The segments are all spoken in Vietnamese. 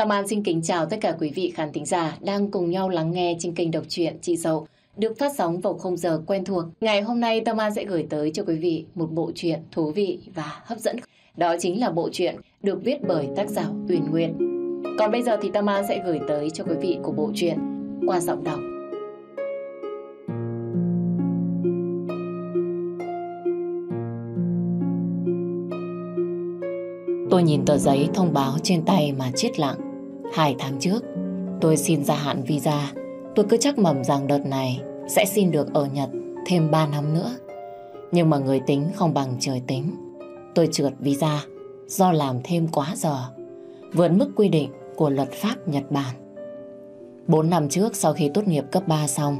Tâm An xin kính chào tất cả quý vị khán thính giả đang cùng nhau lắng nghe trên kênh đọc truyện Chị Dậu được phát sóng vào khung giờ quen thuộc. Ngày hôm nay Tâm An sẽ gửi tới cho quý vị một bộ truyện thú vị và hấp dẫn. Đó chính là bộ truyện được viết bởi tác giả Uyển Nguyệt. Còn bây giờ thì Tâm An sẽ gửi tới cho quý vị của bộ truyện qua giọng đọc. Tôi nhìn tờ giấy thông báo trên tay mà chết lặng. Hai tháng trước, tôi xin gia hạn visa. Tôi cứ chắc mầm rằng đợt này sẽ xin được ở Nhật thêm 3 năm nữa. Nhưng mà người tính không bằng trời tính. Tôi trượt visa do làm thêm quá giờ, vượt mức quy định của luật pháp Nhật Bản. 4 năm trước sau khi tốt nghiệp cấp 3 xong,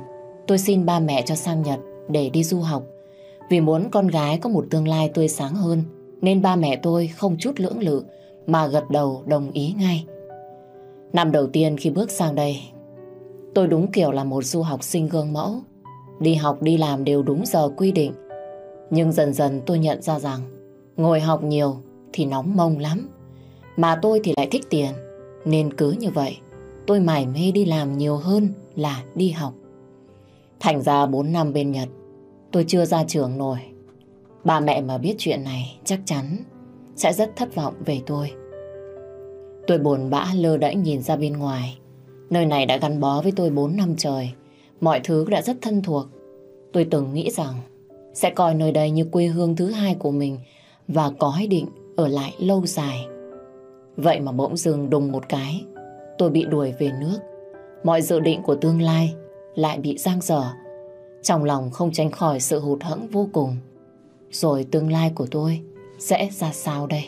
tôi xin ba mẹ cho sang Nhật để đi du học. Vì muốn con gái có một tương lai tươi sáng hơn, nên ba mẹ tôi không chút lưỡng lự mà gật đầu đồng ý ngay. Năm đầu tiên khi bước sang đây, tôi đúng kiểu là một du học sinh gương mẫu. Đi học đi làm đều đúng giờ quy định. Nhưng dần dần tôi nhận ra rằng ngồi học nhiều thì nóng mông lắm. Mà tôi thì lại thích tiền. Nên cứ như vậy, tôi mải mê đi làm nhiều hơn là đi học. Thành ra 4 năm bên Nhật, tôi chưa ra trường nổi. Ba mẹ mà biết chuyện này chắc chắn sẽ rất thất vọng về tôi. Tôi buồn bã lơ đễnh nhìn ra bên ngoài. Nơi này đã gắn bó với tôi 4 năm trời. Mọi thứ đã rất thân thuộc. Tôi từng nghĩ rằng sẽ coi nơi đây như quê hương thứ hai của mình và có ý định ở lại lâu dài. Vậy mà bỗng dưng đùng một cái, tôi bị đuổi về nước. Mọi dự định của tương lai lại bị giang dở. Trong lòng không tránh khỏi sự hụt hẫng vô cùng. Rồi tương lai của tôi sẽ ra sao đây?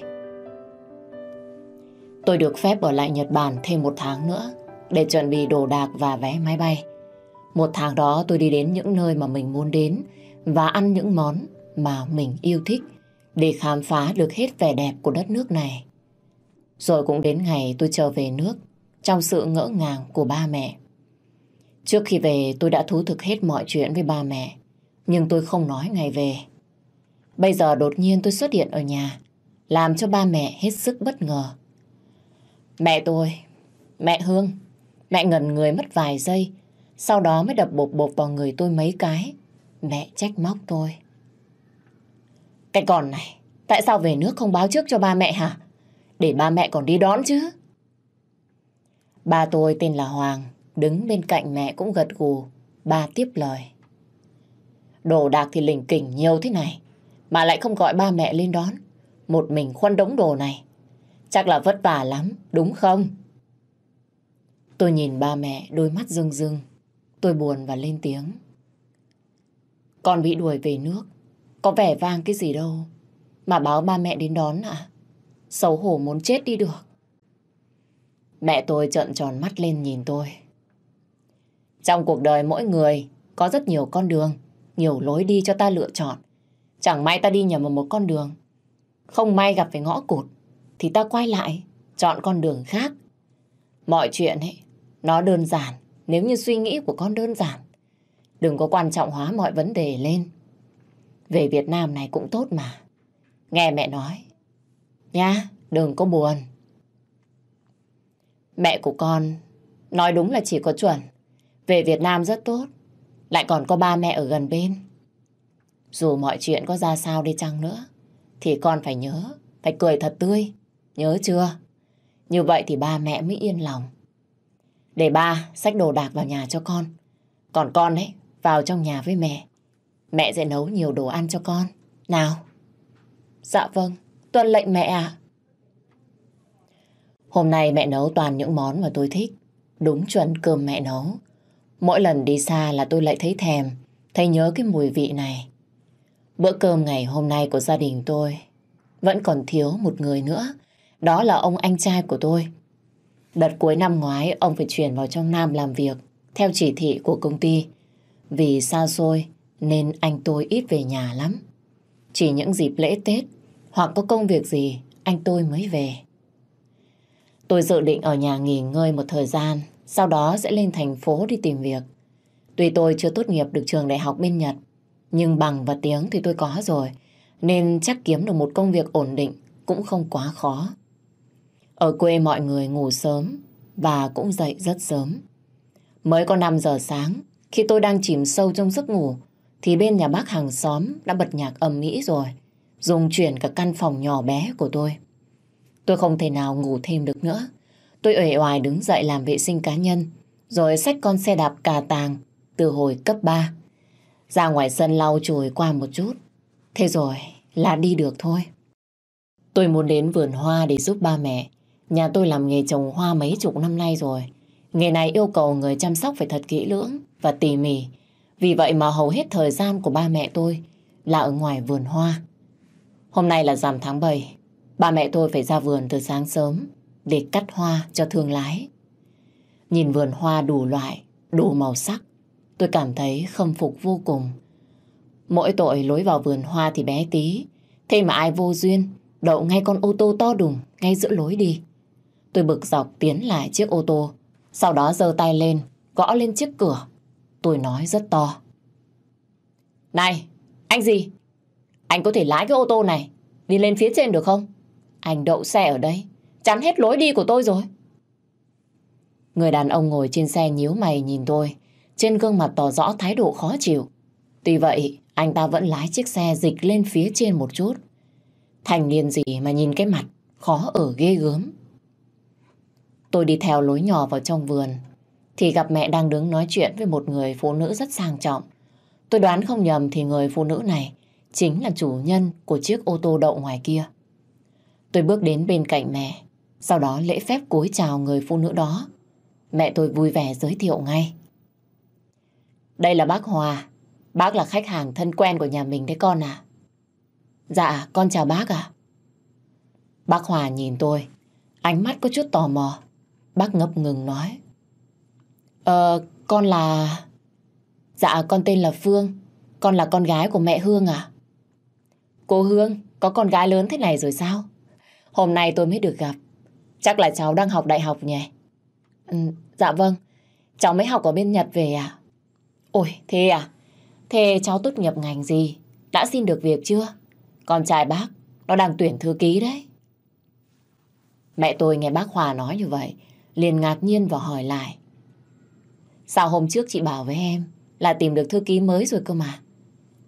Tôi được phép ở lại Nhật Bản thêm một tháng nữa để chuẩn bị đồ đạc và vé máy bay. Một tháng đó tôi đi đến những nơi mà mình muốn đến và ăn những món mà mình yêu thích để khám phá được hết vẻ đẹp của đất nước này. Rồi cũng đến ngày tôi trở về nước trong sự ngỡ ngàng của ba mẹ. Trước khi về tôi đã thú thực hết mọi chuyện với ba mẹ nhưng tôi không nói ngày về. Bây giờ đột nhiên tôi xuất hiện ở nhà làm cho ba mẹ hết sức bất ngờ Mẹ tôi, mẹ Hương, mẹ ngẩn người mất vài giây, sau đó mới đập bột bột vào người tôi mấy cái. Mẹ trách móc tôi. Cái con này, tại sao về nước không báo trước cho ba mẹ hả? Để ba mẹ còn đi đón chứ. Ba tôi tên là Hoàng, đứng bên cạnh mẹ cũng gật gù. Ba tiếp lời. Đồ đạc thì lỉnh kỉnh nhiều thế này, mà lại không gọi ba mẹ lên đón. Một mình khuân đống đồ này, Chắc là vất vả lắm, đúng không? Tôi nhìn ba mẹ đôi mắt rưng rưng. Tôi buồn và lên tiếng. Con bị đuổi về nước. Có vẻ vang cái gì đâu. Mà báo ba mẹ đến đón ạ Xấu hổ muốn chết đi được. Mẹ tôi trợn tròn mắt lên nhìn tôi. Trong cuộc đời mỗi người có rất nhiều con đường, nhiều lối đi cho ta lựa chọn. Chẳng may ta đi nhầm một con đường. Không may gặp phải ngõ cụt thì ta quay lại, chọn con đường khác. Mọi chuyện ấy, nó đơn giản, nếu như suy nghĩ của con đơn giản. Đừng có quan trọng hóa mọi vấn đề lên. Về Việt Nam này cũng tốt mà. Nghe mẹ nói. Nha, đừng có buồn. Mẹ của con nói đúng là chỉ có chuẩn. Về Việt Nam rất tốt. Lại còn có ba mẹ ở gần bên. Dù mọi chuyện có ra sao đi chăng nữa, thì con phải nhớ, phải cười thật tươi. Nhớ chưa? Như vậy thì ba mẹ mới yên lòng. Để ba xách đồ đạc vào nhà cho con. Còn con đấy, vào trong nhà với mẹ. Mẹ sẽ nấu nhiều đồ ăn cho con. Nào. Dạ vâng, tuân lệnh mẹ ạ. Hôm nay mẹ nấu toàn những món mà tôi thích. Đúng chuẩn cơm mẹ nấu. Mỗi lần đi xa là tôi lại thấy thèm, thấy nhớ cái mùi vị này. Bữa cơm ngày hôm nay của gia đình tôi vẫn còn thiếu một người nữa đó là ông anh trai của tôi. Đợt cuối năm ngoái, ông phải chuyển vào trong Nam làm việc, theo chỉ thị của công ty. Vì xa xôi, nên anh tôi ít về nhà lắm. Chỉ những dịp lễ Tết, hoặc có công việc gì, anh tôi mới về. Tôi dự định ở nhà nghỉ ngơi một thời gian, sau đó sẽ lên thành phố đi tìm việc. Tuy tôi chưa tốt nghiệp được trường đại học bên Nhật, nhưng bằng và tiếng thì tôi có rồi, nên chắc kiếm được một công việc ổn định cũng không quá khó. Ở quê mọi người ngủ sớm và cũng dậy rất sớm. Mới có 5 giờ sáng, khi tôi đang chìm sâu trong giấc ngủ, thì bên nhà bác hàng xóm đã bật nhạc ầm ĩ rồi, dùng chuyển cả căn phòng nhỏ bé của tôi. Tôi không thể nào ngủ thêm được nữa. Tôi uể oải đứng dậy làm vệ sinh cá nhân, rồi xách con xe đạp cà tàng từ hồi cấp 3. Ra ngoài sân lau chùi qua một chút. Thế rồi là đi được thôi. Tôi muốn đến vườn hoa để giúp ba mẹ Nhà tôi làm nghề trồng hoa mấy chục năm nay rồi. Nghề này yêu cầu người chăm sóc phải thật kỹ lưỡng và tỉ mỉ. Vì vậy mà hầu hết thời gian của ba mẹ tôi là ở ngoài vườn hoa. Hôm nay là rằm tháng 7, ba mẹ tôi phải ra vườn từ sáng sớm để cắt hoa cho thương lái. Nhìn vườn hoa đủ loại, đủ màu sắc, tôi cảm thấy khâm phục vô cùng. Mỗi tội lối vào vườn hoa thì bé tí, thế mà ai vô duyên, đậu ngay con ô tô to đùng ngay giữa lối đi. Tôi bực dọc tiến lại chiếc ô tô, sau đó giơ tay lên, gõ lên chiếc cửa. Tôi nói rất to. Này, anh gì? Anh có thể lái cái ô tô này, đi lên phía trên được không? Anh đậu xe ở đây, chắn hết lối đi của tôi rồi. Người đàn ông ngồi trên xe nhíu mày nhìn tôi, trên gương mặt tỏ rõ thái độ khó chịu. Tuy vậy, anh ta vẫn lái chiếc xe dịch lên phía trên một chút. Thành niên gì mà nhìn cái mặt khó ở ghê gớm. Tôi đi theo lối nhỏ vào trong vườn thì gặp mẹ đang đứng nói chuyện với một người phụ nữ rất sang trọng. Tôi đoán không nhầm thì người phụ nữ này chính là chủ nhân của chiếc ô tô đậu ngoài kia. Tôi bước đến bên cạnh mẹ, sau đó lễ phép cúi chào người phụ nữ đó. Mẹ tôi vui vẻ giới thiệu ngay. Đây là bác Hòa, bác là khách hàng thân quen của nhà mình đấy con à. Dạ, con chào bác ạ. À. Bác Hòa nhìn tôi, ánh mắt có chút tò mò. Bác ngập ngừng nói. Ờ, con là... Dạ, con tên là Phương. Con là con gái của mẹ Hương à? Cô Hương, có con gái lớn thế này rồi sao? Hôm nay tôi mới được gặp. Chắc là cháu đang học đại học nhỉ? Ừ, dạ vâng, cháu mới học ở bên Nhật về à? Ôi, thế à? Thế cháu tốt nghiệp ngành gì? Đã xin được việc chưa? Con trai bác, nó đang tuyển thư ký đấy. Mẹ tôi nghe bác Hòa nói như vậy liền ngạc nhiên và hỏi lại. Sao hôm trước chị bảo với em là tìm được thư ký mới rồi cơ mà?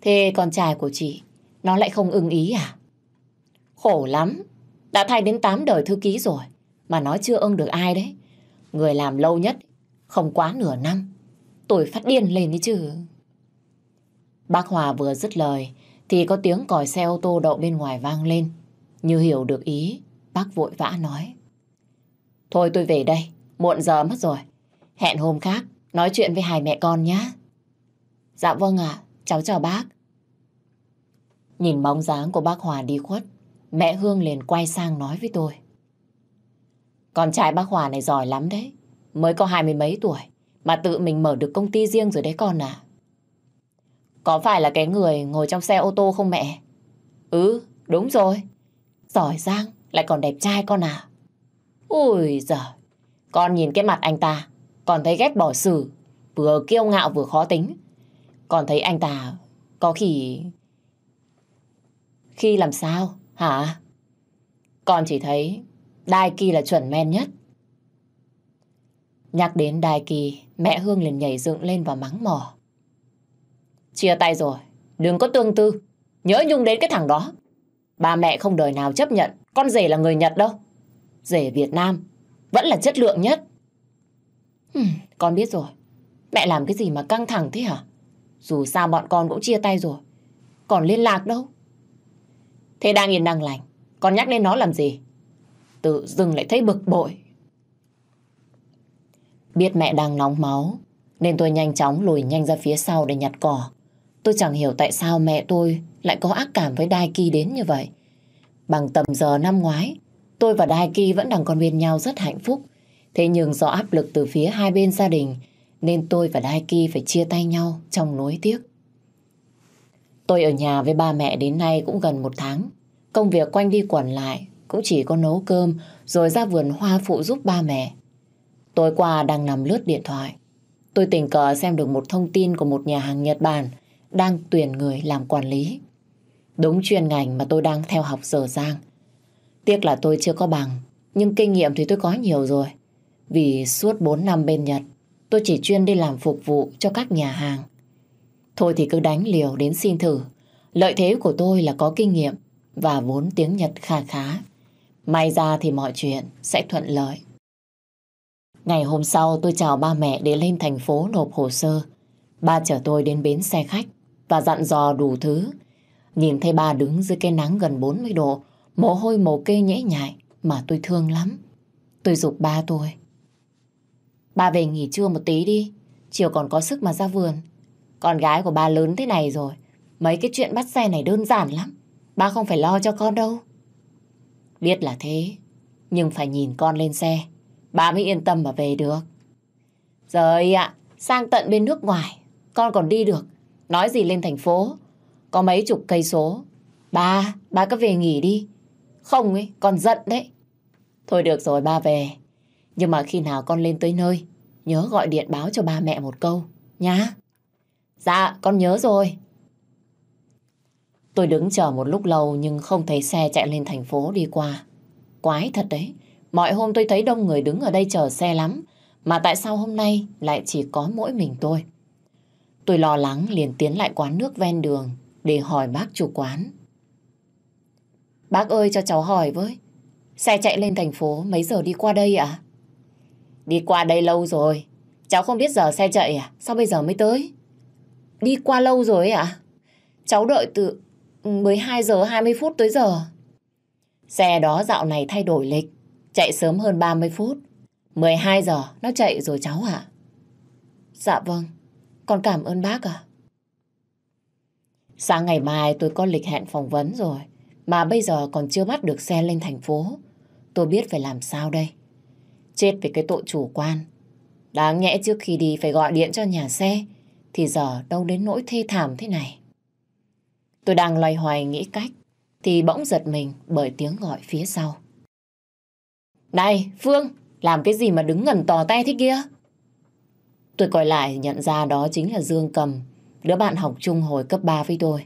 Thế con trai của chị, nó lại không ưng ý à? Khổ lắm, đã thay đến 8 đời thư ký rồi, mà nó chưa ưng được ai đấy. Người làm lâu nhất, không quá nửa năm. Tôi phát điên lên đi chứ. Bác Hòa vừa dứt lời, thì có tiếng còi xe ô tô đậu bên ngoài vang lên. Như hiểu được ý, bác vội vã nói. Thôi tôi về đây, muộn giờ mất rồi. Hẹn hôm khác, nói chuyện với hai mẹ con nhé. Dạ vâng ạ, cháu chào bác. Nhìn bóng dáng của bác Hòa đi khuất, mẹ Hương liền quay sang nói với tôi. Con trai bác Hòa này giỏi lắm đấy, mới có hai mươi mấy tuổi, mà tự mình mở được công ty riêng rồi đấy con à. Có phải là cái người ngồi trong xe ô tô không mẹ? Ừ, đúng rồi. Giỏi giang, lại còn đẹp trai con à. Ôi giời, con nhìn cái mặt anh ta, còn thấy ghét bỏ xử, vừa kiêu ngạo vừa khó tính. Còn thấy anh ta có khi... Khi làm sao, hả? Con chỉ thấy Đai Kỳ là chuẩn men nhất. Nhắc đến Đai Kỳ, mẹ Hương liền nhảy dựng lên và mắng mỏ. Chia tay rồi, đừng có tương tư. Nhớ nhung đến cái thằng đó. Ba mẹ không đời nào chấp nhận con rể là người Nhật đâu rể Việt Nam vẫn là chất lượng nhất. con biết rồi. Mẹ làm cái gì mà căng thẳng thế hả? Dù sao bọn con cũng chia tay rồi. Còn liên lạc đâu? Thế đang yên đang lành. Con nhắc đến nó làm gì? Tự dưng lại thấy bực bội. Biết mẹ đang nóng máu, nên tôi nhanh chóng lùi nhanh ra phía sau để nhặt cỏ. Tôi chẳng hiểu tại sao mẹ tôi lại có ác cảm với Đai Ki đến như vậy. Bằng tầm giờ năm ngoái, Tôi và Đài Kỳ vẫn đang còn bên nhau rất hạnh phúc. Thế nhưng do áp lực từ phía hai bên gia đình, nên tôi và Đài Kỳ phải chia tay nhau trong nối tiếc. Tôi ở nhà với ba mẹ đến nay cũng gần một tháng. Công việc quanh đi quẩn lại, cũng chỉ có nấu cơm rồi ra vườn hoa phụ giúp ba mẹ. Tối qua đang nằm lướt điện thoại. Tôi tình cờ xem được một thông tin của một nhà hàng Nhật Bản đang tuyển người làm quản lý. Đúng chuyên ngành mà tôi đang theo học dở dang. Tiếc là tôi chưa có bằng, nhưng kinh nghiệm thì tôi có nhiều rồi. Vì suốt 4 năm bên Nhật, tôi chỉ chuyên đi làm phục vụ cho các nhà hàng. Thôi thì cứ đánh liều đến xin thử. Lợi thế của tôi là có kinh nghiệm và vốn tiếng Nhật khá khá. May ra thì mọi chuyện sẽ thuận lợi. Ngày hôm sau tôi chào ba mẹ để lên thành phố nộp hồ sơ. Ba chở tôi đến bến xe khách và dặn dò đủ thứ. Nhìn thấy ba đứng dưới cái nắng gần 40 độ, mồ hôi mồ kê nhễ nhại mà tôi thương lắm. Tôi dục ba tôi. Ba về nghỉ trưa một tí đi, chiều còn có sức mà ra vườn. Con gái của ba lớn thế này rồi, mấy cái chuyện bắt xe này đơn giản lắm. Ba không phải lo cho con đâu. Biết là thế, nhưng phải nhìn con lên xe, ba mới yên tâm mà về được. Rồi ạ, sang tận bên nước ngoài, con còn đi được, nói gì lên thành phố, có mấy chục cây số. Ba, ba cứ về nghỉ đi, không ấy, còn giận đấy. Thôi được rồi ba về. Nhưng mà khi nào con lên tới nơi, nhớ gọi điện báo cho ba mẹ một câu, nhá. Dạ, con nhớ rồi. Tôi đứng chờ một lúc lâu nhưng không thấy xe chạy lên thành phố đi qua. Quái thật đấy, mọi hôm tôi thấy đông người đứng ở đây chờ xe lắm, mà tại sao hôm nay lại chỉ có mỗi mình tôi? Tôi lo lắng liền tiến lại quán nước ven đường để hỏi bác chủ quán. Bác ơi cho cháu hỏi với. Xe chạy lên thành phố mấy giờ đi qua đây ạ? Đi qua đây lâu rồi. Cháu không biết giờ xe chạy à? Sao bây giờ mới tới? Đi qua lâu rồi ạ? Cháu đợi từ 12 ừ, giờ 20 phút tới giờ. Xe đó dạo này thay đổi lịch. Chạy sớm hơn 30 phút. 12 giờ nó chạy rồi cháu ạ. Dạ vâng. Con cảm ơn bác ạ. Sáng ngày mai tôi có lịch hẹn phỏng vấn rồi. Mà bây giờ còn chưa bắt được xe lên thành phố. Tôi biết phải làm sao đây. Chết vì cái tội chủ quan. Đáng nhẽ trước khi đi phải gọi điện cho nhà xe. Thì giờ đâu đến nỗi thê thảm thế này. Tôi đang loay hoay nghĩ cách. Thì bỗng giật mình bởi tiếng gọi phía sau. Này Phương, làm cái gì mà đứng ngẩn tò te thế kia? Tôi coi lại nhận ra đó chính là Dương Cầm, đứa bạn học chung hồi cấp 3 với tôi.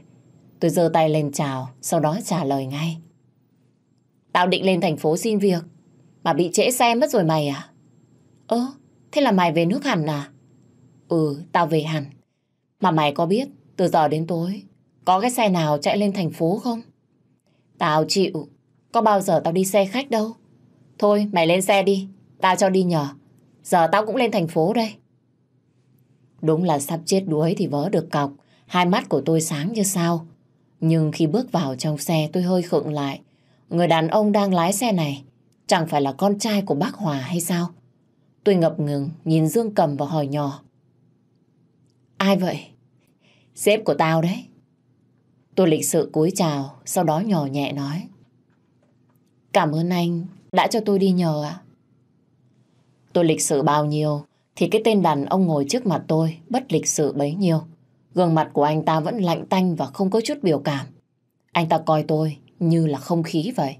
Tôi giơ tay lên chào, sau đó trả lời ngay. Tao định lên thành phố xin việc, mà bị trễ xe mất rồi mày à? Ơ, thế là mày về nước hẳn à? Ừ, tao về hẳn. Mà mày có biết, từ giờ đến tối, có cái xe nào chạy lên thành phố không? Tao chịu, có bao giờ tao đi xe khách đâu. Thôi, mày lên xe đi, tao cho đi nhờ. Giờ tao cũng lên thành phố đây. Đúng là sắp chết đuối thì vớ được cọc, hai mắt của tôi sáng như sao. Nhưng khi bước vào trong xe tôi hơi khựng lại. Người đàn ông đang lái xe này chẳng phải là con trai của bác Hòa hay sao? Tôi ngập ngừng nhìn Dương Cầm và hỏi nhỏ. Ai vậy? Sếp của tao đấy. Tôi lịch sự cúi chào, sau đó nhỏ nhẹ nói. Cảm ơn anh đã cho tôi đi nhờ ạ. Tôi lịch sự bao nhiêu thì cái tên đàn ông ngồi trước mặt tôi bất lịch sự bấy nhiêu. Gương mặt của anh ta vẫn lạnh tanh và không có chút biểu cảm. Anh ta coi tôi như là không khí vậy.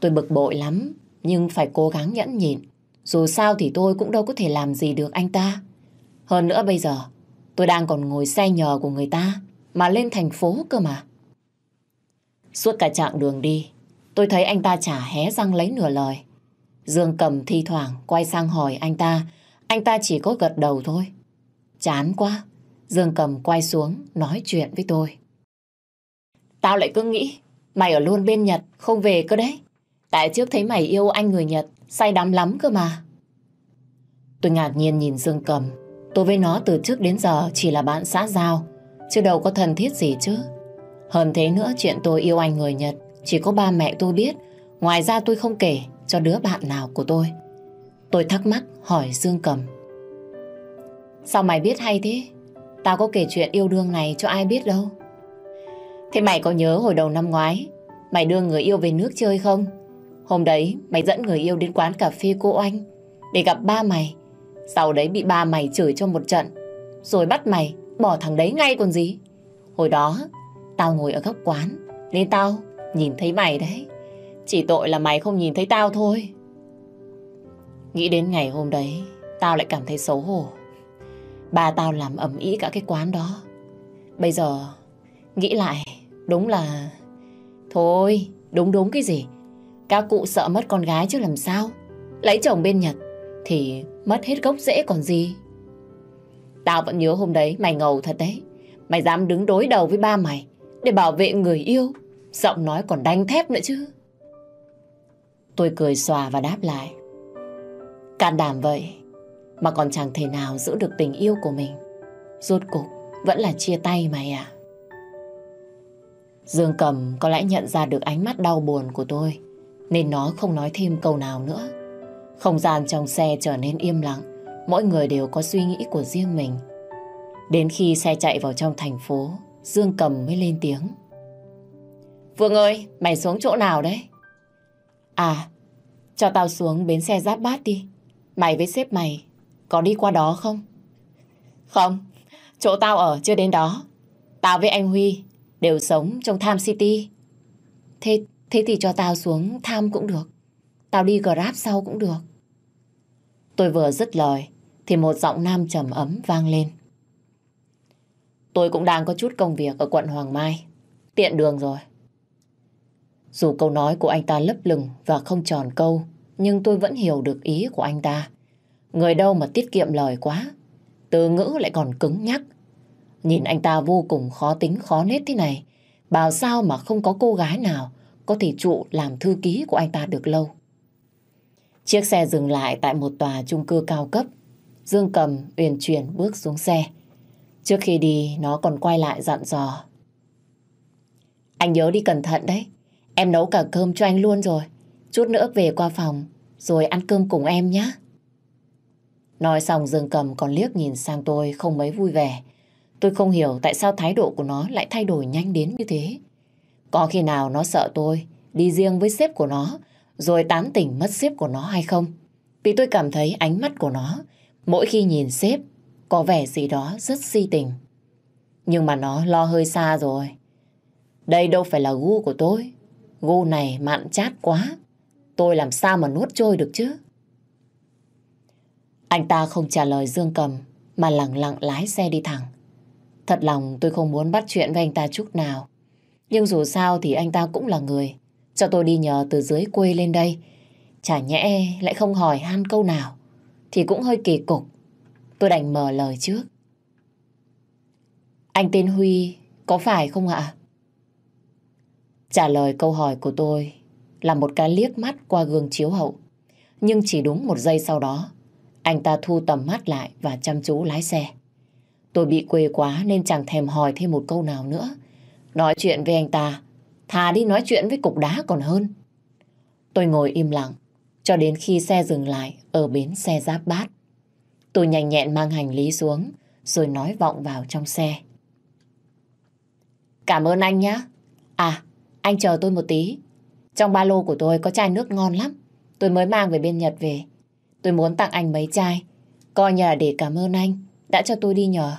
Tôi bực bội lắm, nhưng phải cố gắng nhẫn nhịn. Dù sao thì tôi cũng đâu có thể làm gì được anh ta. Hơn nữa bây giờ, tôi đang còn ngồi xe nhờ của người ta mà lên thành phố cơ mà. Suốt cả chặng đường đi, tôi thấy anh ta chả hé răng lấy nửa lời. Dương cầm thi thoảng quay sang hỏi anh ta, anh ta chỉ có gật đầu thôi. Chán quá, Dương cầm quay xuống nói chuyện với tôi. Tao lại cứ nghĩ mày ở luôn bên Nhật không về cơ đấy. Tại trước thấy mày yêu anh người Nhật say đắm lắm cơ mà. Tôi ngạc nhiên nhìn Dương cầm. Tôi với nó từ trước đến giờ chỉ là bạn xã giao chứ đâu có thân thiết gì chứ. Hơn thế nữa chuyện tôi yêu anh người Nhật chỉ có ba mẹ tôi biết ngoài ra tôi không kể cho đứa bạn nào của tôi. Tôi thắc mắc hỏi Dương cầm. Sao mày biết hay thế? Tao có kể chuyện yêu đương này cho ai biết đâu Thế mày có nhớ hồi đầu năm ngoái Mày đưa người yêu về nước chơi không Hôm đấy mày dẫn người yêu đến quán cà phê cô Anh Để gặp ba mày Sau đấy bị ba mày chửi cho một trận Rồi bắt mày bỏ thằng đấy ngay còn gì Hồi đó Tao ngồi ở góc quán Nên tao nhìn thấy mày đấy Chỉ tội là mày không nhìn thấy tao thôi Nghĩ đến ngày hôm đấy Tao lại cảm thấy xấu hổ Ba tao làm ẩm ý cả cái quán đó. Bây giờ nghĩ lại đúng là... Thôi, đúng đúng cái gì? Các cụ sợ mất con gái chứ làm sao? Lấy chồng bên Nhật thì mất hết gốc rễ còn gì. Tao vẫn nhớ hôm đấy mày ngầu thật đấy. Mày dám đứng đối đầu với ba mày để bảo vệ người yêu. Giọng nói còn đanh thép nữa chứ. Tôi cười xòa và đáp lại. Càn đảm vậy, mà còn chẳng thể nào giữ được tình yêu của mình. Rốt cuộc vẫn là chia tay mày à. Dương Cầm có lẽ nhận ra được ánh mắt đau buồn của tôi nên nó không nói thêm câu nào nữa. Không gian trong xe trở nên im lặng mỗi người đều có suy nghĩ của riêng mình. Đến khi xe chạy vào trong thành phố Dương Cầm mới lên tiếng. Vương ơi, mày xuống chỗ nào đấy? À, cho tao xuống bến xe giáp bát đi. Mày với sếp mày có đi qua đó không? Không, chỗ tao ở chưa đến đó. Tao với anh Huy đều sống trong Tham City. Thế, thế thì cho tao xuống Tham cũng được. Tao đi Grab sau cũng được. Tôi vừa dứt lời thì một giọng nam trầm ấm vang lên. Tôi cũng đang có chút công việc ở quận Hoàng Mai. Tiện đường rồi. Dù câu nói của anh ta lấp lửng và không tròn câu, nhưng tôi vẫn hiểu được ý của anh ta. Người đâu mà tiết kiệm lời quá. Từ ngữ lại còn cứng nhắc. Nhìn anh ta vô cùng khó tính khó nết thế này. Bảo sao mà không có cô gái nào có thể trụ làm thư ký của anh ta được lâu. Chiếc xe dừng lại tại một tòa chung cư cao cấp. Dương cầm uyển chuyển bước xuống xe. Trước khi đi, nó còn quay lại dặn dò. Anh nhớ đi cẩn thận đấy. Em nấu cả cơm cho anh luôn rồi. Chút nữa về qua phòng, rồi ăn cơm cùng em nhé. Nói xong Dương Cầm còn liếc nhìn sang tôi không mấy vui vẻ. Tôi không hiểu tại sao thái độ của nó lại thay đổi nhanh đến như thế. Có khi nào nó sợ tôi đi riêng với sếp của nó rồi tán tỉnh mất sếp của nó hay không? Vì tôi cảm thấy ánh mắt của nó mỗi khi nhìn sếp có vẻ gì đó rất si tình. Nhưng mà nó lo hơi xa rồi. Đây đâu phải là gu của tôi. Gu này mặn chát quá. Tôi làm sao mà nuốt trôi được chứ? Anh ta không trả lời Dương Cầm mà lặng lặng lái xe đi thẳng. Thật lòng tôi không muốn bắt chuyện với anh ta chút nào. Nhưng dù sao thì anh ta cũng là người. Cho tôi đi nhờ từ dưới quê lên đây. Chả nhẽ lại không hỏi han câu nào. Thì cũng hơi kỳ cục. Tôi đành mở lời trước. Anh tên Huy có phải không ạ? Trả lời câu hỏi của tôi là một cái liếc mắt qua gương chiếu hậu. Nhưng chỉ đúng một giây sau đó, anh ta thu tầm mắt lại và chăm chú lái xe. Tôi bị quê quá nên chẳng thèm hỏi thêm một câu nào nữa. Nói chuyện với anh ta, thà đi nói chuyện với cục đá còn hơn. Tôi ngồi im lặng, cho đến khi xe dừng lại ở bến xe giáp bát. Tôi nhanh nhẹn mang hành lý xuống, rồi nói vọng vào trong xe. Cảm ơn anh nhé. À, anh chờ tôi một tí. Trong ba lô của tôi có chai nước ngon lắm. Tôi mới mang về bên Nhật về. Tôi muốn tặng anh mấy chai. Coi như là để cảm ơn anh đã cho tôi đi nhờ.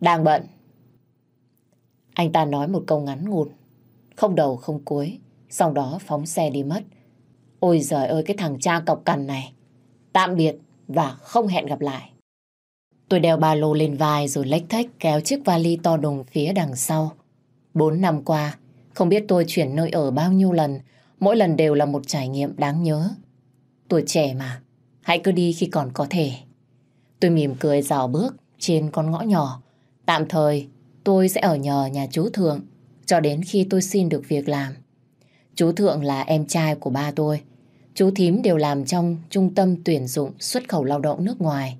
Đang bận. Anh ta nói một câu ngắn ngủn, không đầu không cuối, sau đó phóng xe đi mất. Ôi giời ơi cái thằng cha cọc cằn này. Tạm biệt và không hẹn gặp lại. Tôi đeo ba lô lên vai rồi lách thách kéo chiếc vali to đùng phía đằng sau. Bốn năm qua, không biết tôi chuyển nơi ở bao nhiêu lần, mỗi lần đều là một trải nghiệm đáng nhớ. Tuổi trẻ mà, hãy cứ đi khi còn có thể. Tôi mỉm cười rào bước trên con ngõ nhỏ. Tạm thời, tôi sẽ ở nhờ nhà chú Thượng cho đến khi tôi xin được việc làm. Chú Thượng là em trai của ba tôi. Chú Thím đều làm trong trung tâm tuyển dụng xuất khẩu lao động nước ngoài.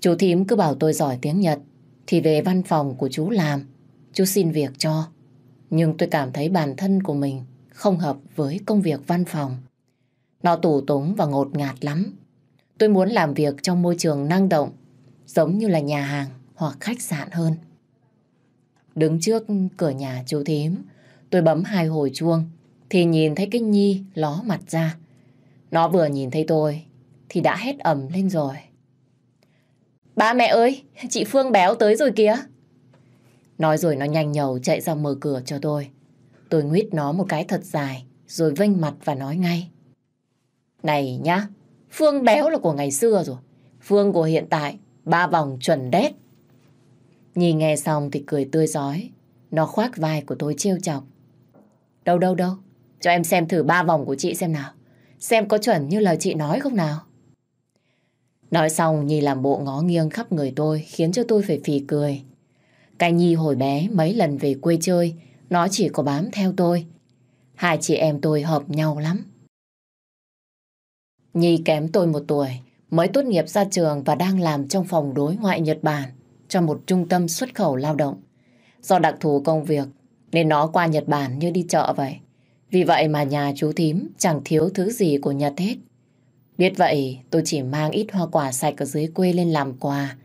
Chú Thím cứ bảo tôi giỏi tiếng Nhật thì về văn phòng của chú làm. Chú xin việc cho. Nhưng tôi cảm thấy bản thân của mình không hợp với công việc văn phòng. Nó tủ túng và ngột ngạt lắm. Tôi muốn làm việc trong môi trường năng động, giống như là nhà hàng hoặc khách sạn hơn. Đứng trước cửa nhà chú thím, tôi bấm hai hồi chuông, thì nhìn thấy cái Nhi ló mặt ra. Nó vừa nhìn thấy tôi, thì đã hét ẩm lên rồi. Ba mẹ ơi, chị Phương béo tới rồi kìa. Nói rồi nó nhanh nhầu chạy ra mở cửa cho tôi. Tôi nguyết nó một cái thật dài, rồi vênh mặt và nói ngay. Này nhá, Phương béo là của ngày xưa rồi. Phương của hiện tại, ba vòng chuẩn đét. Nhi nghe xong thì cười tươi giói. Nó khoác vai của tôi trêu chọc. Đâu đâu đâu, cho em xem thử ba vòng của chị xem nào. Xem có chuẩn như lời chị nói không nào. Nói xong Nhi làm bộ ngó nghiêng khắp người tôi khiến cho tôi phải phì cười. Cái Nhi hồi bé mấy lần về quê chơi, nó chỉ có bám theo tôi. Hai chị em tôi hợp nhau lắm. Nhi kém tôi một tuổi, mới tốt nghiệp ra trường và đang làm trong phòng đối ngoại Nhật Bản cho một trung tâm xuất khẩu lao động. Do đặc thù công việc nên nó qua Nhật Bản như đi chợ vậy. Vì vậy mà nhà chú thím chẳng thiếu thứ gì của Nhật hết. Biết vậy tôi chỉ mang ít hoa quả sạch ở dưới quê lên làm quà.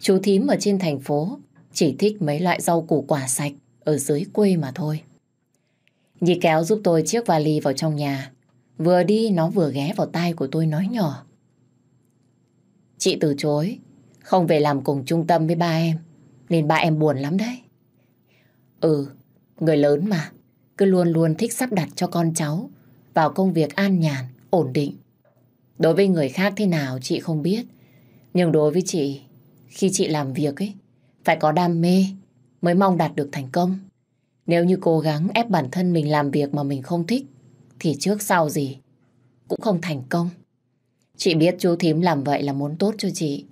Chú thím ở trên thành phố chỉ thích mấy loại rau củ quả sạch ở dưới quê mà thôi. Nhi kéo giúp tôi chiếc vali vào trong nhà Vừa đi nó vừa ghé vào tai của tôi nói nhỏ. Chị từ chối, không về làm cùng trung tâm với ba em, nên ba em buồn lắm đấy. Ừ, người lớn mà, cứ luôn luôn thích sắp đặt cho con cháu vào công việc an nhàn, ổn định. Đối với người khác thế nào chị không biết, nhưng đối với chị, khi chị làm việc ấy, phải có đam mê mới mong đạt được thành công. Nếu như cố gắng ép bản thân mình làm việc mà mình không thích, thì trước sau gì cũng không thành công. Chị biết chú thím làm vậy là muốn tốt cho chị,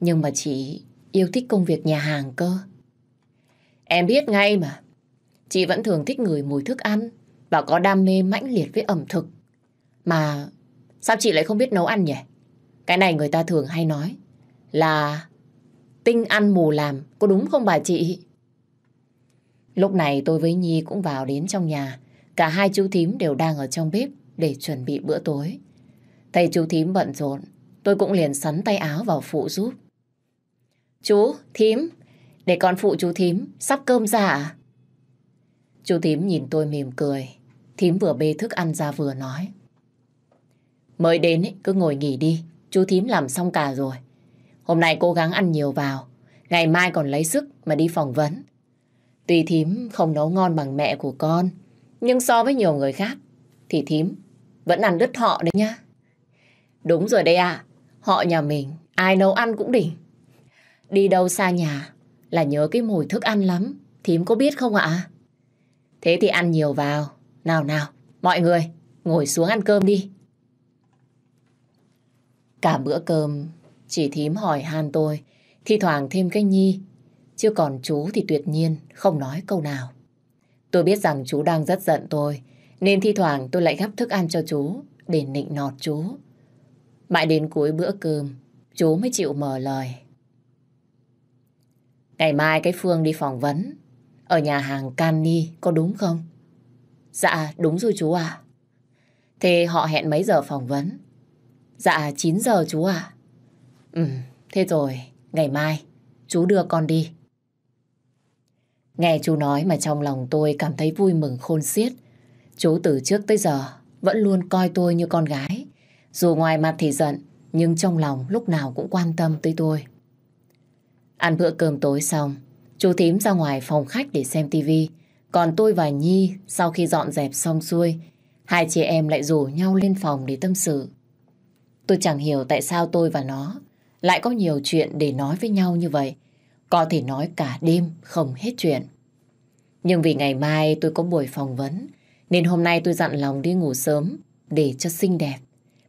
nhưng mà chị yêu thích công việc nhà hàng cơ. Em biết ngay mà, chị vẫn thường thích người mùi thức ăn và có đam mê mãnh liệt với ẩm thực. Mà sao chị lại không biết nấu ăn nhỉ? Cái này người ta thường hay nói là tinh ăn mù làm, có đúng không bà chị? Lúc này tôi với Nhi cũng vào đến trong nhà Cả hai chú thím đều đang ở trong bếp để chuẩn bị bữa tối. thầy chú thím bận rộn, tôi cũng liền sắn tay áo vào phụ giúp. Chú, thím, để con phụ chú thím, sắp cơm ra à? Chú thím nhìn tôi mỉm cười, thím vừa bê thức ăn ra vừa nói. Mới đến ấy, cứ ngồi nghỉ đi, chú thím làm xong cả rồi. Hôm nay cố gắng ăn nhiều vào, ngày mai còn lấy sức mà đi phỏng vấn. Tuy thím không nấu ngon bằng mẹ của con, nhưng so với nhiều người khác thì thím vẫn ăn đứt họ đấy nhá. Đúng rồi đây à, họ nhà mình ai nấu ăn cũng đỉnh. Đi đâu xa nhà là nhớ cái mùi thức ăn lắm, thím có biết không ạ? Thế thì ăn nhiều vào. Nào nào, mọi người ngồi xuống ăn cơm đi. Cả bữa cơm chỉ thím hỏi han tôi, thi thoảng thêm cái nhi, chứ còn chú thì tuyệt nhiên không nói câu nào. Tôi biết rằng chú đang rất giận tôi, nên thi thoảng tôi lại gắp thức ăn cho chú để nịnh nọt chú. Mãi đến cuối bữa cơm, chú mới chịu mở lời. Ngày mai cái Phương đi phỏng vấn, ở nhà hàng Canni có đúng không? Dạ, đúng rồi chú ạ. Thế họ hẹn mấy giờ phỏng vấn? Dạ, 9 giờ chú ạ. À. Ừ, thế rồi, ngày mai, chú đưa con đi. Nghe chú nói mà trong lòng tôi cảm thấy vui mừng khôn xiết. Chú từ trước tới giờ vẫn luôn coi tôi như con gái. Dù ngoài mặt thì giận, nhưng trong lòng lúc nào cũng quan tâm tới tôi. Ăn bữa cơm tối xong, chú thím ra ngoài phòng khách để xem tivi. Còn tôi và Nhi sau khi dọn dẹp xong xuôi, hai chị em lại rủ nhau lên phòng để tâm sự. Tôi chẳng hiểu tại sao tôi và nó lại có nhiều chuyện để nói với nhau như vậy. Có thể nói cả đêm không hết chuyện. Nhưng vì ngày mai tôi có buổi phỏng vấn, nên hôm nay tôi dặn lòng đi ngủ sớm để cho xinh đẹp.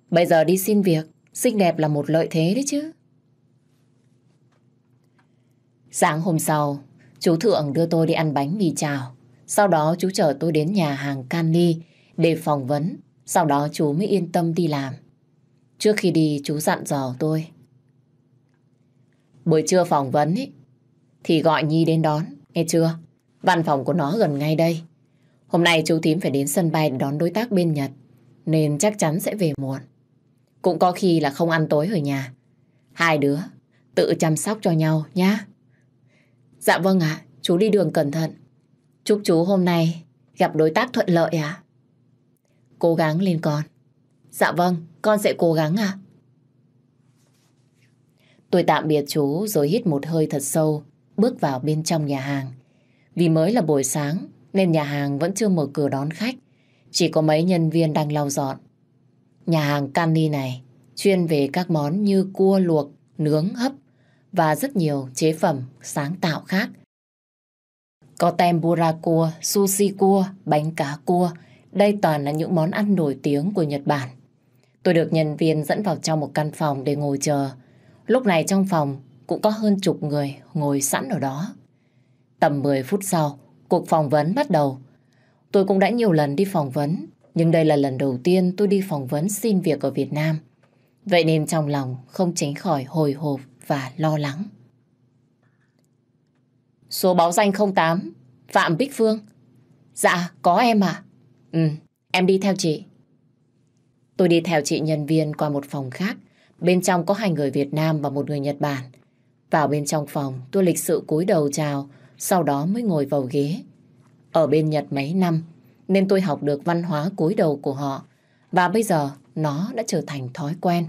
Bây giờ đi xin việc, xinh đẹp là một lợi thế đấy chứ. Sáng hôm sau, chú Thượng đưa tôi đi ăn bánh mì chào. Sau đó chú chở tôi đến nhà hàng Canly để phỏng vấn. Sau đó chú mới yên tâm đi làm. Trước khi đi chú dặn dò tôi. Buổi trưa phỏng vấn ấy thì gọi Nhi đến đón, nghe chưa? Văn phòng của nó gần ngay đây. Hôm nay chú Thím phải đến sân bay để đón đối tác bên Nhật, nên chắc chắn sẽ về muộn. Cũng có khi là không ăn tối ở nhà. Hai đứa, tự chăm sóc cho nhau nhá. Dạ vâng ạ, chú đi đường cẩn thận. Chúc chú hôm nay gặp đối tác thuận lợi ạ. Cố gắng lên con. Dạ vâng, con sẽ cố gắng ạ. Tôi tạm biệt chú rồi hít một hơi thật sâu bước vào bên trong nhà hàng. Vì mới là buổi sáng nên nhà hàng vẫn chưa mở cửa đón khách, chỉ có mấy nhân viên đang lau dọn. Nhà hàng Candy này chuyên về các món như cua luộc, nướng, hấp và rất nhiều chế phẩm sáng tạo khác. Có tempura cua, sushi cua, bánh cá cua, đây toàn là những món ăn nổi tiếng của Nhật Bản. Tôi được nhân viên dẫn vào trong một căn phòng để ngồi chờ. Lúc này trong phòng cũng có hơn chục người ngồi sẵn ở đó. Tầm 10 phút sau, cuộc phỏng vấn bắt đầu. Tôi cũng đã nhiều lần đi phỏng vấn, nhưng đây là lần đầu tiên tôi đi phỏng vấn xin việc ở Việt Nam. Vậy nên trong lòng không tránh khỏi hồi hộp và lo lắng. Số báo danh 08, Phạm Bích Phương. Dạ, có em À? Ừ, em đi theo chị. Tôi đi theo chị nhân viên qua một phòng khác. Bên trong có hai người Việt Nam và một người Nhật Bản. Vào bên trong phòng, tôi lịch sự cúi đầu chào, sau đó mới ngồi vào ghế. Ở bên Nhật mấy năm, nên tôi học được văn hóa cúi đầu của họ, và bây giờ nó đã trở thành thói quen.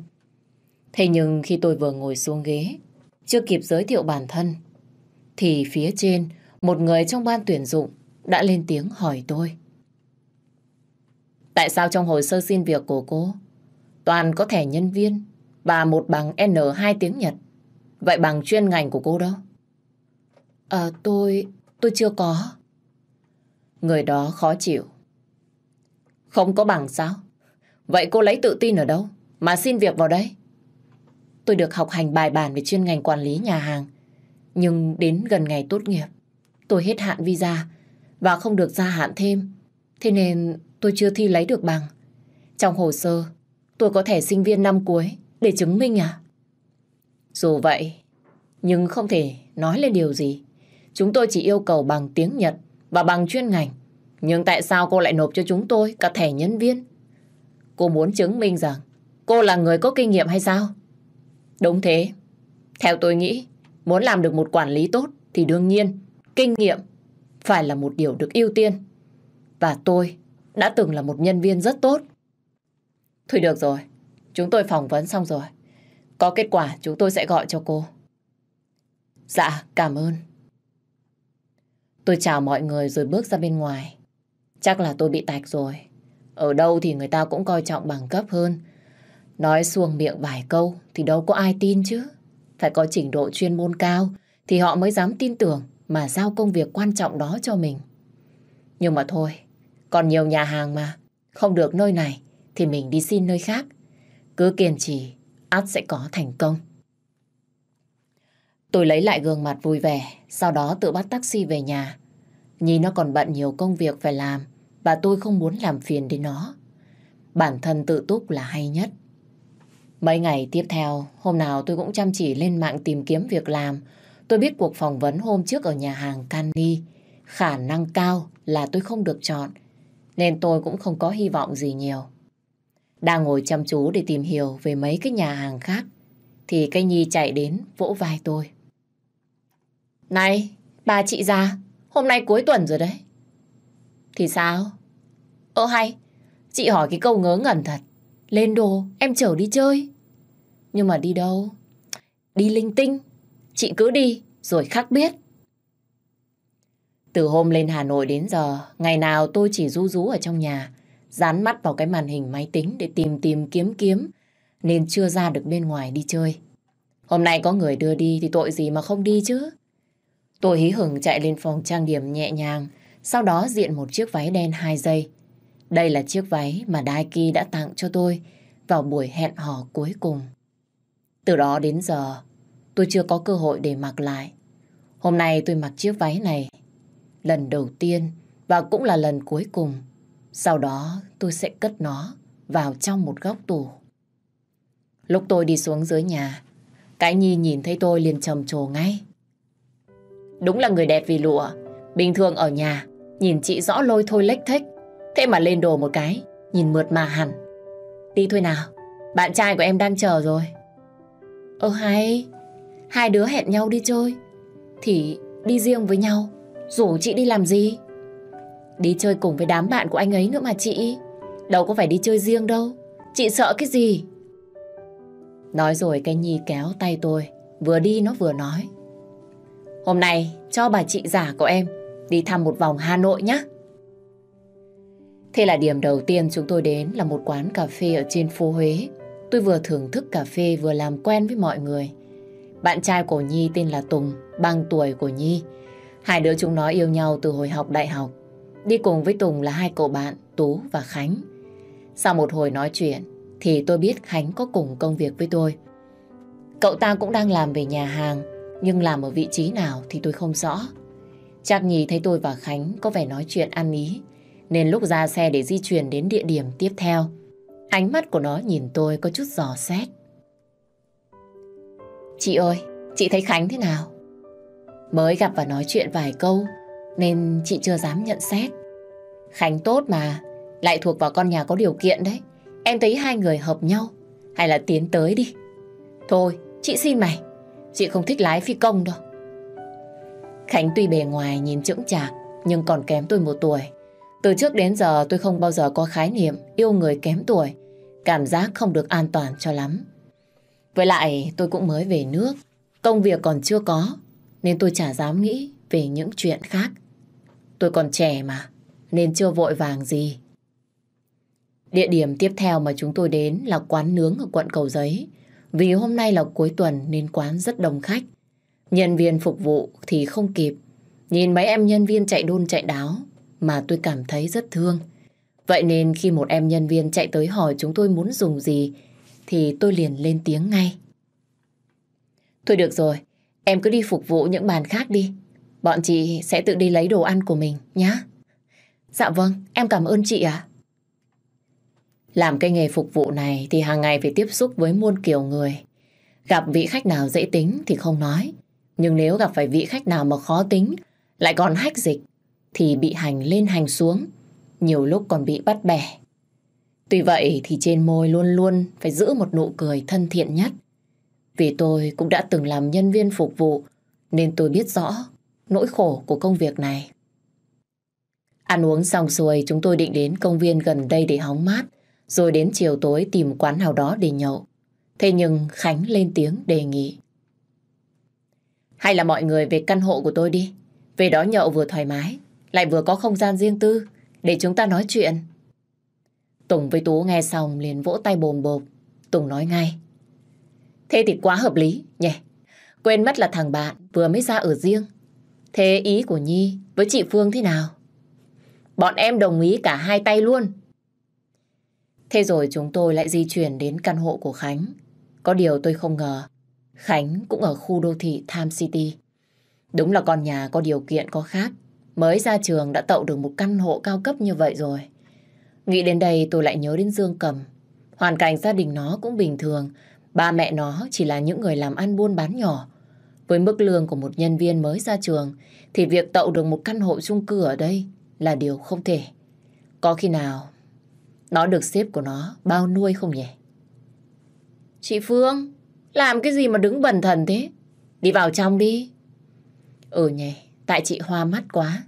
Thế nhưng khi tôi vừa ngồi xuống ghế, chưa kịp giới thiệu bản thân, thì phía trên, một người trong ban tuyển dụng đã lên tiếng hỏi tôi. Tại sao trong hồ sơ xin việc của cô toàn có thẻ nhân viên và một bằng N2 tiếng Nhật Vậy bằng chuyên ngành của cô đó? À, tôi... tôi chưa có. Người đó khó chịu. Không có bằng sao? Vậy cô lấy tự tin ở đâu? Mà xin việc vào đây? Tôi được học hành bài bản về chuyên ngành quản lý nhà hàng. Nhưng đến gần ngày tốt nghiệp, tôi hết hạn visa và không được gia hạn thêm. Thế nên tôi chưa thi lấy được bằng. Trong hồ sơ, tôi có thẻ sinh viên năm cuối để chứng minh à? Dù vậy, nhưng không thể nói lên điều gì. Chúng tôi chỉ yêu cầu bằng tiếng Nhật và bằng chuyên ngành. Nhưng tại sao cô lại nộp cho chúng tôi cả thẻ nhân viên? Cô muốn chứng minh rằng cô là người có kinh nghiệm hay sao? Đúng thế. Theo tôi nghĩ, muốn làm được một quản lý tốt thì đương nhiên kinh nghiệm phải là một điều được ưu tiên. Và tôi đã từng là một nhân viên rất tốt. Thôi được rồi, chúng tôi phỏng vấn xong rồi. Có kết quả chúng tôi sẽ gọi cho cô. Dạ, cảm ơn. Tôi chào mọi người rồi bước ra bên ngoài. Chắc là tôi bị tạch rồi. Ở đâu thì người ta cũng coi trọng bằng cấp hơn. Nói xuồng miệng vài câu thì đâu có ai tin chứ. Phải có trình độ chuyên môn cao thì họ mới dám tin tưởng mà giao công việc quan trọng đó cho mình. Nhưng mà thôi, còn nhiều nhà hàng mà, không được nơi này thì mình đi xin nơi khác. Cứ kiên trì, át sẽ có thành công. Tôi lấy lại gương mặt vui vẻ, sau đó tự bắt taxi về nhà. Nhìn nó còn bận nhiều công việc phải làm và tôi không muốn làm phiền đến nó. Bản thân tự túc là hay nhất. Mấy ngày tiếp theo, hôm nào tôi cũng chăm chỉ lên mạng tìm kiếm việc làm. Tôi biết cuộc phỏng vấn hôm trước ở nhà hàng Candy khả năng cao là tôi không được chọn, nên tôi cũng không có hy vọng gì nhiều. Đang ngồi chăm chú để tìm hiểu về mấy cái nhà hàng khác, thì cái Nhi chạy đến vỗ vai tôi. Này, bà chị già, hôm nay cuối tuần rồi đấy. Thì sao? Ơ hay, chị hỏi cái câu ngớ ngẩn thật. Lên đồ, em chở đi chơi. Nhưng mà đi đâu? Đi linh tinh. Chị cứ đi, rồi khắc biết. Từ hôm lên Hà Nội đến giờ, ngày nào tôi chỉ ru rú ở trong nhà, dán mắt vào cái màn hình máy tính để tìm tìm kiếm kiếm, nên chưa ra được bên ngoài đi chơi. Hôm nay có người đưa đi thì tội gì mà không đi chứ. Tôi hí hửng chạy lên phòng trang điểm nhẹ nhàng, sau đó diện một chiếc váy đen 2 giây. Đây là chiếc váy mà Daiki đã tặng cho tôi vào buổi hẹn hò cuối cùng. Từ đó đến giờ, tôi chưa có cơ hội để mặc lại. Hôm nay tôi mặc chiếc váy này lần đầu tiên và cũng là lần cuối cùng sau đó tôi sẽ cất nó vào trong một góc tủ. Lúc tôi đi xuống dưới nhà, cái Nhi nhìn thấy tôi liền trầm trồ ngay. Đúng là người đẹp vì lụa, bình thường ở nhà, nhìn chị rõ lôi thôi lếch thếch, thế mà lên đồ một cái, nhìn mượt mà hẳn. Đi thôi nào, bạn trai của em đang chờ rồi. Ơ hay, hai đứa hẹn nhau đi chơi, thì đi riêng với nhau, rủ chị đi làm gì? Đi chơi cùng với đám bạn của anh ấy nữa mà chị Đâu có phải đi chơi riêng đâu Chị sợ cái gì Nói rồi cái Nhi kéo tay tôi Vừa đi nó vừa nói Hôm nay cho bà chị giả của em Đi thăm một vòng Hà Nội nhé Thế là điểm đầu tiên chúng tôi đến là một quán cà phê ở trên phố Huế. Tôi vừa thưởng thức cà phê vừa làm quen với mọi người. Bạn trai của Nhi tên là Tùng, bằng tuổi của Nhi. Hai đứa chúng nó yêu nhau từ hồi học đại học. Đi cùng với Tùng là hai cậu bạn Tú và Khánh. Sau một hồi nói chuyện thì tôi biết Khánh có cùng công việc với tôi. Cậu ta cũng đang làm về nhà hàng nhưng làm ở vị trí nào thì tôi không rõ. Chắc nhì thấy tôi và Khánh có vẻ nói chuyện ăn ý nên lúc ra xe để di chuyển đến địa điểm tiếp theo ánh mắt của nó nhìn tôi có chút giò xét. Chị ơi, chị thấy Khánh thế nào? Mới gặp và nói chuyện vài câu nên chị chưa dám nhận xét. Khánh tốt mà, lại thuộc vào con nhà có điều kiện đấy. Em thấy hai người hợp nhau, hay là tiến tới đi. Thôi, chị xin mày, chị không thích lái phi công đâu. Khánh tuy bề ngoài nhìn trưởng chạc, nhưng còn kém tôi một tuổi. Từ trước đến giờ tôi không bao giờ có khái niệm yêu người kém tuổi, cảm giác không được an toàn cho lắm. Với lại tôi cũng mới về nước, công việc còn chưa có, nên tôi chả dám nghĩ về những chuyện khác. Tôi còn trẻ mà nên chưa vội vàng gì. Địa điểm tiếp theo mà chúng tôi đến là quán nướng ở quận Cầu Giấy. Vì hôm nay là cuối tuần nên quán rất đông khách. Nhân viên phục vụ thì không kịp. Nhìn mấy em nhân viên chạy đôn chạy đáo mà tôi cảm thấy rất thương. Vậy nên khi một em nhân viên chạy tới hỏi chúng tôi muốn dùng gì thì tôi liền lên tiếng ngay. Thôi được rồi, em cứ đi phục vụ những bàn khác đi. Bọn chị sẽ tự đi lấy đồ ăn của mình nhé. Dạ vâng, em cảm ơn chị ạ. Làm cái nghề phục vụ này thì hàng ngày phải tiếp xúc với muôn kiểu người. Gặp vị khách nào dễ tính thì không nói. Nhưng nếu gặp phải vị khách nào mà khó tính, lại còn hách dịch, thì bị hành lên hành xuống, nhiều lúc còn bị bắt bẻ. Tuy vậy thì trên môi luôn luôn phải giữ một nụ cười thân thiện nhất. Vì tôi cũng đã từng làm nhân viên phục vụ, nên tôi biết rõ nỗi khổ của công việc này. Ăn uống xong xuôi chúng tôi định đến công viên gần đây để hóng mát, rồi đến chiều tối tìm quán nào đó để nhậu. Thế nhưng Khánh lên tiếng đề nghị. Hay là mọi người về căn hộ của tôi đi, về đó nhậu vừa thoải mái, lại vừa có không gian riêng tư để chúng ta nói chuyện. Tùng với Tú nghe xong liền vỗ tay bồm bộp. Tùng nói ngay. Thế thì quá hợp lý nhỉ. Quên mất là thằng bạn vừa mới ra ở riêng. Thế ý của Nhi với chị Phương thế nào? Bọn em đồng ý cả hai tay luôn. Thế rồi chúng tôi lại di chuyển đến căn hộ của Khánh. Có điều tôi không ngờ, Khánh cũng ở khu đô thị Tham City. Đúng là con nhà có điều kiện có khác. Mới ra trường đã tậu được một căn hộ cao cấp như vậy rồi. Nghĩ đến đây tôi lại nhớ đến Dương Cầm. Hoàn cảnh gia đình nó cũng bình thường. Ba mẹ nó chỉ là những người làm ăn buôn bán nhỏ. Với mức lương của một nhân viên mới ra trường thì việc tậu được một căn hộ chung cư ở đây là điều không thể. Có khi nào nó được xếp của nó bao nuôi không nhỉ? Chị Phương, làm cái gì mà đứng bần thần thế? Đi vào trong đi. Ừ nhỉ, tại chị hoa mắt quá.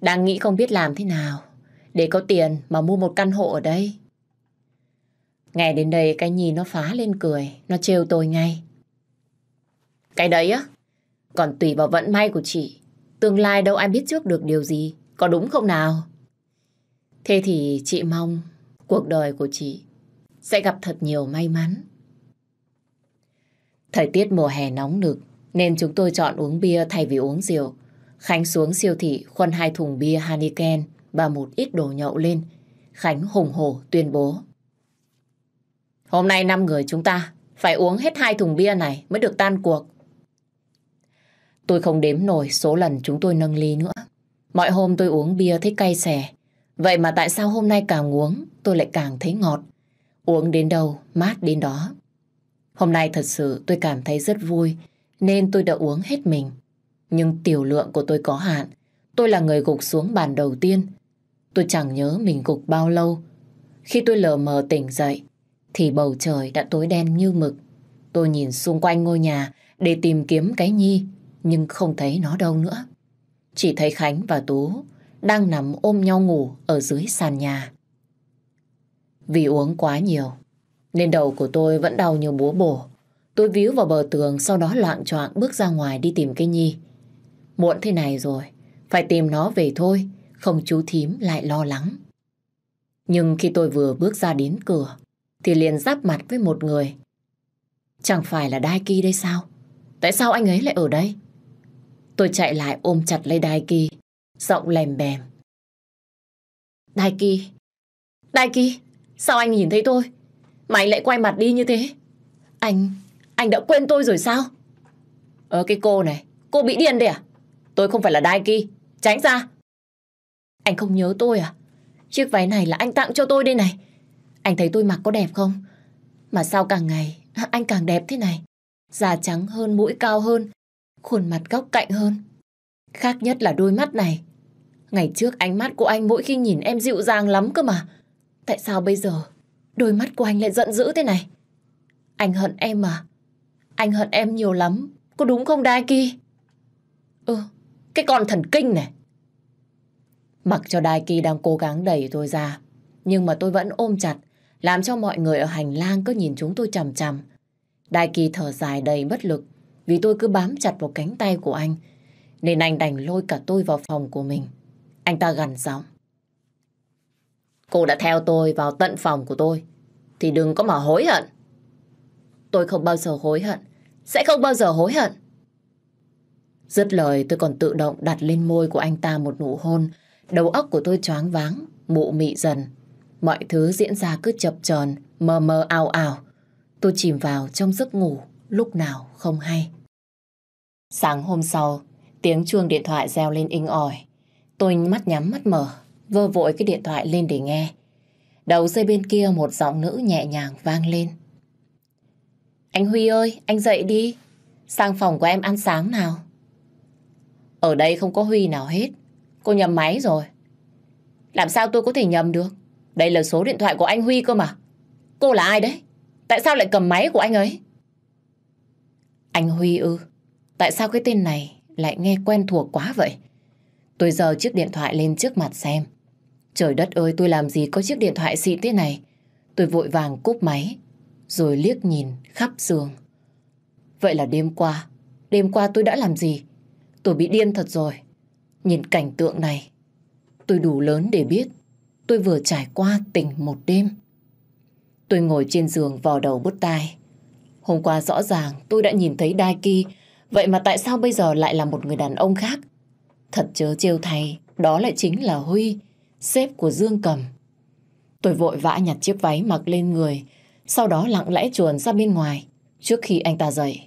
Đang nghĩ không biết làm thế nào để có tiền mà mua một căn hộ ở đây. Nghe đến đây cái nhìn nó phá lên cười, nó trêu tôi ngay. Cái đấy á, còn tùy vào vận may của chị, tương lai đâu ai biết trước được điều gì. Có đúng không nào? Thế thì chị mong cuộc đời của chị sẽ gặp thật nhiều may mắn. Thời tiết mùa hè nóng nực nên chúng tôi chọn uống bia thay vì uống rượu. Khánh xuống siêu thị khuân hai thùng bia Hanniken và một ít đồ nhậu lên. Khánh hùng hổ tuyên bố. Hôm nay năm người chúng ta phải uống hết hai thùng bia này mới được tan cuộc. Tôi không đếm nổi số lần chúng tôi nâng ly nữa. Mọi hôm tôi uống bia thấy cay xè. Vậy mà tại sao hôm nay càng uống tôi lại càng thấy ngọt. Uống đến đâu, mát đến đó. Hôm nay thật sự tôi cảm thấy rất vui nên tôi đã uống hết mình. Nhưng tiểu lượng của tôi có hạn. Tôi là người gục xuống bàn đầu tiên. Tôi chẳng nhớ mình gục bao lâu. Khi tôi lờ mờ tỉnh dậy thì bầu trời đã tối đen như mực. Tôi nhìn xung quanh ngôi nhà để tìm kiếm cái Nhi nhưng không thấy nó đâu nữa chỉ thấy Khánh và Tú đang nằm ôm nhau ngủ ở dưới sàn nhà. Vì uống quá nhiều, nên đầu của tôi vẫn đau như búa bổ. Tôi víu vào bờ tường, sau đó loạn choạng bước ra ngoài đi tìm cái Nhi. Muộn thế này rồi, phải tìm nó về thôi, không chú thím lại lo lắng. Nhưng khi tôi vừa bước ra đến cửa, thì liền giáp mặt với một người. Chẳng phải là Đai Ki đây sao? Tại sao anh ấy lại ở đây? Tôi chạy lại ôm chặt lấy Đài Kỳ, giọng lèm bèm. Đài Kỳ, Đài Kỳ, sao anh nhìn thấy tôi? Mà anh lại quay mặt đi như thế? Anh, anh đã quên tôi rồi sao? Ờ cái cô này, cô bị điên đấy à? Tôi không phải là Đài Kỳ, tránh ra. Anh không nhớ tôi à? Chiếc váy này là anh tặng cho tôi đây này. Anh thấy tôi mặc có đẹp không? Mà sao càng ngày anh càng đẹp thế này? Da trắng hơn, mũi cao hơn, khuôn mặt góc cạnh hơn. Khác nhất là đôi mắt này. Ngày trước ánh mắt của anh mỗi khi nhìn em dịu dàng lắm cơ mà. Tại sao bây giờ đôi mắt của anh lại giận dữ thế này? Anh hận em mà. Anh hận em nhiều lắm. Có đúng không Daiki? Ừ, cái con thần kinh này. Mặc cho Daiki đang cố gắng đẩy tôi ra, nhưng mà tôi vẫn ôm chặt, làm cho mọi người ở hành lang cứ nhìn chúng tôi chằm chằm. Đại kỳ thở dài đầy bất lực, vì tôi cứ bám chặt vào cánh tay của anh, nên anh đành lôi cả tôi vào phòng của mình. Anh ta gằn giọng. Cô đã theo tôi vào tận phòng của tôi, thì đừng có mà hối hận. Tôi không bao giờ hối hận, sẽ không bao giờ hối hận. Dứt lời tôi còn tự động đặt lên môi của anh ta một nụ hôn, đầu óc của tôi choáng váng, mụ mị dần. Mọi thứ diễn ra cứ chập tròn mờ mờ ảo ảo. Tôi chìm vào trong giấc ngủ lúc nào không hay. Sáng hôm sau, tiếng chuông điện thoại reo lên inh ỏi. Tôi mắt nhắm mắt mở, vơ vội cái điện thoại lên để nghe. Đầu dây bên kia một giọng nữ nhẹ nhàng vang lên. Anh Huy ơi, anh dậy đi. Sang phòng của em ăn sáng nào. Ở đây không có Huy nào hết. Cô nhầm máy rồi. Làm sao tôi có thể nhầm được? Đây là số điện thoại của anh Huy cơ mà. Cô là ai đấy? Tại sao lại cầm máy của anh ấy? Anh Huy ư? Tại sao cái tên này lại nghe quen thuộc quá vậy? Tôi giờ chiếc điện thoại lên trước mặt xem. Trời đất ơi tôi làm gì có chiếc điện thoại xịn thế này. Tôi vội vàng cúp máy, rồi liếc nhìn khắp giường. Vậy là đêm qua, đêm qua tôi đã làm gì? Tôi bị điên thật rồi. Nhìn cảnh tượng này, tôi đủ lớn để biết tôi vừa trải qua tình một đêm. Tôi ngồi trên giường vò đầu bứt tai. Hôm qua rõ ràng tôi đã nhìn thấy Daiki. Ki Vậy mà tại sao bây giờ lại là một người đàn ông khác? Thật chớ trêu thay, đó lại chính là Huy, sếp của Dương Cầm. Tôi vội vã nhặt chiếc váy mặc lên người, sau đó lặng lẽ chuồn ra bên ngoài, trước khi anh ta dậy.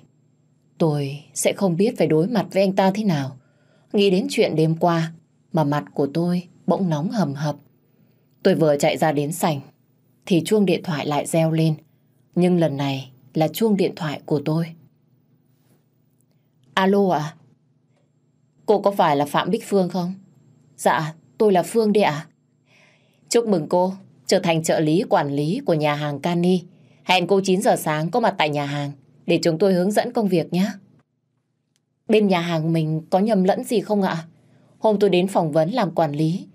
Tôi sẽ không biết phải đối mặt với anh ta thế nào. Nghĩ đến chuyện đêm qua, mà mặt của tôi bỗng nóng hầm hập. Tôi vừa chạy ra đến sảnh, thì chuông điện thoại lại reo lên. Nhưng lần này là chuông điện thoại của tôi. Alo ạ, Cô có phải là Phạm Bích Phương không? Dạ, tôi là Phương đi ạ. Chúc mừng cô trở thành trợ lý quản lý của nhà hàng Cani. Hẹn cô 9 giờ sáng có mặt tại nhà hàng để chúng tôi hướng dẫn công việc nhé. Bên nhà hàng mình có nhầm lẫn gì không ạ? Hôm tôi đến phỏng vấn làm quản lý,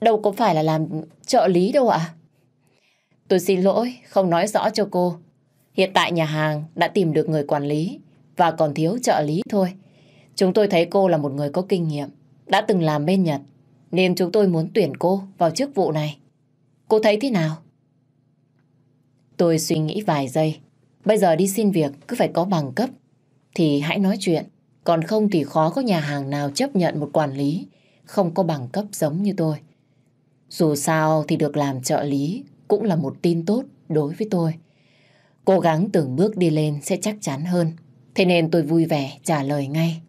đâu có phải là làm trợ lý đâu ạ. Tôi xin lỗi, không nói rõ cho cô. Hiện tại nhà hàng đã tìm được người quản lý và còn thiếu trợ lý thôi. Chúng tôi thấy cô là một người có kinh nghiệm, đã từng làm bên Nhật, nên chúng tôi muốn tuyển cô vào chức vụ này. Cô thấy thế nào? Tôi suy nghĩ vài giây. Bây giờ đi xin việc cứ phải có bằng cấp, thì hãy nói chuyện. Còn không thì khó có nhà hàng nào chấp nhận một quản lý không có bằng cấp giống như tôi. Dù sao thì được làm trợ lý cũng là một tin tốt đối với tôi. Cố gắng từng bước đi lên sẽ chắc chắn hơn. Thế nên tôi vui vẻ trả lời ngay.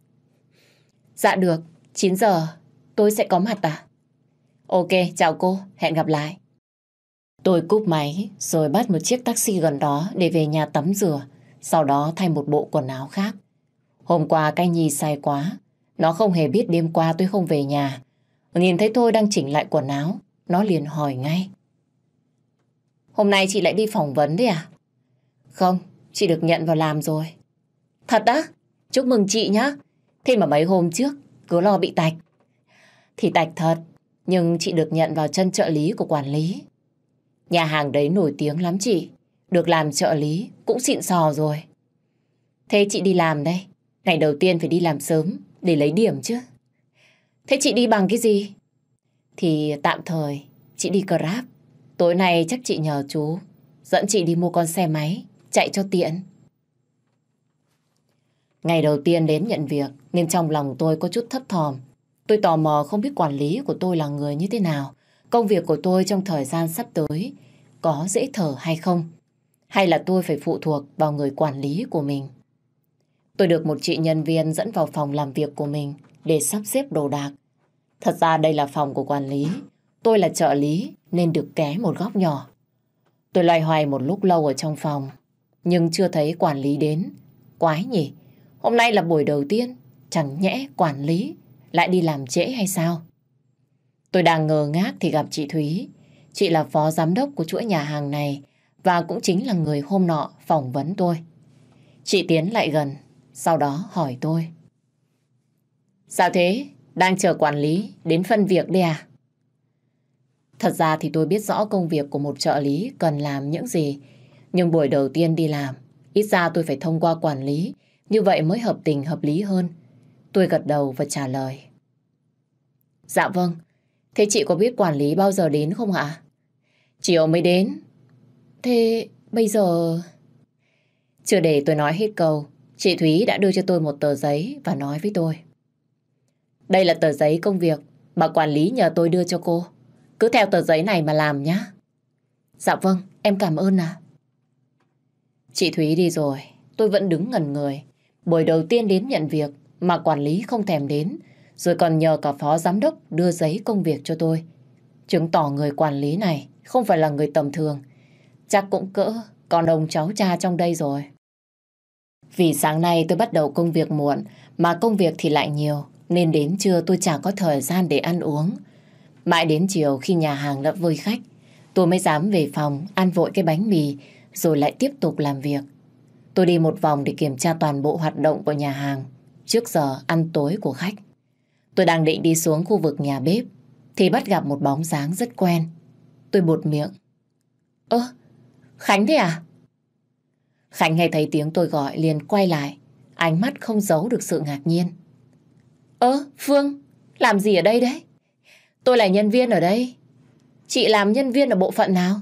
Dạ được, 9 giờ tôi sẽ có mặt à? Ok, chào cô, hẹn gặp lại. Tôi cúp máy rồi bắt một chiếc taxi gần đó để về nhà tắm rửa, sau đó thay một bộ quần áo khác. Hôm qua cái nhì sai quá, nó không hề biết đêm qua tôi không về nhà. Nhìn thấy tôi đang chỉnh lại quần áo, nó liền hỏi ngay. Hôm nay chị lại đi phỏng vấn đấy à? Không, chị được nhận vào làm rồi. Thật á? Chúc mừng chị nhá. Thế mà mấy hôm trước, cứ lo bị tạch. Thì tạch thật, nhưng chị được nhận vào chân trợ lý của quản lý. Nhà hàng đấy nổi tiếng lắm chị. Được làm trợ lý cũng xịn sò rồi. Thế chị đi làm đây. Ngày đầu tiên phải đi làm sớm để lấy điểm chứ. Thế chị đi bằng cái gì? Thì tạm thời chị đi Grab. Tối nay chắc chị nhờ chú dẫn chị đi mua con xe máy chạy cho tiện. Ngày đầu tiên đến nhận việc nên trong lòng tôi có chút thấp thòm. Tôi tò mò không biết quản lý của tôi là người như thế nào. Công việc của tôi trong thời gian sắp tới có dễ thở hay không? Hay là tôi phải phụ thuộc vào người quản lý của mình? Tôi được một chị nhân viên dẫn vào phòng làm việc của mình để sắp xếp đồ đạc. Thật ra đây là phòng của quản lý. Tôi là trợ lý nên được ké một góc nhỏ. Tôi loay hoay một lúc lâu ở trong phòng nhưng chưa thấy quản lý đến. Quái nhỉ? Hôm nay là buổi đầu tiên, chẳng nhẽ quản lý lại đi làm trễ hay sao? Tôi đang ngờ ngác thì gặp chị Thúy. Chị là phó giám đốc của chuỗi nhà hàng này và cũng chính là người hôm nọ phỏng vấn tôi. Chị tiến lại gần, sau đó hỏi tôi. Sao thế? Đang chờ quản lý đến phân việc đi à? Thật ra thì tôi biết rõ công việc của một trợ lý cần làm những gì, nhưng buổi đầu tiên đi làm, ít ra tôi phải thông qua quản lý như vậy mới hợp tình hợp lý hơn. Tôi gật đầu và trả lời. Dạ vâng. Thế chị có biết quản lý bao giờ đến không ạ? Chiều mới đến. Thế bây giờ... Chưa để tôi nói hết câu, chị Thúy đã đưa cho tôi một tờ giấy và nói với tôi. Đây là tờ giấy công việc mà quản lý nhờ tôi đưa cho cô. Cứ theo tờ giấy này mà làm nhé. Dạ vâng, em cảm ơn ạ. Chị Thúy đi rồi, tôi vẫn đứng ngần người. Buổi đầu tiên đến nhận việc mà quản lý không thèm đến, rồi còn nhờ cả phó giám đốc đưa giấy công việc cho tôi. Chứng tỏ người quản lý này không phải là người tầm thường. Chắc cũng cỡ còn ông cháu cha trong đây rồi. Vì sáng nay tôi bắt đầu công việc muộn, mà công việc thì lại nhiều, nên đến trưa tôi chả có thời gian để ăn uống. Mãi đến chiều khi nhà hàng đã vơi khách, tôi mới dám về phòng ăn vội cái bánh mì, rồi lại tiếp tục làm việc. Tôi đi một vòng để kiểm tra toàn bộ hoạt động của nhà hàng trước giờ ăn tối của khách. Tôi đang định đi xuống khu vực nhà bếp thì bắt gặp một bóng dáng rất quen. Tôi bột miệng. Ơ, Khánh thế à? Khánh nghe thấy tiếng tôi gọi liền quay lại, ánh mắt không giấu được sự ngạc nhiên. Ơ, Phương, làm gì ở đây đấy? Tôi là nhân viên ở đây. Chị làm nhân viên ở bộ phận nào?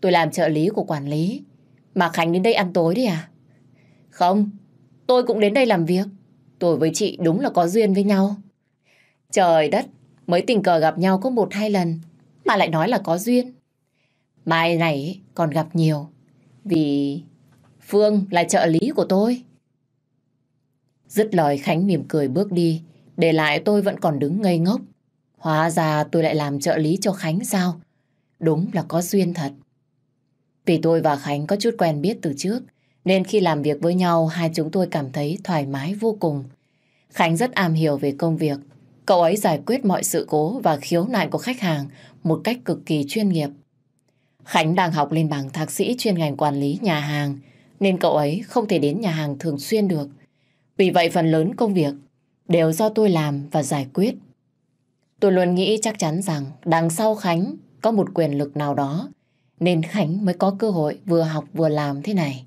Tôi làm trợ lý của quản lý. Mà Khánh đến đây ăn tối đi à? Không, tôi cũng đến đây làm việc. Tôi với chị đúng là có duyên với nhau. Trời đất, mới tình cờ gặp nhau có một hai lần, mà lại nói là có duyên. Mai này còn gặp nhiều, vì Phương là trợ lý của tôi. Dứt lời Khánh mỉm cười bước đi, để lại tôi vẫn còn đứng ngây ngốc. Hóa ra tôi lại làm trợ lý cho Khánh sao? Đúng là có duyên thật. Vì tôi và Khánh có chút quen biết từ trước, nên khi làm việc với nhau hai chúng tôi cảm thấy thoải mái vô cùng. Khánh rất am hiểu về công việc, cậu ấy giải quyết mọi sự cố và khiếu nại của khách hàng một cách cực kỳ chuyên nghiệp. Khánh đang học lên bằng thạc sĩ chuyên ngành quản lý nhà hàng, nên cậu ấy không thể đến nhà hàng thường xuyên được. Vì vậy phần lớn công việc đều do tôi làm và giải quyết. Tôi luôn nghĩ chắc chắn rằng đằng sau Khánh có một quyền lực nào đó, nên Khánh mới có cơ hội vừa học vừa làm thế này.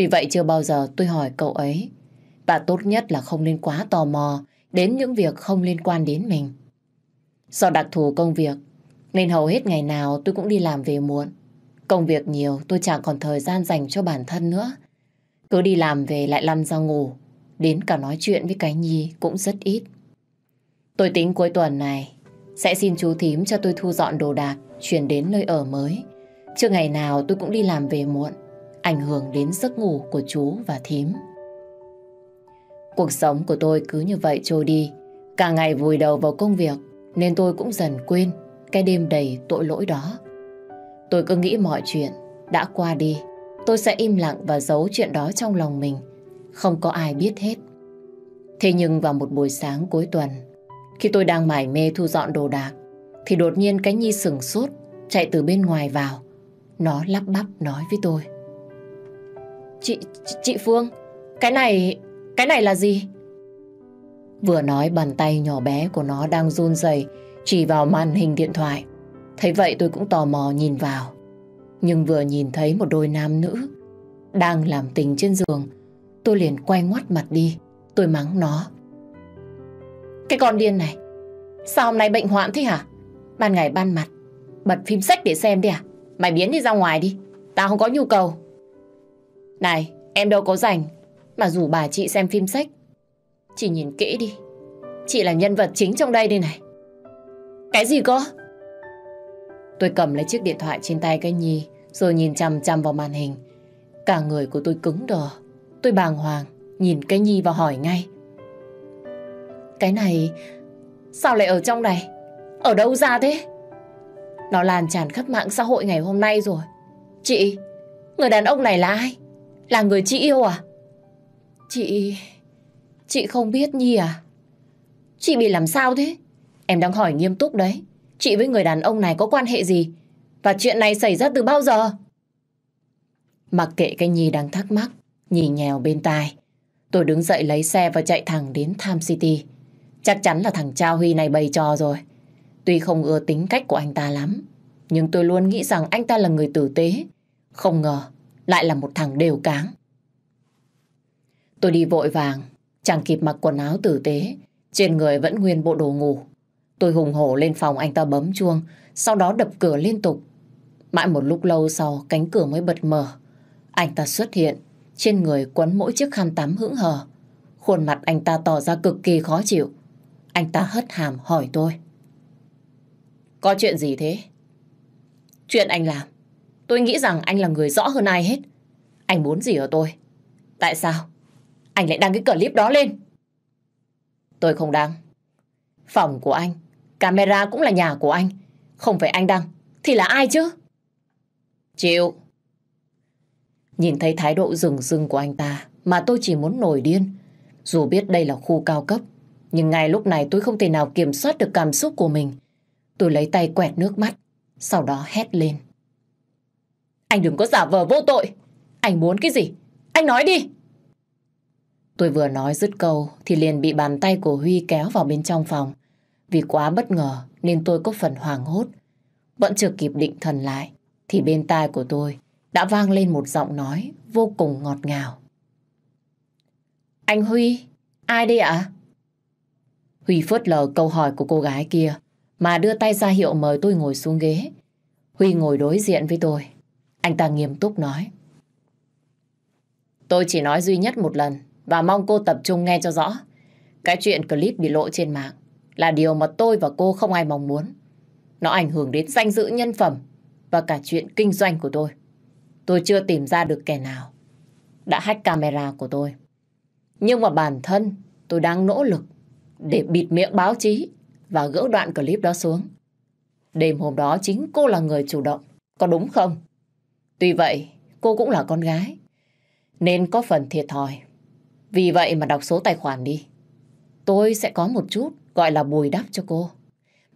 Vì vậy chưa bao giờ tôi hỏi cậu ấy. Và tốt nhất là không nên quá tò mò đến những việc không liên quan đến mình. Do đặc thù công việc, nên hầu hết ngày nào tôi cũng đi làm về muộn. Công việc nhiều tôi chẳng còn thời gian dành cho bản thân nữa. Cứ đi làm về lại lăn ra ngủ, đến cả nói chuyện với cái nhi cũng rất ít. Tôi tính cuối tuần này sẽ xin chú thím cho tôi thu dọn đồ đạc chuyển đến nơi ở mới. chưa ngày nào tôi cũng đi làm về muộn ảnh hưởng đến giấc ngủ của chú và thím. Cuộc sống của tôi cứ như vậy trôi đi, cả ngày vùi đầu vào công việc nên tôi cũng dần quên cái đêm đầy tội lỗi đó. Tôi cứ nghĩ mọi chuyện đã qua đi, tôi sẽ im lặng và giấu chuyện đó trong lòng mình, không có ai biết hết. Thế nhưng vào một buổi sáng cuối tuần, khi tôi đang mải mê thu dọn đồ đạc, thì đột nhiên cái Nhi sừng sốt chạy từ bên ngoài vào. Nó lắp bắp nói với tôi. Chị, chị, chị Phương, cái này, cái này là gì? Vừa nói bàn tay nhỏ bé của nó đang run rẩy chỉ vào màn hình điện thoại. Thấy vậy tôi cũng tò mò nhìn vào. Nhưng vừa nhìn thấy một đôi nam nữ đang làm tình trên giường, tôi liền quay ngoắt mặt đi. Tôi mắng nó. Cái con điên này, sao hôm nay bệnh hoạn thế hả? Ban ngày ban mặt, bật phim sách để xem đi à? Mày biến đi ra ngoài đi, tao không có nhu cầu. Này, em đâu có rảnh mà rủ bà chị xem phim sách. Chị nhìn kỹ đi. Chị là nhân vật chính trong đây đây này. Cái gì cơ? Tôi cầm lấy chiếc điện thoại trên tay cái Nhi rồi nhìn chằm chằm vào màn hình. Cả người của tôi cứng đờ. Tôi bàng hoàng nhìn cái Nhi và hỏi ngay. Cái này sao lại ở trong này? Ở đâu ra thế? Nó lan tràn khắp mạng xã hội ngày hôm nay rồi. Chị, người đàn ông này là ai? là người chị yêu à? Chị... Chị không biết Nhi à? Chị bị làm sao thế? Em đang hỏi nghiêm túc đấy. Chị với người đàn ông này có quan hệ gì? Và chuyện này xảy ra từ bao giờ? Mặc kệ cái Nhi đang thắc mắc, nhì nhèo bên tai. Tôi đứng dậy lấy xe và chạy thẳng đến Tham City. Chắc chắn là thằng Trao Huy này bày trò rồi. Tuy không ưa tính cách của anh ta lắm, nhưng tôi luôn nghĩ rằng anh ta là người tử tế. Không ngờ lại là một thằng đều cáng. Tôi đi vội vàng, chẳng kịp mặc quần áo tử tế, trên người vẫn nguyên bộ đồ ngủ. Tôi hùng hổ lên phòng anh ta bấm chuông, sau đó đập cửa liên tục. Mãi một lúc lâu sau, cánh cửa mới bật mở. Anh ta xuất hiện, trên người quấn mỗi chiếc khăn tắm hững hờ. Khuôn mặt anh ta tỏ ra cực kỳ khó chịu. Anh ta hất hàm hỏi tôi. Có chuyện gì thế? Chuyện anh làm, Tôi nghĩ rằng anh là người rõ hơn ai hết. Anh muốn gì ở tôi? Tại sao? Anh lại đăng cái clip đó lên. Tôi không đăng. Phòng của anh, camera cũng là nhà của anh. Không phải anh đăng, thì là ai chứ? Chịu. Nhìn thấy thái độ rừng rừng của anh ta mà tôi chỉ muốn nổi điên. Dù biết đây là khu cao cấp, nhưng ngay lúc này tôi không thể nào kiểm soát được cảm xúc của mình. Tôi lấy tay quẹt nước mắt, sau đó hét lên. Anh đừng có giả vờ vô tội. Anh muốn cái gì? Anh nói đi. Tôi vừa nói dứt câu thì liền bị bàn tay của Huy kéo vào bên trong phòng. Vì quá bất ngờ nên tôi có phần hoảng hốt. Vẫn chưa kịp định thần lại thì bên tai của tôi đã vang lên một giọng nói vô cùng ngọt ngào. Anh Huy, ai đây ạ? Huy phớt lờ câu hỏi của cô gái kia mà đưa tay ra hiệu mời tôi ngồi xuống ghế. Huy ngồi đối diện với tôi, anh ta nghiêm túc nói. Tôi chỉ nói duy nhất một lần và mong cô tập trung nghe cho rõ. Cái chuyện clip bị lộ trên mạng là điều mà tôi và cô không ai mong muốn. Nó ảnh hưởng đến danh dự nhân phẩm và cả chuyện kinh doanh của tôi. Tôi chưa tìm ra được kẻ nào đã hack camera của tôi. Nhưng mà bản thân tôi đang nỗ lực để bịt miệng báo chí và gỡ đoạn clip đó xuống. Đêm hôm đó chính cô là người chủ động, có đúng không? Tuy vậy, cô cũng là con gái, nên có phần thiệt thòi. Vì vậy mà đọc số tài khoản đi. Tôi sẽ có một chút gọi là bồi đắp cho cô.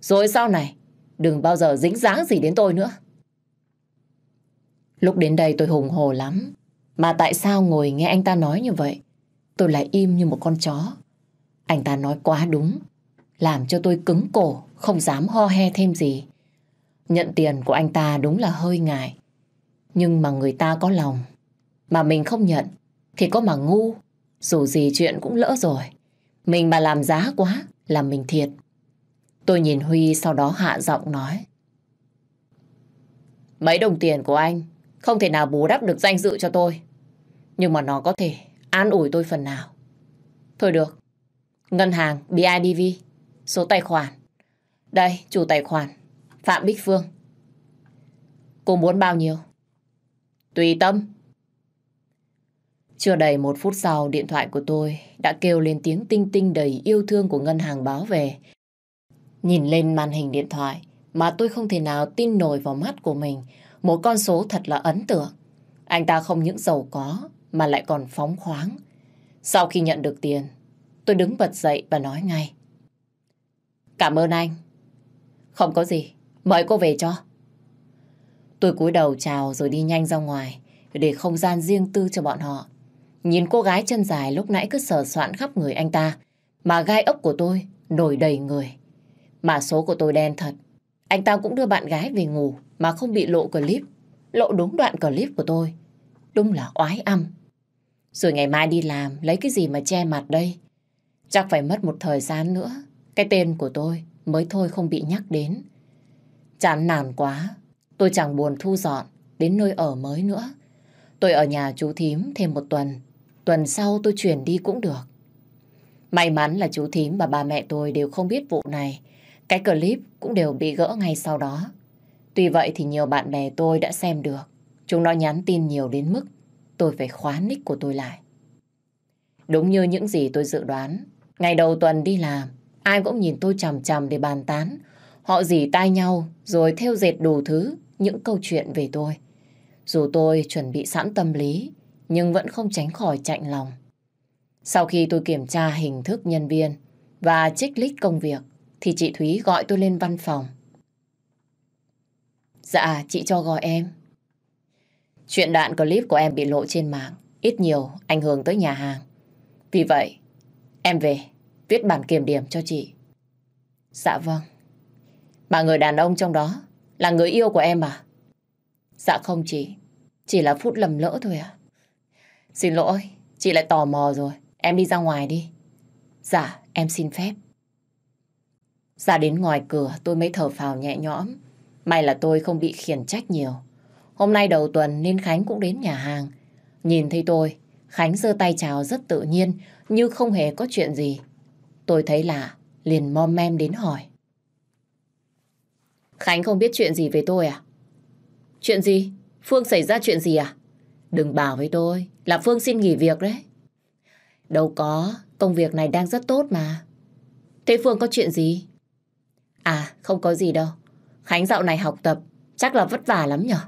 Rồi sau này, đừng bao giờ dính dáng gì đến tôi nữa. Lúc đến đây tôi hùng hồ lắm. Mà tại sao ngồi nghe anh ta nói như vậy, tôi lại im như một con chó. Anh ta nói quá đúng, làm cho tôi cứng cổ, không dám ho he thêm gì. Nhận tiền của anh ta đúng là hơi ngại. Nhưng mà người ta có lòng. Mà mình không nhận, thì có mà ngu. Dù gì chuyện cũng lỡ rồi. Mình mà làm giá quá, là mình thiệt. Tôi nhìn Huy sau đó hạ giọng nói. Mấy đồng tiền của anh không thể nào bù đắp được danh dự cho tôi. Nhưng mà nó có thể an ủi tôi phần nào. Thôi được. Ngân hàng BIDV, số tài khoản. Đây, chủ tài khoản, Phạm Bích Phương. Cô muốn bao nhiêu? Tùy tâm. Chưa đầy một phút sau, điện thoại của tôi đã kêu lên tiếng tinh tinh đầy yêu thương của ngân hàng báo về. Nhìn lên màn hình điện thoại mà tôi không thể nào tin nổi vào mắt của mình. Một con số thật là ấn tượng. Anh ta không những giàu có mà lại còn phóng khoáng. Sau khi nhận được tiền, tôi đứng bật dậy và nói ngay. Cảm ơn anh. Không có gì, mời cô về cho. Tôi cúi đầu chào rồi đi nhanh ra ngoài để không gian riêng tư cho bọn họ. Nhìn cô gái chân dài lúc nãy cứ sờ soạn khắp người anh ta, mà gai ốc của tôi nổi đầy người. Mà số của tôi đen thật. Anh ta cũng đưa bạn gái về ngủ mà không bị lộ clip. Lộ đúng đoạn clip của tôi. Đúng là oái âm. Rồi ngày mai đi làm lấy cái gì mà che mặt đây? Chắc phải mất một thời gian nữa. Cái tên của tôi mới thôi không bị nhắc đến. Chán nản quá, Tôi chẳng buồn thu dọn đến nơi ở mới nữa. Tôi ở nhà chú thím thêm một tuần. Tuần sau tôi chuyển đi cũng được. May mắn là chú thím và bà mẹ tôi đều không biết vụ này. Cái clip cũng đều bị gỡ ngay sau đó. Tuy vậy thì nhiều bạn bè tôi đã xem được. Chúng nó nhắn tin nhiều đến mức tôi phải khóa nick của tôi lại. Đúng như những gì tôi dự đoán. Ngày đầu tuần đi làm, ai cũng nhìn tôi chằm chằm để bàn tán. Họ dì tai nhau rồi theo dệt đủ thứ những câu chuyện về tôi. Dù tôi chuẩn bị sẵn tâm lý, nhưng vẫn không tránh khỏi chạnh lòng. Sau khi tôi kiểm tra hình thức nhân viên và trích lít công việc, thì chị Thúy gọi tôi lên văn phòng. Dạ, chị cho gọi em. Chuyện đạn clip của em bị lộ trên mạng, ít nhiều ảnh hưởng tới nhà hàng. Vì vậy, em về, viết bản kiểm điểm cho chị. Dạ vâng. Mà người đàn ông trong đó là người yêu của em à? Dạ không chị, chỉ là phút lầm lỡ thôi ạ. Xin lỗi, chị lại tò mò rồi, em đi ra ngoài đi. Dạ, em xin phép. Ra đến ngoài cửa tôi mới thở phào nhẹ nhõm. May là tôi không bị khiển trách nhiều. Hôm nay đầu tuần nên Khánh cũng đến nhà hàng. Nhìn thấy tôi, Khánh giơ tay chào rất tự nhiên như không hề có chuyện gì. Tôi thấy lạ, liền mom mem đến hỏi. Khánh không biết chuyện gì về tôi à? Chuyện gì? Phương xảy ra chuyện gì à? Đừng bảo với tôi là Phương xin nghỉ việc đấy. Đâu có, công việc này đang rất tốt mà. Thế Phương có chuyện gì? À, không có gì đâu. Khánh dạo này học tập, chắc là vất vả lắm nhở?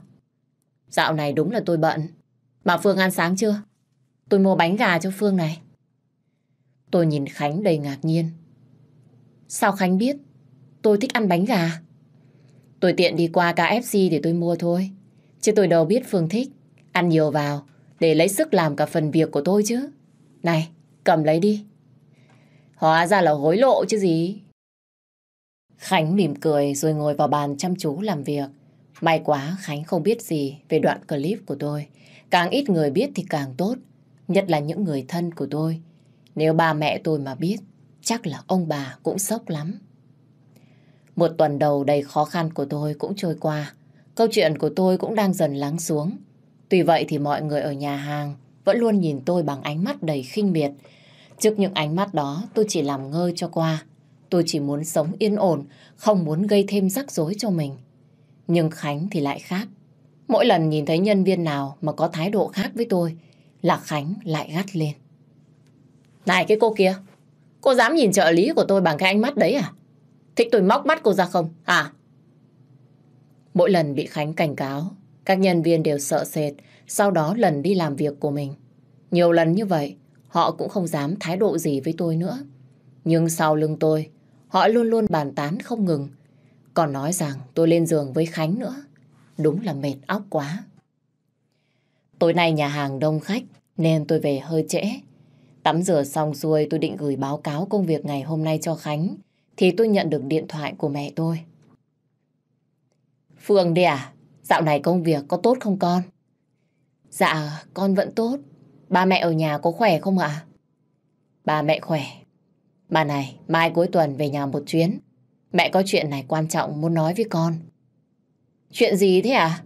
Dạo này đúng là tôi bận. Mà Phương ăn sáng chưa? Tôi mua bánh gà cho Phương này. Tôi nhìn Khánh đầy ngạc nhiên. Sao Khánh biết tôi thích ăn bánh gà? Tôi tiện đi qua KFC để tôi mua thôi. Chứ tôi đâu biết Phương thích. Ăn nhiều vào, để lấy sức làm cả phần việc của tôi chứ. Này, cầm lấy đi. Hóa ra là hối lộ chứ gì. Khánh mỉm cười rồi ngồi vào bàn chăm chú làm việc. May quá Khánh không biết gì về đoạn clip của tôi. Càng ít người biết thì càng tốt. Nhất là những người thân của tôi. Nếu ba mẹ tôi mà biết, chắc là ông bà cũng sốc lắm. Một tuần đầu đầy khó khăn của tôi cũng trôi qua. Câu chuyện của tôi cũng đang dần lắng xuống. Tuy vậy thì mọi người ở nhà hàng vẫn luôn nhìn tôi bằng ánh mắt đầy khinh miệt. Trước những ánh mắt đó tôi chỉ làm ngơ cho qua. Tôi chỉ muốn sống yên ổn, không muốn gây thêm rắc rối cho mình. Nhưng Khánh thì lại khác. Mỗi lần nhìn thấy nhân viên nào mà có thái độ khác với tôi là Khánh lại gắt lên. Này cái cô kia, cô dám nhìn trợ lý của tôi bằng cái ánh mắt đấy à? Thích tôi móc mắt cô ra không? Hả? À. Mỗi lần bị Khánh cảnh cáo, các nhân viên đều sợ sệt, sau đó lần đi làm việc của mình. Nhiều lần như vậy, họ cũng không dám thái độ gì với tôi nữa. Nhưng sau lưng tôi, họ luôn luôn bàn tán không ngừng. Còn nói rằng tôi lên giường với Khánh nữa. Đúng là mệt óc quá. Tối nay nhà hàng đông khách nên tôi về hơi trễ. Tắm rửa xong xuôi tôi định gửi báo cáo công việc ngày hôm nay cho Khánh thì tôi nhận được điện thoại của mẹ tôi. Phương đi à, dạo này công việc có tốt không con? Dạ, con vẫn tốt. Ba mẹ ở nhà có khỏe không ạ? Ba mẹ khỏe. Bà này, mai cuối tuần về nhà một chuyến. Mẹ có chuyện này quan trọng muốn nói với con. Chuyện gì thế à?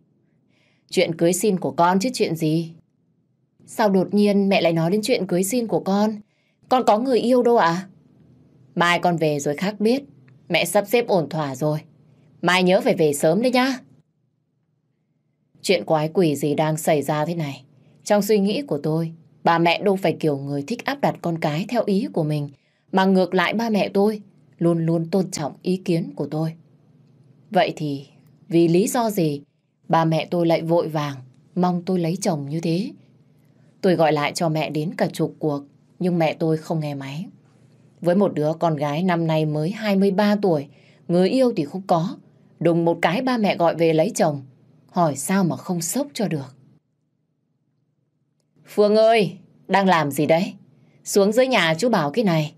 Chuyện cưới xin của con chứ chuyện gì? Sao đột nhiên mẹ lại nói đến chuyện cưới xin của con? Con có người yêu đâu ạ? À? Mai con về rồi khác biết. Mẹ sắp xếp ổn thỏa rồi. Mai nhớ phải về sớm đấy nhá. Chuyện quái quỷ gì đang xảy ra thế này? Trong suy nghĩ của tôi, bà mẹ đâu phải kiểu người thích áp đặt con cái theo ý của mình, mà ngược lại ba mẹ tôi luôn luôn tôn trọng ý kiến của tôi. Vậy thì, vì lý do gì ba mẹ tôi lại vội vàng mong tôi lấy chồng như thế? Tôi gọi lại cho mẹ đến cả chục cuộc, nhưng mẹ tôi không nghe máy. Với một đứa con gái năm nay mới 23 tuổi, người yêu thì không có. Đùng một cái ba mẹ gọi về lấy chồng. Hỏi sao mà không sốc cho được. Phương ơi, đang làm gì đấy? Xuống dưới nhà chú bảo cái này.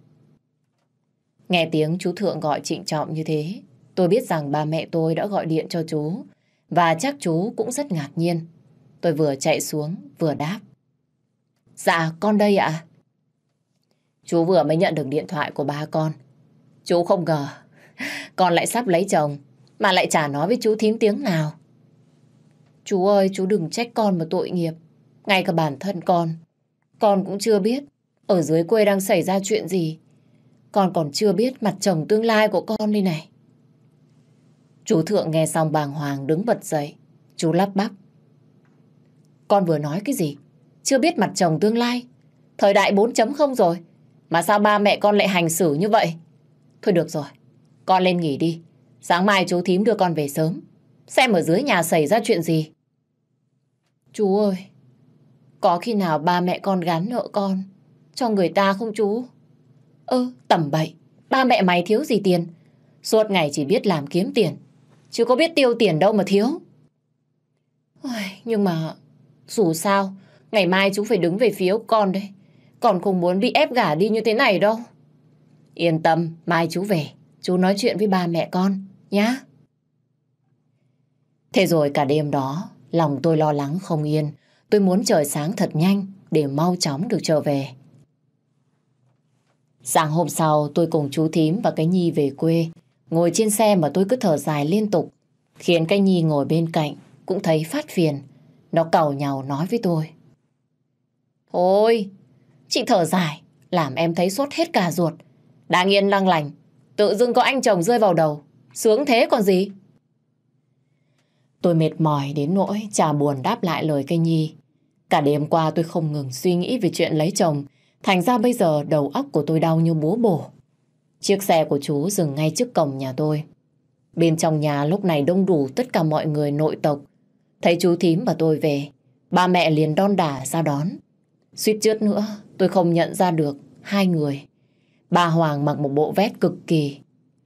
Nghe tiếng chú Thượng gọi trịnh trọng như thế, tôi biết rằng ba mẹ tôi đã gọi điện cho chú. Và chắc chú cũng rất ngạc nhiên. Tôi vừa chạy xuống, vừa đáp. Dạ, con đây ạ. Chú vừa mới nhận được điện thoại của ba con. Chú không ngờ, con lại sắp lấy chồng, mà lại chả nói với chú thím tiếng nào. Chú ơi, chú đừng trách con mà tội nghiệp. Ngay cả bản thân con, con cũng chưa biết ở dưới quê đang xảy ra chuyện gì. Con còn chưa biết mặt chồng tương lai của con đây này. Chú Thượng nghe xong bàng hoàng đứng bật dậy. Chú lắp bắp. Con vừa nói cái gì? Chưa biết mặt chồng tương lai. Thời đại 4.0 rồi. Mà sao ba mẹ con lại hành xử như vậy? Thôi được rồi, con lên nghỉ đi. Sáng mai chú thím đưa con về sớm. Xem ở dưới nhà xảy ra chuyện gì. Chú ơi, có khi nào ba mẹ con gán nợ con cho người ta không chú? Ơ, tầm bậy, ba mẹ mày thiếu gì tiền? Suốt ngày chỉ biết làm kiếm tiền, chứ có biết tiêu tiền đâu mà thiếu. Ôi, nhưng mà dù sao, ngày mai chú phải đứng về phía con đấy. Còn không muốn bị ép gả đi như thế này đâu. Yên tâm, mai chú về, chú nói chuyện với ba mẹ con, nhá. Thế rồi cả đêm đó, lòng tôi lo lắng không yên. Tôi muốn trời sáng thật nhanh để mau chóng được trở về. Sáng hôm sau, tôi cùng chú Thím và cái Nhi về quê. Ngồi trên xe mà tôi cứ thở dài liên tục, khiến cái Nhi ngồi bên cạnh cũng thấy phát phiền. Nó cầu nhau nói với tôi. Thôi, Chị thở dài, làm em thấy sốt hết cả ruột. Đang yên đang lành, tự dưng có anh chồng rơi vào đầu. Sướng thế còn gì? Tôi mệt mỏi đến nỗi chả buồn đáp lại lời cây nhi. Cả đêm qua tôi không ngừng suy nghĩ về chuyện lấy chồng. Thành ra bây giờ đầu óc của tôi đau như búa bổ. Chiếc xe của chú dừng ngay trước cổng nhà tôi. Bên trong nhà lúc này đông đủ tất cả mọi người nội tộc. Thấy chú thím và tôi về, ba mẹ liền đon đả ra đón. Suýt trước nữa, tôi không nhận ra được hai người. Bà Hoàng mặc một bộ vest cực kỳ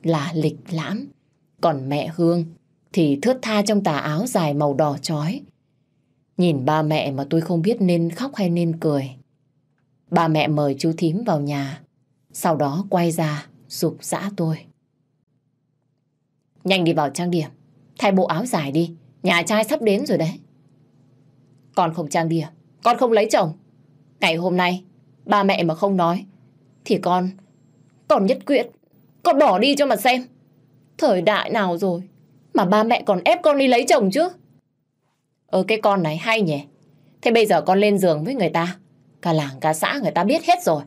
là lịch lãm, còn mẹ Hương thì thướt tha trong tà áo dài màu đỏ chói. Nhìn ba mẹ mà tôi không biết nên khóc hay nên cười. Ba mẹ mời chú thím vào nhà, sau đó quay ra dục dã tôi. Nhanh đi vào trang điểm, thay bộ áo dài đi, nhà trai sắp đến rồi đấy. Con không trang điểm, con không lấy chồng. Ngày hôm nay Ba mẹ mà không nói, thì con, còn nhất quyết, con bỏ đi cho mà xem. Thời đại nào rồi, mà ba mẹ còn ép con đi lấy chồng chứ. Ờ cái con này hay nhỉ. Thế bây giờ con lên giường với người ta, cả làng cả xã người ta biết hết rồi.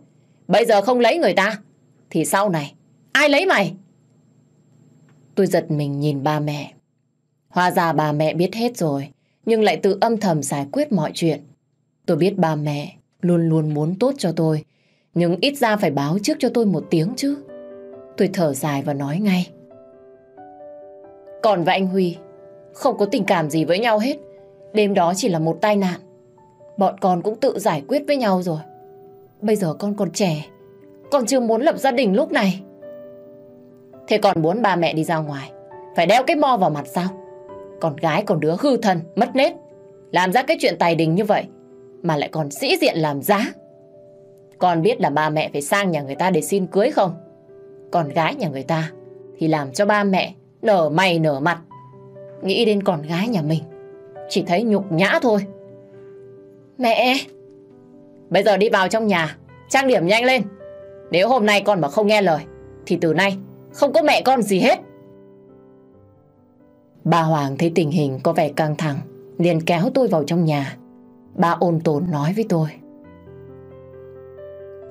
Bây giờ không lấy người ta, thì sau này, ai lấy mày? Tôi giật mình nhìn ba mẹ. Hóa ra bà mẹ biết hết rồi, nhưng lại tự âm thầm giải quyết mọi chuyện. Tôi biết ba mẹ luôn luôn muốn tốt cho tôi. Nhưng ít ra phải báo trước cho tôi một tiếng chứ. Tôi thở dài và nói ngay. Còn và anh Huy, không có tình cảm gì với nhau hết. Đêm đó chỉ là một tai nạn. Bọn con cũng tự giải quyết với nhau rồi. Bây giờ con còn trẻ, con chưa muốn lập gia đình lúc này. Thế còn muốn ba mẹ đi ra ngoài, phải đeo cái mo vào mặt sao? Còn gái còn đứa hư thần mất nết. Làm ra cái chuyện tài đình như vậy mà lại còn sĩ diện làm giá. Con biết là ba mẹ phải sang nhà người ta để xin cưới không? Con gái nhà người ta thì làm cho ba mẹ nở mày nở mặt. Nghĩ đến con gái nhà mình, chỉ thấy nhục nhã thôi. Mẹ! Bây giờ đi vào trong nhà, trang điểm nhanh lên. Nếu hôm nay con mà không nghe lời, thì từ nay không có mẹ con gì hết. Bà Hoàng thấy tình hình có vẻ căng thẳng, liền kéo tôi vào trong nhà. Ba ôn tồn nói với tôi.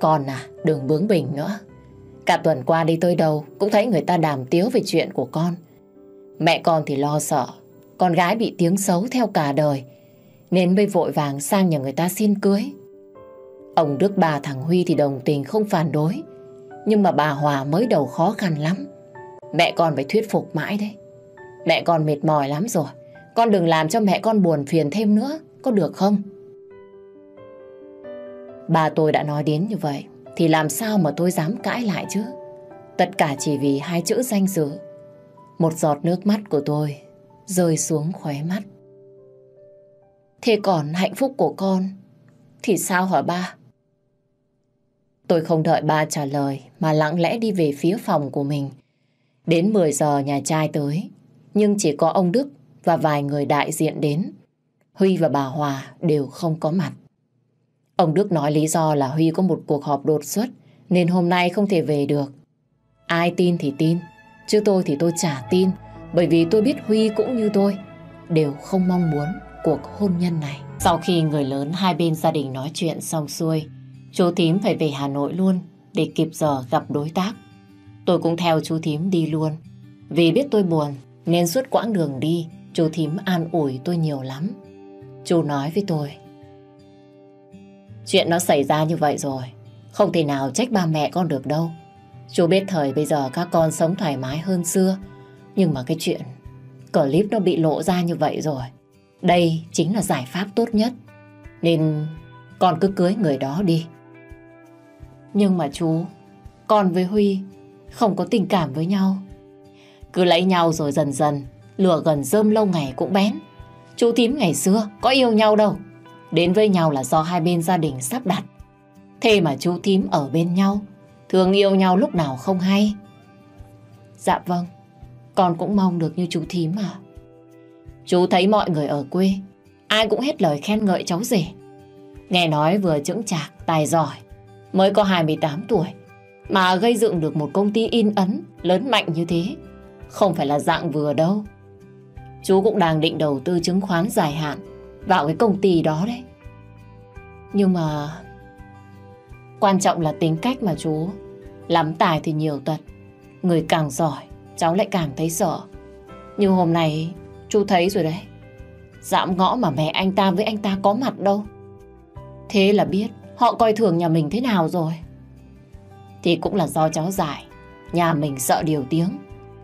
Con à, đừng bướng bỉnh nữa. Cả tuần qua đi tới đâu cũng thấy người ta đàm tiếu về chuyện của con. Mẹ con thì lo sợ, con gái bị tiếng xấu theo cả đời, nên mới vội vàng sang nhà người ta xin cưới. Ông Đức bà thằng Huy thì đồng tình không phản đối, nhưng mà bà Hòa mới đầu khó khăn lắm. Mẹ con phải thuyết phục mãi đấy. Mẹ con mệt mỏi lắm rồi, con đừng làm cho mẹ con buồn phiền thêm nữa, có được không? Ba tôi đã nói đến như vậy Thì làm sao mà tôi dám cãi lại chứ Tất cả chỉ vì hai chữ danh dự Một giọt nước mắt của tôi Rơi xuống khóe mắt Thế còn hạnh phúc của con Thì sao hả ba Tôi không đợi ba trả lời Mà lặng lẽ đi về phía phòng của mình Đến 10 giờ nhà trai tới Nhưng chỉ có ông Đức Và vài người đại diện đến Huy và bà Hòa đều không có mặt Ông Đức nói lý do là Huy có một cuộc họp đột xuất nên hôm nay không thể về được. Ai tin thì tin, chứ tôi thì tôi chả tin bởi vì tôi biết Huy cũng như tôi đều không mong muốn cuộc hôn nhân này. Sau khi người lớn hai bên gia đình nói chuyện xong xuôi, chú Thím phải về Hà Nội luôn để kịp giờ gặp đối tác. Tôi cũng theo chú Thím đi luôn. Vì biết tôi buồn nên suốt quãng đường đi, chú Thím an ủi tôi nhiều lắm. Chú nói với tôi, Chuyện nó xảy ra như vậy rồi Không thể nào trách ba mẹ con được đâu Chú biết thời bây giờ các con sống thoải mái hơn xưa Nhưng mà cái chuyện Clip nó bị lộ ra như vậy rồi Đây chính là giải pháp tốt nhất Nên con cứ cưới người đó đi Nhưng mà chú Con với Huy Không có tình cảm với nhau Cứ lấy nhau rồi dần dần Lửa gần rơm lâu ngày cũng bén Chú thím ngày xưa có yêu nhau đâu Đến với nhau là do hai bên gia đình sắp đặt. Thế mà chú thím ở bên nhau, thường yêu nhau lúc nào không hay. Dạ vâng, con cũng mong được như chú thím mà. Chú thấy mọi người ở quê, ai cũng hết lời khen ngợi cháu rể. Nghe nói vừa chững chạc, tài giỏi, mới có 28 tuổi, mà gây dựng được một công ty in ấn lớn mạnh như thế, không phải là dạng vừa đâu. Chú cũng đang định đầu tư chứng khoán dài hạn, vào cái công ty đó đấy. Nhưng mà quan trọng là tính cách mà chú. Lắm tài thì nhiều tật. Người càng giỏi, cháu lại càng thấy sợ. Nhưng hôm nay chú thấy rồi đấy. Dạm ngõ mà mẹ anh ta với anh ta có mặt đâu. Thế là biết họ coi thường nhà mình thế nào rồi. Thì cũng là do cháu giải. Nhà mình sợ điều tiếng.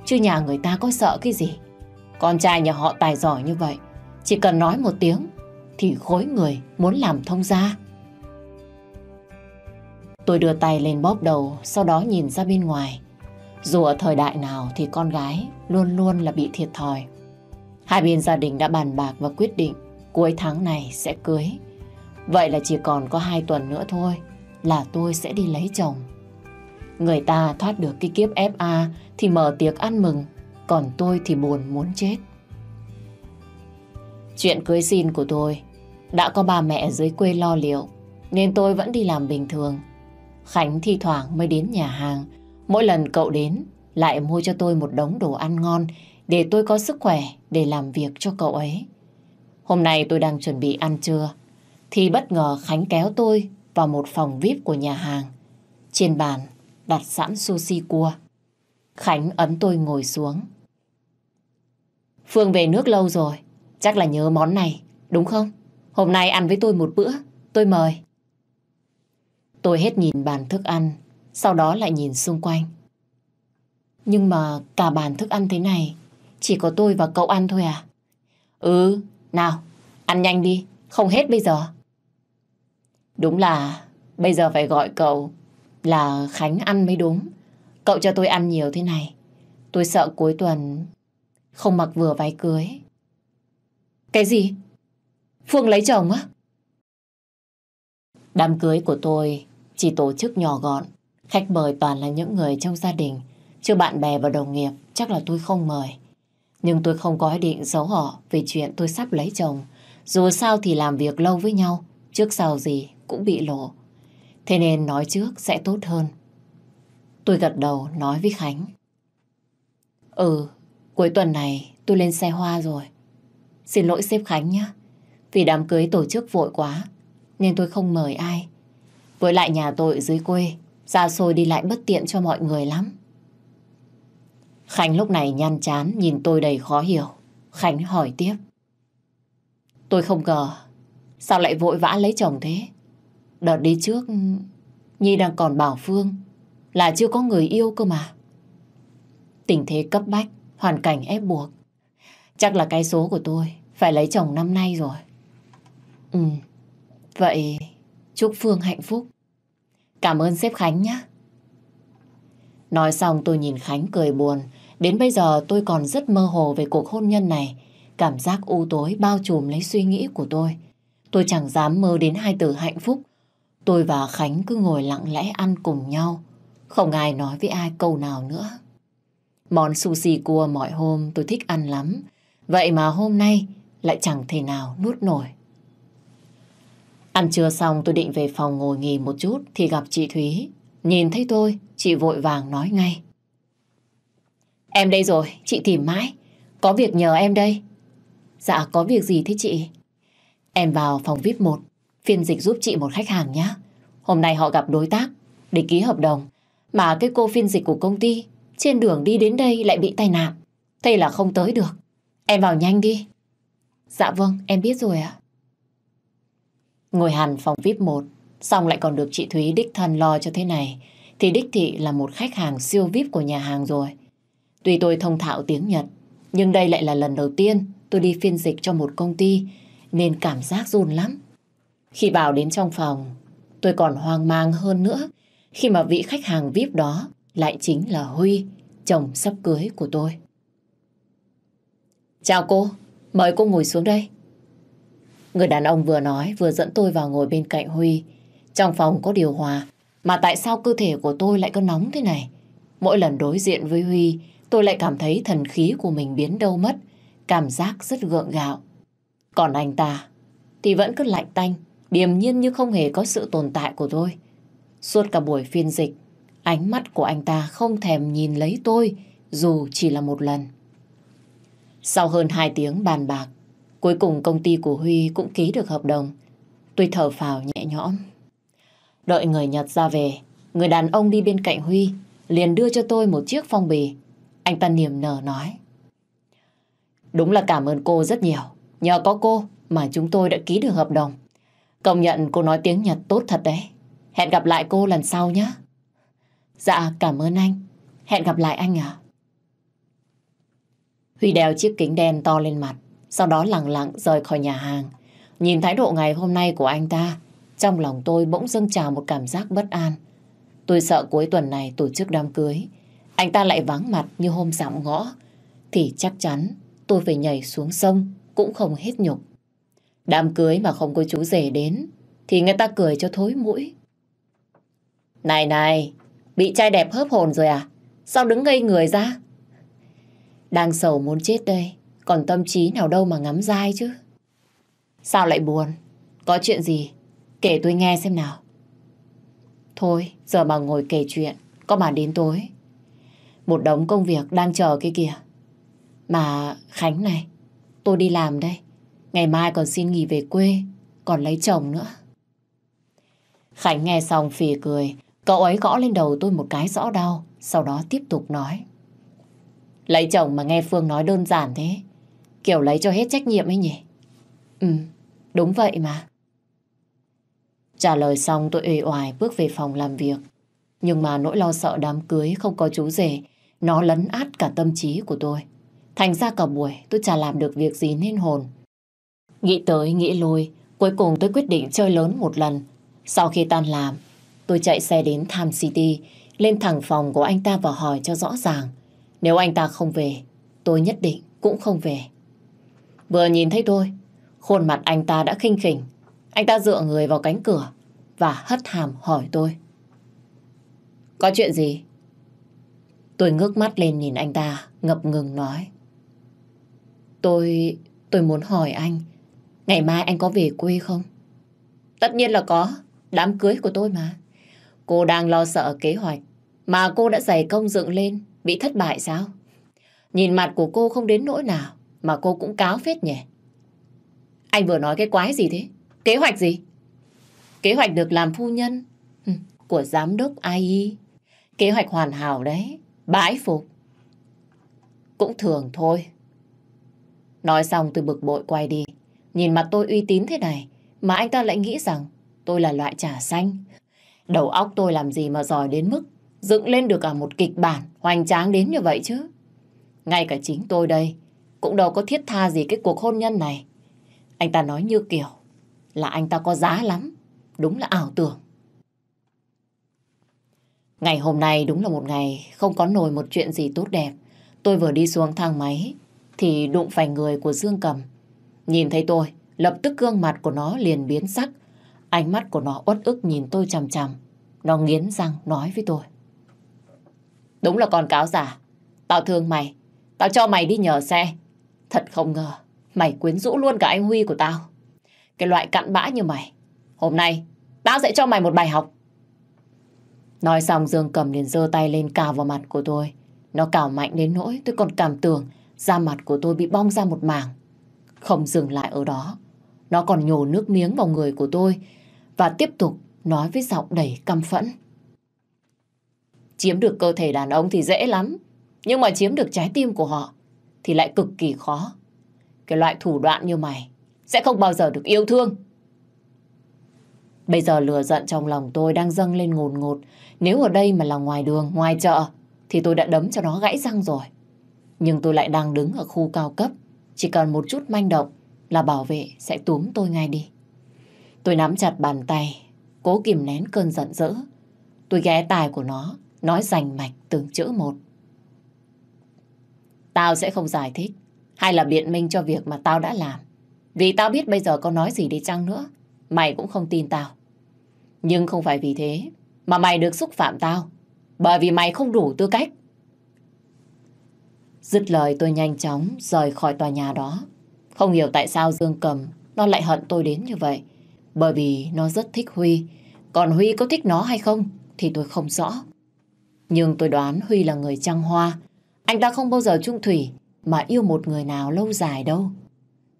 Chứ nhà người ta có sợ cái gì. Con trai nhà họ tài giỏi như vậy. Chỉ cần nói một tiếng thì khối người muốn làm thông gia. Tôi đưa tay lên bóp đầu, sau đó nhìn ra bên ngoài. Dù ở thời đại nào thì con gái luôn luôn là bị thiệt thòi. Hai bên gia đình đã bàn bạc và quyết định cuối tháng này sẽ cưới. Vậy là chỉ còn có hai tuần nữa thôi là tôi sẽ đi lấy chồng. Người ta thoát được cái kiếp FA thì mở tiệc ăn mừng, còn tôi thì buồn muốn chết. Chuyện cưới xin của tôi đã có bà mẹ dưới quê lo liệu nên tôi vẫn đi làm bình thường. Khánh thi thoảng mới đến nhà hàng. Mỗi lần cậu đến lại mua cho tôi một đống đồ ăn ngon để tôi có sức khỏe để làm việc cho cậu ấy. Hôm nay tôi đang chuẩn bị ăn trưa thì bất ngờ Khánh kéo tôi vào một phòng VIP của nhà hàng. Trên bàn đặt sẵn sushi cua. Khánh ấn tôi ngồi xuống. Phương về nước lâu rồi, Chắc là nhớ món này, đúng không? Hôm nay ăn với tôi một bữa, tôi mời. Tôi hết nhìn bàn thức ăn, sau đó lại nhìn xung quanh. Nhưng mà cả bàn thức ăn thế này, chỉ có tôi và cậu ăn thôi à? Ừ, nào, ăn nhanh đi, không hết bây giờ. Đúng là bây giờ phải gọi cậu là Khánh ăn mới đúng. Cậu cho tôi ăn nhiều thế này, tôi sợ cuối tuần không mặc vừa váy cưới cái gì? Phương lấy chồng á? Đám cưới của tôi chỉ tổ chức nhỏ gọn. Khách mời toàn là những người trong gia đình. Chứ bạn bè và đồng nghiệp chắc là tôi không mời. Nhưng tôi không có ý định giấu họ về chuyện tôi sắp lấy chồng. Dù sao thì làm việc lâu với nhau, trước sau gì cũng bị lộ. Thế nên nói trước sẽ tốt hơn. Tôi gật đầu nói với Khánh. Ừ, cuối tuần này tôi lên xe hoa rồi. Xin lỗi sếp Khánh nhé. Vì đám cưới tổ chức vội quá, nên tôi không mời ai. Với lại nhà tôi ở dưới quê, ra xôi đi lại bất tiện cho mọi người lắm. Khánh lúc này nhăn chán nhìn tôi đầy khó hiểu. Khánh hỏi tiếp. Tôi không ngờ, sao lại vội vã lấy chồng thế? Đợt đi trước, Nhi đang còn bảo Phương là chưa có người yêu cơ mà. Tình thế cấp bách, hoàn cảnh ép buộc. Chắc là cái số của tôi phải lấy chồng năm nay rồi. Ừ, vậy chúc Phương hạnh phúc. Cảm ơn sếp Khánh nhé. Nói xong tôi nhìn Khánh cười buồn. Đến bây giờ tôi còn rất mơ hồ về cuộc hôn nhân này. Cảm giác u tối bao trùm lấy suy nghĩ của tôi. Tôi chẳng dám mơ đến hai từ hạnh phúc. Tôi và Khánh cứ ngồi lặng lẽ ăn cùng nhau. Không ai nói với ai câu nào nữa. Món sushi cua mọi hôm tôi thích ăn lắm. Vậy mà hôm nay lại chẳng thể nào nuốt nổi. Ăn trưa xong tôi định về phòng ngồi nghỉ một chút thì gặp chị Thúy. Nhìn thấy tôi, chị vội vàng nói ngay. Em đây rồi, chị tìm mãi. Có việc nhờ em đây. Dạ, có việc gì thế chị? Em vào phòng VIP 1, phiên dịch giúp chị một khách hàng nhé. Hôm nay họ gặp đối tác để ký hợp đồng. Mà cái cô phiên dịch của công ty trên đường đi đến đây lại bị tai nạn. Thế là không tới được. Em vào nhanh đi. Dạ vâng, em biết rồi ạ. Ngồi hẳn phòng VIP 1, xong lại còn được chị Thúy đích thân lo cho thế này, thì đích thị là một khách hàng siêu VIP của nhà hàng rồi. Tuy tôi thông thạo tiếng Nhật, nhưng đây lại là lần đầu tiên tôi đi phiên dịch cho một công ty, nên cảm giác run lắm. Khi vào đến trong phòng, tôi còn hoang mang hơn nữa khi mà vị khách hàng VIP đó lại chính là Huy, chồng sắp cưới của tôi. Chào cô, mời cô ngồi xuống đây. Người đàn ông vừa nói vừa dẫn tôi vào ngồi bên cạnh Huy. Trong phòng có điều hòa, mà tại sao cơ thể của tôi lại cứ nóng thế này? Mỗi lần đối diện với Huy, tôi lại cảm thấy thần khí của mình biến đâu mất, cảm giác rất gượng gạo. Còn anh ta thì vẫn cứ lạnh tanh, điềm nhiên như không hề có sự tồn tại của tôi. Suốt cả buổi phiên dịch, ánh mắt của anh ta không thèm nhìn lấy tôi dù chỉ là một lần. Sau hơn 2 tiếng bàn bạc, cuối cùng công ty của Huy cũng ký được hợp đồng. Tôi thở phào nhẹ nhõm. Đợi người Nhật ra về, người đàn ông đi bên cạnh Huy liền đưa cho tôi một chiếc phong bì. Anh ta niềm nở nói. Đúng là cảm ơn cô rất nhiều. Nhờ có cô mà chúng tôi đã ký được hợp đồng. Công nhận cô nói tiếng Nhật tốt thật đấy. Hẹn gặp lại cô lần sau nhé. Dạ, cảm ơn anh. Hẹn gặp lại anh ạ. Huy đeo chiếc kính đen to lên mặt, sau đó lặng lặng rời khỏi nhà hàng. Nhìn thái độ ngày hôm nay của anh ta, trong lòng tôi bỗng dâng trào một cảm giác bất an. Tôi sợ cuối tuần này tổ chức đám cưới, anh ta lại vắng mặt như hôm giảm ngõ, thì chắc chắn tôi phải nhảy xuống sông cũng không hết nhục. Đám cưới mà không có chú rể đến, thì người ta cười cho thối mũi. Này này, bị trai đẹp hớp hồn rồi à? Sao đứng ngây người ra? Đang sầu muốn chết đây, còn tâm trí nào đâu mà ngắm dai chứ. Sao lại buồn? Có chuyện gì? Kể tôi nghe xem nào. Thôi, giờ bà ngồi kể chuyện, có bà đến tối. Một đống công việc đang chờ cái kìa. Mà Khánh này, tôi đi làm đây. Ngày mai còn xin nghỉ về quê, còn lấy chồng nữa. Khánh nghe xong phì cười, cậu ấy gõ lên đầu tôi một cái rõ đau, sau đó tiếp tục nói. Lấy chồng mà nghe Phương nói đơn giản thế. Kiểu lấy cho hết trách nhiệm ấy nhỉ? Ừ, đúng vậy mà. Trả lời xong tôi uể oải bước về phòng làm việc. Nhưng mà nỗi lo sợ đám cưới không có chú rể, nó lấn át cả tâm trí của tôi. Thành ra cả buổi tôi chả làm được việc gì nên hồn. Nghĩ tới, nghĩ lui, cuối cùng tôi quyết định chơi lớn một lần. Sau khi tan làm, tôi chạy xe đến Tham City, lên thẳng phòng của anh ta và hỏi cho rõ ràng. Nếu anh ta không về, tôi nhất định cũng không về. Vừa nhìn thấy tôi, khuôn mặt anh ta đã khinh khỉnh. Anh ta dựa người vào cánh cửa và hất hàm hỏi tôi. Có chuyện gì? Tôi ngước mắt lên nhìn anh ta, ngập ngừng nói. Tôi... tôi muốn hỏi anh, ngày mai anh có về quê không? Tất nhiên là có, đám cưới của tôi mà. Cô đang lo sợ kế hoạch mà cô đã giải công dựng lên Bị thất bại sao? Nhìn mặt của cô không đến nỗi nào mà cô cũng cáo phết nhỉ? Anh vừa nói cái quái gì thế? Kế hoạch gì? Kế hoạch được làm phu nhân của giám đốc AI. Kế hoạch hoàn hảo đấy. Bãi phục. Cũng thường thôi. Nói xong tôi bực bội quay đi. Nhìn mặt tôi uy tín thế này mà anh ta lại nghĩ rằng tôi là loại trà xanh. Đầu óc tôi làm gì mà giỏi đến mức dựng lên được cả một kịch bản hoành tráng đến như vậy chứ. Ngay cả chính tôi đây, cũng đâu có thiết tha gì cái cuộc hôn nhân này. Anh ta nói như kiểu là anh ta có giá lắm, đúng là ảo tưởng. Ngày hôm nay đúng là một ngày không có nổi một chuyện gì tốt đẹp. Tôi vừa đi xuống thang máy thì đụng phải người của Dương Cầm. Nhìn thấy tôi, lập tức gương mặt của nó liền biến sắc. Ánh mắt của nó uất ức nhìn tôi chằm chằm. Nó nghiến răng nói với tôi. Đúng là con cáo giả. Tao thương mày. Tao cho mày đi nhờ xe. Thật không ngờ. Mày quyến rũ luôn cả anh Huy của tao. Cái loại cặn bã như mày. Hôm nay, tao sẽ cho mày một bài học. Nói xong Dương cầm liền giơ tay lên cào vào mặt của tôi. Nó cào mạnh đến nỗi tôi còn cảm tưởng da mặt của tôi bị bong ra một mảng. Không dừng lại ở đó. Nó còn nhổ nước miếng vào người của tôi và tiếp tục nói với giọng đầy căm phẫn. Chiếm được cơ thể đàn ông thì dễ lắm, nhưng mà chiếm được trái tim của họ thì lại cực kỳ khó. Cái loại thủ đoạn như mày sẽ không bao giờ được yêu thương. Bây giờ lừa giận trong lòng tôi đang dâng lên ngột, ngột. Nếu ở đây mà là ngoài đường, ngoài chợ thì tôi đã đấm cho nó gãy răng rồi. Nhưng tôi lại đang đứng ở khu cao cấp. Chỉ cần một chút manh động là bảo vệ sẽ túm tôi ngay đi. Tôi nắm chặt bàn tay, cố kìm nén cơn giận dữ. Tôi ghé tài của nó nói rành mạch từng chữ một. Tao sẽ không giải thích hay là biện minh cho việc mà tao đã làm. Vì tao biết bây giờ có nói gì đi chăng nữa, mày cũng không tin tao. Nhưng không phải vì thế mà mày được xúc phạm tao, bởi vì mày không đủ tư cách. Dứt lời tôi nhanh chóng rời khỏi tòa nhà đó. Không hiểu tại sao Dương Cầm nó lại hận tôi đến như vậy. Bởi vì nó rất thích Huy. Còn Huy có thích nó hay không thì tôi không rõ. Nhưng tôi đoán Huy là người trăng hoa. Anh ta không bao giờ trung thủy mà yêu một người nào lâu dài đâu.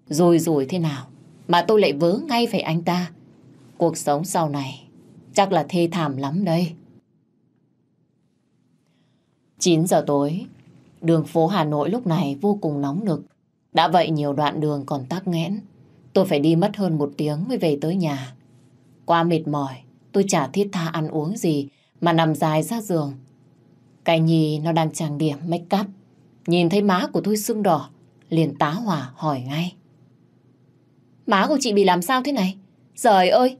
Rồi rồi thế nào mà tôi lại vớ ngay phải anh ta. Cuộc sống sau này chắc là thê thảm lắm đây. 9 giờ tối, đường phố Hà Nội lúc này vô cùng nóng nực. Đã vậy nhiều đoạn đường còn tắc nghẽn. Tôi phải đi mất hơn một tiếng mới về tới nhà. Qua mệt mỏi, tôi chả thiết tha ăn uống gì mà nằm dài ra giường cái nhì nó đang trang điểm make up. Nhìn thấy má của tôi sưng đỏ, liền tá hỏa hỏi ngay. Má của chị bị làm sao thế này? trời ơi,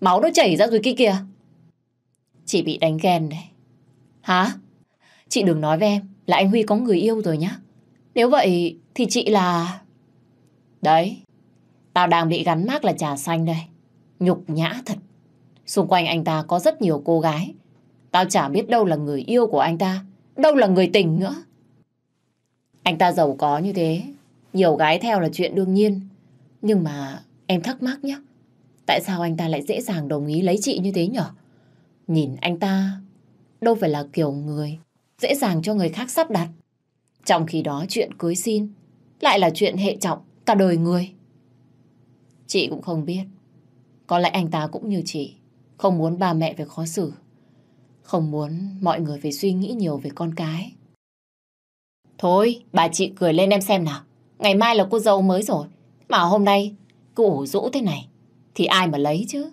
máu nó chảy ra rồi kia kìa. Chị bị đánh ghen đấy. Hả? Chị đừng nói với em là anh Huy có người yêu rồi nhá. Nếu vậy thì chị là... Đấy, tao đang bị gắn mác là trà xanh đây. Nhục nhã thật. Xung quanh anh ta có rất nhiều cô gái Tao chả biết đâu là người yêu của anh ta, đâu là người tình nữa. Anh ta giàu có như thế, nhiều gái theo là chuyện đương nhiên. Nhưng mà em thắc mắc nhé, tại sao anh ta lại dễ dàng đồng ý lấy chị như thế nhở? Nhìn anh ta đâu phải là kiểu người dễ dàng cho người khác sắp đặt. Trong khi đó chuyện cưới xin lại là chuyện hệ trọng cả đời người. Chị cũng không biết. Có lẽ anh ta cũng như chị, không muốn ba mẹ phải khó xử. Không muốn mọi người phải suy nghĩ nhiều về con cái. Thôi, bà chị cười lên em xem nào. Ngày mai là cô dâu mới rồi. Mà hôm nay cứ ủ rũ thế này. Thì ai mà lấy chứ?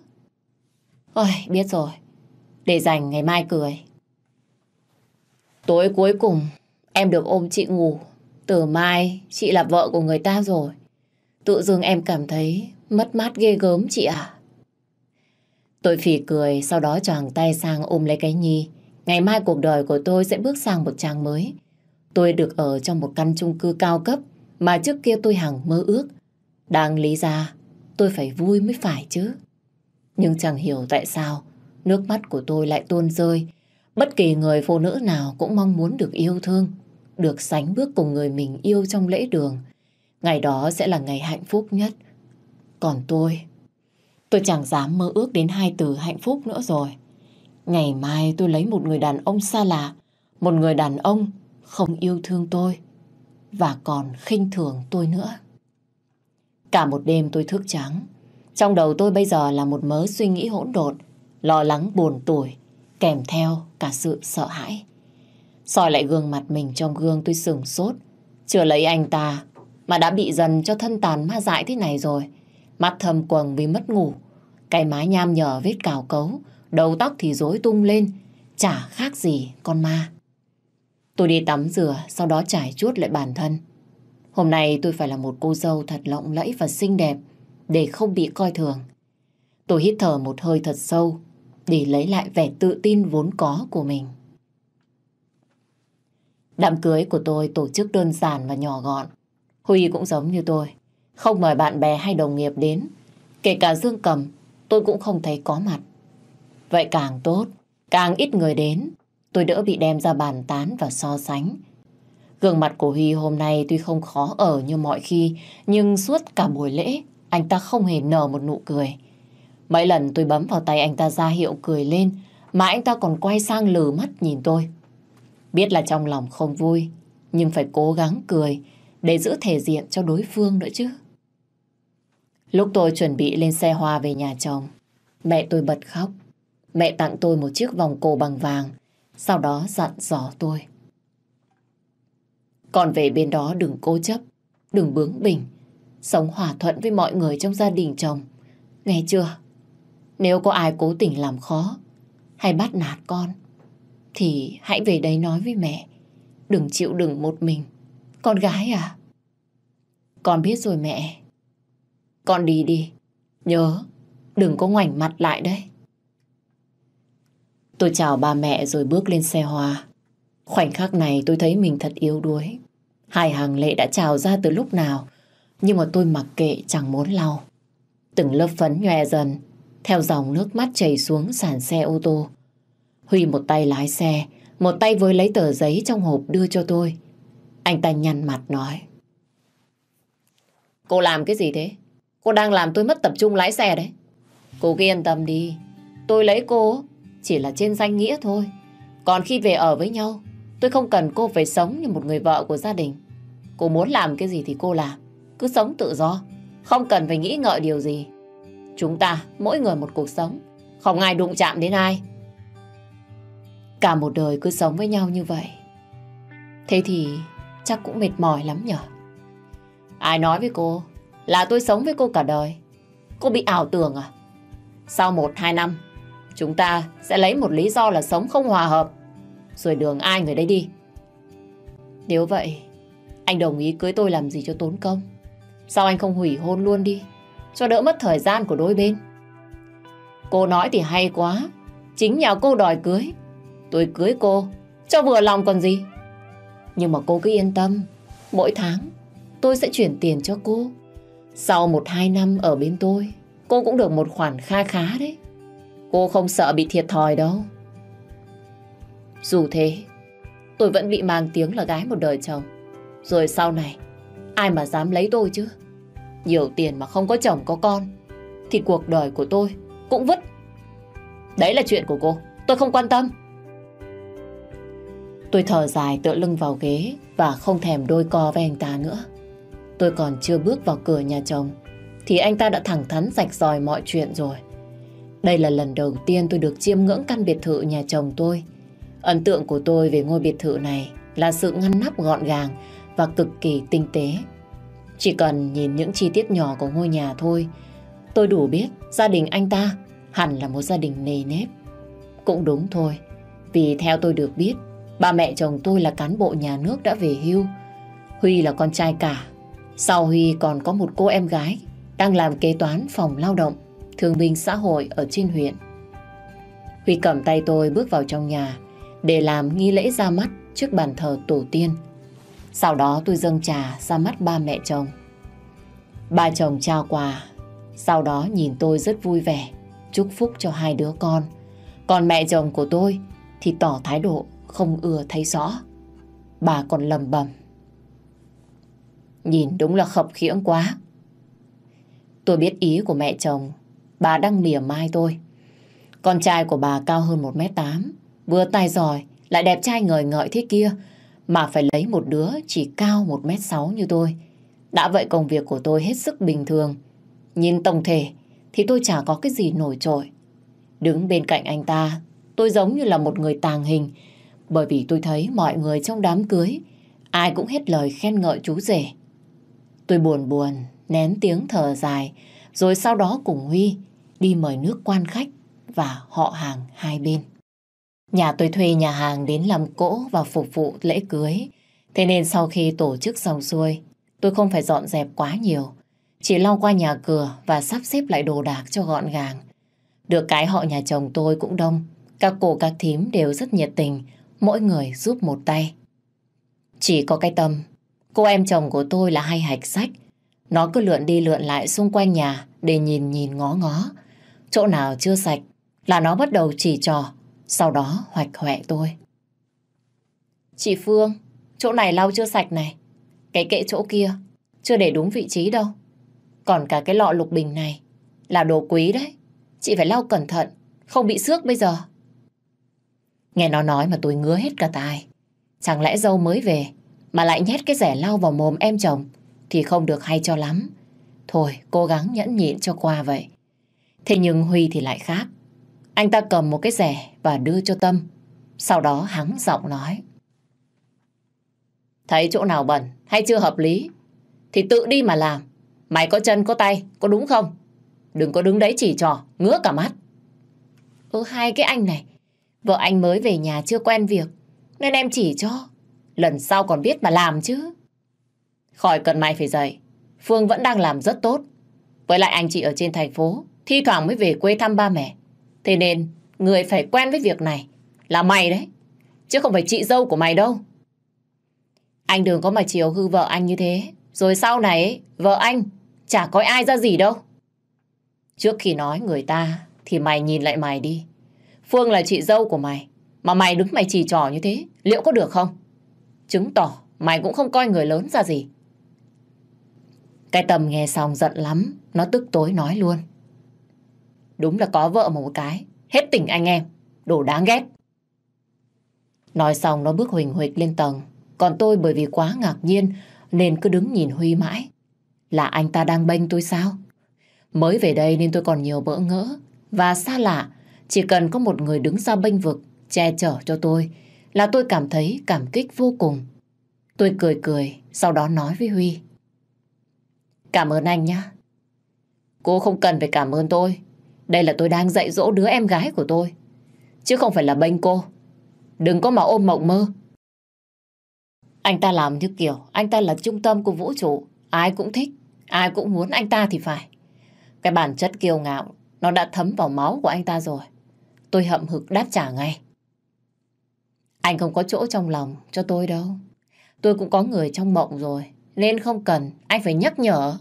Ôi, biết rồi. Để dành ngày mai cười. Tối cuối cùng, em được ôm chị ngủ. Từ mai, chị là vợ của người ta rồi. Tự dưng em cảm thấy mất mát ghê gớm chị ạ. Tôi phì cười, sau đó choàng tay sang ôm lấy cái Nhi. Ngày mai cuộc đời của tôi sẽ bước sang một trang mới. Tôi được ở trong một căn chung cư cao cấp mà trước kia tôi hằng mơ ước. Đang lý ra, tôi phải vui mới phải chứ. Nhưng chẳng hiểu tại sao nước mắt của tôi lại tuôn rơi. Bất kỳ người phụ nữ nào cũng mong muốn được yêu thương, được sánh bước cùng người mình yêu trong lễ đường. Ngày đó sẽ là ngày hạnh phúc nhất. Còn tôi... Tôi chẳng dám mơ ước đến hai từ hạnh phúc nữa rồi. Ngày mai tôi lấy một người đàn ông xa lạ, một người đàn ông không yêu thương tôi và còn khinh thường tôi nữa. Cả một đêm tôi thức trắng. Trong đầu tôi bây giờ là một mớ suy nghĩ hỗn độn, lo lắng buồn tủi, kèm theo cả sự sợ hãi. soi lại gương mặt mình trong gương tôi sửng sốt. Chưa lấy anh ta mà đã bị dần cho thân tàn ma dại thế này rồi. Mắt thâm quầng vì mất ngủ, cái má nham nhở vết cào cấu, đầu tóc thì rối tung lên, chả khác gì con ma. Tôi đi tắm rửa, sau đó trải chuốt lại bản thân. Hôm nay tôi phải là một cô dâu thật lộng lẫy và xinh đẹp để không bị coi thường. Tôi hít thở một hơi thật sâu để lấy lại vẻ tự tin vốn có của mình. Đám cưới của tôi tổ chức đơn giản và nhỏ gọn. Huy cũng giống như tôi, không mời bạn bè hay đồng nghiệp đến. Kể cả Dương Cầm tôi cũng không thấy có mặt. Vậy càng tốt, càng ít người đến, tôi đỡ bị đem ra bàn tán và so sánh. Gương mặt của Huy hôm nay tuy không khó ở như mọi khi, nhưng suốt cả buổi lễ, anh ta không hề nở một nụ cười. Mấy lần tôi bấm vào tay anh ta ra hiệu cười lên, mà anh ta còn quay sang lừ mắt nhìn tôi. Biết là trong lòng không vui, nhưng phải cố gắng cười để giữ thể diện cho đối phương nữa chứ. Lúc tôi chuẩn bị lên xe hoa về nhà chồng, mẹ tôi bật khóc. Mẹ tặng tôi một chiếc vòng cổ bằng vàng, sau đó dặn dò tôi. Còn về bên đó đừng cố chấp, đừng bướng bỉnh, sống hòa thuận với mọi người trong gia đình chồng. Nghe chưa? Nếu có ai cố tình làm khó hay bắt nạt con, thì hãy về đấy nói với mẹ. Đừng chịu đựng một mình. Con gái à? Con biết rồi mẹ. Con đi đi. Nhớ, đừng có ngoảnh mặt lại đấy. Tôi chào ba mẹ rồi bước lên xe hoa. Khoảnh khắc này tôi thấy mình thật yếu đuối. Hai hàng lệ đã trào ra từ lúc nào, nhưng mà tôi mặc kệ chẳng muốn lau. Từng lớp phấn nhòe dần, theo dòng nước mắt chảy xuống sàn xe ô tô. Huy một tay lái xe, một tay với lấy tờ giấy trong hộp đưa cho tôi. Anh ta nhăn mặt nói. Cô làm cái gì thế? Cô đang làm tôi mất tập trung lái xe đấy. Cô cứ yên tâm đi. Tôi lấy cô chỉ là trên danh nghĩa thôi. Còn khi về ở với nhau, tôi không cần cô phải sống như một người vợ của gia đình. Cô muốn làm cái gì thì cô làm. Cứ sống tự do. Không cần phải nghĩ ngợi điều gì. Chúng ta, mỗi người một cuộc sống. Không ai đụng chạm đến ai. Cả một đời cứ sống với nhau như vậy. Thế thì chắc cũng mệt mỏi lắm nhở. Ai nói với cô là tôi sống với cô cả đời. Cô bị ảo tưởng à? Sau một hai năm, chúng ta sẽ lấy một lý do là sống không hòa hợp. Rồi đường ai người đấy đi. Nếu vậy, anh đồng ý cưới tôi làm gì cho tốn công? Sao anh không hủy hôn luôn đi? Cho đỡ mất thời gian của đôi bên. Cô nói thì hay quá. Chính nhà cô đòi cưới. Tôi cưới cô, cho vừa lòng còn gì. Nhưng mà cô cứ yên tâm, mỗi tháng tôi sẽ chuyển tiền cho cô. Sau một hai năm ở bên tôi, cô cũng được một khoản kha khá đấy. Cô không sợ bị thiệt thòi đâu. Dù thế, tôi vẫn bị mang tiếng là gái một đời chồng. Rồi sau này, ai mà dám lấy tôi chứ? Nhiều tiền mà không có chồng có con, thì cuộc đời của tôi cũng vứt. Đấy là chuyện của cô, tôi không quan tâm. Tôi thở dài tựa lưng vào ghế và không thèm đôi co với anh ta nữa tôi còn chưa bước vào cửa nhà chồng thì anh ta đã thẳng thắn rạch ròi mọi chuyện rồi. Đây là lần đầu tiên tôi được chiêm ngưỡng căn biệt thự nhà chồng tôi. Ấn tượng của tôi về ngôi biệt thự này là sự ngăn nắp gọn gàng và cực kỳ tinh tế. Chỉ cần nhìn những chi tiết nhỏ của ngôi nhà thôi, tôi đủ biết gia đình anh ta hẳn là một gia đình nề nếp. Cũng đúng thôi, vì theo tôi được biết, ba mẹ chồng tôi là cán bộ nhà nước đã về hưu. Huy là con trai cả sau Huy còn có một cô em gái đang làm kế toán phòng lao động, thương binh xã hội ở trên huyện. Huy cầm tay tôi bước vào trong nhà để làm nghi lễ ra mắt trước bàn thờ tổ tiên. Sau đó tôi dâng trà ra mắt ba mẹ chồng. Ba chồng trao quà, sau đó nhìn tôi rất vui vẻ, chúc phúc cho hai đứa con. Còn mẹ chồng của tôi thì tỏ thái độ không ưa thấy rõ. Bà còn lầm bầm. Nhìn đúng là khập khiễng quá. Tôi biết ý của mẹ chồng. Bà đang mỉa mai tôi. Con trai của bà cao hơn 1m8. Vừa tài giỏi, lại đẹp trai ngời ngợi thế kia. Mà phải lấy một đứa chỉ cao 1m6 như tôi. Đã vậy công việc của tôi hết sức bình thường. Nhìn tổng thể thì tôi chả có cái gì nổi trội. Đứng bên cạnh anh ta, tôi giống như là một người tàng hình. Bởi vì tôi thấy mọi người trong đám cưới, ai cũng hết lời khen ngợi chú rể. Tôi buồn buồn, nén tiếng thở dài, rồi sau đó cùng Huy đi mời nước quan khách và họ hàng hai bên. Nhà tôi thuê nhà hàng đến làm cỗ và phục vụ lễ cưới. Thế nên sau khi tổ chức xong xuôi, tôi không phải dọn dẹp quá nhiều. Chỉ lau qua nhà cửa và sắp xếp lại đồ đạc cho gọn gàng. Được cái họ nhà chồng tôi cũng đông. Các cô các thím đều rất nhiệt tình, mỗi người giúp một tay. Chỉ có cái tâm Cô em chồng của tôi là hay hạch sách. Nó cứ lượn đi lượn lại xung quanh nhà để nhìn nhìn ngó ngó. Chỗ nào chưa sạch là nó bắt đầu chỉ trò, sau đó hoạch hoẹ tôi. Chị Phương, chỗ này lau chưa sạch này. Cái kệ chỗ kia chưa để đúng vị trí đâu. Còn cả cái lọ lục bình này là đồ quý đấy. Chị phải lau cẩn thận, không bị xước bây giờ. Nghe nó nói mà tôi ngứa hết cả tai. Chẳng lẽ dâu mới về mà lại nhét cái rẻ lau vào mồm em chồng thì không được hay cho lắm. Thôi, cố gắng nhẫn nhịn cho qua vậy. Thế nhưng Huy thì lại khác. Anh ta cầm một cái rẻ và đưa cho Tâm. Sau đó hắn giọng nói. Thấy chỗ nào bẩn hay chưa hợp lý thì tự đi mà làm. Mày có chân có tay, có đúng không? Đừng có đứng đấy chỉ trò, ngứa cả mắt. Ừ hai cái anh này, vợ anh mới về nhà chưa quen việc nên em chỉ cho. Lần sau còn biết mà làm chứ. Khỏi cần mày phải dậy. Phương vẫn đang làm rất tốt. Với lại anh chị ở trên thành phố, thi thoảng mới về quê thăm ba mẹ. Thế nên, người phải quen với việc này là mày đấy. Chứ không phải chị dâu của mày đâu. Anh đừng có mà chiều hư vợ anh như thế. Rồi sau này, vợ anh chả có ai ra gì đâu. Trước khi nói người ta, thì mày nhìn lại mày đi. Phương là chị dâu của mày, mà mày đứng mày chỉ trò như thế, liệu có được không? chứng tỏ mày cũng không coi người lớn ra gì. Cái tầm nghe xong giận lắm, nó tức tối nói luôn. Đúng là có vợ một cái, hết tỉnh anh em, đồ đáng ghét. Nói xong nó bước huỳnh huỵch lên tầng, còn tôi bởi vì quá ngạc nhiên nên cứ đứng nhìn Huy mãi. Là anh ta đang bênh tôi sao? Mới về đây nên tôi còn nhiều bỡ ngỡ và xa lạ, chỉ cần có một người đứng ra bênh vực, che chở cho tôi là tôi cảm thấy cảm kích vô cùng. Tôi cười cười, sau đó nói với Huy. Cảm ơn anh nhé. Cô không cần phải cảm ơn tôi. Đây là tôi đang dạy dỗ đứa em gái của tôi. Chứ không phải là bênh cô. Đừng có mà ôm mộng mơ. Anh ta làm như kiểu, anh ta là trung tâm của vũ trụ. Ai cũng thích, ai cũng muốn anh ta thì phải. Cái bản chất kiêu ngạo, nó đã thấm vào máu của anh ta rồi. Tôi hậm hực đáp trả ngay. Anh không có chỗ trong lòng cho tôi đâu. Tôi cũng có người trong mộng rồi, nên không cần anh phải nhắc nhở.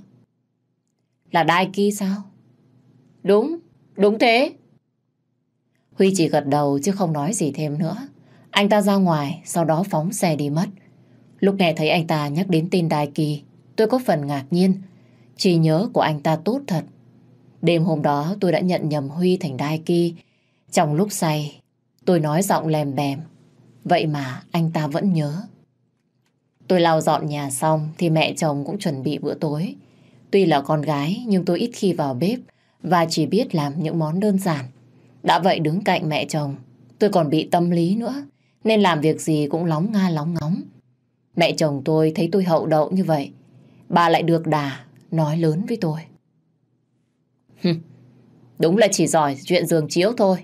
Là Đai Ki sao? Đúng, đúng thế. Huy chỉ gật đầu chứ không nói gì thêm nữa. Anh ta ra ngoài, sau đó phóng xe đi mất. Lúc nghe thấy anh ta nhắc đến tên Đai Ki, tôi có phần ngạc nhiên. Chỉ nhớ của anh ta tốt thật. Đêm hôm đó tôi đã nhận nhầm Huy thành Đai Ki. Trong lúc say, tôi nói giọng lèm bèm Vậy mà anh ta vẫn nhớ. Tôi lau dọn nhà xong thì mẹ chồng cũng chuẩn bị bữa tối. Tuy là con gái nhưng tôi ít khi vào bếp và chỉ biết làm những món đơn giản. Đã vậy đứng cạnh mẹ chồng, tôi còn bị tâm lý nữa nên làm việc gì cũng lóng nga lóng ngóng. Mẹ chồng tôi thấy tôi hậu đậu như vậy, bà lại được đà nói lớn với tôi. Đúng là chỉ giỏi chuyện giường chiếu thôi,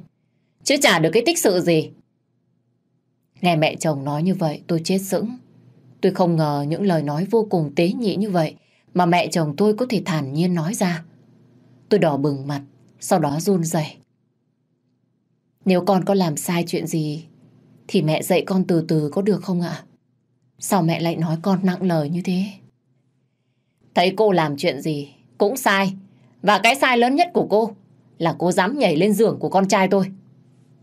chứ chả được cái tích sự gì Nghe mẹ chồng nói như vậy tôi chết sững. Tôi không ngờ những lời nói vô cùng tế nhị như vậy mà mẹ chồng tôi có thể thản nhiên nói ra. Tôi đỏ bừng mặt, sau đó run rẩy. Nếu con có làm sai chuyện gì thì mẹ dạy con từ từ có được không ạ? Sao mẹ lại nói con nặng lời như thế? Thấy cô làm chuyện gì cũng sai. Và cái sai lớn nhất của cô là cô dám nhảy lên giường của con trai tôi.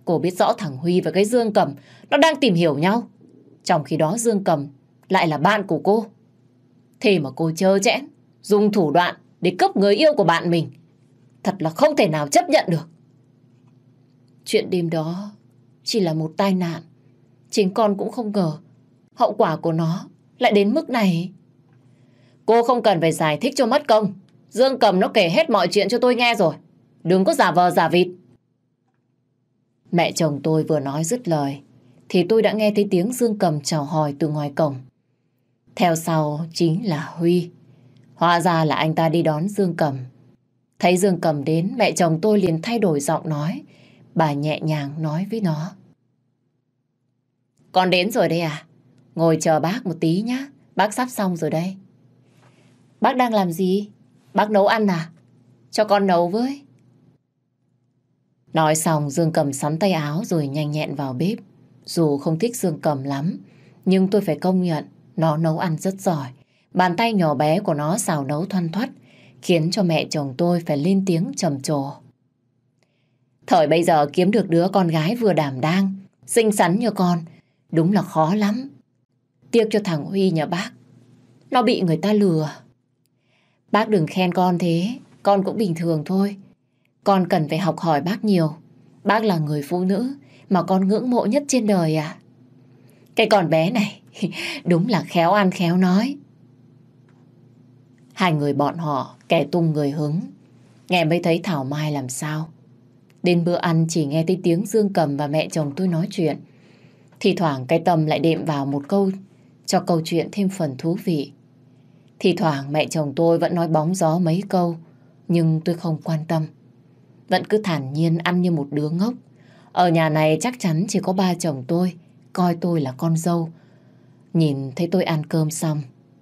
Cô biết rõ thằng Huy và cái Dương Cầm nó đang tìm hiểu nhau. Trong khi đó Dương Cầm lại là bạn của cô. Thế mà cô chơ chẽn, dùng thủ đoạn để cướp người yêu của bạn mình. Thật là không thể nào chấp nhận được. Chuyện đêm đó chỉ là một tai nạn. Chính con cũng không ngờ hậu quả của nó lại đến mức này. Cô không cần phải giải thích cho mất công. Dương Cầm nó kể hết mọi chuyện cho tôi nghe rồi. Đừng có giả vờ giả vịt. Mẹ chồng tôi vừa nói dứt lời thì tôi đã nghe thấy tiếng Dương Cầm chào hỏi từ ngoài cổng. Theo sau chính là Huy. Hóa ra là anh ta đi đón Dương Cầm. Thấy Dương Cầm đến, mẹ chồng tôi liền thay đổi giọng nói. Bà nhẹ nhàng nói với nó. Con đến rồi đây à? Ngồi chờ bác một tí nhá. Bác sắp xong rồi đây. Bác đang làm gì? Bác nấu ăn à? Cho con nấu với. Nói xong Dương Cầm sắm tay áo rồi nhanh nhẹn vào bếp. Dù không thích Dương Cầm lắm, nhưng tôi phải công nhận nó nấu ăn rất giỏi. Bàn tay nhỏ bé của nó xào nấu thoăn thoắt, khiến cho mẹ chồng tôi phải lên tiếng trầm trồ. Thời bây giờ kiếm được đứa con gái vừa đảm đang, xinh xắn như con, đúng là khó lắm. Tiếc cho thằng Huy nhà bác, nó bị người ta lừa. Bác đừng khen con thế, con cũng bình thường thôi. Con cần phải học hỏi bác nhiều. Bác là người phụ nữ mà con ngưỡng mộ nhất trên đời à. Cái con bé này đúng là khéo ăn khéo nói. Hai người bọn họ kẻ tung người hứng. Nghe mới thấy Thảo Mai làm sao. Đến bữa ăn chỉ nghe thấy tiếng Dương Cầm và mẹ chồng tôi nói chuyện. Thì thoảng cái tâm lại đệm vào một câu cho câu chuyện thêm phần thú vị. Thì thoảng mẹ chồng tôi vẫn nói bóng gió mấy câu nhưng tôi không quan tâm vẫn cứ thản nhiên ăn như một đứa ngốc. Ở nhà này chắc chắn chỉ có ba chồng tôi, coi tôi là con dâu. Nhìn thấy tôi ăn cơm xong,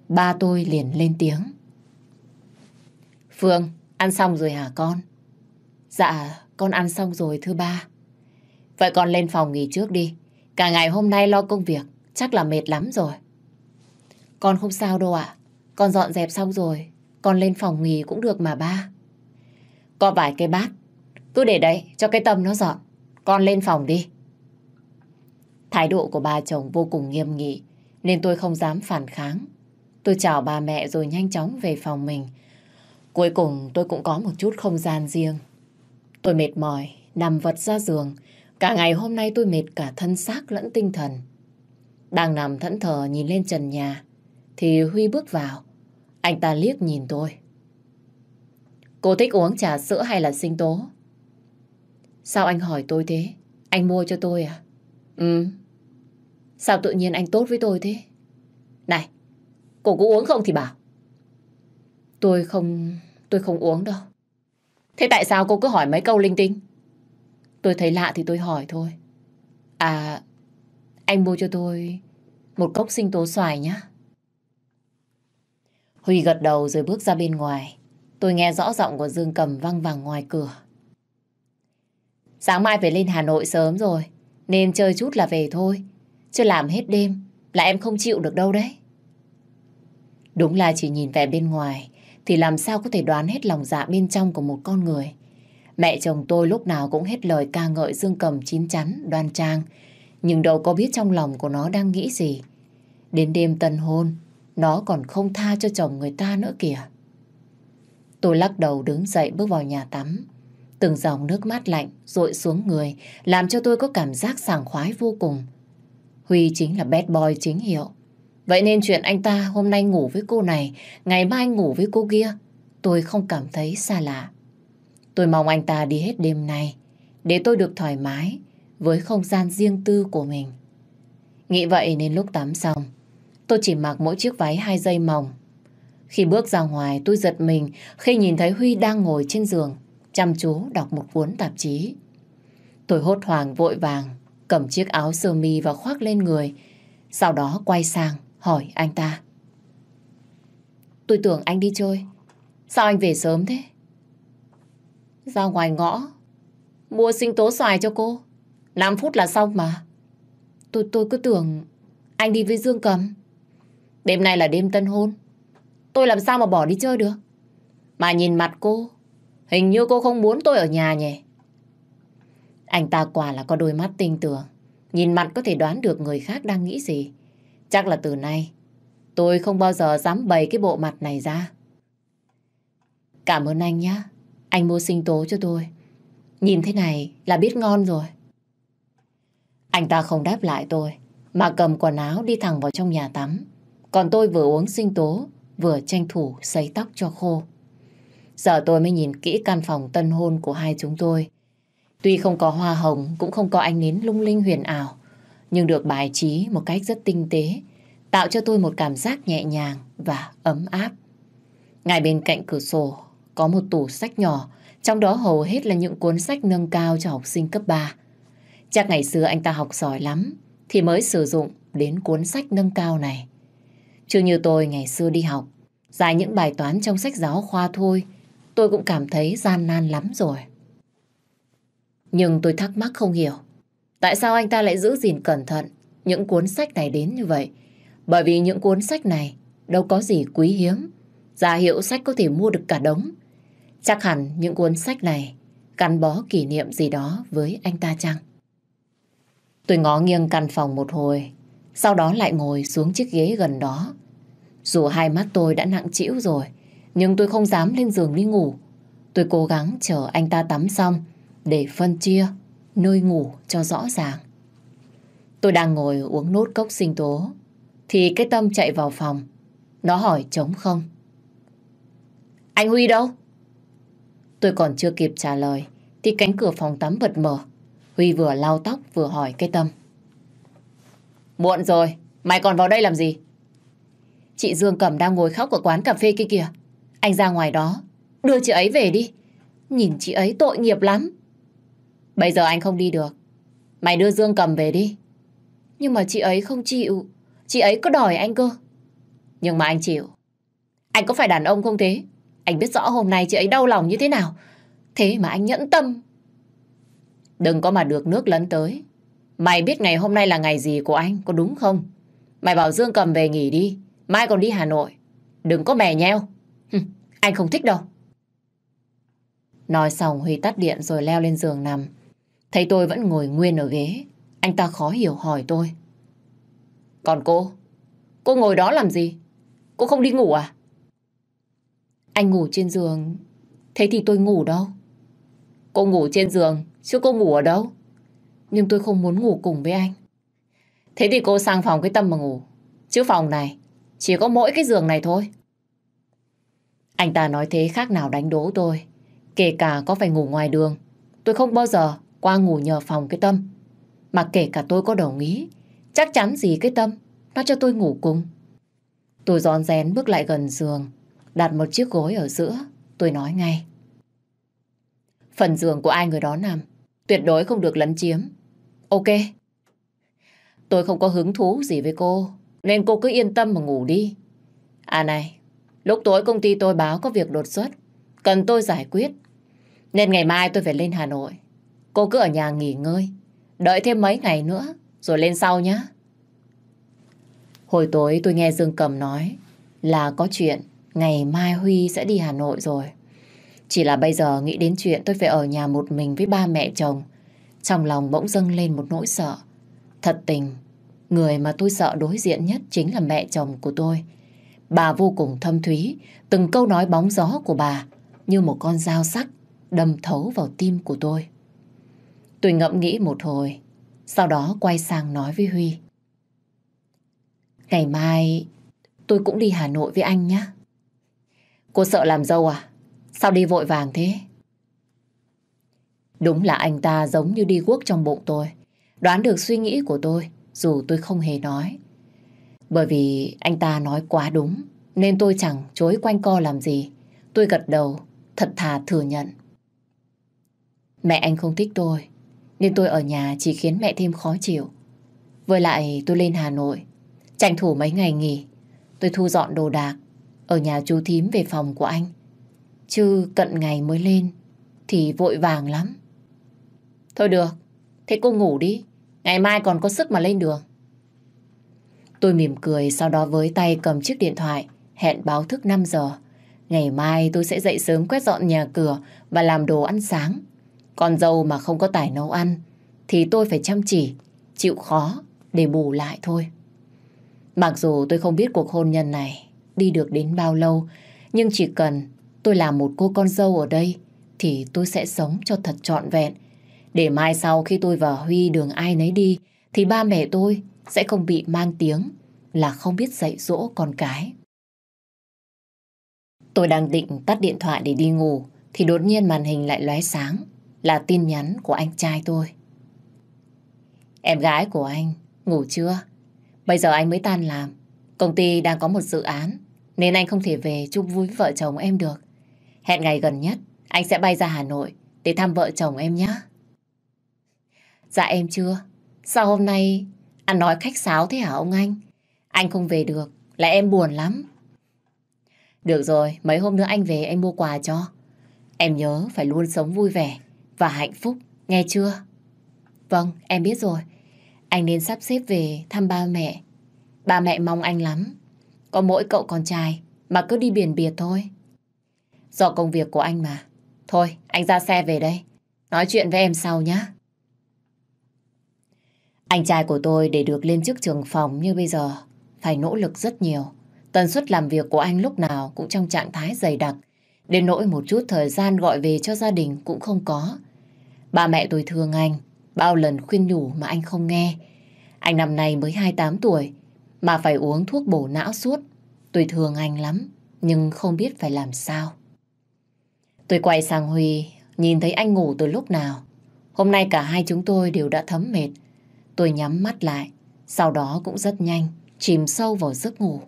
ba tôi liền lên tiếng. Phương, ăn xong rồi hả con? Dạ, con ăn xong rồi thưa ba. Vậy con lên phòng nghỉ trước đi. Cả ngày hôm nay lo công việc, chắc là mệt lắm rồi. Con không sao đâu ạ. Con dọn dẹp xong rồi, con lên phòng nghỉ cũng được mà ba. Có vài cái bát tôi để đấy cho cái tâm nó dọn. Con lên phòng đi. Thái độ của bà chồng vô cùng nghiêm nghị nên tôi không dám phản kháng. Tôi chào bà mẹ rồi nhanh chóng về phòng mình. Cuối cùng tôi cũng có một chút không gian riêng. Tôi mệt mỏi, nằm vật ra giường. Cả ngày hôm nay tôi mệt cả thân xác lẫn tinh thần. Đang nằm thẫn thờ nhìn lên trần nhà thì Huy bước vào. Anh ta liếc nhìn tôi. Cô thích uống trà sữa hay là sinh tố? Sao anh hỏi tôi thế? Anh mua cho tôi à? Ừ. Sao tự nhiên anh tốt với tôi thế? Này, cô có uống không thì bảo. Tôi không... tôi không uống đâu. Thế tại sao cô cứ hỏi mấy câu linh tinh? Tôi thấy lạ thì tôi hỏi thôi. À, anh mua cho tôi một cốc sinh tố xoài nhé. Huy gật đầu rồi bước ra bên ngoài. Tôi nghe rõ giọng của Dương Cầm văng vẳng ngoài cửa. Sáng mai phải lên Hà Nội sớm rồi, nên chơi chút là về thôi. Chứ làm hết đêm là em không chịu được đâu đấy. Đúng là chỉ nhìn vẻ bên ngoài thì làm sao có thể đoán hết lòng dạ bên trong của một con người. Mẹ chồng tôi lúc nào cũng hết lời ca ngợi dương cầm chín chắn, đoan trang, nhưng đâu có biết trong lòng của nó đang nghĩ gì. Đến đêm tân hôn, nó còn không tha cho chồng người ta nữa kìa. Tôi lắc đầu đứng dậy bước vào nhà tắm. Từng dòng nước mát lạnh rội xuống người làm cho tôi có cảm giác sảng khoái vô cùng. Huy chính là bad boy chính hiệu. Vậy nên chuyện anh ta hôm nay ngủ với cô này, ngày mai ngủ với cô kia, tôi không cảm thấy xa lạ. Tôi mong anh ta đi hết đêm nay, để tôi được thoải mái với không gian riêng tư của mình. Nghĩ vậy nên lúc tắm xong, tôi chỉ mặc mỗi chiếc váy hai dây mỏng. Khi bước ra ngoài tôi giật mình khi nhìn thấy Huy đang ngồi trên giường, chăm chú đọc một cuốn tạp chí. Tôi hốt hoàng vội vàng, cầm chiếc áo sơ mi và khoác lên người, sau đó quay sang hỏi anh ta. Tôi tưởng anh đi chơi, sao anh về sớm thế? Ra ngoài ngõ, mua sinh tố xoài cho cô, 5 phút là xong mà. Tôi tôi cứ tưởng anh đi với Dương Cầm. Đêm nay là đêm tân hôn, tôi làm sao mà bỏ đi chơi được? Mà nhìn mặt cô Hình như cô không muốn tôi ở nhà nhỉ? Anh ta quả là có đôi mắt tinh tường. Nhìn mặt có thể đoán được người khác đang nghĩ gì. Chắc là từ nay, tôi không bao giờ dám bày cái bộ mặt này ra. Cảm ơn anh nhé. Anh mua sinh tố cho tôi. Nhìn thế này là biết ngon rồi. Anh ta không đáp lại tôi, mà cầm quần áo đi thẳng vào trong nhà tắm. Còn tôi vừa uống sinh tố, vừa tranh thủ sấy tóc cho khô. Giờ tôi mới nhìn kỹ căn phòng tân hôn của hai chúng tôi. Tuy không có hoa hồng, cũng không có ánh nến lung linh huyền ảo, nhưng được bài trí một cách rất tinh tế, tạo cho tôi một cảm giác nhẹ nhàng và ấm áp. Ngay bên cạnh cửa sổ, có một tủ sách nhỏ, trong đó hầu hết là những cuốn sách nâng cao cho học sinh cấp 3. Chắc ngày xưa anh ta học giỏi lắm, thì mới sử dụng đến cuốn sách nâng cao này. Chưa như tôi ngày xưa đi học, dài những bài toán trong sách giáo khoa thôi, tôi cũng cảm thấy gian nan lắm rồi. Nhưng tôi thắc mắc không hiểu, tại sao anh ta lại giữ gìn cẩn thận những cuốn sách này đến như vậy? Bởi vì những cuốn sách này đâu có gì quý hiếm, giả hiệu sách có thể mua được cả đống. Chắc hẳn những cuốn sách này gắn bó kỷ niệm gì đó với anh ta chăng? Tôi ngó nghiêng căn phòng một hồi, sau đó lại ngồi xuống chiếc ghế gần đó. Dù hai mắt tôi đã nặng chịu rồi, nhưng tôi không dám lên giường đi ngủ. Tôi cố gắng chờ anh ta tắm xong để phân chia nơi ngủ cho rõ ràng. Tôi đang ngồi uống nốt cốc sinh tố thì cái tâm chạy vào phòng. Nó hỏi trống không? Anh Huy đâu? Tôi còn chưa kịp trả lời thì cánh cửa phòng tắm bật mở. Huy vừa lau tóc vừa hỏi cái tâm. Muộn rồi, mày còn vào đây làm gì? Chị Dương Cẩm đang ngồi khóc ở quán cà phê kia kìa. Anh ra ngoài đó, đưa chị ấy về đi. Nhìn chị ấy tội nghiệp lắm. Bây giờ anh không đi được. Mày đưa Dương cầm về đi. Nhưng mà chị ấy không chịu. Chị ấy có đòi anh cơ. Nhưng mà anh chịu. Anh có phải đàn ông không thế? Anh biết rõ hôm nay chị ấy đau lòng như thế nào. Thế mà anh nhẫn tâm. Đừng có mà được nước lấn tới. Mày biết ngày hôm nay là ngày gì của anh, có đúng không? Mày bảo Dương cầm về nghỉ đi. Mai còn đi Hà Nội. Đừng có mè nheo. Anh không thích đâu. Nói xong Huy tắt điện rồi leo lên giường nằm. Thấy tôi vẫn ngồi nguyên ở ghế. Anh ta khó hiểu hỏi tôi. Còn cô? Cô ngồi đó làm gì? Cô không đi ngủ à? Anh ngủ trên giường. Thế thì tôi ngủ đâu? Cô ngủ trên giường, chứ cô ngủ ở đâu? Nhưng tôi không muốn ngủ cùng với anh. Thế thì cô sang phòng cái tâm mà ngủ. Chứ phòng này, chỉ có mỗi cái giường này thôi. Anh ta nói thế khác nào đánh đố tôi. Kể cả có phải ngủ ngoài đường, tôi không bao giờ qua ngủ nhờ phòng cái Tâm. Mà kể cả tôi có đồng ý, chắc chắn gì cái Tâm, nó cho tôi ngủ cùng. Tôi giòn rén bước lại gần giường, đặt một chiếc gối ở giữa, tôi nói ngay. Phần giường của ai người đó nằm, tuyệt đối không được lấn chiếm. Ok. Tôi không có hứng thú gì với cô, nên cô cứ yên tâm mà ngủ đi. À này, Lúc tối công ty tôi báo có việc đột xuất, cần tôi giải quyết. Nên ngày mai tôi phải lên Hà Nội. Cô cứ ở nhà nghỉ ngơi, đợi thêm mấy ngày nữa, rồi lên sau nhé. Hồi tối tôi nghe Dương Cầm nói là có chuyện ngày mai Huy sẽ đi Hà Nội rồi. Chỉ là bây giờ nghĩ đến chuyện tôi phải ở nhà một mình với ba mẹ chồng. Trong lòng bỗng dâng lên một nỗi sợ. Thật tình, người mà tôi sợ đối diện nhất chính là mẹ chồng của tôi. Tôi Bà vô cùng thâm thúy, từng câu nói bóng gió của bà như một con dao sắc đâm thấu vào tim của tôi. Tôi ngẫm nghĩ một hồi, sau đó quay sang nói với Huy. Ngày mai tôi cũng đi Hà Nội với anh nhé. Cô sợ làm dâu à? Sao đi vội vàng thế? Đúng là anh ta giống như đi guốc trong bụng tôi. Đoán được suy nghĩ của tôi, dù tôi không hề nói. Bởi vì anh ta nói quá đúng, nên tôi chẳng chối quanh co làm gì. Tôi gật đầu, thật thà thừa nhận. Mẹ anh không thích tôi, nên tôi ở nhà chỉ khiến mẹ thêm khó chịu. Với lại tôi lên Hà Nội, tranh thủ mấy ngày nghỉ, tôi thu dọn đồ đạc, ở nhà chú thím về phòng của anh. Chứ cận ngày mới lên, thì vội vàng lắm. Thôi được, thế cô ngủ đi, ngày mai còn có sức mà lên đường. Tôi mỉm cười sau đó với tay cầm chiếc điện thoại, hẹn báo thức 5 giờ. Ngày mai tôi sẽ dậy sớm quét dọn nhà cửa và làm đồ ăn sáng. Còn dâu mà không có tài nấu ăn thì tôi phải chăm chỉ, chịu khó để bù lại thôi. Mặc dù tôi không biết cuộc hôn nhân này đi được đến bao lâu, nhưng chỉ cần tôi làm một cô con dâu ở đây thì tôi sẽ sống cho thật trọn vẹn. Để mai sau khi tôi và Huy đường ai nấy đi thì ba mẹ tôi sẽ không bị mang tiếng là không biết dạy dỗ con cái. Tôi đang định tắt điện thoại để đi ngủ thì đột nhiên màn hình lại lóe sáng là tin nhắn của anh trai tôi. Em gái của anh, ngủ chưa? Bây giờ anh mới tan làm. Công ty đang có một dự án nên anh không thể về chung vui vợ chồng em được. Hẹn ngày gần nhất anh sẽ bay ra Hà Nội để thăm vợ chồng em nhé. Dạ em chưa. Sao hôm nay anh nói khách sáo thế hả ông anh? Anh không về được, là em buồn lắm. Được rồi, mấy hôm nữa anh về em mua quà cho. Em nhớ phải luôn sống vui vẻ và hạnh phúc, nghe chưa? Vâng, em biết rồi. Anh nên sắp xếp về thăm ba mẹ. Ba mẹ mong anh lắm. Có mỗi cậu con trai mà cứ đi biển biệt thôi. Do công việc của anh mà. Thôi, anh ra xe về đây. Nói chuyện với em sau nhé. Anh trai của tôi để được lên chức trường phòng như bây giờ, phải nỗ lực rất nhiều. Tần suất làm việc của anh lúc nào cũng trong trạng thái dày đặc, đến nỗi một chút thời gian gọi về cho gia đình cũng không có. Ba mẹ tôi thương anh, bao lần khuyên nhủ mà anh không nghe. Anh năm nay mới 28 tuổi, mà phải uống thuốc bổ não suốt. Tôi thương anh lắm, nhưng không biết phải làm sao. Tôi quay sang Huy, nhìn thấy anh ngủ từ lúc nào. Hôm nay cả hai chúng tôi đều đã thấm mệt. Tôi nhắm mắt lại, sau đó cũng rất nhanh, chìm sâu vào giấc ngủ.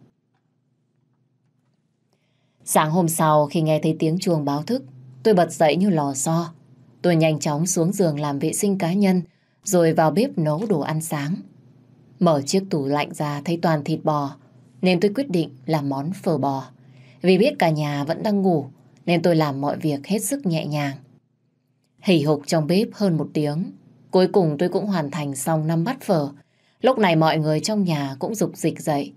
Sáng hôm sau khi nghe thấy tiếng chuông báo thức, tôi bật dậy như lò xo. Tôi nhanh chóng xuống giường làm vệ sinh cá nhân, rồi vào bếp nấu đồ ăn sáng. Mở chiếc tủ lạnh ra thấy toàn thịt bò, nên tôi quyết định làm món phở bò. Vì biết cả nhà vẫn đang ngủ, nên tôi làm mọi việc hết sức nhẹ nhàng. Hỉ hục trong bếp hơn một tiếng, Cuối cùng tôi cũng hoàn thành xong năm bát phở. Lúc này mọi người trong nhà cũng rục dịch dậy.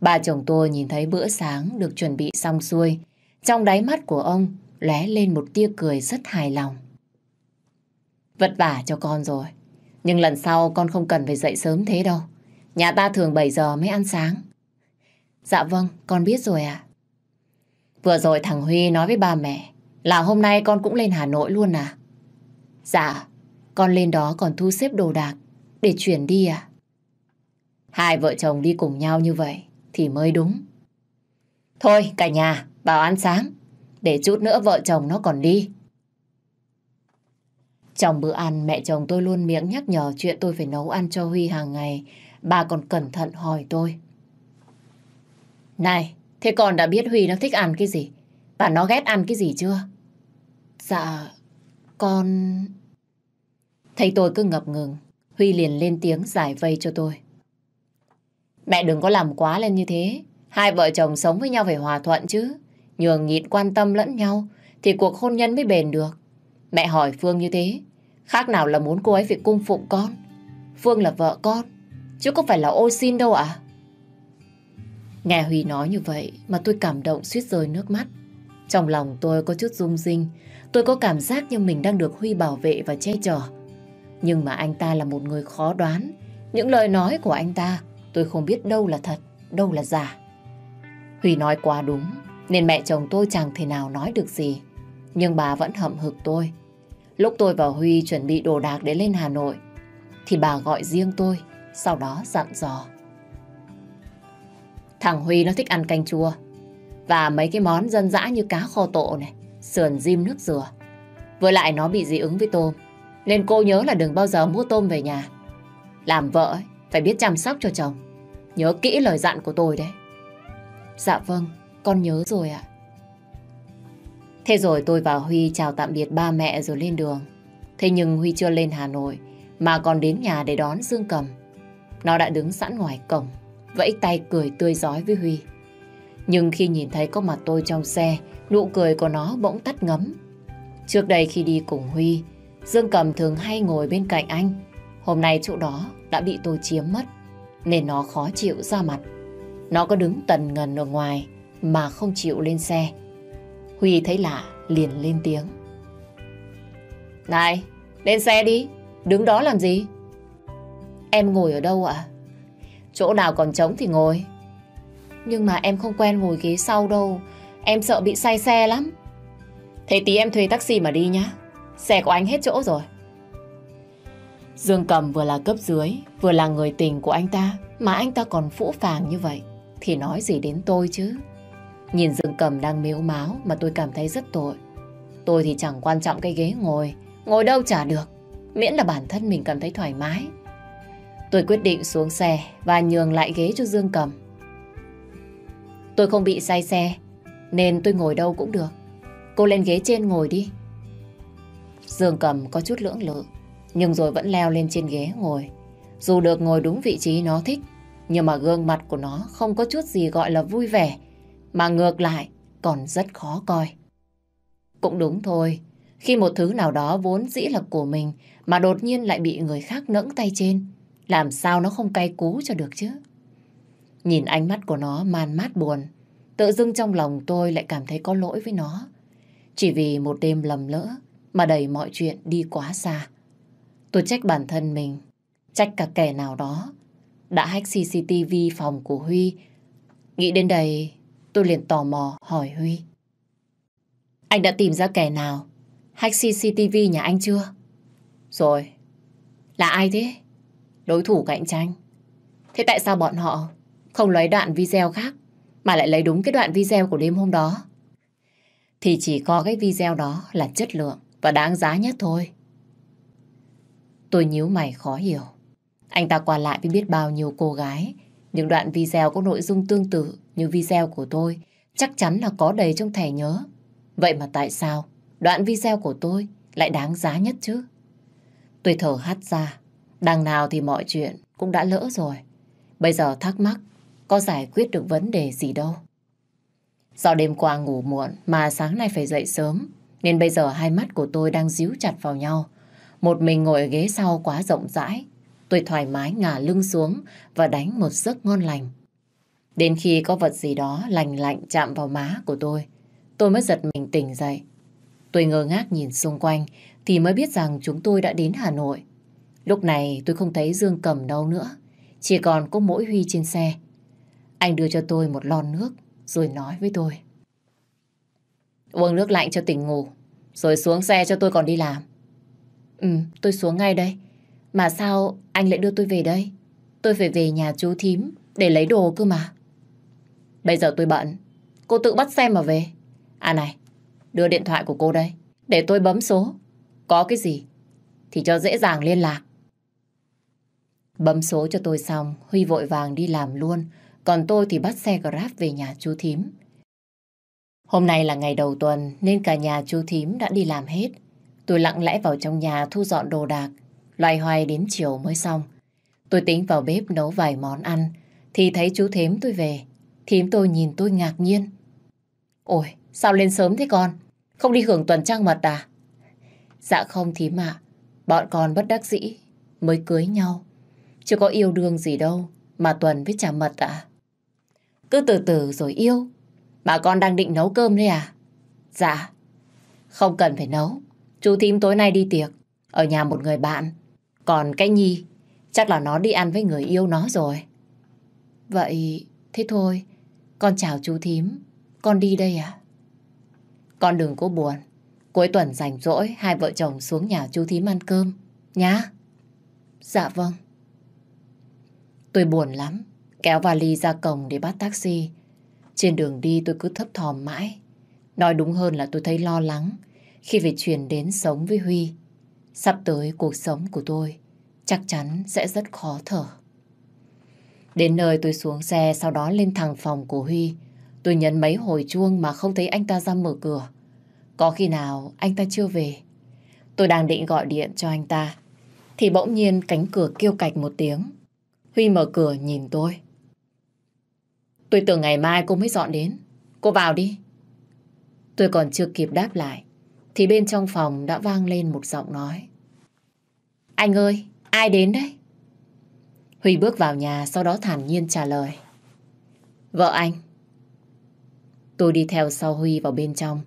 Ba chồng tôi nhìn thấy bữa sáng được chuẩn bị xong xuôi. Trong đáy mắt của ông lóe lên một tia cười rất hài lòng. Vất vả cho con rồi. Nhưng lần sau con không cần phải dậy sớm thế đâu. Nhà ta thường 7 giờ mới ăn sáng. Dạ vâng, con biết rồi ạ. Vừa rồi thằng Huy nói với ba mẹ là hôm nay con cũng lên Hà Nội luôn à? Dạ, con lên đó còn thu xếp đồ đạc để chuyển đi à? Hai vợ chồng đi cùng nhau như vậy thì mới đúng. Thôi cả nhà vào ăn sáng để chút nữa vợ chồng nó còn đi. Trong bữa ăn mẹ chồng tôi luôn miệng nhắc nhở chuyện tôi phải nấu ăn cho Huy hàng ngày. Bà còn cẩn thận hỏi tôi. Này, thế con đã biết Huy nó thích ăn cái gì? Và nó ghét ăn cái gì chưa? Dạ, con... Thấy tôi cứ ngập ngừng, Huy liền lên tiếng giải vây cho tôi. Mẹ đừng có làm quá lên như thế. Hai vợ chồng sống với nhau phải hòa thuận chứ. Nhường nhịn quan tâm lẫn nhau thì cuộc hôn nhân mới bền được. Mẹ hỏi Phương như thế, khác nào là muốn cô ấy phải cung phụng con. Phương là vợ con, chứ có phải là ô xin đâu ạ. À? Nghe Huy nói như vậy mà tôi cảm động suýt rơi nước mắt. Trong lòng tôi có chút rung rinh, tôi có cảm giác như mình đang được Huy bảo vệ và che chở. Nhưng mà anh ta là một người khó đoán. Những lời nói của anh ta tôi không biết đâu là thật, đâu là giả. Huy nói quá đúng, nên mẹ chồng tôi chẳng thể nào nói được gì. Nhưng bà vẫn hậm hực tôi. Lúc tôi và Huy chuẩn bị đồ đạc để lên Hà Nội, thì bà gọi riêng tôi, sau đó dặn dò. Thằng Huy nó thích ăn canh chua, và mấy cái món dân dã như cá kho tộ này, sườn diêm nước dừa. Với lại nó bị dị ứng với tôm, nên cô nhớ là đừng bao giờ mua tôm về nhà. Làm vợ ấy, phải biết chăm sóc cho chồng. Nhớ kỹ lời dặn của tôi đấy. Dạ vâng, con nhớ rồi ạ. Thế rồi tôi và Huy chào tạm biệt ba mẹ rồi lên đường. Thế nhưng Huy chưa lên Hà Nội mà còn đến nhà để đón Dương Cầm. Nó đã đứng sẵn ngoài cổng, vẫy tay cười tươi giói với Huy. Nhưng khi nhìn thấy có mặt tôi trong xe, nụ cười của nó bỗng tắt ngấm. Trước đây khi đi cùng Huy, Dương Cầm thường hay ngồi bên cạnh anh. Hôm nay chỗ đó đã bị tôi chiếm mất, nên nó khó chịu ra mặt. Nó có đứng tần ngần ở ngoài mà không chịu lên xe. Huy thấy lạ, liền lên tiếng. Này, lên xe đi, đứng đó làm gì? Em ngồi ở đâu ạ? Chỗ nào còn trống thì ngồi. Nhưng mà em không quen ngồi ghế sau đâu, em sợ bị say xe lắm. Thế tí em thuê taxi mà đi nhá. Xe của anh hết chỗ rồi. Dương Cầm vừa là cấp dưới, vừa là người tình của anh ta, mà anh ta còn phũ phàng như vậy, thì nói gì đến tôi chứ? Nhìn Dương Cầm đang mếu máu mà tôi cảm thấy rất tội. Tôi thì chẳng quan trọng cái ghế ngồi, ngồi đâu chả được, miễn là bản thân mình cảm thấy thoải mái. Tôi quyết định xuống xe và nhường lại ghế cho Dương Cầm. Tôi không bị say xe, nên tôi ngồi đâu cũng được. Cô lên ghế trên ngồi đi. Dương cầm có chút lưỡng lự, nhưng rồi vẫn leo lên trên ghế ngồi. Dù được ngồi đúng vị trí nó thích, nhưng mà gương mặt của nó không có chút gì gọi là vui vẻ, mà ngược lại còn rất khó coi. Cũng đúng thôi, khi một thứ nào đó vốn dĩ là của mình mà đột nhiên lại bị người khác nẫng tay trên, làm sao nó không cay cú cho được chứ? Nhìn ánh mắt của nó man mát buồn, tự dưng trong lòng tôi lại cảm thấy có lỗi với nó. Chỉ vì một đêm lầm lỡ, mà đẩy mọi chuyện đi quá xa. Tôi trách bản thân mình, trách cả kẻ nào đó đã hack CCTV phòng của Huy. Nghĩ đến đây, tôi liền tò mò hỏi Huy. Anh đã tìm ra kẻ nào hack CCTV nhà anh chưa? Rồi, là ai thế? Đối thủ cạnh tranh. Thế tại sao bọn họ không lấy đoạn video khác mà lại lấy đúng cái đoạn video của đêm hôm đó? Thì chỉ có cái video đó là chất lượng và đáng giá nhất thôi. Tôi nhíu mày khó hiểu. Anh ta qua lại với biết bao nhiêu cô gái. Những đoạn video có nội dung tương tự như video của tôi chắc chắn là có đầy trong thẻ nhớ. Vậy mà tại sao đoạn video của tôi lại đáng giá nhất chứ? Tôi thở hắt ra. Đằng nào thì mọi chuyện cũng đã lỡ rồi. Bây giờ thắc mắc có giải quyết được vấn đề gì đâu. Do đêm qua ngủ muộn mà sáng nay phải dậy sớm nên bây giờ hai mắt của tôi đang díu chặt vào nhau. Một mình ngồi ở ghế sau quá rộng rãi, tôi thoải mái ngả lưng xuống và đánh một giấc ngon lành. Đến khi có vật gì đó lành lạnh chạm vào má của tôi, tôi mới giật mình tỉnh dậy. Tôi ngơ ngác nhìn xung quanh thì mới biết rằng chúng tôi đã đến Hà Nội. Lúc này tôi không thấy Dương cầm đâu nữa, chỉ còn có mỗi Huy trên xe. Anh đưa cho tôi một lon nước rồi nói với tôi. Uống nước lạnh cho tỉnh ngủ, rồi xuống xe cho tôi còn đi làm. Ừ, tôi xuống ngay đây. Mà sao anh lại đưa tôi về đây? Tôi phải về nhà chú thím để lấy đồ cơ mà. Bây giờ tôi bận, cô tự bắt xe mà về. À này, đưa điện thoại của cô đây, để tôi bấm số. Có cái gì thì cho dễ dàng liên lạc. Bấm số cho tôi xong, Huy vội vàng đi làm luôn, còn tôi thì bắt xe Grab về nhà chú thím. Hôm nay là ngày đầu tuần nên cả nhà chú thím đã đi làm hết. Tôi lặng lẽ vào trong nhà thu dọn đồ đạc, loay hoay đến chiều mới xong. Tôi tính vào bếp nấu vài món ăn, thì thấy chú thím tôi về. Thím tôi nhìn tôi ngạc nhiên. Ôi, sao lên sớm thế con? Không đi hưởng tuần trăng mật à? Dạ không thím ạ, bọn con bất đắc dĩ, mới cưới nhau. Chưa có yêu đương gì đâu, mà tuần với trả mật ạ. À? Cứ từ từ rồi yêu, Bà con đang định nấu cơm đấy à? Dạ. Không cần phải nấu. Chú thím tối nay đi tiệc. Ở nhà một người bạn. Còn cái Nhi, chắc là nó đi ăn với người yêu nó rồi. Vậy, thế thôi. Con chào chú thím. Con đi đây à? Con đừng có buồn. Cuối tuần rảnh rỗi, hai vợ chồng xuống nhà chú thím ăn cơm. Nhá. Dạ vâng. Tôi buồn lắm. Kéo vali ra cổng để bắt taxi. Trên đường đi tôi cứ thấp thòm mãi. Nói đúng hơn là tôi thấy lo lắng khi phải chuyển đến sống với Huy. Sắp tới cuộc sống của tôi chắc chắn sẽ rất khó thở. Đến nơi tôi xuống xe sau đó lên thẳng phòng của Huy. Tôi nhấn mấy hồi chuông mà không thấy anh ta ra mở cửa. Có khi nào anh ta chưa về? Tôi đang định gọi điện cho anh ta. Thì bỗng nhiên cánh cửa kêu cạch một tiếng. Huy mở cửa nhìn tôi. Tôi tưởng ngày mai cô mới dọn đến. Cô vào đi. Tôi còn chưa kịp đáp lại, thì bên trong phòng đã vang lên một giọng nói. Anh ơi, ai đến đấy? Huy bước vào nhà, sau đó thản nhiên trả lời. Vợ anh. Tôi đi theo sau Huy vào bên trong.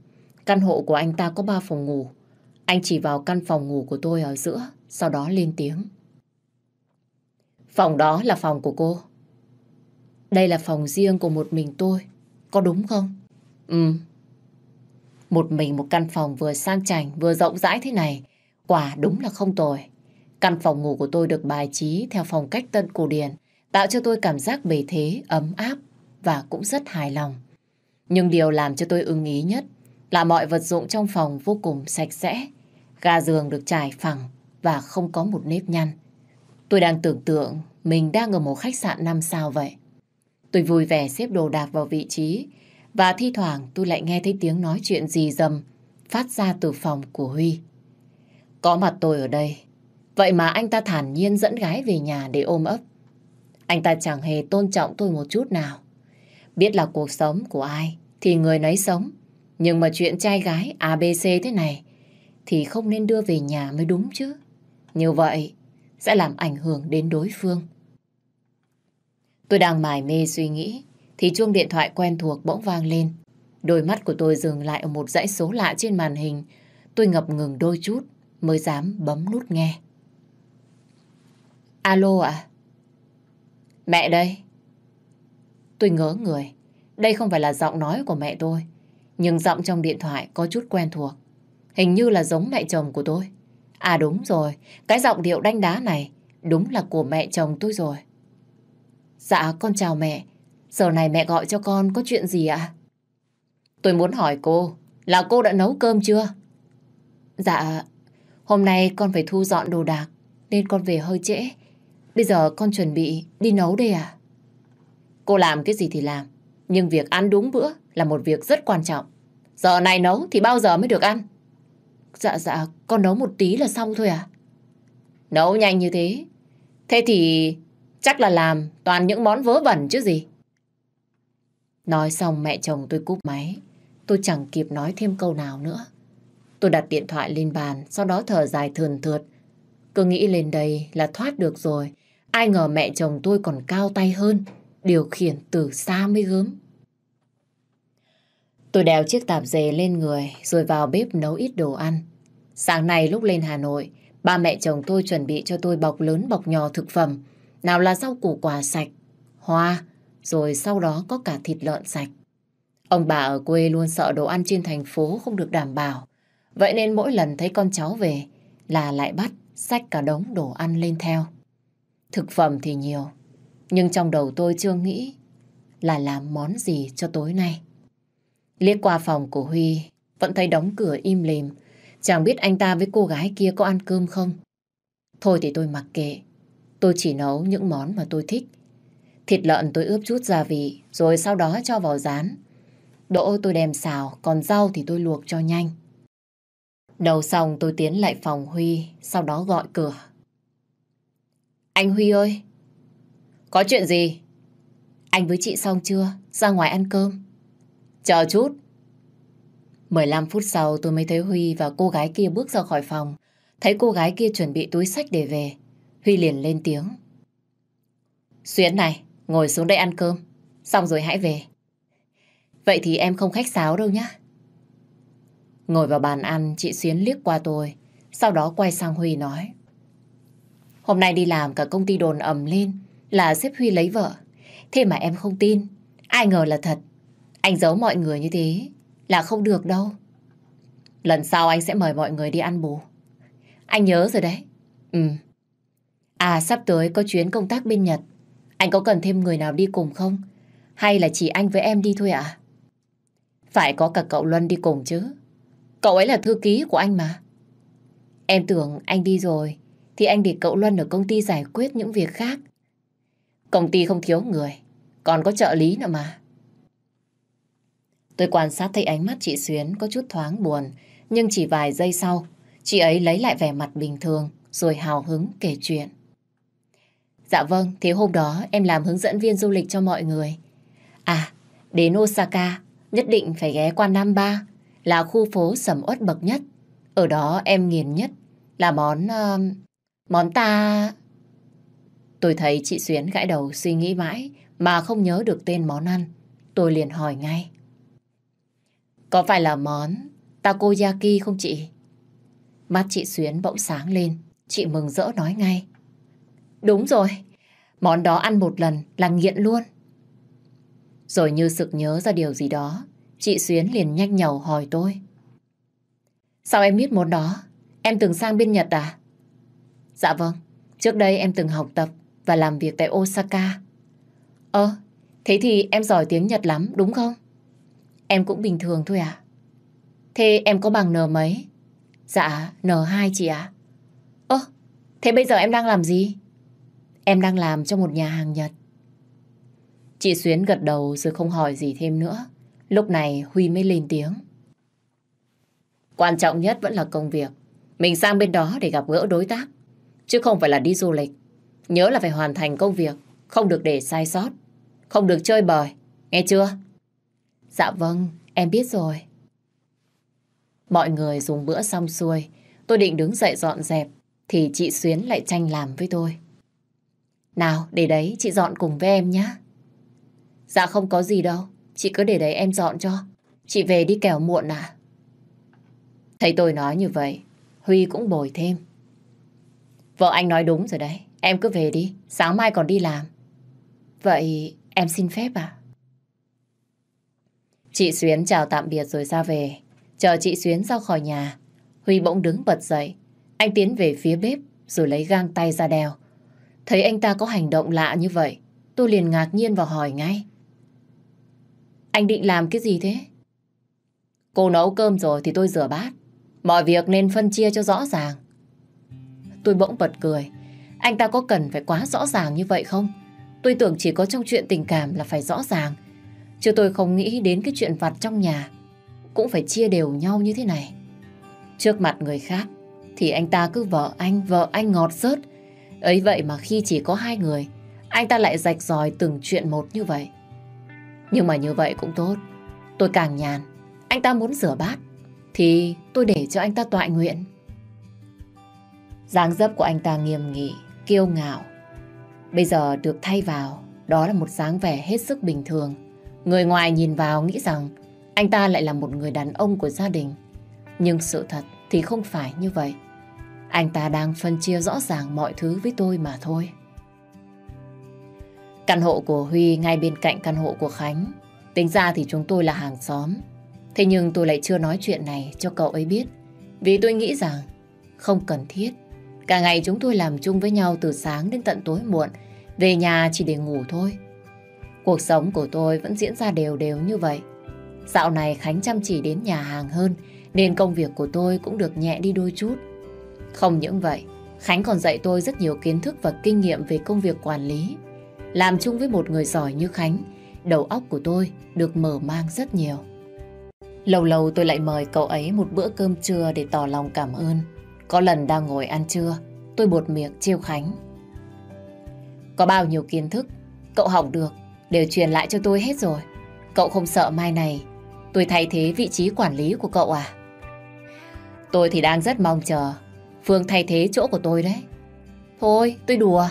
Căn hộ của anh ta có ba phòng ngủ. Anh chỉ vào căn phòng ngủ của tôi ở giữa, sau đó lên tiếng. Phòng đó là phòng của cô. Đây là phòng riêng của một mình tôi, có đúng không? Ừ. Một mình một căn phòng vừa sang chảnh vừa rộng rãi thế này, quả đúng là không tồi. Căn phòng ngủ của tôi được bài trí theo phong cách tân cổ điển, tạo cho tôi cảm giác bề thế, ấm áp và cũng rất hài lòng. Nhưng điều làm cho tôi ưng ý nhất là mọi vật dụng trong phòng vô cùng sạch sẽ, ga giường được trải phẳng và không có một nếp nhăn. Tôi đang tưởng tượng mình đang ở một khách sạn 5 sao vậy. Tôi vui vẻ xếp đồ đạc vào vị trí và thi thoảng tôi lại nghe thấy tiếng nói chuyện gì dầm phát ra từ phòng của Huy. Có mặt tôi ở đây, vậy mà anh ta thản nhiên dẫn gái về nhà để ôm ấp. Anh ta chẳng hề tôn trọng tôi một chút nào. Biết là cuộc sống của ai thì người nấy sống, nhưng mà chuyện trai gái ABC thế này thì không nên đưa về nhà mới đúng chứ. Như vậy sẽ làm ảnh hưởng đến đối phương. Tôi đang mải mê suy nghĩ, thì chuông điện thoại quen thuộc bỗng vang lên. Đôi mắt của tôi dừng lại ở một dãy số lạ trên màn hình. Tôi ngập ngừng đôi chút mới dám bấm nút nghe. Alo ạ? Mẹ đây. Tôi ngớ người. Đây không phải là giọng nói của mẹ tôi. Nhưng giọng trong điện thoại có chút quen thuộc. Hình như là giống mẹ chồng của tôi. À đúng rồi, cái giọng điệu đanh đá này đúng là của mẹ chồng tôi rồi. Dạ con chào mẹ. Giờ này mẹ gọi cho con có chuyện gì ạ? Tôi muốn hỏi cô là cô đã nấu cơm chưa? Dạ, hôm nay con phải thu dọn đồ đạc nên con về hơi trễ. Bây giờ con chuẩn bị đi nấu đây à? Cô làm cái gì thì làm, nhưng việc ăn đúng bữa là một việc rất quan trọng. Giờ này nấu thì bao giờ mới được ăn? Dạ dạ, con nấu một tí là xong thôi à? Nấu nhanh như thế. Thế thì Chắc là làm toàn những món vớ vẩn chứ gì. Nói xong mẹ chồng tôi cúp máy. Tôi chẳng kịp nói thêm câu nào nữa. Tôi đặt điện thoại lên bàn, sau đó thở dài thườn thượt. Cứ nghĩ lên đây là thoát được rồi. Ai ngờ mẹ chồng tôi còn cao tay hơn, điều khiển từ xa mới gớm. Tôi đeo chiếc tạp dề lên người rồi vào bếp nấu ít đồ ăn. Sáng nay lúc lên Hà Nội, ba mẹ chồng tôi chuẩn bị cho tôi bọc lớn bọc nhỏ thực phẩm nào là rau củ quả sạch, hoa, rồi sau đó có cả thịt lợn sạch. Ông bà ở quê luôn sợ đồ ăn trên thành phố không được đảm bảo. Vậy nên mỗi lần thấy con cháu về là lại bắt xách cả đống đồ ăn lên theo. Thực phẩm thì nhiều, nhưng trong đầu tôi chưa nghĩ là làm món gì cho tối nay. Liếc qua phòng của Huy, vẫn thấy đóng cửa im lìm. Chẳng biết anh ta với cô gái kia có ăn cơm không. Thôi thì tôi mặc kệ, Tôi chỉ nấu những món mà tôi thích. Thịt lợn tôi ướp chút gia vị, rồi sau đó cho vào rán. Đỗ tôi đem xào, còn rau thì tôi luộc cho nhanh. Đầu xong tôi tiến lại phòng Huy, sau đó gọi cửa. Anh Huy ơi! Có chuyện gì? Anh với chị xong chưa? Ra ngoài ăn cơm. Chờ chút. 15 phút sau tôi mới thấy Huy và cô gái kia bước ra khỏi phòng. Thấy cô gái kia chuẩn bị túi sách để về. Huy liền lên tiếng. Xuyến này, ngồi xuống đây ăn cơm, xong rồi hãy về. Vậy thì em không khách sáo đâu nhá. Ngồi vào bàn ăn, chị Xuyến liếc qua tôi, sau đó quay sang Huy nói. Hôm nay đi làm cả công ty đồn ầm lên là xếp Huy lấy vợ. Thế mà em không tin, ai ngờ là thật. Anh giấu mọi người như thế là không được đâu. Lần sau anh sẽ mời mọi người đi ăn bù. Anh nhớ rồi đấy. Ừ, À sắp tới có chuyến công tác bên Nhật. Anh có cần thêm người nào đi cùng không? Hay là chỉ anh với em đi thôi ạ? Phải có cả cậu Luân đi cùng chứ. Cậu ấy là thư ký của anh mà. Em tưởng anh đi rồi thì anh để cậu Luân ở công ty giải quyết những việc khác. Công ty không thiếu người, còn có trợ lý nữa mà. Tôi quan sát thấy ánh mắt chị Xuyến có chút thoáng buồn, nhưng chỉ vài giây sau, chị ấy lấy lại vẻ mặt bình thường rồi hào hứng kể chuyện. Dạ vâng, thế hôm đó em làm hướng dẫn viên du lịch cho mọi người. À, đến Osaka, nhất định phải ghé qua Nam Ba, là khu phố sầm uất bậc nhất. Ở đó em nghiền nhất là món... Uh, món ta... Tôi thấy chị Xuyến gãi đầu suy nghĩ mãi mà không nhớ được tên món ăn. Tôi liền hỏi ngay. Có phải là món takoyaki không chị? Mắt chị Xuyến bỗng sáng lên, chị mừng rỡ nói ngay. Đúng rồi, món đó ăn một lần là nghiện luôn. Rồi như sực nhớ ra điều gì đó, chị Xuyến liền nhanh nhầu hỏi tôi. Sao em biết món đó? Em từng sang bên Nhật à? Dạ vâng, trước đây em từng học tập và làm việc tại Osaka. Ơ, thế thì em giỏi tiếng Nhật lắm, đúng không? Em cũng bình thường thôi à? Thế em có bằng N mấy? Dạ, N2 chị ạ. Ơ, thế bây giờ em đang làm gì? Em đang làm cho một nhà hàng Nhật. Chị Xuyến gật đầu rồi không hỏi gì thêm nữa. Lúc này Huy mới lên tiếng. Quan trọng nhất vẫn là công việc. Mình sang bên đó để gặp gỡ đối tác. Chứ không phải là đi du lịch. Nhớ là phải hoàn thành công việc. Không được để sai sót. Không được chơi bời. Nghe chưa? Dạ vâng, em biết rồi. Mọi người dùng bữa xong xuôi. Tôi định đứng dậy dọn dẹp. Thì chị Xuyến lại tranh làm với tôi. Nào, để đấy chị dọn cùng với em nhé. Dạ không có gì đâu, chị cứ để đấy em dọn cho. Chị về đi kẻo muộn à. Thấy tôi nói như vậy, Huy cũng bồi thêm. Vợ anh nói đúng rồi đấy, em cứ về đi, sáng mai còn đi làm. Vậy em xin phép à? Chị Xuyến chào tạm biệt rồi ra về. Chờ chị Xuyến ra khỏi nhà, Huy bỗng đứng bật dậy. Anh tiến về phía bếp rồi lấy gang tay ra đèo. Thấy anh ta có hành động lạ như vậy, tôi liền ngạc nhiên và hỏi ngay. Anh định làm cái gì thế? Cô nấu cơm rồi thì tôi rửa bát. Mọi việc nên phân chia cho rõ ràng. Tôi bỗng bật cười. Anh ta có cần phải quá rõ ràng như vậy không? Tôi tưởng chỉ có trong chuyện tình cảm là phải rõ ràng. Chứ tôi không nghĩ đến cái chuyện vặt trong nhà. Cũng phải chia đều nhau như thế này. Trước mặt người khác thì anh ta cứ vợ anh, vợ anh ngọt rớt. Ấy vậy mà khi chỉ có hai người, anh ta lại rạch ròi từng chuyện một như vậy. Nhưng mà như vậy cũng tốt. Tôi càng nhàn, anh ta muốn rửa bát, thì tôi để cho anh ta tọa nguyện. dáng dấp của anh ta nghiêm nghị, kiêu ngạo. Bây giờ được thay vào, đó là một dáng vẻ hết sức bình thường. Người ngoài nhìn vào nghĩ rằng anh ta lại là một người đàn ông của gia đình. Nhưng sự thật thì không phải như vậy. Anh ta đang phân chia rõ ràng mọi thứ với tôi mà thôi. Căn hộ của Huy ngay bên cạnh căn hộ của Khánh. Tính ra thì chúng tôi là hàng xóm. Thế nhưng tôi lại chưa nói chuyện này cho cậu ấy biết. Vì tôi nghĩ rằng không cần thiết. Cả ngày chúng tôi làm chung với nhau từ sáng đến tận tối muộn, về nhà chỉ để ngủ thôi. Cuộc sống của tôi vẫn diễn ra đều đều như vậy. Dạo này Khánh chăm chỉ đến nhà hàng hơn, nên công việc của tôi cũng được nhẹ đi đôi chút. Không những vậy, Khánh còn dạy tôi rất nhiều kiến thức và kinh nghiệm về công việc quản lý. Làm chung với một người giỏi như Khánh, đầu óc của tôi được mở mang rất nhiều. Lâu lâu tôi lại mời cậu ấy một bữa cơm trưa để tỏ lòng cảm ơn. Có lần đang ngồi ăn trưa, tôi bột miệng chiêu Khánh. Có bao nhiêu kiến thức, cậu học được, đều truyền lại cho tôi hết rồi. Cậu không sợ mai này, tôi thay thế vị trí quản lý của cậu à? Tôi thì đang rất mong chờ Phương thay thế chỗ của tôi đấy. Thôi, tôi đùa.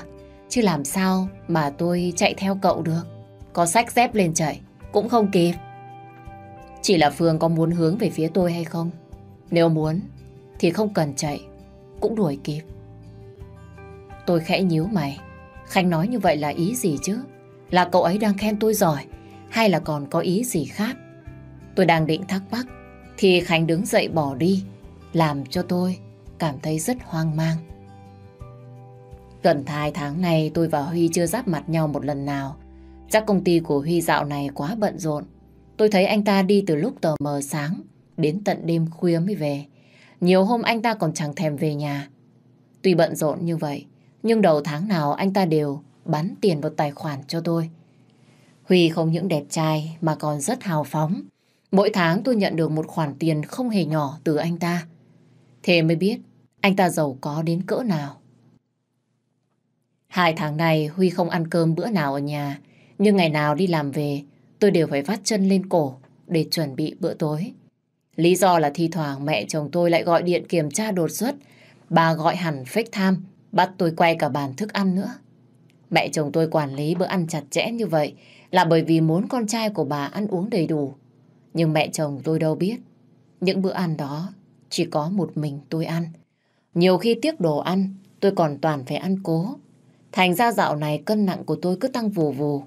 Chứ làm sao mà tôi chạy theo cậu được. Có sách dép lên chạy, cũng không kịp. Chỉ là Phương có muốn hướng về phía tôi hay không? Nếu muốn, thì không cần chạy, cũng đuổi kịp. Tôi khẽ nhíu mày. Khanh nói như vậy là ý gì chứ? Là cậu ấy đang khen tôi giỏi, hay là còn có ý gì khác? Tôi đang định thắc mắc, thì Khánh đứng dậy bỏ đi, làm cho tôi cảm thấy rất hoang mang. Gần hai tháng nay tôi và Huy chưa giáp mặt nhau một lần nào. Chắc công ty của Huy dạo này quá bận rộn. Tôi thấy anh ta đi từ lúc tờ mờ sáng đến tận đêm khuya mới về. Nhiều hôm anh ta còn chẳng thèm về nhà. Tuy bận rộn như vậy, nhưng đầu tháng nào anh ta đều bắn tiền vào tài khoản cho tôi. Huy không những đẹp trai mà còn rất hào phóng. Mỗi tháng tôi nhận được một khoản tiền không hề nhỏ từ anh ta. Thế mới biết anh ta giàu có đến cỡ nào. Hai tháng này Huy không ăn cơm bữa nào ở nhà, nhưng ngày nào đi làm về, tôi đều phải vắt chân lên cổ để chuẩn bị bữa tối. Lý do là thi thoảng mẹ chồng tôi lại gọi điện kiểm tra đột xuất, bà gọi hẳn fake time, bắt tôi quay cả bàn thức ăn nữa. Mẹ chồng tôi quản lý bữa ăn chặt chẽ như vậy là bởi vì muốn con trai của bà ăn uống đầy đủ. Nhưng mẹ chồng tôi đâu biết, những bữa ăn đó chỉ có một mình tôi ăn. Nhiều khi tiếc đồ ăn, tôi còn toàn phải ăn cố. Thành ra dạo này cân nặng của tôi cứ tăng vù vù.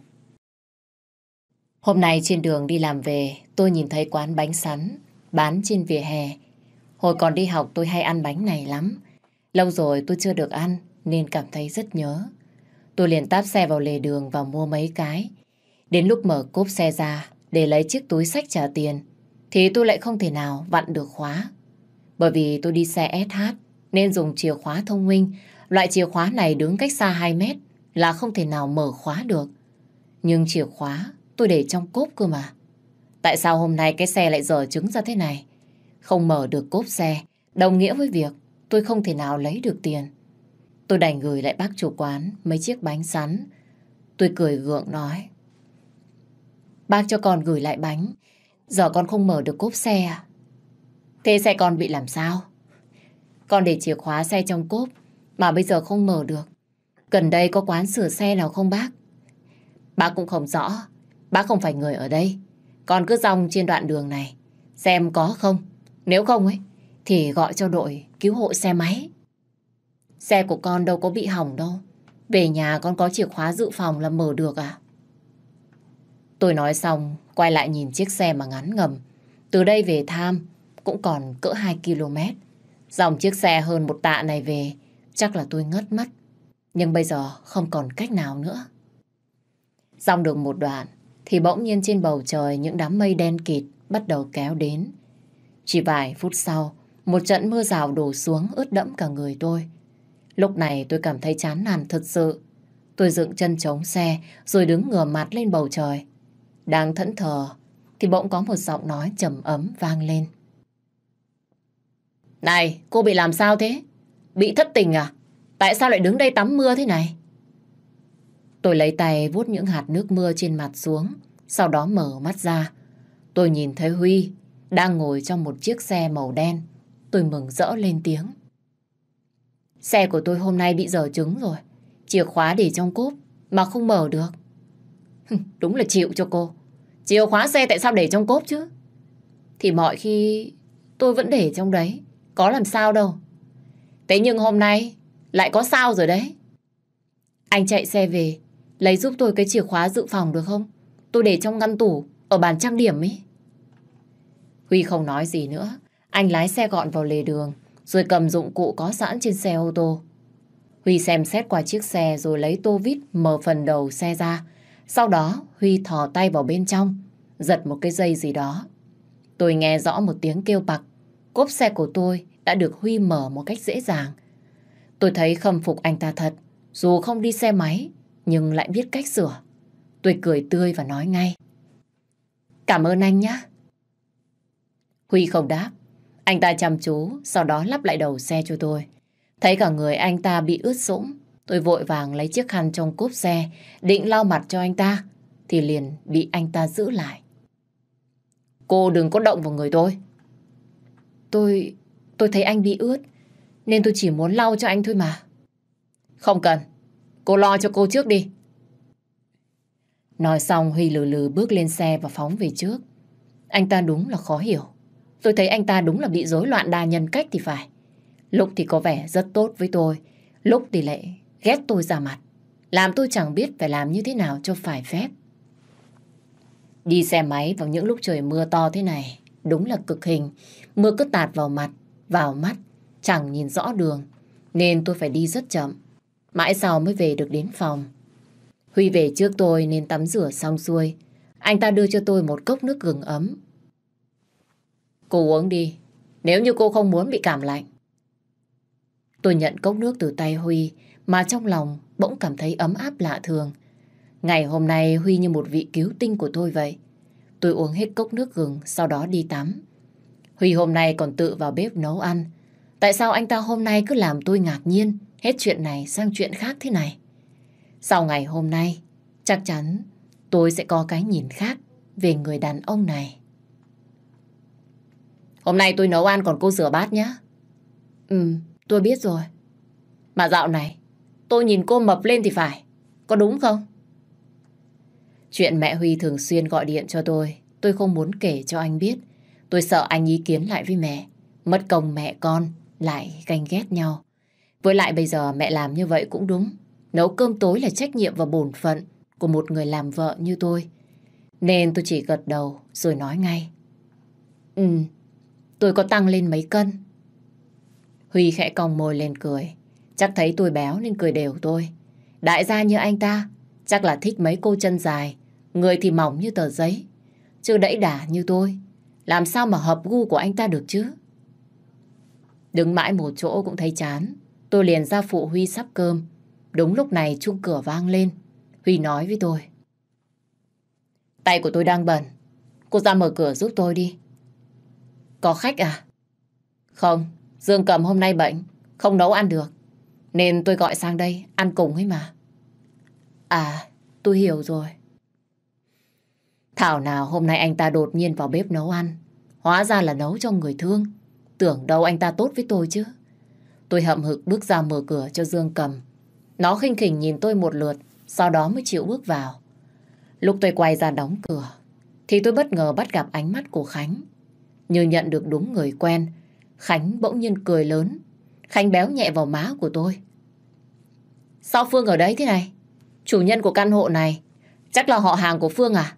Hôm nay trên đường đi làm về, tôi nhìn thấy quán bánh sắn, bán trên vỉa hè. Hồi còn đi học tôi hay ăn bánh này lắm. Lâu rồi tôi chưa được ăn nên cảm thấy rất nhớ. Tôi liền táp xe vào lề đường và mua mấy cái. Đến lúc mở cốp xe ra để lấy chiếc túi sách trả tiền thì tôi lại không thể nào vặn được khóa. Bởi vì tôi đi xe SH nên dùng chìa khóa thông minh. Loại chìa khóa này đứng cách xa 2 mét là không thể nào mở khóa được. Nhưng chìa khóa tôi để trong cốp cơ mà. Tại sao hôm nay cái xe lại dở trứng ra thế này? Không mở được cốp xe, đồng nghĩa với việc tôi không thể nào lấy được tiền. Tôi đành gửi lại bác chủ quán mấy chiếc bánh sắn. Tôi cười gượng nói. Bác cho con gửi lại bánh, giờ con không mở được cốp xe à? Thế xe con bị làm sao? con để chìa khóa xe trong cốp mà bây giờ không mở được. Gần đây có quán sửa xe nào không bác? Bác cũng không rõ. Bác không phải người ở đây. Con cứ rong trên đoạn đường này. Xem có không. Nếu không ấy, thì gọi cho đội cứu hộ xe máy. Xe của con đâu có bị hỏng đâu. Về nhà con có chìa khóa dự phòng là mở được à? Tôi nói xong, quay lại nhìn chiếc xe mà ngắn ngầm. Từ đây về Tham cũng còn cỡ 2 km. Dòng chiếc xe hơn một tạ này về, chắc là tôi ngất mất. Nhưng bây giờ không còn cách nào nữa. Dòng được một đoạn, thì bỗng nhiên trên bầu trời những đám mây đen kịt bắt đầu kéo đến. Chỉ vài phút sau, một trận mưa rào đổ xuống ướt đẫm cả người tôi. Lúc này tôi cảm thấy chán nản thật sự. Tôi dựng chân chống xe rồi đứng ngửa mặt lên bầu trời. Đang thẫn thờ thì bỗng có một giọng nói trầm ấm vang lên. Này, cô bị làm sao thế? Bị thất tình à? Tại sao lại đứng đây tắm mưa thế này? Tôi lấy tay vuốt những hạt nước mưa trên mặt xuống, sau đó mở mắt ra. Tôi nhìn thấy Huy đang ngồi trong một chiếc xe màu đen. Tôi mừng rỡ lên tiếng. Xe của tôi hôm nay bị dở trứng rồi. Chìa khóa để trong cốp mà không mở được. Đúng là chịu cho cô. Chìa khóa xe tại sao để trong cốp chứ? Thì mọi khi tôi vẫn để trong đấy. Có làm sao đâu. Thế nhưng hôm nay lại có sao rồi đấy. Anh chạy xe về, lấy giúp tôi cái chìa khóa dự phòng được không? Tôi để trong ngăn tủ, ở bàn trang điểm ấy. Huy không nói gì nữa. Anh lái xe gọn vào lề đường, rồi cầm dụng cụ có sẵn trên xe ô tô. Huy xem xét qua chiếc xe rồi lấy tô vít mở phần đầu xe ra. Sau đó Huy thò tay vào bên trong, giật một cái dây gì đó. Tôi nghe rõ một tiếng kêu bạc cốp xe của tôi đã được Huy mở một cách dễ dàng. Tôi thấy khâm phục anh ta thật, dù không đi xe máy, nhưng lại biết cách sửa. Tôi cười tươi và nói ngay. Cảm ơn anh nhé. Huy không đáp. Anh ta chăm chú, sau đó lắp lại đầu xe cho tôi. Thấy cả người anh ta bị ướt sũng, tôi vội vàng lấy chiếc khăn trong cốp xe, định lau mặt cho anh ta, thì liền bị anh ta giữ lại. Cô đừng có động vào người tôi. Tôi... tôi thấy anh bị ướt, nên tôi chỉ muốn lau cho anh thôi mà. Không cần, cô lo cho cô trước đi. Nói xong Huy lừ lừ bước lên xe và phóng về trước. Anh ta đúng là khó hiểu. Tôi thấy anh ta đúng là bị rối loạn đa nhân cách thì phải. Lúc thì có vẻ rất tốt với tôi, lúc thì lại ghét tôi ra mặt. Làm tôi chẳng biết phải làm như thế nào cho phải phép. Đi xe máy vào những lúc trời mưa to thế này đúng là cực hình. Mưa cứ tạt vào mặt, vào mắt, chẳng nhìn rõ đường. Nên tôi phải đi rất chậm. Mãi sau mới về được đến phòng. Huy về trước tôi nên tắm rửa xong xuôi. Anh ta đưa cho tôi một cốc nước gừng ấm. Cô uống đi, nếu như cô không muốn bị cảm lạnh. Tôi nhận cốc nước từ tay Huy mà trong lòng bỗng cảm thấy ấm áp lạ thường. Ngày hôm nay Huy như một vị cứu tinh của tôi vậy. Tôi uống hết cốc nước gừng, sau đó đi tắm. Huy hôm nay còn tự vào bếp nấu ăn. Tại sao anh ta hôm nay cứ làm tôi ngạc nhiên, hết chuyện này sang chuyện khác thế này? Sau ngày hôm nay, chắc chắn tôi sẽ có cái nhìn khác về người đàn ông này. Hôm nay tôi nấu ăn còn cô rửa bát nhé. Ừ, tôi biết rồi. Mà dạo này, tôi nhìn cô mập lên thì phải. Có đúng không? Chuyện mẹ Huy thường xuyên gọi điện cho tôi, tôi không muốn kể cho anh biết. Tôi sợ anh ý kiến lại với mẹ. Mất công mẹ con, lại ganh ghét nhau. Với lại bây giờ mẹ làm như vậy cũng đúng. Nấu cơm tối là trách nhiệm và bổn phận của một người làm vợ như tôi. Nên tôi chỉ gật đầu rồi nói ngay. Ừ, tôi có tăng lên mấy cân. Huy khẽ còng môi lên cười. Chắc thấy tôi béo nên cười đều tôi. Đại gia như anh ta, chắc là thích mấy cô chân dài, Người thì mỏng như tờ giấy, chứ đẫy đà như tôi. Làm sao mà hợp gu của anh ta được chứ? Đứng mãi một chỗ cũng thấy chán. Tôi liền ra phụ Huy sắp cơm. Đúng lúc này chuông cửa vang lên. Huy nói với tôi. Tay của tôi đang bẩn. Cô ra mở cửa giúp tôi đi. Có khách à? Không, Dương Cầm hôm nay bệnh, không nấu ăn được. Nên tôi gọi sang đây, ăn cùng ấy mà. À, tôi hiểu rồi. Thảo nào hôm nay anh ta đột nhiên vào bếp nấu ăn. Hóa ra là nấu cho người thương. Tưởng đâu anh ta tốt với tôi chứ. Tôi hậm hực bước ra mở cửa cho Dương cầm. Nó khinh khỉnh nhìn tôi một lượt, sau đó mới chịu bước vào. Lúc tôi quay ra đóng cửa, thì tôi bất ngờ bắt gặp ánh mắt của Khánh. Như nhận được đúng người quen, Khánh bỗng nhiên cười lớn. Khánh béo nhẹ vào má của tôi. Sao Phương ở đấy thế này? Chủ nhân của căn hộ này, chắc là họ hàng của Phương à?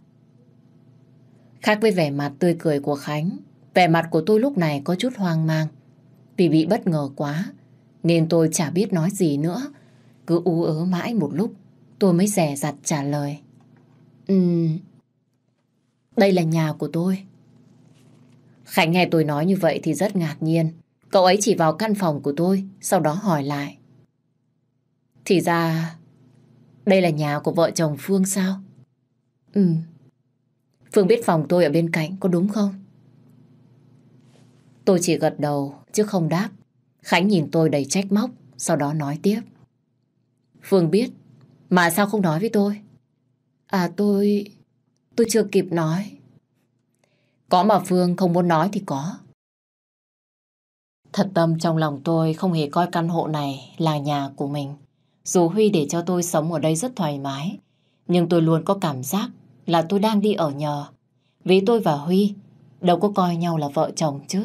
Khác với vẻ mặt tươi cười của Khánh, vẻ mặt của tôi lúc này có chút hoang mang. Vì bị bất ngờ quá, nên tôi chả biết nói gì nữa. Cứ ú ớ mãi một lúc, tôi mới rẻ rặt trả lời. Ừm, đây là nhà của tôi. Khánh nghe tôi nói như vậy thì rất ngạc nhiên. Cậu ấy chỉ vào căn phòng của tôi, sau đó hỏi lại. Thì ra, đây là nhà của vợ chồng Phương sao? Ừm. Phương biết phòng tôi ở bên cạnh có đúng không? Tôi chỉ gật đầu chứ không đáp. Khánh nhìn tôi đầy trách móc, sau đó nói tiếp. Phương biết, mà sao không nói với tôi? À tôi... tôi chưa kịp nói. Có mà Phương không muốn nói thì có. Thật tâm trong lòng tôi không hề coi căn hộ này là nhà của mình. Dù Huy để cho tôi sống ở đây rất thoải mái, nhưng tôi luôn có cảm giác là tôi đang đi ở nhờ. Vì tôi và Huy đâu có coi nhau là vợ chồng chứ.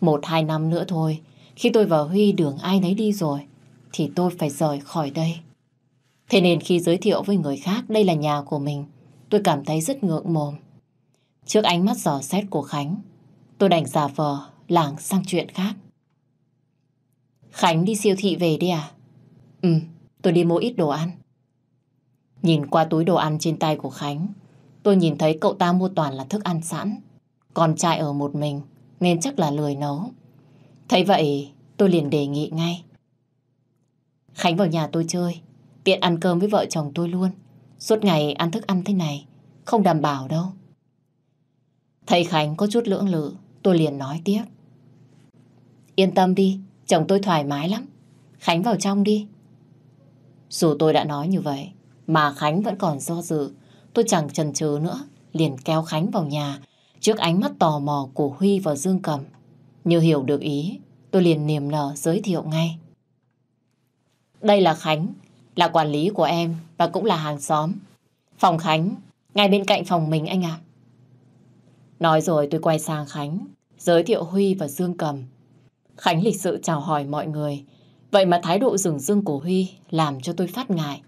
Một hai năm nữa thôi, khi tôi và Huy đường ai nấy đi rồi, thì tôi phải rời khỏi đây. Thế nên khi giới thiệu với người khác đây là nhà của mình, tôi cảm thấy rất ngượng mồm. Trước ánh mắt giò xét của Khánh, tôi đành giả vờ lảng sang chuyện khác. Khánh đi siêu thị về đi à? Ừ, tôi đi mua ít đồ ăn. Nhìn qua túi đồ ăn trên tay của Khánh, tôi nhìn thấy cậu ta mua toàn là thức ăn sẵn. Con trai ở một mình, nên chắc là lười nấu. Thấy vậy, tôi liền đề nghị ngay. Khánh vào nhà tôi chơi, tiện ăn cơm với vợ chồng tôi luôn. Suốt ngày ăn thức ăn thế này, không đảm bảo đâu. Thấy Khánh có chút lưỡng lự, tôi liền nói tiếp. Yên tâm đi, chồng tôi thoải mái lắm. Khánh vào trong đi. Dù tôi đã nói như vậy, mà Khánh vẫn còn do dự. Tôi chẳng chần chừ nữa, liền kéo Khánh vào nhà trước ánh mắt tò mò của Huy và Dương Cầm. Như hiểu được ý, tôi liền niềm nở giới thiệu ngay. Đây là Khánh, là quản lý của em và cũng là hàng xóm. Phòng Khánh, ngay bên cạnh phòng mình anh ạ. Nói rồi tôi quay sang Khánh, giới thiệu Huy và Dương Cầm. Khánh lịch sự chào hỏi mọi người, vậy mà thái độ rừng rưng của Huy làm cho tôi phát ngại.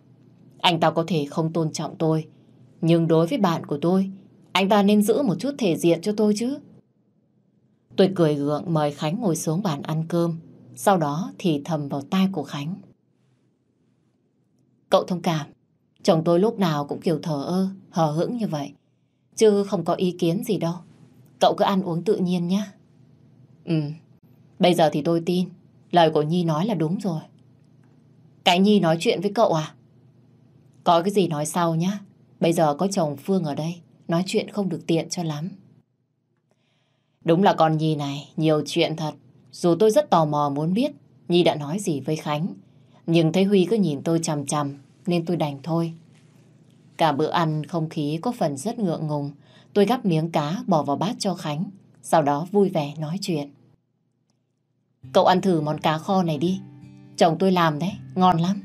Anh ta có thể không tôn trọng tôi, nhưng đối với bạn của tôi, anh ta nên giữ một chút thể diện cho tôi chứ. Tôi cười gượng mời Khánh ngồi xuống bàn ăn cơm, sau đó thì thầm vào tai của Khánh. Cậu thông cảm, chồng tôi lúc nào cũng kiểu thờ ơ, hờ hững như vậy, chứ không có ý kiến gì đâu. Cậu cứ ăn uống tự nhiên nhé. Ừ, bây giờ thì tôi tin, lời của Nhi nói là đúng rồi. Cái Nhi nói chuyện với cậu à? Có cái gì nói sau nhé. Bây giờ có chồng Phương ở đây, nói chuyện không được tiện cho lắm. Đúng là con Nhi này, nhiều chuyện thật. Dù tôi rất tò mò muốn biết Nhi đã nói gì với Khánh. Nhưng thấy Huy cứ nhìn tôi chằm chằm, nên tôi đành thôi. Cả bữa ăn, không khí có phần rất ngượng ngùng. Tôi gắp miếng cá bỏ vào bát cho Khánh, sau đó vui vẻ nói chuyện. Cậu ăn thử món cá kho này đi. Chồng tôi làm đấy, ngon lắm.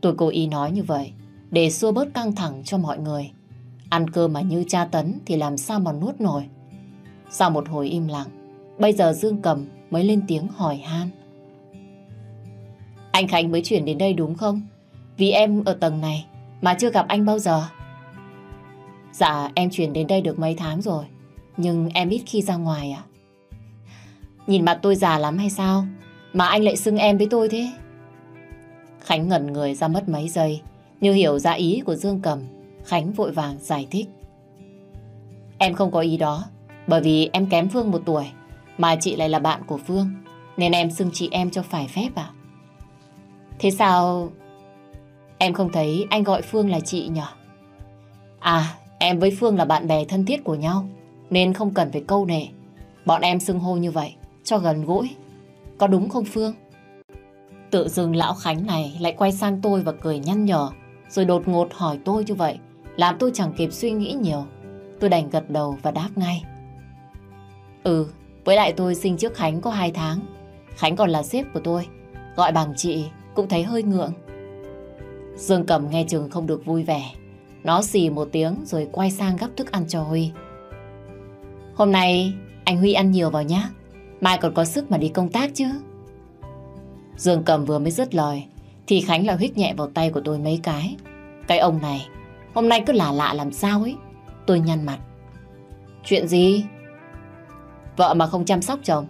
Tôi cố ý nói như vậy để xua bớt căng thẳng cho mọi người. Ăn cơm mà như cha tấn thì làm sao mà nuốt nổi. Sau một hồi im lặng, bây giờ Dương Cầm mới lên tiếng hỏi han. Anh Khánh mới chuyển đến đây đúng không? Vì em ở tầng này mà chưa gặp anh bao giờ. Dạ, em chuyển đến đây được mấy tháng rồi, nhưng em ít khi ra ngoài ạ. À? Nhìn mặt tôi già lắm hay sao? Mà anh lại xưng em với tôi thế? Khánh ngẩn người ra mất mấy giây, như hiểu ra ý của Dương Cầm, Khánh vội vàng giải thích. Em không có ý đó, bởi vì em kém Phương một tuổi, mà chị lại là bạn của Phương, nên em xưng chị em cho phải phép ạ. Thế sao... Em không thấy anh gọi Phương là chị nhỉ? À, em với Phương là bạn bè thân thiết của nhau, nên không cần phải câu nệ. Bọn em xưng hô như vậy, cho gần gũi. Có đúng không Phương? Tự dưng lão Khánh này lại quay sang tôi và cười nhăn nhở, rồi đột ngột hỏi tôi như vậy, làm tôi chẳng kịp suy nghĩ nhiều. Tôi đành gật đầu và đáp ngay. Ừ, với lại tôi sinh trước Khánh có 2 tháng. Khánh còn là sếp của tôi, gọi bằng chị cũng thấy hơi ngượng. Dương cầm nghe chừng không được vui vẻ. Nó xì một tiếng rồi quay sang gấp thức ăn cho Huy. Hôm nay anh Huy ăn nhiều vào nhá mai còn có sức mà đi công tác chứ. Dương cầm vừa mới dứt lời Thì Khánh lại huyết nhẹ vào tay của tôi mấy cái Cái ông này Hôm nay cứ lạ lạ làm sao ấy Tôi nhăn mặt Chuyện gì Vợ mà không chăm sóc chồng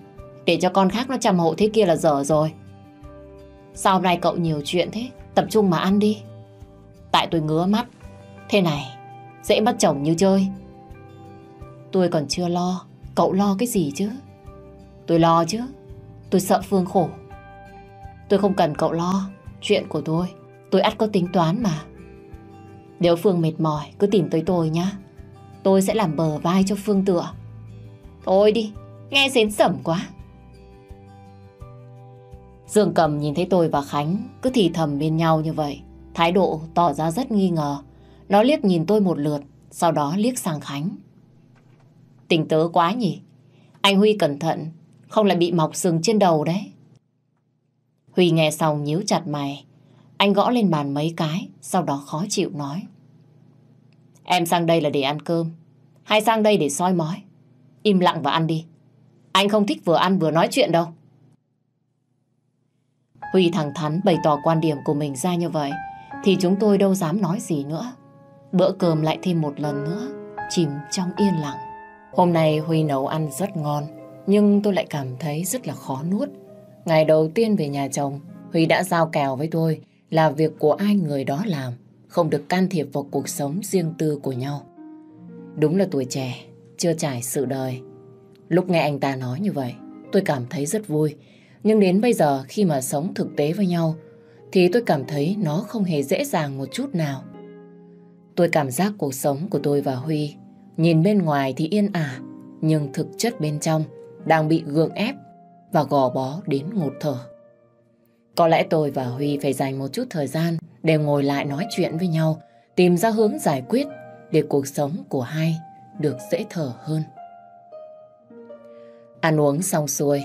Để cho con khác nó chăm hộ thế kia là dở rồi Sao hôm nay cậu nhiều chuyện thế Tập trung mà ăn đi Tại tôi ngứa mắt Thế này dễ mất chồng như chơi Tôi còn chưa lo Cậu lo cái gì chứ Tôi lo chứ Tôi sợ Phương khổ Tôi không cần cậu lo Chuyện của tôi Tôi ắt có tính toán mà Nếu Phương mệt mỏi cứ tìm tới tôi nhé Tôi sẽ làm bờ vai cho Phương tựa Thôi đi Nghe xến sẩm quá Dương cầm nhìn thấy tôi và Khánh Cứ thì thầm bên nhau như vậy Thái độ tỏ ra rất nghi ngờ Nó liếc nhìn tôi một lượt Sau đó liếc sang Khánh Tình tớ quá nhỉ Anh Huy cẩn thận Không lại bị mọc sừng trên đầu đấy Huy nghe xong nhíu chặt mày. Anh gõ lên bàn mấy cái, sau đó khó chịu nói. Em sang đây là để ăn cơm, hay sang đây để soi mói. Im lặng và ăn đi. Anh không thích vừa ăn vừa nói chuyện đâu. Huy thẳng thắn bày tỏ quan điểm của mình ra như vậy, thì chúng tôi đâu dám nói gì nữa. Bữa cơm lại thêm một lần nữa, chìm trong yên lặng. Hôm nay Huy nấu ăn rất ngon, nhưng tôi lại cảm thấy rất là khó nuốt. Ngày đầu tiên về nhà chồng, Huy đã giao kèo với tôi là việc của ai người đó làm, không được can thiệp vào cuộc sống riêng tư của nhau. Đúng là tuổi trẻ, chưa trải sự đời. Lúc nghe anh ta nói như vậy, tôi cảm thấy rất vui. Nhưng đến bây giờ khi mà sống thực tế với nhau, thì tôi cảm thấy nó không hề dễ dàng một chút nào. Tôi cảm giác cuộc sống của tôi và Huy nhìn bên ngoài thì yên ả, nhưng thực chất bên trong đang bị gượng ép và gò bó đến ngột thở. Có lẽ tôi và Huy phải dành một chút thời gian để ngồi lại nói chuyện với nhau, tìm ra hướng giải quyết để cuộc sống của hai được dễ thở hơn. Ăn uống xong xuôi,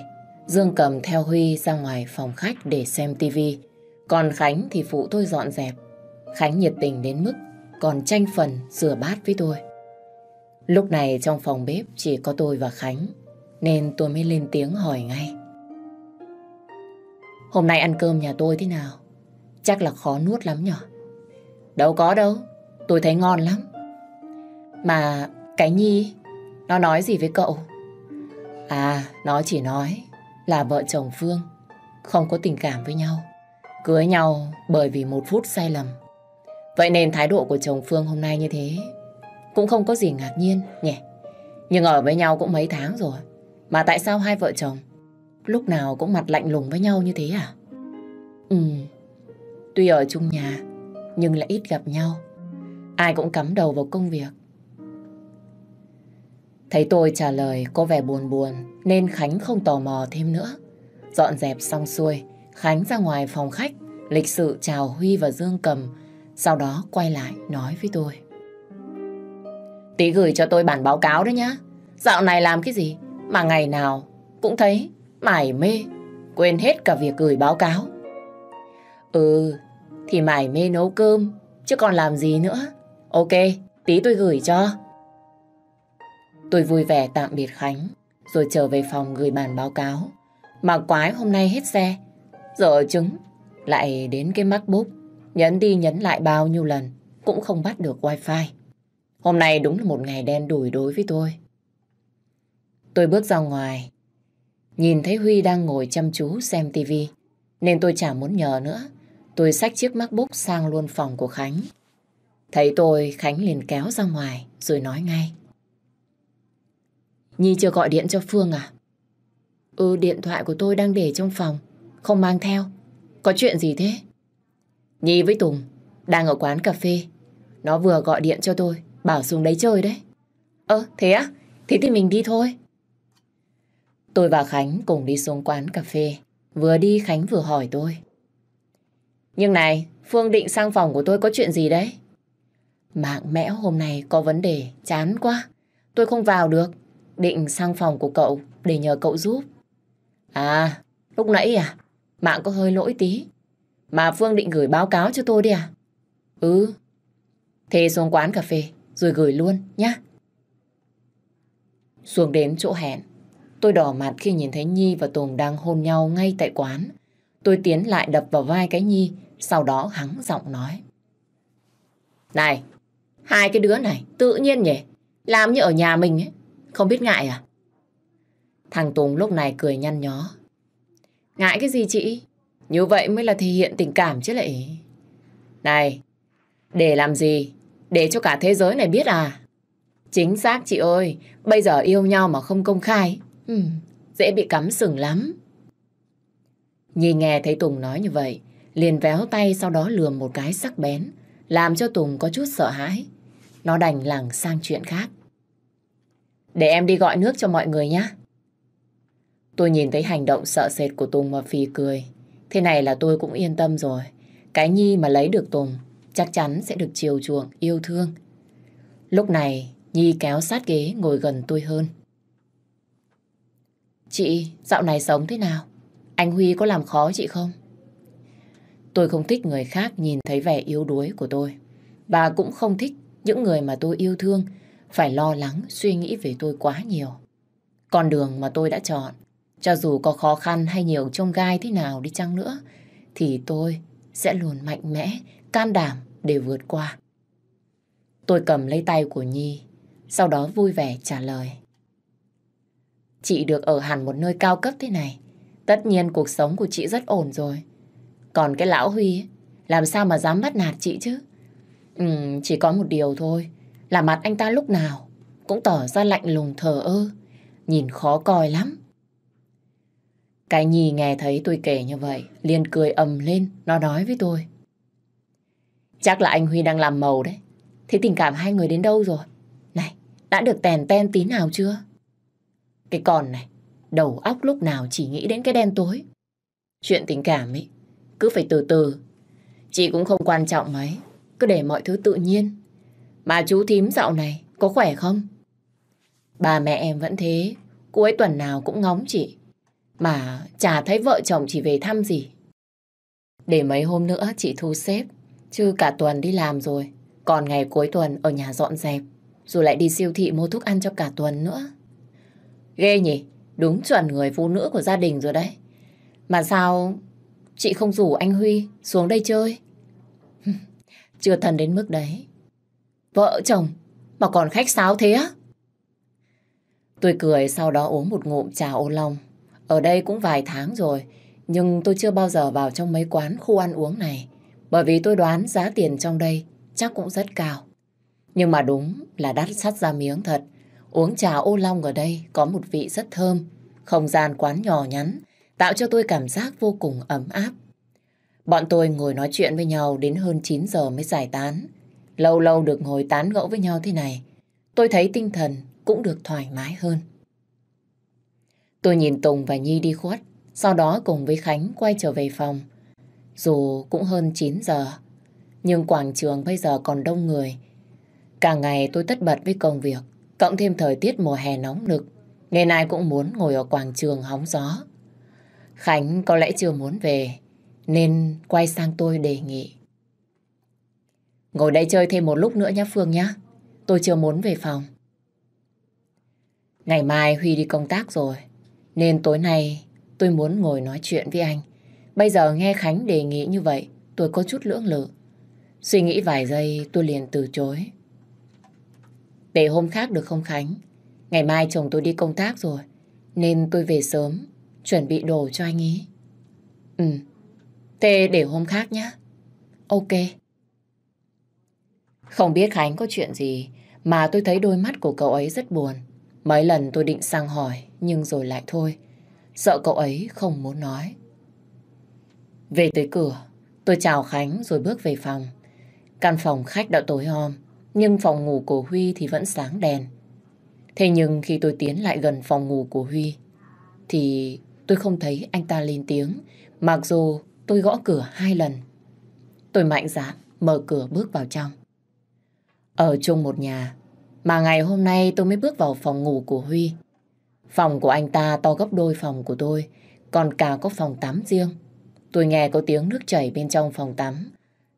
Dương cầm theo Huy ra ngoài phòng khách để xem tivi. Còn Khánh thì phụ tôi dọn dẹp. Khánh nhiệt tình đến mức còn tranh phần rửa bát với tôi. Lúc này trong phòng bếp chỉ có tôi và Khánh. Nên tôi mới lên tiếng hỏi ngay. Hôm nay ăn cơm nhà tôi thế nào? Chắc là khó nuốt lắm nhở? Đâu có đâu, tôi thấy ngon lắm. Mà cái Nhi, nó nói gì với cậu? À, nó chỉ nói là vợ chồng Phương không có tình cảm với nhau. Cưới nhau bởi vì một phút sai lầm. Vậy nên thái độ của chồng Phương hôm nay như thế cũng không có gì ngạc nhiên nhỉ. Nhưng ở với nhau cũng mấy tháng rồi. Mà tại sao hai vợ chồng lúc nào cũng mặt lạnh lùng với nhau như thế à? Ừ, tuy ở chung nhà nhưng lại ít gặp nhau. Ai cũng cắm đầu vào công việc. Thấy tôi trả lời có vẻ buồn buồn nên Khánh không tò mò thêm nữa. Dọn dẹp xong xuôi, Khánh ra ngoài phòng khách, lịch sự chào Huy và Dương Cầm, sau đó quay lại nói với tôi. Tí gửi cho tôi bản báo cáo đấy nhá. Dạo này làm cái gì mà ngày nào cũng thấy mải mê, quên hết cả việc gửi báo cáo. Ừ, thì mải mê nấu cơm, chứ còn làm gì nữa. Ok, tí tôi gửi cho. Tôi vui vẻ tạm biệt Khánh, rồi trở về phòng gửi bàn báo cáo. Mà quái hôm nay hết xe, giờ trứng lại đến cái MacBook, nhấn đi nhấn lại bao nhiêu lần, cũng không bắt được wifi. Hôm nay đúng là một ngày đen đủi đối với tôi. Tôi bước ra ngoài, nhìn thấy Huy đang ngồi chăm chú xem tivi, nên tôi chả muốn nhờ nữa. Tôi xách chiếc MacBook sang luôn phòng của Khánh. Thấy tôi, Khánh liền kéo ra ngoài, rồi nói ngay. Nhi chưa gọi điện cho Phương à? Ừ, điện thoại của tôi đang để trong phòng, không mang theo. Có chuyện gì thế? Nhi với Tùng, đang ở quán cà phê. Nó vừa gọi điện cho tôi, bảo xuống đấy chơi đấy. Ơ, thế á? Thế thì mình đi thôi. Tôi và Khánh cùng đi xuống quán cà phê. Vừa đi Khánh vừa hỏi tôi. Nhưng này, Phương định sang phòng của tôi có chuyện gì đấy? Mạng mẽ hôm nay có vấn đề, chán quá. Tôi không vào được. Định sang phòng của cậu để nhờ cậu giúp. À, lúc nãy à? Mạng có hơi lỗi tí. Mà Phương định gửi báo cáo cho tôi đi à? Ừ. Thế xuống quán cà phê rồi gửi luôn nhá. Xuống đến chỗ hẹn, Tôi đỏ mặt khi nhìn thấy Nhi và Tùng đang hôn nhau ngay tại quán. Tôi tiến lại đập vào vai cái Nhi, sau đó hắng giọng nói. Này, hai cái đứa này tự nhiên nhỉ, làm như ở nhà mình ấy, không biết ngại à? Thằng Tùng lúc này cười nhăn nhó. Ngại cái gì chị? Như vậy mới là thể hiện tình cảm chứ lại. Này, để làm gì? Để cho cả thế giới này biết à? Chính xác chị ơi, bây giờ yêu nhau mà không công khai Ừ. dễ bị cắm sừng lắm. Nhi nghe thấy Tùng nói như vậy, liền véo tay sau đó lườm một cái sắc bén, làm cho Tùng có chút sợ hãi. Nó đành lẳng sang chuyện khác. Để em đi gọi nước cho mọi người nhé. Tôi nhìn thấy hành động sợ sệt của Tùng mà phì cười. Thế này là tôi cũng yên tâm rồi. Cái Nhi mà lấy được Tùng chắc chắn sẽ được chiều chuộng, yêu thương. Lúc này, Nhi kéo sát ghế ngồi gần tôi hơn. Chị, dạo này sống thế nào? Anh Huy có làm khó chị không? Tôi không thích người khác nhìn thấy vẻ yếu đuối của tôi. bà cũng không thích những người mà tôi yêu thương phải lo lắng suy nghĩ về tôi quá nhiều. Con đường mà tôi đã chọn, cho dù có khó khăn hay nhiều trông gai thế nào đi chăng nữa, thì tôi sẽ luôn mạnh mẽ, can đảm để vượt qua. Tôi cầm lấy tay của Nhi, sau đó vui vẻ trả lời chị được ở hẳn một nơi cao cấp thế này. Tất nhiên cuộc sống của chị rất ổn rồi. Còn cái lão Huy ấy, làm sao mà dám bắt nạt chị chứ? Ừ, chỉ có một điều thôi, là mặt anh ta lúc nào cũng tỏ ra lạnh lùng thờ ơ, nhìn khó coi lắm. Cái nhì nghe thấy tôi kể như vậy, liền cười ầm lên, nó nói với tôi. Chắc là anh Huy đang làm màu đấy. Thế tình cảm hai người đến đâu rồi? Này, đã được tèn ten tí nào chưa? Cái con này, đầu óc lúc nào chỉ nghĩ đến cái đen tối. Chuyện tình cảm ấy, cứ phải từ từ. Chị cũng không quan trọng mấy, cứ để mọi thứ tự nhiên. Mà chú thím dạo này, có khỏe không? Bà mẹ em vẫn thế, cuối tuần nào cũng ngóng chị. Mà chả thấy vợ chồng chị về thăm gì. Để mấy hôm nữa chị thu xếp, chứ cả tuần đi làm rồi. Còn ngày cuối tuần ở nhà dọn dẹp, rồi lại đi siêu thị mua thuốc ăn cho cả tuần nữa. Ghê nhỉ, đúng chuẩn người phụ nữ của gia đình rồi đấy. Mà sao chị không rủ anh Huy xuống đây chơi? Chưa thân đến mức đấy. Vợ chồng mà còn khách sáo thế á? Tôi cười sau đó uống một ngụm trà ô long. Ở đây cũng vài tháng rồi, nhưng tôi chưa bao giờ vào trong mấy quán khu ăn uống này. Bởi vì tôi đoán giá tiền trong đây chắc cũng rất cao. Nhưng mà đúng là đắt sắt ra miếng thật. Uống trà ô long ở đây có một vị rất thơm, không gian quán nhỏ nhắn, tạo cho tôi cảm giác vô cùng ấm áp. Bọn tôi ngồi nói chuyện với nhau đến hơn 9 giờ mới giải tán. Lâu lâu được ngồi tán gẫu với nhau thế này, tôi thấy tinh thần cũng được thoải mái hơn. Tôi nhìn Tùng và Nhi đi khuất, sau đó cùng với Khánh quay trở về phòng. Dù cũng hơn 9 giờ, nhưng quảng trường bây giờ còn đông người. Cả ngày tôi tất bật với công việc, Cộng thêm thời tiết mùa hè nóng nực, nên ai cũng muốn ngồi ở quảng trường hóng gió. Khánh có lẽ chưa muốn về, nên quay sang tôi đề nghị. Ngồi đây chơi thêm một lúc nữa nhé Phương nhé. Tôi chưa muốn về phòng. Ngày mai Huy đi công tác rồi, nên tối nay tôi muốn ngồi nói chuyện với anh. Bây giờ nghe Khánh đề nghị như vậy, tôi có chút lưỡng lự. Suy nghĩ vài giây tôi liền từ chối. Để hôm khác được không Khánh? Ngày mai chồng tôi đi công tác rồi. Nên tôi về sớm, chuẩn bị đồ cho anh ý. Ừ, tê để hôm khác nhé. Ok. Không biết Khánh có chuyện gì mà tôi thấy đôi mắt của cậu ấy rất buồn. Mấy lần tôi định sang hỏi nhưng rồi lại thôi. Sợ cậu ấy không muốn nói. Về tới cửa, tôi chào Khánh rồi bước về phòng. Căn phòng khách đã tối om nhưng phòng ngủ của Huy thì vẫn sáng đèn. Thế nhưng khi tôi tiến lại gần phòng ngủ của Huy, thì tôi không thấy anh ta lên tiếng, mặc dù tôi gõ cửa hai lần. Tôi mạnh dạn mở cửa bước vào trong. Ở chung một nhà, mà ngày hôm nay tôi mới bước vào phòng ngủ của Huy. Phòng của anh ta to gấp đôi phòng của tôi, còn cả có phòng tắm riêng. Tôi nghe có tiếng nước chảy bên trong phòng tắm,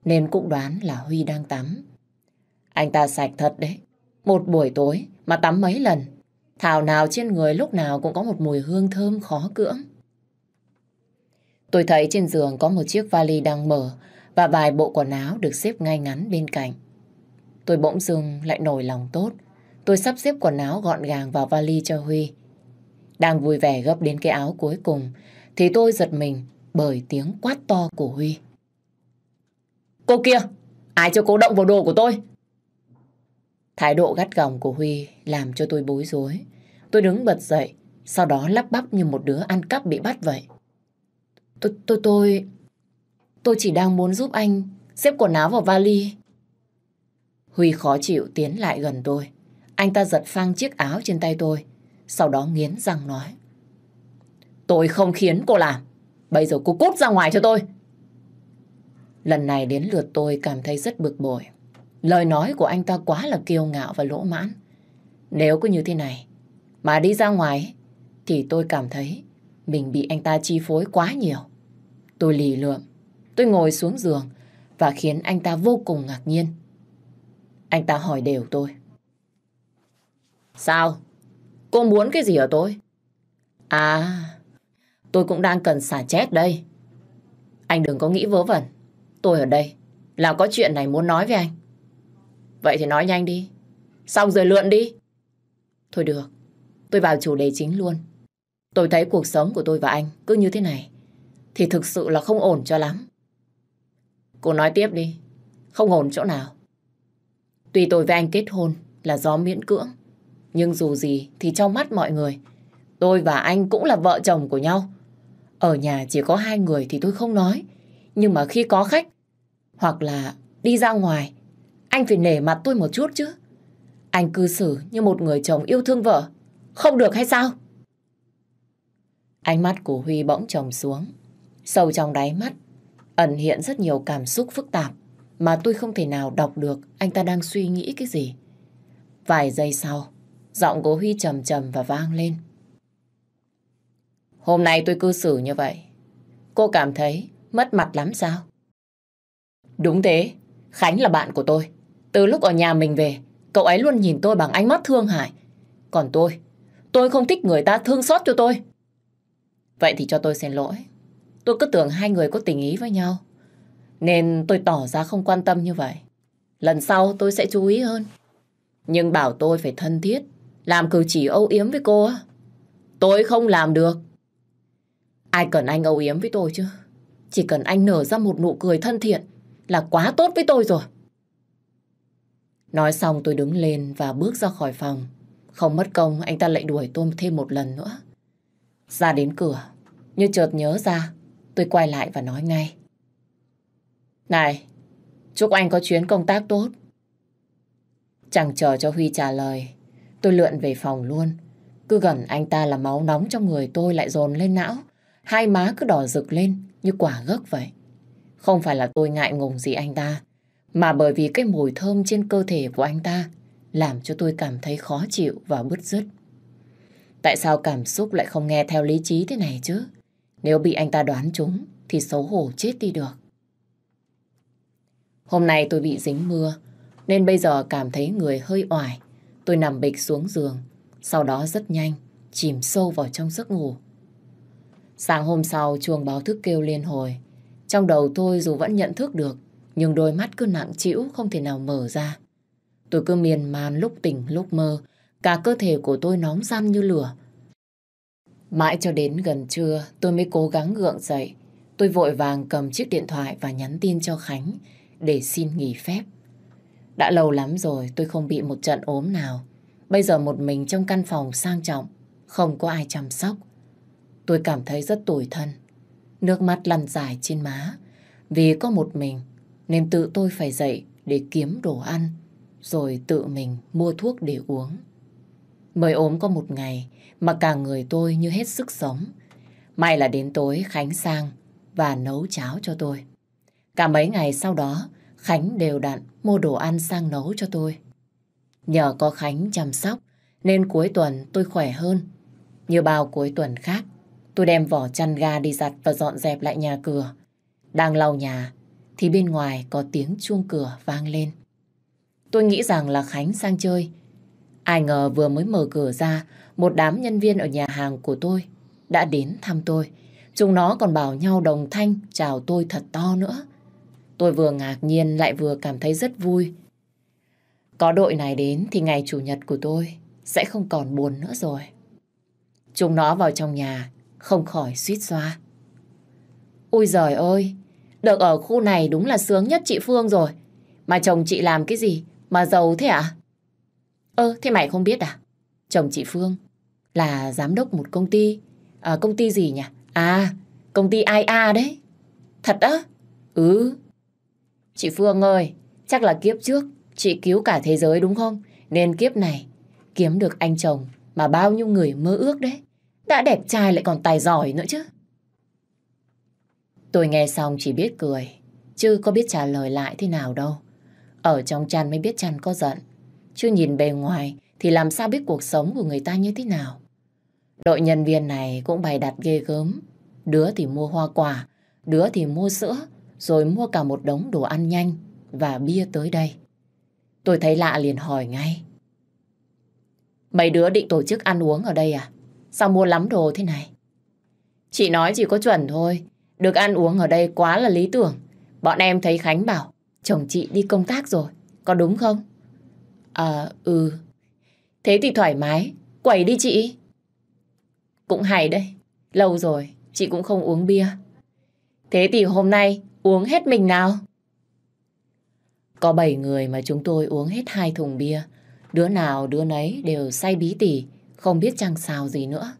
nên cũng đoán là Huy đang tắm. Anh ta sạch thật đấy. Một buổi tối mà tắm mấy lần. Thảo nào trên người lúc nào cũng có một mùi hương thơm khó cưỡng. Tôi thấy trên giường có một chiếc vali đang mở và vài bộ quần áo được xếp ngay ngắn bên cạnh. Tôi bỗng dưng lại nổi lòng tốt. Tôi sắp xếp quần áo gọn gàng vào vali cho Huy. Đang vui vẻ gấp đến cái áo cuối cùng thì tôi giật mình bởi tiếng quát to của Huy. Cô kia, ai cho cô động vào đồ của tôi? Thái độ gắt gỏng của Huy làm cho tôi bối rối. Tôi đứng bật dậy, sau đó lắp bắp như một đứa ăn cắp bị bắt vậy. Tôi, tôi, tôi... Tôi chỉ đang muốn giúp anh xếp quần áo vào vali. Huy khó chịu tiến lại gần tôi. Anh ta giật phăng chiếc áo trên tay tôi, sau đó nghiến răng nói. Tôi không khiến cô làm. Bây giờ cô cút ra ngoài cho tôi. Lần này đến lượt tôi cảm thấy rất bực bội. Lời nói của anh ta quá là kiêu ngạo và lỗ mãn. Nếu cứ như thế này, mà đi ra ngoài, thì tôi cảm thấy mình bị anh ta chi phối quá nhiều. Tôi lì lượm, tôi ngồi xuống giường và khiến anh ta vô cùng ngạc nhiên. Anh ta hỏi đều tôi. Sao? Cô muốn cái gì ở tôi? À, tôi cũng đang cần xả chết đây. Anh đừng có nghĩ vớ vẩn. Tôi ở đây là có chuyện này muốn nói với anh. Vậy thì nói nhanh đi. Xong rồi lượn đi. Thôi được, tôi vào chủ đề chính luôn. Tôi thấy cuộc sống của tôi và anh cứ như thế này thì thực sự là không ổn cho lắm. Cô nói tiếp đi, không ổn chỗ nào. Tùy tôi với anh kết hôn là do miễn cưỡng, nhưng dù gì thì trong mắt mọi người, tôi và anh cũng là vợ chồng của nhau. Ở nhà chỉ có hai người thì tôi không nói, nhưng mà khi có khách, hoặc là đi ra ngoài anh phải nể mặt tôi một chút chứ. Anh cư xử như một người chồng yêu thương vợ. Không được hay sao? Ánh mắt của Huy bỗng trầm xuống. Sâu trong đáy mắt, ẩn hiện rất nhiều cảm xúc phức tạp mà tôi không thể nào đọc được anh ta đang suy nghĩ cái gì. Vài giây sau, giọng của Huy trầm trầm và vang lên. Hôm nay tôi cư xử như vậy. Cô cảm thấy mất mặt lắm sao? Đúng thế, Khánh là bạn của tôi. Từ lúc ở nhà mình về, cậu ấy luôn nhìn tôi bằng ánh mắt thương hại. Còn tôi, tôi không thích người ta thương xót cho tôi. Vậy thì cho tôi xin lỗi. Tôi cứ tưởng hai người có tình ý với nhau. Nên tôi tỏ ra không quan tâm như vậy. Lần sau tôi sẽ chú ý hơn. Nhưng bảo tôi phải thân thiết, làm cử chỉ âu yếm với cô Tôi không làm được. Ai cần anh âu yếm với tôi chứ? Chỉ cần anh nở ra một nụ cười thân thiện là quá tốt với tôi rồi. Nói xong tôi đứng lên và bước ra khỏi phòng. Không mất công anh ta lại đuổi tôi thêm một lần nữa. Ra đến cửa, như chợt nhớ ra, tôi quay lại và nói ngay. Này, chúc anh có chuyến công tác tốt. Chẳng chờ cho Huy trả lời, tôi lượn về phòng luôn. Cứ gần anh ta là máu nóng trong người tôi lại dồn lên não. Hai má cứ đỏ rực lên như quả gấc vậy. Không phải là tôi ngại ngùng gì anh ta, mà bởi vì cái mùi thơm trên cơ thể của anh ta làm cho tôi cảm thấy khó chịu và bứt rứt. Tại sao cảm xúc lại không nghe theo lý trí thế này chứ? Nếu bị anh ta đoán trúng thì xấu hổ chết đi được. Hôm nay tôi bị dính mưa nên bây giờ cảm thấy người hơi oải. Tôi nằm bịch xuống giường, sau đó rất nhanh chìm sâu vào trong giấc ngủ. Sáng hôm sau chuông báo thức kêu liên hồi. Trong đầu tôi dù vẫn nhận thức được nhưng đôi mắt cứ nặng trĩu không thể nào mở ra. Tôi cứ miên man lúc tỉnh lúc mơ, cả cơ thể của tôi nóng răn như lửa. Mãi cho đến gần trưa, tôi mới cố gắng gượng dậy. Tôi vội vàng cầm chiếc điện thoại và nhắn tin cho Khánh để xin nghỉ phép. Đã lâu lắm rồi tôi không bị một trận ốm nào. Bây giờ một mình trong căn phòng sang trọng, không có ai chăm sóc. Tôi cảm thấy rất tủi thân. Nước mắt lăn dài trên má vì có một mình nên tự tôi phải dậy để kiếm đồ ăn, rồi tự mình mua thuốc để uống. Mới ốm có một ngày mà cả người tôi như hết sức sống. May là đến tối Khánh sang và nấu cháo cho tôi. Cả mấy ngày sau đó, Khánh đều đặn mua đồ ăn sang nấu cho tôi. Nhờ có Khánh chăm sóc nên cuối tuần tôi khỏe hơn. Như bao cuối tuần khác, tôi đem vỏ chăn ga đi giặt và dọn dẹp lại nhà cửa. Đang lau nhà thì bên ngoài có tiếng chuông cửa vang lên. Tôi nghĩ rằng là Khánh sang chơi. Ai ngờ vừa mới mở cửa ra, một đám nhân viên ở nhà hàng của tôi đã đến thăm tôi. Chúng nó còn bảo nhau đồng thanh chào tôi thật to nữa. Tôi vừa ngạc nhiên lại vừa cảm thấy rất vui. Có đội này đến thì ngày chủ nhật của tôi sẽ không còn buồn nữa rồi. Chúng nó vào trong nhà, không khỏi suýt xoa. Ôi giời ơi, được ở khu này đúng là sướng nhất chị Phương rồi. Mà chồng chị làm cái gì mà giàu thế ạ? À? Ơ, thế mày không biết à? Chồng chị Phương là giám đốc một công ty. À, công ty gì nhỉ? À, công ty IA đấy. Thật á? Ừ. Chị Phương ơi, chắc là kiếp trước chị cứu cả thế giới đúng không? Nên kiếp này kiếm được anh chồng mà bao nhiêu người mơ ước đấy. Đã đẹp trai lại còn tài giỏi nữa chứ. Tôi nghe xong chỉ biết cười, chứ có biết trả lời lại thế nào đâu. Ở trong chăn mới biết chăn có giận, chứ nhìn bề ngoài thì làm sao biết cuộc sống của người ta như thế nào. Đội nhân viên này cũng bày đặt ghê gớm, đứa thì mua hoa quả, đứa thì mua sữa, rồi mua cả một đống đồ ăn nhanh và bia tới đây. Tôi thấy lạ liền hỏi ngay. Mấy đứa định tổ chức ăn uống ở đây à? Sao mua lắm đồ thế này? Chị nói chỉ có chuẩn thôi, được ăn uống ở đây quá là lý tưởng. Bọn em thấy Khánh bảo, chồng chị đi công tác rồi, có đúng không? À, ừ. Thế thì thoải mái, quẩy đi chị. Cũng hay đấy, lâu rồi, chị cũng không uống bia. Thế thì hôm nay uống hết mình nào. Có bảy người mà chúng tôi uống hết hai thùng bia. Đứa nào đứa nấy đều say bí tỉ, không biết chăng sao gì nữa.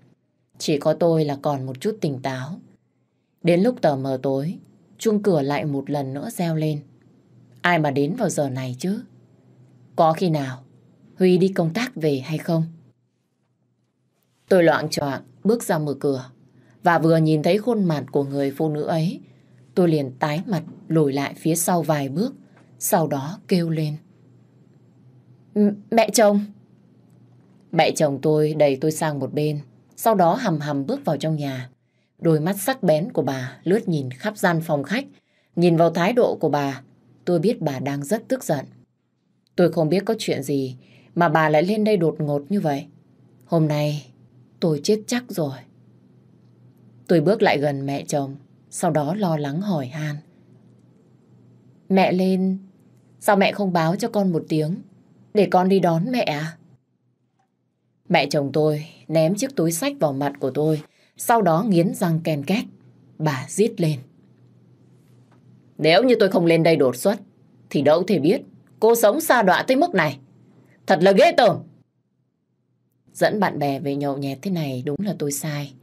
Chỉ có tôi là còn một chút tỉnh táo. Đến lúc tờ mờ tối, chuông cửa lại một lần nữa reo lên. Ai mà đến vào giờ này chứ? Có khi nào Huy đi công tác về hay không? Tôi loạn choạng bước ra mở cửa và vừa nhìn thấy khuôn mặt của người phụ nữ ấy tôi liền tái mặt lùi lại phía sau vài bước sau đó kêu lên. Mẹ chồng! Mẹ chồng tôi đẩy tôi sang một bên sau đó hầm hầm bước vào trong nhà Đôi mắt sắc bén của bà lướt nhìn khắp gian phòng khách. Nhìn vào thái độ của bà, tôi biết bà đang rất tức giận. Tôi không biết có chuyện gì mà bà lại lên đây đột ngột như vậy. Hôm nay tôi chết chắc rồi. Tôi bước lại gần mẹ chồng, sau đó lo lắng hỏi han. Mẹ lên, sao mẹ không báo cho con một tiếng, để con đi đón mẹ à? Mẹ chồng tôi ném chiếc túi sách vào mặt của tôi, sau đó nghiến răng ken két. Bà rít lên. Nếu như tôi không lên đây đột xuất, thì đâu thể biết cô sống xa đọa tới mức này. Thật là ghê tởm. Dẫn bạn bè về nhậu nhẹt thế này đúng là tôi sai.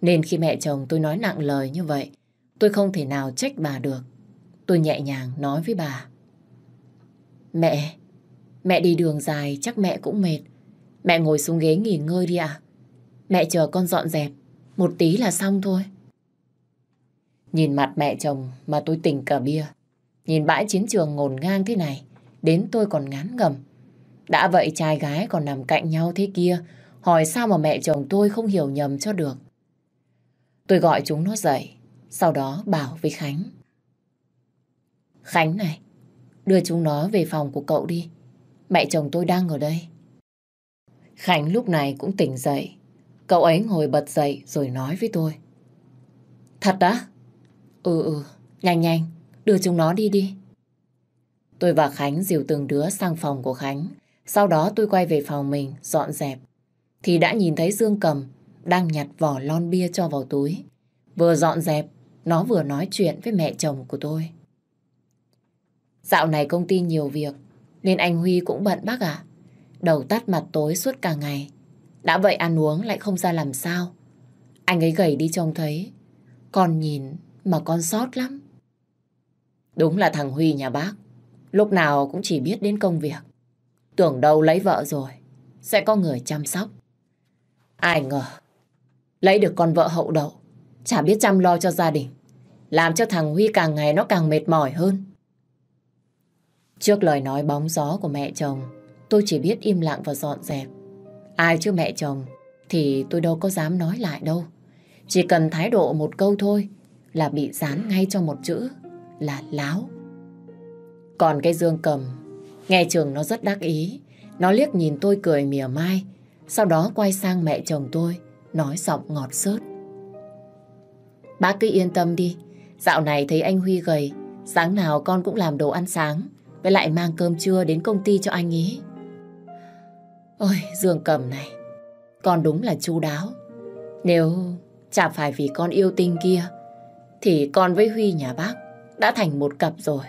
Nên khi mẹ chồng tôi nói nặng lời như vậy, tôi không thể nào trách bà được. Tôi nhẹ nhàng nói với bà. Mẹ, mẹ đi đường dài chắc mẹ cũng mệt. Mẹ ngồi xuống ghế nghỉ ngơi đi ạ. À. Mẹ chờ con dọn dẹp, một tí là xong thôi. Nhìn mặt mẹ chồng mà tôi tỉnh cả bia. Nhìn bãi chiến trường ngổn ngang thế này, đến tôi còn ngán ngầm. Đã vậy trai gái còn nằm cạnh nhau thế kia, hỏi sao mà mẹ chồng tôi không hiểu nhầm cho được. Tôi gọi chúng nó dậy, sau đó bảo với Khánh. Khánh này, đưa chúng nó về phòng của cậu đi. Mẹ chồng tôi đang ở đây. Khánh lúc này cũng tỉnh dậy, Cậu ấy ngồi bật dậy rồi nói với tôi. Thật đã? Ừ ừ, nhanh nhanh, đưa chúng nó đi đi. Tôi và Khánh dìu từng đứa sang phòng của Khánh. Sau đó tôi quay về phòng mình, dọn dẹp. Thì đã nhìn thấy Dương Cầm đang nhặt vỏ lon bia cho vào túi. Vừa dọn dẹp, nó vừa nói chuyện với mẹ chồng của tôi. Dạo này công ty nhiều việc, nên anh Huy cũng bận bác ạ. Đầu tắt mặt tối suốt cả ngày, đã vậy ăn uống lại không ra làm sao. Anh ấy gầy đi trông thấy. Con nhìn mà con sót lắm. Đúng là thằng Huy nhà bác. Lúc nào cũng chỉ biết đến công việc. Tưởng đâu lấy vợ rồi. Sẽ có người chăm sóc. Ai ngờ. Lấy được con vợ hậu đậu. Chả biết chăm lo cho gia đình. Làm cho thằng Huy càng ngày nó càng mệt mỏi hơn. Trước lời nói bóng gió của mẹ chồng, tôi chỉ biết im lặng và dọn dẹp. Ai chứ mẹ chồng thì tôi đâu có dám nói lại đâu. Chỉ cần thái độ một câu thôi là bị dán ngay cho một chữ là láo. Còn cái dương cầm, nghe trường nó rất đắc ý. Nó liếc nhìn tôi cười mỉa mai, sau đó quay sang mẹ chồng tôi, nói giọng ngọt sớt. Bác cứ yên tâm đi, dạo này thấy anh Huy gầy, sáng nào con cũng làm đồ ăn sáng, với lại mang cơm trưa đến công ty cho anh ý. Ôi, Dương Cầm này, con đúng là chu đáo. Nếu chả phải vì con yêu tinh kia, thì con với Huy nhà bác đã thành một cặp rồi.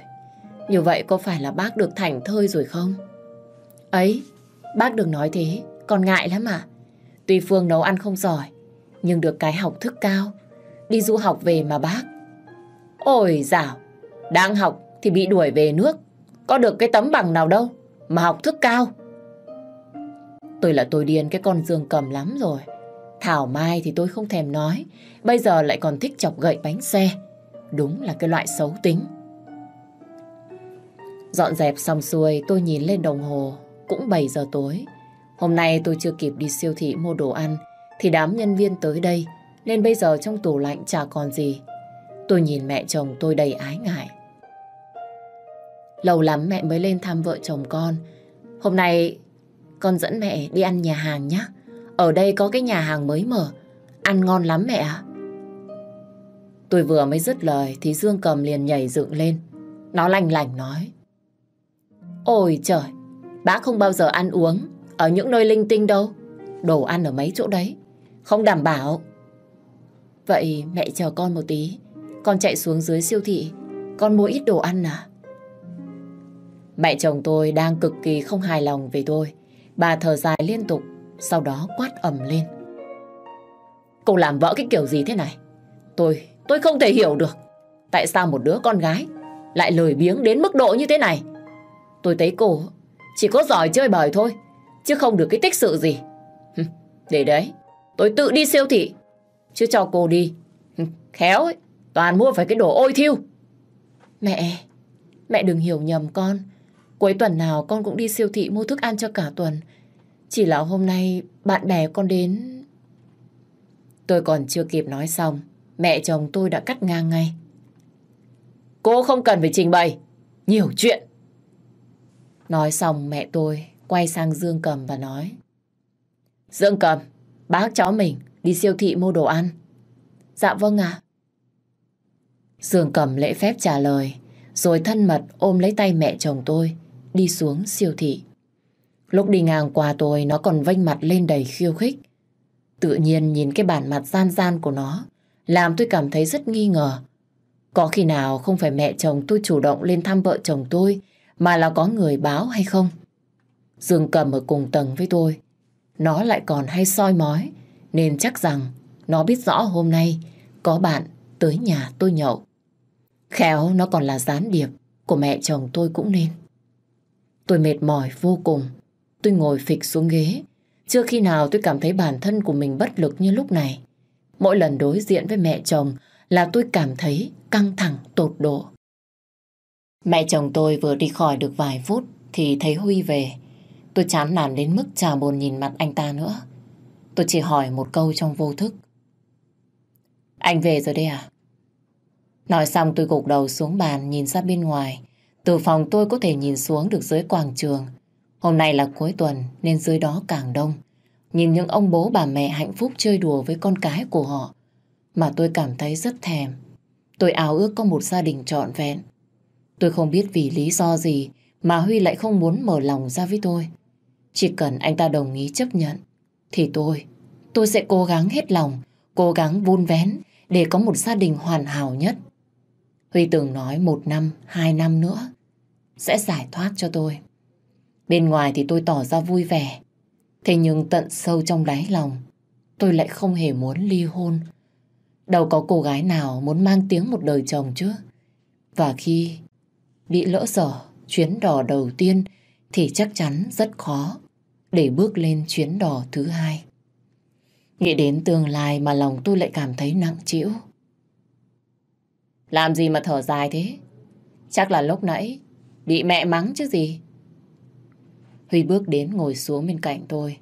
Như vậy có phải là bác được thành thơi rồi không? Ấy, bác đừng nói thế, con ngại lắm à. Tuy Phương nấu ăn không giỏi, nhưng được cái học thức cao. Đi du học về mà bác. Ôi dạo, đang học thì bị đuổi về nước. Có được cái tấm bằng nào đâu mà học thức cao. Tôi là tôi điên cái con dương cầm lắm rồi. Thảo Mai thì tôi không thèm nói, bây giờ lại còn thích chọc gậy bánh xe. Đúng là cái loại xấu tính. Dọn dẹp xong xuôi, tôi nhìn lên đồng hồ, cũng 7 giờ tối. Hôm nay tôi chưa kịp đi siêu thị mua đồ ăn, thì đám nhân viên tới đây, nên bây giờ trong tủ lạnh chả còn gì. Tôi nhìn mẹ chồng tôi đầy ái ngại. Lâu lắm mẹ mới lên thăm vợ chồng con. Hôm nay con dẫn mẹ đi ăn nhà hàng nhé. Ở đây có cái nhà hàng mới mở. Ăn ngon lắm mẹ ạ. Tôi vừa mới dứt lời thì Dương Cầm liền nhảy dựng lên. Nó lành lành nói. Ôi trời, bác không bao giờ ăn uống ở những nơi linh tinh đâu. Đồ ăn ở mấy chỗ đấy, không đảm bảo. Vậy mẹ chờ con một tí, con chạy xuống dưới siêu thị, con mua ít đồ ăn à? Mẹ chồng tôi đang cực kỳ không hài lòng về tôi. Bà thở dài liên tục, sau đó quát ầm lên. Cô làm vỡ cái kiểu gì thế này? Tôi, tôi không thể hiểu được. Tại sao một đứa con gái lại lời biếng đến mức độ như thế này? Tôi thấy cô chỉ có giỏi chơi bời thôi, chứ không được cái tích sự gì. Để đấy, tôi tự đi siêu thị, chứ cho cô đi. Khéo ấy, toàn mua phải cái đồ ôi thiêu. Mẹ, mẹ đừng hiểu nhầm con. Cuối tuần nào con cũng đi siêu thị mua thức ăn cho cả tuần. Chỉ là hôm nay bạn bè con đến... Tôi còn chưa kịp nói xong, mẹ chồng tôi đã cắt ngang ngay. Cô không cần phải trình bày, nhiều chuyện. Nói xong mẹ tôi quay sang Dương Cầm và nói. Dương Cầm, bác cháu mình đi siêu thị mua đồ ăn. Dạ vâng ạ. Dương Cầm lễ phép trả lời, rồi thân mật ôm lấy tay mẹ chồng tôi đi xuống siêu thị. Lúc đi ngang qua tôi nó còn vênh mặt lên đầy khiêu khích. Tự nhiên nhìn cái bản mặt gian gian của nó làm tôi cảm thấy rất nghi ngờ. Có khi nào không phải mẹ chồng tôi chủ động lên thăm vợ chồng tôi mà là có người báo hay không? Dương cầm ở cùng tầng với tôi. Nó lại còn hay soi mói nên chắc rằng nó biết rõ hôm nay có bạn tới nhà tôi nhậu. Khéo nó còn là gián điệp của mẹ chồng tôi cũng nên. Tôi mệt mỏi vô cùng. Tôi ngồi phịch xuống ghế. Chưa khi nào tôi cảm thấy bản thân của mình bất lực như lúc này. Mỗi lần đối diện với mẹ chồng là tôi cảm thấy căng thẳng tột độ. Mẹ chồng tôi vừa đi khỏi được vài phút thì thấy Huy về. Tôi chán nản đến mức chả buồn nhìn mặt anh ta nữa. Tôi chỉ hỏi một câu trong vô thức. Anh về rồi đây à? Nói xong tôi gục đầu xuống bàn nhìn ra bên ngoài. Từ phòng tôi có thể nhìn xuống được dưới quảng trường. Hôm nay là cuối tuần nên dưới đó càng đông. Nhìn những ông bố bà mẹ hạnh phúc chơi đùa với con cái của họ mà tôi cảm thấy rất thèm. Tôi áo ước có một gia đình trọn vẹn. Tôi không biết vì lý do gì mà Huy lại không muốn mở lòng ra với tôi. Chỉ cần anh ta đồng ý chấp nhận thì tôi, tôi sẽ cố gắng hết lòng, cố gắng vun vén để có một gia đình hoàn hảo nhất. Huy từng nói một năm, hai năm nữa sẽ giải thoát cho tôi. Bên ngoài thì tôi tỏ ra vui vẻ, thế nhưng tận sâu trong đáy lòng, tôi lại không hề muốn ly hôn. Đâu có cô gái nào muốn mang tiếng một đời chồng chứ. Và khi bị lỡ dở chuyến đò đầu tiên thì chắc chắn rất khó để bước lên chuyến đò thứ hai. Nghĩ đến tương lai mà lòng tôi lại cảm thấy nặng trĩu. Làm gì mà thở dài thế? Chắc là lúc nãy bị mẹ mắng chứ gì. Huy bước đến ngồi xuống bên cạnh tôi.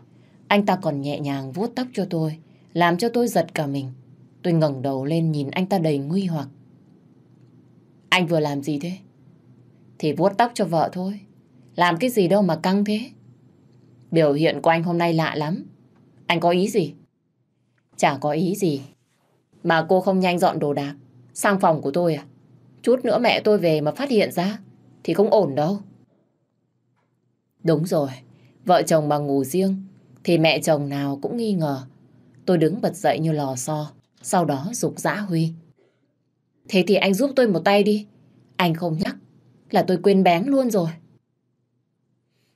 Anh ta còn nhẹ nhàng vuốt tóc cho tôi, làm cho tôi giật cả mình. Tôi ngẩng đầu lên nhìn anh ta đầy nguy hoặc. Anh vừa làm gì thế? Thì vuốt tóc cho vợ thôi. Làm cái gì đâu mà căng thế? Biểu hiện của anh hôm nay lạ lắm. Anh có ý gì? Chả có ý gì. Mà cô không nhanh dọn đồ đạc Sang phòng của tôi à? Chút nữa mẹ tôi về mà phát hiện ra thì không ổn đâu. Đúng rồi, vợ chồng mà ngủ riêng thì mẹ chồng nào cũng nghi ngờ. Tôi đứng bật dậy như lò xo, sau đó dục dã Huy. Thế thì anh giúp tôi một tay đi. Anh không nhắc là tôi quên bén luôn rồi.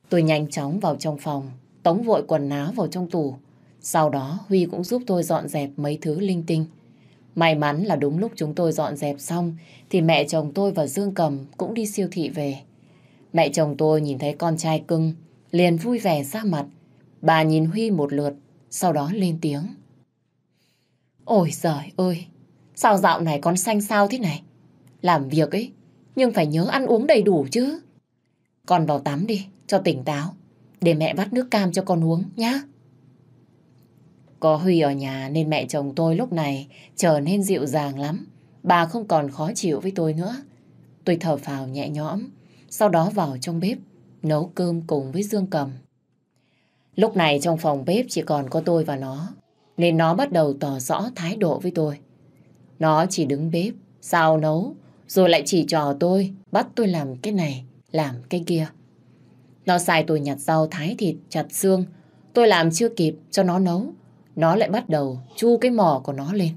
Tôi nhanh chóng vào trong phòng, tống vội quần áo vào trong tủ. Sau đó Huy cũng giúp tôi dọn dẹp mấy thứ linh tinh. May mắn là đúng lúc chúng tôi dọn dẹp xong thì mẹ chồng tôi và Dương Cầm cũng đi siêu thị về. Mẹ chồng tôi nhìn thấy con trai cưng, liền vui vẻ ra mặt. Bà nhìn Huy một lượt, sau đó lên tiếng. Ôi giời ơi, sao dạo này con xanh sao thế này? Làm việc ấy, nhưng phải nhớ ăn uống đầy đủ chứ. Con vào tắm đi, cho tỉnh táo, để mẹ vắt nước cam cho con uống nhá. Có Huy ở nhà nên mẹ chồng tôi lúc này trở nên dịu dàng lắm. Bà không còn khó chịu với tôi nữa. Tôi thở phào nhẹ nhõm, sau đó vào trong bếp, nấu cơm cùng với Dương Cầm. Lúc này trong phòng bếp chỉ còn có tôi và nó, nên nó bắt đầu tỏ rõ thái độ với tôi. Nó chỉ đứng bếp, sao nấu, rồi lại chỉ trò tôi, bắt tôi làm cái này, làm cái kia. Nó sai tôi nhặt rau thái thịt, chặt xương, tôi làm chưa kịp cho nó nấu, nó lại bắt đầu chu cái mỏ của nó lên.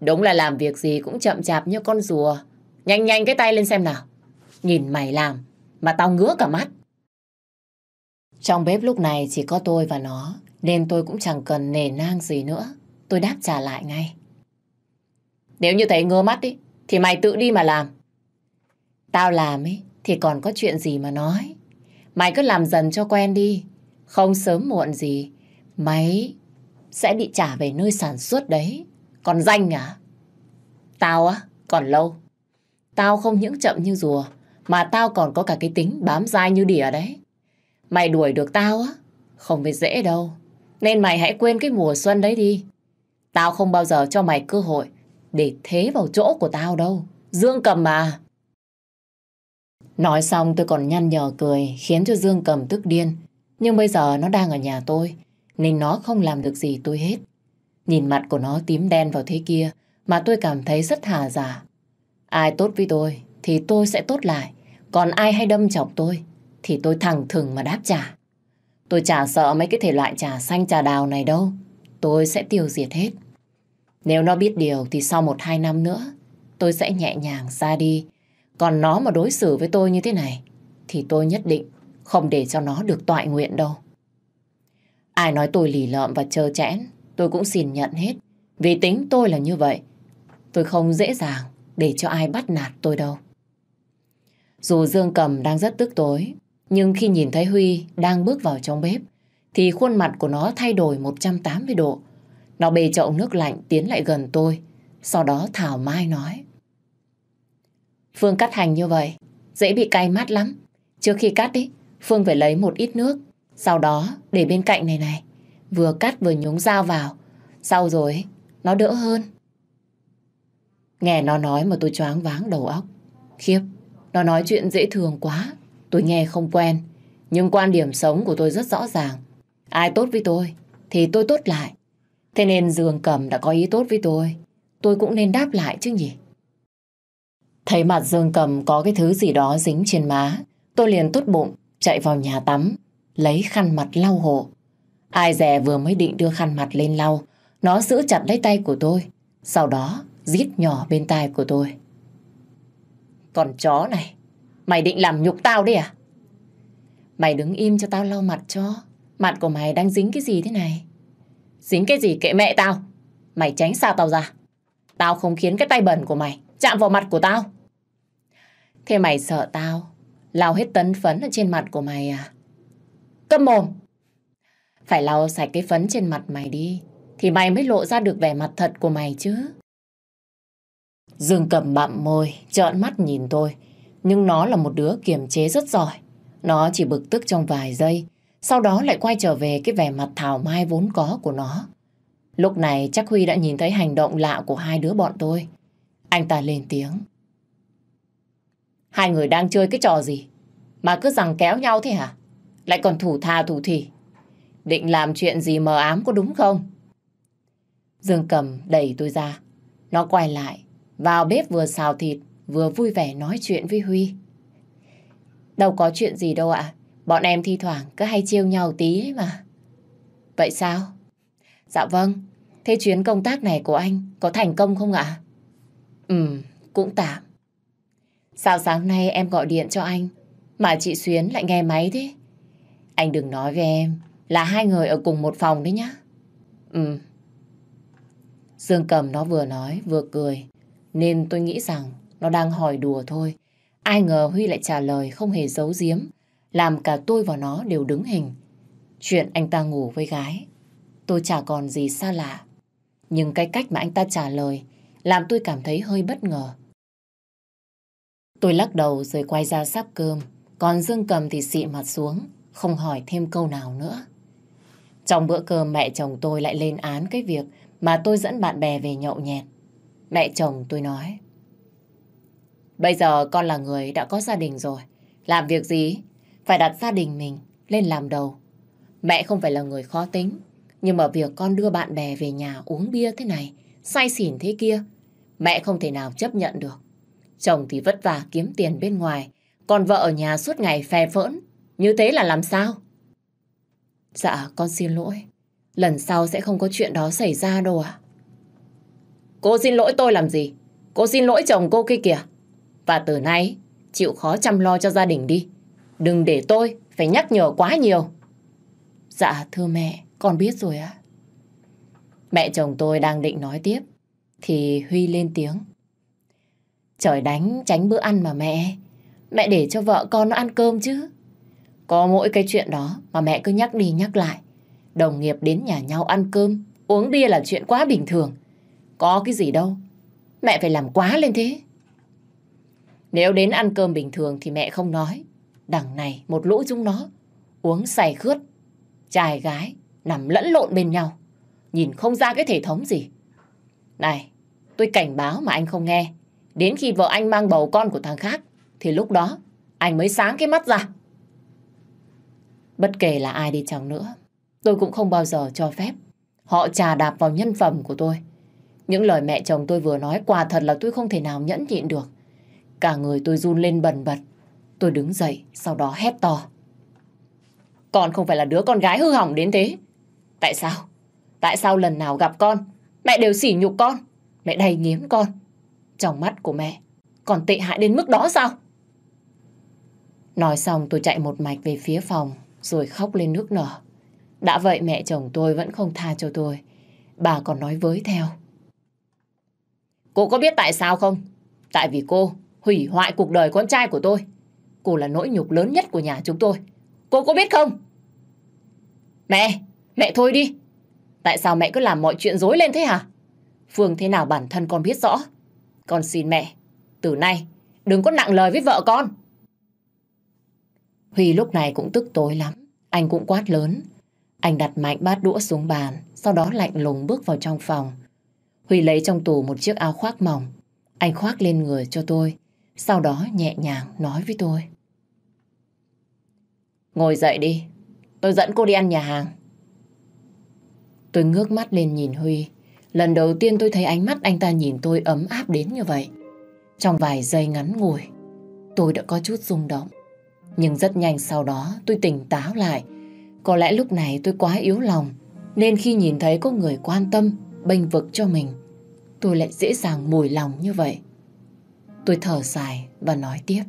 Đúng là làm việc gì cũng chậm chạp như con rùa. Nhanh nhanh cái tay lên xem nào. Nhìn mày làm, mà tao ngứa cả mắt. Trong bếp lúc này chỉ có tôi và nó, nên tôi cũng chẳng cần nề nang gì nữa. Tôi đáp trả lại ngay. Nếu như thấy ngứa mắt ý, thì mày tự đi mà làm. Tao làm ấy thì còn có chuyện gì mà nói. Mày cứ làm dần cho quen đi. Không sớm muộn gì, Máy sẽ bị trả về nơi sản xuất đấy. Còn danh à? Tao á, còn lâu. Tao không những chậm như rùa, mà tao còn có cả cái tính bám dai như đỉa đấy. Mày đuổi được tao á, không phải dễ đâu. Nên mày hãy quên cái mùa xuân đấy đi. Tao không bao giờ cho mày cơ hội để thế vào chỗ của tao đâu. Dương cầm mà. Nói xong tôi còn nhăn nhở cười khiến cho Dương cầm tức điên. Nhưng bây giờ nó đang ở nhà tôi nên nó không làm được gì tôi hết. Nhìn mặt của nó tím đen vào thế kia mà tôi cảm thấy rất hà giả. Ai tốt với tôi thì tôi sẽ tốt lại, còn ai hay đâm chọc tôi thì tôi thẳng thừng mà đáp trả. Tôi chả sợ mấy cái thể loại trà xanh trà đào này đâu, tôi sẽ tiêu diệt hết. Nếu nó biết điều thì sau một hai năm nữa tôi sẽ nhẹ nhàng ra đi. Còn nó mà đối xử với tôi như thế này thì tôi nhất định không để cho nó được tọa nguyện đâu. Ai nói tôi lì lợm và trơ chẽn, tôi cũng xin nhận hết. Vì tính tôi là như vậy. Tôi không dễ dàng để cho ai bắt nạt tôi đâu. Dù Dương Cầm đang rất tức tối, nhưng khi nhìn thấy Huy đang bước vào trong bếp, thì khuôn mặt của nó thay đổi 180 độ. Nó bê chậu nước lạnh tiến lại gần tôi, sau đó thảo mai nói. Phương cắt hành như vậy, dễ bị cay mắt lắm. Trước khi cắt ý, Phương phải lấy một ít nước sau đó để bên cạnh này này, vừa cắt vừa nhúng dao vào. Sau rồi, nó đỡ hơn. Nghe nó nói mà tôi choáng váng đầu óc. Khiếp, nó nói chuyện dễ thường quá. Tôi nghe không quen. Nhưng quan điểm sống của tôi rất rõ ràng. Ai tốt với tôi, thì tôi tốt lại. Thế nên Dương Cầm đã có ý tốt với tôi. Tôi cũng nên đáp lại chứ nhỉ? Thấy mặt Dương Cầm có cái thứ gì đó dính trên má. Tôi liền tốt bụng, chạy vào nhà tắm lấy khăn mặt lau hộ. Ai dè vừa mới định đưa khăn mặt lên lau, nó giữ chặt lấy tay của tôi, sau đó giết nhỏ bên tai của tôi. Còn chó này, mày định làm nhục tao đấy à? Mày đứng im cho tao lau mặt cho, mặt của mày đang dính cái gì thế này? Dính cái gì kệ mẹ tao, mày tránh xa tao ra. Tao không khiến cái tay bẩn của mày chạm vào mặt của tao. Thế mày sợ tao, lau hết tấn phấn ở trên mặt của mày à? Câm mồm! Phải lau sạch cái phấn trên mặt mày đi, thì mày mới lộ ra được vẻ mặt thật của mày chứ. Dương cầm bặm môi, trợn mắt nhìn tôi. Nhưng nó là một đứa kiềm chế rất giỏi. Nó chỉ bực tức trong vài giây, sau đó lại quay trở về cái vẻ mặt thảo mai vốn có của nó. Lúc này chắc Huy đã nhìn thấy hành động lạ của hai đứa bọn tôi. Anh ta lên tiếng. Hai người đang chơi cái trò gì? Mà cứ rằng kéo nhau thế hả? lại còn thủ tha thủ thỉ. Định làm chuyện gì mờ ám có đúng không? Dương cầm đẩy tôi ra. Nó quay lại, vào bếp vừa xào thịt, vừa vui vẻ nói chuyện với Huy. Đâu có chuyện gì đâu ạ. Bọn em thi thoảng cứ hay chiêu nhau tí ấy mà. Vậy sao? Dạ vâng. Thế chuyến công tác này của anh có thành công không ạ? À? Ừ, cũng tạm. Sao sáng nay em gọi điện cho anh mà chị Xuyến lại nghe máy thế? Anh đừng nói với em là hai người ở cùng một phòng đấy nhá. Ừ. Dương Cầm nó vừa nói vừa cười. Nên tôi nghĩ rằng nó đang hỏi đùa thôi. Ai ngờ Huy lại trả lời không hề giấu giếm. Làm cả tôi và nó đều đứng hình. Chuyện anh ta ngủ với gái. Tôi chả còn gì xa lạ. Nhưng cái cách mà anh ta trả lời làm tôi cảm thấy hơi bất ngờ. Tôi lắc đầu rồi quay ra sắp cơm, còn Dương Cầm thì xị mặt xuống không hỏi thêm câu nào nữa. Trong bữa cơm mẹ chồng tôi lại lên án cái việc mà tôi dẫn bạn bè về nhậu nhẹt. Mẹ chồng tôi nói. Bây giờ con là người đã có gia đình rồi. Làm việc gì? Phải đặt gia đình mình lên làm đầu. Mẹ không phải là người khó tính. Nhưng mà việc con đưa bạn bè về nhà uống bia thế này, say xỉn thế kia, mẹ không thể nào chấp nhận được. Chồng thì vất vả kiếm tiền bên ngoài, còn vợ ở nhà suốt ngày phe phỡn, như thế là làm sao? Dạ, con xin lỗi. Lần sau sẽ không có chuyện đó xảy ra đâu ạ. À? Cô xin lỗi tôi làm gì? Cô xin lỗi chồng cô kia kìa. Và từ nay, chịu khó chăm lo cho gia đình đi. Đừng để tôi phải nhắc nhở quá nhiều. Dạ, thưa mẹ, con biết rồi ạ. Mẹ chồng tôi đang định nói tiếp, thì Huy lên tiếng. Trời đánh tránh bữa ăn mà mẹ, mẹ để cho vợ con nó ăn cơm chứ. Có mỗi cái chuyện đó mà mẹ cứ nhắc đi nhắc lại. Đồng nghiệp đến nhà nhau ăn cơm, uống bia là chuyện quá bình thường. Có cái gì đâu. Mẹ phải làm quá lên thế. Nếu đến ăn cơm bình thường thì mẹ không nói. Đằng này một lũ chúng nó. Uống say khướt. Trai gái nằm lẫn lộn bên nhau. Nhìn không ra cái thể thống gì. Này, tôi cảnh báo mà anh không nghe. Đến khi vợ anh mang bầu con của thằng khác thì lúc đó anh mới sáng cái mắt ra. Bất kể là ai đi chăng nữa, tôi cũng không bao giờ cho phép họ trà đạp vào nhân phẩm của tôi. Những lời mẹ chồng tôi vừa nói quả thật là tôi không thể nào nhẫn nhịn được. Cả người tôi run lên bần bật. Tôi đứng dậy, sau đó hét to. Con không phải là đứa con gái hư hỏng đến thế. Tại sao? Tại sao lần nào gặp con, mẹ đều sỉ nhục con, mẹ đầy nghiếm con. Trong mắt của mẹ, còn tệ hại đến mức đó sao? Nói xong tôi chạy một mạch về phía phòng, rồi khóc lên nước nở. Đã vậy mẹ chồng tôi vẫn không tha cho tôi. Bà còn nói với theo. Cô có biết tại sao không? Tại vì cô hủy hoại cuộc đời con trai của tôi. Cô là nỗi nhục lớn nhất của nhà chúng tôi. Cô có biết không? Mẹ, mẹ thôi đi. Tại sao mẹ cứ làm mọi chuyện dối lên thế hả? Phương thế nào bản thân con biết rõ. Con xin mẹ, từ nay đừng có nặng lời với vợ con. Huy lúc này cũng tức tối lắm. Anh cũng quát lớn. Anh đặt mạnh bát đũa xuống bàn, sau đó lạnh lùng bước vào trong phòng. Huy lấy trong tủ một chiếc áo khoác mỏng. Anh khoác lên người cho tôi, sau đó nhẹ nhàng nói với tôi. Ngồi dậy đi, tôi dẫn cô đi ăn nhà hàng. Tôi ngước mắt lên nhìn Huy. Lần đầu tiên tôi thấy ánh mắt anh ta nhìn tôi ấm áp đến như vậy. Trong vài giây ngắn ngủi, tôi đã có chút rung động. Nhưng rất nhanh sau đó tôi tỉnh táo lại. Có lẽ lúc này tôi quá yếu lòng, nên khi nhìn thấy có người quan tâm, bênh vực cho mình, tôi lại dễ dàng mùi lòng như vậy. Tôi thở dài và nói tiếp.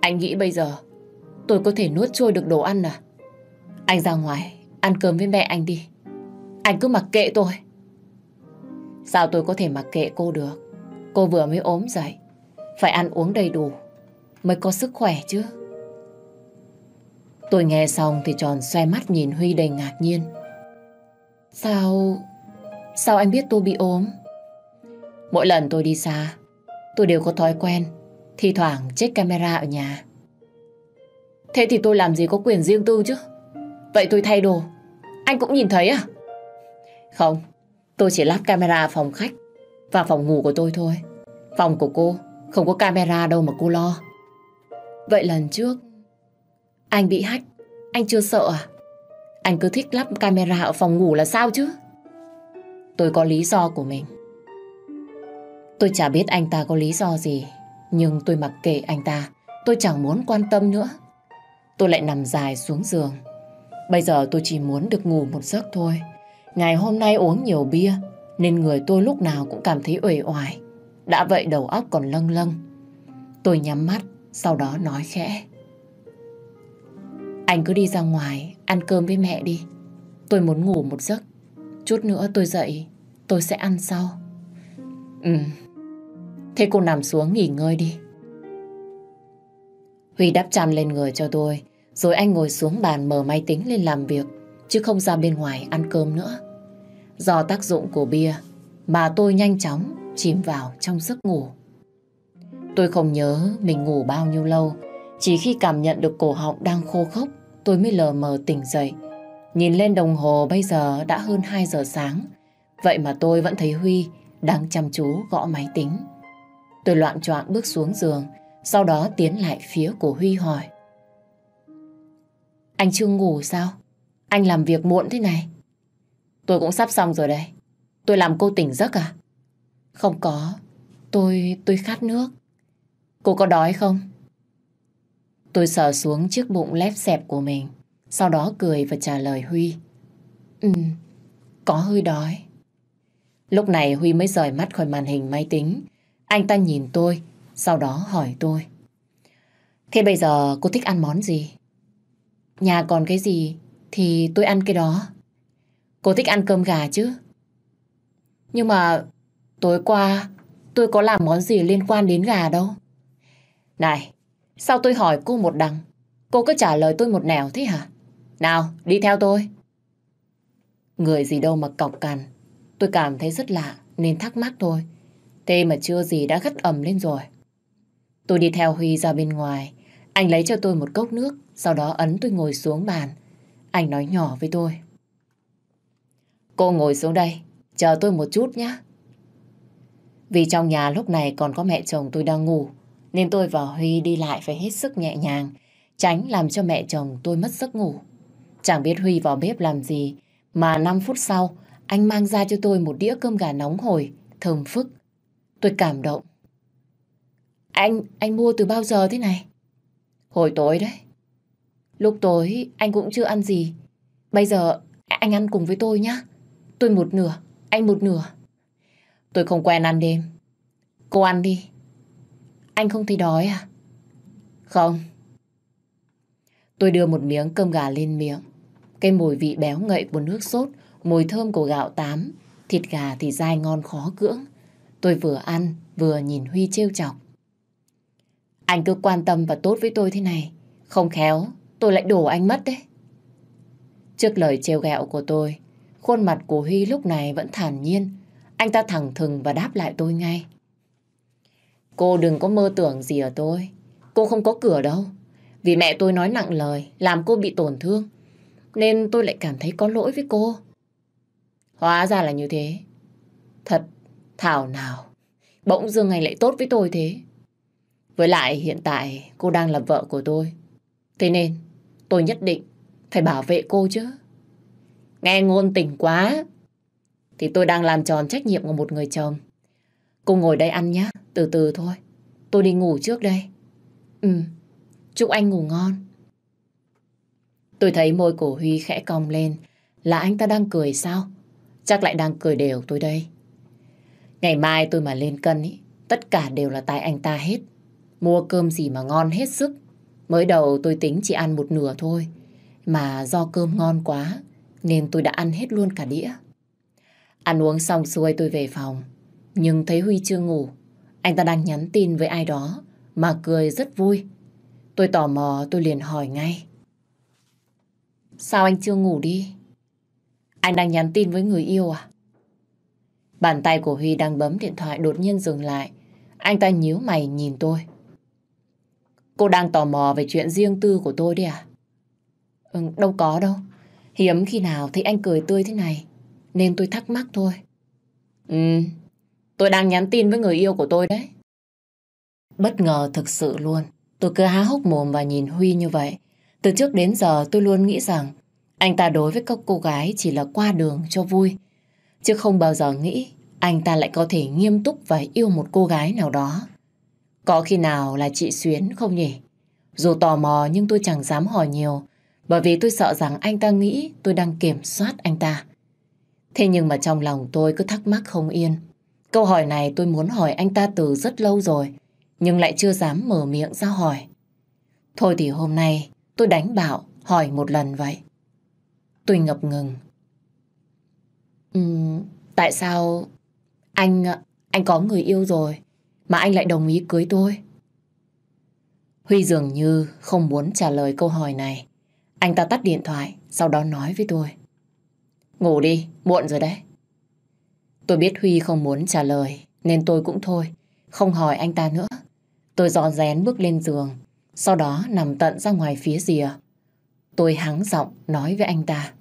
Anh nghĩ bây giờ tôi có thể nuốt trôi được đồ ăn à? Anh ra ngoài, ăn cơm với mẹ anh đi. Anh cứ mặc kệ tôi. Sao tôi có thể mặc kệ cô được? Cô vừa mới ốm dậy, phải ăn uống đầy đủ mới có sức khỏe chứ. Tôi nghe xong thì tròn xoay mắt nhìn Huy đầy ngạc nhiên. Sao... sao anh biết tôi bị ốm? Mỗi lần tôi đi xa, tôi đều có thói quen, thi thoảng check camera ở nhà. Thế thì tôi làm gì có quyền riêng tư chứ? Vậy tôi thay đồ, anh cũng nhìn thấy à? Không, tôi chỉ lắp camera phòng khách và phòng ngủ của tôi thôi. Phòng của cô không có camera đâu mà cô lo. Vậy lần trước Anh bị hách Anh chưa sợ à Anh cứ thích lắp camera ở phòng ngủ là sao chứ Tôi có lý do của mình Tôi chả biết anh ta có lý do gì Nhưng tôi mặc kệ anh ta Tôi chẳng muốn quan tâm nữa Tôi lại nằm dài xuống giường Bây giờ tôi chỉ muốn được ngủ một giấc thôi Ngày hôm nay uống nhiều bia Nên người tôi lúc nào cũng cảm thấy uể oải Đã vậy đầu óc còn lâng lâng Tôi nhắm mắt sau đó nói khẽ Anh cứ đi ra ngoài Ăn cơm với mẹ đi Tôi muốn ngủ một giấc Chút nữa tôi dậy Tôi sẽ ăn sau Ừ Thế cô nằm xuống nghỉ ngơi đi Huy đắp chăn lên người cho tôi Rồi anh ngồi xuống bàn mở máy tính lên làm việc Chứ không ra bên ngoài ăn cơm nữa Do tác dụng của bia Mà tôi nhanh chóng chìm vào trong giấc ngủ Tôi không nhớ mình ngủ bao nhiêu lâu, chỉ khi cảm nhận được cổ họng đang khô khốc, tôi mới lờ mờ tỉnh dậy. Nhìn lên đồng hồ bây giờ đã hơn 2 giờ sáng, vậy mà tôi vẫn thấy Huy đang chăm chú gõ máy tính. Tôi loạn choạng bước xuống giường, sau đó tiến lại phía của Huy hỏi. Anh chưa ngủ sao? Anh làm việc muộn thế này. Tôi cũng sắp xong rồi đấy. Tôi làm cô tỉnh giấc à? Không có, tôi tôi khát nước. Cô có đói không? Tôi sờ xuống chiếc bụng lép xẹp của mình, sau đó cười và trả lời Huy. Ừ, có hơi đói. Lúc này Huy mới rời mắt khỏi màn hình máy tính. Anh ta nhìn tôi, sau đó hỏi tôi. Thế bây giờ cô thích ăn món gì? Nhà còn cái gì thì tôi ăn cái đó. Cô thích ăn cơm gà chứ? Nhưng mà tối qua tôi có làm món gì liên quan đến gà đâu. Này, sao tôi hỏi cô một đằng, cô cứ trả lời tôi một nẻo thế hả? Nào, đi theo tôi. Người gì đâu mà cọc cằn, tôi cảm thấy rất lạ nên thắc mắc thôi. Thế mà chưa gì đã gắt ẩm lên rồi. Tôi đi theo Huy ra bên ngoài, anh lấy cho tôi một cốc nước, sau đó ấn tôi ngồi xuống bàn. Anh nói nhỏ với tôi. Cô ngồi xuống đây, chờ tôi một chút nhé. Vì trong nhà lúc này còn có mẹ chồng tôi đang ngủ, nên tôi và Huy đi lại phải hết sức nhẹ nhàng, tránh làm cho mẹ chồng tôi mất giấc ngủ. Chẳng biết Huy vào bếp làm gì, mà 5 phút sau, anh mang ra cho tôi một đĩa cơm gà nóng hổi, thơm phức. Tôi cảm động. Anh, anh mua từ bao giờ thế này? Hồi tối đấy. Lúc tối anh cũng chưa ăn gì. Bây giờ anh ăn cùng với tôi nhá. Tôi một nửa, anh một nửa. Tôi không quen ăn đêm. Cô ăn đi, anh không thấy đói à? Không. Tôi đưa một miếng cơm gà lên miệng. Cái mùi vị béo ngậy của nước sốt, mùi thơm của gạo tám, thịt gà thì dai ngon khó cưỡng. Tôi vừa ăn, vừa nhìn Huy trêu chọc. Anh cứ quan tâm và tốt với tôi thế này. Không khéo, tôi lại đổ anh mất đấy. Trước lời trêu ghẹo của tôi, khuôn mặt của Huy lúc này vẫn thản nhiên. Anh ta thẳng thừng và đáp lại tôi ngay. Cô đừng có mơ tưởng gì ở tôi. Cô không có cửa đâu. Vì mẹ tôi nói nặng lời, làm cô bị tổn thương. Nên tôi lại cảm thấy có lỗi với cô. Hóa ra là như thế. Thật, thảo nào. Bỗng dưng anh lại tốt với tôi thế. Với lại hiện tại cô đang là vợ của tôi. Thế nên tôi nhất định phải bảo vệ cô chứ. Nghe ngôn tình quá. Thì tôi đang làm tròn trách nhiệm của một người chồng. Cô ngồi đây ăn nhé, từ từ thôi. Tôi đi ngủ trước đây. Ừ, chúc anh ngủ ngon. Tôi thấy môi cổ Huy khẽ cong lên. Là anh ta đang cười sao? Chắc lại đang cười đều tôi đây. Ngày mai tôi mà lên cân ý, tất cả đều là tại anh ta hết. Mua cơm gì mà ngon hết sức. Mới đầu tôi tính chỉ ăn một nửa thôi. Mà do cơm ngon quá, nên tôi đã ăn hết luôn cả đĩa. Ăn uống xong xuôi tôi về phòng. Nhưng thấy Huy chưa ngủ, anh ta đang nhắn tin với ai đó mà cười rất vui. Tôi tò mò tôi liền hỏi ngay. Sao anh chưa ngủ đi? Anh đang nhắn tin với người yêu à? Bàn tay của Huy đang bấm điện thoại đột nhiên dừng lại. Anh ta nhíu mày nhìn tôi. Cô đang tò mò về chuyện riêng tư của tôi đi à? Ừ, đâu có đâu. Hiếm khi nào thấy anh cười tươi thế này. Nên tôi thắc mắc thôi. Ừ, Tôi đang nhắn tin với người yêu của tôi đấy. Bất ngờ thực sự luôn. Tôi cứ há hốc mồm và nhìn Huy như vậy. Từ trước đến giờ tôi luôn nghĩ rằng anh ta đối với các cô gái chỉ là qua đường cho vui. Chứ không bao giờ nghĩ anh ta lại có thể nghiêm túc và yêu một cô gái nào đó. Có khi nào là chị Xuyến không nhỉ? Dù tò mò nhưng tôi chẳng dám hỏi nhiều bởi vì tôi sợ rằng anh ta nghĩ tôi đang kiểm soát anh ta. Thế nhưng mà trong lòng tôi cứ thắc mắc không yên. Câu hỏi này tôi muốn hỏi anh ta từ rất lâu rồi, nhưng lại chưa dám mở miệng ra hỏi. Thôi thì hôm nay tôi đánh bạo hỏi một lần vậy. Tôi ngập ngừng. Uhm, tại sao anh anh có người yêu rồi mà anh lại đồng ý cưới tôi? Huy dường như không muốn trả lời câu hỏi này. Anh ta tắt điện thoại, sau đó nói với tôi. Ngủ đi, muộn rồi đấy. Tôi biết Huy không muốn trả lời, nên tôi cũng thôi, không hỏi anh ta nữa. Tôi dò rén bước lên giường, sau đó nằm tận ra ngoài phía rìa. Tôi hắng giọng nói với anh ta.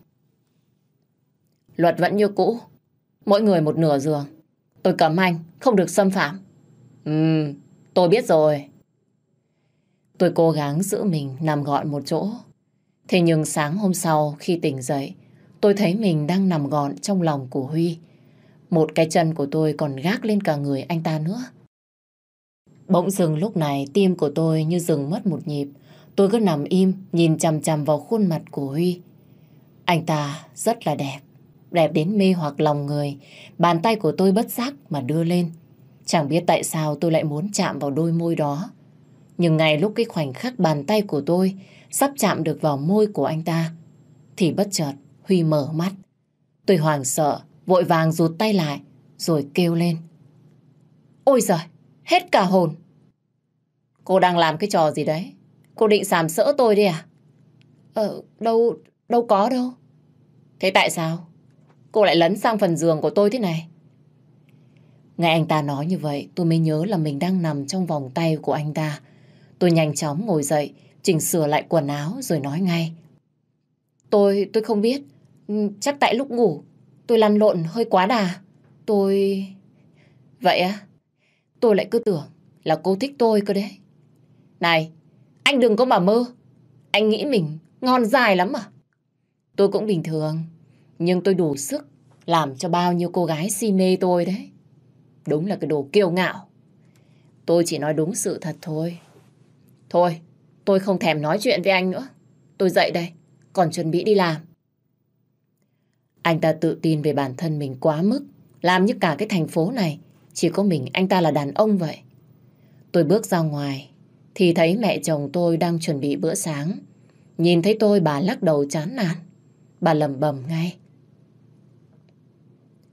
Luật vẫn như cũ, mỗi người một nửa giường. Tôi cấm anh, không được xâm phạm. Ừm, tôi biết rồi. Tôi cố gắng giữ mình nằm gọn một chỗ. Thế nhưng sáng hôm sau khi tỉnh dậy, tôi thấy mình đang nằm gọn trong lòng của Huy. Một cái chân của tôi còn gác lên cả người anh ta nữa. Bỗng dừng lúc này tim của tôi như dừng mất một nhịp. Tôi cứ nằm im nhìn chằm chằm vào khuôn mặt của Huy. Anh ta rất là đẹp. Đẹp đến mê hoặc lòng người. Bàn tay của tôi bất giác mà đưa lên. Chẳng biết tại sao tôi lại muốn chạm vào đôi môi đó. Nhưng ngay lúc cái khoảnh khắc bàn tay của tôi sắp chạm được vào môi của anh ta, thì bất chợt Huy mở mắt. Tôi hoảng sợ vội vàng rụt tay lại, rồi kêu lên. Ôi giời, hết cả hồn. Cô đang làm cái trò gì đấy? Cô định sàm sỡ tôi đi à? Ờ, đâu, đâu có đâu. Thế tại sao? Cô lại lấn sang phần giường của tôi thế này. Nghe anh ta nói như vậy, tôi mới nhớ là mình đang nằm trong vòng tay của anh ta. Tôi nhanh chóng ngồi dậy, chỉnh sửa lại quần áo rồi nói ngay. Tôi, tôi không biết. Ừ, chắc tại lúc ngủ, Tôi lăn lộn hơi quá đà. Tôi... Vậy á? Tôi lại cứ tưởng là cô thích tôi cơ đấy. Này, anh đừng có mà mơ. Anh nghĩ mình ngon dài lắm à? Tôi cũng bình thường, nhưng tôi đủ sức làm cho bao nhiêu cô gái si mê tôi đấy. Đúng là cái đồ kiêu ngạo. Tôi chỉ nói đúng sự thật thôi. Thôi, tôi không thèm nói chuyện với anh nữa. Tôi dậy đây, còn chuẩn bị đi làm. Anh ta tự tin về bản thân mình quá mức, làm như cả cái thành phố này, chỉ có mình anh ta là đàn ông vậy. Tôi bước ra ngoài, thì thấy mẹ chồng tôi đang chuẩn bị bữa sáng. Nhìn thấy tôi bà lắc đầu chán nản, bà lầm bầm ngay.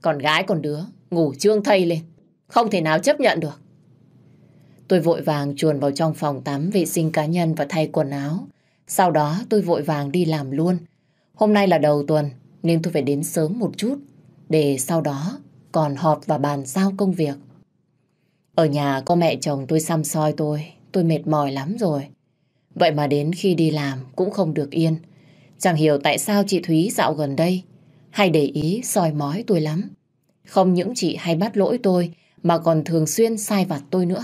Còn gái còn đứa, ngủ trương thay lên, không thể nào chấp nhận được. Tôi vội vàng chuồn vào trong phòng tắm vệ sinh cá nhân và thay quần áo. Sau đó tôi vội vàng đi làm luôn. Hôm nay là đầu tuần, nên tôi phải đến sớm một chút để sau đó còn họp và bàn giao công việc. Ở nhà có mẹ chồng tôi xăm soi tôi, tôi mệt mỏi lắm rồi. Vậy mà đến khi đi làm cũng không được yên. Chẳng hiểu tại sao chị Thúy dạo gần đây hay để ý soi mói tôi lắm. Không những chị hay bắt lỗi tôi mà còn thường xuyên sai vặt tôi nữa.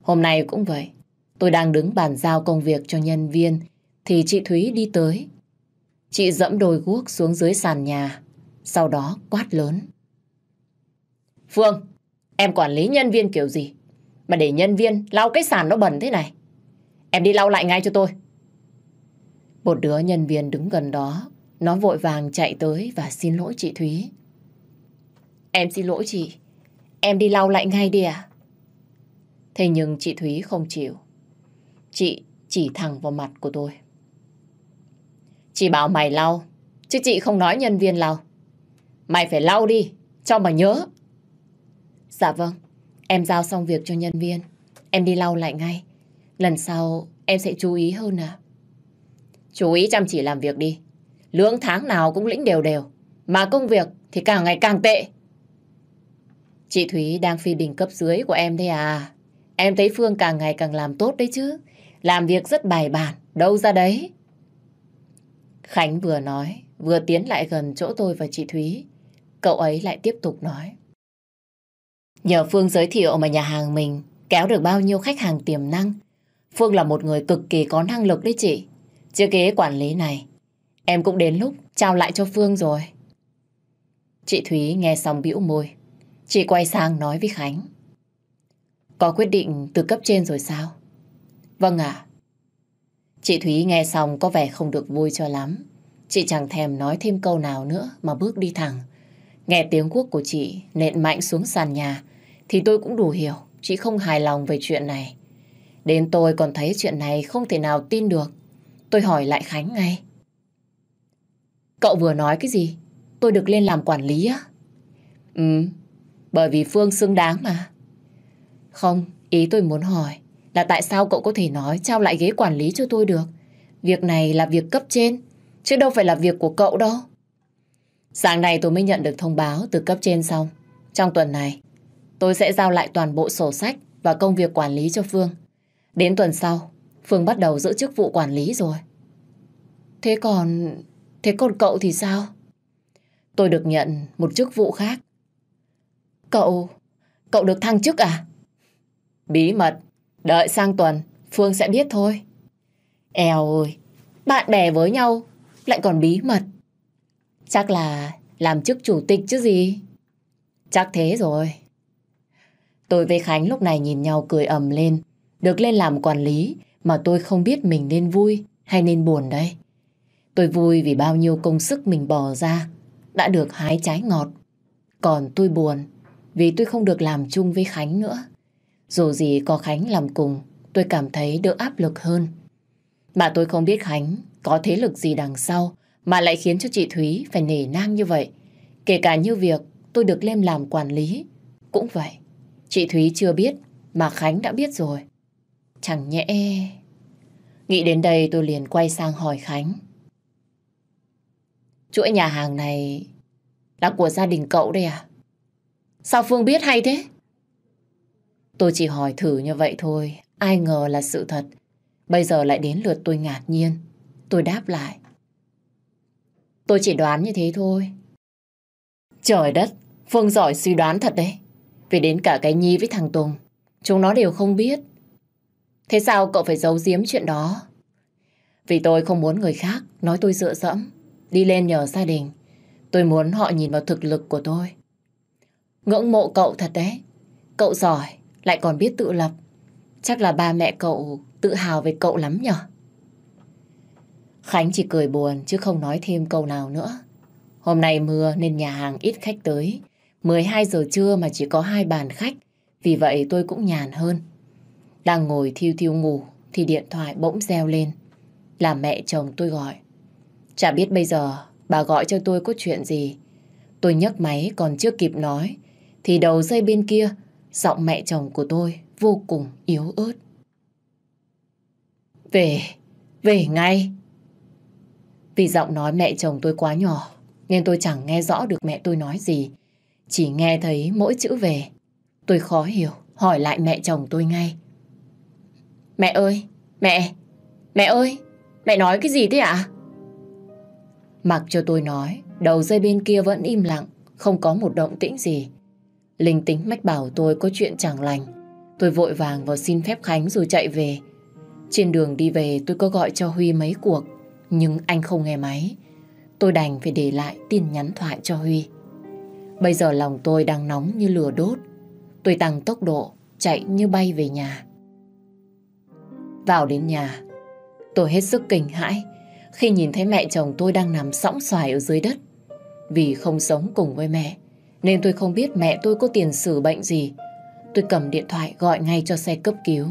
Hôm nay cũng vậy, tôi đang đứng bàn giao công việc cho nhân viên thì chị Thúy đi tới Chị dẫm đôi guốc xuống dưới sàn nhà, sau đó quát lớn. Phương, em quản lý nhân viên kiểu gì? Mà để nhân viên lau cái sàn nó bẩn thế này. Em đi lau lại ngay cho tôi. Một đứa nhân viên đứng gần đó, nó vội vàng chạy tới và xin lỗi chị Thúy. Em xin lỗi chị, em đi lau lại ngay đi à? Thế nhưng chị Thúy không chịu. Chị chỉ thẳng vào mặt của tôi. Chị bảo mày lau, chứ chị không nói nhân viên lau. Mày phải lau đi, cho mà nhớ. Dạ vâng, em giao xong việc cho nhân viên. Em đi lau lại ngay. Lần sau em sẽ chú ý hơn à. Chú ý chăm chỉ làm việc đi. Lương tháng nào cũng lĩnh đều đều. Mà công việc thì càng ngày càng tệ. Chị Thúy đang phi bình cấp dưới của em đấy à. Em thấy Phương càng ngày càng làm tốt đấy chứ. Làm việc rất bài bản, đâu ra đấy. Khánh vừa nói, vừa tiến lại gần chỗ tôi và chị Thúy. Cậu ấy lại tiếp tục nói. Nhờ Phương giới thiệu mà nhà hàng mình kéo được bao nhiêu khách hàng tiềm năng. Phương là một người cực kỳ có năng lực đấy chị. Chưa kế quản lý này, em cũng đến lúc trao lại cho Phương rồi. Chị Thúy nghe xong bĩu môi. Chị quay sang nói với Khánh. Có quyết định từ cấp trên rồi sao? Vâng ạ, Chị Thúy nghe xong có vẻ không được vui cho lắm. Chị chẳng thèm nói thêm câu nào nữa mà bước đi thẳng. Nghe tiếng quốc của chị nện mạnh xuống sàn nhà thì tôi cũng đủ hiểu chị không hài lòng về chuyện này. Đến tôi còn thấy chuyện này không thể nào tin được. Tôi hỏi lại Khánh ngay. Cậu vừa nói cái gì? Tôi được lên làm quản lý á? Ừ, bởi vì Phương xứng đáng mà. Không, ý tôi muốn hỏi là tại sao cậu có thể nói trao lại ghế quản lý cho tôi được. Việc này là việc cấp trên, chứ đâu phải là việc của cậu đâu. Sáng nay tôi mới nhận được thông báo từ cấp trên xong. Trong tuần này, tôi sẽ giao lại toàn bộ sổ sách và công việc quản lý cho Phương. Đến tuần sau, Phương bắt đầu giữ chức vụ quản lý rồi. Thế còn... Thế còn cậu thì sao? Tôi được nhận một chức vụ khác. Cậu... Cậu được thăng chức à? Bí mật Đợi sang tuần, Phương sẽ biết thôi. Eo ơi, bạn bè với nhau lại còn bí mật. Chắc là làm chức chủ tịch chứ gì. Chắc thế rồi. Tôi với Khánh lúc này nhìn nhau cười ầm lên. Được lên làm quản lý mà tôi không biết mình nên vui hay nên buồn đây. Tôi vui vì bao nhiêu công sức mình bỏ ra đã được hái trái ngọt. Còn tôi buồn vì tôi không được làm chung với Khánh nữa. Dù gì có Khánh làm cùng, tôi cảm thấy đỡ áp lực hơn. Mà tôi không biết Khánh có thế lực gì đằng sau mà lại khiến cho chị Thúy phải nể nang như vậy. Kể cả như việc tôi được lên làm quản lý. Cũng vậy, chị Thúy chưa biết mà Khánh đã biết rồi. Chẳng nhẽ... Nghĩ đến đây tôi liền quay sang hỏi Khánh. Chuỗi nhà hàng này là của gia đình cậu đây à? Sao Phương biết hay thế? Tôi chỉ hỏi thử như vậy thôi, ai ngờ là sự thật. Bây giờ lại đến lượt tôi ngạc nhiên. Tôi đáp lại. Tôi chỉ đoán như thế thôi. Trời đất, Phương giỏi suy đoán thật đấy. Vì đến cả cái Nhi với thằng Tùng, chúng nó đều không biết. Thế sao cậu phải giấu giếm chuyện đó? Vì tôi không muốn người khác nói tôi dựa dẫm, đi lên nhờ gia đình. Tôi muốn họ nhìn vào thực lực của tôi. Ngưỡng mộ cậu thật đấy. Cậu giỏi, lại còn biết tự lập. Chắc là ba mẹ cậu tự hào về cậu lắm nhở? Khánh chỉ cười buồn chứ không nói thêm câu nào nữa. Hôm nay mưa nên nhà hàng ít khách tới. 12 giờ trưa mà chỉ có hai bàn khách, vì vậy tôi cũng nhàn hơn. Đang ngồi thiêu thiêu ngủ thì điện thoại bỗng reo lên. Là mẹ chồng tôi gọi. Chả biết bây giờ bà gọi cho tôi có chuyện gì. Tôi nhấc máy còn chưa kịp nói thì đầu dây bên kia Giọng mẹ chồng của tôi vô cùng yếu ớt. Về, về ngay. Vì giọng nói mẹ chồng tôi quá nhỏ, nên tôi chẳng nghe rõ được mẹ tôi nói gì. Chỉ nghe thấy mỗi chữ về. Tôi khó hiểu, hỏi lại mẹ chồng tôi ngay. Mẹ ơi, mẹ, mẹ ơi, mẹ nói cái gì thế ạ? Mặc cho tôi nói, đầu dây bên kia vẫn im lặng, không có một động tĩnh gì. Linh tính mách bảo tôi có chuyện chẳng lành. Tôi vội vàng vào xin phép Khánh rồi chạy về. Trên đường đi về tôi có gọi cho Huy mấy cuộc, nhưng anh không nghe máy. Tôi đành phải để lại tin nhắn thoại cho Huy. Bây giờ lòng tôi đang nóng như lửa đốt. Tôi tăng tốc độ, chạy như bay về nhà. Vào đến nhà, tôi hết sức kinh hãi khi nhìn thấy mẹ chồng tôi đang nằm sõng xoài ở dưới đất. Vì không sống cùng với mẹ, nên tôi không biết mẹ tôi có tiền sử bệnh gì. Tôi cầm điện thoại gọi ngay cho xe cấp cứu.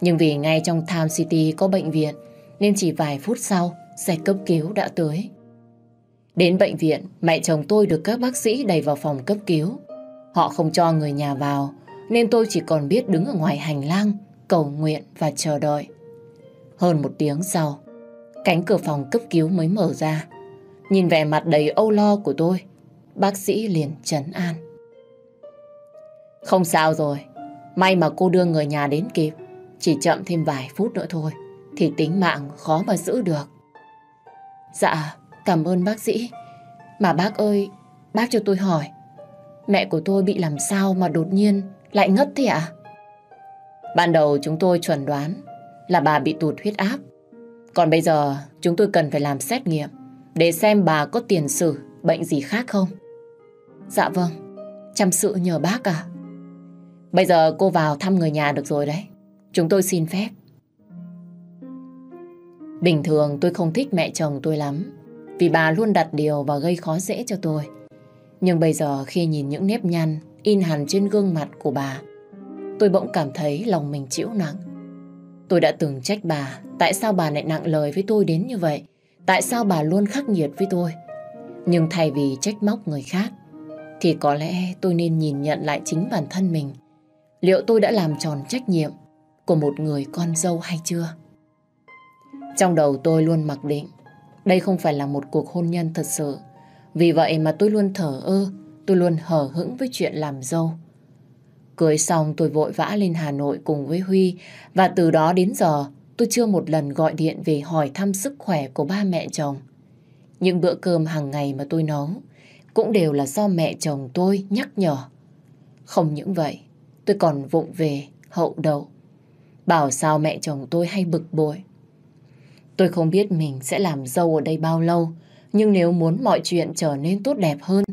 Nhưng vì ngay trong Tham City có bệnh viện, nên chỉ vài phút sau, xe cấp cứu đã tới. Đến bệnh viện, mẹ chồng tôi được các bác sĩ đẩy vào phòng cấp cứu. Họ không cho người nhà vào, nên tôi chỉ còn biết đứng ở ngoài hành lang, cầu nguyện và chờ đợi. Hơn một tiếng sau, cánh cửa phòng cấp cứu mới mở ra. Nhìn vẻ mặt đầy âu lo của tôi, Bác sĩ liền trấn an. Không sao rồi, may mà cô đưa người nhà đến kịp. Chỉ chậm thêm vài phút nữa thôi, thì tính mạng khó mà giữ được. Dạ, cảm ơn bác sĩ. Mà bác ơi, bác cho tôi hỏi, mẹ của tôi bị làm sao mà đột nhiên lại ngất thế ạ? À? Ban đầu chúng tôi chuẩn đoán là bà bị tụt huyết áp. Còn bây giờ chúng tôi cần phải làm xét nghiệm để xem bà có tiền sử bệnh gì khác không. Dạ vâng, chăm sự nhờ bác à. Bây giờ cô vào thăm người nhà được rồi đấy. Chúng tôi xin phép. Bình thường tôi không thích mẹ chồng tôi lắm vì bà luôn đặt điều và gây khó dễ cho tôi. Nhưng bây giờ khi nhìn những nếp nhăn in hẳn trên gương mặt của bà tôi bỗng cảm thấy lòng mình chịu nặng. Tôi đã từng trách bà tại sao bà lại nặng lời với tôi đến như vậy tại sao bà luôn khắc nghiệt với tôi. Nhưng thay vì trách móc người khác thì có lẽ tôi nên nhìn nhận lại chính bản thân mình. Liệu tôi đã làm tròn trách nhiệm của một người con dâu hay chưa? Trong đầu tôi luôn mặc định đây không phải là một cuộc hôn nhân thật sự. Vì vậy mà tôi luôn thở ơ, tôi luôn hờ hững với chuyện làm dâu. Cưới xong tôi vội vã lên Hà Nội cùng với Huy và từ đó đến giờ tôi chưa một lần gọi điện về hỏi thăm sức khỏe của ba mẹ chồng. Những bữa cơm hàng ngày mà tôi nấu cũng đều là do mẹ chồng tôi nhắc nhở. Không những vậy, tôi còn vụng về hậu đậu. Bảo sao mẹ chồng tôi hay bực bội. Tôi không biết mình sẽ làm dâu ở đây bao lâu, nhưng nếu muốn mọi chuyện trở nên tốt đẹp hơn,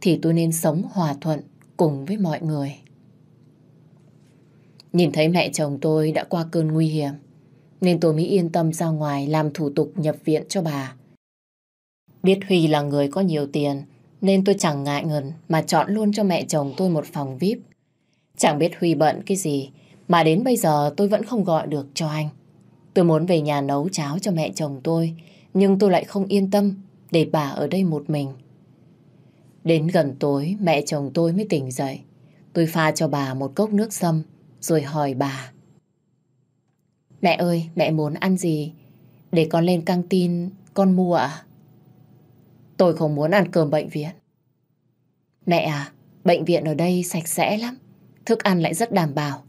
thì tôi nên sống hòa thuận cùng với mọi người. Nhìn thấy mẹ chồng tôi đã qua cơn nguy hiểm, nên tôi mới yên tâm ra ngoài làm thủ tục nhập viện cho bà. Biết Huy là người có nhiều tiền, nên tôi chẳng ngại ngần mà chọn luôn cho mẹ chồng tôi một phòng VIP. Chẳng biết Huy bận cái gì mà đến bây giờ tôi vẫn không gọi được cho anh. Tôi muốn về nhà nấu cháo cho mẹ chồng tôi, nhưng tôi lại không yên tâm để bà ở đây một mình. Đến gần tối, mẹ chồng tôi mới tỉnh dậy. Tôi pha cho bà một cốc nước sâm, rồi hỏi bà. Mẹ ơi, mẹ muốn ăn gì? Để con lên căng tin, con mua ạ. À? Tôi không muốn ăn cơm bệnh viện. Mẹ à, bệnh viện ở đây sạch sẽ lắm. Thức ăn lại rất đảm bảo.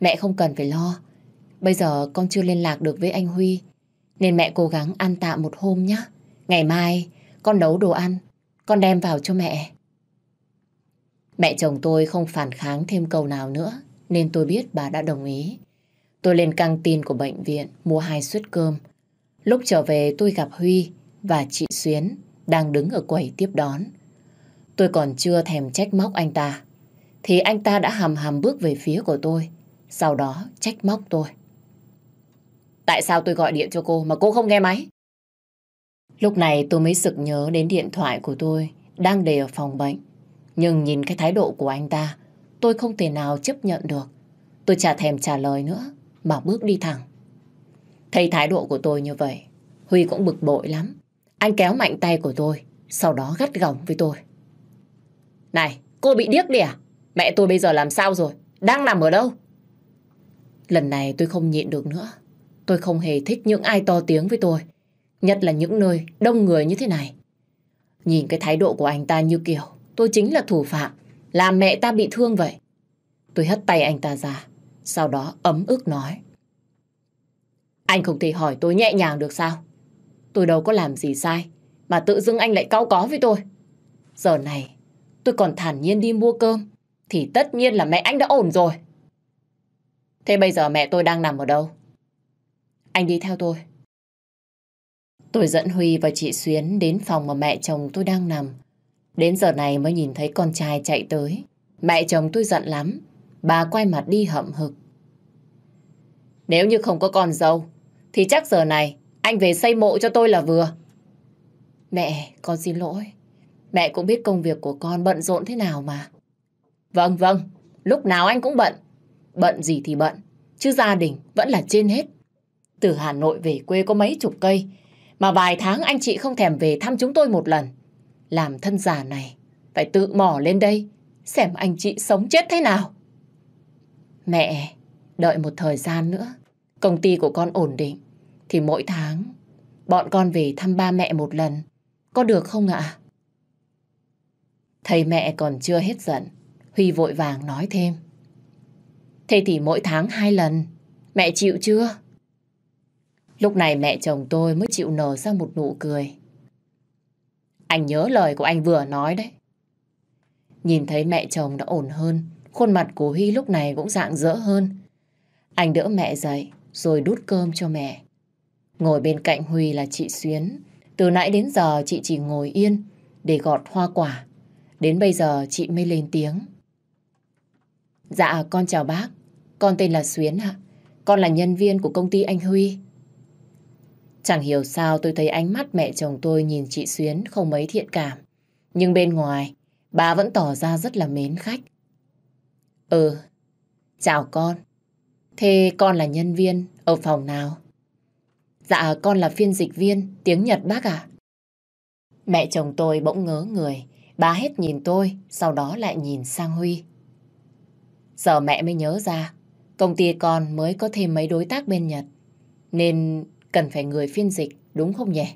Mẹ không cần phải lo. Bây giờ con chưa liên lạc được với anh Huy. Nên mẹ cố gắng ăn tạm một hôm nhé. Ngày mai con nấu đồ ăn. Con đem vào cho mẹ. Mẹ chồng tôi không phản kháng thêm câu nào nữa. Nên tôi biết bà đã đồng ý. Tôi lên căng tin của bệnh viện mua hai suất cơm. Lúc trở về tôi gặp Huy và chị Xuyến đang đứng ở quầy tiếp đón. Tôi còn chưa thèm trách móc anh ta, thì anh ta đã hầm hầm bước về phía của tôi, sau đó trách móc tôi. Tại sao tôi gọi điện cho cô mà cô không nghe máy? Lúc này tôi mới sực nhớ đến điện thoại của tôi đang để ở phòng bệnh. Nhưng nhìn cái thái độ của anh ta, tôi không thể nào chấp nhận được. Tôi chả thèm trả lời nữa, mà bước đi thẳng. Thấy thái độ của tôi như vậy, Huy cũng bực bội lắm. Anh kéo mạnh tay của tôi, sau đó gắt gỏng với tôi. Này, cô bị điếc đi à? Mẹ tôi bây giờ làm sao rồi? Đang nằm ở đâu? Lần này tôi không nhịn được nữa. Tôi không hề thích những ai to tiếng với tôi. Nhất là những nơi đông người như thế này. Nhìn cái thái độ của anh ta như kiểu tôi chính là thủ phạm, làm mẹ ta bị thương vậy. Tôi hất tay anh ta ra, sau đó ấm ức nói. Anh không thể hỏi tôi nhẹ nhàng được sao? Tôi đâu có làm gì sai, mà tự dưng anh lại cao có với tôi. Giờ này, tôi còn thản nhiên đi mua cơm, thì tất nhiên là mẹ anh đã ổn rồi. Thế bây giờ mẹ tôi đang nằm ở đâu? Anh đi theo tôi. Tôi dẫn Huy và chị Xuyến đến phòng mà mẹ chồng tôi đang nằm. Đến giờ này mới nhìn thấy con trai chạy tới. Mẹ chồng tôi giận lắm. Bà quay mặt đi hậm hực. Nếu như không có con dâu, thì chắc giờ này anh về xây mộ cho tôi là vừa. Mẹ, con xin lỗi. Mẹ cũng biết công việc của con bận rộn thế nào mà. Vâng, vâng. Lúc nào anh cũng bận. Bận gì thì bận. Chứ gia đình vẫn là trên hết. Từ Hà Nội về quê có mấy chục cây. Mà vài tháng anh chị không thèm về thăm chúng tôi một lần. Làm thân già này, phải tự mò lên đây. Xem anh chị sống chết thế nào. Mẹ, đợi một thời gian nữa. Công ty của con ổn định thì mỗi tháng bọn con về thăm ba mẹ một lần. Có được không ạ? Thầy mẹ còn chưa hết giận. Huy vội vàng nói thêm. Thế thì mỗi tháng hai lần. Mẹ chịu chưa? Lúc này mẹ chồng tôi mới chịu nở ra một nụ cười. Anh nhớ lời của anh vừa nói đấy. Nhìn thấy mẹ chồng đã ổn hơn, khuôn mặt của Huy lúc này cũng dạng dỡ hơn. Anh đỡ mẹ dậy, rồi đút cơm cho mẹ. Ngồi bên cạnh Huy là chị Xuyến. Từ nãy đến giờ chị chỉ ngồi yên để gọt hoa quả. Đến bây giờ chị mới lên tiếng. Dạ con chào bác. Con tên là Xuyến ạ. Con là nhân viên của công ty anh Huy. Chẳng hiểu sao tôi thấy ánh mắt mẹ chồng tôi nhìn chị Xuyến không mấy thiện cảm. Nhưng bên ngoài, bà vẫn tỏ ra rất là mến khách. Ừ, chào con. Thế con là nhân viên ở phòng nào? Dạ con là phiên dịch viên, tiếng Nhật bác à? Mẹ chồng tôi bỗng ngớ người, bà hết nhìn tôi, sau đó lại nhìn sang Huy. Giờ mẹ mới nhớ ra, công ty con mới có thêm mấy đối tác bên Nhật, nên cần phải người phiên dịch, đúng không nhỉ?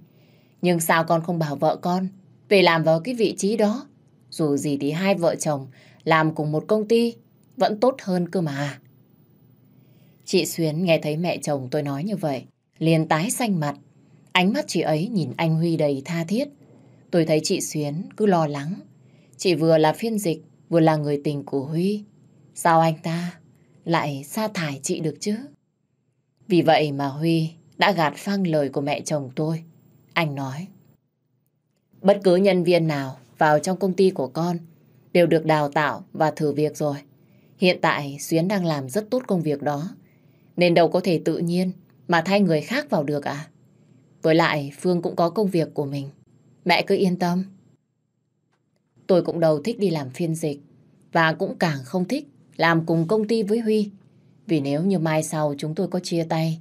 Nhưng sao con không bảo vợ con về làm vào cái vị trí đó? Dù gì thì hai vợ chồng làm cùng một công ty vẫn tốt hơn cơ mà. Chị Xuyến nghe thấy mẹ chồng tôi nói như vậy, liền tái xanh mặt. Ánh mắt chị ấy nhìn anh Huy đầy tha thiết. Tôi thấy chị Xuyến cứ lo lắng. Chị vừa là phiên dịch, vừa là người tình của Huy. Sao anh ta lại sa thải chị được chứ? Vì vậy mà Huy đã gạt phăng lời của mẹ chồng tôi. Anh nói, bất cứ nhân viên nào vào trong công ty của con đều được đào tạo và thử việc rồi. Hiện tại Xuyến đang làm rất tốt công việc đó, nên đâu có thể tự nhiên mà thay người khác vào được à? Với lại Phương cũng có công việc của mình. Mẹ cứ yên tâm. Tôi cũng đầu thích đi làm phiên dịch và cũng càng không thích làm cùng công ty với Huy. Vì nếu như mai sau chúng tôi có chia tay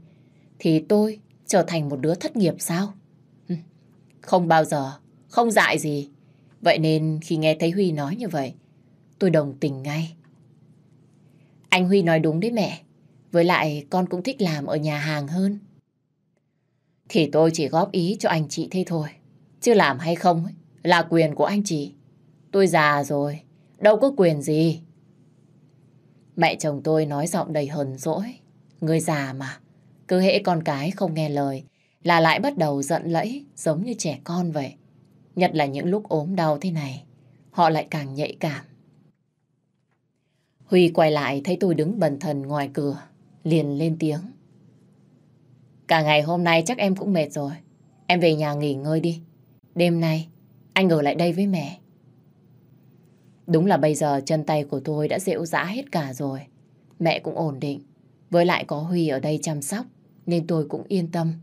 thì tôi trở thành một đứa thất nghiệp sao? Không bao giờ, không dại gì. Vậy nên khi nghe thấy Huy nói như vậy, tôi đồng tình ngay. Anh Huy nói đúng đấy mẹ. Với lại con cũng thích làm ở nhà hàng hơn. Thì tôi chỉ góp ý cho anh chị thế thôi. Chứ làm hay không ấy, là quyền của anh chị. Tôi già rồi, đâu có quyền gì. Mẹ chồng tôi nói giọng đầy hờn dỗi. Người già mà, cứ hễ con cái không nghe lời là lại bắt đầu giận lẫy giống như trẻ con vậy. Nhất là những lúc ốm đau thế này, họ lại càng nhạy cảm. Huy quay lại thấy tôi đứng bần thần ngoài cửa, liền lên tiếng. Cả ngày hôm nay chắc em cũng mệt rồi. Em về nhà nghỉ ngơi đi. Đêm nay, anh ở lại đây với mẹ. Đúng là bây giờ chân tay của tôi đã dịu dã hết cả rồi. Mẹ cũng ổn định. Với lại có Huy ở đây chăm sóc, nên tôi cũng yên tâm.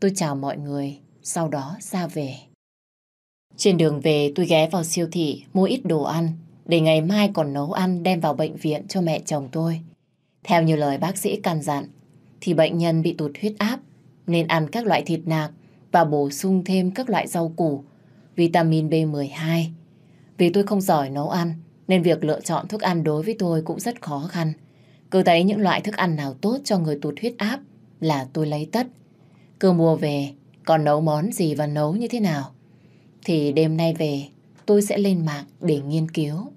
Tôi chào mọi người, sau đó ra về. Trên đường về tôi ghé vào siêu thị mua ít đồ ăn để ngày mai còn nấu ăn đem vào bệnh viện cho mẹ chồng tôi. Theo như lời bác sĩ căn dặn, thì bệnh nhân bị tụt huyết áp nên ăn các loại thịt nạc và bổ sung thêm các loại rau củ, vitamin B12. Vì tôi không giỏi nấu ăn nên việc lựa chọn thức ăn đối với tôi cũng rất khó khăn. Cứ thấy những loại thức ăn nào tốt cho người tụt huyết áp là tôi lấy tất. Cứ mua về, còn nấu món gì và nấu như thế nào. Thì đêm nay về, tôi sẽ lên mạng để nghiên cứu.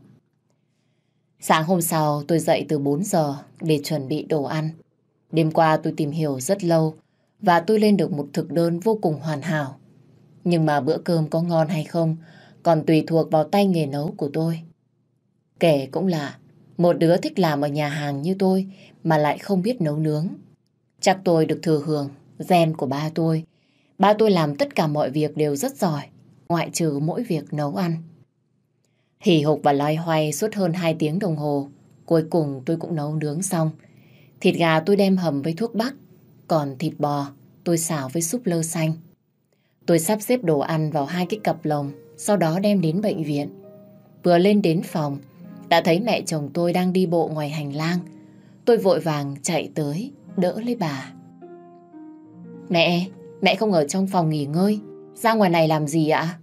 Sáng hôm sau tôi dậy từ 4 giờ để chuẩn bị đồ ăn. Đêm qua tôi tìm hiểu rất lâu và tôi lên được một thực đơn vô cùng hoàn hảo. Nhưng mà bữa cơm có ngon hay không còn tùy thuộc vào tay nghề nấu của tôi. Kể cũng là một đứa thích làm ở nhà hàng như tôi mà lại không biết nấu nướng. Chắc tôi được thừa hưởng gen của ba tôi. Ba tôi làm tất cả mọi việc đều rất giỏi, ngoại trừ mỗi việc nấu ăn hì hục và loay hoay suốt hơn 2 tiếng đồng hồ. Cuối cùng tôi cũng nấu nướng xong. Thịt gà tôi đem hầm với thuốc bắc, còn thịt bò tôi xào với súp lơ xanh. Tôi sắp xếp đồ ăn vào hai cái cặp lồng, sau đó đem đến bệnh viện. Vừa lên đến phòng, đã thấy mẹ chồng tôi đang đi bộ ngoài hành lang. Tôi vội vàng chạy tới, đỡ lấy bà. Mẹ, mẹ không ở trong phòng nghỉ ngơi, ra ngoài này làm gì ạ?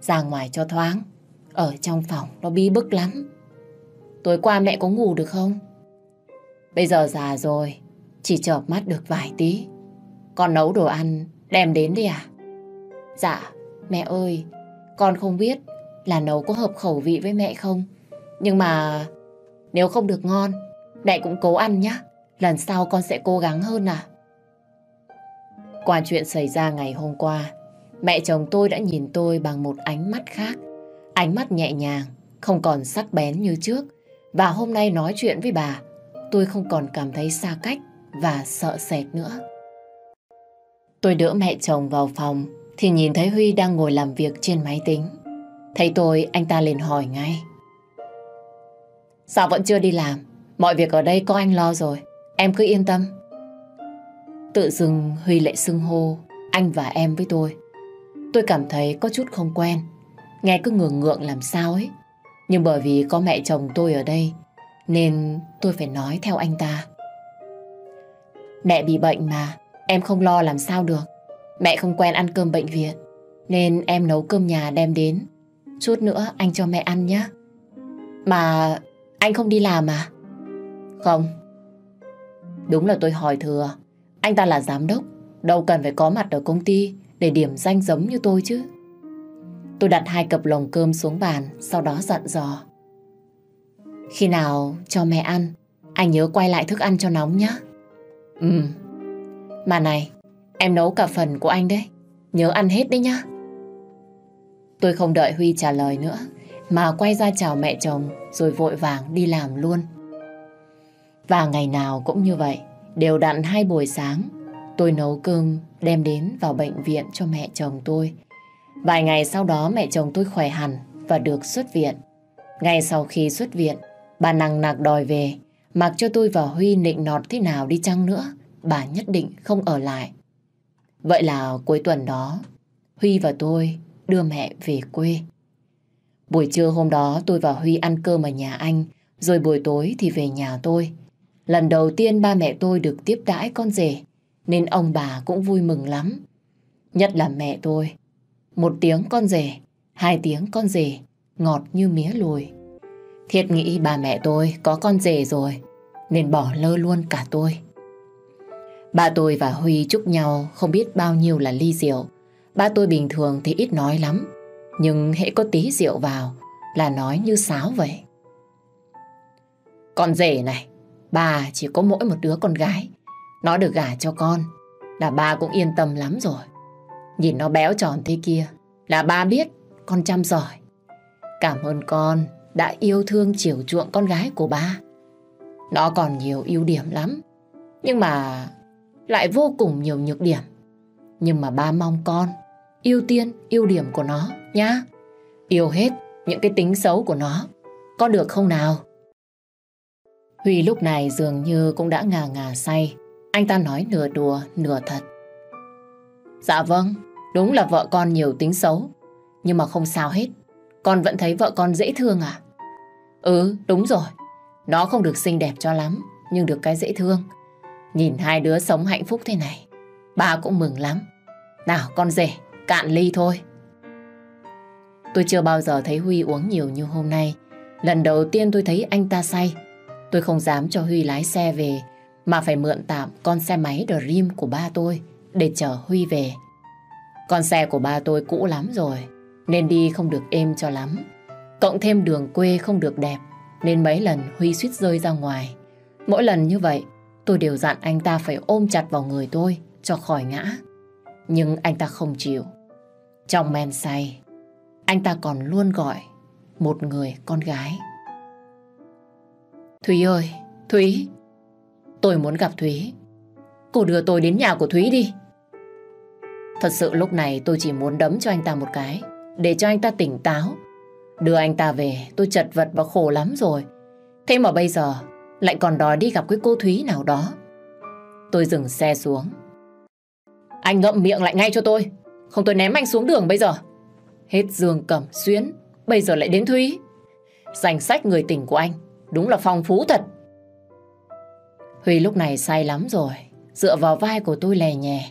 Ra ngoài cho thoáng. Ở trong phòng nó bí bức lắm. Tối qua mẹ có ngủ được không? Bây giờ già rồi, chỉ chợp mắt được vài tí. Con nấu đồ ăn, đem đến đi à? Dạ, mẹ ơi, con không biết là nấu có hợp khẩu vị với mẹ không. Nhưng mà nếu không được ngon, mẹ cũng cố ăn nhá. Lần sau con sẽ cố gắng hơn à? Qua chuyện xảy ra ngày hôm qua, mẹ chồng tôi đã nhìn tôi bằng một ánh mắt khác. Ánh mắt nhẹ nhàng, không còn sắc bén như trước. Và hôm nay nói chuyện với bà, tôi không còn cảm thấy xa cách và sợ sệt nữa. Tôi đỡ mẹ chồng vào phòng thì nhìn thấy Huy đang ngồi làm việc trên máy tính. Thấy tôi, anh ta liền hỏi ngay. Sao vẫn chưa đi làm? Mọi việc ở đây có anh lo rồi. Em cứ yên tâm. Tự dưng Huy lại xưng hô anh và em với tôi. Tôi cảm thấy có chút không quen nghe cứ ngượng ngượng làm sao ấy. Nhưng bởi vì có mẹ chồng tôi ở đây, nên tôi phải nói theo anh ta. Mẹ bị bệnh mà, em không lo làm sao được. Mẹ không quen ăn cơm bệnh viện, nên em nấu cơm nhà đem đến. Chút nữa anh cho mẹ ăn nhé. Mà anh không đi làm à? Không. Đúng là tôi hỏi thừa. Anh ta là giám đốc, đâu cần phải có mặt ở công ty để điểm danh giống như tôi chứ. Tôi đặt hai cặp lồng cơm xuống bàn, sau đó dặn dò. Khi nào cho mẹ ăn, anh nhớ quay lại thức ăn cho nóng nhé. Ừ. Mà này, em nấu cả phần của anh đấy. Nhớ ăn hết đấy nhá. Tôi không đợi Huy trả lời nữa, mà quay ra chào mẹ chồng rồi vội vàng đi làm luôn. Và ngày nào cũng như vậy, đều đặn hai buổi sáng, tôi nấu cơm đem đến vào bệnh viện cho mẹ chồng tôi. Vài ngày sau đó mẹ chồng tôi khỏe hẳn và được xuất viện. Ngay sau khi xuất viện, bà nặng nặc đòi về, mặc cho tôi và Huy nịnh nọt thế nào đi chăng nữa, bà nhất định không ở lại. Vậy là cuối tuần đó, Huy và tôi đưa mẹ về quê. Buổi trưa hôm đó tôi và Huy ăn cơm ở nhà anh, rồi buổi tối thì về nhà tôi. Lần đầu tiên ba mẹ tôi được tiếp đãi con rể, nên ông bà cũng vui mừng lắm. Nhất là mẹ tôi, một tiếng con rể, hai tiếng con rể, ngọt như mía lùi. Thiệt nghĩ bà mẹ tôi có con rể rồi, nên bỏ lơ luôn cả tôi. Ba tôi và Huy chúc nhau không biết bao nhiêu là ly rượu. Ba tôi bình thường thì ít nói lắm, nhưng hễ có tí rượu vào là nói như sáo vậy. Con rể này, bà chỉ có mỗi một đứa con gái, nó được gả cho con, là bà cũng yên tâm lắm rồi. Nhìn nó béo tròn thế kia Là ba biết con chăm giỏi Cảm ơn con đã yêu thương chiều chuộng con gái của ba Nó còn nhiều ưu điểm lắm Nhưng mà lại vô cùng nhiều nhược điểm Nhưng mà ba mong con ưu tiên ưu điểm của nó nhá Yêu hết những cái tính xấu của nó Có được không nào? Huy lúc này dường như cũng đã ngà ngà say. Anh ta nói nửa đùa, nửa thật. Dạ vâng, Đúng là vợ con nhiều tính xấu Nhưng mà không sao hết Con vẫn thấy vợ con dễ thương à Ừ đúng rồi Nó không được xinh đẹp cho lắm Nhưng được cái dễ thương Nhìn hai đứa sống hạnh phúc thế này Ba cũng mừng lắm Nào con rể cạn ly thôi Tôi chưa bao giờ thấy Huy uống nhiều như hôm nay Lần đầu tiên tôi thấy anh ta say Tôi không dám cho Huy lái xe về Mà phải mượn tạm con xe máy Dream của ba tôi Để chở Huy về con xe của ba tôi cũ lắm rồi, nên đi không được êm cho lắm. Cộng thêm đường quê không được đẹp, nên mấy lần Huy suýt rơi ra ngoài. Mỗi lần như vậy, tôi đều dặn anh ta phải ôm chặt vào người tôi cho khỏi ngã. Nhưng anh ta không chịu. Trong men say, anh ta còn luôn gọi một người con gái. Thúy ơi, Thúy, tôi muốn gặp Thúy. Cô đưa tôi đến nhà của Thúy đi. Thật sự lúc này tôi chỉ muốn đấm cho anh ta một cái, để cho anh ta tỉnh táo. Đưa anh ta về, tôi chật vật và khổ lắm rồi. Thế mà bây giờ, lại còn đòi đi gặp cái cô Thúy nào đó. Tôi dừng xe xuống. Anh ngậm miệng lại ngay cho tôi, không tôi ném anh xuống đường bây giờ. Hết giường Cẩm Xuyến, bây giờ lại đến Thúy. Danh sách người tình của anh, đúng là phong phú thật. Huy lúc này say lắm rồi, dựa vào vai của tôi lè nhè.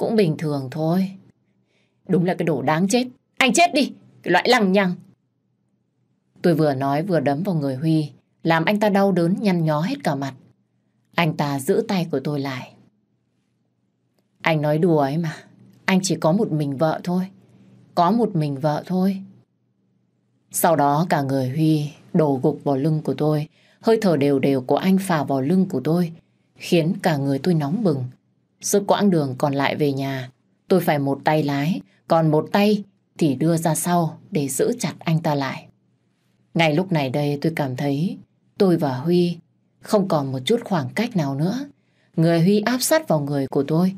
Cũng bình thường thôi. Đúng là cái đồ đáng chết. Anh chết đi, cái loại lằng nhằng. Tôi vừa nói vừa đấm vào người Huy, làm anh ta đau đớn nhăn nhó hết cả mặt. Anh ta giữ tay của tôi lại. Anh nói đùa ấy mà, anh chỉ có một mình vợ thôi. Có một mình vợ thôi. Sau đó cả người Huy đổ gục vào lưng của tôi, hơi thở đều đều của anh phà vào lưng của tôi, khiến cả người tôi nóng bừng. Suốt quãng đường còn lại về nhà, tôi phải một tay lái, còn một tay thì đưa ra sau để giữ chặt anh ta lại. Ngay lúc này đây tôi cảm thấy tôi và Huy không còn một chút khoảng cách nào nữa. Người Huy áp sát vào người của tôi,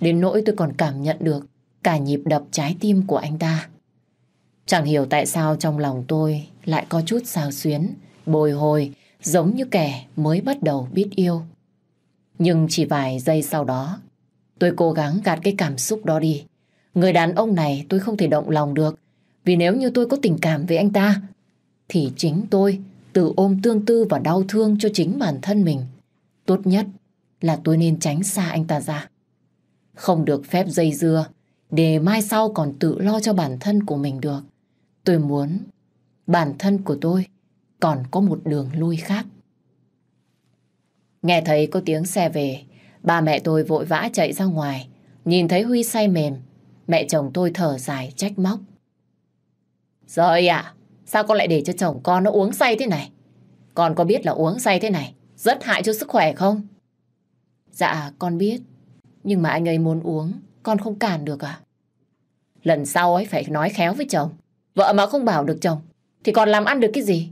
đến nỗi tôi còn cảm nhận được cả nhịp đập trái tim của anh ta. Chẳng hiểu tại sao trong lòng tôi lại có chút xao xuyến, bồi hồi, giống như kẻ mới bắt đầu biết yêu. Nhưng chỉ vài giây sau đó, Tôi cố gắng gạt cái cảm xúc đó đi. Người đàn ông này tôi không thể động lòng được. Vì nếu như tôi có tình cảm với anh ta, thì chính tôi tự ôm tương tư và đau thương cho chính bản thân mình. Tốt nhất là tôi nên tránh xa anh ta ra. Không được phép dây dưa, để mai sau còn tự lo cho bản thân của mình được. Tôi muốn bản thân của tôi còn có một đường lui khác. Nghe thấy có tiếng xe về, Ba mẹ tôi vội vã chạy ra ngoài, nhìn thấy Huy say mềm. Mẹ chồng tôi thở dài trách móc. Rồi ạ, sao con lại để cho chồng con nó uống say thế này? Con có biết là uống say thế này rất hại cho sức khỏe không? Dạ, con biết. Nhưng mà anh ấy muốn uống, con không cản được à? Lần sau ấy phải nói khéo với chồng. Vợ mà không bảo được chồng, thì còn làm ăn được cái gì?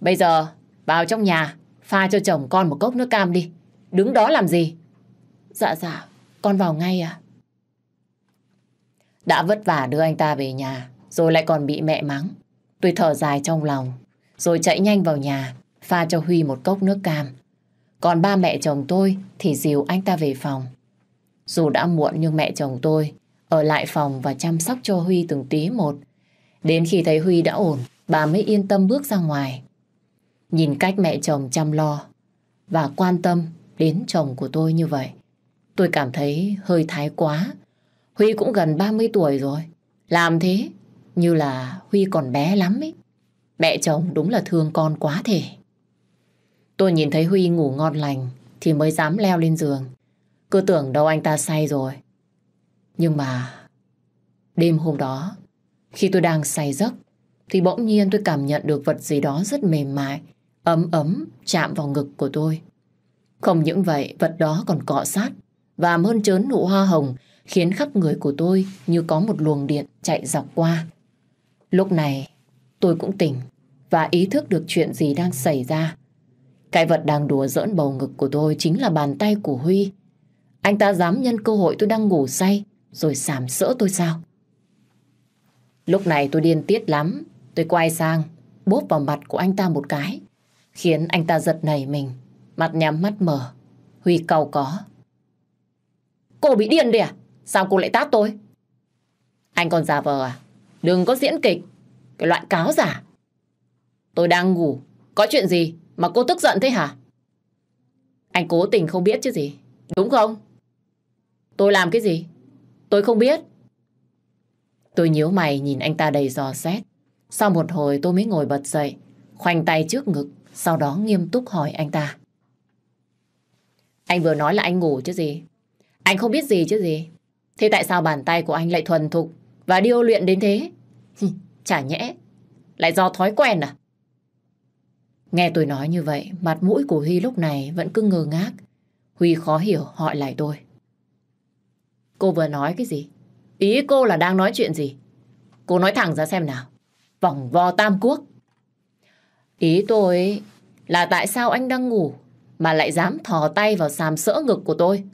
Bây giờ, vào trong nhà, pha cho chồng con một cốc nước cam đi. Đứng đó làm gì? Dạ dạ, con vào ngay à? Đã vất vả đưa anh ta về nhà, rồi lại còn bị mẹ mắng. Tôi thở dài trong lòng, rồi chạy nhanh vào nhà, pha cho Huy một cốc nước cam. Còn ba mẹ chồng tôi thì dìu anh ta về phòng. Dù đã muộn nhưng mẹ chồng tôi ở lại phòng và chăm sóc cho Huy từng tí một. Đến khi thấy Huy đã ổn, bà mới yên tâm bước ra ngoài. Nhìn cách mẹ chồng chăm lo và quan tâm đến chồng của tôi như vậy. Tôi cảm thấy hơi thái quá. Huy cũng gần 30 tuổi rồi. Làm thế, như là Huy còn bé lắm ấy. Mẹ chồng đúng là thương con quá thể. Tôi nhìn thấy Huy ngủ ngon lành thì mới dám leo lên giường. Cứ tưởng đâu anh ta say rồi. Nhưng mà đêm hôm đó, khi tôi đang say giấc, thì bỗng nhiên tôi cảm nhận được vật gì đó rất mềm mại, ấm ấm chạm vào ngực của tôi. Không những vậy, vật đó còn cọ sát và mơn trớn nụ hoa hồng khiến khắp người của tôi như có một luồng điện chạy dọc qua. Lúc này, tôi cũng tỉnh và ý thức được chuyện gì đang xảy ra. Cái vật đang đùa giỡn bầu ngực của tôi chính là bàn tay của Huy. Anh ta dám nhân cơ hội tôi đang ngủ say rồi sàm sỡ tôi sao? Lúc này tôi điên tiết lắm. Tôi quay sang, bóp vào mặt của anh ta một cái, khiến anh ta giật nảy mình Mặt nhắm mắt mở, Huy cầu có. Cô bị điên đi à? Sao cô lại tát tôi? Anh còn giả vờ à? Đừng có diễn kịch. Cái loại cáo giả. Tôi đang ngủ. Có chuyện gì mà cô tức giận thế hả? Anh cố tình không biết chứ gì. Đúng không? Tôi làm cái gì? Tôi không biết. Tôi nhíu mày nhìn anh ta đầy giò xét. Sau một hồi tôi mới ngồi bật dậy, khoanh tay trước ngực, sau đó nghiêm túc hỏi anh ta. Anh vừa nói là anh ngủ chứ gì. Anh không biết gì chứ gì. Thế tại sao bàn tay của anh lại thuần thục và điêu luyện đến thế? Chả nhẽ, lại do thói quen à? Nghe tôi nói như vậy, mặt mũi của Huy lúc này vẫn cứ ngơ ngác. Huy khó hiểu hỏi lại tôi. Cô vừa nói cái gì? Ý cô là đang nói chuyện gì? Cô nói thẳng ra xem nào. Vòng vo tam quốc. Ý tôi là tại sao anh đang ngủ mà lại dám thò tay vào sàm sỡ ngực của tôi.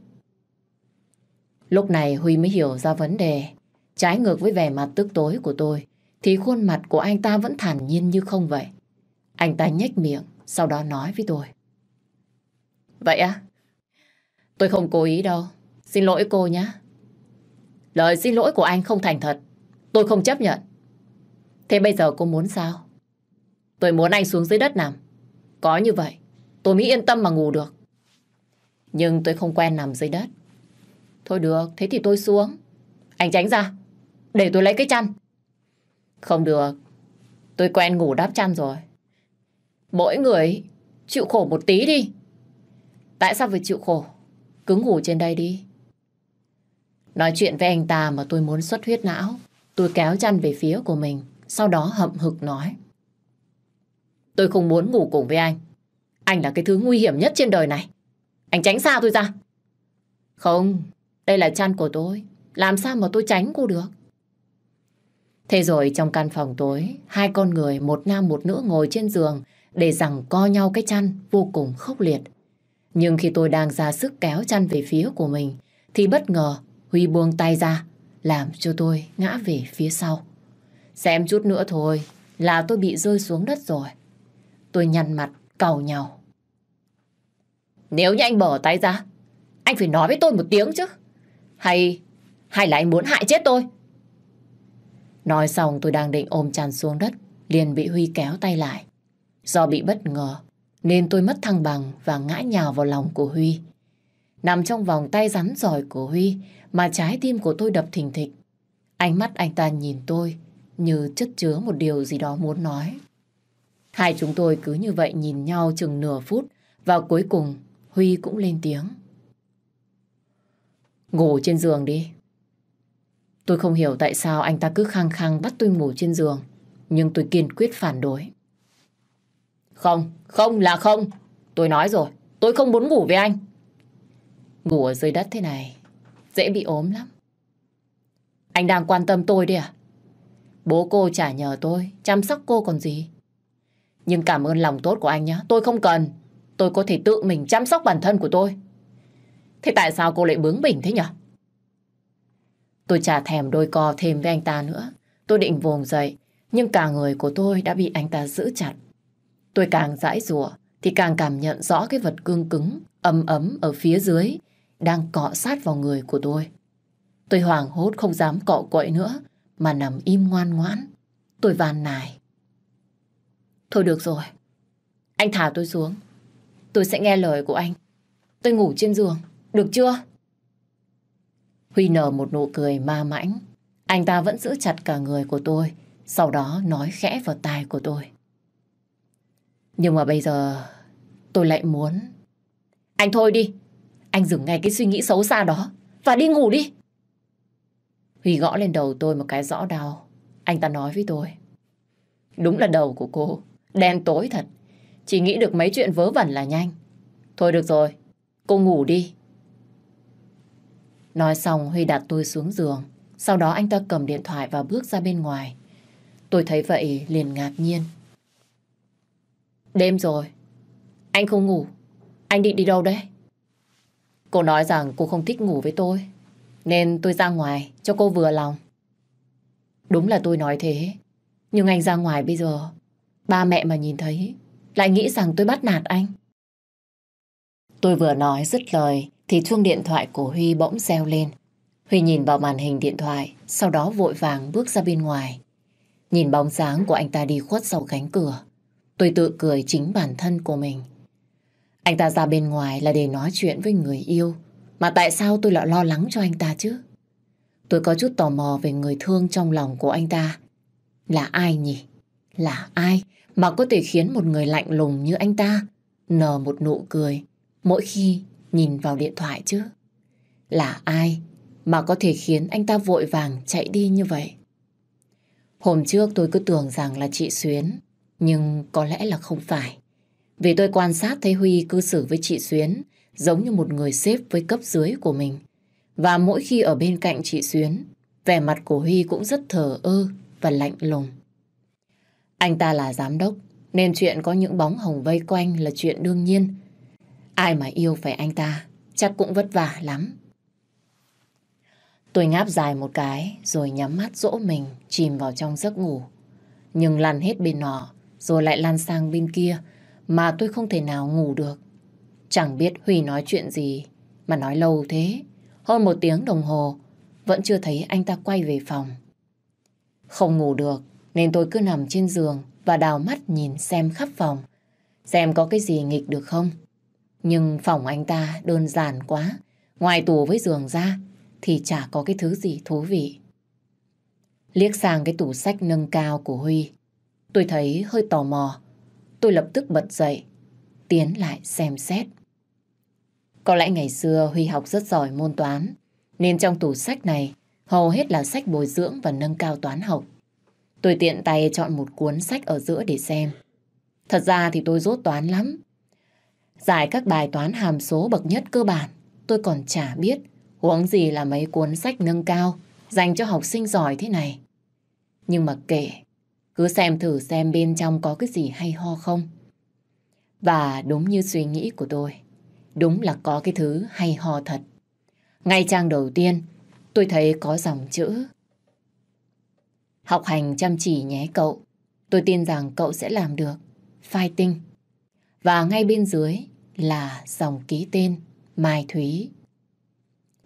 Lúc này Huy mới hiểu ra vấn đề. Trái ngược với vẻ mặt tức tối của tôi, thì khuôn mặt của anh ta vẫn thản nhiên như không vậy. Anh ta nhếch miệng, sau đó nói với tôi. Vậy á? Tôi không cố ý đâu. Xin lỗi cô nhé. Lời xin lỗi của anh không thành thật. Tôi không chấp nhận. Thế bây giờ cô muốn sao? Tôi muốn anh xuống dưới đất nằm. Có như vậy, tôi mới yên tâm mà ngủ được. Nhưng tôi không quen nằm dưới đất. Thôi được, thế thì tôi xuống. Anh tránh ra, để tôi lấy cái chăn. Không được, tôi quen ngủ đáp chăn rồi. Mỗi người chịu khổ một tí đi. Tại sao phải chịu khổ? Cứ ngủ trên đây đi. Nói chuyện với anh ta mà tôi muốn xuất huyết não. Tôi kéo chăn về phía của mình, sau đó hậm hực nói. Tôi không muốn ngủ cùng với anh. Anh là cái thứ nguy hiểm nhất trên đời này. Anh tránh xa tôi ra. Không, đây là chăn của tôi. Làm sao mà tôi tránh cô được? Thế rồi trong căn phòng tối, hai con người, một nam một nữ ngồi trên giường để rằng co nhau cái chăn vô cùng khốc liệt. Nhưng khi tôi đang ra sức kéo chăn về phía của mình, thì bất ngờ Huy buông tay ra, làm cho tôi ngã về phía sau. Xem chút nữa thôi là tôi bị rơi xuống đất rồi. Tôi nhăn mặt cầu nhau. Nếu như anh bỏ tay ra, anh phải nói với tôi một tiếng chứ. Hay, hay là anh muốn hại chết tôi? Nói xong tôi đang định ôm chăn xuống đất, liền bị Huy kéo tay lại. Do bị bất ngờ, nên tôi mất thăng bằng và ngã nhào vào lòng của Huy. Nằm trong vòng tay rắn giỏi của Huy mà trái tim của tôi đập thình thịch. Ánh mắt anh ta nhìn tôi như chất chứa một điều gì đó muốn nói. Hai chúng tôi cứ như vậy nhìn nhau chừng nửa phút và cuối cùng Huy cũng lên tiếng. Ngủ trên giường đi. Tôi không hiểu tại sao anh ta cứ khăng khăng bắt tôi ngủ trên giường, nhưng tôi kiên quyết phản đối. Không, không là không. Tôi nói rồi, tôi không muốn ngủ với anh. Ngủ ở dưới đất thế này, dễ bị ốm lắm. Anh đang quan tâm tôi đi à? Bố cô trả nhờ tôi, chăm sóc cô còn gì. Nhưng cảm ơn lòng tốt của anh nhé. Tôi không cần. Tôi có thể tự mình chăm sóc bản thân của tôi. Thế tại sao cô lại bướng bỉnh thế nhỉ? Tôi chả thèm đôi co thêm với anh ta nữa. Tôi định vùng dậy, nhưng cả người của tôi đã bị anh ta giữ chặt. Tôi càng dãi rủa thì càng cảm nhận rõ cái vật cương cứng, ấm ấm ở phía dưới, đang cọ sát vào người của tôi. Tôi hoảng hốt không dám cọ quậy nữa, mà nằm im ngoan ngoãn. Tôi van nài. Thôi được rồi. Anh thả tôi xuống. Tôi sẽ nghe lời của anh. Tôi ngủ trên giường. Được chưa? Huy nở một nụ cười ma mãnh. Anh ta vẫn giữ chặt cả người của tôi. Sau đó nói khẽ vào tai của tôi. Nhưng mà bây giờ tôi lại muốn... Anh thôi đi. Anh dừng ngay cái suy nghĩ xấu xa đó. Và đi ngủ đi. Huy gõ lên đầu tôi một cái rõ đau. Anh ta nói với tôi. Đúng là đầu của cô Đen tối thật. Chỉ nghĩ được mấy chuyện vớ vẩn là nhanh. Thôi được rồi, cô ngủ đi. Nói xong Huy đặt tôi xuống giường. Sau đó anh ta cầm điện thoại và bước ra bên ngoài. Tôi thấy vậy liền ngạc nhiên. Đêm rồi. Anh không ngủ. Anh định đi đâu đấy? Cô nói rằng cô không thích ngủ với tôi. Nên tôi ra ngoài cho cô vừa lòng. Đúng là tôi nói thế. Nhưng anh ra ngoài bây giờ Ba mẹ mà nhìn thấy, lại nghĩ rằng tôi bắt nạt anh. Tôi vừa nói dứt lời thì chuông điện thoại của Huy bỗng reo lên. Huy nhìn vào màn hình điện thoại, sau đó vội vàng bước ra bên ngoài. Nhìn bóng dáng của anh ta đi khuất sau cánh cửa, tôi tự cười chính bản thân của mình. Anh ta ra bên ngoài là để nói chuyện với người yêu, mà tại sao tôi lại lo lắng cho anh ta chứ? Tôi có chút tò mò về người thương trong lòng của anh ta. Là ai nhỉ? là ai mà có thể khiến một người lạnh lùng như anh ta nở một nụ cười mỗi khi nhìn vào điện thoại chứ? Là ai mà có thể khiến anh ta vội vàng chạy đi như vậy? Hôm trước tôi cứ tưởng rằng là chị Xuyến, nhưng có lẽ là không phải. Vì tôi quan sát thấy Huy cư xử với chị Xuyến giống như một người xếp với cấp dưới của mình. Và mỗi khi ở bên cạnh chị Xuyến, vẻ mặt của Huy cũng rất thờ ơ và lạnh lùng. Anh ta là giám đốc, nên chuyện có những bóng hồng vây quanh là chuyện đương nhiên. Ai mà yêu phải anh ta, chắc cũng vất vả lắm. Tôi ngáp dài một cái, rồi nhắm mắt dỗ mình, chìm vào trong giấc ngủ. Nhưng lăn hết bên nọ, rồi lại lăn sang bên kia, mà tôi không thể nào ngủ được. Chẳng biết Huy nói chuyện gì, mà nói lâu thế. Hơn một tiếng đồng hồ, vẫn chưa thấy anh ta quay về phòng. Không ngủ được, nên tôi cứ nằm trên giường và đào mắt nhìn xem khắp phòng. Xem có cái gì nghịch được không? Nhưng phòng anh ta đơn giản quá. Ngoài tủ với giường ra thì chả có cái thứ gì thú vị. Liếc sang cái tủ sách nâng cao của Huy. Tôi thấy hơi tò mò. Tôi lập tức bật dậy, tiến lại xem xét. Có lẽ ngày xưa Huy học rất giỏi môn toán, nên trong tủ sách này hầu hết là sách bồi dưỡng và nâng cao toán học. Tôi tiện tay chọn một cuốn sách ở giữa để xem. Thật ra thì tôi rốt toán lắm. Giải các bài toán hàm số bậc nhất cơ bản, tôi còn chả biết huống gì là mấy cuốn sách nâng cao dành cho học sinh giỏi thế này. Nhưng mà kệ, cứ xem thử xem bên trong có cái gì hay ho không. Và đúng như suy nghĩ của tôi, đúng là có cái thứ hay ho thật. Ngay trang đầu tiên, tôi thấy có dòng chữ Học hành chăm chỉ nhé cậu. Tôi tin rằng cậu sẽ làm được. Fighting. Và ngay bên dưới là dòng ký tên Mai Thúy.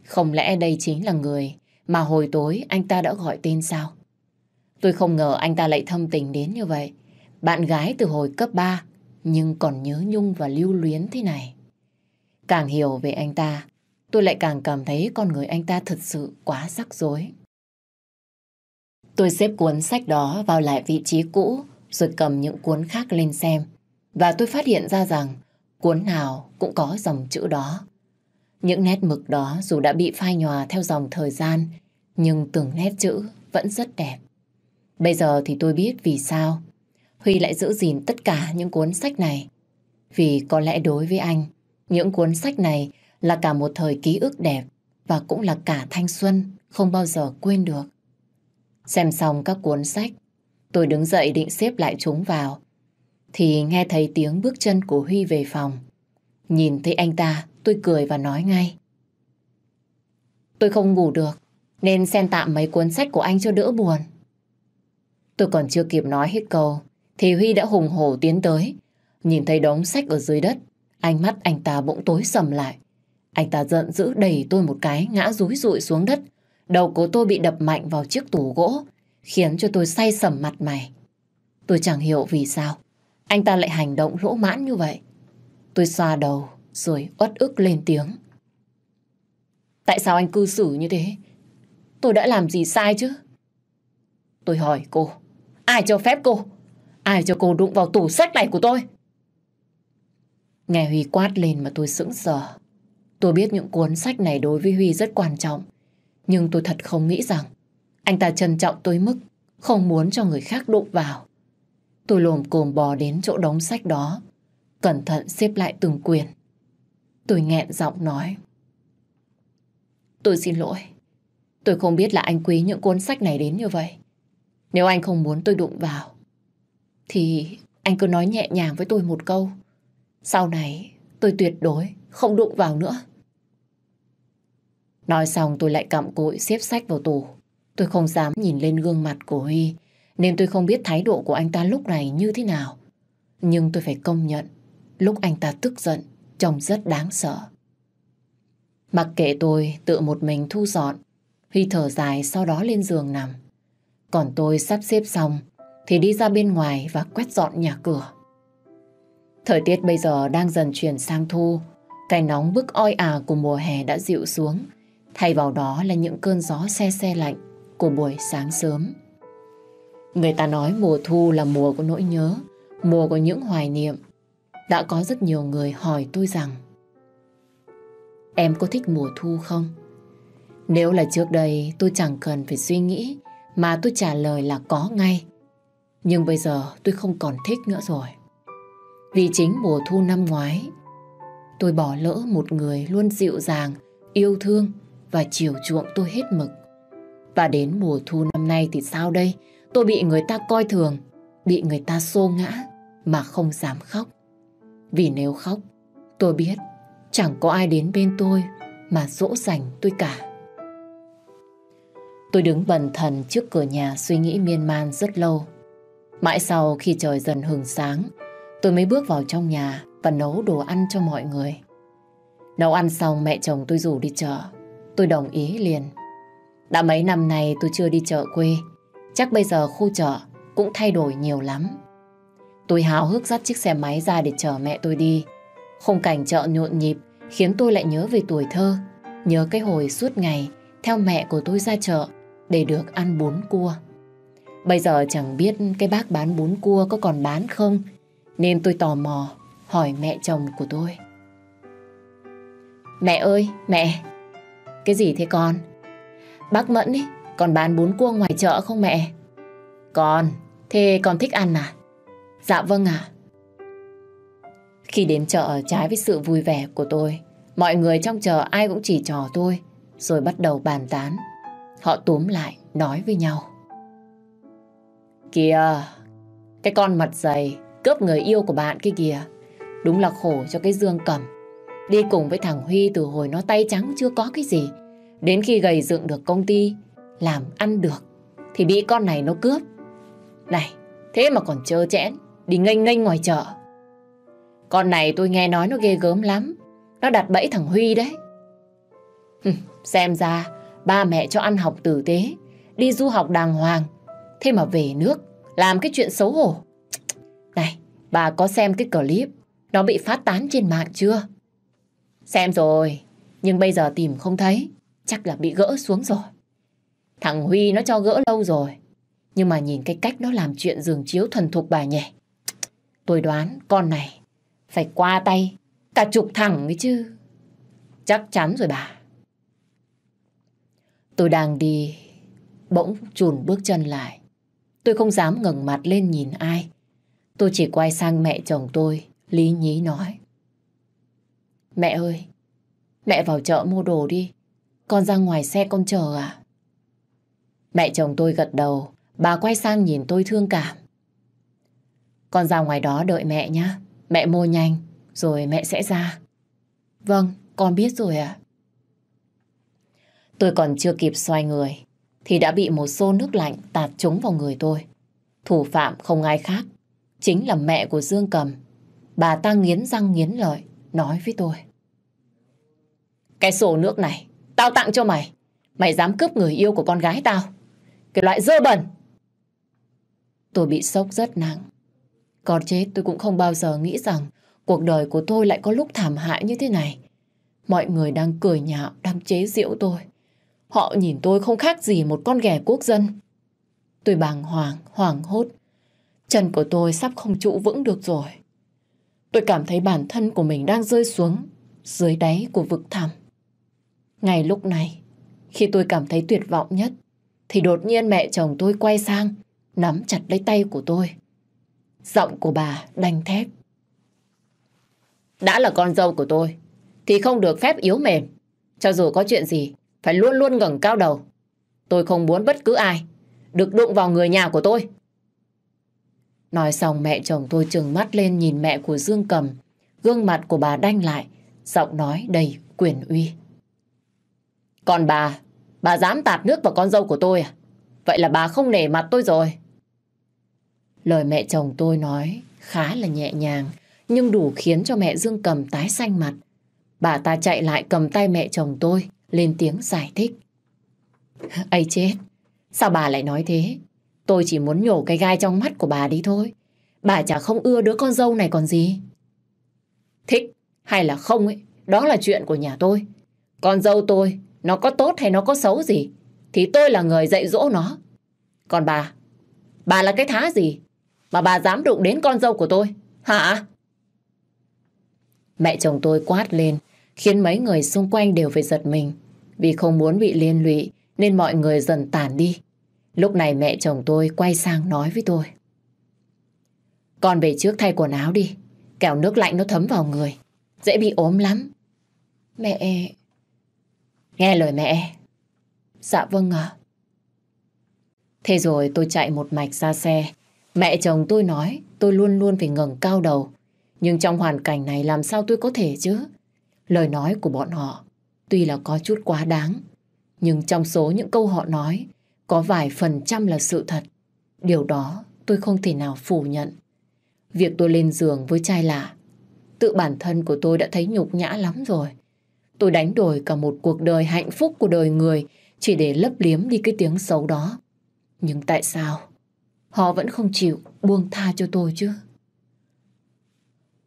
Không lẽ đây chính là người mà hồi tối anh ta đã gọi tên sao? Tôi không ngờ anh ta lại thâm tình đến như vậy. Bạn gái từ hồi cấp 3 nhưng còn nhớ nhung và lưu luyến thế này. Càng hiểu về anh ta, tôi lại càng cảm thấy con người anh ta thật sự quá rắc rối. Tôi xếp cuốn sách đó vào lại vị trí cũ rồi cầm những cuốn khác lên xem. Và tôi phát hiện ra rằng cuốn nào cũng có dòng chữ đó. Những nét mực đó dù đã bị phai nhòa theo dòng thời gian, nhưng từng nét chữ vẫn rất đẹp. Bây giờ thì tôi biết vì sao Huy lại giữ gìn tất cả những cuốn sách này. Vì có lẽ đối với anh, những cuốn sách này là cả một thời ký ức đẹp và cũng là cả thanh xuân không bao giờ quên được. Xem xong các cuốn sách, tôi đứng dậy định xếp lại chúng vào. Thì nghe thấy tiếng bước chân của Huy về phòng. Nhìn thấy anh ta, tôi cười và nói ngay. Tôi không ngủ được, nên xem tạm mấy cuốn sách của anh cho đỡ buồn. Tôi còn chưa kịp nói hết câu, thì Huy đã hùng hổ tiến tới. Nhìn thấy đống sách ở dưới đất, ánh mắt anh ta bỗng tối sầm lại. Anh ta giận dữ đẩy tôi một cái ngã rúi rụi xuống đất Đầu của tôi bị đập mạnh vào chiếc tủ gỗ, khiến cho tôi say sầm mặt mày. Tôi chẳng hiểu vì sao anh ta lại hành động lỗ mãn như vậy. Tôi xoa đầu rồi uất ức lên tiếng. Tại sao anh cư xử như thế? Tôi đã làm gì sai chứ? Tôi hỏi cô, ai cho phép cô? Ai cho cô đụng vào tủ sách này của tôi? Nghe Huy quát lên mà tôi sững sờ. Tôi biết những cuốn sách này đối với Huy rất quan trọng. Nhưng tôi thật không nghĩ rằng anh ta trân trọng tôi mức không muốn cho người khác đụng vào. Tôi lồm cồm bò đến chỗ đóng sách đó, cẩn thận xếp lại từng quyền. Tôi nghẹn giọng nói. Tôi xin lỗi. Tôi không biết là anh quý những cuốn sách này đến như vậy. Nếu anh không muốn tôi đụng vào, thì anh cứ nói nhẹ nhàng với tôi một câu. Sau này tôi tuyệt đối không đụng vào nữa. Nói xong tôi lại cặm cụi xếp sách vào tủ. Tôi không dám nhìn lên gương mặt của Huy, nên tôi không biết thái độ của anh ta lúc này như thế nào. Nhưng tôi phải công nhận, lúc anh ta tức giận, trông rất đáng sợ. Mặc kệ tôi tự một mình thu dọn, Huy thở dài sau đó lên giường nằm. Còn tôi sắp xếp xong, thì đi ra bên ngoài và quét dọn nhà cửa. Thời tiết bây giờ đang dần chuyển sang thu, cái nóng bức oi ả của mùa hè đã dịu xuống. Thay vào đó là những cơn gió se se lạnh của buổi sáng sớm. Người ta nói mùa thu là mùa của nỗi nhớ, mùa của những hoài niệm. Đã có rất nhiều người hỏi tôi rằng Em có thích mùa thu không? Nếu là trước đây tôi chẳng cần phải suy nghĩ mà tôi trả lời là có ngay. Nhưng bây giờ tôi không còn thích nữa rồi. Vì chính mùa thu năm ngoái, tôi bỏ lỡ một người luôn dịu dàng, yêu thương và chiều chuộng tôi hết mực. Và đến mùa thu năm nay thì sao đây? Tôi bị người ta coi thường, bị người ta xô ngã mà không dám khóc. Vì nếu khóc, tôi biết chẳng có ai đến bên tôi mà dỗ dành tôi cả. Tôi đứng bần thần trước cửa nhà suy nghĩ miên man rất lâu. Mãi sau khi trời dần hừng sáng, tôi mới bước vào trong nhà và nấu đồ ăn cho mọi người. Nấu ăn xong mẹ chồng tôi rủ đi chợ. Tôi đồng ý liền. Đã mấy năm nay tôi chưa đi chợ quê, chắc bây giờ khu chợ cũng thay đổi nhiều lắm. Tôi háo hức dắt chiếc xe máy ra để chở mẹ tôi đi. Khung cảnh chợ nhộn nhịp khiến tôi lại nhớ về tuổi thơ, nhớ cái hồi suốt ngày theo mẹ của tôi ra chợ để được ăn bún cua. Bây giờ chẳng biết cái bác bán bún cua có còn bán không, nên tôi tò mò hỏi mẹ chồng của tôi. Mẹ ơi, mẹ, cái gì thế con? Bác Mẫn ấy, còn bán bún cua ngoài chợ không mẹ? Con, thế con thích ăn à? Dạ vâng ạ. Khi đến chợ trái với sự vui vẻ của tôi, mọi người trong chợ ai cũng chỉ trò tôi, rồi bắt đầu bàn tán. Họ túm lại, nói với nhau. Kìa, cái con mặt dày, cướp người yêu của bạn kia kìa. Đúng là khổ cho cái dương cầm. Đi cùng với thằng Huy từ hồi nó tay trắng chưa có cái gì. Đến khi gầy dựng được công ty, làm ăn được, thì bị con này nó cướp. Này, thế mà còn trơ chẽn, đi nghênh nghênh ngoài chợ. Con này tôi nghe nói nó ghê gớm lắm. Nó đặt bẫy thằng Huy đấy. xem ra, ba mẹ cho ăn học tử tế, đi du học đàng hoàng. Thế mà về nước, làm cái chuyện xấu hổ. Này, bà có xem cái clip nó bị phát tán trên mạng chưa? Xem rồi, nhưng bây giờ tìm không thấy, chắc là bị gỡ xuống rồi. Thằng Huy nó cho gỡ lâu rồi, nhưng mà nhìn cái cách nó làm chuyện giường chiếu thuần thục bà nhỉ. Tôi đoán con này phải qua tay cả chục thằng ấy chứ. Chắc chắn rồi bà. Tôi đang đi, bỗng chùn bước chân lại. Tôi không dám ngẩng mặt lên nhìn ai. Tôi chỉ quay sang mẹ chồng tôi, lý nhí nói. Mẹ ơi, mẹ vào chợ mua đồ đi. Con ra ngoài xe con chờ à? Mẹ chồng tôi gật đầu, bà quay sang nhìn tôi thương cảm. Con ra ngoài đó đợi mẹ nhé. Mẹ mua nhanh, rồi mẹ sẽ ra. Vâng, con biết rồi ạ. Tôi còn chưa kịp xoay người, thì đã bị một xô nước lạnh tạt trúng vào người tôi. Thủ phạm không ai khác, chính là mẹ của Dương Cầm. Bà ta nghiến răng nghiến lợi, nói với tôi. Cái sổ nước này, tao tặng cho mày. Mày dám cướp người yêu của con gái tao. Cái loại dơ bẩn. Tôi bị sốc rất nặng. Còn chết tôi cũng không bao giờ nghĩ rằng cuộc đời của tôi lại có lúc thảm hại như thế này. Mọi người đang cười nhạo, đang chế giễu tôi. Họ nhìn tôi không khác gì một con ghẻ quốc dân. Tôi bàng hoàng, hoảng hốt. Chân của tôi sắp không trụ vững được rồi. Tôi cảm thấy bản thân của mình đang rơi xuống dưới đáy của vực thẳm. Ngày lúc này, khi tôi cảm thấy tuyệt vọng nhất, thì đột nhiên mẹ chồng tôi quay sang, nắm chặt lấy tay của tôi. Giọng của bà đanh thép. Đã là con dâu của tôi, thì không được phép yếu mềm. Cho dù có chuyện gì, phải luôn luôn ngẩng cao đầu. Tôi không muốn bất cứ ai được đụng vào người nhà của tôi. Nói xong mẹ chồng tôi trừng mắt lên nhìn mẹ của Dương Cầm, gương mặt của bà đanh lại, giọng nói đầy quyền uy. Còn bà, bà dám tạt nước vào con dâu của tôi à? Vậy là bà không nể mặt tôi rồi. Lời mẹ chồng tôi nói khá là nhẹ nhàng, nhưng đủ khiến cho mẹ Dương Cầm tái xanh mặt. Bà ta chạy lại cầm tay mẹ chồng tôi, lên tiếng giải thích. ấy chết, sao bà lại nói thế? Tôi chỉ muốn nhổ cái gai trong mắt của bà đi thôi. Bà chả không ưa đứa con dâu này còn gì. Thích hay là không ấy, đó là chuyện của nhà tôi. Con dâu tôi nó có tốt hay nó có xấu gì Thì tôi là người dạy dỗ nó Còn bà Bà là cái thá gì Mà bà dám đụng đến con dâu của tôi Hả Mẹ chồng tôi quát lên Khiến mấy người xung quanh đều phải giật mình Vì không muốn bị liên lụy Nên mọi người dần tản đi Lúc này mẹ chồng tôi quay sang nói với tôi Con về trước thay quần áo đi Kẻo nước lạnh nó thấm vào người Dễ bị ốm lắm Mẹ Nghe lời mẹ. Dạ vâng ạ. Thế rồi tôi chạy một mạch ra xe. Mẹ chồng tôi nói tôi luôn luôn phải ngẩng cao đầu. Nhưng trong hoàn cảnh này làm sao tôi có thể chứ? Lời nói của bọn họ tuy là có chút quá đáng. Nhưng trong số những câu họ nói có vài phần trăm là sự thật. Điều đó tôi không thể nào phủ nhận. Việc tôi lên giường với trai lạ Tự bản thân của tôi đã thấy nhục nhã lắm rồi Tôi đánh đổi cả một cuộc đời hạnh phúc của đời người chỉ để lấp liếm đi cái tiếng xấu đó. Nhưng tại sao họ vẫn không chịu buông tha cho tôi chứ?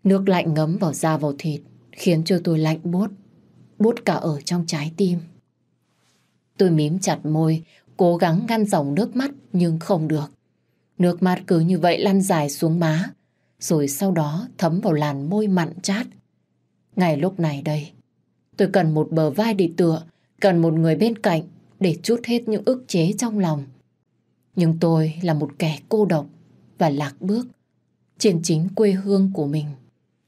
Nước lạnh ngấm vào da vào thịt khiến cho tôi lạnh bốt bốt cả ở trong trái tim. Tôi mím chặt môi, cố gắng ngăn dòng nước mắt nhưng không được. Nước mắt cứ như vậy lăn dài xuống má, rồi sau đó thấm vào làn môi mặn chát. Ngày lúc này đây, Tôi cần một bờ vai để tựa, cần một người bên cạnh để chút hết những ức chế trong lòng. Nhưng tôi là một kẻ cô độc và lạc bước trên chính quê hương của mình.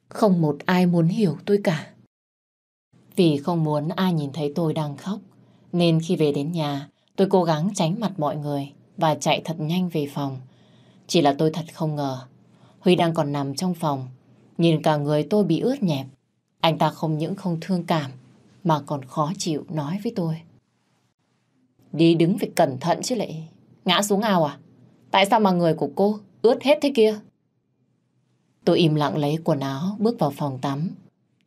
Không một ai muốn hiểu tôi cả. Vì không muốn ai nhìn thấy tôi đang khóc, nên khi về đến nhà, tôi cố gắng tránh mặt mọi người và chạy thật nhanh về phòng. Chỉ là tôi thật không ngờ, Huy đang còn nằm trong phòng, nhìn cả người tôi bị ướt nhẹp. Anh ta không những không thương cảm, mà còn khó chịu nói với tôi. Đi đứng phải cẩn thận chứ lại Ngã xuống ao à? Tại sao mà người của cô ướt hết thế kia? Tôi im lặng lấy quần áo bước vào phòng tắm.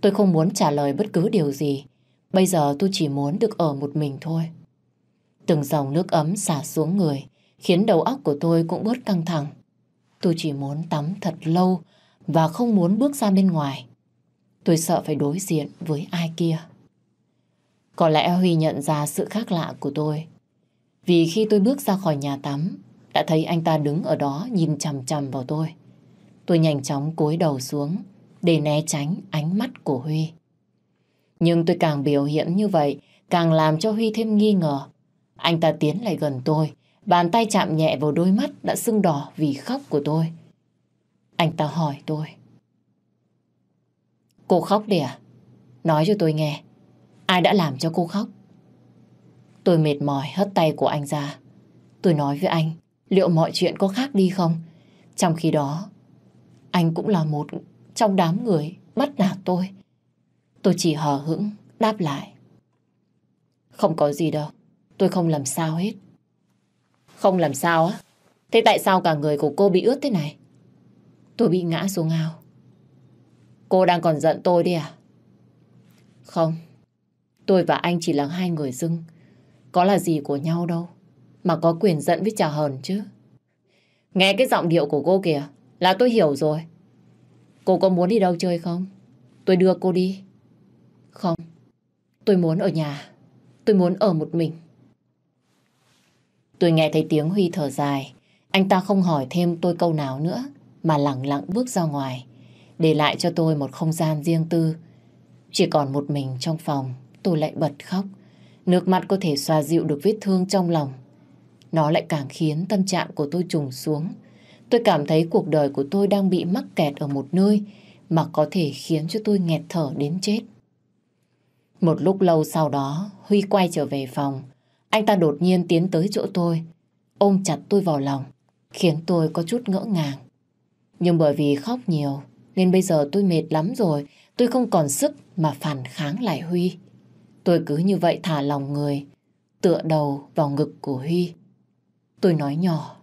Tôi không muốn trả lời bất cứ điều gì. Bây giờ tôi chỉ muốn được ở một mình thôi. Từng dòng nước ấm xả xuống người khiến đầu óc của tôi cũng bớt căng thẳng. Tôi chỉ muốn tắm thật lâu và không muốn bước ra bên ngoài. Tôi sợ phải đối diện với ai kia. Có lẽ Huy nhận ra sự khác lạ của tôi. Vì khi tôi bước ra khỏi nhà tắm, đã thấy anh ta đứng ở đó nhìn chằm chằm vào tôi. Tôi nhanh chóng cúi đầu xuống để né tránh ánh mắt của Huy. Nhưng tôi càng biểu hiện như vậy, càng làm cho Huy thêm nghi ngờ. Anh ta tiến lại gần tôi, bàn tay chạm nhẹ vào đôi mắt đã sưng đỏ vì khóc của tôi. Anh ta hỏi tôi. Cô khóc đi à? Nói cho tôi nghe, Ai đã làm cho cô khóc? Tôi mệt mỏi hất tay của anh ra. Tôi nói với anh, liệu mọi chuyện có khác đi không? Trong khi đó, anh cũng là một trong đám người bắt nạt tôi. Tôi chỉ hờ hững, đáp lại. Không có gì đâu, tôi không làm sao hết. Không làm sao á? Thế tại sao cả người của cô bị ướt thế này? Tôi bị ngã xuống ao. Cô đang còn giận tôi đi à? Không, Tôi và anh chỉ là hai người dưng. Có là gì của nhau đâu. Mà có quyền giận với trà hờn chứ. Nghe cái giọng điệu của cô kìa là tôi hiểu rồi. Cô có muốn đi đâu chơi không? Tôi đưa cô đi. Không, tôi muốn ở nhà. Tôi muốn ở một mình. Tôi nghe thấy tiếng Huy thở dài. Anh ta không hỏi thêm tôi câu nào nữa mà lặng lặng bước ra ngoài để lại cho tôi một không gian riêng tư chỉ còn một mình trong phòng tôi lại bật khóc. Nước mắt có thể xoa dịu được vết thương trong lòng. Nó lại càng khiến tâm trạng của tôi trùng xuống. Tôi cảm thấy cuộc đời của tôi đang bị mắc kẹt ở một nơi mà có thể khiến cho tôi nghẹt thở đến chết. Một lúc lâu sau đó, Huy quay trở về phòng. Anh ta đột nhiên tiến tới chỗ tôi, ôm chặt tôi vào lòng, khiến tôi có chút ngỡ ngàng. Nhưng bởi vì khóc nhiều, nên bây giờ tôi mệt lắm rồi, tôi không còn sức mà phản kháng lại Huy. Tôi cứ như vậy thả lòng người, tựa đầu vào ngực của Huy. Tôi nói nhỏ.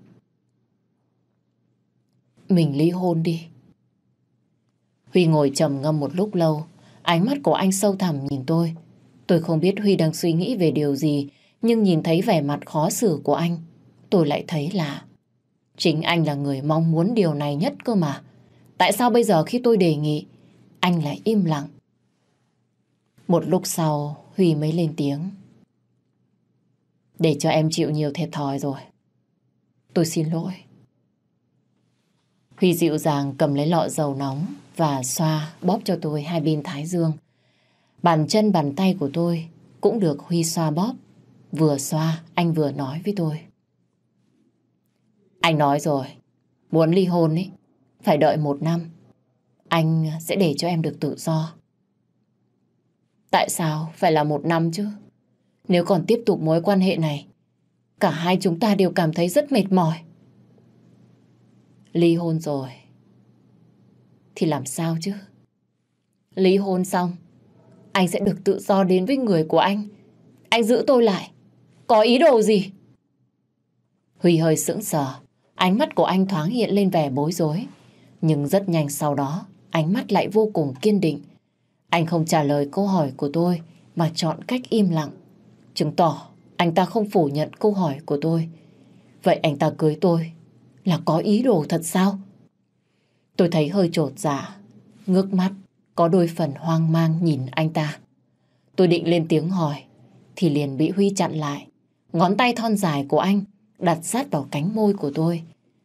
Mình ly hôn đi. Huy ngồi trầm ngâm một lúc lâu, ánh mắt của anh sâu thẳm nhìn tôi. Tôi không biết Huy đang suy nghĩ về điều gì, nhưng nhìn thấy vẻ mặt khó xử của anh, tôi lại thấy là chính anh là người mong muốn điều này nhất cơ mà. Tại sao bây giờ khi tôi đề nghị, anh lại im lặng? Một lúc sau, Huy mới lên tiếng. Để cho em chịu nhiều thiệt thòi rồi. Tôi xin lỗi. Huy dịu dàng cầm lấy lọ dầu nóng và xoa bóp cho tôi hai bên thái dương. Bàn chân bàn tay của tôi cũng được Huy xoa bóp. Vừa xoa, anh vừa nói với tôi. Anh nói rồi, muốn ly hôn ấy, phải đợi một năm. Anh sẽ để cho em được tự do. Tại sao phải là một năm chứ? Nếu còn tiếp tục mối quan hệ này, cả hai chúng ta đều cảm thấy rất mệt mỏi. Ly hôn rồi, thì làm sao chứ? Ly hôn xong, anh sẽ được tự do đến với người của anh. Anh giữ tôi lại, có ý đồ gì? Huy hơi sững sờ, ánh mắt của anh thoáng hiện lên vẻ bối rối. Nhưng rất nhanh sau đó, ánh mắt lại vô cùng kiên định, anh không trả lời câu hỏi của tôi mà chọn cách im lặng. Chứng tỏ anh ta không phủ nhận câu hỏi của tôi. Vậy anh ta cưới tôi là có ý đồ thật sao? Tôi thấy hơi trột dạ, ngước mắt, có đôi phần hoang mang nhìn anh ta. Tôi định lên tiếng hỏi, thì liền bị Huy chặn lại. Ngón tay thon dài của anh đặt sát vào cánh môi của tôi.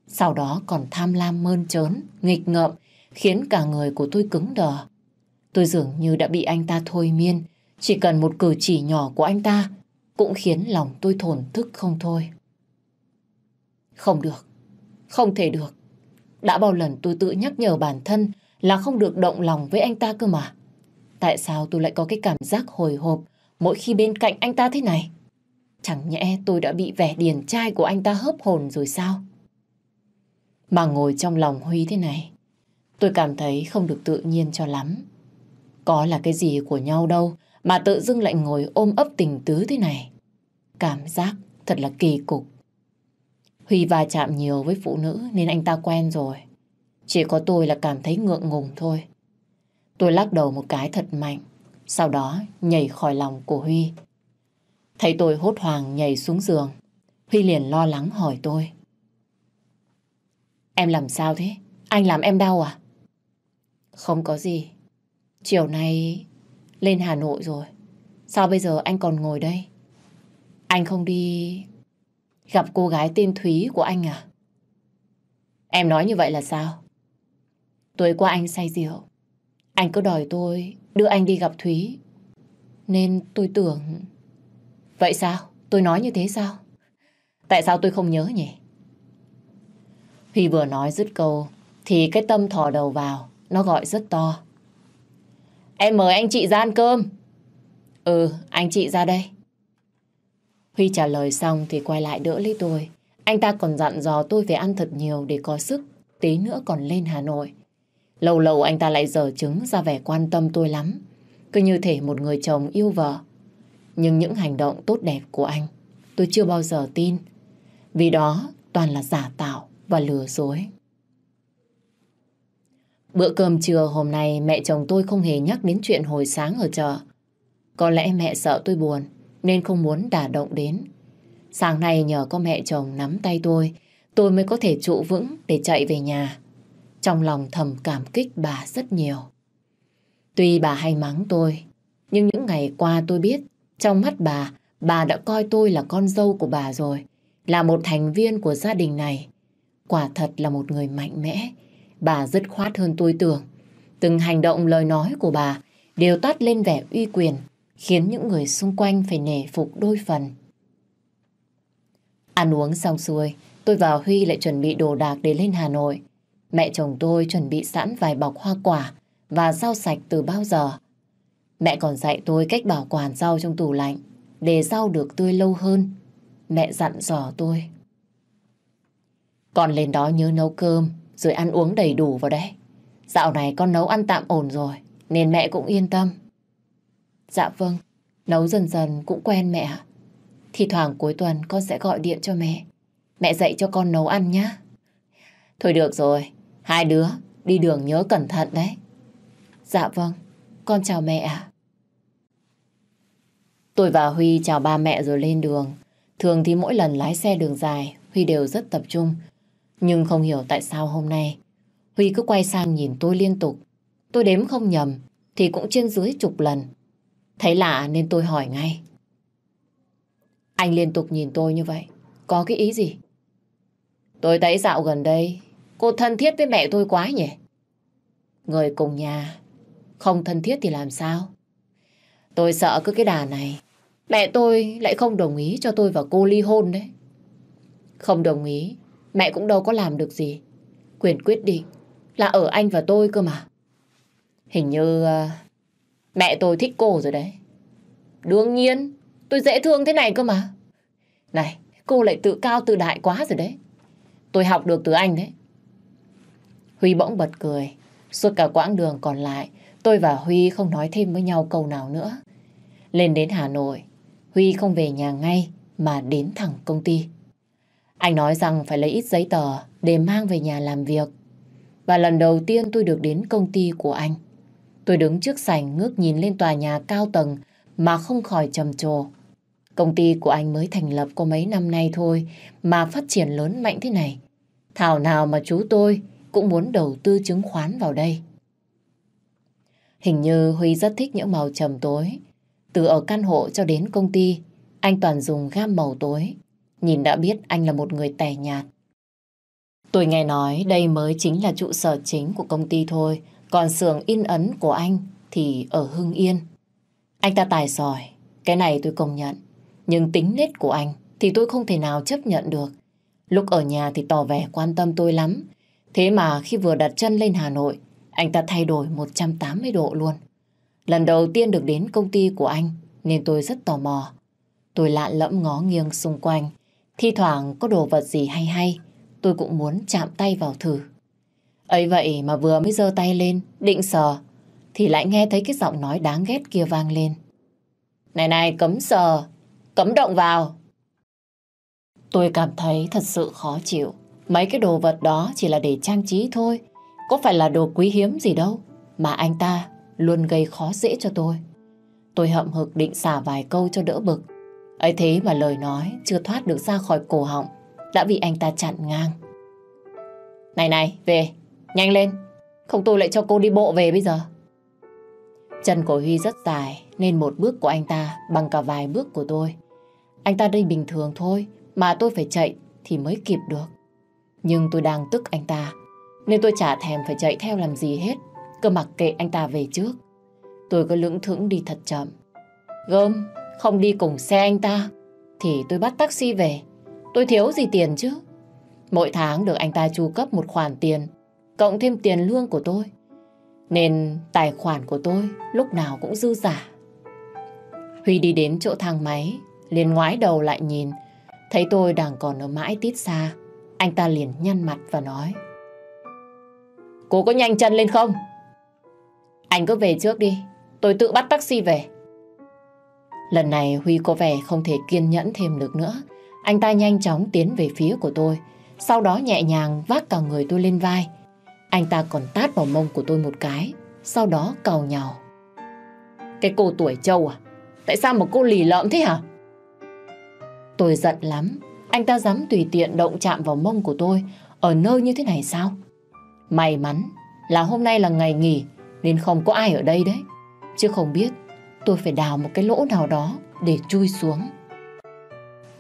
Sau đó còn tham lam mơn trớn, nghịch ngợm, khiến cả người của tôi cứng đờ. Tôi dường như đã bị anh ta thôi miên. Chỉ cần một cử chỉ nhỏ của anh ta cũng khiến lòng tôi thổn thức không thôi. Không được. Không thể được. Đã bao lần tôi tự nhắc nhở bản thân là không được động lòng với anh ta cơ mà. Tại sao tôi lại có cái cảm giác hồi hộp mỗi khi bên cạnh anh ta thế này? Chẳng nhẽ tôi đã bị vẻ điển trai của anh ta hớp hồn rồi sao? Mà ngồi trong lòng Huy thế này, tôi cảm thấy không được tự nhiên cho lắm. Có là cái gì của nhau đâu mà tự dưng lại ngồi ôm ấp tình tứ thế này. Cảm giác thật là kỳ cục. Huy va chạm nhiều với phụ nữ nên anh ta quen rồi. Chỉ có tôi là cảm thấy ngượng ngùng thôi. Tôi lắc đầu một cái thật mạnh, sau đó nhảy khỏi lòng của Huy. Thấy tôi hốt hoảng nhảy xuống giường, Huy liền lo lắng hỏi tôi. Em làm sao thế? Anh làm em đau à? Không có gì. Chiều nay lên Hà Nội rồi. Sao bây giờ anh còn ngồi đây? Anh không đi gặp cô gái tên Thúy của anh à? Em nói như vậy là sao? Tối qua anh say rượu. Anh cứ đòi tôi đưa anh đi gặp Thúy. Nên tôi tưởng... Vậy sao? Tôi nói như thế sao? Tại sao tôi không nhớ nhỉ? Huy vừa nói dứt câu thì cái tâm thò đầu vào nó gọi rất to. Em mời anh chị ra ăn cơm. Ừ, anh chị ra đây. Huy trả lời xong thì quay lại đỡ lấy tôi. Anh ta còn dặn dò tôi phải ăn thật nhiều để có sức, tí nữa còn lên Hà Nội. Lâu lâu anh ta lại dở chứng ra vẻ quan tâm tôi lắm, cứ như thể một người chồng yêu vợ. Nhưng những hành động tốt đẹp của anh, tôi chưa bao giờ tin. Vì đó toàn là giả tạo và lừa dối. Bữa cơm trưa hôm nay mẹ chồng tôi không hề nhắc đến chuyện hồi sáng ở chợ. Có lẽ mẹ sợ tôi buồn nên không muốn đả động đến. Sáng nay nhờ có mẹ chồng nắm tay tôi, tôi mới có thể trụ vững để chạy về nhà. Trong lòng thầm cảm kích bà rất nhiều. Tuy bà hay mắng tôi, nhưng những ngày qua tôi biết, trong mắt bà, bà đã coi tôi là con dâu của bà rồi, là một thành viên của gia đình này. Quả thật là một người mạnh mẽ, Bà dứt khoát hơn tôi tưởng. Từng hành động lời nói của bà đều toát lên vẻ uy quyền, khiến những người xung quanh phải nể phục đôi phần. Ăn uống xong xuôi, tôi và Huy lại chuẩn bị đồ đạc để lên Hà Nội. Mẹ chồng tôi chuẩn bị sẵn vài bọc hoa quả và rau sạch từ bao giờ. Mẹ còn dạy tôi cách bảo quản rau trong tủ lạnh để rau được tươi lâu hơn. Mẹ dặn dò tôi. còn lên đó nhớ nấu cơm rồi ăn uống đầy đủ vào đấy. Dạo này con nấu ăn tạm ổn rồi, nên mẹ cũng yên tâm. Dạ vâng, nấu dần dần cũng quen mẹ Thì thoảng cuối tuần con sẽ gọi điện cho mẹ. Mẹ dạy cho con nấu ăn nhá. Thôi được rồi, hai đứa đi đường nhớ cẩn thận đấy. Dạ vâng, con chào mẹ ạ. Tôi và Huy chào ba mẹ rồi lên đường. Thường thì mỗi lần lái xe đường dài, Huy đều rất tập trung, nhưng không hiểu tại sao hôm nay Huy cứ quay sang nhìn tôi liên tục. Tôi đếm không nhầm thì cũng trên dưới chục lần. Thấy lạ nên tôi hỏi ngay. Anh liên tục nhìn tôi như vậy, có cái ý gì? Tôi thấy dạo gần đây cô thân thiết với mẹ tôi quá nhỉ? Người cùng nhà, không thân thiết thì làm sao? Tôi sợ cứ cái đà này, mẹ tôi lại không đồng ý cho tôi và cô ly hôn đấy. Không đồng ý Mẹ cũng đâu có làm được gì. Quyền quyết định là ở anh và tôi cơ mà. Hình như uh, mẹ tôi thích cô rồi đấy. Đương nhiên, tôi dễ thương thế này cơ mà. Này, cô lại tự cao tự đại quá rồi đấy. Tôi học được từ anh đấy. Huy bỗng bật cười. Suốt cả quãng đường còn lại, tôi và Huy không nói thêm với nhau câu nào nữa. Lên đến Hà Nội, Huy không về nhà ngay mà đến thẳng công ty. Anh nói rằng phải lấy ít giấy tờ để mang về nhà làm việc. Và lần đầu tiên tôi được đến công ty của anh. Tôi đứng trước sảnh ngước nhìn lên tòa nhà cao tầng mà không khỏi trầm trồ. Công ty của anh mới thành lập có mấy năm nay thôi mà phát triển lớn mạnh thế này. Thảo nào mà chú tôi cũng muốn đầu tư chứng khoán vào đây. Hình như Huy rất thích những màu trầm tối. Từ ở căn hộ cho đến công ty, anh toàn dùng gam màu tối nhìn đã biết anh là một người tẻ nhạt. Tôi nghe nói đây mới chính là trụ sở chính của công ty thôi, còn xưởng in ấn của anh thì ở Hưng Yên. Anh ta tài giỏi, cái này tôi công nhận. Nhưng tính nết của anh thì tôi không thể nào chấp nhận được. Lúc ở nhà thì tỏ vẻ quan tâm tôi lắm. Thế mà khi vừa đặt chân lên Hà Nội, anh ta thay đổi 180 độ luôn. Lần đầu tiên được đến công ty của anh nên tôi rất tò mò. Tôi lạ lẫm ngó nghiêng xung quanh. Thi thoảng có đồ vật gì hay hay, tôi cũng muốn chạm tay vào thử. ấy vậy mà vừa mới giơ tay lên, định sờ, thì lại nghe thấy cái giọng nói đáng ghét kia vang lên. Này này, cấm sờ, cấm động vào. Tôi cảm thấy thật sự khó chịu. Mấy cái đồ vật đó chỉ là để trang trí thôi. Có phải là đồ quý hiếm gì đâu. Mà anh ta luôn gây khó dễ cho tôi. Tôi hậm hực định xả vài câu cho đỡ bực ấy thế mà lời nói chưa thoát được ra khỏi cổ họng đã bị anh ta chặn ngang. Này này, về, nhanh lên, không tôi lại cho cô đi bộ về bây giờ. Chân của Huy rất dài nên một bước của anh ta bằng cả vài bước của tôi. Anh ta đi bình thường thôi mà tôi phải chạy thì mới kịp được. Nhưng tôi đang tức anh ta nên tôi chả thèm phải chạy theo làm gì hết cứ mặc kệ anh ta về trước. Tôi cứ lưỡng thững đi thật chậm. Gơm, không đi cùng xe anh ta thì tôi bắt taxi về. Tôi thiếu gì tiền chứ? Mỗi tháng được anh ta chu cấp một khoản tiền, cộng thêm tiền lương của tôi. Nên tài khoản của tôi lúc nào cũng dư giả. Huy đi đến chỗ thang máy, liền ngoái đầu lại nhìn, thấy tôi đang còn ở mãi tít xa. Anh ta liền nhăn mặt và nói. Cô có nhanh chân lên không? Anh cứ về trước đi, tôi tự bắt taxi về. Lần này Huy có vẻ không thể kiên nhẫn thêm được nữa. Anh ta nhanh chóng tiến về phía của tôi, sau đó nhẹ nhàng vác cả người tôi lên vai. Anh ta còn tát vào mông của tôi một cái, sau đó cào nhào. Cái cô tuổi trâu à? Tại sao mà cô lì lợm thế hả? Tôi giận lắm, anh ta dám tùy tiện động chạm vào mông của tôi ở nơi như thế này sao? May mắn là hôm nay là ngày nghỉ nên không có ai ở đây đấy. Chứ không biết tôi phải đào một cái lỗ nào đó để chui xuống.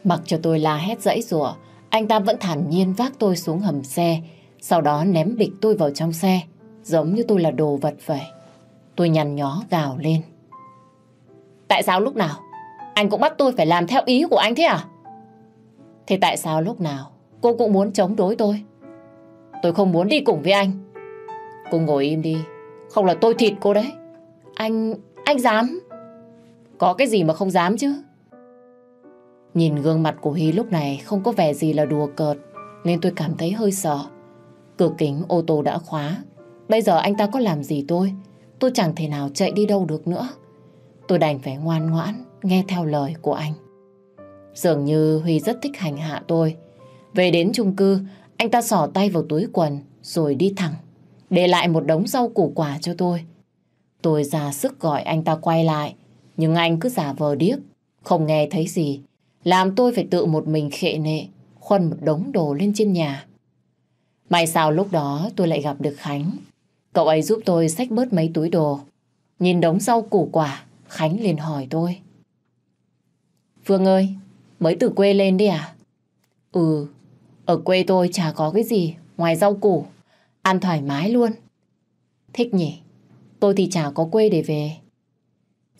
Mặc cho tôi la hét dãy rủa, anh ta vẫn thản nhiên vác tôi xuống hầm xe, sau đó ném bịch tôi vào trong xe, giống như tôi là đồ vật vậy. Tôi nhằn nhó gào lên. Tại sao lúc nào anh cũng bắt tôi phải làm theo ý của anh thế à? Thế tại sao lúc nào cô cũng muốn chống đối tôi? Tôi không muốn đi cùng với anh. Cô ngồi im đi, không là tôi thịt cô đấy. Anh, anh dám. Có cái gì mà không dám chứ? Nhìn gương mặt của Hy lúc này không có vẻ gì là đùa cợt, nên tôi cảm thấy hơi sợ. Cửa kính ô tô đã khóa. Bây giờ anh ta có làm gì tôi? Tôi chẳng thể nào chạy đi đâu được nữa. Tôi đành phải ngoan ngoãn, nghe theo lời của anh. Dường như Huy rất thích hành hạ tôi. Về đến chung cư, anh ta sỏ tay vào túi quần rồi đi thẳng, để lại một đống rau củ quả cho tôi. Tôi ra sức gọi anh ta quay lại, nhưng anh cứ giả vờ điếc, không nghe thấy gì. Làm tôi phải tự một mình khệ nệ, khuân một đống đồ lên trên nhà. May sao lúc đó tôi lại gặp được Khánh. Cậu ấy giúp tôi xách bớt mấy túi đồ. Nhìn đống rau củ quả, Khánh liền hỏi tôi. Phương ơi, mới từ quê lên đi à? Ừ, ở quê tôi chả có cái gì ngoài rau củ. Ăn thoải mái luôn. Thích nhỉ? Tôi thì chả có quê để về.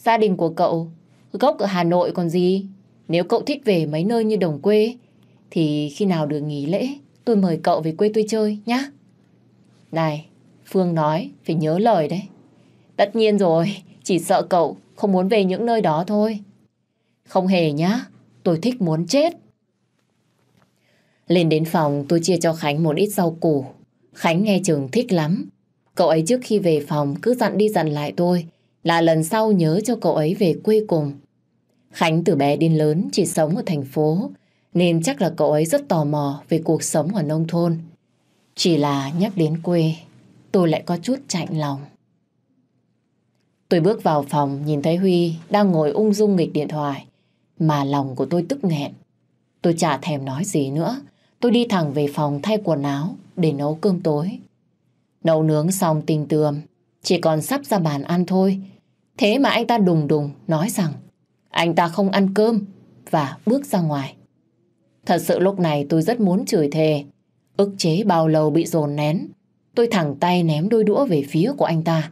Gia đình của cậu gốc ở Hà Nội còn gì. Nếu cậu thích về mấy nơi như đồng quê, thì khi nào được nghỉ lễ, tôi mời cậu về quê tôi chơi nhá. Này, Phương nói, phải nhớ lời đấy. Tất nhiên rồi, chỉ sợ cậu không muốn về những nơi đó thôi. Không hề nhá, tôi thích muốn chết. Lên đến phòng, tôi chia cho Khánh một ít rau củ. Khánh nghe trường thích lắm. Cậu ấy trước khi về phòng cứ dặn đi dặn lại tôi là lần sau nhớ cho cậu ấy về quê cùng. Khánh từ bé đến lớn chỉ sống ở thành phố, nên chắc là cậu ấy rất tò mò về cuộc sống ở nông thôn. Chỉ là nhắc đến quê, tôi lại có chút chạnh lòng. Tôi bước vào phòng nhìn thấy Huy đang ngồi ung dung nghịch điện thoại, mà lòng của tôi tức nghẹn. Tôi chả thèm nói gì nữa, tôi đi thẳng về phòng thay quần áo để nấu cơm tối. Nấu nướng xong tình tường, chỉ còn sắp ra bàn ăn thôi Thế mà anh ta đùng đùng nói rằng anh ta không ăn cơm và bước ra ngoài. Thật sự lúc này tôi rất muốn chửi thề. Ức chế bao lâu bị dồn nén. Tôi thẳng tay ném đôi đũa về phía của anh ta.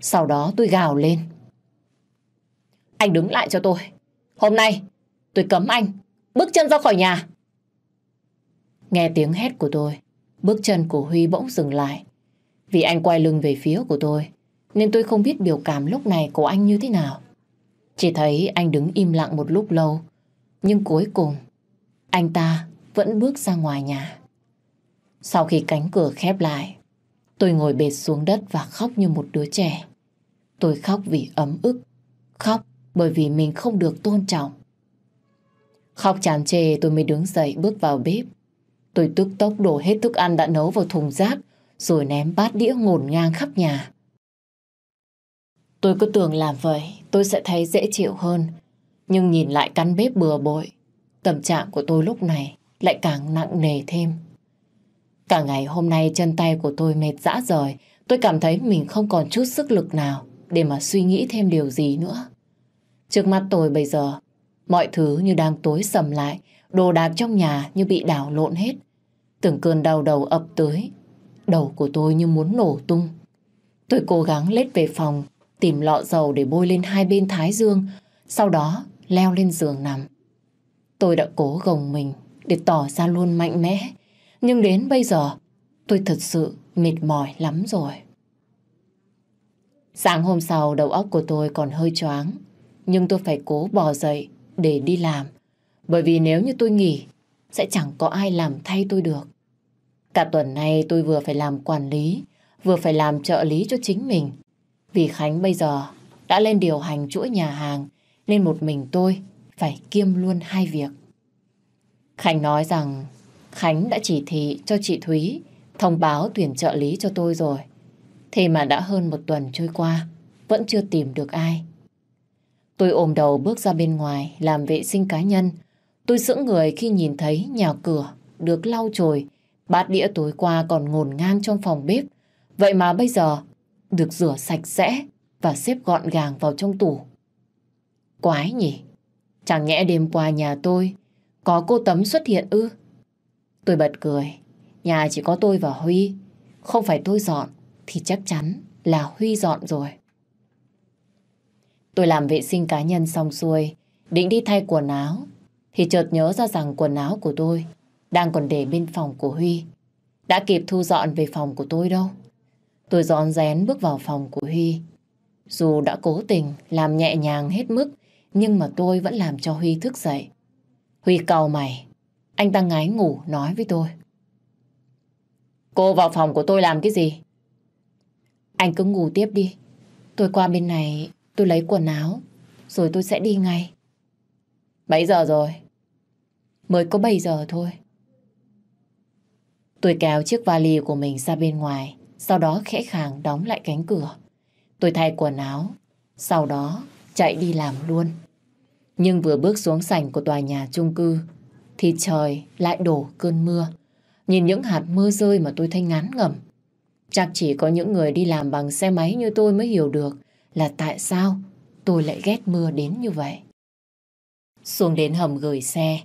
Sau đó tôi gào lên. Anh đứng lại cho tôi. Hôm nay tôi cấm anh. Bước chân ra khỏi nhà. Nghe tiếng hét của tôi. Bước chân của Huy bỗng dừng lại. Vì anh quay lưng về phía của tôi nên tôi không biết biểu cảm lúc này của anh như thế nào. Chỉ thấy anh đứng im lặng một lúc lâu, nhưng cuối cùng anh ta vẫn bước ra ngoài nhà. Sau khi cánh cửa khép lại, tôi ngồi bệt xuống đất và khóc như một đứa trẻ. Tôi khóc vì ấm ức, khóc bởi vì mình không được tôn trọng. Khóc chán chê tôi mới đứng dậy bước vào bếp. Tôi tức tốc đổ hết thức ăn đã nấu vào thùng rác rồi ném bát đĩa ngổn ngang khắp nhà. Tôi cứ tưởng làm vậy, tôi sẽ thấy dễ chịu hơn. Nhưng nhìn lại căn bếp bừa bội, tâm trạng của tôi lúc này lại càng nặng nề thêm. Cả ngày hôm nay chân tay của tôi mệt dã rời, tôi cảm thấy mình không còn chút sức lực nào để mà suy nghĩ thêm điều gì nữa. Trước mắt tôi bây giờ, mọi thứ như đang tối sầm lại, đồ đạc trong nhà như bị đảo lộn hết. Từng cơn đau đầu ập tới, đầu của tôi như muốn nổ tung. Tôi cố gắng lết về phòng tìm lọ dầu để bôi lên hai bên thái dương, sau đó leo lên giường nằm. Tôi đã cố gồng mình để tỏ ra luôn mạnh mẽ, nhưng đến bây giờ tôi thật sự mệt mỏi lắm rồi. Sáng hôm sau đầu óc của tôi còn hơi choáng, nhưng tôi phải cố bò dậy để đi làm, bởi vì nếu như tôi nghỉ, sẽ chẳng có ai làm thay tôi được. Cả tuần nay tôi vừa phải làm quản lý, vừa phải làm trợ lý cho chính mình, vì Khánh bây giờ đã lên điều hành chuỗi nhà hàng nên một mình tôi phải kiêm luôn hai việc. Khánh nói rằng Khánh đã chỉ thị cho chị Thúy thông báo tuyển trợ lý cho tôi rồi. Thế mà đã hơn một tuần trôi qua, vẫn chưa tìm được ai. Tôi ôm đầu bước ra bên ngoài làm vệ sinh cá nhân. Tôi sững người khi nhìn thấy nhà cửa được lau chùi, bát đĩa tối qua còn ngổn ngang trong phòng bếp. Vậy mà bây giờ được rửa sạch sẽ và xếp gọn gàng vào trong tủ. Quái nhỉ? Chẳng nhẽ đêm qua nhà tôi có cô Tấm xuất hiện ư? Tôi bật cười. Nhà chỉ có tôi và Huy. Không phải tôi dọn thì chắc chắn là Huy dọn rồi. Tôi làm vệ sinh cá nhân xong xuôi, định đi thay quần áo, thì chợt nhớ ra rằng quần áo của tôi đang còn để bên phòng của Huy. Đã kịp thu dọn về phòng của tôi đâu. Tôi dọn rén bước vào phòng của Huy. Dù đã cố tình làm nhẹ nhàng hết mức, nhưng mà tôi vẫn làm cho Huy thức dậy. Huy cầu mày, anh ta ngái ngủ nói với tôi. Cô vào phòng của tôi làm cái gì? Anh cứ ngủ tiếp đi. Tôi qua bên này, tôi lấy quần áo, rồi tôi sẽ đi ngay. bảy giờ rồi? Mới có bảy giờ thôi. Tôi kéo chiếc vali của mình ra bên ngoài sau đó khẽ khàng đóng lại cánh cửa. Tôi thay quần áo, sau đó chạy đi làm luôn. Nhưng vừa bước xuống sảnh của tòa nhà chung cư, thì trời lại đổ cơn mưa. Nhìn những hạt mưa rơi mà tôi thấy ngán ngẩm. Chắc chỉ có những người đi làm bằng xe máy như tôi mới hiểu được là tại sao tôi lại ghét mưa đến như vậy. Xuống đến hầm gửi xe,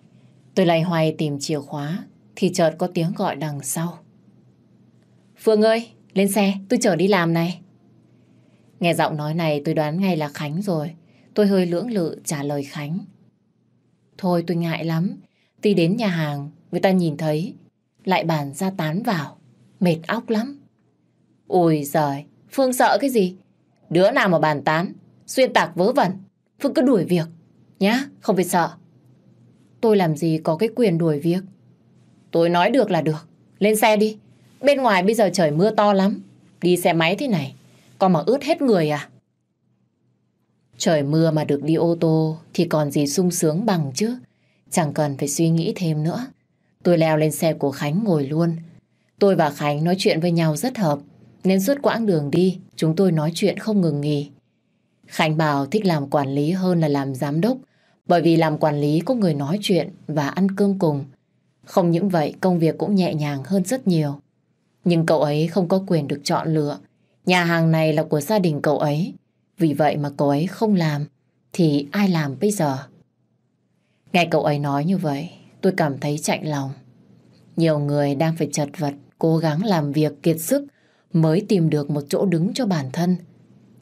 tôi lại hoài tìm chìa khóa thì chợt có tiếng gọi đằng sau. Phương ơi, lên xe, tôi chở đi làm này. Nghe giọng nói này tôi đoán ngay là Khánh rồi. Tôi hơi lưỡng lự trả lời Khánh. Thôi tôi ngại lắm. Đi đến nhà hàng, người ta nhìn thấy. Lại bàn ra tán vào. Mệt óc lắm. Ôi giời, Phương sợ cái gì? Đứa nào mà bàn tán, xuyên tạc vớ vẩn. Phương cứ đuổi việc. Nhá, không phải sợ. Tôi làm gì có cái quyền đuổi việc. Tôi nói được là được. Lên xe đi. Bên ngoài bây giờ trời mưa to lắm. Đi xe máy thế này, con mà ướt hết người à? Trời mưa mà được đi ô tô thì còn gì sung sướng bằng chứ. Chẳng cần phải suy nghĩ thêm nữa. Tôi leo lên xe của Khánh ngồi luôn. Tôi và Khánh nói chuyện với nhau rất hợp. Nên suốt quãng đường đi, chúng tôi nói chuyện không ngừng nghỉ. Khánh bảo thích làm quản lý hơn là làm giám đốc. Bởi vì làm quản lý có người nói chuyện và ăn cơm cùng. Không những vậy, công việc cũng nhẹ nhàng hơn rất nhiều. Nhưng cậu ấy không có quyền được chọn lựa. Nhà hàng này là của gia đình cậu ấy. Vì vậy mà cậu ấy không làm, thì ai làm bây giờ? Nghe cậu ấy nói như vậy, tôi cảm thấy chạnh lòng. Nhiều người đang phải chật vật, cố gắng làm việc kiệt sức mới tìm được một chỗ đứng cho bản thân.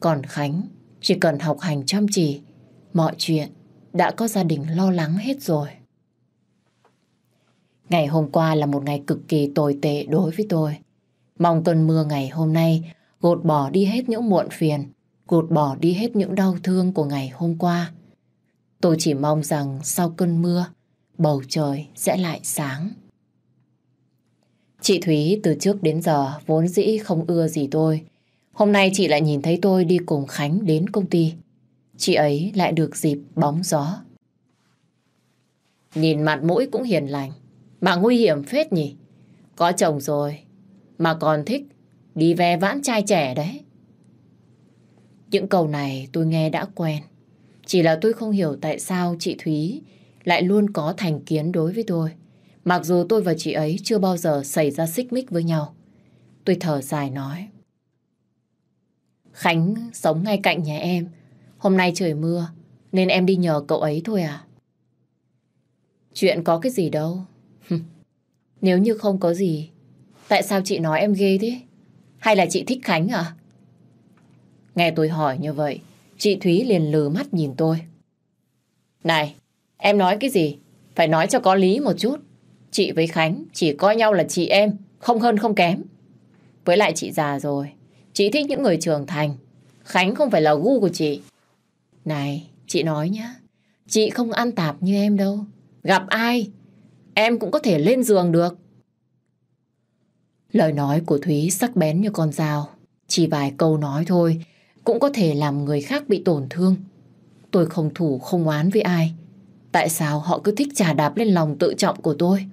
Còn Khánh, chỉ cần học hành chăm chỉ, mọi chuyện đã có gia đình lo lắng hết rồi. Ngày hôm qua là một ngày cực kỳ tồi tệ đối với tôi. Mong tuần mưa ngày hôm nay gột bỏ đi hết những muộn phiền, gột bỏ đi hết những đau thương của ngày hôm qua. Tôi chỉ mong rằng sau cơn mưa, bầu trời sẽ lại sáng. Chị Thúy từ trước đến giờ vốn dĩ không ưa gì tôi. Hôm nay chị lại nhìn thấy tôi đi cùng Khánh đến công ty. Chị ấy lại được dịp bóng gió. Nhìn mặt mũi cũng hiền lành, mà nguy hiểm phết nhỉ. Có chồng rồi mà còn thích đi ve vãn trai trẻ đấy. Những câu này tôi nghe đã quen. Chỉ là tôi không hiểu tại sao chị Thúy lại luôn có thành kiến đối với tôi. Mặc dù tôi và chị ấy chưa bao giờ xảy ra xích mích với nhau. Tôi thở dài nói. Khánh sống ngay cạnh nhà em. Hôm nay trời mưa nên em đi nhờ cậu ấy thôi à? Chuyện có cái gì đâu. Nếu như không có gì Tại sao chị nói em ghê thế? Hay là chị thích Khánh à? Nghe tôi hỏi như vậy, chị Thúy liền lừ mắt nhìn tôi. Này, em nói cái gì? Phải nói cho có lý một chút. Chị với Khánh chỉ coi nhau là chị em, không hơn không kém. Với lại chị già rồi, chị thích những người trưởng thành. Khánh không phải là gu của chị. Này, chị nói nhá, chị không ăn tạp như em đâu. Gặp ai, em cũng có thể lên giường được. Lời nói của Thúy sắc bén như con dao. Chỉ vài câu nói thôi cũng có thể làm người khác bị tổn thương. Tôi không thủ không oán với ai. Tại sao họ cứ thích trà đạp lên lòng tự trọng của tôi?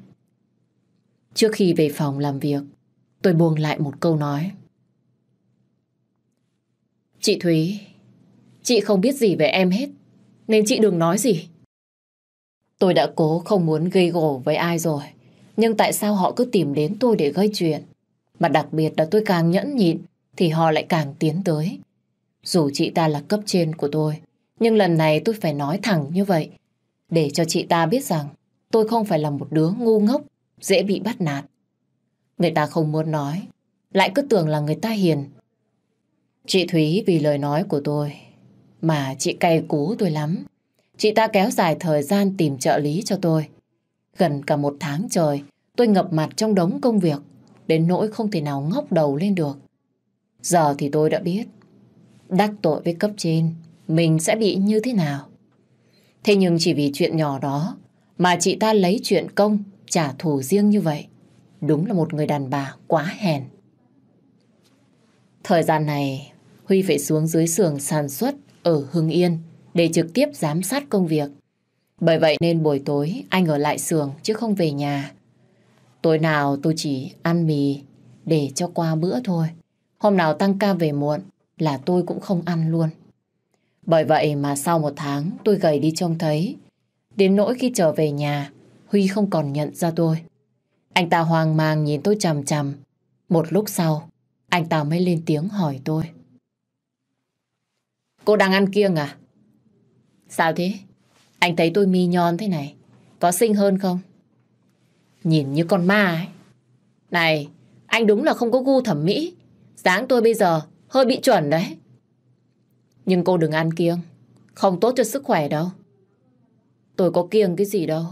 Trước khi về phòng làm việc, tôi buông lại một câu nói. Chị Thúy, chị không biết gì về em hết, nên chị đừng nói gì. Tôi đã cố không muốn gây gổ với ai rồi, nhưng tại sao họ cứ tìm đến tôi để gây chuyện? Mà đặc biệt là tôi càng nhẫn nhịn thì họ lại càng tiến tới. Dù chị ta là cấp trên của tôi, nhưng lần này tôi phải nói thẳng như vậy. Để cho chị ta biết rằng tôi không phải là một đứa ngu ngốc, dễ bị bắt nạt. Người ta không muốn nói, lại cứ tưởng là người ta hiền. Chị Thúy vì lời nói của tôi mà chị cay cú tôi lắm. Chị ta kéo dài thời gian tìm trợ lý cho tôi. Gần cả một tháng trời, tôi ngập mặt trong đống công việc đến nỗi không thể nào ngóc đầu lên được. Giờ thì tôi đã biết, đắc tội với cấp trên, mình sẽ bị như thế nào. Thế nhưng chỉ vì chuyện nhỏ đó mà chị ta lấy chuyện công trả thù riêng như vậy. Đúng là một người đàn bà quá hèn. Thời gian này, Huy phải xuống dưới xưởng sản xuất ở Hưng Yên để trực tiếp giám sát công việc. Bởi vậy nên buổi tối anh ở lại xưởng chứ không về nhà. Tối nào tôi chỉ ăn mì để cho qua bữa thôi. Hôm nào tăng ca về muộn là tôi cũng không ăn luôn. Bởi vậy mà sau một tháng tôi gầy đi trông thấy. Đến nỗi khi trở về nhà, Huy không còn nhận ra tôi. Anh ta hoang mang nhìn tôi chằm chằm. Một lúc sau, anh ta mới lên tiếng hỏi tôi. Cô đang ăn kiêng à? Sao thế? Anh thấy tôi mi nhon thế này. Có xinh hơn không? Nhìn như con ma ấy. Này, anh đúng là không có gu thẩm mỹ. Dáng tôi bây giờ hơi bị chuẩn đấy. Nhưng cô đừng ăn kiêng. Không tốt cho sức khỏe đâu. Tôi có kiêng cái gì đâu.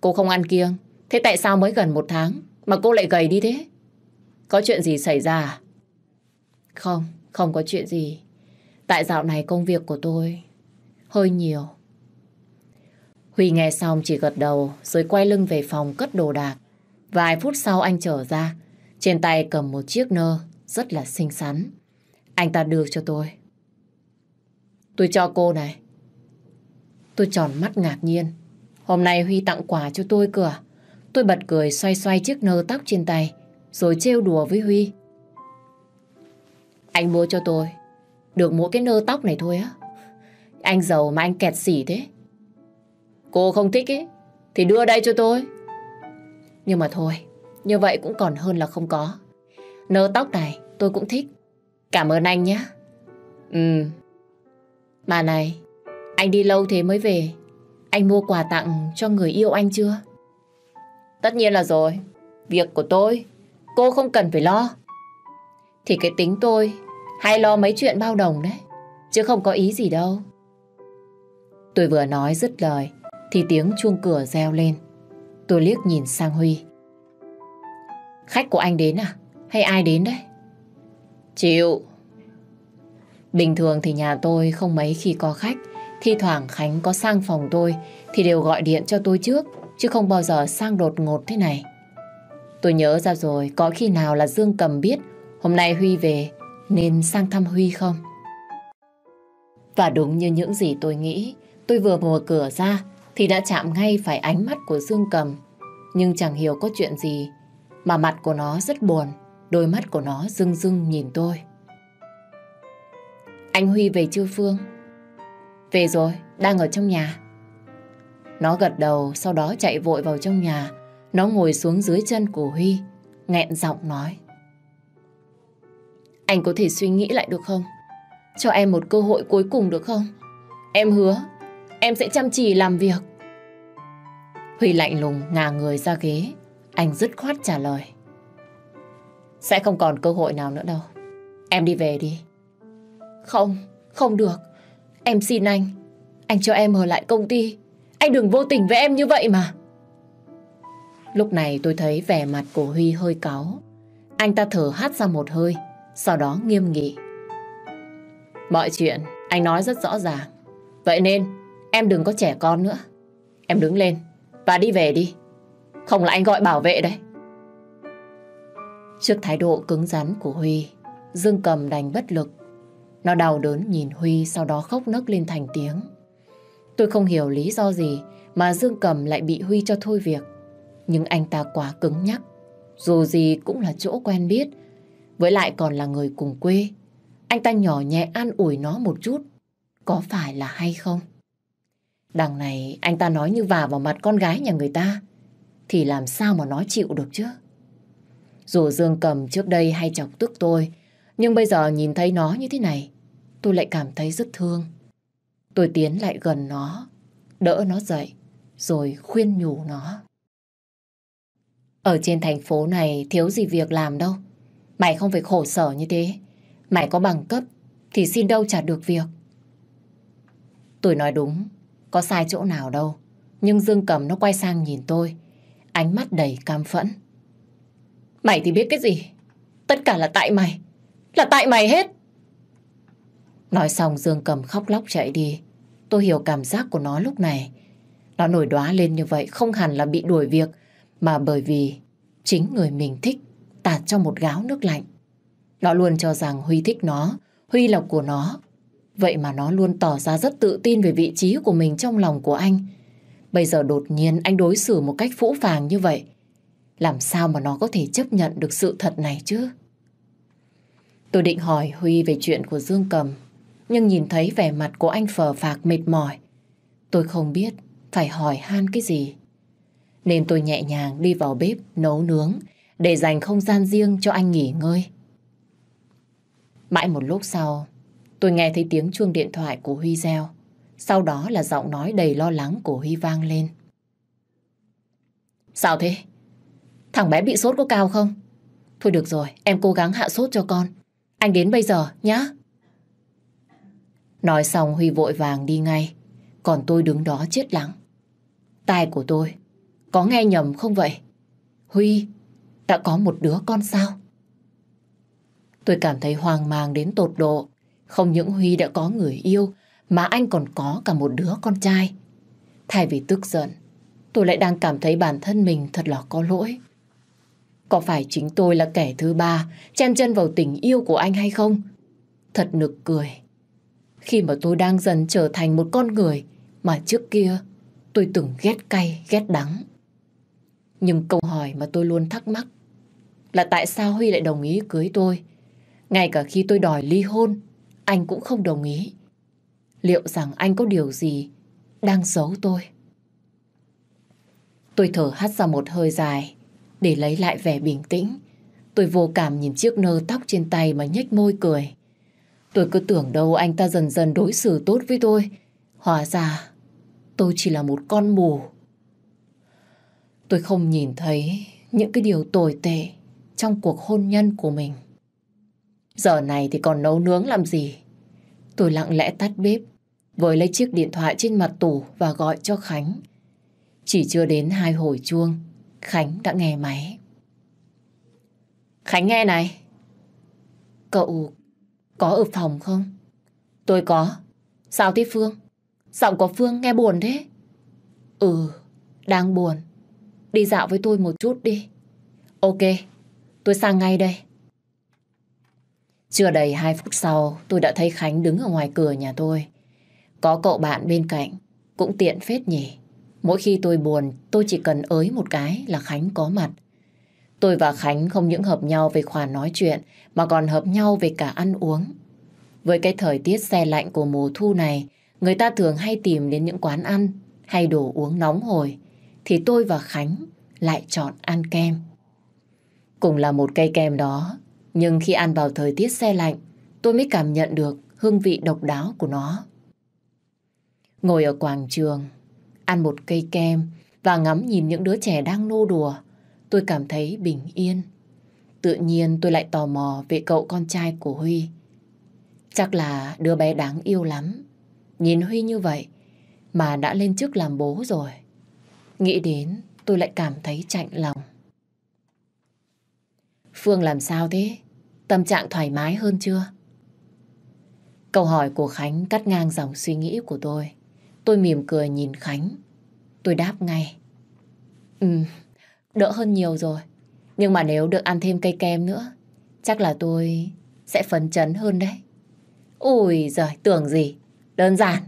Cô không ăn kiêng. Thế tại sao mới gần một tháng mà cô lại gầy đi thế? Có chuyện gì xảy ra à? Không, không có chuyện gì. Tại dạo này công việc của tôi hơi nhiều. Huy nghe xong chỉ gật đầu rồi quay lưng về phòng cất đồ đạc. Vài phút sau anh trở ra, trên tay cầm một chiếc nơ rất là xinh xắn. Anh ta đưa cho tôi. Tôi cho cô này. Tôi tròn mắt ngạc nhiên. Hôm nay Huy tặng quà cho tôi cửa. À? Tôi bật cười xoay xoay chiếc nơ tóc trên tay rồi trêu đùa với Huy. Anh mua cho tôi được mỗi cái nơ tóc này thôi á. Anh giàu mà anh kẹt xỉ thế. Cô không thích ấy, thì đưa đây cho tôi. Nhưng mà thôi, như vậy cũng còn hơn là không có. Nơ tóc này tôi cũng thích. Cảm ơn anh nhé. Ừ. Mà này, anh đi lâu thế mới về. Anh mua quà tặng cho người yêu anh chưa? Tất nhiên là rồi. Việc của tôi, cô không cần phải lo. Thì cái tính tôi hay lo mấy chuyện bao đồng đấy. Chứ không có ý gì đâu. Tôi vừa nói dứt lời thì tiếng chuông cửa reo lên. Tôi liếc nhìn sang Huy. Khách của anh đến à? Hay ai đến đấy? Chịu. Bình thường thì nhà tôi không mấy khi có khách. Thi thoảng Khánh có sang phòng tôi thì đều gọi điện cho tôi trước, chứ không bao giờ sang đột ngột thế này. Tôi nhớ ra rồi, có khi nào là Dương Cầm biết hôm nay Huy về nên sang thăm Huy không? Và đúng như những gì tôi nghĩ, tôi vừa mở cửa ra thì đã chạm ngay phải ánh mắt của Dương Cầm. Nhưng chẳng hiểu có chuyện gì mà mặt của nó rất buồn, đôi mắt của nó rưng rưng nhìn tôi. Anh Huy về chưa Phương? Về rồi, đang ở trong nhà. Nó gật đầu, sau đó chạy vội vào trong nhà. Nó ngồi xuống dưới chân của Huy, nghẹn giọng nói. Anh có thể suy nghĩ lại được không? Cho em một cơ hội cuối cùng được không? Em hứa Em sẽ chăm chỉ làm việc. Huy lạnh lùng ngả người ra ghế. Anh dứt khoát trả lời. Sẽ không còn cơ hội nào nữa đâu. Em đi về đi. Không, không được. Em xin anh. Anh cho em ở lại công ty. Anh đừng vô tình với em như vậy mà. Lúc này tôi thấy vẻ mặt của Huy hơi cáu. Anh ta thở hắt ra một hơi, sau đó nghiêm nghị. Mọi chuyện anh nói rất rõ ràng. Vậy nên Em đừng có trẻ con nữa. Em đứng lên và đi về đi. Không là anh gọi bảo vệ đấy. Trước thái độ cứng rắn của Huy, Dương cầm đành bất lực. Nó đau đớn nhìn Huy sau đó khóc nấc lên thành tiếng. Tôi không hiểu lý do gì mà Dương cầm lại bị Huy cho thôi việc. Nhưng anh ta quá cứng nhắc. Dù gì cũng là chỗ quen biết. Với lại còn là người cùng quê. Anh ta nhỏ nhẹ an ủi nó một chút. Có phải là hay không? Đằng này anh ta nói như vả vào mặt con gái nhà người ta Thì làm sao mà nói chịu được chứ Dù Dương Cầm trước đây hay chọc tức tôi Nhưng bây giờ nhìn thấy nó như thế này Tôi lại cảm thấy rất thương Tôi tiến lại gần nó Đỡ nó dậy Rồi khuyên nhủ nó Ở trên thành phố này thiếu gì việc làm đâu Mày không phải khổ sở như thế Mày có bằng cấp Thì xin đâu trả được việc Tôi nói đúng có sai chỗ nào đâu. Nhưng Dương Cầm nó quay sang nhìn tôi, ánh mắt đầy cam phẫn. Mày thì biết cái gì? Tất cả là tại mày. Là tại mày hết. Nói xong Dương Cầm khóc lóc chạy đi. Tôi hiểu cảm giác của nó lúc này. Nó nổi đóa lên như vậy không hẳn là bị đuổi việc, mà bởi vì chính người mình thích tạt cho một gáo nước lạnh. Nó luôn cho rằng Huy thích nó, Huy là của nó, Vậy mà nó luôn tỏ ra rất tự tin về vị trí của mình trong lòng của anh. Bây giờ đột nhiên anh đối xử một cách phũ phàng như vậy. Làm sao mà nó có thể chấp nhận được sự thật này chứ? Tôi định hỏi Huy về chuyện của Dương Cầm, nhưng nhìn thấy vẻ mặt của anh phờ phạc mệt mỏi. Tôi không biết phải hỏi han cái gì. Nên tôi nhẹ nhàng đi vào bếp nấu nướng để dành không gian riêng cho anh nghỉ ngơi. Mãi một lúc sau, Tôi nghe thấy tiếng chuông điện thoại của Huy reo. Sau đó là giọng nói đầy lo lắng của Huy vang lên. Sao thế? Thằng bé bị sốt có cao không? Thôi được rồi, em cố gắng hạ sốt cho con. Anh đến bây giờ nhá. Nói xong Huy vội vàng đi ngay. Còn tôi đứng đó chết lắng. Tai của tôi, có nghe nhầm không vậy? Huy, đã có một đứa con sao? Tôi cảm thấy hoang mang đến tột độ. Không những Huy đã có người yêu mà anh còn có cả một đứa con trai. Thay vì tức giận, tôi lại đang cảm thấy bản thân mình thật là có lỗi. Có phải chính tôi là kẻ thứ ba chen chân vào tình yêu của anh hay không? Thật nực cười. Khi mà tôi đang dần trở thành một con người mà trước kia tôi từng ghét cay, ghét đắng. Nhưng câu hỏi mà tôi luôn thắc mắc là tại sao Huy lại đồng ý cưới tôi? Ngay cả khi tôi đòi ly hôn anh cũng không đồng ý. Liệu rằng anh có điều gì đang giấu tôi? Tôi thở hắt ra một hơi dài để lấy lại vẻ bình tĩnh. Tôi vô cảm nhìn chiếc nơ tóc trên tay mà nhếch môi cười. Tôi cứ tưởng đâu anh ta dần dần đối xử tốt với tôi. Hóa ra tôi chỉ là một con mù. Tôi không nhìn thấy những cái điều tồi tệ trong cuộc hôn nhân của mình. Giờ này thì còn nấu nướng làm gì? Tôi lặng lẽ tắt bếp, với lấy chiếc điện thoại trên mặt tủ và gọi cho Khánh. Chỉ chưa đến hai hồi chuông, Khánh đã nghe máy. Khánh nghe này. Cậu có ở phòng không? Tôi có. Sao thế Phương? Giọng có Phương nghe buồn thế. Ừ, đang buồn. Đi dạo với tôi một chút đi. Ok, tôi sang ngay đây. Chưa đầy 2 phút sau, tôi đã thấy Khánh đứng ở ngoài cửa nhà tôi. Có cậu bạn bên cạnh, cũng tiện phết nhỉ. Mỗi khi tôi buồn, tôi chỉ cần ới một cái là Khánh có mặt. Tôi và Khánh không những hợp nhau về khoản nói chuyện, mà còn hợp nhau về cả ăn uống. Với cái thời tiết xe lạnh của mùa thu này, người ta thường hay tìm đến những quán ăn hay đồ uống nóng hổi, thì tôi và Khánh lại chọn ăn kem. Cùng là một cây kem đó, nhưng khi ăn vào thời tiết xe lạnh, tôi mới cảm nhận được hương vị độc đáo của nó. Ngồi ở quảng trường, ăn một cây kem và ngắm nhìn những đứa trẻ đang nô đùa, tôi cảm thấy bình yên. Tự nhiên tôi lại tò mò về cậu con trai của Huy. Chắc là đứa bé đáng yêu lắm. Nhìn Huy như vậy mà đã lên chức làm bố rồi. Nghĩ đến tôi lại cảm thấy chạnh lòng. Phương làm sao thế? Tâm trạng thoải mái hơn chưa? Câu hỏi của Khánh cắt ngang dòng suy nghĩ của tôi. Tôi mỉm cười nhìn Khánh. Tôi đáp ngay. Ừ, đỡ hơn nhiều rồi. Nhưng mà nếu được ăn thêm cây kem nữa, chắc là tôi sẽ phấn chấn hơn đấy. Ôi giời, tưởng gì? Đơn giản.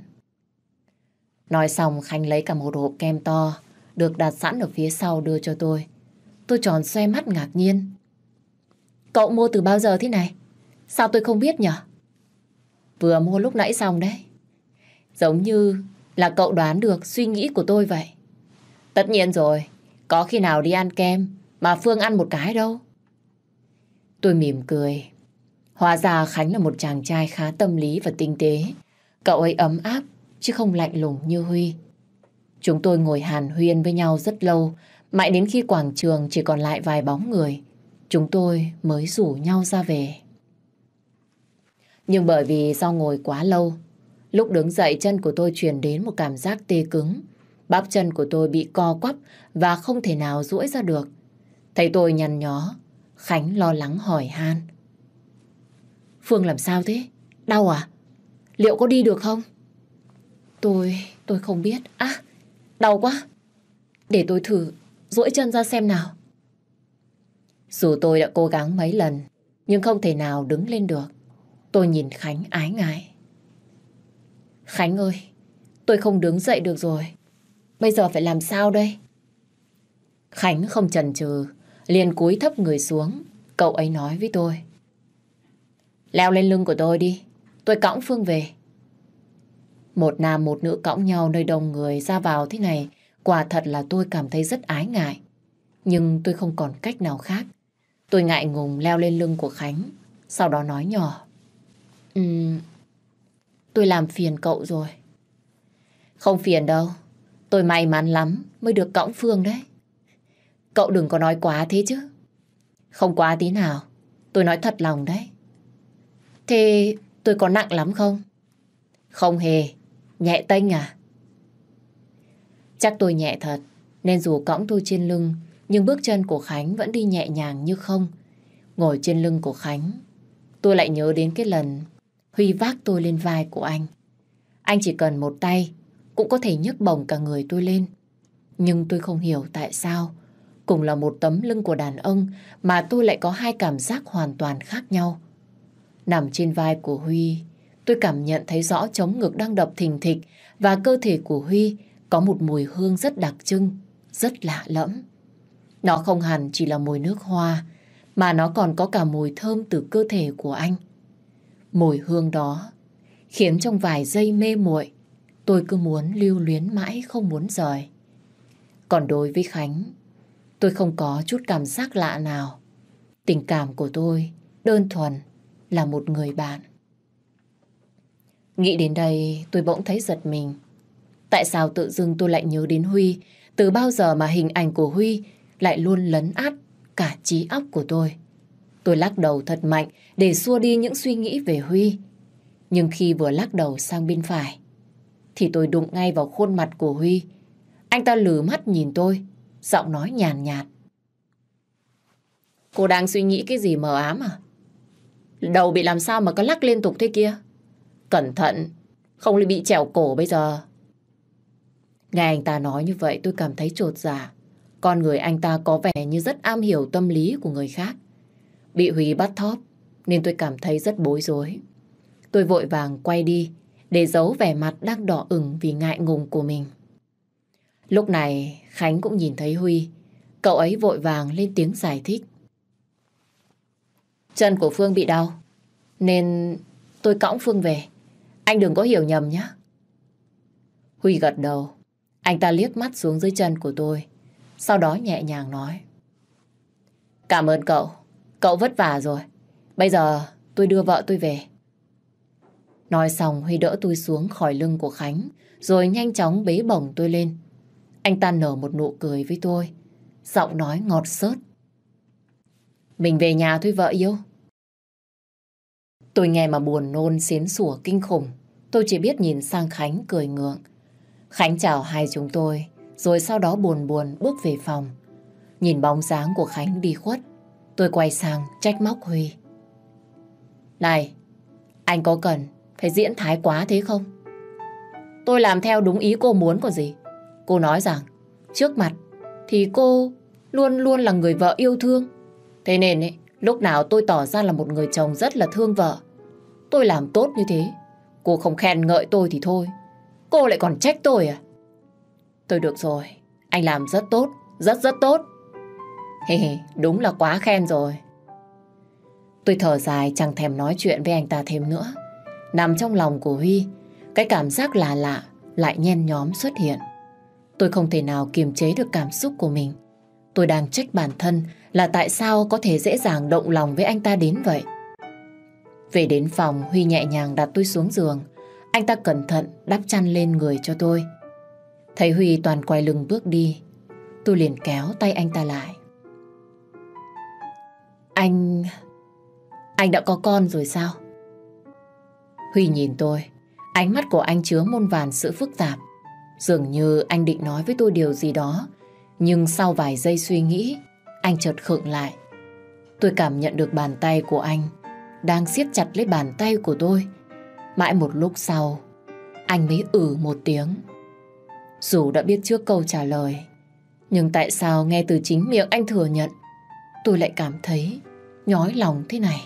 Nói xong Khánh lấy cả một hộp kem to được đặt sẵn ở phía sau đưa cho tôi. Tôi tròn xoe mắt ngạc nhiên. Cậu mua từ bao giờ thế này? Sao tôi không biết nhở? Vừa mua lúc nãy xong đấy. Giống như là cậu đoán được suy nghĩ của tôi vậy. Tất nhiên rồi, có khi nào đi ăn kem mà Phương ăn một cái đâu. Tôi mỉm cười. Hóa ra Khánh là một chàng trai khá tâm lý và tinh tế. Cậu ấy ấm áp, chứ không lạnh lùng như Huy. Chúng tôi ngồi hàn huyên với nhau rất lâu, mãi đến khi quảng trường chỉ còn lại vài bóng người chúng tôi mới rủ nhau ra về. Nhưng bởi vì do ngồi quá lâu, lúc đứng dậy chân của tôi truyền đến một cảm giác tê cứng. Bắp chân của tôi bị co quắp và không thể nào duỗi ra được. Thấy tôi nhằn nhó, Khánh lo lắng hỏi Han. Phương làm sao thế? Đau à? Liệu có đi được không? Tôi, tôi không biết. À, đau quá. Để tôi thử duỗi chân ra xem nào. Dù tôi đã cố gắng mấy lần, nhưng không thể nào đứng lên được. Tôi nhìn Khánh ái ngại. Khánh ơi, tôi không đứng dậy được rồi. Bây giờ phải làm sao đây? Khánh không chần chừ, liền cúi thấp người xuống. Cậu ấy nói với tôi. Leo lên lưng của tôi đi, tôi cõng Phương về. Một nam một nữ cõng nhau nơi đông người ra vào thế này, quả thật là tôi cảm thấy rất ái ngại. Nhưng tôi không còn cách nào khác Tôi ngại ngùng leo lên lưng của Khánh, sau đó nói nhỏ. Ừm, um, tôi làm phiền cậu rồi. Không phiền đâu, tôi may mắn lắm mới được cõng Phương đấy. Cậu đừng có nói quá thế chứ. Không quá tí nào, tôi nói thật lòng đấy. Thế tôi có nặng lắm không? Không hề, nhẹ tênh à? Chắc tôi nhẹ thật, nên dù cõng tôi trên lưng nhưng bước chân của Khánh vẫn đi nhẹ nhàng như không. Ngồi trên lưng của Khánh, tôi lại nhớ đến cái lần Huy vác tôi lên vai của anh. Anh chỉ cần một tay, cũng có thể nhấc bổng cả người tôi lên. Nhưng tôi không hiểu tại sao, cùng là một tấm lưng của đàn ông mà tôi lại có hai cảm giác hoàn toàn khác nhau. Nằm trên vai của Huy, tôi cảm nhận thấy rõ chống ngực đang đập thình thịch và cơ thể của Huy có một mùi hương rất đặc trưng, rất lạ lẫm. Nó không hẳn chỉ là mùi nước hoa, mà nó còn có cả mùi thơm từ cơ thể của anh. Mùi hương đó khiến trong vài giây mê muội, tôi cứ muốn lưu luyến mãi không muốn rời. Còn đối với Khánh, tôi không có chút cảm giác lạ nào. Tình cảm của tôi đơn thuần là một người bạn. Nghĩ đến đây tôi bỗng thấy giật mình. Tại sao tự dưng tôi lại nhớ đến Huy? Từ bao giờ mà hình ảnh của Huy lại luôn lấn át cả trí óc của tôi. Tôi lắc đầu thật mạnh để xua đi những suy nghĩ về Huy. Nhưng khi vừa lắc đầu sang bên phải, thì tôi đụng ngay vào khuôn mặt của Huy. Anh ta lử mắt nhìn tôi, giọng nói nhàn nhạt, Cô đang suy nghĩ cái gì mờ ám à? Đầu bị làm sao mà cứ lắc liên tục thế kia? Cẩn thận, không bị trèo cổ bây giờ. Nghe anh ta nói như vậy tôi cảm thấy trột dạ. Con người anh ta có vẻ như rất am hiểu tâm lý của người khác. Bị Huy bắt thóp, nên tôi cảm thấy rất bối rối. Tôi vội vàng quay đi, để giấu vẻ mặt đang đỏ ửng vì ngại ngùng của mình. Lúc này, Khánh cũng nhìn thấy Huy. Cậu ấy vội vàng lên tiếng giải thích. Chân của Phương bị đau, nên tôi cõng Phương về. Anh đừng có hiểu nhầm nhé. Huy gật đầu. Anh ta liếc mắt xuống dưới chân của tôi. Sau đó nhẹ nhàng nói. Cảm ơn cậu. Cậu vất vả rồi. Bây giờ tôi đưa vợ tôi về. Nói xong Huy đỡ tôi xuống khỏi lưng của Khánh rồi nhanh chóng bế bổng tôi lên. Anh ta nở một nụ cười với tôi. Giọng nói ngọt sớt. Mình về nhà thôi vợ yêu. Tôi nghe mà buồn nôn xến sủa kinh khủng. Tôi chỉ biết nhìn sang Khánh cười ngượng. Khánh chào hai chúng tôi rồi sau đó buồn buồn bước về phòng. Nhìn bóng dáng của Khánh đi khuất, tôi quay sang trách móc Huy. Này, anh có cần phải diễn thái quá thế không? Tôi làm theo đúng ý cô muốn còn gì. Cô nói rằng, trước mặt thì cô luôn luôn là người vợ yêu thương. Thế nên ấy, lúc nào tôi tỏ ra là một người chồng rất là thương vợ. Tôi làm tốt như thế, cô không khen ngợi tôi thì thôi. Cô lại còn trách tôi à? Tôi được rồi, anh làm rất tốt, rất rất tốt. Hề hề, đúng là quá khen rồi. Tôi thở dài chẳng thèm nói chuyện với anh ta thêm nữa. Nằm trong lòng của Huy, cái cảm giác lạ lạ lại nhen nhóm xuất hiện. Tôi không thể nào kiềm chế được cảm xúc của mình. Tôi đang trách bản thân là tại sao có thể dễ dàng động lòng với anh ta đến vậy. Về đến phòng, Huy nhẹ nhàng đặt tôi xuống giường. Anh ta cẩn thận đắp chăn lên người cho tôi. Thấy Huy toàn quay lưng bước đi, tôi liền kéo tay anh ta lại. Anh... Anh đã có con rồi sao? Huy nhìn tôi, ánh mắt của anh chứa muôn vàn sự phức tạp. Dường như anh định nói với tôi điều gì đó, nhưng sau vài giây suy nghĩ, anh chợt khựng lại. Tôi cảm nhận được bàn tay của anh đang siết chặt lấy bàn tay của tôi. Mãi một lúc sau, anh mới ử ừ một tiếng. Dù đã biết trước câu trả lời, nhưng tại sao nghe từ chính miệng anh thừa nhận, tôi lại cảm thấy nhói lòng thế này.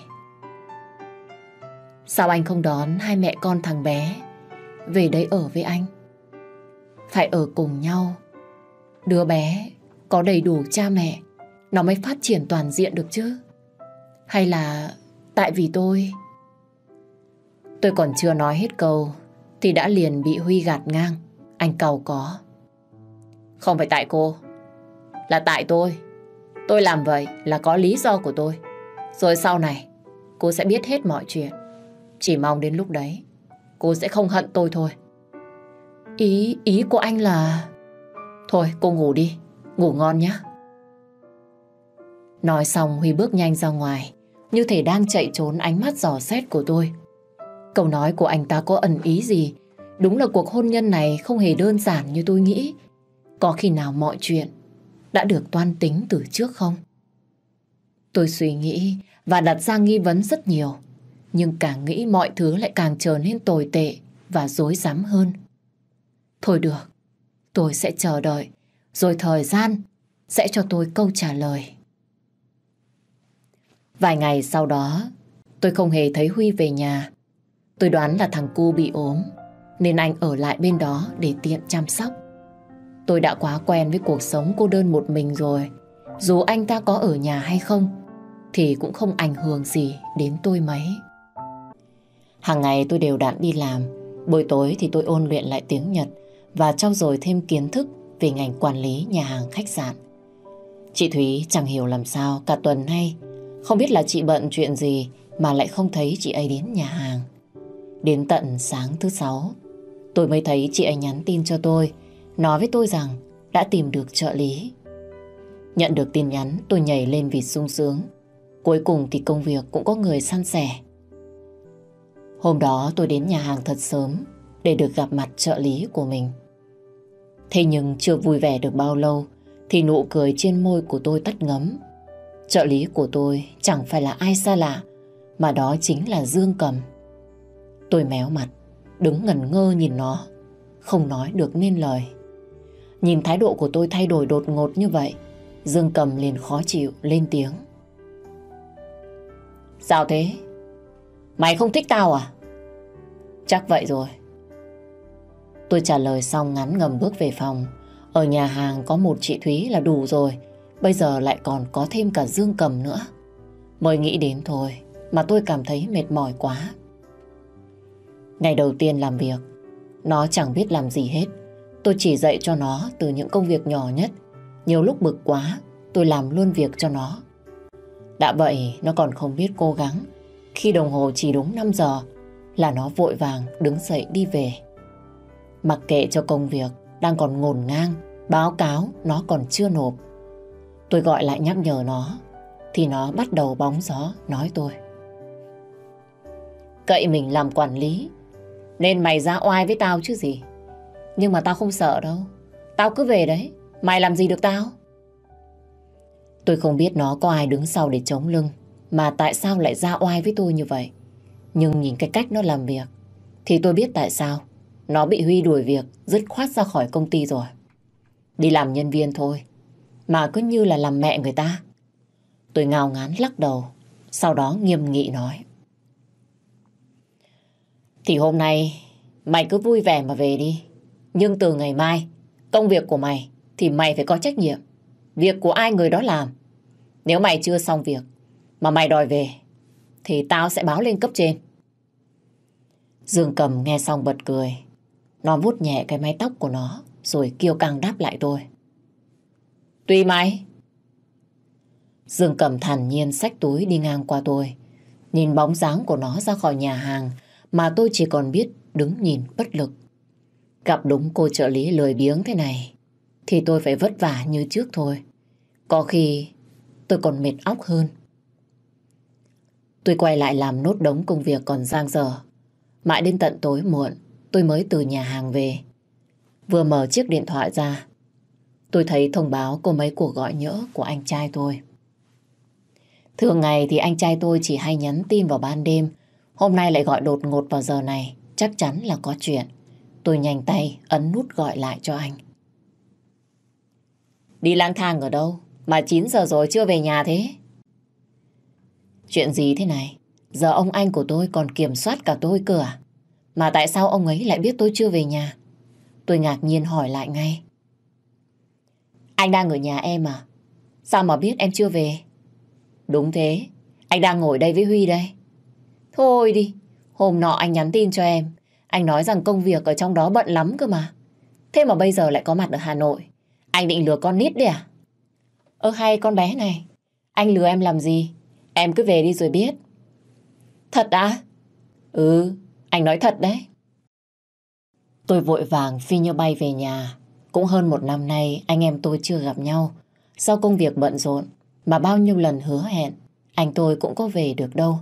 Sao anh không đón hai mẹ con thằng bé về đấy ở với anh? Phải ở cùng nhau. Đứa bé có đầy đủ cha mẹ, nó mới phát triển toàn diện được chứ. Hay là tại vì tôi... Tôi còn chưa nói hết câu thì đã liền bị Huy gạt ngang. Anh cầu có. Không phải tại cô, là tại tôi. Tôi làm vậy là có lý do của tôi. Rồi sau này, cô sẽ biết hết mọi chuyện. Chỉ mong đến lúc đấy, cô sẽ không hận tôi thôi. Ý, ý của anh là... Thôi, cô ngủ đi, ngủ ngon nhé. Nói xong Huy bước nhanh ra ngoài, như thể đang chạy trốn ánh mắt giò xét của tôi. Câu nói của anh ta có ẩn ý gì Đúng là cuộc hôn nhân này không hề đơn giản như tôi nghĩ. Có khi nào mọi chuyện đã được toan tính từ trước không? Tôi suy nghĩ và đặt ra nghi vấn rất nhiều. Nhưng càng nghĩ mọi thứ lại càng trở nên tồi tệ và dối rắm hơn. Thôi được, tôi sẽ chờ đợi. Rồi thời gian sẽ cho tôi câu trả lời. Vài ngày sau đó, tôi không hề thấy Huy về nhà. Tôi đoán là thằng cu bị ốm nên anh ở lại bên đó để tiện chăm sóc. Tôi đã quá quen với cuộc sống cô đơn một mình rồi. Dù anh ta có ở nhà hay không, thì cũng không ảnh hưởng gì đến tôi mấy. Hàng ngày tôi đều đặn đi làm, buổi tối thì tôi ôn luyện lại tiếng Nhật và trau dồi thêm kiến thức về ngành quản lý nhà hàng khách sạn. Chị Thúy chẳng hiểu làm sao cả tuần nay, không biết là chị bận chuyện gì mà lại không thấy chị ấy đến nhà hàng. Đến tận sáng thứ sáu, Tôi mới thấy chị ấy nhắn tin cho tôi, nói với tôi rằng đã tìm được trợ lý. Nhận được tin nhắn, tôi nhảy lên vì sung sướng. Cuối cùng thì công việc cũng có người săn sẻ. Hôm đó tôi đến nhà hàng thật sớm để được gặp mặt trợ lý của mình. Thế nhưng chưa vui vẻ được bao lâu thì nụ cười trên môi của tôi tắt ngấm. Trợ lý của tôi chẳng phải là ai xa lạ mà đó chính là Dương Cầm. Tôi méo mặt, đứng ngẩn ngơ nhìn nó, không nói được nên lời. Nhìn thái độ của tôi thay đổi đột ngột như vậy, Dương Cầm liền khó chịu lên tiếng. Sao thế? Mày không thích tao à? Chắc vậy rồi. Tôi trả lời xong ngắn ngầm bước về phòng. Ở nhà hàng có một chị Thúy là đủ rồi. Bây giờ lại còn có thêm cả Dương Cầm nữa. Mới nghĩ đến thôi mà tôi cảm thấy mệt mỏi quá. Ngày đầu tiên làm việc, nó chẳng biết làm gì hết. Tôi chỉ dạy cho nó từ những công việc nhỏ nhất. Nhiều lúc bực quá, tôi làm luôn việc cho nó. Đã vậy, nó còn không biết cố gắng. Khi đồng hồ chỉ đúng 5 giờ là nó vội vàng đứng dậy đi về. Mặc kệ cho công việc đang còn ngổn ngang, báo cáo nó còn chưa nộp. Tôi gọi lại nhắc nhở nó, thì nó bắt đầu bóng gió nói tôi. Cậy mình làm quản lý nên mày ra oai với tao chứ gì Nhưng mà tao không sợ đâu Tao cứ về đấy Mày làm gì được tao Tôi không biết nó có ai đứng sau để chống lưng Mà tại sao lại ra oai với tôi như vậy Nhưng nhìn cái cách nó làm việc Thì tôi biết tại sao Nó bị Huy đuổi việc Dứt khoát ra khỏi công ty rồi Đi làm nhân viên thôi Mà cứ như là làm mẹ người ta Tôi ngào ngán lắc đầu Sau đó nghiêm nghị nói thì hôm nay mày cứ vui vẻ mà về đi. Nhưng từ ngày mai, công việc của mày thì mày phải có trách nhiệm. Việc của ai người đó làm. Nếu mày chưa xong việc mà mày đòi về thì tao sẽ báo lên cấp trên. Dương cầm nghe xong bật cười. Nó vuốt nhẹ cái mái tóc của nó rồi kêu càng đáp lại tôi. Tuy mày. Dương cầm thản nhiên xách túi đi ngang qua tôi. Nhìn bóng dáng của nó ra khỏi nhà hàng mà tôi chỉ còn biết đứng nhìn bất lực. Gặp đúng cô trợ lý lười biếng thế này thì tôi phải vất vả như trước thôi. Có khi tôi còn mệt óc hơn. Tôi quay lại làm nốt đống công việc còn giang dở. Mãi đến tận tối muộn tôi mới từ nhà hàng về. Vừa mở chiếc điện thoại ra tôi thấy thông báo có mấy cuộc gọi nhỡ của anh trai tôi. Thường ngày thì anh trai tôi chỉ hay nhắn tin vào ban đêm Hôm nay lại gọi đột ngột vào giờ này, chắc chắn là có chuyện. Tôi nhanh tay ấn nút gọi lại cho anh. Đi lang thang ở đâu? Mà 9 giờ rồi chưa về nhà thế? Chuyện gì thế này? Giờ ông anh của tôi còn kiểm soát cả tôi cửa. À? Mà tại sao ông ấy lại biết tôi chưa về nhà? Tôi ngạc nhiên hỏi lại ngay. Anh đang ở nhà em à? Sao mà biết em chưa về? Đúng thế, anh đang ngồi đây với Huy đây. Thôi đi, hôm nọ anh nhắn tin cho em. Anh nói rằng công việc ở trong đó bận lắm cơ mà. Thế mà bây giờ lại có mặt ở Hà Nội. Anh định lừa con nít đi à? Ơ hay con bé này, anh lừa em làm gì? Em cứ về đi rồi biết. Thật à? Ừ, anh nói thật đấy. Tôi vội vàng phi như bay về nhà. Cũng hơn một năm nay anh em tôi chưa gặp nhau. Do công việc bận rộn mà bao nhiêu lần hứa hẹn, anh tôi cũng có về được đâu.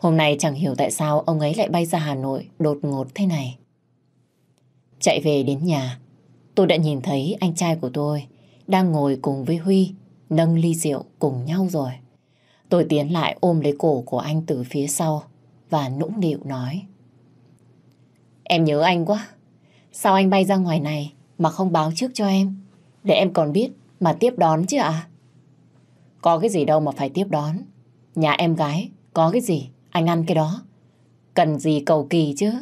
Hôm nay chẳng hiểu tại sao ông ấy lại bay ra Hà Nội đột ngột thế này. Chạy về đến nhà, tôi đã nhìn thấy anh trai của tôi đang ngồi cùng với Huy, nâng ly rượu cùng nhau rồi. Tôi tiến lại ôm lấy cổ của anh từ phía sau và nũng điệu nói. Em nhớ anh quá. Sao anh bay ra ngoài này mà không báo trước cho em? Để em còn biết mà tiếp đón chứ ạ. Có cái gì đâu mà phải tiếp đón. Nhà em gái có cái gì anh ăn cái đó. Cần gì cầu kỳ chứ.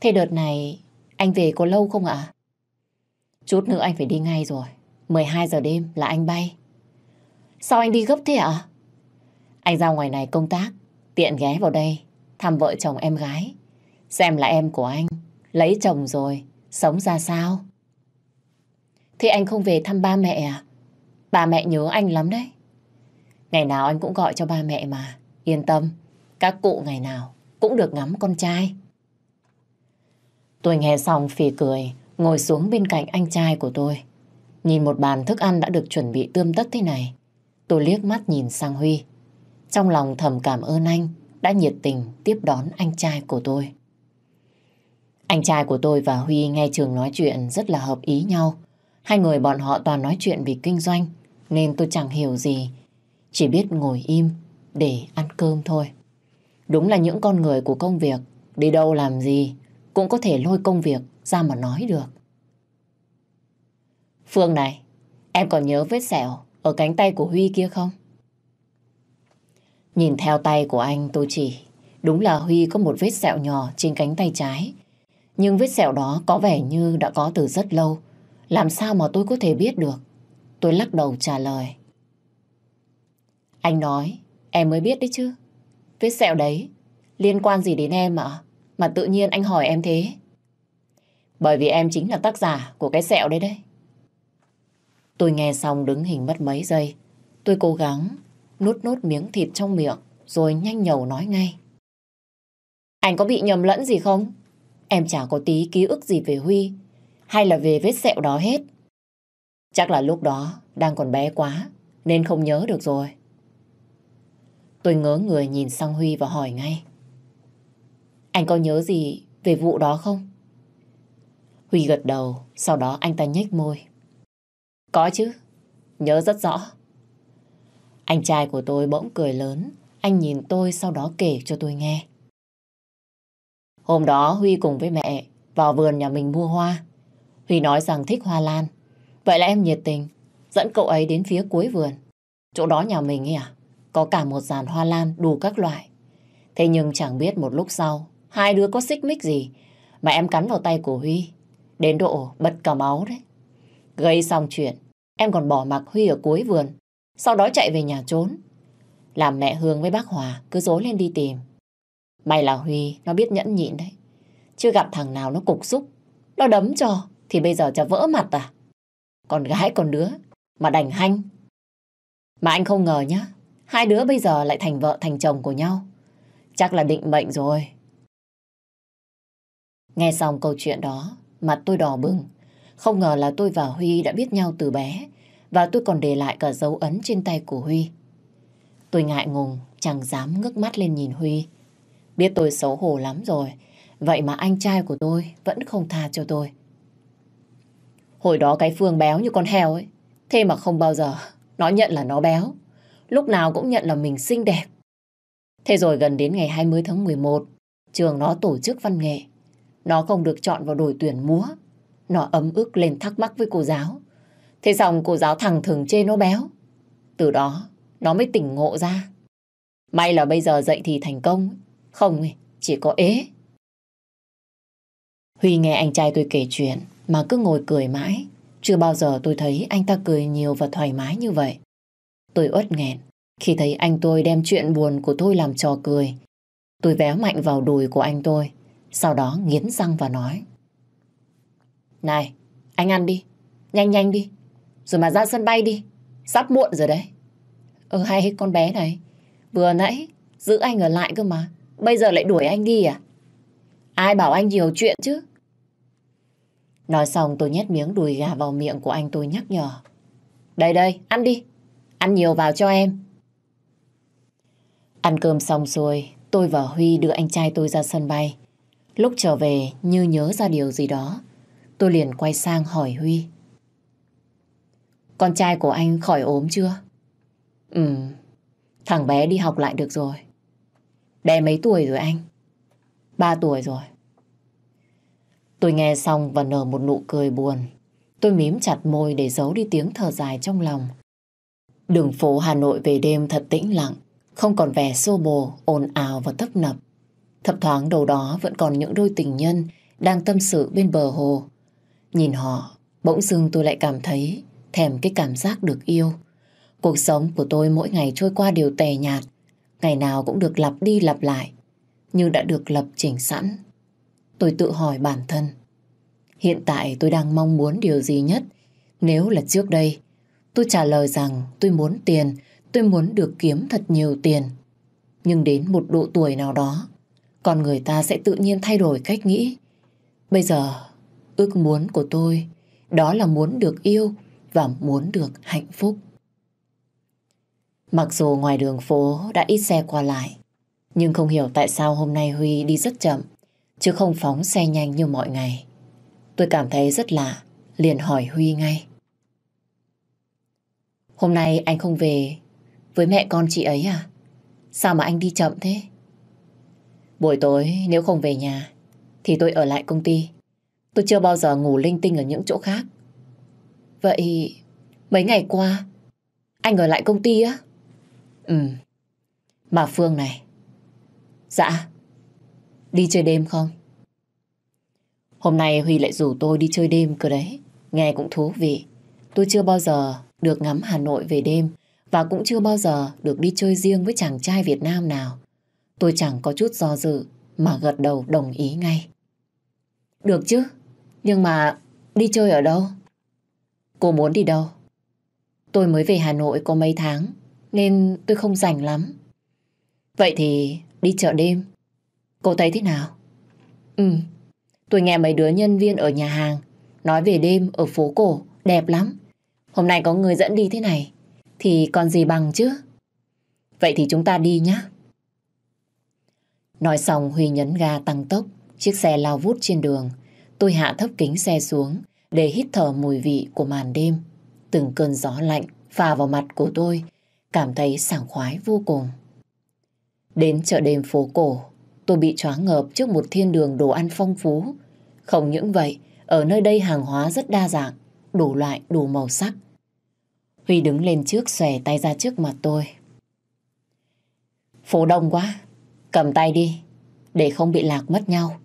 Thế đợt này anh về có lâu không ạ? Chút nữa anh phải đi ngay rồi. 12 giờ đêm là anh bay. Sao anh đi gấp thế ạ? Anh ra ngoài này công tác, tiện ghé vào đây, thăm vợ chồng em gái. Xem là em của anh, lấy chồng rồi, sống ra sao? Thế anh không về thăm ba mẹ à? Ba mẹ nhớ anh lắm đấy. Ngày nào anh cũng gọi cho ba mẹ mà. Yên tâm, các cụ ngày nào cũng được ngắm con trai. Tôi nghe xong phì cười, ngồi xuống bên cạnh anh trai của tôi. Nhìn một bàn thức ăn đã được chuẩn bị tươm tất thế này, tôi liếc mắt nhìn sang Huy. Trong lòng thầm cảm ơn anh đã nhiệt tình tiếp đón anh trai của tôi. Anh trai của tôi và Huy nghe trường nói chuyện rất là hợp ý nhau. Hai người bọn họ toàn nói chuyện vì kinh doanh, nên tôi chẳng hiểu gì. Chỉ biết ngồi im, để ăn cơm thôi. Đúng là những con người của công việc, đi đâu làm gì, cũng có thể lôi công việc ra mà nói được. Phương này, em còn nhớ vết sẹo ở cánh tay của Huy kia không? Nhìn theo tay của anh tôi chỉ, đúng là Huy có một vết sẹo nhỏ trên cánh tay trái. Nhưng vết sẹo đó có vẻ như đã có từ rất lâu. Làm sao mà tôi có thể biết được? Tôi lắc đầu trả lời. Anh nói Em mới biết đấy chứ. Vết sẹo đấy, liên quan gì đến em ạ? Mà tự nhiên anh hỏi em thế. Bởi vì em chính là tác giả của cái sẹo đấy đấy. Tôi nghe xong đứng hình mất mấy giây. Tôi cố gắng nuốt nốt miếng thịt trong miệng rồi nhanh nhầu nói ngay. Anh có bị nhầm lẫn gì không? Em chả có tí ký ức gì về Huy hay là về vết sẹo đó hết. Chắc là lúc đó đang còn bé quá nên không nhớ được rồi. Tôi ngớ người nhìn sang Huy và hỏi ngay. Anh có nhớ gì về vụ đó không? Huy gật đầu, sau đó anh ta nhếch môi. Có chứ, nhớ rất rõ. Anh trai của tôi bỗng cười lớn, anh nhìn tôi sau đó kể cho tôi nghe. Hôm đó Huy cùng với mẹ vào vườn nhà mình mua hoa. Huy nói rằng thích hoa lan. Vậy là em nhiệt tình, dẫn cậu ấy đến phía cuối vườn. Chỗ đó nhà mình ấy à? có cả một dàn hoa lan đủ các loại. Thế nhưng chẳng biết một lúc sau, hai đứa có xích mích gì mà em cắn vào tay của Huy, đến độ bật cả máu đấy. Gây xong chuyện, em còn bỏ mặc Huy ở cuối vườn, sau đó chạy về nhà trốn. Làm mẹ Hương với bác Hòa cứ dối lên đi tìm. May là Huy nó biết nhẫn nhịn đấy. Chưa gặp thằng nào nó cục xúc, nó đấm cho thì bây giờ cho vỡ mặt à. Còn gái còn đứa mà đành hanh. Mà anh không ngờ nhá, Hai đứa bây giờ lại thành vợ thành chồng của nhau. Chắc là định mệnh rồi. Nghe xong câu chuyện đó, mặt tôi đỏ bừng. Không ngờ là tôi và Huy đã biết nhau từ bé và tôi còn để lại cả dấu ấn trên tay của Huy. Tôi ngại ngùng, chẳng dám ngước mắt lên nhìn Huy. Biết tôi xấu hổ lắm rồi, vậy mà anh trai của tôi vẫn không tha cho tôi. Hồi đó cái Phương béo như con heo ấy, thế mà không bao giờ nó nhận là nó béo lúc nào cũng nhận là mình xinh đẹp. Thế rồi gần đến ngày 20 tháng 11, trường nó tổ chức văn nghệ. Nó không được chọn vào đội tuyển múa. Nó ấm ức lên thắc mắc với cô giáo. Thế xong cô giáo thẳng thường chê nó béo. Từ đó, nó mới tỉnh ngộ ra. May là bây giờ dậy thì thành công. Không, chỉ có ế. Huy nghe anh trai tôi kể chuyện mà cứ ngồi cười mãi. Chưa bao giờ tôi thấy anh ta cười nhiều và thoải mái như vậy. Tôi uất nghẹn khi thấy anh tôi đem chuyện buồn của tôi làm trò cười. Tôi véo mạnh vào đùi của anh tôi, sau đó nghiến răng và nói. Này, anh ăn đi, nhanh nhanh đi, rồi mà ra sân bay đi, sắp muộn rồi đấy. Ừ hay con bé này, vừa nãy giữ anh ở lại cơ mà, bây giờ lại đuổi anh đi à? Ai bảo anh nhiều chuyện chứ? Nói xong tôi nhét miếng đùi gà vào miệng của anh tôi nhắc nhở. Đây đây, ăn đi. Ăn nhiều vào cho em. Ăn cơm xong rồi, tôi và Huy đưa anh trai tôi ra sân bay. Lúc trở về, như nhớ ra điều gì đó. Tôi liền quay sang hỏi Huy. Con trai của anh khỏi ốm chưa? Ừ, thằng bé đi học lại được rồi. Bé mấy tuổi rồi anh? Ba tuổi rồi. Tôi nghe xong và nở một nụ cười buồn. Tôi mím chặt môi để giấu đi tiếng thở dài trong lòng. Đường phố Hà Nội về đêm thật tĩnh lặng, không còn vẻ xô bồ, ồn ào và tấp nập. Thập thoáng đầu đó vẫn còn những đôi tình nhân đang tâm sự bên bờ hồ. Nhìn họ, bỗng dưng tôi lại cảm thấy thèm cái cảm giác được yêu. Cuộc sống của tôi mỗi ngày trôi qua đều tè nhạt, ngày nào cũng được lặp đi lặp lại, như đã được lập trình sẵn. Tôi tự hỏi bản thân, hiện tại tôi đang mong muốn điều gì nhất? Nếu là trước đây, Tôi trả lời rằng tôi muốn tiền, tôi muốn được kiếm thật nhiều tiền. Nhưng đến một độ tuổi nào đó, con người ta sẽ tự nhiên thay đổi cách nghĩ. Bây giờ, ước muốn của tôi đó là muốn được yêu và muốn được hạnh phúc. Mặc dù ngoài đường phố đã ít xe qua lại, nhưng không hiểu tại sao hôm nay Huy đi rất chậm, chứ không phóng xe nhanh như mọi ngày. Tôi cảm thấy rất lạ, liền hỏi Huy ngay. Hôm nay anh không về với mẹ con chị ấy à? Sao mà anh đi chậm thế? Buổi tối nếu không về nhà thì tôi ở lại công ty. Tôi chưa bao giờ ngủ linh tinh ở những chỗ khác. Vậy mấy ngày qua anh ở lại công ty á? Ừ. Mà Phương này. Dạ. Đi chơi đêm không? Hôm nay Huy lại rủ tôi đi chơi đêm cơ đấy. Nghe cũng thú vị. Tôi chưa bao giờ được ngắm Hà Nội về đêm và cũng chưa bao giờ được đi chơi riêng với chàng trai Việt Nam nào. Tôi chẳng có chút do dự mà gật đầu đồng ý ngay. Được chứ, nhưng mà đi chơi ở đâu? Cô muốn đi đâu? Tôi mới về Hà Nội có mấy tháng nên tôi không rảnh lắm. Vậy thì đi chợ đêm. Cô thấy thế nào? Ừ, tôi nghe mấy đứa nhân viên ở nhà hàng nói về đêm ở phố cổ đẹp lắm. Hôm nay có người dẫn đi thế này Thì còn gì bằng chứ Vậy thì chúng ta đi nhé Nói xong Huy nhấn ga tăng tốc Chiếc xe lao vút trên đường Tôi hạ thấp kính xe xuống Để hít thở mùi vị của màn đêm Từng cơn gió lạnh phà vào mặt của tôi Cảm thấy sảng khoái vô cùng Đến chợ đêm phố cổ Tôi bị choáng ngợp trước một thiên đường đồ ăn phong phú Không những vậy Ở nơi đây hàng hóa rất đa dạng đủ loại, đủ màu sắc. Huy đứng lên trước xòe tay ra trước mặt tôi. Phố đông quá, cầm tay đi, để không bị lạc mất nhau.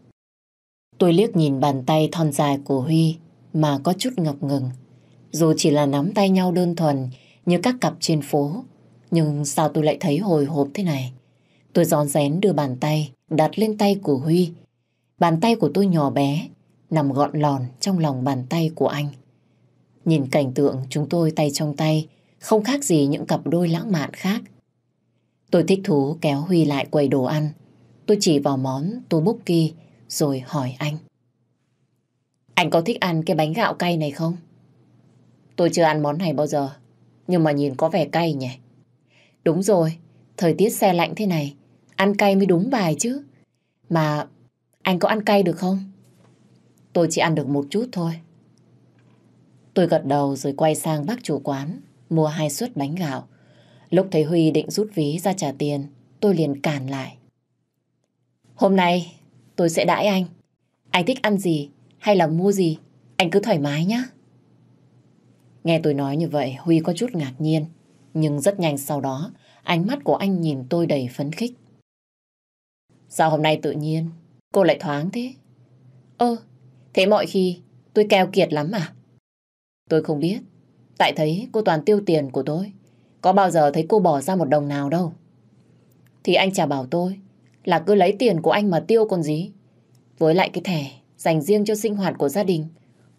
Tôi liếc nhìn bàn tay thon dài của Huy mà có chút ngập ngừng. Dù chỉ là nắm tay nhau đơn thuần như các cặp trên phố, nhưng sao tôi lại thấy hồi hộp thế này? Tôi giòn rén đưa bàn tay đặt lên tay của Huy. Bàn tay của tôi nhỏ bé, nằm gọn lòn trong lòng bàn tay của anh. Nhìn cảnh tượng chúng tôi tay trong tay, không khác gì những cặp đôi lãng mạn khác. Tôi thích thú kéo Huy lại quầy đồ ăn. Tôi chỉ vào món tteokbokki rồi hỏi anh. Anh có thích ăn cái bánh gạo cay này không? Tôi chưa ăn món này bao giờ, nhưng mà nhìn có vẻ cay nhỉ. Đúng rồi, thời tiết xe lạnh thế này, ăn cay mới đúng bài chứ. Mà anh có ăn cay được không? Tôi chỉ ăn được một chút thôi. Tôi gật đầu rồi quay sang bác chủ quán, mua hai suất bánh gạo. Lúc thấy Huy định rút ví ra trả tiền, tôi liền cản lại. Hôm nay tôi sẽ đãi anh. Anh thích ăn gì hay là mua gì, anh cứ thoải mái nhé. Nghe tôi nói như vậy, Huy có chút ngạc nhiên. Nhưng rất nhanh sau đó, ánh mắt của anh nhìn tôi đầy phấn khích. Sao hôm nay tự nhiên, cô lại thoáng thế? Ơ, ờ, thế mọi khi tôi keo kiệt lắm à? Tôi không biết. Tại thấy cô toàn tiêu tiền của tôi. Có bao giờ thấy cô bỏ ra một đồng nào đâu. Thì anh chả bảo tôi là cứ lấy tiền của anh mà tiêu còn gì. Với lại cái thẻ dành riêng cho sinh hoạt của gia đình.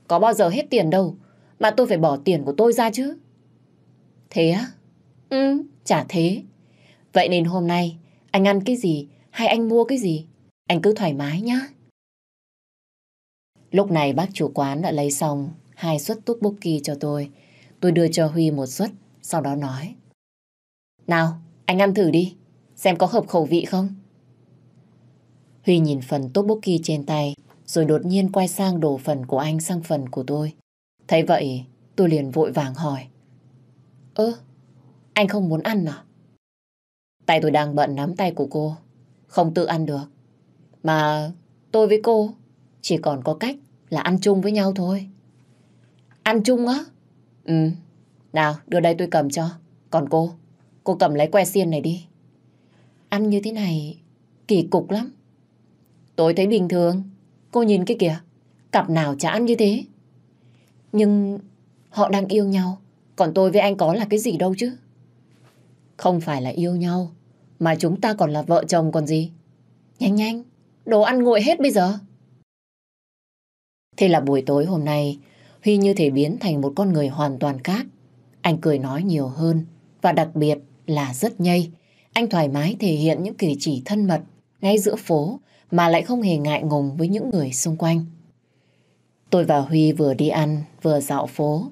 Có bao giờ hết tiền đâu mà tôi phải bỏ tiền của tôi ra chứ. Thế á? Ừ, chả thế. Vậy nên hôm nay anh ăn cái gì hay anh mua cái gì? Anh cứ thoải mái nhá. Lúc này bác chủ quán đã lấy xong hai suất túc bốc kỳ cho tôi. Tôi đưa cho Huy một suất, sau đó nói. Nào, anh ăn thử đi, xem có hợp khẩu vị không? Huy nhìn phần tốt kỳ trên tay, rồi đột nhiên quay sang đổ phần của anh sang phần của tôi. Thấy vậy, tôi liền vội vàng hỏi. Ơ, anh không muốn ăn à? Tại tôi đang bận nắm tay của cô, không tự ăn được. Mà tôi với cô chỉ còn có cách là ăn chung với nhau thôi. Ăn chung á? Ừ. Nào, đưa đây tôi cầm cho. Còn cô, cô cầm lấy que xiên này đi. Ăn như thế này kỳ cục lắm. Tôi thấy bình thường. Cô nhìn cái kìa, cặp nào chả ăn như thế. Nhưng họ đang yêu nhau, còn tôi với anh có là cái gì đâu chứ. Không phải là yêu nhau, mà chúng ta còn là vợ chồng còn gì. Nhanh nhanh, đồ ăn nguội hết bây giờ. Thế là buổi tối hôm nay, Huy như thể biến thành một con người hoàn toàn khác. Anh cười nói nhiều hơn và đặc biệt là rất nhây. Anh thoải mái thể hiện những kỳ chỉ thân mật ngay giữa phố mà lại không hề ngại ngùng với những người xung quanh. Tôi và Huy vừa đi ăn vừa dạo phố.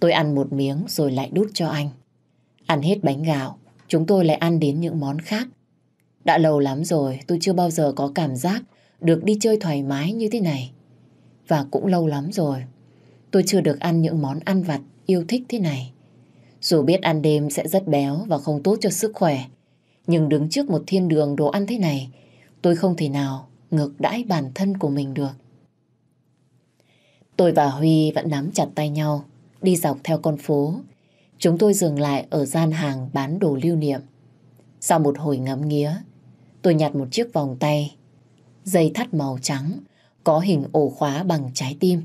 Tôi ăn một miếng rồi lại đút cho anh. Ăn hết bánh gạo, chúng tôi lại ăn đến những món khác. Đã lâu lắm rồi tôi chưa bao giờ có cảm giác được đi chơi thoải mái như thế này. Và cũng lâu lắm rồi tôi chưa được ăn những món ăn vặt yêu thích thế này. Dù biết ăn đêm sẽ rất béo và không tốt cho sức khỏe, nhưng đứng trước một thiên đường đồ ăn thế này, tôi không thể nào ngược đãi bản thân của mình được. Tôi và Huy vẫn nắm chặt tay nhau, đi dọc theo con phố. Chúng tôi dừng lại ở gian hàng bán đồ lưu niệm. Sau một hồi ngắm nghía, tôi nhặt một chiếc vòng tay, dây thắt màu trắng, có hình ổ khóa bằng trái tim.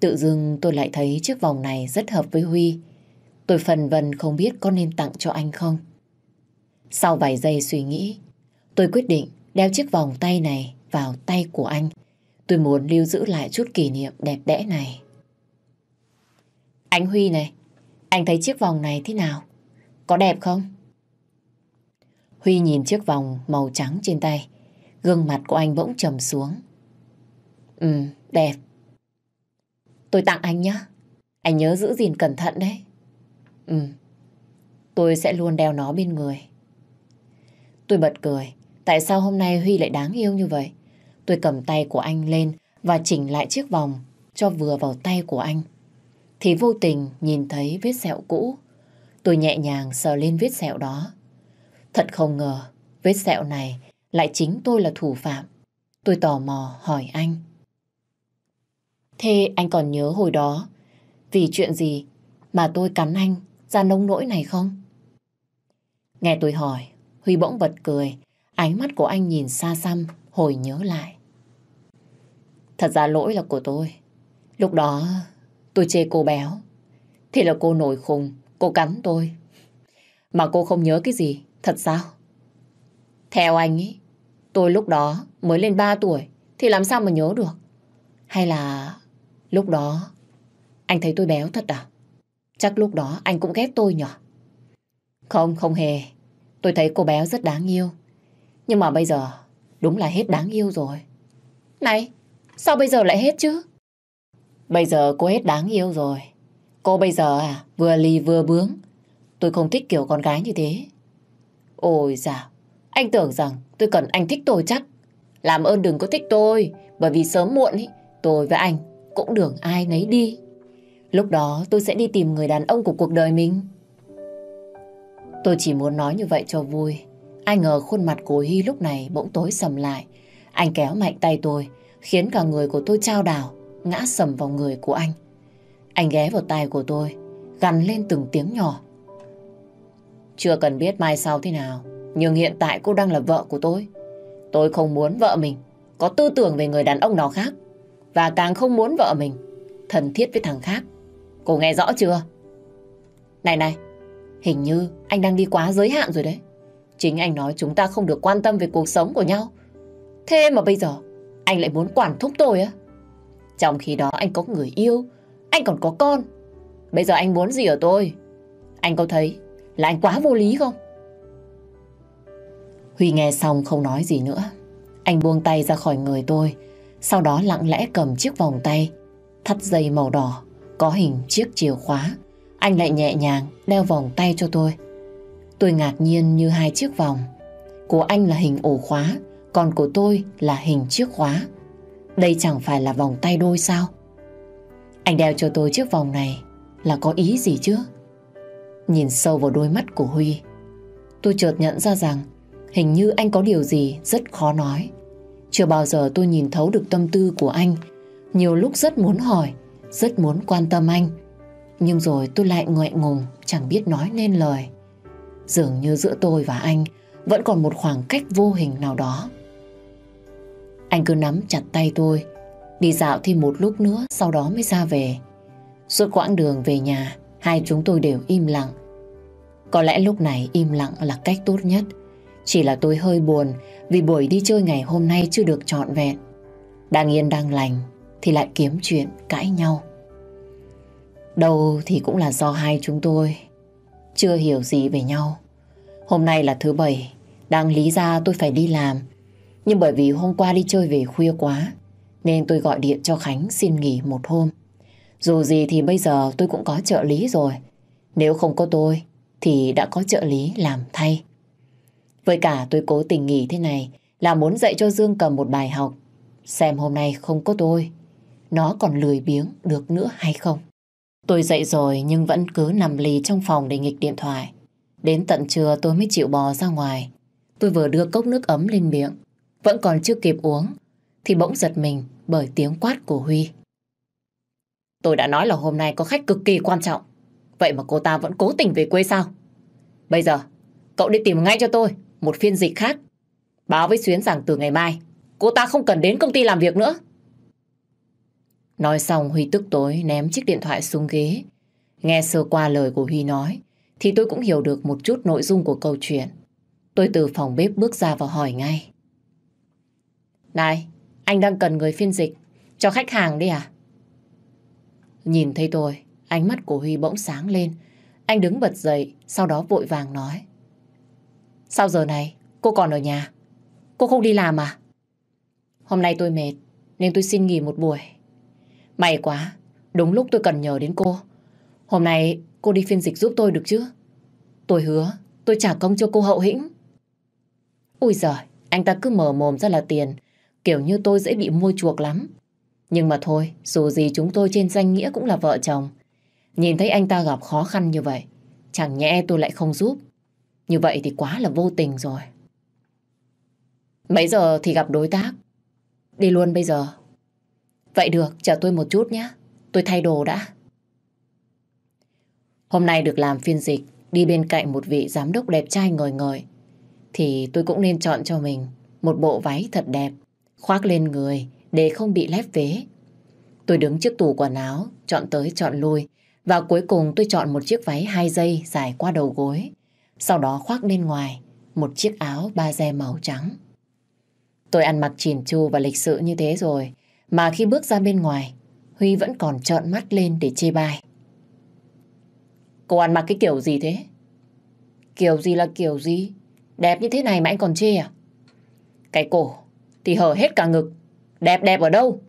Tự dưng tôi lại thấy chiếc vòng này rất hợp với Huy. Tôi phần vần không biết có nên tặng cho anh không. Sau vài giây suy nghĩ, tôi quyết định đeo chiếc vòng tay này vào tay của anh. Tôi muốn lưu giữ lại chút kỷ niệm đẹp đẽ này. Anh Huy này, anh thấy chiếc vòng này thế nào? Có đẹp không? Huy nhìn chiếc vòng màu trắng trên tay. Gương mặt của anh bỗng trầm xuống. Ừ, đẹp. Tôi tặng anh nhá. Anh nhớ giữ gìn cẩn thận đấy. Ừ, tôi sẽ luôn đeo nó bên người. Tôi bật cười. Tại sao hôm nay Huy lại đáng yêu như vậy? Tôi cầm tay của anh lên và chỉnh lại chiếc vòng cho vừa vào tay của anh. Thì vô tình nhìn thấy vết sẹo cũ. Tôi nhẹ nhàng sờ lên vết sẹo đó. Thật không ngờ, vết sẹo này lại chính tôi là thủ phạm. Tôi tò mò hỏi anh. Thế anh còn nhớ hồi đó, vì chuyện gì mà tôi cắn anh ra nông nỗi này không? Nghe tôi hỏi, Huy bỗng bật cười, ánh mắt của anh nhìn xa xăm, hồi nhớ lại. Thật ra lỗi là của tôi. Lúc đó tôi chê cô béo. Thì là cô nổi khùng, cô cắn tôi. Mà cô không nhớ cái gì, thật sao? Theo anh ý, tôi lúc đó mới lên 3 tuổi thì làm sao mà nhớ được? Hay là Lúc đó, anh thấy tôi béo thật à? Chắc lúc đó anh cũng ghét tôi nhở? Không, không hề. Tôi thấy cô béo rất đáng yêu. Nhưng mà bây giờ, đúng là hết đáng yêu rồi. Này, sao bây giờ lại hết chứ? Bây giờ cô hết đáng yêu rồi. Cô bây giờ à, vừa lì vừa bướng. Tôi không thích kiểu con gái như thế. Ôi dào, anh tưởng rằng tôi cần anh thích tôi chắc. Làm ơn đừng có thích tôi, bởi vì sớm muộn ý, tôi với anh cũng đường ai nấy đi. Lúc đó tôi sẽ đi tìm người đàn ông của cuộc đời mình. Tôi chỉ muốn nói như vậy cho vui. Ai ngờ khuôn mặt của Hy lúc này bỗng tối sầm lại. Anh kéo mạnh tay tôi, khiến cả người của tôi trao đảo, ngã sầm vào người của anh. Anh ghé vào tay của tôi, gằn lên từng tiếng nhỏ. Chưa cần biết mai sau thế nào, nhưng hiện tại cô đang là vợ của tôi. Tôi không muốn vợ mình có tư tưởng về người đàn ông nào khác. Và càng không muốn vợ mình Thần thiết với thằng khác Cô nghe rõ chưa Này này Hình như anh đang đi quá giới hạn rồi đấy Chính anh nói chúng ta không được quan tâm về cuộc sống của nhau Thế mà bây giờ Anh lại muốn quản thúc tôi á Trong khi đó anh có người yêu Anh còn có con Bây giờ anh muốn gì ở tôi Anh có thấy là anh quá vô lý không Huy nghe xong không nói gì nữa Anh buông tay ra khỏi người tôi sau đó lặng lẽ cầm chiếc vòng tay, thắt dây màu đỏ, có hình chiếc chìa khóa. Anh lại nhẹ nhàng đeo vòng tay cho tôi. Tôi ngạc nhiên như hai chiếc vòng. Của anh là hình ổ khóa, còn của tôi là hình chiếc khóa. Đây chẳng phải là vòng tay đôi sao? Anh đeo cho tôi chiếc vòng này là có ý gì chứ? Nhìn sâu vào đôi mắt của Huy, tôi chợt nhận ra rằng hình như anh có điều gì rất khó nói. Chưa bao giờ tôi nhìn thấu được tâm tư của anh. Nhiều lúc rất muốn hỏi, rất muốn quan tâm anh. Nhưng rồi tôi lại ngại ngùng, chẳng biết nói nên lời. Dường như giữa tôi và anh vẫn còn một khoảng cách vô hình nào đó. Anh cứ nắm chặt tay tôi, đi dạo thêm một lúc nữa sau đó mới ra về. Suốt quãng đường về nhà, hai chúng tôi đều im lặng. Có lẽ lúc này im lặng là cách tốt nhất. Chỉ là tôi hơi buồn vì buổi đi chơi ngày hôm nay chưa được trọn vẹn. Đang yên đang lành thì lại kiếm chuyện cãi nhau. Đâu thì cũng là do hai chúng tôi chưa hiểu gì về nhau. Hôm nay là thứ bảy, đang lý ra tôi phải đi làm. Nhưng bởi vì hôm qua đi chơi về khuya quá, nên tôi gọi điện cho Khánh xin nghỉ một hôm. Dù gì thì bây giờ tôi cũng có trợ lý rồi. Nếu không có tôi, thì đã có trợ lý làm thay. Với cả tôi cố tình nghỉ thế này là muốn dạy cho Dương cầm một bài học. Xem hôm nay không có tôi, nó còn lười biếng được nữa hay không. Tôi dậy rồi nhưng vẫn cứ nằm lì trong phòng để nghịch điện thoại. Đến tận trưa tôi mới chịu bò ra ngoài. Tôi vừa đưa cốc nước ấm lên miệng, vẫn còn chưa kịp uống, thì bỗng giật mình bởi tiếng quát của Huy. Tôi đã nói là hôm nay có khách cực kỳ quan trọng. Vậy mà cô ta vẫn cố tình về quê sao? Bây giờ, cậu đi tìm ngay cho tôi một phiên dịch khác. Báo với Xuyến rằng từ ngày mai, cô ta không cần đến công ty làm việc nữa. Nói xong Huy tức tối ném chiếc điện thoại xuống ghế. Nghe sơ qua lời của Huy nói, thì tôi cũng hiểu được một chút nội dung của câu chuyện. Tôi từ phòng bếp bước ra và hỏi ngay. Này, anh đang cần người phiên dịch, cho khách hàng đi à? Nhìn thấy tôi, ánh mắt của Huy bỗng sáng lên. Anh đứng bật dậy, sau đó vội vàng nói. Sao giờ này cô còn ở nhà? Cô không đi làm à? Hôm nay tôi mệt nên tôi xin nghỉ một buổi. May quá, đúng lúc tôi cần nhờ đến cô. Hôm nay cô đi phiên dịch giúp tôi được chứ? Tôi hứa, tôi trả công cho cô hậu hĩnh. Ui giời, anh ta cứ mở mồm ra là tiền, kiểu như tôi dễ bị mua chuộc lắm. Nhưng mà thôi, dù gì chúng tôi trên danh nghĩa cũng là vợ chồng. Nhìn thấy anh ta gặp khó khăn như vậy, chẳng nhẽ tôi lại không giúp, như vậy thì quá là vô tình rồi. Mấy giờ thì gặp đối tác? Đi luôn bây giờ. Vậy được, chờ tôi một chút nhé. Tôi thay đồ đã. Hôm nay được làm phiên dịch, đi bên cạnh một vị giám đốc đẹp trai ngồi ngồi, Thì tôi cũng nên chọn cho mình một bộ váy thật đẹp, khoác lên người để không bị lép vế. Tôi đứng trước tủ quần áo, chọn tới chọn lui. Và cuối cùng tôi chọn một chiếc váy hai dây dài qua đầu gối sau đó khoác lên ngoài một chiếc áo ba de màu trắng. Tôi ăn mặc chỉn chu và lịch sự như thế rồi, mà khi bước ra bên ngoài, Huy vẫn còn trợn mắt lên để chê bai. Cô ăn mặc cái kiểu gì thế? Kiểu gì là kiểu gì? Đẹp như thế này mà anh còn chê à? Cái cổ thì hở hết cả ngực, đẹp đẹp ở đâu?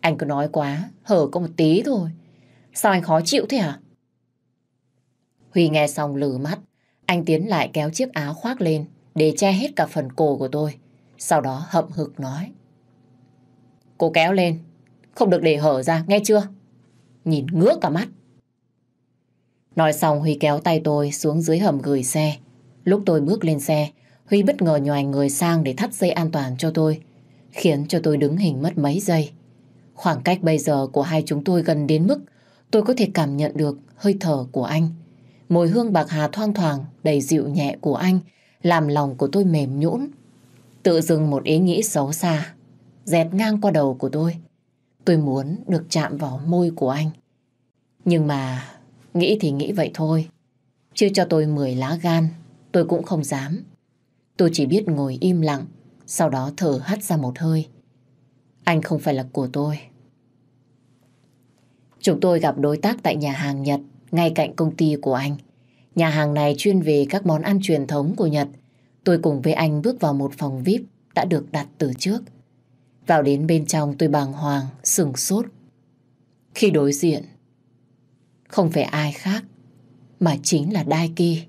Anh cứ nói quá, hở có một tí thôi. Sao anh khó chịu thế hả? À? Huy nghe xong lử mắt, anh tiến lại kéo chiếc áo khoác lên để che hết cả phần cổ của tôi. Sau đó hậm hực nói. Cô kéo lên, không được để hở ra, nghe chưa? Nhìn ngứa cả mắt. Nói xong Huy kéo tay tôi xuống dưới hầm gửi xe. Lúc tôi bước lên xe, Huy bất ngờ nhòi người sang để thắt dây an toàn cho tôi, khiến cho tôi đứng hình mất mấy giây. Khoảng cách bây giờ của hai chúng tôi gần đến mức tôi có thể cảm nhận được hơi thở của anh mùi hương bạc hà thoang thoảng đầy dịu nhẹ của anh làm lòng của tôi mềm nhũn. Tự dưng một ý nghĩ xấu xa dẹt ngang qua đầu của tôi. Tôi muốn được chạm vào môi của anh. Nhưng mà nghĩ thì nghĩ vậy thôi. Chưa cho tôi 10 lá gan, tôi cũng không dám. Tôi chỉ biết ngồi im lặng, sau đó thở hắt ra một hơi. Anh không phải là của tôi. Chúng tôi gặp đối tác tại nhà hàng Nhật ngay cạnh công ty của anh. Nhà hàng này chuyên về các món ăn truyền thống của Nhật. Tôi cùng với anh bước vào một phòng VIP đã được đặt từ trước. Vào đến bên trong tôi bàng hoàng, sừng sốt. Khi đối diện, không phải ai khác, mà chính là Đai Kỳ.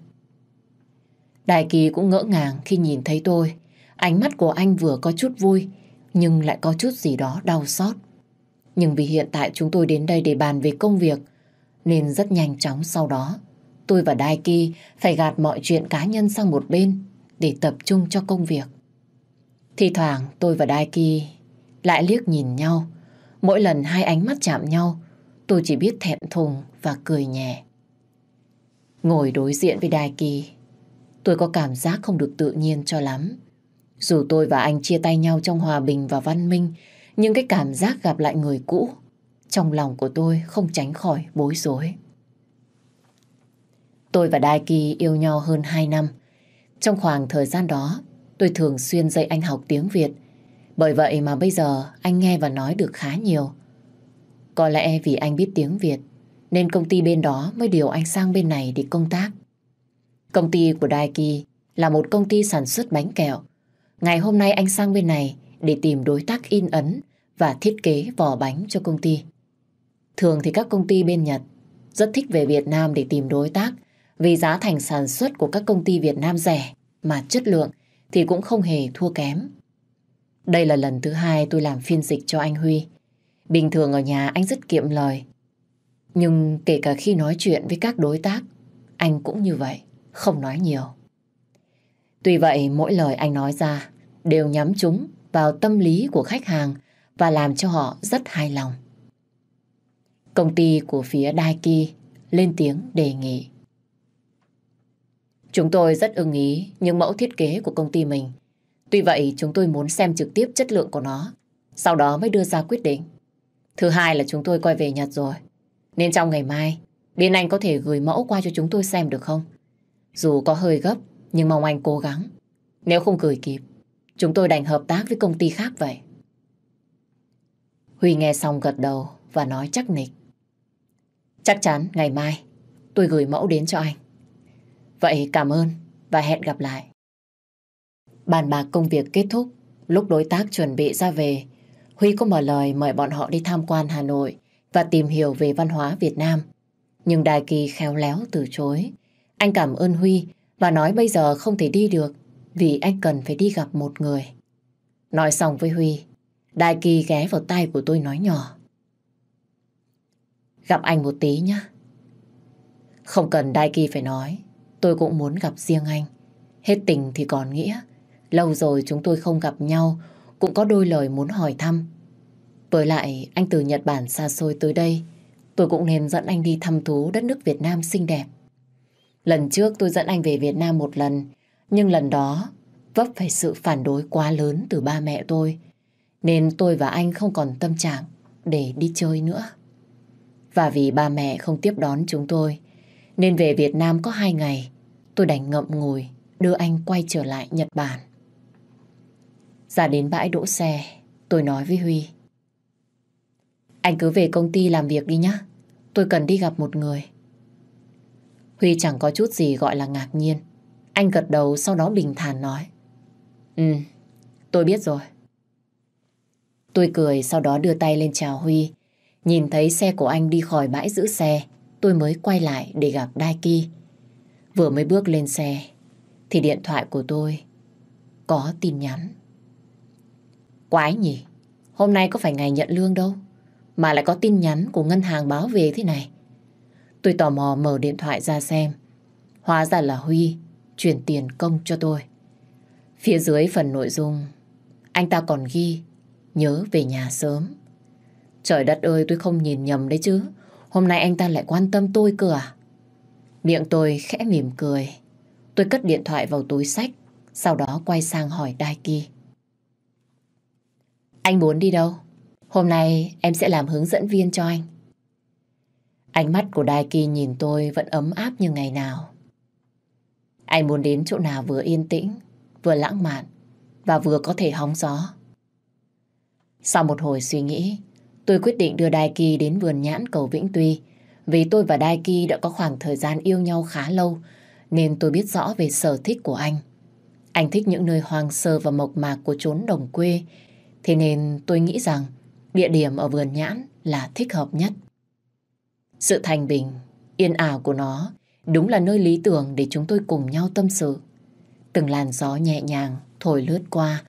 Đai Kỳ cũng ngỡ ngàng khi nhìn thấy tôi. Ánh mắt của anh vừa có chút vui, nhưng lại có chút gì đó đau xót. Nhưng vì hiện tại chúng tôi đến đây để bàn về công việc, nên rất nhanh chóng sau đó. Tôi và Daiki phải gạt mọi chuyện cá nhân sang một bên để tập trung cho công việc. Thì thoảng tôi và Daiki lại liếc nhìn nhau. Mỗi lần hai ánh mắt chạm nhau, tôi chỉ biết thẹn thùng và cười nhẹ. Ngồi đối diện với Daiki, tôi có cảm giác không được tự nhiên cho lắm. Dù tôi và anh chia tay nhau trong hòa bình và văn minh, nhưng cái cảm giác gặp lại người cũ trong lòng của tôi không tránh khỏi bối rối. Tôi và Đai Kỳ yêu nhau hơn 2 năm. Trong khoảng thời gian đó, tôi thường xuyên dạy anh học tiếng Việt. Bởi vậy mà bây giờ anh nghe và nói được khá nhiều. Có lẽ vì anh biết tiếng Việt, nên công ty bên đó mới điều anh sang bên này để công tác. Công ty của Đai Kỳ là một công ty sản xuất bánh kẹo. Ngày hôm nay anh sang bên này để tìm đối tác in ấn và thiết kế vỏ bánh cho công ty. Thường thì các công ty bên Nhật rất thích về Việt Nam để tìm đối tác vì giá thành sản xuất của các công ty Việt Nam rẻ mà chất lượng thì cũng không hề thua kém. Đây là lần thứ hai tôi làm phiên dịch cho anh Huy. Bình thường ở nhà anh rất kiệm lời. Nhưng kể cả khi nói chuyện với các đối tác, anh cũng như vậy, không nói nhiều. Tuy vậy, mỗi lời anh nói ra đều nhắm chúng vào tâm lý của khách hàng và làm cho họ rất hài lòng. Công ty của phía Daiki lên tiếng đề nghị. Chúng tôi rất ưng ý những mẫu thiết kế của công ty mình. Tuy vậy, chúng tôi muốn xem trực tiếp chất lượng của nó, sau đó mới đưa ra quyết định. Thứ hai là chúng tôi quay về Nhật rồi, nên trong ngày mai, Biên Anh có thể gửi mẫu qua cho chúng tôi xem được không? Dù có hơi gấp, nhưng mong anh cố gắng. Nếu không gửi kịp, chúng tôi đành hợp tác với công ty khác vậy. Huy nghe xong gật đầu và nói chắc nịch. Chắc chắn ngày mai tôi gửi mẫu đến cho anh. Vậy cảm ơn và hẹn gặp lại. Bàn bạc công việc kết thúc, lúc đối tác chuẩn bị ra về, Huy có mở lời mời bọn họ đi tham quan Hà Nội và tìm hiểu về văn hóa Việt Nam. Nhưng Đài Kỳ khéo léo từ chối. Anh cảm ơn Huy và nói bây giờ không thể đi được vì anh cần phải đi gặp một người. Nói xong với Huy, Đài Kỳ ghé vào tay của tôi nói nhỏ gặp anh một tí nhé. Không cần Đai Kỳ phải nói, tôi cũng muốn gặp riêng anh. Hết tình thì còn nghĩa. Lâu rồi chúng tôi không gặp nhau, cũng có đôi lời muốn hỏi thăm. Với lại, anh từ Nhật Bản xa xôi tới đây, tôi cũng nên dẫn anh đi thăm thú đất nước Việt Nam xinh đẹp. Lần trước tôi dẫn anh về Việt Nam một lần, nhưng lần đó vấp phải sự phản đối quá lớn từ ba mẹ tôi, nên tôi và anh không còn tâm trạng để đi chơi nữa. Và vì ba mẹ không tiếp đón chúng tôi Nên về Việt Nam có hai ngày Tôi đành ngậm ngùi Đưa anh quay trở lại Nhật Bản Ra đến bãi đỗ xe Tôi nói với Huy Anh cứ về công ty làm việc đi nhé Tôi cần đi gặp một người Huy chẳng có chút gì gọi là ngạc nhiên Anh gật đầu sau đó bình thản nói Ừ, tôi biết rồi Tôi cười sau đó đưa tay lên chào Huy Nhìn thấy xe của anh đi khỏi bãi giữ xe, tôi mới quay lại để gặp Daiki. Vừa mới bước lên xe, thì điện thoại của tôi có tin nhắn. Quái nhỉ, hôm nay có phải ngày nhận lương đâu, mà lại có tin nhắn của ngân hàng báo về thế này. Tôi tò mò mở điện thoại ra xem, hóa ra là Huy chuyển tiền công cho tôi. Phía dưới phần nội dung, anh ta còn ghi, nhớ về nhà sớm. Trời đất ơi tôi không nhìn nhầm đấy chứ. Hôm nay anh ta lại quan tâm tôi cơ à? Miệng tôi khẽ mỉm cười. Tôi cất điện thoại vào túi sách, sau đó quay sang hỏi Daiki. Anh muốn đi đâu? Hôm nay em sẽ làm hướng dẫn viên cho anh. Ánh mắt của Daiki nhìn tôi vẫn ấm áp như ngày nào. Anh muốn đến chỗ nào vừa yên tĩnh, vừa lãng mạn và vừa có thể hóng gió. Sau một hồi suy nghĩ, tôi quyết định đưa Đài Kỳ đến vườn nhãn cầu Vĩnh Tuy. Vì tôi và Đài Kỳ đã có khoảng thời gian yêu nhau khá lâu, nên tôi biết rõ về sở thích của anh. Anh thích những nơi hoang sơ và mộc mạc của chốn đồng quê, thế nên tôi nghĩ rằng địa điểm ở vườn nhãn là thích hợp nhất. Sự thành bình, yên ảo của nó đúng là nơi lý tưởng để chúng tôi cùng nhau tâm sự. Từng làn gió nhẹ nhàng thổi lướt qua,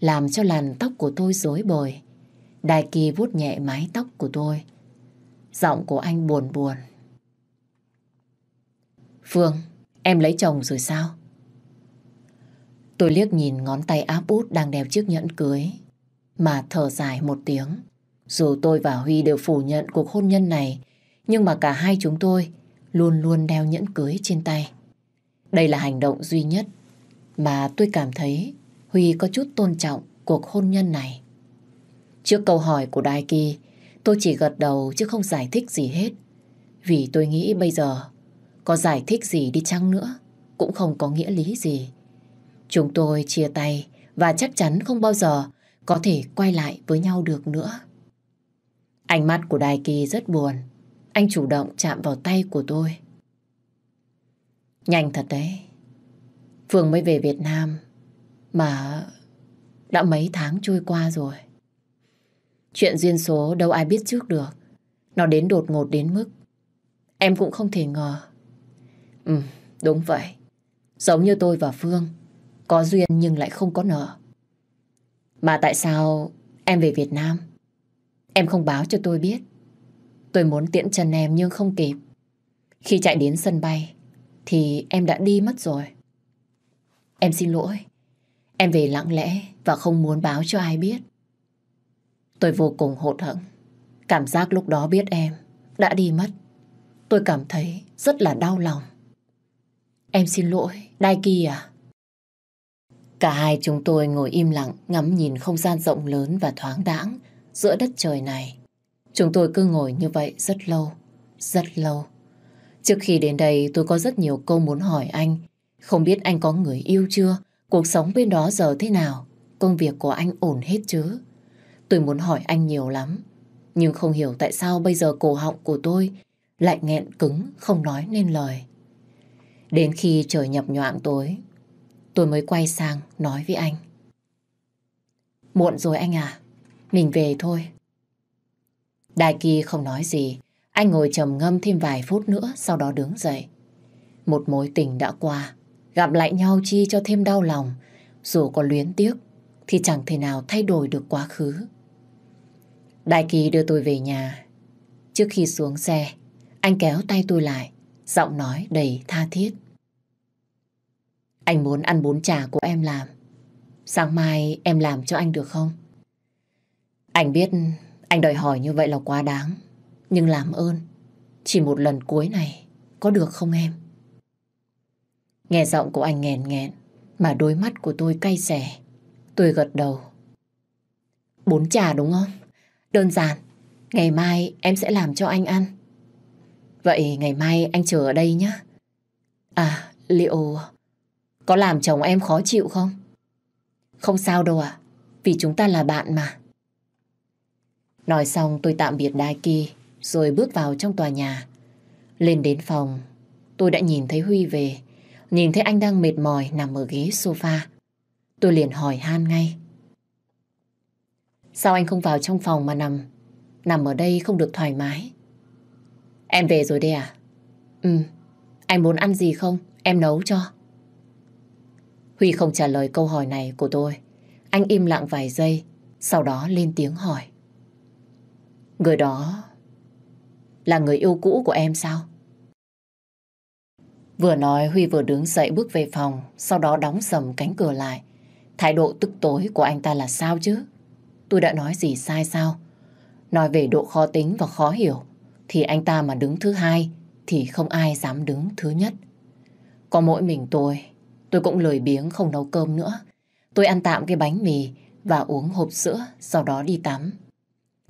làm cho làn tóc của tôi rối bời. Đại Kỳ vuốt nhẹ mái tóc của tôi. Giọng của anh buồn buồn. Phương, em lấy chồng rồi sao? Tôi liếc nhìn ngón tay áp út đang đeo chiếc nhẫn cưới. Mà thở dài một tiếng. Dù tôi và Huy đều phủ nhận cuộc hôn nhân này, nhưng mà cả hai chúng tôi luôn luôn đeo nhẫn cưới trên tay. Đây là hành động duy nhất mà tôi cảm thấy Huy có chút tôn trọng cuộc hôn nhân này. Trước câu hỏi của Đài Kỳ, tôi chỉ gật đầu chứ không giải thích gì hết. Vì tôi nghĩ bây giờ, có giải thích gì đi chăng nữa, cũng không có nghĩa lý gì. Chúng tôi chia tay và chắc chắn không bao giờ có thể quay lại với nhau được nữa. Ánh mắt của Đài Kỳ rất buồn. Anh chủ động chạm vào tay của tôi. Nhanh thật đấy. Phương mới về Việt Nam mà đã mấy tháng trôi qua rồi. Chuyện duyên số đâu ai biết trước được. Nó đến đột ngột đến mức em cũng không thể ngờ. Ừ, đúng vậy. Giống như tôi và Phương, có duyên nhưng lại không có nợ. Mà tại sao em về Việt Nam? Em không báo cho tôi biết. Tôi muốn tiễn chân em nhưng không kịp. Khi chạy đến sân bay thì em đã đi mất rồi. Em xin lỗi. Em về lặng lẽ và không muốn báo cho ai biết. Tôi vô cùng hụt hẫng. Cảm giác lúc đó biết em đã đi mất. Tôi cảm thấy rất là đau lòng. Em xin lỗi, Daiki à? Cả hai chúng tôi ngồi im lặng ngắm nhìn không gian rộng lớn và thoáng đãng giữa đất trời này. Chúng tôi cứ ngồi như vậy rất lâu, rất lâu. Trước khi đến đây tôi có rất nhiều câu muốn hỏi anh. Không biết anh có người yêu chưa? Cuộc sống bên đó giờ thế nào? Công việc của anh ổn hết chứ? Tôi muốn hỏi anh nhiều lắm, nhưng không hiểu tại sao bây giờ cổ họng của tôi lại nghẹn cứng không nói nên lời. Đến khi trời nhập nhoạng tối, tôi mới quay sang nói với anh. Muộn rồi anh à, mình về thôi. Đại Kỳ không nói gì, anh ngồi trầm ngâm thêm vài phút nữa sau đó đứng dậy. Một mối tình đã qua, gặp lại nhau chi cho thêm đau lòng, dù có luyến tiếc thì chẳng thể nào thay đổi được quá khứ. Đại Kỳ đưa tôi về nhà. Trước khi xuống xe, anh kéo tay tôi lại, giọng nói đầy tha thiết. Anh muốn ăn bún chả của em làm. Sáng mai em làm cho anh được không? Anh biết anh đòi hỏi như vậy là quá đáng. Nhưng làm ơn, chỉ một lần cuối này có được không em? Nghe giọng của anh nghẹn nghẹn, mà đôi mắt của tôi cay xẻ. Tôi gật đầu. Bún trà đúng không? đơn giản. Ngày mai em sẽ làm cho anh ăn. Vậy ngày mai anh chờ ở đây nhé. À, liệu có làm chồng em khó chịu không? Không sao đâu ạ, à, vì chúng ta là bạn mà. Nói xong tôi tạm biệt Đai Ki rồi bước vào trong tòa nhà. Lên đến phòng, tôi đã nhìn thấy Huy về, nhìn thấy anh đang mệt mỏi nằm ở ghế sofa. Tôi liền hỏi Han ngay. Sao anh không vào trong phòng mà nằm? Nằm ở đây không được thoải mái. Em về rồi đây à? Ừ, anh muốn ăn gì không? Em nấu cho. Huy không trả lời câu hỏi này của tôi. Anh im lặng vài giây, sau đó lên tiếng hỏi. Người đó là người yêu cũ của em sao? Vừa nói Huy vừa đứng dậy bước về phòng, sau đó đóng sầm cánh cửa lại. Thái độ tức tối của anh ta là sao chứ? tôi đã nói gì sai sao? Nói về độ khó tính và khó hiểu, thì anh ta mà đứng thứ hai, thì không ai dám đứng thứ nhất. Có mỗi mình tôi, tôi cũng lười biếng không nấu cơm nữa. Tôi ăn tạm cái bánh mì và uống hộp sữa, sau đó đi tắm.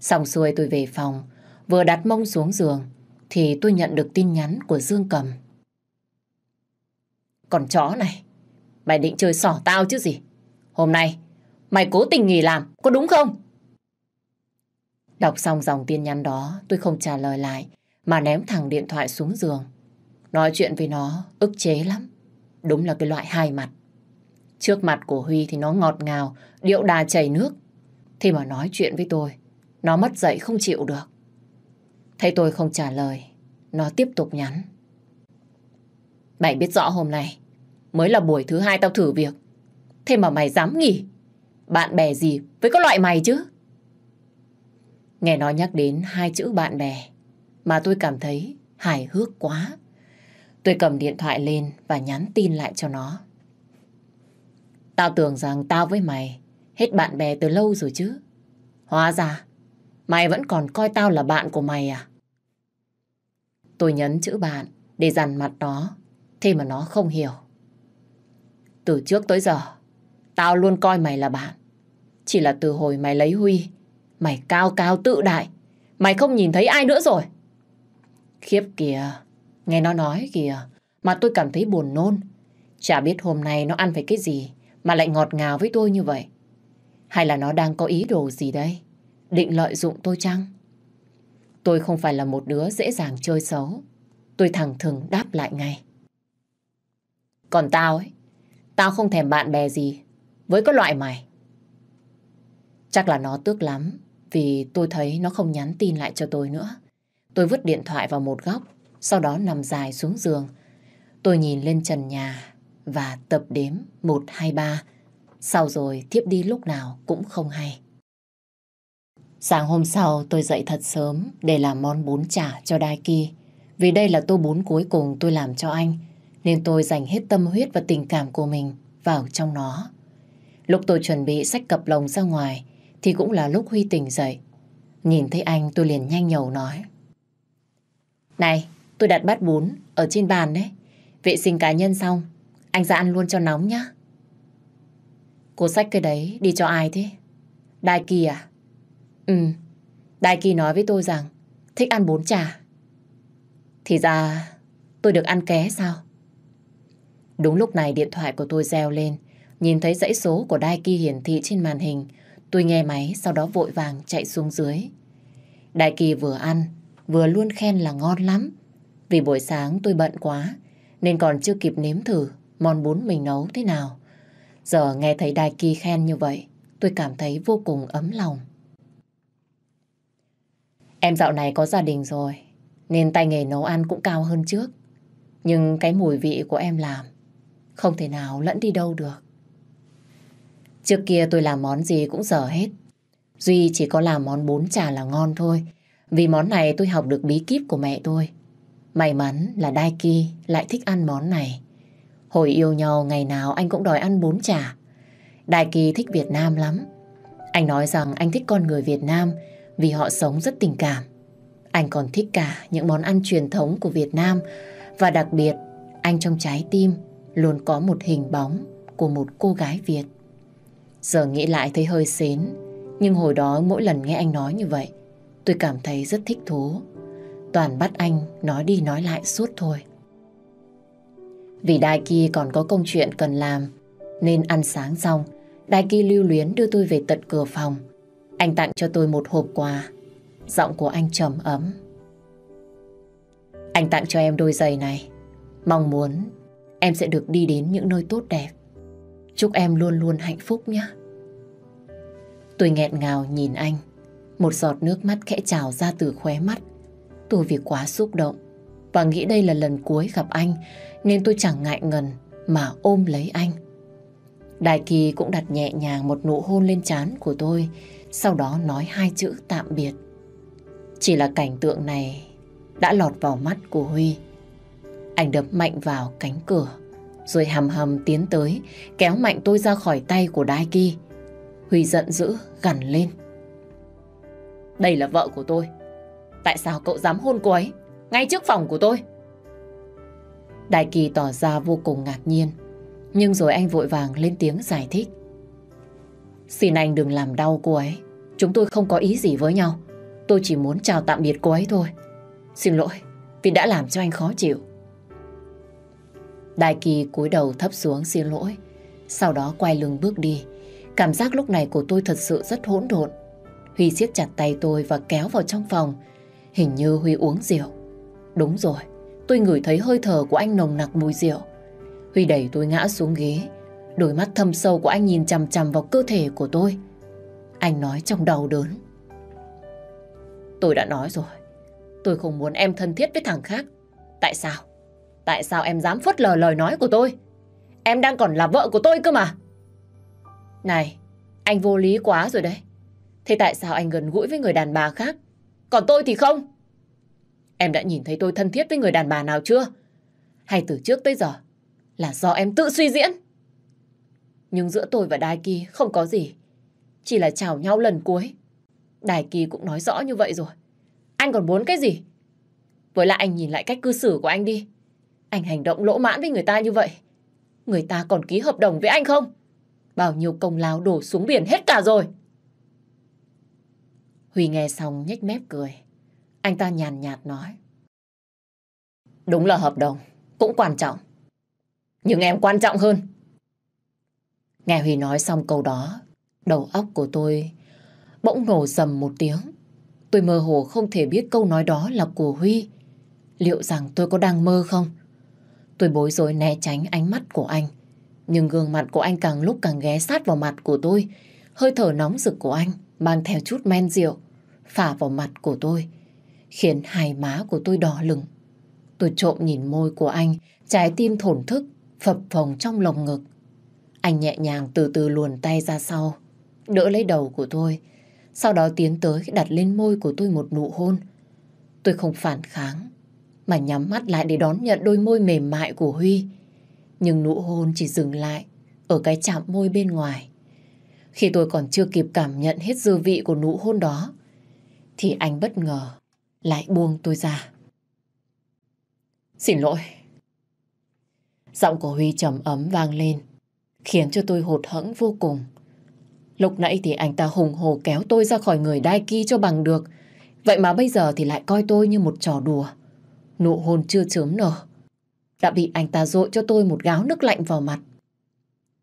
Xong xuôi tôi về phòng, vừa đặt mông xuống giường, thì tôi nhận được tin nhắn của Dương Cầm. Còn chó này, mày định chơi sỏ tao chứ gì? Hôm nay Mày cố tình nghỉ làm, có đúng không? Đọc xong dòng tin nhắn đó, tôi không trả lời lại, mà ném thẳng điện thoại xuống giường. Nói chuyện với nó ức chế lắm. Đúng là cái loại hai mặt. Trước mặt của Huy thì nó ngọt ngào, điệu đà chảy nước. Thế mà nói chuyện với tôi, nó mất dậy không chịu được. Thấy tôi không trả lời, nó tiếp tục nhắn. Mày biết rõ hôm nay, mới là buổi thứ hai tao thử việc. Thế mà mày dám nghỉ. Bạn bè gì với các loại mày chứ? Nghe nó nhắc đến hai chữ bạn bè mà tôi cảm thấy hài hước quá. Tôi cầm điện thoại lên và nhắn tin lại cho nó. Tao tưởng rằng tao với mày hết bạn bè từ lâu rồi chứ. Hóa ra, mày vẫn còn coi tao là bạn của mày à? Tôi nhấn chữ bạn để dằn mặt nó, thế mà nó không hiểu. Từ trước tới giờ, tao luôn coi mày là bạn. Chỉ là từ hồi mày lấy Huy, mày cao cao tự đại. Mày không nhìn thấy ai nữa rồi. Khiếp kìa, nghe nó nói kìa, mà tôi cảm thấy buồn nôn. Chả biết hôm nay nó ăn phải cái gì mà lại ngọt ngào với tôi như vậy. Hay là nó đang có ý đồ gì đây? Định lợi dụng tôi chăng? Tôi không phải là một đứa dễ dàng chơi xấu. Tôi thẳng thừng đáp lại ngay. Còn tao ấy, tao không thèm bạn bè gì với cái loại mày. Chắc là nó tức lắm, vì tôi thấy nó không nhắn tin lại cho tôi nữa. Tôi vứt điện thoại vào một góc, sau đó nằm dài xuống giường. Tôi nhìn lên trần nhà và tập đếm 1, 2, 3. Sau rồi thiếp đi lúc nào cũng không hay. Sáng hôm sau tôi dậy thật sớm để làm món bún chả cho Đai Ki. Vì đây là tô bún cuối cùng tôi làm cho anh, nên tôi dành hết tâm huyết và tình cảm của mình vào trong nó. Lúc tôi chuẩn bị sách cặp lồng ra ngoài, thì cũng là lúc Huy tỉnh dậy. Nhìn thấy anh tôi liền nhanh nhầu nói. Này, tôi đặt bát bún ở trên bàn đấy. Vệ sinh cá nhân xong, anh ra ăn luôn cho nóng nhá. Cô sách cái đấy đi cho ai thế? Đai Kỳ à? Ừ, Đai Kỳ nói với tôi rằng thích ăn bún chả. Thì ra tôi được ăn ké sao? Đúng lúc này điện thoại của tôi reo lên, nhìn thấy dãy số của Đai Kỳ hiển thị trên màn hình, Tôi nghe máy sau đó vội vàng chạy xuống dưới. Đại Kỳ vừa ăn, vừa luôn khen là ngon lắm. Vì buổi sáng tôi bận quá, nên còn chưa kịp nếm thử món bún mình nấu thế nào. Giờ nghe thấy Đại Kỳ khen như vậy, tôi cảm thấy vô cùng ấm lòng. Em dạo này có gia đình rồi, nên tay nghề nấu ăn cũng cao hơn trước. Nhưng cái mùi vị của em làm không thể nào lẫn đi đâu được. Trước kia tôi làm món gì cũng dở hết. Duy chỉ có làm món bún chả là ngon thôi. Vì món này tôi học được bí kíp của mẹ tôi. May mắn là Đai Ki lại thích ăn món này. Hồi yêu nhau ngày nào anh cũng đòi ăn bún chả. Đai Ki thích Việt Nam lắm. Anh nói rằng anh thích con người Việt Nam vì họ sống rất tình cảm. Anh còn thích cả những món ăn truyền thống của Việt Nam và đặc biệt anh trong trái tim luôn có một hình bóng của một cô gái Việt. Giờ nghĩ lại thấy hơi xến Nhưng hồi đó mỗi lần nghe anh nói như vậy Tôi cảm thấy rất thích thú Toàn bắt anh nói đi nói lại suốt thôi Vì Đài Kỳ còn có công chuyện cần làm Nên ăn sáng xong Đài Kỳ lưu luyến đưa tôi về tận cửa phòng Anh tặng cho tôi một hộp quà Giọng của anh trầm ấm Anh tặng cho em đôi giày này Mong muốn em sẽ được đi đến những nơi tốt đẹp Chúc em luôn luôn hạnh phúc nhé Tôi nghẹn ngào nhìn anh. Một giọt nước mắt khẽ trào ra từ khóe mắt. Tôi vì quá xúc động và nghĩ đây là lần cuối gặp anh nên tôi chẳng ngại ngần mà ôm lấy anh. Đại Kỳ cũng đặt nhẹ nhàng một nụ hôn lên trán của tôi, sau đó nói hai chữ tạm biệt. Chỉ là cảnh tượng này đã lọt vào mắt của Huy. Anh đập mạnh vào cánh cửa, rồi hầm hầm tiến tới, kéo mạnh tôi ra khỏi tay của Đại Kỳ. Huy giận dữ, gằn lên. Đây là vợ của tôi. Tại sao cậu dám hôn cô ấy? Ngay trước phòng của tôi. Đại Kỳ tỏ ra vô cùng ngạc nhiên. Nhưng rồi anh vội vàng lên tiếng giải thích. Xin anh đừng làm đau cô ấy. Chúng tôi không có ý gì với nhau. Tôi chỉ muốn chào tạm biệt cô ấy thôi. Xin lỗi vì đã làm cho anh khó chịu. Đại Kỳ cúi đầu thấp xuống xin lỗi. Sau đó quay lưng bước đi. Cảm giác lúc này của tôi thật sự rất hỗn độn. Huy siết chặt tay tôi và kéo vào trong phòng. Hình như Huy uống rượu. Đúng rồi, tôi ngửi thấy hơi thở của anh nồng nặc mùi rượu. Huy đẩy tôi ngã xuống ghế. Đôi mắt thâm sâu của anh nhìn chằm chằm vào cơ thể của tôi. Anh nói trong đau đớn. Tôi đã nói rồi. Tôi không muốn em thân thiết với thằng khác. Tại sao? Tại sao em dám phớt lờ lời nói của tôi? Em đang còn là vợ của tôi cơ mà. Này, anh vô lý quá rồi đấy. Thế tại sao anh gần gũi với người đàn bà khác? Còn tôi thì không. Em đã nhìn thấy tôi thân thiết với người đàn bà nào chưa? Hay từ trước tới giờ là do em tự suy diễn? Nhưng giữa tôi và Đài Kỳ không có gì. Chỉ là chào nhau lần cuối. Đài Kỳ cũng nói rõ như vậy rồi. Anh còn muốn cái gì? Với lại anh nhìn lại cách cư xử của anh đi. Anh hành động lỗ mãn với người ta như vậy. Người ta còn ký hợp đồng với anh không? Bao nhiêu công lao đổ xuống biển hết cả rồi. Huy nghe xong nhếch mép cười. Anh ta nhàn nhạt nói. Đúng là hợp đồng cũng quan trọng. Nhưng em quan trọng hơn. Nghe Huy nói xong câu đó, đầu óc của tôi bỗng nổ dầm một tiếng. Tôi mơ hồ không thể biết câu nói đó là của Huy. Liệu rằng tôi có đang mơ không? Tôi bối rối né tránh ánh mắt của anh. Nhưng gương mặt của anh càng lúc càng ghé sát vào mặt của tôi. Hơi thở nóng rực của anh mang theo chút men rượu phả vào mặt của tôi, khiến hai má của tôi đỏ lừng. Tôi trộm nhìn môi của anh, trái tim thổn thức, phập phồng trong lồng ngực. Anh nhẹ nhàng từ từ luồn tay ra sau, đỡ lấy đầu của tôi, sau đó tiến tới đặt lên môi của tôi một nụ hôn. Tôi không phản kháng, mà nhắm mắt lại để đón nhận đôi môi mềm mại của Huy. Nhưng nụ hôn chỉ dừng lại ở cái chạm môi bên ngoài. Khi tôi còn chưa kịp cảm nhận hết dư vị của nụ hôn đó, thì anh bất ngờ lại buông tôi ra. Xin lỗi. Giọng của Huy trầm ấm vang lên, khiến cho tôi hụt hẫng vô cùng. Lúc nãy thì anh ta hùng hồ kéo tôi ra khỏi người đai kia cho bằng được, vậy mà bây giờ thì lại coi tôi như một trò đùa. Nụ hôn chưa chớm nở, đã bị anh ta dội cho tôi một gáo nước lạnh vào mặt.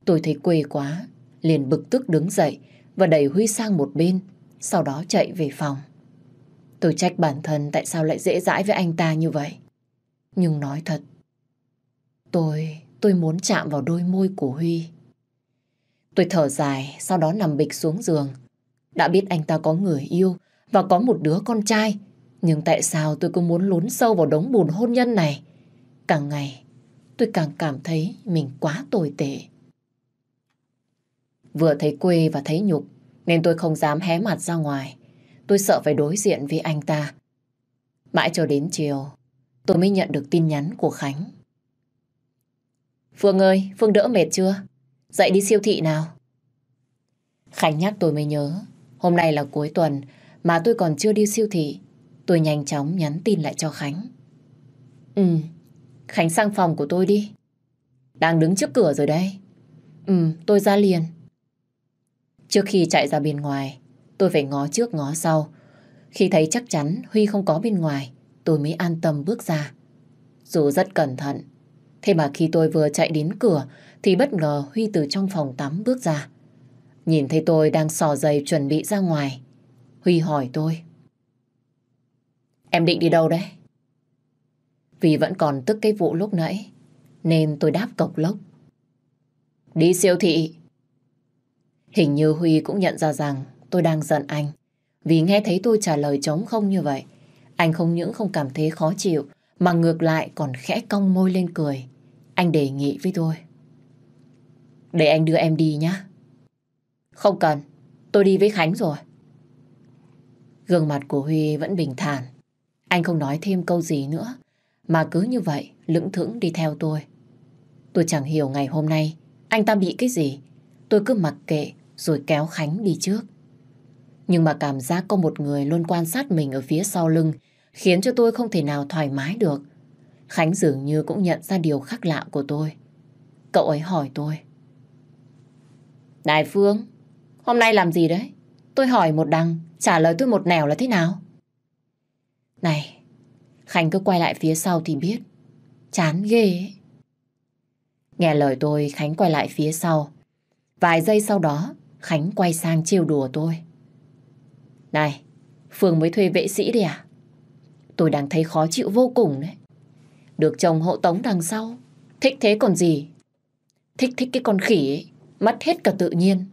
Tôi thấy quê quá, liền bực tức đứng dậy và đẩy Huy sang một bên, sau đó chạy về phòng. Tôi trách bản thân tại sao lại dễ dãi với anh ta như vậy. Nhưng nói thật, tôi, tôi muốn chạm vào đôi môi của Huy. Tôi thở dài, sau đó nằm bịch xuống giường. Đã biết anh ta có người yêu và có một đứa con trai, nhưng tại sao tôi cứ muốn lún sâu vào đống bùn hôn nhân này? Càng ngày, tôi càng cảm thấy mình quá tồi tệ. Vừa thấy quê và thấy nhục, nên tôi không dám hé mặt ra ngoài. Tôi sợ phải đối diện với anh ta. Mãi cho đến chiều, tôi mới nhận được tin nhắn của Khánh. Phương ơi, Phương đỡ mệt chưa? Dậy đi siêu thị nào. Khánh nhắc tôi mới nhớ, hôm nay là cuối tuần mà tôi còn chưa đi siêu thị. Tôi nhanh chóng nhắn tin lại cho Khánh. Ừ, Khánh sang phòng của tôi đi. Đang đứng trước cửa rồi đây. Ừ, tôi ra liền. Trước khi chạy ra bên ngoài, tôi phải ngó trước ngó sau. Khi thấy chắc chắn Huy không có bên ngoài, tôi mới an tâm bước ra. Dù rất cẩn thận, thế mà khi tôi vừa chạy đến cửa thì bất ngờ Huy từ trong phòng tắm bước ra. Nhìn thấy tôi đang sò giày chuẩn bị ra ngoài. Huy hỏi tôi. Em định đi đâu đấy? Vì vẫn còn tức cái vụ lúc nãy, nên tôi đáp cộc lốc. Đi siêu thị. Hình như Huy cũng nhận ra rằng tôi đang giận anh. Vì nghe thấy tôi trả lời trống không như vậy, anh không những không cảm thấy khó chịu, mà ngược lại còn khẽ cong môi lên cười. Anh đề nghị với tôi. Để anh đưa em đi nhé. Không cần, tôi đi với Khánh rồi. Gương mặt của Huy vẫn bình thản. Anh không nói thêm câu gì nữa, mà cứ như vậy lững thững đi theo tôi. Tôi chẳng hiểu ngày hôm nay anh ta bị cái gì. Tôi cứ mặc kệ rồi kéo Khánh đi trước. Nhưng mà cảm giác có một người luôn quan sát mình ở phía sau lưng khiến cho tôi không thể nào thoải mái được. Khánh dường như cũng nhận ra điều khác lạ của tôi. Cậu ấy hỏi tôi. Đại Phương, hôm nay làm gì đấy? Tôi hỏi một đằng, trả lời tôi một nẻo là thế nào? Này, Khánh cứ quay lại phía sau thì biết. Chán ghê ấy. Nghe lời tôi, Khánh quay lại phía sau. Vài giây sau đó, Khánh quay sang trêu đùa tôi. Này, Phương mới thuê vệ sĩ đi à? Tôi đang thấy khó chịu vô cùng đấy. Được chồng hộ tống đằng sau, thích thế còn gì? Thích thích cái con khỉ ấy, mất hết cả tự nhiên.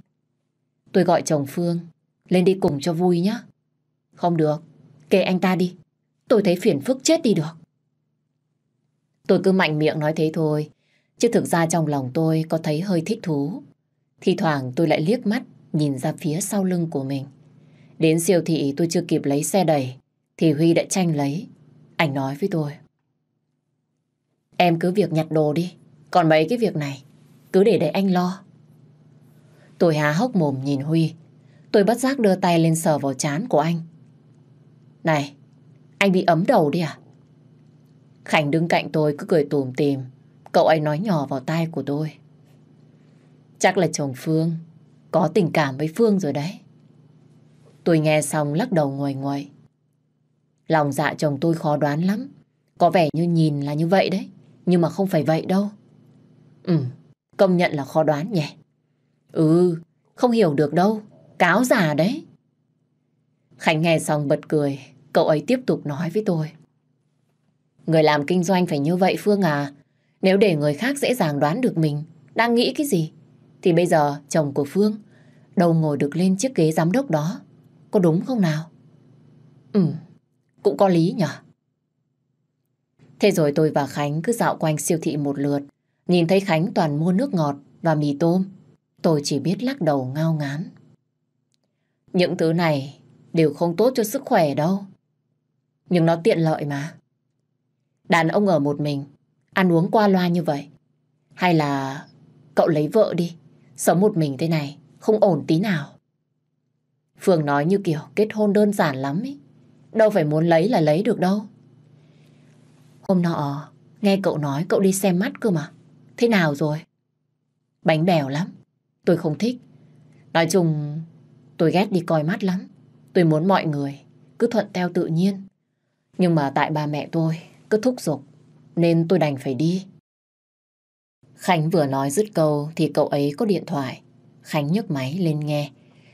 Tôi gọi chồng Phương, lên đi cùng cho vui nhá. Không được, kệ anh ta đi. Tôi thấy phiền phức chết đi được. Tôi cứ mạnh miệng nói thế thôi, chứ thực ra trong lòng tôi có thấy hơi thích thú. Thì thoảng tôi lại liếc mắt nhìn ra phía sau lưng của mình. Đến siêu thị tôi chưa kịp lấy xe đẩy, thì Huy đã tranh lấy. Anh nói với tôi. Em cứ việc nhặt đồ đi, còn mấy cái việc này, cứ để để anh lo. Tôi há hốc mồm nhìn Huy, tôi bất giác đưa tay lên sờ vào chán của anh. Này, anh bị ấm đầu đi à? Khánh đứng cạnh tôi cứ cười tùm tìm. Cậu ấy nói nhỏ vào tai của tôi. Chắc là chồng Phương có tình cảm với Phương rồi đấy. Tôi nghe xong lắc đầu ngoài ngoài. Lòng dạ chồng tôi khó đoán lắm. Có vẻ như nhìn là như vậy đấy. Nhưng mà không phải vậy đâu. Ừ, công nhận là khó đoán nhỉ. Ừ, không hiểu được đâu. Cáo già đấy. Khánh nghe xong bật cười. Cậu ấy tiếp tục nói với tôi. Người làm kinh doanh phải như vậy Phương à. Nếu để người khác dễ dàng đoán được mình đang nghĩ cái gì, thì bây giờ chồng của Phương đâu ngồi được lên chiếc ghế giám đốc đó. Có đúng không nào? Ừ, cũng có lý nhở. Thế rồi tôi và Khánh cứ dạo quanh siêu thị một lượt, nhìn thấy Khánh toàn mua nước ngọt và mì tôm. Tôi chỉ biết lắc đầu ngao ngán. Những thứ này đều không tốt cho sức khỏe đâu. Nhưng nó tiện lợi mà. Đàn ông ở một mình, ăn uống qua loa như vậy. Hay là cậu lấy vợ đi, sống một mình thế này, không ổn tí nào. Phương nói như kiểu kết hôn đơn giản lắm ấy. Đâu phải muốn lấy là lấy được đâu. Hôm nọ, nghe cậu nói cậu đi xem mắt cơ mà. Thế nào rồi? Bánh bèo lắm. Tôi không thích. Nói chung, tôi ghét đi coi mắt lắm. Tôi muốn mọi người cứ thuận theo tự nhiên. Nhưng mà tại bà mẹ tôi cứ thúc giục nên tôi đành phải đi. Khánh vừa nói dứt câu thì cậu ấy có điện thoại. Khánh nhấc máy lên nghe.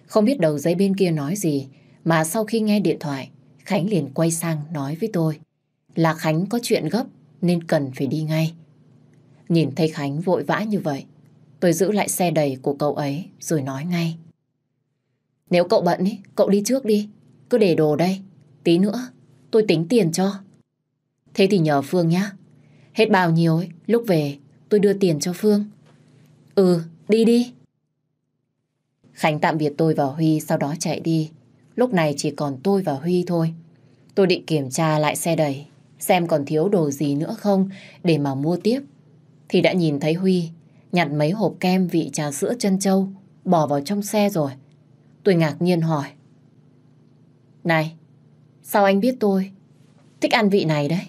Không biết đầu dây bên kia nói gì mà sau khi nghe điện thoại Khánh liền quay sang nói với tôi là Khánh có chuyện gấp nên cần phải đi ngay. Nhìn thấy Khánh vội vã như vậy tôi giữ lại xe đầy của cậu ấy rồi nói ngay. Nếu cậu bận ý, cậu đi trước đi. Cứ để đồ đây. Tí nữa tôi tính tiền cho. Thế thì nhờ Phương nhá. Hết bao nhiêu ấy, lúc về tôi đưa tiền cho Phương. Ừ, đi đi. Khánh tạm biệt tôi và Huy sau đó chạy đi. Lúc này chỉ còn tôi và Huy thôi. Tôi định kiểm tra lại xe đầy, xem còn thiếu đồ gì nữa không để mà mua tiếp. Thì đã nhìn thấy Huy nhặt mấy hộp kem vị trà sữa chân châu bỏ vào trong xe rồi. Tôi ngạc nhiên hỏi. Này, Sao anh biết tôi Thích ăn vị này đấy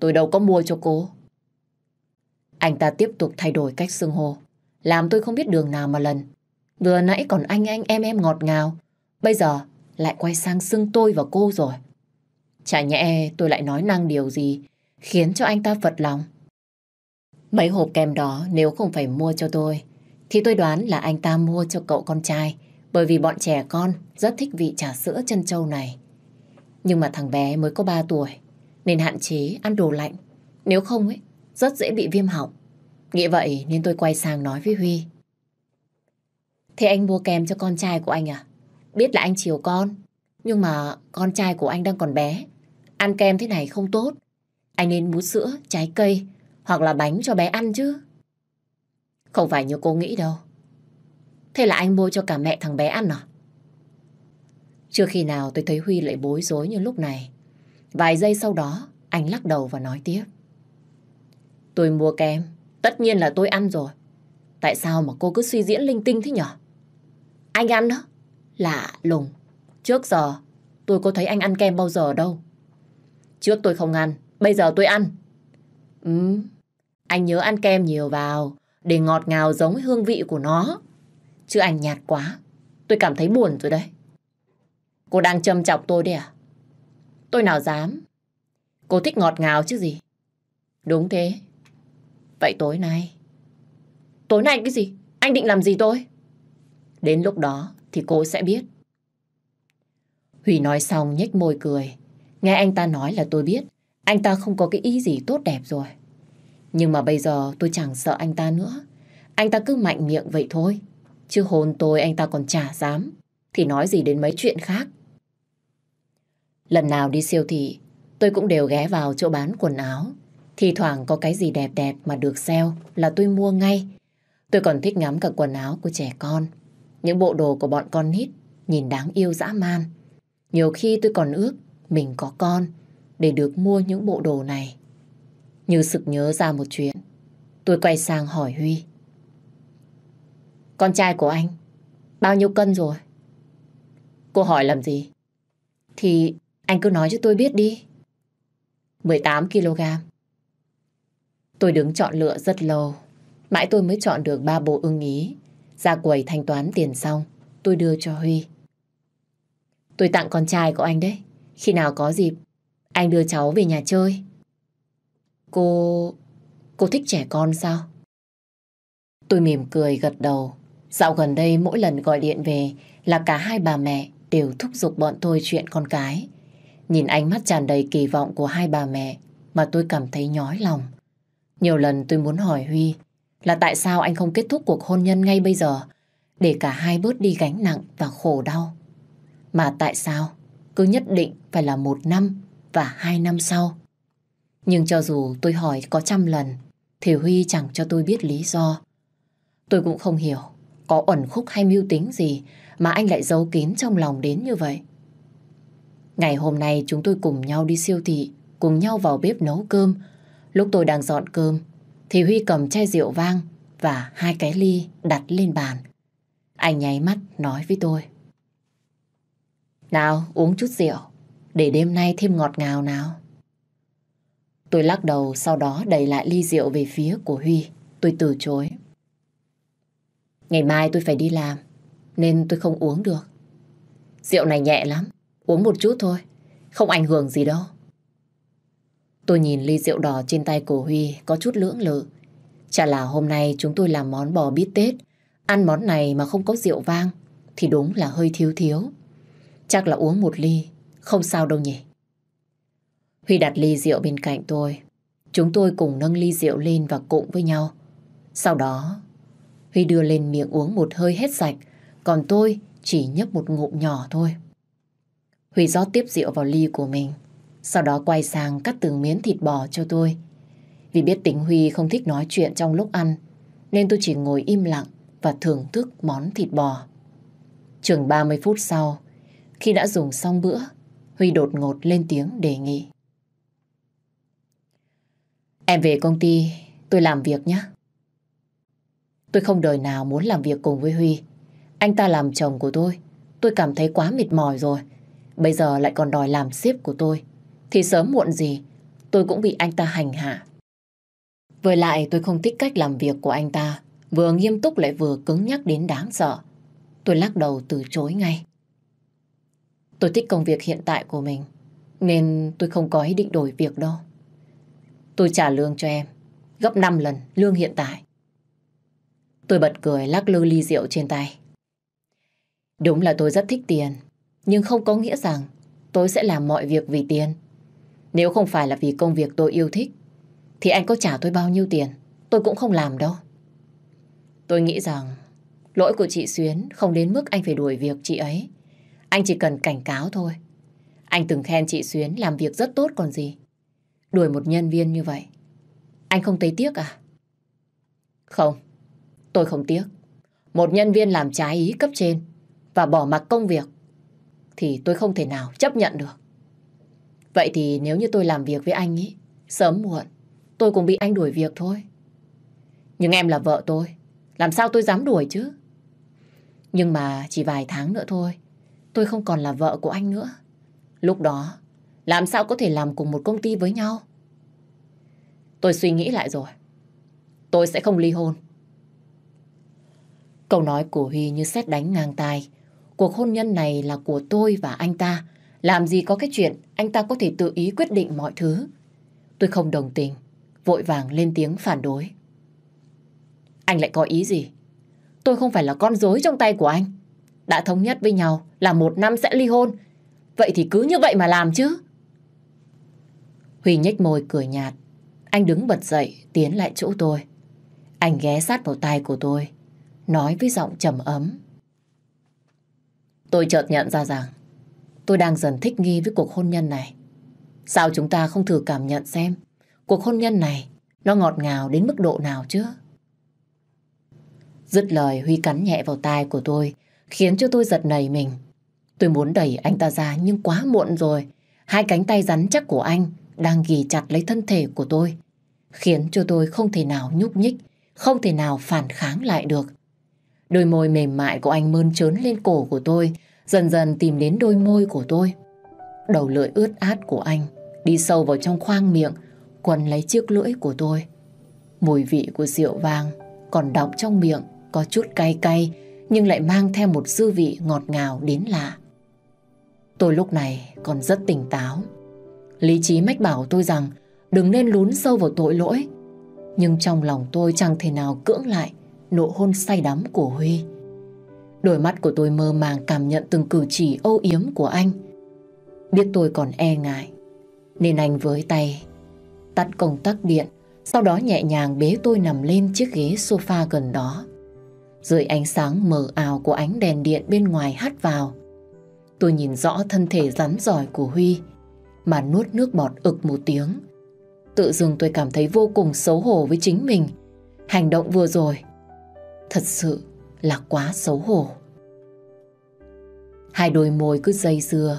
Tôi đâu có mua cho cô Anh ta tiếp tục thay đổi cách xưng hô Làm tôi không biết đường nào mà lần Vừa nãy còn anh anh em em ngọt ngào Bây giờ lại quay sang xưng tôi và cô rồi Chả nhẽ tôi lại nói năng điều gì Khiến cho anh ta phật lòng Mấy hộp kem đó nếu không phải mua cho tôi Thì tôi đoán là anh ta mua cho cậu con trai Bởi vì bọn trẻ con rất thích vị trà sữa chân châu này nhưng mà thằng bé mới có 3 tuổi, nên hạn chế ăn đồ lạnh. Nếu không ấy, rất dễ bị viêm họng. Nghĩ vậy nên tôi quay sang nói với Huy. Thế anh mua kem cho con trai của anh à? Biết là anh chiều con, nhưng mà con trai của anh đang còn bé. Ăn kem thế này không tốt. Anh nên mú sữa, trái cây hoặc là bánh cho bé ăn chứ. Không phải như cô nghĩ đâu. Thế là anh mua cho cả mẹ thằng bé ăn à? Chưa khi nào tôi thấy Huy lại bối rối như lúc này. Vài giây sau đó, anh lắc đầu và nói tiếp. Tôi mua kem, tất nhiên là tôi ăn rồi. Tại sao mà cô cứ suy diễn linh tinh thế nhở? Anh ăn đó? Lạ lùng. Trước giờ, tôi có thấy anh ăn kem bao giờ đâu. Trước tôi không ăn, bây giờ tôi ăn. Ừ, anh nhớ ăn kem nhiều vào, để ngọt ngào giống hương vị của nó. Chứ anh nhạt quá, tôi cảm thấy buồn rồi đấy. Cô đang châm chọc tôi đấy à? Tôi nào dám. Cô thích ngọt ngào chứ gì? Đúng thế. Vậy tối nay... Tối nay cái gì? Anh định làm gì tôi? Đến lúc đó thì cô sẽ biết. Huy nói xong nhếch môi cười. Nghe anh ta nói là tôi biết anh ta không có cái ý gì tốt đẹp rồi. Nhưng mà bây giờ tôi chẳng sợ anh ta nữa. Anh ta cứ mạnh miệng vậy thôi. Chứ hôn tôi anh ta còn chả dám. Thì nói gì đến mấy chuyện khác. Lần nào đi siêu thị, tôi cũng đều ghé vào chỗ bán quần áo. Thì thoảng có cái gì đẹp đẹp mà được sale là tôi mua ngay. Tôi còn thích ngắm cả quần áo của trẻ con. Những bộ đồ của bọn con nít nhìn đáng yêu dã man. Nhiều khi tôi còn ước mình có con để được mua những bộ đồ này. Như sực nhớ ra một chuyện, tôi quay sang hỏi Huy. Con trai của anh, bao nhiêu cân rồi? Cô hỏi làm gì? Thì anh cứ nói cho tôi biết đi. 18kg. Tôi đứng chọn lựa rất lâu. Mãi tôi mới chọn được ba bộ ưng ý. Ra quầy thanh toán tiền xong, tôi đưa cho Huy. Tôi tặng con trai của anh đấy. Khi nào có dịp, anh đưa cháu về nhà chơi. Cô... cô thích trẻ con sao? Tôi mỉm cười gật đầu. Dạo gần đây mỗi lần gọi điện về là cả hai bà mẹ đều thúc giục bọn tôi chuyện con cái. Nhìn ánh mắt tràn đầy kỳ vọng của hai bà mẹ mà tôi cảm thấy nhói lòng. Nhiều lần tôi muốn hỏi Huy là tại sao anh không kết thúc cuộc hôn nhân ngay bây giờ để cả hai bớt đi gánh nặng và khổ đau. Mà tại sao cứ nhất định phải là một năm và hai năm sau. Nhưng cho dù tôi hỏi có trăm lần thì Huy chẳng cho tôi biết lý do. Tôi cũng không hiểu có ẩn khúc hay mưu tính gì mà anh lại giấu kín trong lòng đến như vậy. Ngày hôm nay chúng tôi cùng nhau đi siêu thị, cùng nhau vào bếp nấu cơm. Lúc tôi đang dọn cơm, thì Huy cầm chai rượu vang và hai cái ly đặt lên bàn. Anh nháy mắt nói với tôi. Nào, uống chút rượu, để đêm nay thêm ngọt ngào nào. Tôi lắc đầu, sau đó đẩy lại ly rượu về phía của Huy. Tôi từ chối. Ngày mai tôi phải đi làm, nên tôi không uống được. Rượu này nhẹ lắm, Uống một chút thôi, không ảnh hưởng gì đâu. Tôi nhìn ly rượu đỏ trên tay cổ Huy có chút lưỡng lự. Chả là hôm nay chúng tôi làm món bò bít tết. Ăn món này mà không có rượu vang thì đúng là hơi thiếu thiếu. Chắc là uống một ly, không sao đâu nhỉ. Huy đặt ly rượu bên cạnh tôi. Chúng tôi cùng nâng ly rượu lên và cụng với nhau. Sau đó, Huy đưa lên miệng uống một hơi hết sạch, còn tôi chỉ nhấp một ngụm nhỏ thôi. Huy rót tiếp rượu vào ly của mình. Sau đó quay sang cắt từng miếng thịt bò cho tôi. Vì biết tính Huy không thích nói chuyện trong lúc ăn, nên tôi chỉ ngồi im lặng và thưởng thức món thịt bò. Chừng 30 phút sau, khi đã dùng xong bữa, Huy đột ngột lên tiếng đề nghị. Em về công ty, tôi làm việc nhé. Tôi không đời nào muốn làm việc cùng với Huy. Anh ta làm chồng của tôi, tôi cảm thấy quá mệt mỏi rồi. Bây giờ lại còn đòi làm xếp của tôi. Thì sớm muộn gì, tôi cũng bị anh ta hành hạ. Với lại tôi không thích cách làm việc của anh ta, vừa nghiêm túc lại vừa cứng nhắc đến đáng sợ. Tôi lắc đầu từ chối ngay. Tôi thích công việc hiện tại của mình, nên tôi không có ý định đổi việc đâu. Tôi trả lương cho em, gấp 5 lần lương hiện tại. Tôi bật cười lắc lư ly rượu trên tay. Đúng là tôi rất thích tiền, nhưng không có nghĩa rằng tôi sẽ làm mọi việc vì tiền. Nếu không phải là vì công việc tôi yêu thích, thì anh có trả tôi bao nhiêu tiền, tôi cũng không làm đâu. Tôi nghĩ rằng lỗi của chị Xuyến không đến mức anh phải đuổi việc chị ấy. Anh chỉ cần cảnh cáo thôi. Anh từng khen chị Xuyến làm việc rất tốt còn gì. Đuổi một nhân viên như vậy, anh không thấy tiếc à? Không, tôi không tiếc. Một nhân viên làm trái ý cấp trên và bỏ mặc công việc thì tôi không thể nào chấp nhận được. Vậy thì nếu như tôi làm việc với anh ý, sớm muộn, tôi cũng bị anh đuổi việc thôi. Nhưng em là vợ tôi, làm sao tôi dám đuổi chứ? Nhưng mà chỉ vài tháng nữa thôi, tôi không còn là vợ của anh nữa. Lúc đó, làm sao có thể làm cùng một công ty với nhau? Tôi suy nghĩ lại rồi. Tôi sẽ không ly hôn. Câu nói của Huy như xét đánh ngang tai, cuộc hôn nhân này là của tôi và anh ta. Làm gì có cái chuyện anh ta có thể tự ý quyết định mọi thứ. Tôi không đồng tình, vội vàng lên tiếng phản đối. Anh lại có ý gì? Tôi không phải là con rối trong tay của anh. Đã thống nhất với nhau là một năm sẽ ly hôn. Vậy thì cứ như vậy mà làm chứ. Huy nhếch môi cười nhạt. Anh đứng bật dậy, tiến lại chỗ tôi. Anh ghé sát vào tay của tôi, nói với giọng trầm ấm. Tôi chợt nhận ra rằng tôi đang dần thích nghi với cuộc hôn nhân này. Sao chúng ta không thử cảm nhận xem cuộc hôn nhân này nó ngọt ngào đến mức độ nào chứ? Dứt lời Huy cắn nhẹ vào tai của tôi khiến cho tôi giật nảy mình. Tôi muốn đẩy anh ta ra nhưng quá muộn rồi. Hai cánh tay rắn chắc của anh đang ghì chặt lấy thân thể của tôi khiến cho tôi không thể nào nhúc nhích, không thể nào phản kháng lại được. Đôi môi mềm mại của anh mơn trớn lên cổ của tôi, dần dần tìm đến đôi môi của tôi. Đầu lưỡi ướt át của anh đi sâu vào trong khoang miệng, quấn lấy chiếc lưỡi của tôi. Mùi vị của rượu vang còn đọng trong miệng, có chút cay cay nhưng lại mang theo một dư vị ngọt ngào đến lạ. Tôi lúc này còn rất tỉnh táo. Lý trí mách bảo tôi rằng đừng nên lún sâu vào tội lỗi. Nhưng trong lòng tôi chẳng thể nào cưỡng lại nụ hôn say đắm của Huy. Đôi mắt của tôi mơ màng cảm nhận từng cử chỉ âu yếm của anh. Biết tôi còn e ngại, nên anh với tay, tắt công tắc điện, sau đó nhẹ nhàng bế tôi nằm lên chiếc ghế sofa gần đó. Dưới ánh sáng mờ ảo của ánh đèn điện bên ngoài hắt vào, tôi nhìn rõ thân thể rắn giỏi của Huy, mà nuốt nước bọt ực một tiếng. Tự dưng tôi cảm thấy vô cùng xấu hổ với chính mình. Hành động vừa rồi Thật sự là quá xấu hổ. Hai đôi môi cứ dây dừa,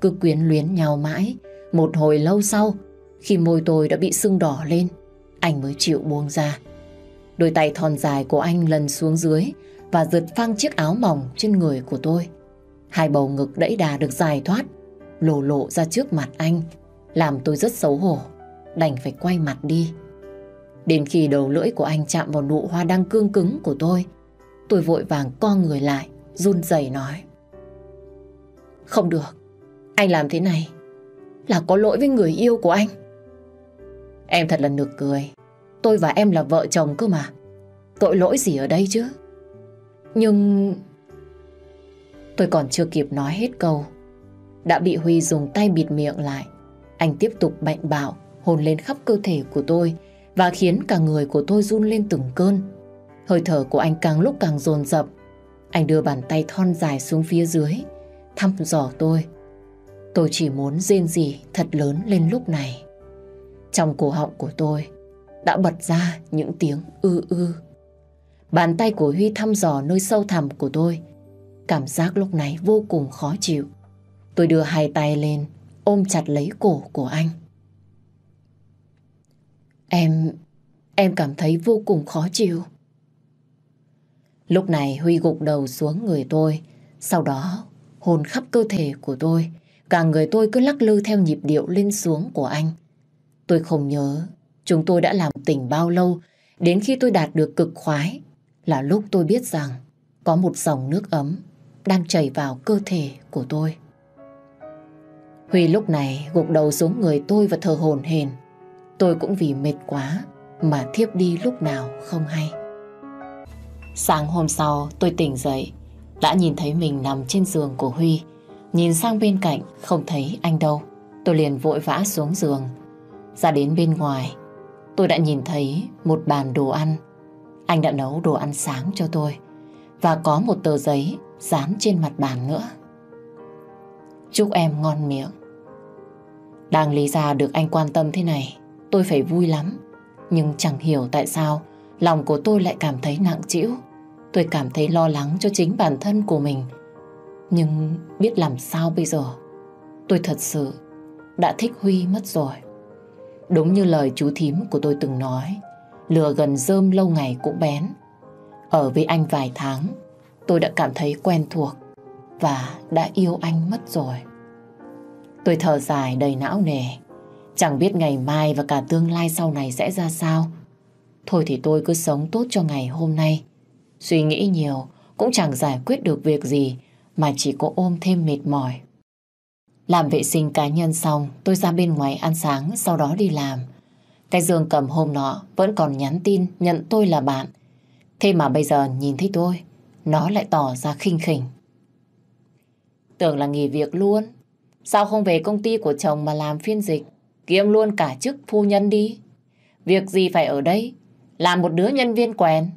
cứ quyến luyến nhau mãi. Một hồi lâu sau, khi môi tôi đã bị sưng đỏ lên, anh mới chịu buông ra. Đôi tay thon dài của anh lần xuống dưới và giật phăng chiếc áo mỏng trên người của tôi. Hai bầu ngực đẫy đà được giải thoát, lổ lộ ra trước mặt anh, làm tôi rất xấu hổ, đành phải quay mặt đi. Đến khi đầu lưỡi của anh chạm vào nụ hoa đang cương cứng của tôi, tôi vội vàng co người lại, run rẩy nói. Không được, anh làm thế này là có lỗi với người yêu của anh. Em thật là nực cười, tôi và em là vợ chồng cơ mà. Tội lỗi gì ở đây chứ? Nhưng... Tôi còn chưa kịp nói hết câu. Đã bị Huy dùng tay bịt miệng lại. Anh tiếp tục bệnh bạo, hồn lên khắp cơ thể của tôi, và khiến cả người của tôi run lên từng cơn. Hơi thở của anh càng lúc càng dồn dập. Anh đưa bàn tay thon dài xuống phía dưới, thăm dò tôi. Tôi chỉ muốn rên rỉ thật lớn lên lúc này. Trong cổ họng của tôi đã bật ra những tiếng ư ư. Bàn tay của Huy thăm dò nơi sâu thẳm của tôi. Cảm giác lúc này vô cùng khó chịu. Tôi đưa hai tay lên, ôm chặt lấy cổ của anh. Em... em cảm thấy vô cùng khó chịu. Lúc này Huy gục đầu xuống người tôi, sau đó hồn khắp cơ thể của tôi, cả người tôi cứ lắc lư theo nhịp điệu lên xuống của anh. Tôi không nhớ chúng tôi đã làm tình bao lâu, đến khi tôi đạt được cực khoái là lúc tôi biết rằng có một dòng nước ấm đang chảy vào cơ thể của tôi. Huy lúc này gục đầu xuống người tôi và thở hổn hển. Tôi cũng vì mệt quá mà thiếp đi lúc nào không hay. Sáng hôm sau tôi tỉnh dậy, đã nhìn thấy mình nằm trên giường của Huy. Nhìn sang bên cạnh không thấy anh đâu. Tôi liền vội vã xuống giường. Ra đến bên ngoài, tôi đã nhìn thấy một bàn đồ ăn. Anh đã nấu đồ ăn sáng cho tôi và có một tờ giấy dán trên mặt bàn nữa. Chúc em ngon miệng. Đang lý ra được anh quan tâm thế này tôi phải vui lắm. Nhưng chẳng hiểu tại sao lòng của tôi lại cảm thấy nặng trĩu. Tôi cảm thấy lo lắng cho chính bản thân của mình. Nhưng biết làm sao bây giờ? Tôi thật sự đã thích Huy mất rồi. Đúng như lời chú thím của tôi từng nói, lừa gần rơm lâu ngày cũng bén. Ở với anh vài tháng, tôi đã cảm thấy quen thuộc và đã yêu anh mất rồi. Tôi thở dài đầy não nề, Chẳng biết ngày mai và cả tương lai sau này sẽ ra sao. Thôi thì tôi cứ sống tốt cho ngày hôm nay. Suy nghĩ nhiều cũng chẳng giải quyết được việc gì mà chỉ có ôm thêm mệt mỏi. Làm vệ sinh cá nhân xong, tôi ra bên ngoài ăn sáng, sau đó đi làm. Cái giường cầm hôm nọ vẫn còn nhắn tin nhận tôi là bạn. Thế mà bây giờ nhìn thấy tôi, nó lại tỏ ra khinh khỉnh. Tưởng là nghỉ việc luôn. Sao không về công ty của chồng mà làm phiên dịch? Kiêm luôn cả chức phu nhân đi. Việc gì phải ở đây, làm một đứa nhân viên quèn.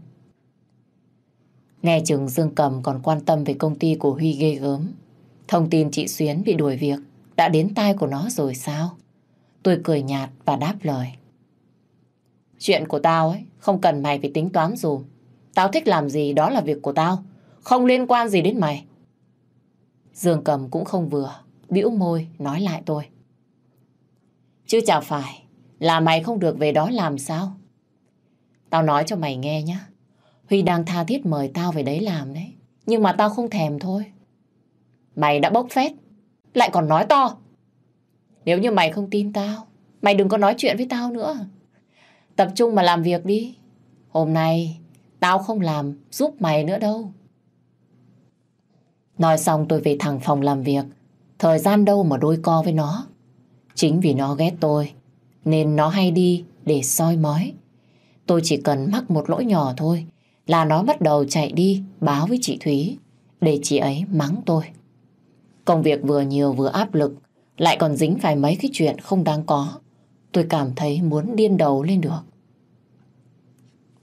Nghe chừng Dương Cầm còn quan tâm về công ty của Huy ghê gớm. Thông tin chị Xuyến bị đuổi việc đã đến tai của nó rồi sao? Tôi cười nhạt và đáp lời. Chuyện của tao ấy, không cần mày phải tính toán dù. Tao thích làm gì đó là việc của tao, không liên quan gì đến mày. Dương Cầm cũng không vừa, bĩu môi nói lại tôi. Chứ chả phải là mày không được về đó làm sao? Tao nói cho mày nghe nhá Huy đang tha thiết mời tao về đấy làm đấy. Nhưng mà tao không thèm thôi. Mày đã bốc phét. Lại còn nói to. Nếu như mày không tin tao, mày đừng có nói chuyện với tao nữa. Tập trung mà làm việc đi. Hôm nay, tao không làm giúp mày nữa đâu. Nói xong tôi về thẳng phòng làm việc. Thời gian đâu mà đôi co với nó. Chính vì nó ghét tôi, nên nó hay đi để soi mói. Tôi chỉ cần mắc một lỗi nhỏ thôi là nó bắt đầu chạy đi báo với chị Thúy để chị ấy mắng tôi. Công việc vừa nhiều vừa áp lực lại còn dính phải mấy cái chuyện không đáng có. Tôi cảm thấy muốn điên đầu lên được.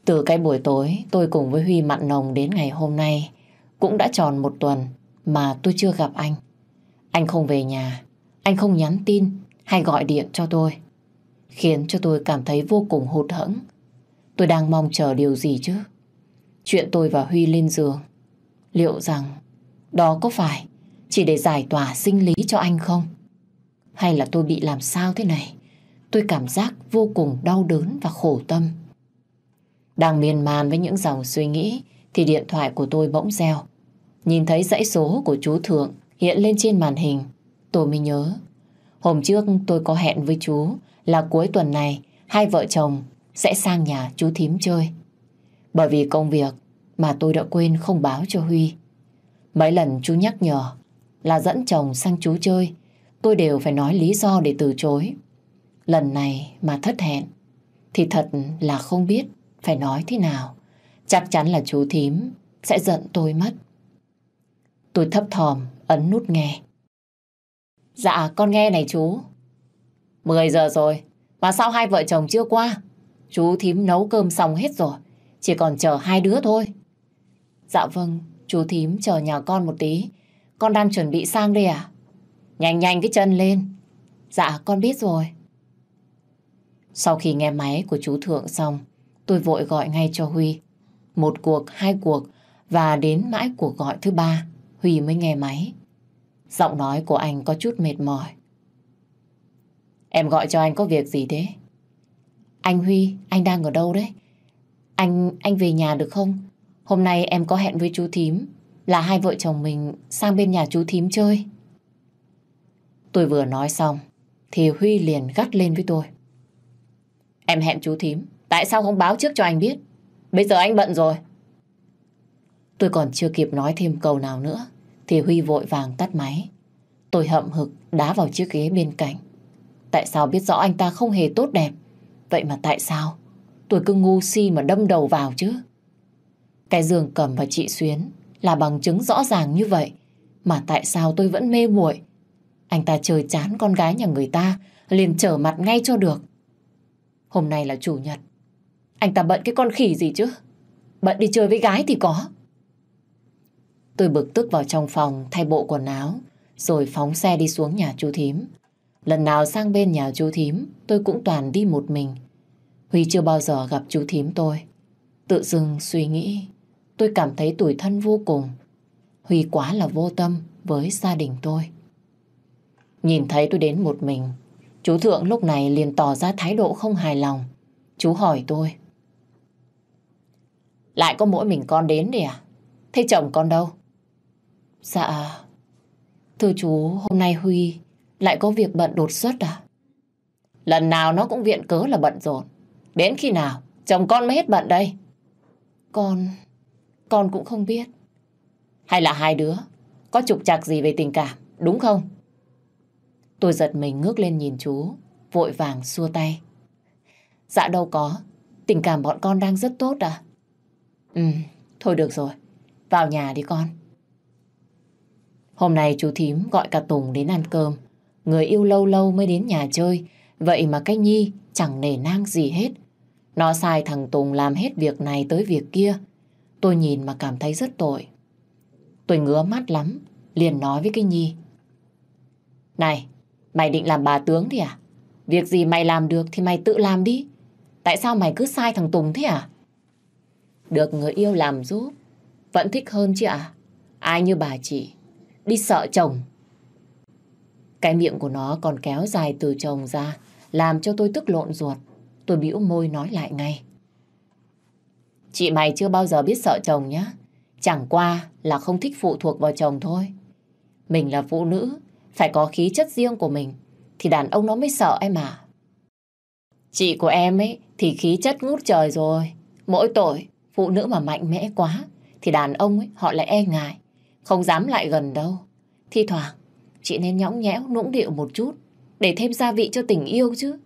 Từ cái buổi tối tôi cùng với Huy Mặn Nồng đến ngày hôm nay cũng đã tròn một tuần mà tôi chưa gặp anh. Anh không về nhà, anh không nhắn tin, hay gọi điện cho tôi, khiến cho tôi cảm thấy vô cùng hụt hẫng. Tôi đang mong chờ điều gì chứ? Chuyện tôi và Huy lên giường, liệu rằng đó có phải chỉ để giải tỏa sinh lý cho anh không? Hay là tôi bị làm sao thế này? Tôi cảm giác vô cùng đau đớn và khổ tâm. Đang miên man với những dòng suy nghĩ thì điện thoại của tôi bỗng reo. Nhìn thấy dãy số của chú Thượng hiện lên trên màn hình, tôi mới nhớ Hôm trước tôi có hẹn với chú là cuối tuần này hai vợ chồng sẽ sang nhà chú thím chơi. Bởi vì công việc mà tôi đã quên không báo cho Huy. Mấy lần chú nhắc nhở là dẫn chồng sang chú chơi, tôi đều phải nói lý do để từ chối. Lần này mà thất hẹn thì thật là không biết phải nói thế nào. Chắc chắn là chú thím sẽ giận tôi mất. Tôi thấp thòm ấn nút nghe. Dạ, con nghe này chú. mười giờ rồi, mà sao hai vợ chồng chưa qua? Chú thím nấu cơm xong hết rồi, chỉ còn chờ hai đứa thôi. Dạ vâng, chú thím chờ nhà con một tí. Con đang chuẩn bị sang đây à? Nhanh nhanh cái chân lên. Dạ, con biết rồi. Sau khi nghe máy của chú Thượng xong, tôi vội gọi ngay cho Huy. Một cuộc, hai cuộc và đến mãi cuộc gọi thứ ba, Huy mới nghe máy. Giọng nói của anh có chút mệt mỏi. Em gọi cho anh có việc gì thế? Anh Huy, anh đang ở đâu đấy? Anh anh về nhà được không? Hôm nay em có hẹn với chú Thím là hai vợ chồng mình sang bên nhà chú Thím chơi. Tôi vừa nói xong thì Huy liền gắt lên với tôi. Em hẹn chú Thím, tại sao không báo trước cho anh biết? Bây giờ anh bận rồi. Tôi còn chưa kịp nói thêm câu nào nữa thì Huy vội vàng tắt máy. Tôi hậm hực đá vào chiếc ghế bên cạnh. Tại sao biết rõ anh ta không hề tốt đẹp? Vậy mà tại sao? Tôi cứ ngu si mà đâm đầu vào chứ. Cái giường cầm và chị Xuyến là bằng chứng rõ ràng như vậy. Mà tại sao tôi vẫn mê muội Anh ta chơi chán con gái nhà người ta liền trở mặt ngay cho được. Hôm nay là chủ nhật. Anh ta bận cái con khỉ gì chứ? Bận đi chơi với gái thì có. Tôi bực tức vào trong phòng thay bộ quần áo, rồi phóng xe đi xuống nhà chú thím. Lần nào sang bên nhà chú thím, tôi cũng toàn đi một mình. Huy chưa bao giờ gặp chú thím tôi. Tự dưng suy nghĩ, tôi cảm thấy tủi thân vô cùng. Huy quá là vô tâm với gia đình tôi. Nhìn thấy tôi đến một mình, chú Thượng lúc này liền tỏ ra thái độ không hài lòng. Chú hỏi tôi. Lại có mỗi mình con đến đi à? Thế chồng con đâu? Dạ. Thưa chú, hôm nay Huy lại có việc bận đột xuất à? Lần nào nó cũng viện cớ là bận rộn. Đến khi nào, chồng con mới hết bận đây. Con, con cũng không biết. Hay là hai đứa, có trục trặc gì về tình cảm, đúng không? Tôi giật mình ngước lên nhìn chú, vội vàng xua tay. Dạ đâu có, tình cảm bọn con đang rất tốt à? Ừ, thôi được rồi, vào nhà đi con. Hôm nay chú Thím gọi cả Tùng đến ăn cơm. Người yêu lâu lâu mới đến nhà chơi, vậy mà cái Nhi chẳng nề nang gì hết. Nó sai thằng Tùng làm hết việc này tới việc kia. Tôi nhìn mà cảm thấy rất tội. Tôi ngứa mắt lắm, liền nói với cái Nhi. Này, mày định làm bà tướng thì à? Việc gì mày làm được thì mày tự làm đi. Tại sao mày cứ sai thằng Tùng thế à? Được người yêu làm giúp, vẫn thích hơn chứ ạ. À? Ai như bà chị, đi sợ chồng. Cái miệng của nó còn kéo dài từ chồng ra, làm cho tôi tức lộn ruột. Tôi bĩu môi nói lại ngay. Chị mày chưa bao giờ biết sợ chồng nhá. Chẳng qua là không thích phụ thuộc vào chồng thôi. Mình là phụ nữ, phải có khí chất riêng của mình, thì đàn ông nó mới sợ em mà. Chị của em ấy thì khí chất ngút trời rồi. Mỗi tội, phụ nữ mà mạnh mẽ quá, thì đàn ông ấy họ lại e ngại không dám lại gần đâu. Thi thoảng, chị nên nhõng nhẽo, nũng điệu một chút, để thêm gia vị cho tình yêu chứ.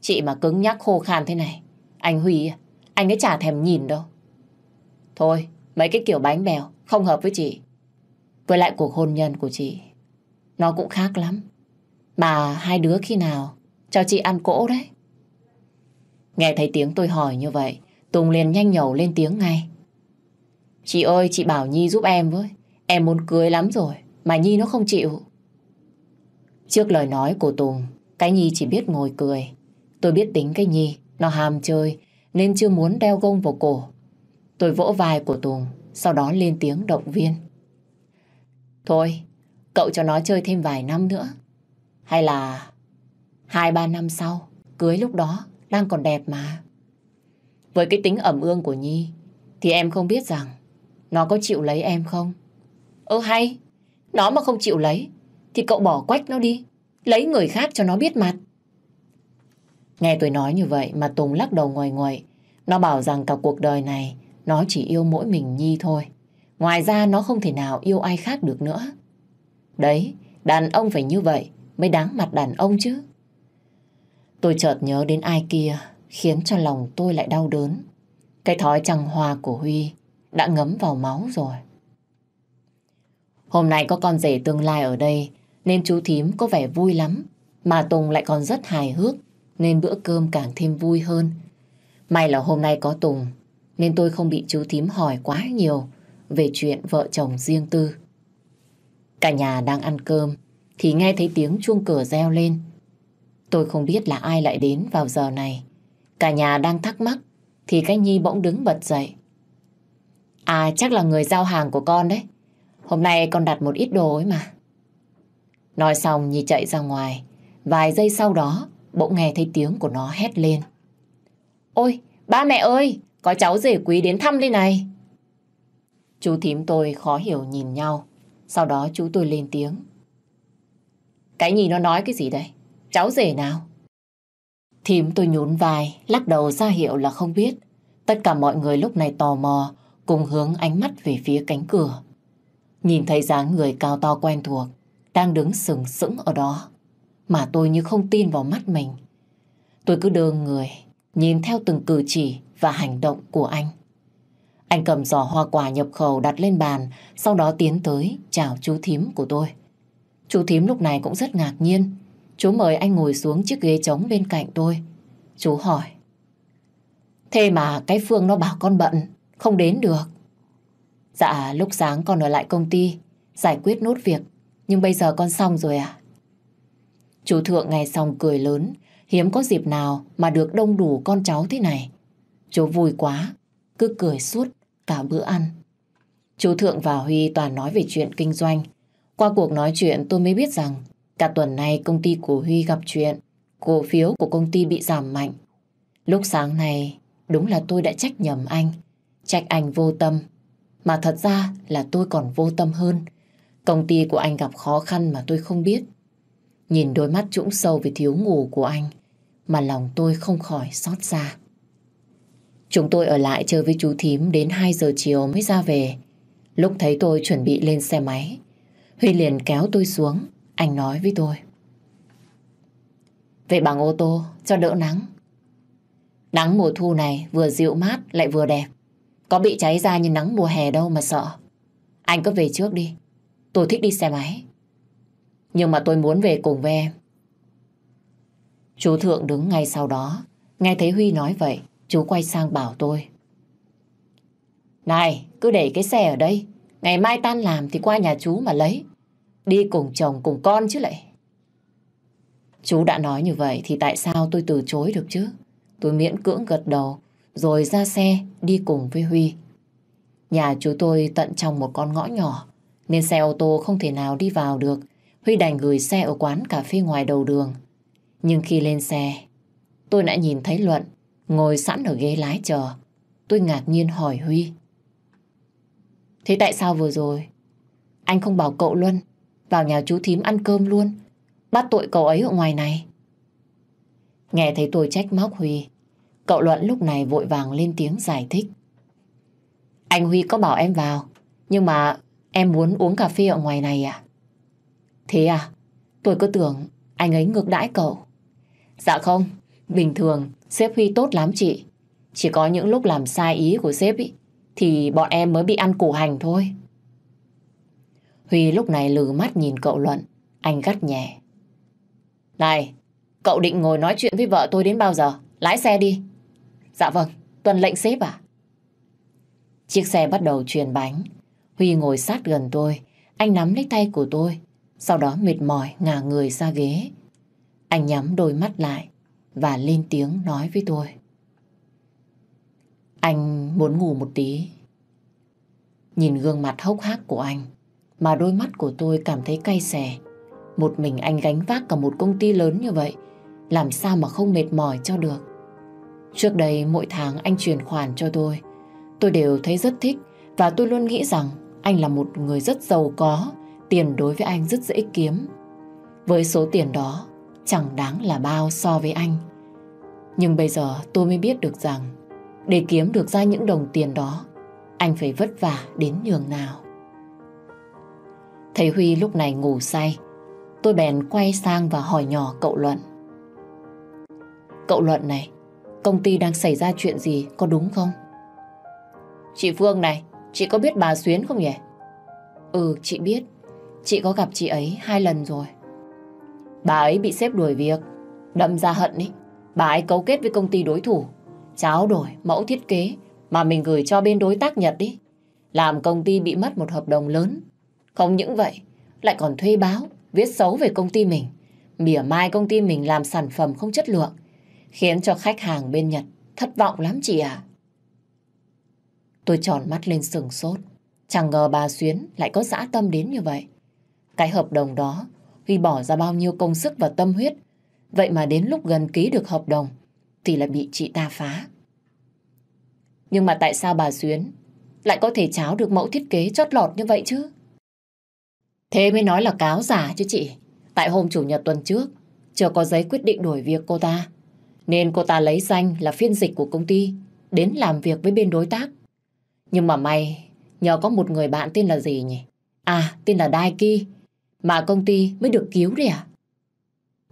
Chị mà cứng nhắc khô khan thế này, anh Huy, à, anh ấy chả thèm nhìn đâu. Thôi, mấy cái kiểu bánh bèo không hợp với chị. Với lại cuộc hôn nhân của chị, nó cũng khác lắm. Mà hai đứa khi nào cho chị ăn cỗ đấy. Nghe thấy tiếng tôi hỏi như vậy, Tùng liền nhanh nhẩu lên tiếng ngay. Chị ơi, chị bảo Nhi giúp em với. Em muốn cưới lắm rồi, mà Nhi nó không chịu. Trước lời nói của Tùng, cái Nhi chỉ biết ngồi cười. Tôi biết tính cái Nhi, nó ham chơi, nên chưa muốn đeo gông vào cổ. Tôi vỗ vai của Tùng, sau đó lên tiếng động viên. Thôi, cậu cho nó chơi thêm vài năm nữa. Hay là hai ba năm sau, cưới lúc đó, đang còn đẹp mà. Với cái tính ẩm ương của Nhi, thì em không biết rằng nó có chịu lấy em không? Ơ hay, nó mà không chịu lấy, thì cậu bỏ quách nó đi, lấy người khác cho nó biết mặt. Nghe tôi nói như vậy mà Tùng lắc đầu ngoài ngoài. Nó bảo rằng cả cuộc đời này nó chỉ yêu mỗi mình Nhi thôi. Ngoài ra nó không thể nào yêu ai khác được nữa. Đấy, đàn ông phải như vậy mới đáng mặt đàn ông chứ. Tôi chợt nhớ đến ai kia khiến cho lòng tôi lại đau đớn. Cái thói trăng hoa của Huy đã ngấm vào máu rồi. Hôm nay có con rể tương lai ở đây nên chú thím có vẻ vui lắm. Mà Tùng lại còn rất hài hước nên bữa cơm càng thêm vui hơn. May là hôm nay có Tùng nên tôi không bị chú thím hỏi quá nhiều về chuyện vợ chồng riêng tư. Cả nhà đang ăn cơm thì nghe thấy tiếng chuông cửa reo lên. Tôi không biết là ai lại đến vào giờ này. Cả nhà đang thắc mắc thì cái Nhi bỗng đứng bật dậy. À chắc là người giao hàng của con đấy. Hôm nay con đặt một ít đồ ấy mà. Nói xong Nhi chạy ra ngoài. Vài giây sau đó, bỗng nghe thấy tiếng của nó hét lên. Ôi, ba mẹ ơi, có cháu rể quý đến thăm đây này. Chú thím tôi khó hiểu nhìn nhau. Sau đó chú tôi lên tiếng. Cái nhì nó nói cái gì đây? Cháu rể nào? Thím tôi nhún vai, lắc đầu ra hiệu là không biết. Tất cả mọi người lúc này tò mò, cùng hướng ánh mắt về phía cánh cửa. Nhìn thấy dáng người cao to quen thuộc đang đứng sừng sững ở đó mà tôi như không tin vào mắt mình. Tôi cứ đơ người nhìn theo từng cử chỉ và hành động của anh. Anh cầm giỏ hoa quả nhập khẩu đặt lên bàn sau đó tiến tới chào chú thím của tôi. Chú thím lúc này cũng rất ngạc nhiên. Chú mời anh ngồi xuống chiếc ghế trống bên cạnh tôi. Chú hỏi Thế mà cái Phương nó bảo con bận Không đến được Dạ lúc sáng con ở lại công ty Giải quyết nốt việc Nhưng bây giờ con xong rồi à Chú Thượng ngày xong cười lớn Hiếm có dịp nào mà được đông đủ con cháu thế này Chú vui quá Cứ cười suốt cả bữa ăn Chú Thượng và Huy toàn nói về chuyện kinh doanh Qua cuộc nói chuyện tôi mới biết rằng Cả tuần này công ty của Huy gặp chuyện Cổ phiếu của công ty bị giảm mạnh Lúc sáng này Đúng là tôi đã trách nhầm anh Trách anh vô tâm mà thật ra là tôi còn vô tâm hơn. Công ty của anh gặp khó khăn mà tôi không biết. Nhìn đôi mắt trũng sâu vì thiếu ngủ của anh mà lòng tôi không khỏi xót xa. Chúng tôi ở lại chơi với chú thím đến 2 giờ chiều mới ra về. Lúc thấy tôi chuẩn bị lên xe máy, Huy liền kéo tôi xuống, anh nói với tôi. Về bằng ô tô, cho đỡ nắng. Nắng mùa thu này vừa dịu mát lại vừa đẹp. Có bị cháy ra như nắng mùa hè đâu mà sợ. Anh cứ về trước đi. Tôi thích đi xe máy. Nhưng mà tôi muốn về cùng với em. Chú Thượng đứng ngay sau đó. Nghe thấy Huy nói vậy, chú quay sang bảo tôi. Này, cứ để cái xe ở đây. Ngày mai tan làm thì qua nhà chú mà lấy. Đi cùng chồng cùng con chứ lại. Chú đã nói như vậy thì tại sao tôi từ chối được chứ? Tôi miễn cưỡng gật đầu rồi ra xe đi cùng với Huy. Nhà chú tôi tận trong một con ngõ nhỏ, nên xe ô tô không thể nào đi vào được. Huy đành gửi xe ở quán cà phê ngoài đầu đường. Nhưng khi lên xe, tôi đã nhìn thấy Luận ngồi sẵn ở ghế lái chờ. Tôi ngạc nhiên hỏi Huy. Thế tại sao vừa rồi anh không bảo cậu Luân vào nhà chú thím ăn cơm luôn, bắt tội cậu ấy ở ngoài này? Nghe thấy tôi trách móc Huy, Cậu Luận lúc này vội vàng lên tiếng giải thích. Anh Huy có bảo em vào, nhưng mà em muốn uống cà phê ở ngoài này à? Thế à? Tôi cứ tưởng anh ấy ngược đãi cậu. Dạ không, bình thường sếp Huy tốt lắm chị. Chỉ có những lúc làm sai ý của sếp ý, thì bọn em mới bị ăn củ hành thôi. Huy lúc này lừ mắt nhìn cậu Luận, anh gắt nhẹ. Này, cậu định ngồi nói chuyện với vợ tôi đến bao giờ? Lái xe đi, Dạ vâng, tuần lệnh sếp ạ. Chiếc xe bắt đầu truyền bánh. Huy ngồi sát gần tôi. Anh nắm lấy tay của tôi. Sau đó mệt mỏi ngả người ra ghế. Anh nhắm đôi mắt lại và lên tiếng nói với tôi. Anh muốn ngủ một tí. Nhìn gương mặt hốc hác của anh mà đôi mắt của tôi cảm thấy cay xè. Một mình anh gánh vác cả một công ty lớn như vậy làm sao mà không mệt mỏi cho được. Trước đây mỗi tháng anh chuyển khoản cho tôi. Tôi đều thấy rất thích và tôi luôn nghĩ rằng anh là một người rất giàu có, tiền đối với anh rất dễ kiếm. Với số tiền đó chẳng đáng là bao so với anh. Nhưng bây giờ tôi mới biết được rằng để kiếm được ra những đồng tiền đó anh phải vất vả đến nhường nào. Thầy Huy lúc này ngủ say. Tôi bèn quay sang và hỏi nhỏ cậu Luận. Cậu Luận này, Công ty đang xảy ra chuyện gì có đúng không? Chị Phương này, chị có biết bà Xuyến không nhỉ? Ừ, chị biết. Chị có gặp chị ấy hai lần rồi. Bà ấy bị xếp đuổi việc, đâm ra hận ý. Bà ấy cấu kết với công ty đối thủ, tráo đổi mẫu thiết kế mà mình gửi cho bên đối tác Nhật đi. Làm công ty bị mất một hợp đồng lớn. Không những vậy, lại còn thuê báo, viết xấu về công ty mình. Mỉa mai công ty mình làm sản phẩm không chất lượng, khiến cho khách hàng bên Nhật thất vọng lắm chị ạ. À? Tôi tròn mắt lên sừng sốt, chẳng ngờ bà Xuyến lại có dã tâm đến như vậy. Cái hợp đồng đó, Huy bỏ ra bao nhiêu công sức và tâm huyết, vậy mà đến lúc gần ký được hợp đồng thì lại bị chị ta phá. Nhưng mà tại sao bà Xuyến lại có thể cháo được mẫu thiết kế chót lọt như vậy chứ? Thế mới nói là cáo giả chứ chị. Tại hôm chủ nhật tuần trước, chưa có giấy quyết định đổi việc cô ta. Nên cô ta lấy danh là phiên dịch của công ty đến làm việc với bên đối tác. Nhưng mà may, nhờ có một người bạn tên là gì nhỉ? À, tên là Daiki. Mà công ty mới được cứu đấy à?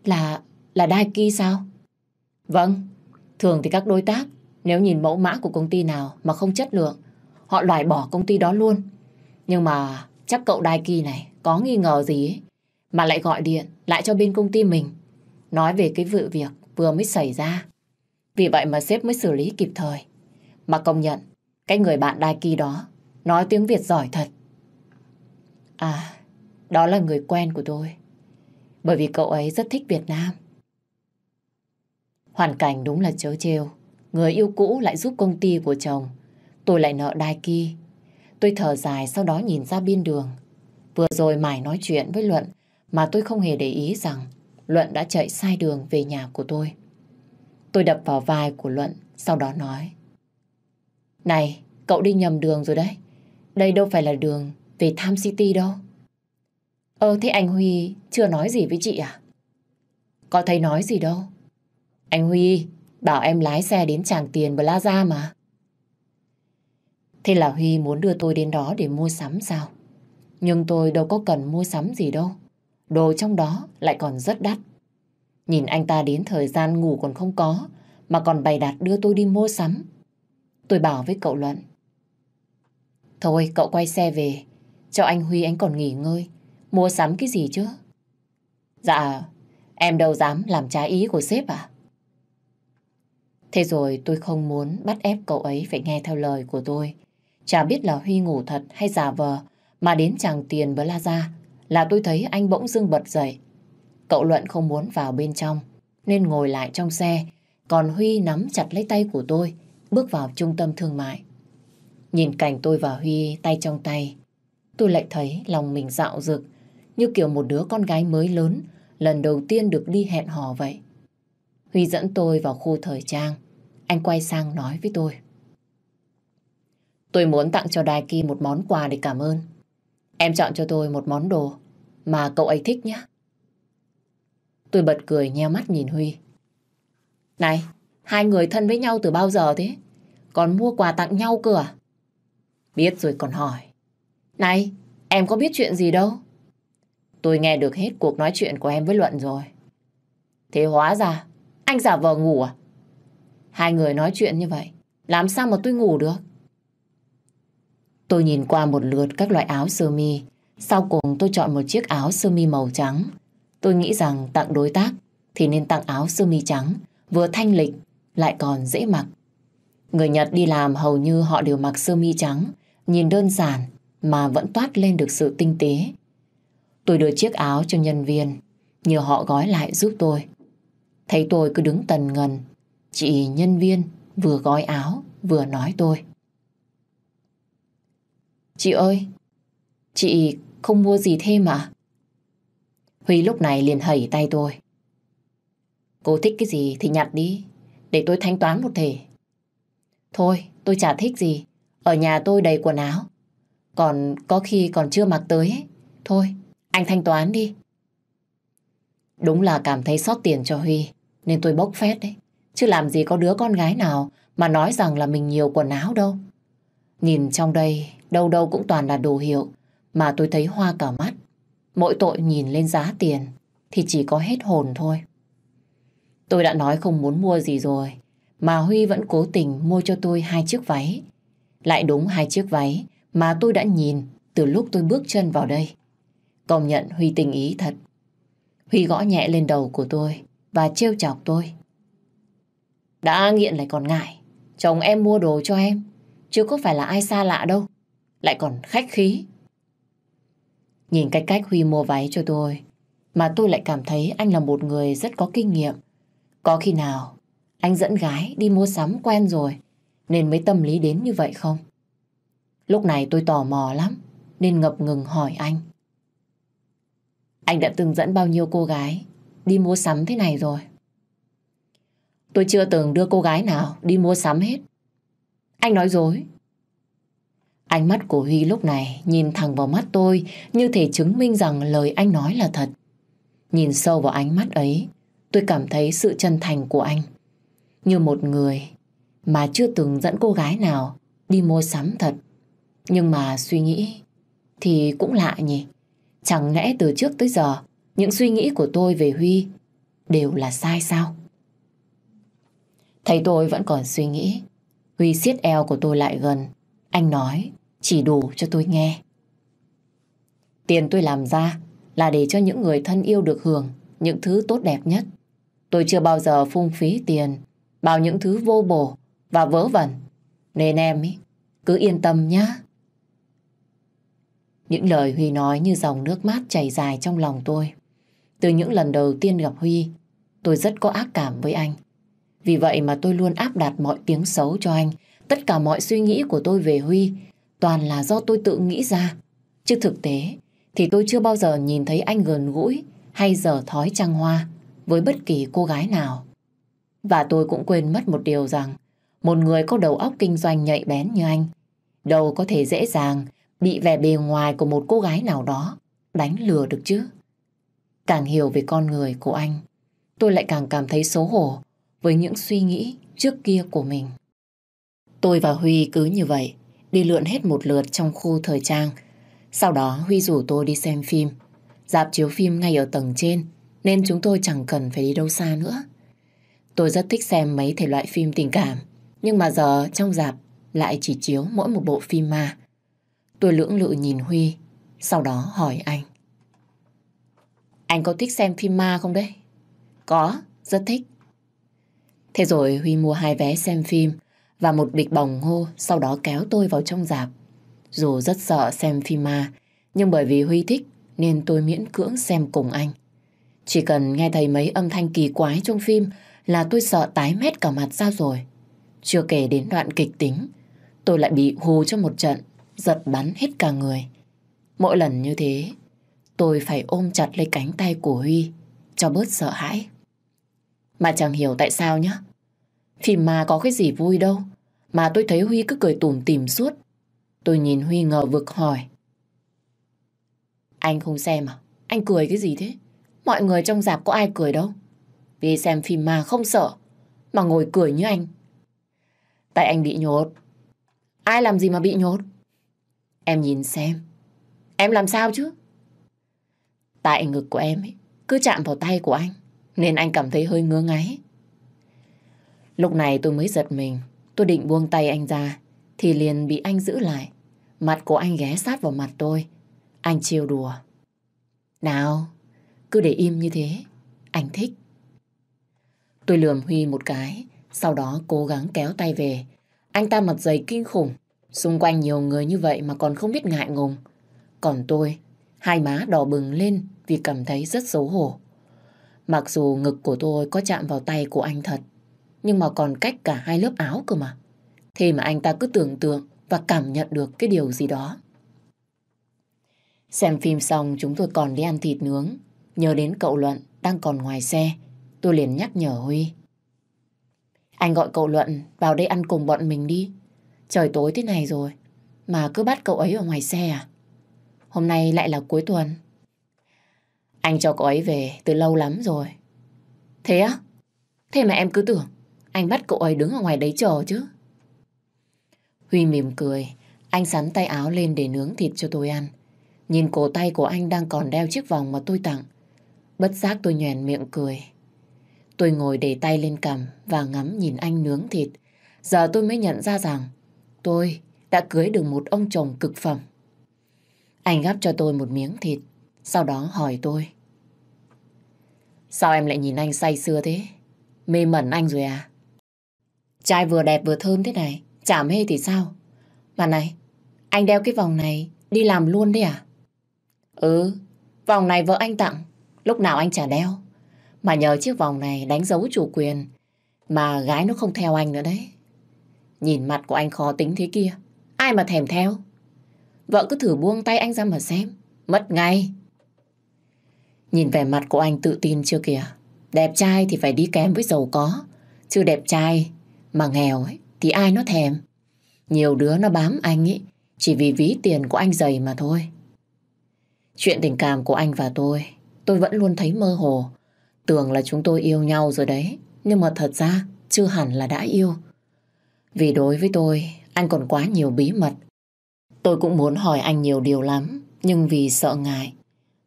Là, là Daiki sao? Vâng, thường thì các đối tác nếu nhìn mẫu mã của công ty nào mà không chất lượng, họ loại bỏ công ty đó luôn. Nhưng mà chắc cậu Daiki này có nghi ngờ gì ấy, mà lại gọi điện lại cho bên công ty mình nói về cái vụ việc vừa mới xảy ra. Vì vậy mà sếp mới xử lý kịp thời. Mà công nhận, cái người bạn đai kỳ đó nói tiếng Việt giỏi thật. À, đó là người quen của tôi. Bởi vì cậu ấy rất thích Việt Nam. Hoàn cảnh đúng là chớ trêu. Người yêu cũ lại giúp công ty của chồng. Tôi lại nợ đai kỳ. Tôi thở dài sau đó nhìn ra biên đường. Vừa rồi mải nói chuyện với Luận mà tôi không hề để ý rằng Luận đã chạy sai đường về nhà của tôi. Tôi đập vào vai của Luận, sau đó nói. Này, cậu đi nhầm đường rồi đấy. Đây đâu phải là đường về Tham City đâu. Ơ, ờ, thế anh Huy chưa nói gì với chị à? Có thấy nói gì đâu. Anh Huy bảo em lái xe đến Tràng Tiền Plaza mà. Thế là Huy muốn đưa tôi đến đó để mua sắm sao? Nhưng tôi đâu có cần mua sắm gì đâu đồ trong đó lại còn rất đắt. Nhìn anh ta đến thời gian ngủ còn không có, mà còn bày đặt đưa tôi đi mua sắm. Tôi bảo với cậu Luận. Thôi cậu quay xe về, cho anh Huy anh còn nghỉ ngơi, mua sắm cái gì chứ? Dạ, em đâu dám làm trái ý của sếp à? Thế rồi tôi không muốn bắt ép cậu ấy phải nghe theo lời của tôi. Chả biết là Huy ngủ thật hay giả vờ mà đến chàng tiền với La Gia là tôi thấy anh bỗng dưng bật dậy. Cậu Luận không muốn vào bên trong, nên ngồi lại trong xe, còn Huy nắm chặt lấy tay của tôi, bước vào trung tâm thương mại. Nhìn cảnh tôi và Huy tay trong tay, tôi lại thấy lòng mình dạo dực như kiểu một đứa con gái mới lớn, lần đầu tiên được đi hẹn hò vậy. Huy dẫn tôi vào khu thời trang, anh quay sang nói với tôi. Tôi muốn tặng cho Đài Kỳ một món quà để cảm ơn. Em chọn cho tôi một món đồ mà cậu ấy thích nhé. Tôi bật cười nheo mắt nhìn Huy. Này, hai người thân với nhau từ bao giờ thế? Còn mua quà tặng nhau cơ à? Biết rồi còn hỏi. Này, em có biết chuyện gì đâu. Tôi nghe được hết cuộc nói chuyện của em với Luận rồi. Thế hóa ra, anh giả vờ ngủ à? Hai người nói chuyện như vậy, làm sao mà tôi ngủ được? Tôi nhìn qua một lượt các loại áo sơ mi. Sau cùng tôi chọn một chiếc áo sơ mi màu trắng. Tôi nghĩ rằng tặng đối tác thì nên tặng áo sơ mi trắng, vừa thanh lịch lại còn dễ mặc. Người Nhật đi làm hầu như họ đều mặc sơ mi trắng, nhìn đơn giản mà vẫn toát lên được sự tinh tế. Tôi đưa chiếc áo cho nhân viên, nhờ họ gói lại giúp tôi. Thấy tôi cứ đứng tần ngần, chị nhân viên vừa gói áo vừa nói tôi. Chị ơi, chị không mua gì thêm à? Huy lúc này liền hẩy tay tôi. Cô thích cái gì thì nhặt đi, để tôi thanh toán một thể. Thôi, tôi chả thích gì, ở nhà tôi đầy quần áo. Còn có khi còn chưa mặc tới Thôi, anh thanh toán đi. Đúng là cảm thấy sót tiền cho Huy, nên tôi bốc phét đấy. Chứ làm gì có đứa con gái nào mà nói rằng là mình nhiều quần áo đâu. Nhìn trong đây Đâu đâu cũng toàn là đồ hiệu Mà tôi thấy hoa cả mắt Mỗi tội nhìn lên giá tiền Thì chỉ có hết hồn thôi Tôi đã nói không muốn mua gì rồi Mà Huy vẫn cố tình mua cho tôi hai chiếc váy Lại đúng hai chiếc váy Mà tôi đã nhìn từ lúc tôi bước chân vào đây Công nhận Huy tình ý thật Huy gõ nhẹ lên đầu của tôi Và trêu chọc tôi Đã nghiện lại còn ngại Chồng em mua đồ cho em Chứ có phải là ai xa lạ đâu lại còn khách khí. Nhìn cái cách Huy mua váy cho tôi, mà tôi lại cảm thấy anh là một người rất có kinh nghiệm. Có khi nào anh dẫn gái đi mua sắm quen rồi, nên mới tâm lý đến như vậy không? Lúc này tôi tò mò lắm, nên ngập ngừng hỏi anh. Anh đã từng dẫn bao nhiêu cô gái đi mua sắm thế này rồi? Tôi chưa từng đưa cô gái nào đi mua sắm hết. Anh nói dối, Ánh mắt của Huy lúc này nhìn thẳng vào mắt tôi như thể chứng minh rằng lời anh nói là thật. Nhìn sâu vào ánh mắt ấy, tôi cảm thấy sự chân thành của anh. Như một người mà chưa từng dẫn cô gái nào đi mua sắm thật. Nhưng mà suy nghĩ thì cũng lạ nhỉ. Chẳng lẽ từ trước tới giờ những suy nghĩ của tôi về Huy đều là sai sao? Thấy tôi vẫn còn suy nghĩ, Huy siết eo của tôi lại gần, anh nói, chỉ đủ cho tôi nghe. Tiền tôi làm ra là để cho những người thân yêu được hưởng những thứ tốt đẹp nhất. Tôi chưa bao giờ phung phí tiền vào những thứ vô bổ và vớ vẩn. Nên em ý, cứ yên tâm nhé. Những lời Huy nói như dòng nước mát chảy dài trong lòng tôi. Từ những lần đầu tiên gặp Huy, tôi rất có ác cảm với anh. Vì vậy mà tôi luôn áp đặt mọi tiếng xấu cho anh Tất cả mọi suy nghĩ của tôi về Huy toàn là do tôi tự nghĩ ra. Chứ thực tế thì tôi chưa bao giờ nhìn thấy anh gần gũi hay dở thói trăng hoa với bất kỳ cô gái nào. Và tôi cũng quên mất một điều rằng một người có đầu óc kinh doanh nhạy bén như anh đâu có thể dễ dàng bị vẻ bề ngoài của một cô gái nào đó đánh lừa được chứ. Càng hiểu về con người của anh, tôi lại càng cảm thấy xấu hổ với những suy nghĩ trước kia của mình. Tôi và Huy cứ như vậy, đi lượn hết một lượt trong khu thời trang. Sau đó Huy rủ tôi đi xem phim. Dạp chiếu phim ngay ở tầng trên, nên chúng tôi chẳng cần phải đi đâu xa nữa. Tôi rất thích xem mấy thể loại phim tình cảm, nhưng mà giờ trong dạp lại chỉ chiếu mỗi một bộ phim ma. Tôi lưỡng lự nhìn Huy, sau đó hỏi anh. Anh có thích xem phim ma không đấy? Có, rất thích. Thế rồi Huy mua hai vé xem phim, và một bịch bỏng ngô sau đó kéo tôi vào trong dạp. Dù rất sợ xem phim ma, nhưng bởi vì Huy thích nên tôi miễn cưỡng xem cùng anh. Chỉ cần nghe thấy mấy âm thanh kỳ quái trong phim là tôi sợ tái mét cả mặt ra rồi. Chưa kể đến đoạn kịch tính, tôi lại bị hù cho một trận, giật bắn hết cả người. Mỗi lần như thế, tôi phải ôm chặt lấy cánh tay của Huy cho bớt sợ hãi. Mà chẳng hiểu tại sao nhé, Phim mà có cái gì vui đâu. Mà tôi thấy Huy cứ cười tủm tỉm suốt. Tôi nhìn Huy ngờ vực hỏi. Anh không xem à? Anh cười cái gì thế? Mọi người trong dạp có ai cười đâu. Vì xem phim mà không sợ, mà ngồi cười như anh. Tại anh bị nhốt. Ai làm gì mà bị nhốt? Em nhìn xem. Em làm sao chứ? Tại ngực của em ấy, cứ chạm vào tay của anh, nên anh cảm thấy hơi ngứa ngáy. Lúc này tôi mới giật mình, tôi định buông tay anh ra, thì liền bị anh giữ lại. Mặt của anh ghé sát vào mặt tôi. Anh trêu đùa. Nào, cứ để im như thế, anh thích. Tôi lườm Huy một cái, sau đó cố gắng kéo tay về. Anh ta mặt dày kinh khủng, xung quanh nhiều người như vậy mà còn không biết ngại ngùng. Còn tôi, hai má đỏ bừng lên vì cảm thấy rất xấu hổ. Mặc dù ngực của tôi có chạm vào tay của anh thật, nhưng mà còn cách cả hai lớp áo cơ mà. Thế mà anh ta cứ tưởng tượng và cảm nhận được cái điều gì đó. Xem phim xong chúng tôi còn đi ăn thịt nướng. Nhớ đến cậu Luận đang còn ngoài xe. Tôi liền nhắc nhở Huy. Anh gọi cậu Luận vào đây ăn cùng bọn mình đi. Trời tối thế này rồi. Mà cứ bắt cậu ấy ở ngoài xe à? Hôm nay lại là cuối tuần. Anh cho cậu ấy về từ lâu lắm rồi. Thế á? Thế mà em cứ tưởng anh bắt cậu ấy đứng ở ngoài đấy chờ chứ. Huy mỉm cười. Anh sắn tay áo lên để nướng thịt cho tôi ăn. Nhìn cổ tay của anh đang còn đeo chiếc vòng mà tôi tặng. Bất giác tôi nhoèn miệng cười. Tôi ngồi để tay lên cầm và ngắm nhìn anh nướng thịt. Giờ tôi mới nhận ra rằng tôi đã cưới được một ông chồng cực phẩm. Anh gắp cho tôi một miếng thịt, sau đó hỏi tôi. Sao em lại nhìn anh say sưa thế? Mê mẩn anh rồi à? Trai vừa đẹp vừa thơm thế này, chả mê thì sao? Mà này, anh đeo cái vòng này đi làm luôn đấy à? Ừ, vòng này vợ anh tặng, lúc nào anh chả đeo. Mà nhờ chiếc vòng này đánh dấu chủ quyền, mà gái nó không theo anh nữa đấy. Nhìn mặt của anh khó tính thế kia, ai mà thèm theo? Vợ cứ thử buông tay anh ra mà xem, mất ngay. Nhìn vẻ mặt của anh tự tin chưa kìa, đẹp trai thì phải đi kém với giàu có, chứ đẹp trai mà nghèo ấy, thì ai nó thèm. Nhiều đứa nó bám anh ấy, chỉ vì ví tiền của anh dày mà thôi. Chuyện tình cảm của anh và tôi, tôi vẫn luôn thấy mơ hồ. Tưởng là chúng tôi yêu nhau rồi đấy, nhưng mà thật ra chưa hẳn là đã yêu. Vì đối với tôi, anh còn quá nhiều bí mật. Tôi cũng muốn hỏi anh nhiều điều lắm, nhưng vì sợ ngại,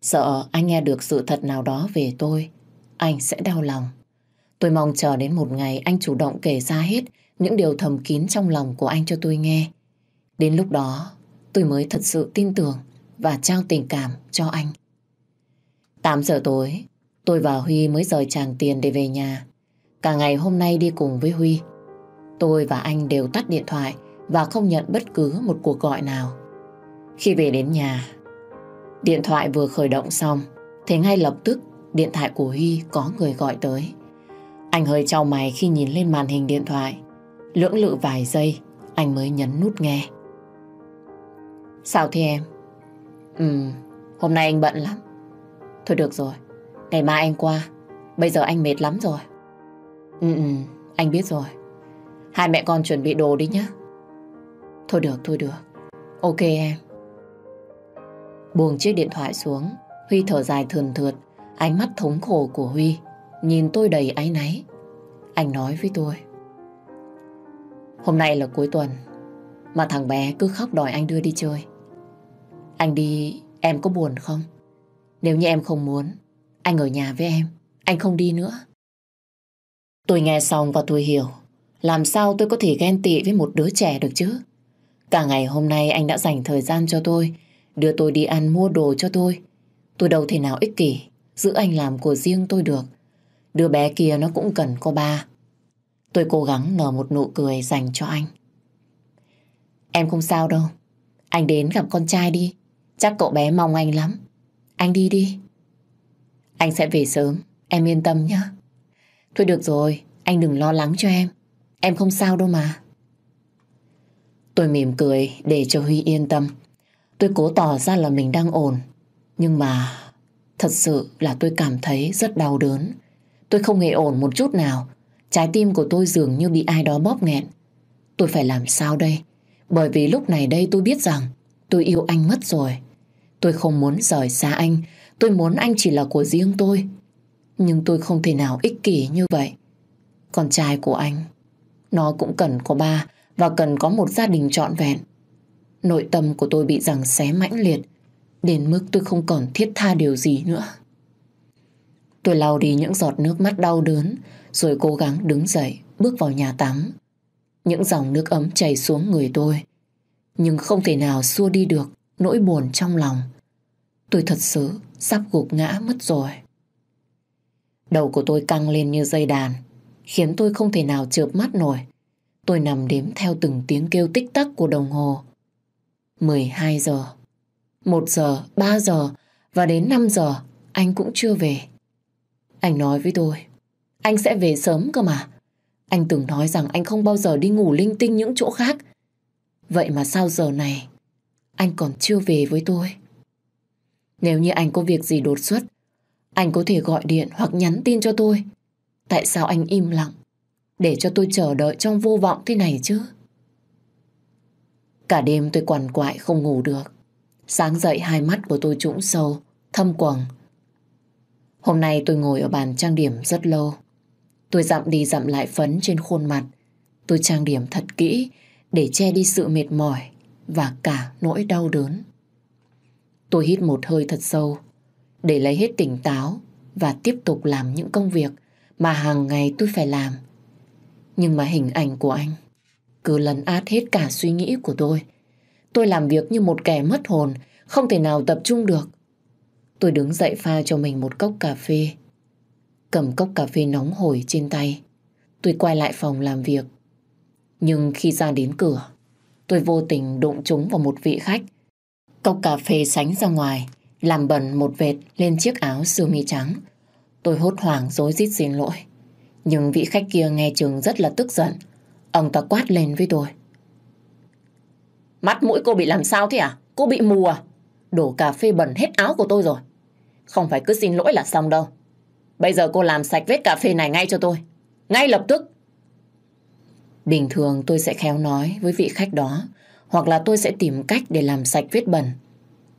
sợ anh nghe được sự thật nào đó về tôi, anh sẽ đau lòng. Tôi mong chờ đến một ngày anh chủ động kể ra hết những điều thầm kín trong lòng của anh cho tôi nghe. Đến lúc đó, tôi mới thật sự tin tưởng và trao tình cảm cho anh. 8 giờ tối, tôi và Huy mới rời Tràng Tiền để về nhà. Cả ngày hôm nay đi cùng với Huy. Tôi và anh đều tắt điện thoại và không nhận bất cứ một cuộc gọi nào. Khi về đến nhà, điện thoại vừa khởi động xong, thì ngay lập tức điện thoại của Huy có người gọi tới. Anh hơi trao mày khi nhìn lên màn hình điện thoại. Lưỡng lự vài giây, anh mới nhấn nút nghe. Sao thế em? Ừ, hôm nay anh bận lắm. Thôi được rồi, ngày mai anh qua. Bây giờ anh mệt lắm rồi. Ừ, ừ anh biết rồi. Hai mẹ con chuẩn bị đồ đi nhé. Thôi được, thôi được. Ok em. Buông chiếc điện thoại xuống, Huy thở dài thườn thượt, ánh mắt thống khổ của Huy nhìn tôi đầy áy náy. Anh nói với tôi. Hôm nay là cuối tuần, mà thằng bé cứ khóc đòi anh đưa đi chơi. Anh đi, em có buồn không? Nếu như em không muốn, anh ở nhà với em, anh không đi nữa. Tôi nghe xong và tôi hiểu, làm sao tôi có thể ghen tị với một đứa trẻ được chứ? Cả ngày hôm nay anh đã dành thời gian cho tôi, đưa tôi đi ăn mua đồ cho tôi. Tôi đâu thể nào ích kỷ, giữ anh làm của riêng tôi được. Đứa bé kia nó cũng cần có ba. Tôi cố gắng nở một nụ cười dành cho anh. Em không sao đâu. Anh đến gặp con trai đi. Chắc cậu bé mong anh lắm. Anh đi đi. Anh sẽ về sớm. Em yên tâm nhé. Thôi được rồi. Anh đừng lo lắng cho em. Em không sao đâu mà. Tôi mỉm cười để cho Huy yên tâm. Tôi cố tỏ ra là mình đang ổn. Nhưng mà thật sự là tôi cảm thấy rất đau đớn. Tôi không hề ổn một chút nào. Trái tim của tôi dường như bị ai đó bóp nghẹn. Tôi phải làm sao đây? Bởi vì lúc này đây tôi biết rằng tôi yêu anh mất rồi. Tôi không muốn rời xa anh. Tôi muốn anh chỉ là của riêng tôi. Nhưng tôi không thể nào ích kỷ như vậy. Con trai của anh, nó cũng cần có ba và cần có một gia đình trọn vẹn. Nội tâm của tôi bị rằng xé mãnh liệt, đến mức tôi không còn thiết tha điều gì nữa. Tôi lau đi những giọt nước mắt đau đớn, rồi cố gắng đứng dậy, bước vào nhà tắm. Những dòng nước ấm chảy xuống người tôi, nhưng không thể nào xua đi được nỗi buồn trong lòng. Tôi thật sự sắp gục ngã mất rồi. Đầu của tôi căng lên như dây đàn, khiến tôi không thể nào chợp mắt nổi. Tôi nằm đếm theo từng tiếng kêu tích tắc của đồng hồ. 12 giờ, 1 giờ, 3 giờ và đến 5 giờ anh cũng chưa về. Anh nói với tôi, anh sẽ về sớm cơ mà. Anh từng nói rằng anh không bao giờ đi ngủ linh tinh những chỗ khác. Vậy mà sao giờ này anh còn chưa về với tôi? Nếu như anh có việc gì đột xuất, anh có thể gọi điện hoặc nhắn tin cho tôi. Tại sao anh im lặng? Để cho tôi chờ đợi trong vô vọng thế này chứ? Cả đêm tôi quằn quại không ngủ được. Sáng dậy hai mắt của tôi trũng sâu, thâm quầng. Hôm nay tôi ngồi ở bàn trang điểm rất lâu. Tôi dặm đi dặm lại phấn trên khuôn mặt. Tôi trang điểm thật kỹ để che đi sự mệt mỏi và cả nỗi đau đớn. Tôi hít một hơi thật sâu để lấy hết tỉnh táo và tiếp tục làm những công việc mà hàng ngày tôi phải làm. Nhưng mà hình ảnh của anh cứ lấn át hết cả suy nghĩ của tôi. Tôi làm việc như một kẻ mất hồn, không thể nào tập trung được. Tôi đứng dậy pha cho mình một cốc cà phê. Cầm cốc cà phê nóng hổi trên tay. Tôi quay lại phòng làm việc. Nhưng khi ra đến cửa, tôi vô tình đụng trúng vào một vị khách. Cốc cà phê sánh ra ngoài, làm bẩn một vệt lên chiếc áo sơ mi trắng. Tôi hốt hoảng dối rít xin lỗi. Nhưng vị khách kia nghe chừng rất là tức giận. Ông ta quát lên với tôi. Mắt mũi cô bị làm sao thế à? Cô bị mù à? Đổ cà phê bẩn hết áo của tôi rồi. Không phải cứ xin lỗi là xong đâu. Bây giờ cô làm sạch vết cà phê này ngay cho tôi. Ngay lập tức. Bình thường tôi sẽ khéo nói với vị khách đó hoặc là tôi sẽ tìm cách để làm sạch vết bẩn.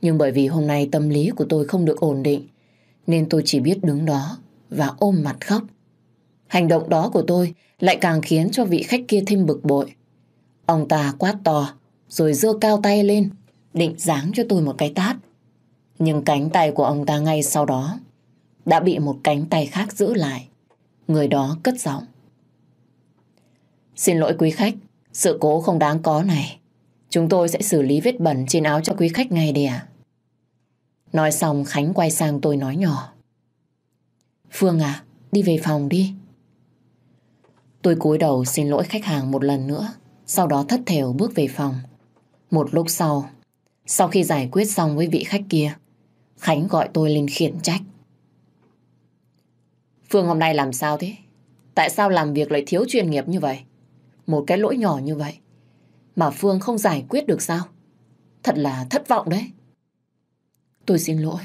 Nhưng bởi vì hôm nay tâm lý của tôi không được ổn định nên tôi chỉ biết đứng đó và ôm mặt khóc. Hành động đó của tôi lại càng khiến cho vị khách kia thêm bực bội. Ông ta quát to rồi giơ cao tay lên định giáng cho tôi một cái tát. Nhưng cánh tay của ông ta ngay sau đó đã bị một cánh tay khác giữ lại. Người đó cất giọng. Xin lỗi quý khách, sự cố không đáng có này. Chúng tôi sẽ xử lý vết bẩn trên áo cho quý khách ngay đi ạ. Nói xong Khánh quay sang tôi nói nhỏ. Phương à, đi về phòng đi. Tôi cúi đầu xin lỗi khách hàng một lần nữa, sau đó thất thểu bước về phòng. Một lúc sau, sau khi giải quyết xong với vị khách kia, Khánh gọi tôi lên khiển trách. Phương hôm nay làm sao thế? Tại sao làm việc lại thiếu chuyên nghiệp như vậy? Một cái lỗi nhỏ như vậy mà Phương không giải quyết được sao? Thật là thất vọng đấy. Tôi xin lỗi.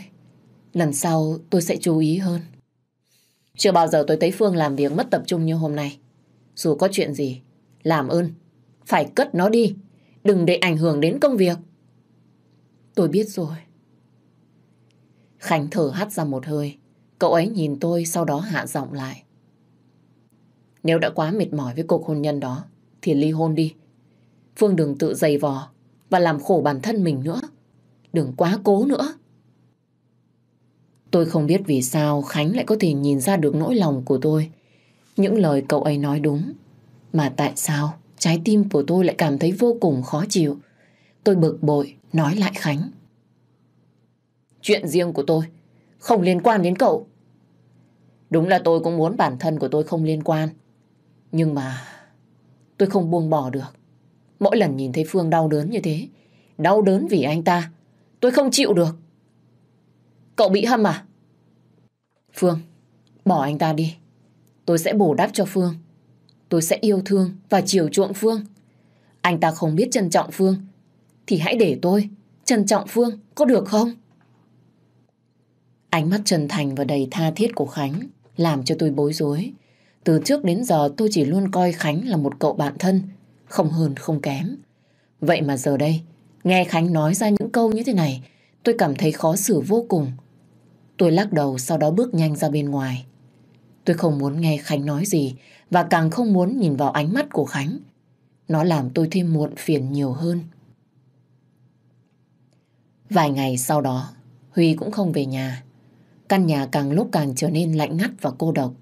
Lần sau tôi sẽ chú ý hơn. Chưa bao giờ tôi thấy Phương làm việc mất tập trung như hôm nay. Dù có chuyện gì, làm ơn, phải cất nó đi. Đừng để ảnh hưởng đến công việc. Tôi biết rồi. Khánh thở hắt ra một hơi. Cậu ấy nhìn tôi sau đó hạ giọng lại. Nếu đã quá mệt mỏi với cuộc hôn nhân đó thì ly hôn đi. Phương đừng tự dày vò và làm khổ bản thân mình nữa. Đừng quá cố nữa. Tôi không biết vì sao Khánh lại có thể nhìn ra được nỗi lòng của tôi. Những lời cậu ấy nói đúng. Mà tại sao trái tim của tôi lại cảm thấy vô cùng khó chịu. Tôi bực bội nói lại Khánh. Chuyện riêng của tôi, không liên quan đến cậu. Đúng là tôi cũng muốn bản thân của tôi không liên quan. Nhưng mà tôi không buông bỏ được. Mỗi lần nhìn thấy Phương đau đớn như thế, đau đớn vì anh ta, tôi không chịu được. Cậu bị hâm à? Phương, bỏ anh ta đi. Tôi sẽ bổ đáp cho Phương. Tôi sẽ yêu thương và chiều chuộng Phương. Anh ta không biết trân trọng Phương, thì hãy để tôi trân trọng Phương, có được không? Ánh mắt chân thành và đầy tha thiết của Khánh làm cho tôi bối rối. Từ trước đến giờ tôi chỉ luôn coi Khánh là một cậu bạn thân, không hơn không kém. Vậy mà giờ đây, nghe Khánh nói ra những câu như thế này, tôi cảm thấy khó xử vô cùng. Tôi lắc đầu sau đó bước nhanh ra bên ngoài. Tôi không muốn nghe Khánh nói gì và càng không muốn nhìn vào ánh mắt của Khánh. Nó làm tôi thêm muộn phiền nhiều hơn. Vài ngày sau đó, Huy cũng không về nhà. Căn nhà càng lúc càng trở nên lạnh ngắt và cô độc.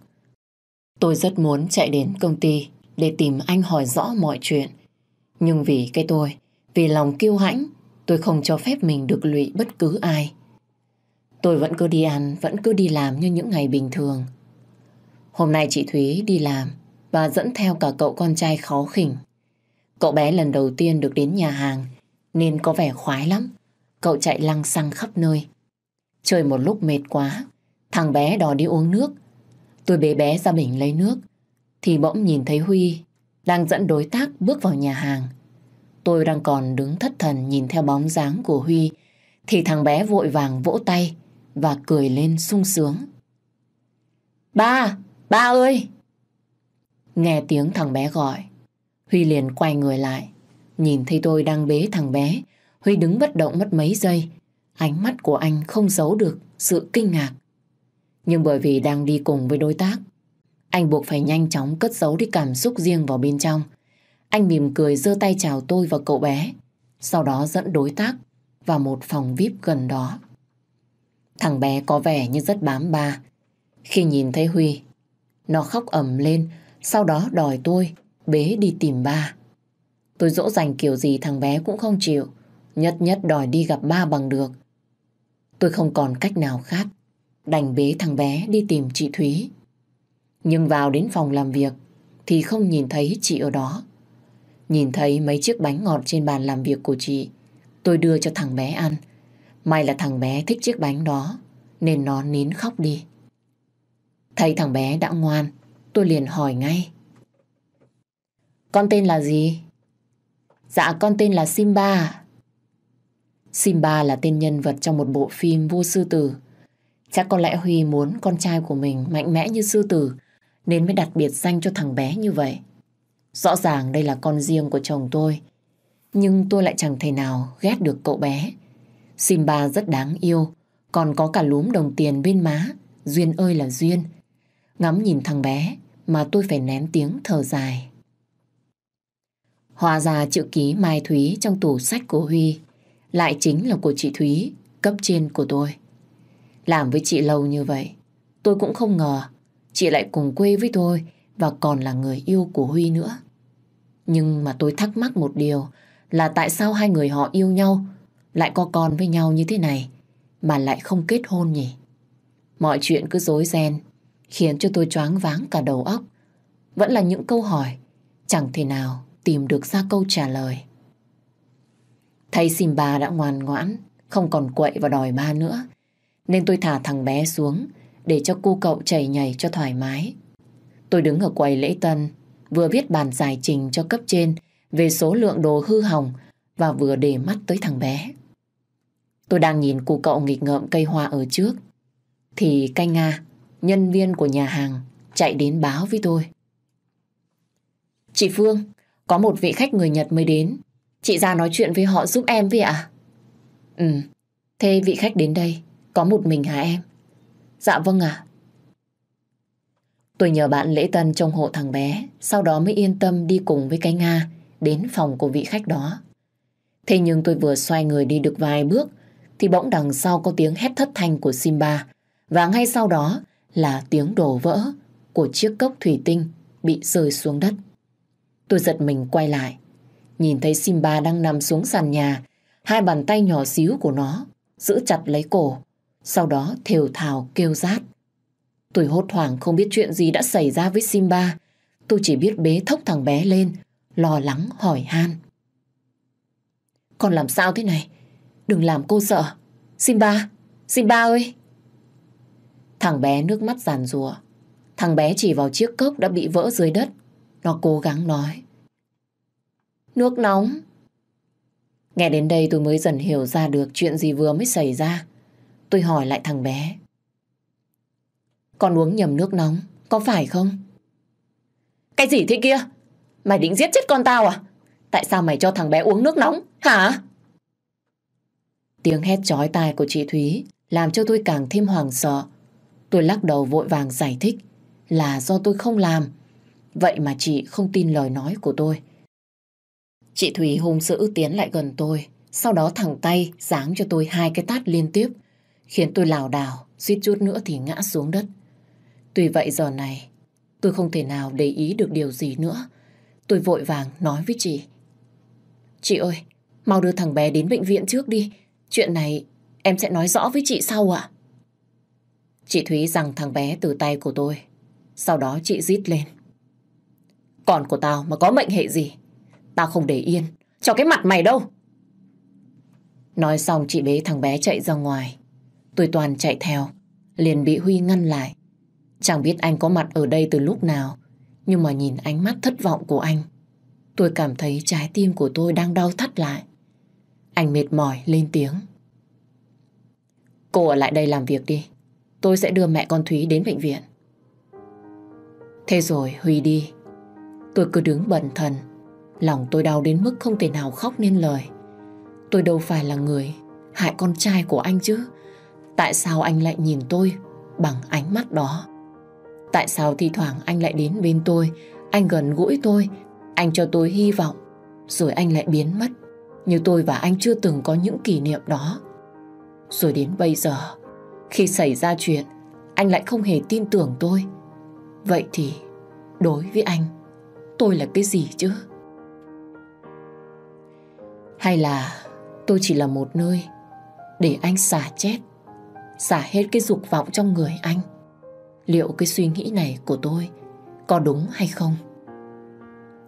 Tôi rất muốn chạy đến công ty để tìm anh hỏi rõ mọi chuyện. Nhưng vì cái tôi, vì lòng kiêu hãnh, tôi không cho phép mình được lụy bất cứ ai. Tôi vẫn cứ đi ăn, vẫn cứ đi làm như những ngày bình thường. Hôm nay chị Thúy đi làm và dẫn theo cả cậu con trai khó khỉnh. Cậu bé lần đầu tiên được đến nhà hàng nên có vẻ khoái lắm. Cậu chạy lăng xăng khắp nơi, Chơi một lúc mệt quá, thằng bé đò đi uống nước. Tôi bế bé ra bình lấy nước, thì bỗng nhìn thấy Huy đang dẫn đối tác bước vào nhà hàng. Tôi đang còn đứng thất thần nhìn theo bóng dáng của Huy, thì thằng bé vội vàng vỗ tay và cười lên sung sướng. Ba, ba ơi! Nghe tiếng thằng bé gọi, Huy liền quay người lại. Nhìn thấy tôi đang bế thằng bé, Huy đứng bất động mất mấy giây Ánh mắt của anh không giấu được sự kinh ngạc. Nhưng bởi vì đang đi cùng với đối tác, anh buộc phải nhanh chóng cất giấu đi cảm xúc riêng vào bên trong. Anh mỉm cười giơ tay chào tôi và cậu bé, sau đó dẫn đối tác vào một phòng VIP gần đó. Thằng bé có vẻ như rất bám ba. Khi nhìn thấy Huy, nó khóc ầm lên, sau đó đòi tôi bế đi tìm ba. Tôi dỗ dành kiểu gì thằng bé cũng không chịu, nhất nhất đòi đi gặp ba bằng được. Tôi không còn cách nào khác. Đành bế thằng bé đi tìm chị Thúy. Nhưng vào đến phòng làm việc thì không nhìn thấy chị ở đó. Nhìn thấy mấy chiếc bánh ngọt trên bàn làm việc của chị, tôi đưa cho thằng bé ăn. May là thằng bé thích chiếc bánh đó, nên nó nín khóc đi. Thấy thằng bé đã ngoan, tôi liền hỏi ngay. Con tên là gì? Dạ con tên là Simba Simba là tên nhân vật trong một bộ phim vua sư tử. Chắc có lẽ Huy muốn con trai của mình mạnh mẽ như sư tử nên mới đặt biệt danh cho thằng bé như vậy. Rõ ràng đây là con riêng của chồng tôi nhưng tôi lại chẳng thể nào ghét được cậu bé. Simba rất đáng yêu còn có cả lúm đồng tiền bên má. Duyên ơi là duyên. Ngắm nhìn thằng bé mà tôi phải nén tiếng thở dài. Hòa ra chữ ký Mai Thúy trong tủ sách của Huy lại chính là của chị Thúy, cấp trên của tôi. Làm với chị lâu như vậy, tôi cũng không ngờ chị lại cùng quê với tôi và còn là người yêu của Huy nữa. Nhưng mà tôi thắc mắc một điều là tại sao hai người họ yêu nhau lại có con với nhau như thế này mà lại không kết hôn nhỉ? Mọi chuyện cứ rối ren khiến cho tôi choáng váng cả đầu óc. Vẫn là những câu hỏi chẳng thể nào tìm được ra câu trả lời. Thấy Simba đã ngoan ngoãn, không còn quậy và đòi ba nữa, nên tôi thả thằng bé xuống để cho cu cậu chảy nhảy cho thoải mái. Tôi đứng ở quầy lễ tân, vừa viết bản giải trình cho cấp trên về số lượng đồ hư hỏng và vừa để mắt tới thằng bé. Tôi đang nhìn cu cậu nghịch ngợm cây hoa ở trước. Thì canh Nga, nhân viên của nhà hàng, chạy đến báo với tôi. Chị Phương, có một vị khách người Nhật mới đến. Chị ra nói chuyện với họ giúp em với ạ. À? Ừ, thế vị khách đến đây có một mình hả em? Dạ vâng ạ. À. Tôi nhờ bạn lễ tân trông hộ thằng bé, sau đó mới yên tâm đi cùng với cái Nga đến phòng của vị khách đó. Thế nhưng tôi vừa xoay người đi được vài bước thì bỗng đằng sau có tiếng hét thất thanh của Simba và ngay sau đó là tiếng đổ vỡ của chiếc cốc thủy tinh bị rơi xuống đất. Tôi giật mình quay lại Nhìn thấy Simba đang nằm xuống sàn nhà, hai bàn tay nhỏ xíu của nó giữ chặt lấy cổ, sau đó thều thào kêu rát. Tôi hốt hoảng không biết chuyện gì đã xảy ra với Simba. Tôi chỉ biết bế thốc thằng bé lên, lo lắng hỏi han. Con làm sao thế này? Đừng làm cô sợ. Simba, Simba ơi! Thằng bé nước mắt giàn rùa. Thằng bé chỉ vào chiếc cốc đã bị vỡ dưới đất. Nó cố gắng nói. Nước nóng. Nghe đến đây tôi mới dần hiểu ra được chuyện gì vừa mới xảy ra. Tôi hỏi lại thằng bé. Con uống nhầm nước nóng, có phải không? Cái gì thế kia? Mày định giết chết con tao à? Tại sao mày cho thằng bé uống nước nóng, hả? Tiếng hét chói tai của chị Thúy làm cho tôi càng thêm hoảng sợ. Tôi lắc đầu vội vàng giải thích là do tôi không làm. Vậy mà chị không tin lời nói của tôi. Chị Thủy hung dữ tiến lại gần tôi, sau đó thẳng tay giáng cho tôi hai cái tát liên tiếp, khiến tôi lảo đảo, suýt chút nữa thì ngã xuống đất. Tuy vậy giờ này, tôi không thể nào để ý được điều gì nữa. Tôi vội vàng nói với chị. Chị ơi, mau đưa thằng bé đến bệnh viện trước đi. Chuyện này em sẽ nói rõ với chị sau ạ. Chị Thúy rằng thằng bé từ tay của tôi. Sau đó chị rít lên. Còn của tao mà có mệnh hệ gì Tao không để yên Cho cái mặt mày đâu Nói xong chị bế thằng bé chạy ra ngoài Tôi toàn chạy theo Liền bị Huy ngăn lại Chẳng biết anh có mặt ở đây từ lúc nào Nhưng mà nhìn ánh mắt thất vọng của anh Tôi cảm thấy trái tim của tôi đang đau thắt lại Anh mệt mỏi lên tiếng Cô ở lại đây làm việc đi Tôi sẽ đưa mẹ con Thúy đến bệnh viện Thế rồi Huy đi Tôi cứ đứng bần thần Lòng tôi đau đến mức không thể nào khóc nên lời. Tôi đâu phải là người hại con trai của anh chứ. Tại sao anh lại nhìn tôi bằng ánh mắt đó? Tại sao thi thoảng anh lại đến bên tôi, anh gần gũi tôi, anh cho tôi hy vọng, rồi anh lại biến mất. Như tôi và anh chưa từng có những kỷ niệm đó. Rồi đến bây giờ, khi xảy ra chuyện, anh lại không hề tin tưởng tôi. Vậy thì, đối với anh, tôi là cái gì chứ? Hay là tôi chỉ là một nơi để anh xả chết, xả hết cái dục vọng trong người anh. Liệu cái suy nghĩ này của tôi có đúng hay không?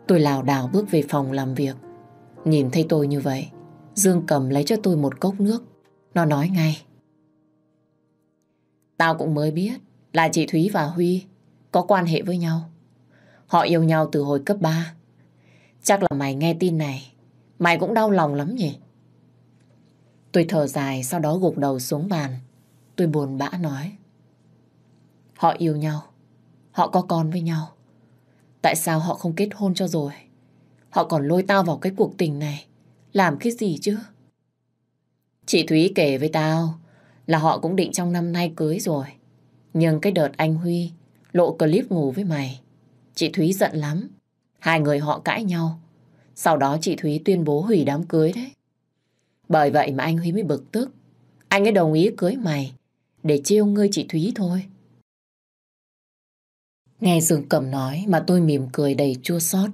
Tôi Lào đảo bước về phòng làm việc. Nhìn thấy tôi như vậy, Dương cầm lấy cho tôi một cốc nước. Nó nói ngay. Tao cũng mới biết là chị Thúy và Huy có quan hệ với nhau. Họ yêu nhau từ hồi cấp 3. Chắc là mày nghe tin này Mày cũng đau lòng lắm nhỉ? Tôi thở dài sau đó gục đầu xuống bàn. Tôi buồn bã nói. Họ yêu nhau. Họ có con với nhau. Tại sao họ không kết hôn cho rồi? Họ còn lôi tao vào cái cuộc tình này. Làm cái gì chứ? Chị Thúy kể với tao là họ cũng định trong năm nay cưới rồi. Nhưng cái đợt anh Huy lộ clip ngủ với mày. Chị Thúy giận lắm. Hai người họ cãi nhau. Sau đó chị Thúy tuyên bố hủy đám cưới đấy. Bởi vậy mà anh Huy mới bực tức. Anh ấy đồng ý cưới mày để chiêu ngươi chị Thúy thôi. Nghe Dương cẩm nói mà tôi mỉm cười đầy chua xót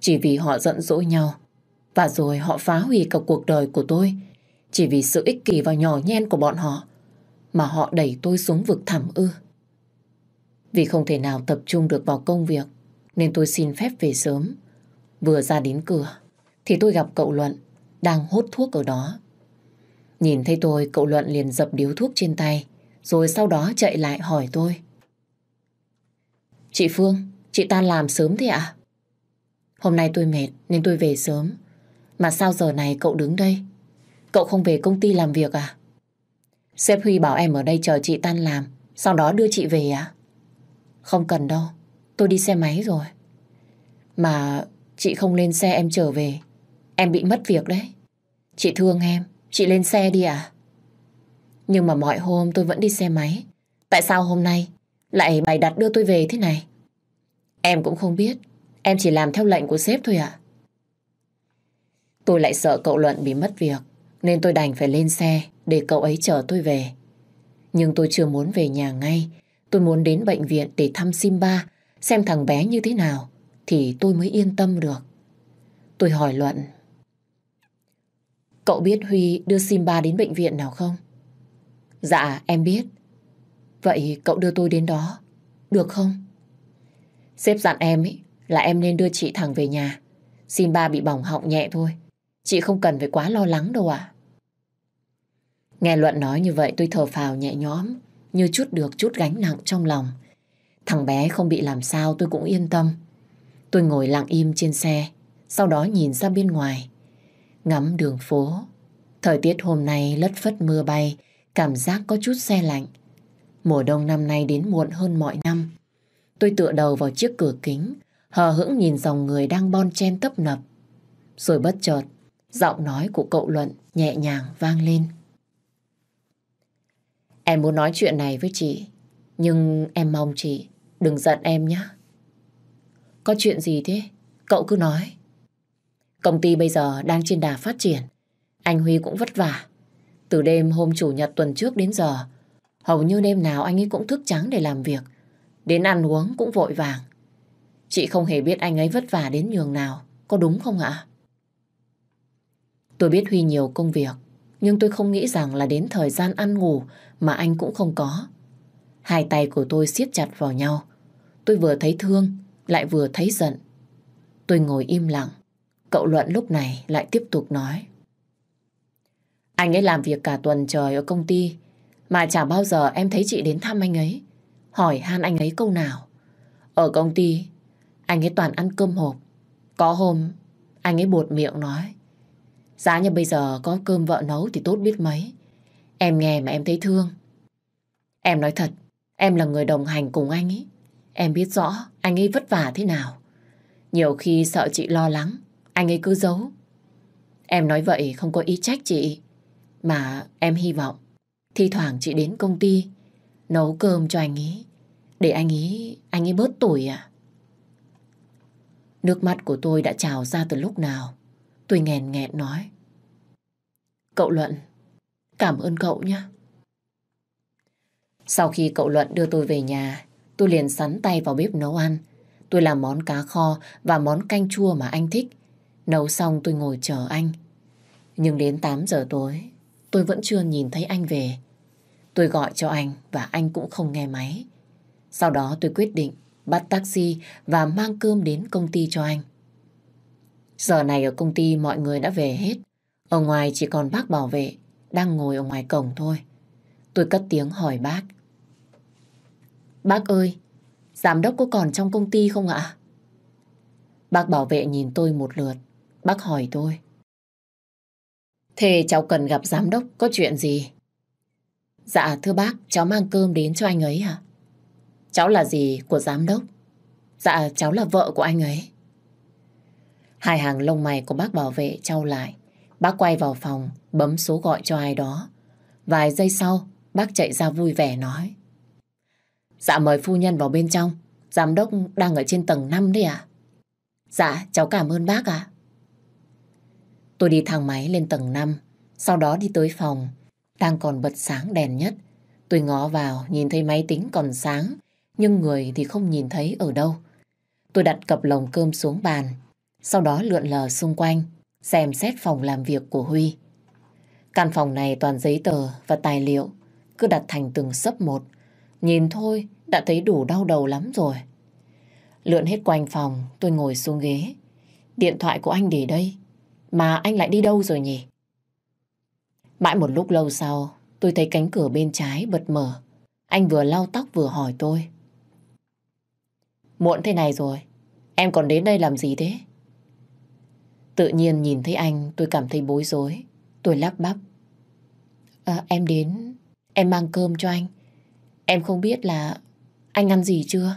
chỉ vì họ giận dỗi nhau. Và rồi họ phá hủy cả cuộc đời của tôi chỉ vì sự ích kỷ và nhỏ nhen của bọn họ mà họ đẩy tôi xuống vực thẳm ư. Vì không thể nào tập trung được vào công việc nên tôi xin phép về sớm Vừa ra đến cửa, thì tôi gặp cậu Luận đang hốt thuốc ở đó. Nhìn thấy tôi, cậu Luận liền dập điếu thuốc trên tay, rồi sau đó chạy lại hỏi tôi. Chị Phương, chị tan làm sớm thế ạ? À? Hôm nay tôi mệt nên tôi về sớm. Mà sao giờ này cậu đứng đây? Cậu không về công ty làm việc à? Sếp Huy bảo em ở đây chờ chị tan làm, sau đó đưa chị về à? Không cần đâu, tôi đi xe máy rồi. Mà Chị không lên xe em trở về. Em bị mất việc đấy. Chị thương em, chị lên xe đi à? Nhưng mà mọi hôm tôi vẫn đi xe máy. Tại sao hôm nay lại bày đặt đưa tôi về thế này? Em cũng không biết. Em chỉ làm theo lệnh của sếp thôi ạ. Tôi lại sợ cậu Luận bị mất việc. Nên tôi đành phải lên xe để cậu ấy chở tôi về. Nhưng tôi chưa muốn về nhà ngay. Tôi muốn đến bệnh viện để thăm Simba, xem thằng bé như thế nào thì tôi mới yên tâm được. Tôi hỏi Luận. Cậu biết Huy đưa Simba đến bệnh viện nào không? Dạ, em biết. Vậy cậu đưa tôi đến đó, được không? Sếp dặn em ý, là em nên đưa chị thẳng về nhà. Simba bị bỏng họng nhẹ thôi. Chị không cần phải quá lo lắng đâu ạ. Nghe Luận nói như vậy tôi thở phào nhẹ nhõm, như chút được chút gánh nặng trong lòng. Thằng bé không bị làm sao tôi cũng yên tâm. Tôi ngồi lặng im trên xe, sau đó nhìn ra bên ngoài, ngắm đường phố. Thời tiết hôm nay lất phất mưa bay, cảm giác có chút xe lạnh. Mùa đông năm nay đến muộn hơn mọi năm. Tôi tựa đầu vào chiếc cửa kính, hờ hững nhìn dòng người đang bon chen tấp nập. Rồi bất chợt, giọng nói của cậu Luận nhẹ nhàng vang lên. Em muốn nói chuyện này với chị, nhưng em mong chị đừng giận em nhé. Có chuyện gì thế? Cậu cứ nói. Công ty bây giờ đang trên đà phát triển. Anh Huy cũng vất vả. Từ đêm hôm chủ nhật tuần trước đến giờ, hầu như đêm nào anh ấy cũng thức trắng để làm việc. Đến ăn uống cũng vội vàng. Chị không hề biết anh ấy vất vả đến nhường nào, có đúng không ạ? Tôi biết Huy nhiều công việc, nhưng tôi không nghĩ rằng là đến thời gian ăn ngủ mà anh cũng không có. Hai tay của tôi siết chặt vào nhau. Tôi vừa thấy thương, lại vừa thấy giận. Tôi ngồi im lặng, cậu Luận lúc này lại tiếp tục nói. Anh ấy làm việc cả tuần trời ở công ty, mà chả bao giờ em thấy chị đến thăm anh ấy, hỏi han anh ấy câu nào. Ở công ty, anh ấy toàn ăn cơm hộp, có hôm anh ấy buột miệng nói. Giá như bây giờ có cơm vợ nấu thì tốt biết mấy. Em nghe mà em thấy thương. Em nói thật, em là người đồng hành cùng anh ấy. Em biết rõ anh ấy vất vả thế nào. Nhiều khi sợ chị lo lắng, anh ấy cứ giấu. Em nói vậy không có ý trách chị. Mà em hy vọng, thi thoảng chị đến công ty, nấu cơm cho anh ấy. Để anh ấy, anh ấy bớt tuổi à. Nước mắt của tôi đã trào ra từ lúc nào. Tôi nghèn nghẹn nói. Cậu Luận, cảm ơn cậu nhé. Sau khi cậu Luận đưa tôi về nhà, tôi liền sắn tay vào bếp nấu ăn. Tôi làm món cá kho và món canh chua mà anh thích. Nấu xong tôi ngồi chờ anh. Nhưng đến 8 giờ tối, tôi vẫn chưa nhìn thấy anh về. Tôi gọi cho anh và anh cũng không nghe máy. Sau đó tôi quyết định bắt taxi và mang cơm đến công ty cho anh. Giờ này ở công ty mọi người đã về hết. Ở ngoài chỉ còn bác bảo vệ đang ngồi ở ngoài cổng thôi. Tôi cất tiếng hỏi bác Bác ơi, giám đốc có còn trong công ty không ạ? Bác bảo vệ nhìn tôi một lượt, bác hỏi tôi. Thế cháu cần gặp giám đốc có chuyện gì? Dạ thưa bác, cháu mang cơm đến cho anh ấy à? Cháu là gì của giám đốc? Dạ cháu là vợ của anh ấy. Hai hàng lông mày của bác bảo vệ trao lại. Bác quay vào phòng, bấm số gọi cho ai đó. Vài giây sau, bác chạy ra vui vẻ nói. Dạ mời phu nhân vào bên trong. Giám đốc đang ở trên tầng 5 đấy à? Dạ, cháu cảm ơn bác ạ. À. Tôi đi thang máy lên tầng 5, sau đó đi tới phòng, đang còn bật sáng đèn nhất. Tôi ngó vào, nhìn thấy máy tính còn sáng, nhưng người thì không nhìn thấy ở đâu. Tôi đặt cặp lồng cơm xuống bàn, sau đó lượn lờ xung quanh, xem xét phòng làm việc của Huy. Căn phòng này toàn giấy tờ và tài liệu, cứ đặt thành từng sấp một. Nhìn thôi đã thấy đủ đau đầu lắm rồi. Lượn hết quanh phòng, tôi ngồi xuống ghế. Điện thoại của anh để đây, mà anh lại đi đâu rồi nhỉ? Mãi một lúc lâu sau, tôi thấy cánh cửa bên trái bật mở. Anh vừa lau tóc vừa hỏi tôi. Muộn thế này rồi, em còn đến đây làm gì thế? Tự nhiên nhìn thấy anh tôi cảm thấy bối rối. Tôi lắp bắp. À, em đến, em mang cơm cho anh. Em không biết là anh ăn gì chưa?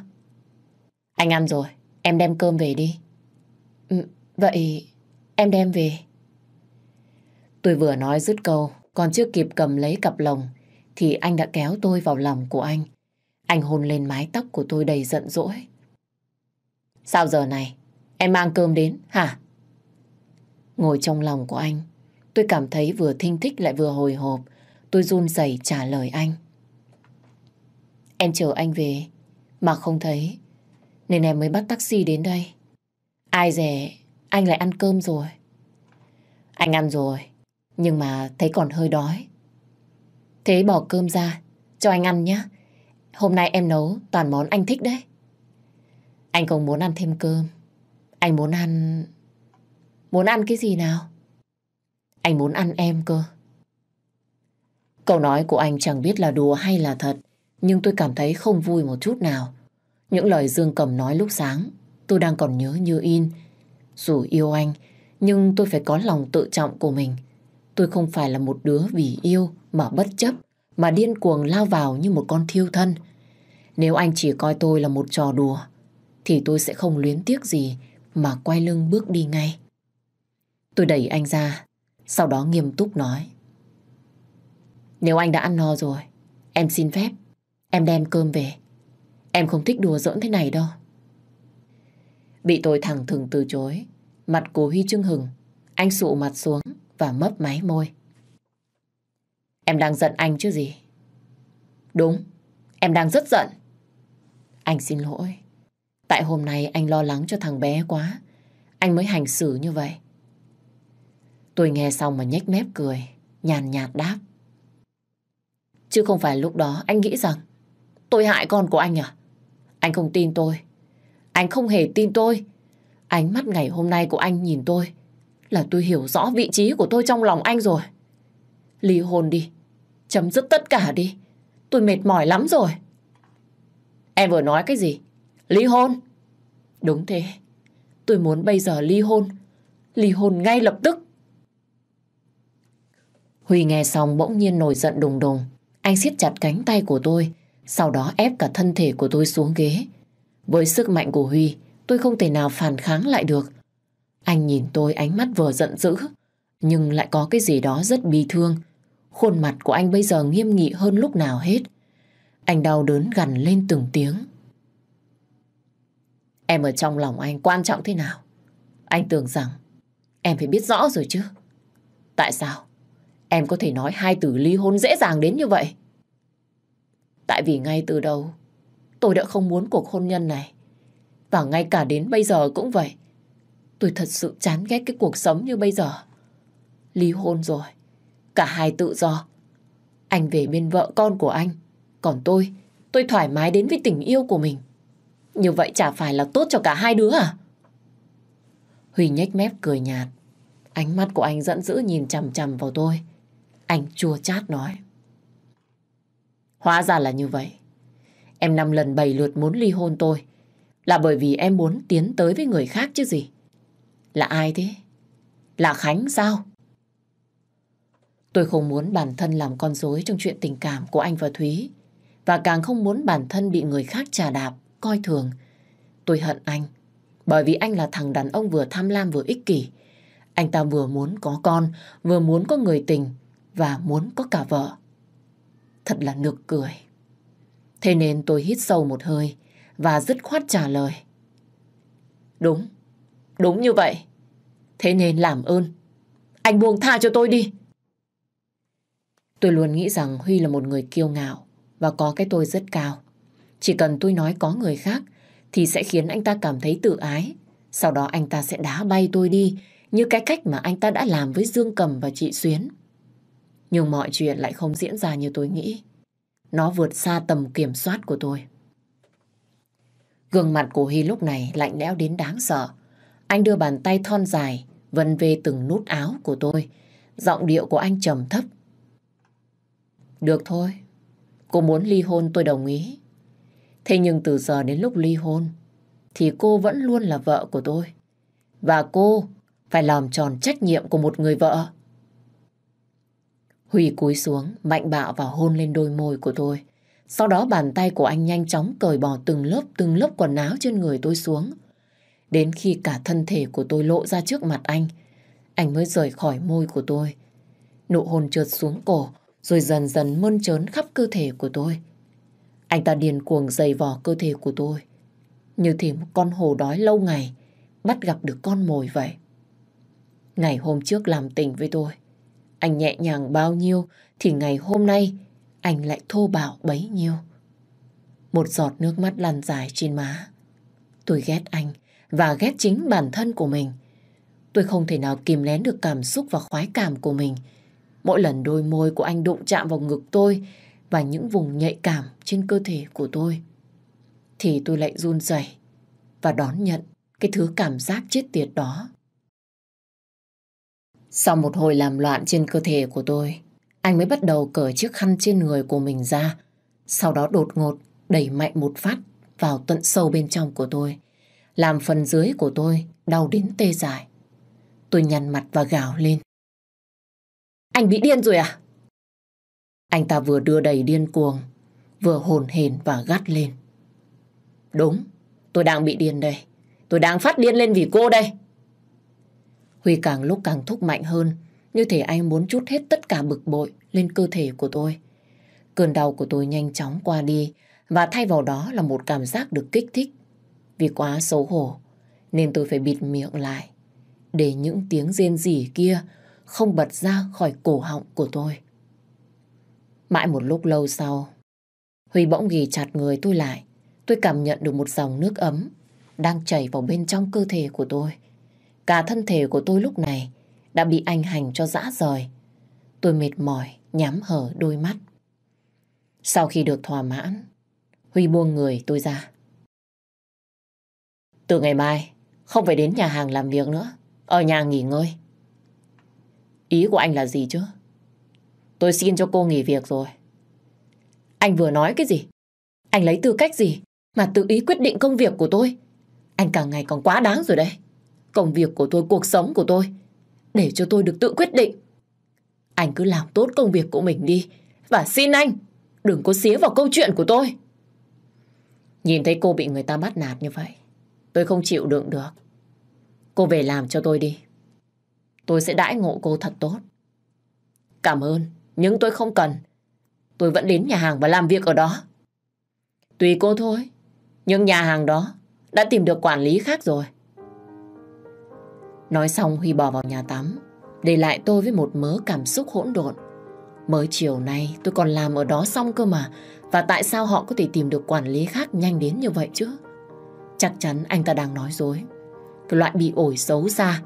Anh ăn rồi, em đem cơm về đi. Ừ, vậy em đem về. Tôi vừa nói dứt câu, còn chưa kịp cầm lấy cặp lồng, thì anh đã kéo tôi vào lòng của anh. Anh hôn lên mái tóc của tôi đầy giận dỗi. Sao giờ này, em mang cơm đến, hả? Ngồi trong lòng của anh, tôi cảm thấy vừa thinh thích lại vừa hồi hộp. Tôi run rẩy trả lời anh. Em chờ anh về mà không thấy nên em mới bắt taxi đến đây. Ai dè anh lại ăn cơm rồi. Anh ăn rồi nhưng mà thấy còn hơi đói. Thế bỏ cơm ra cho anh ăn nhé. Hôm nay em nấu toàn món anh thích đấy. Anh không muốn ăn thêm cơm. Anh muốn ăn... Muốn ăn cái gì nào? Anh muốn ăn em cơ. Câu nói của anh chẳng biết là đùa hay là thật nhưng tôi cảm thấy không vui một chút nào. Những lời Dương Cầm nói lúc sáng, tôi đang còn nhớ như in. Dù yêu anh, nhưng tôi phải có lòng tự trọng của mình. Tôi không phải là một đứa vì yêu mà bất chấp, mà điên cuồng lao vào như một con thiêu thân. Nếu anh chỉ coi tôi là một trò đùa, thì tôi sẽ không luyến tiếc gì mà quay lưng bước đi ngay. Tôi đẩy anh ra, sau đó nghiêm túc nói. Nếu anh đã ăn no rồi, em xin phép Em đem cơm về. Em không thích đùa giỡn thế này đâu. Bị tôi thẳng thừng từ chối. Mặt cố Huy trương hừng. Anh sụ mặt xuống và mấp máy môi. Em đang giận anh chứ gì? Đúng, em đang rất giận. Anh xin lỗi. Tại hôm nay anh lo lắng cho thằng bé quá. Anh mới hành xử như vậy. Tôi nghe xong mà nhếch mép cười, nhàn nhạt đáp. Chứ không phải lúc đó anh nghĩ rằng Tôi hại con của anh à? Anh không tin tôi. Anh không hề tin tôi. Ánh mắt ngày hôm nay của anh nhìn tôi là tôi hiểu rõ vị trí của tôi trong lòng anh rồi. Ly hôn đi. Chấm dứt tất cả đi. Tôi mệt mỏi lắm rồi. Em vừa nói cái gì? Ly hôn. Đúng thế. Tôi muốn bây giờ ly hôn. Ly hôn ngay lập tức. Huy nghe xong bỗng nhiên nổi giận đùng đùng. Anh siết chặt cánh tay của tôi sau đó ép cả thân thể của tôi xuống ghế. Với sức mạnh của Huy, tôi không thể nào phản kháng lại được. Anh nhìn tôi ánh mắt vừa giận dữ, nhưng lại có cái gì đó rất bi thương. Khuôn mặt của anh bây giờ nghiêm nghị hơn lúc nào hết. Anh đau đớn gằn lên từng tiếng. Em ở trong lòng anh quan trọng thế nào? Anh tưởng rằng em phải biết rõ rồi chứ. Tại sao em có thể nói hai từ ly hôn dễ dàng đến như vậy? Tại vì ngay từ đầu tôi đã không muốn cuộc hôn nhân này. Và ngay cả đến bây giờ cũng vậy. Tôi thật sự chán ghét cái cuộc sống như bây giờ. Ly hôn rồi. Cả hai tự do. Anh về bên vợ con của anh. Còn tôi, tôi thoải mái đến với tình yêu của mình. Như vậy chả phải là tốt cho cả hai đứa à? Huy nhếch mép cười nhạt. Ánh mắt của anh dẫn dữ nhìn chằm chằm vào tôi. Anh chua chát nói. Hóa ra là như vậy. Em năm lần bảy lượt muốn ly hôn tôi. Là bởi vì em muốn tiến tới với người khác chứ gì. Là ai thế? Là Khánh sao? Tôi không muốn bản thân làm con rối trong chuyện tình cảm của anh và Thúy. Và càng không muốn bản thân bị người khác trà đạp, coi thường. Tôi hận anh. Bởi vì anh là thằng đàn ông vừa tham lam vừa ích kỷ. Anh ta vừa muốn có con, vừa muốn có người tình và muốn có cả vợ thật là nực cười. Thế nên tôi hít sâu một hơi và dứt khoát trả lời. Đúng, đúng như vậy. Thế nên làm ơn, anh buông tha cho tôi đi. Tôi luôn nghĩ rằng Huy là một người kiêu ngạo và có cái tôi rất cao. Chỉ cần tôi nói có người khác thì sẽ khiến anh ta cảm thấy tự ái. Sau đó anh ta sẽ đá bay tôi đi như cái cách mà anh ta đã làm với Dương Cầm và chị Xuyến. Nhưng mọi chuyện lại không diễn ra như tôi nghĩ. Nó vượt xa tầm kiểm soát của tôi. Gương mặt của Hy lúc này lạnh lẽo đến đáng sợ. Anh đưa bàn tay thon dài, vân về từng nút áo của tôi. Giọng điệu của anh trầm thấp. Được thôi, cô muốn ly hôn tôi đồng ý. Thế nhưng từ giờ đến lúc ly hôn, thì cô vẫn luôn là vợ của tôi. Và cô phải làm tròn trách nhiệm của một người vợ. Huy cúi xuống, mạnh bạo và hôn lên đôi môi của tôi. Sau đó bàn tay của anh nhanh chóng cởi bỏ từng lớp từng lớp quần áo trên người tôi xuống. Đến khi cả thân thể của tôi lộ ra trước mặt anh, anh mới rời khỏi môi của tôi. Nụ hôn trượt xuống cổ, rồi dần dần mơn trớn khắp cơ thể của tôi. Anh ta điền cuồng dày vò cơ thể của tôi. Như thể một con hồ đói lâu ngày, bắt gặp được con mồi vậy. Ngày hôm trước làm tình với tôi, anh nhẹ nhàng bao nhiêu thì ngày hôm nay anh lại thô bạo bấy nhiêu. Một giọt nước mắt lăn dài trên má. Tôi ghét anh và ghét chính bản thân của mình. Tôi không thể nào kìm nén được cảm xúc và khoái cảm của mình. Mỗi lần đôi môi của anh đụng chạm vào ngực tôi và những vùng nhạy cảm trên cơ thể của tôi, thì tôi lại run rẩy và đón nhận cái thứ cảm giác chết tiệt đó. Sau một hồi làm loạn trên cơ thể của tôi, anh mới bắt đầu cởi chiếc khăn trên người của mình ra. Sau đó đột ngột đẩy mạnh một phát vào tận sâu bên trong của tôi, làm phần dưới của tôi đau đến tê dại. Tôi nhăn mặt và gào lên. Anh bị điên rồi à? Anh ta vừa đưa đầy điên cuồng, vừa hồn hền và gắt lên. Đúng, tôi đang bị điên đây. Tôi đang phát điên lên vì cô đây. Huy càng lúc càng thúc mạnh hơn, như thể anh muốn chút hết tất cả bực bội lên cơ thể của tôi. Cơn đau của tôi nhanh chóng qua đi và thay vào đó là một cảm giác được kích thích. Vì quá xấu hổ nên tôi phải bịt miệng lại để những tiếng rên rỉ kia không bật ra khỏi cổ họng của tôi. Mãi một lúc lâu sau, Huy bỗng ghì chặt người tôi lại. Tôi cảm nhận được một dòng nước ấm đang chảy vào bên trong cơ thể của tôi. Cả thân thể của tôi lúc này đã bị anh hành cho dã rời. Tôi mệt mỏi, nhắm hở đôi mắt. Sau khi được thỏa mãn, Huy buông người tôi ra. Từ ngày mai, không phải đến nhà hàng làm việc nữa. Ở nhà nghỉ ngơi. Ý của anh là gì chứ? Tôi xin cho cô nghỉ việc rồi. Anh vừa nói cái gì? Anh lấy tư cách gì mà tự ý quyết định công việc của tôi? Anh càng ngày còn quá đáng rồi đấy. Công việc của tôi, cuộc sống của tôi. Để cho tôi được tự quyết định. Anh cứ làm tốt công việc của mình đi. Và xin anh, đừng có xía vào câu chuyện của tôi. Nhìn thấy cô bị người ta bắt nạt như vậy, tôi không chịu đựng được. Cô về làm cho tôi đi. Tôi sẽ đãi ngộ cô thật tốt. Cảm ơn, nhưng tôi không cần. Tôi vẫn đến nhà hàng và làm việc ở đó. Tùy cô thôi, nhưng nhà hàng đó đã tìm được quản lý khác rồi. Nói xong Huy bỏ vào nhà tắm, để lại tôi với một mớ cảm xúc hỗn độn. Mới chiều nay tôi còn làm ở đó xong cơ mà, và tại sao họ có thể tìm được quản lý khác nhanh đến như vậy chứ? Chắc chắn anh ta đang nói dối. Cái loại bị ổi xấu xa,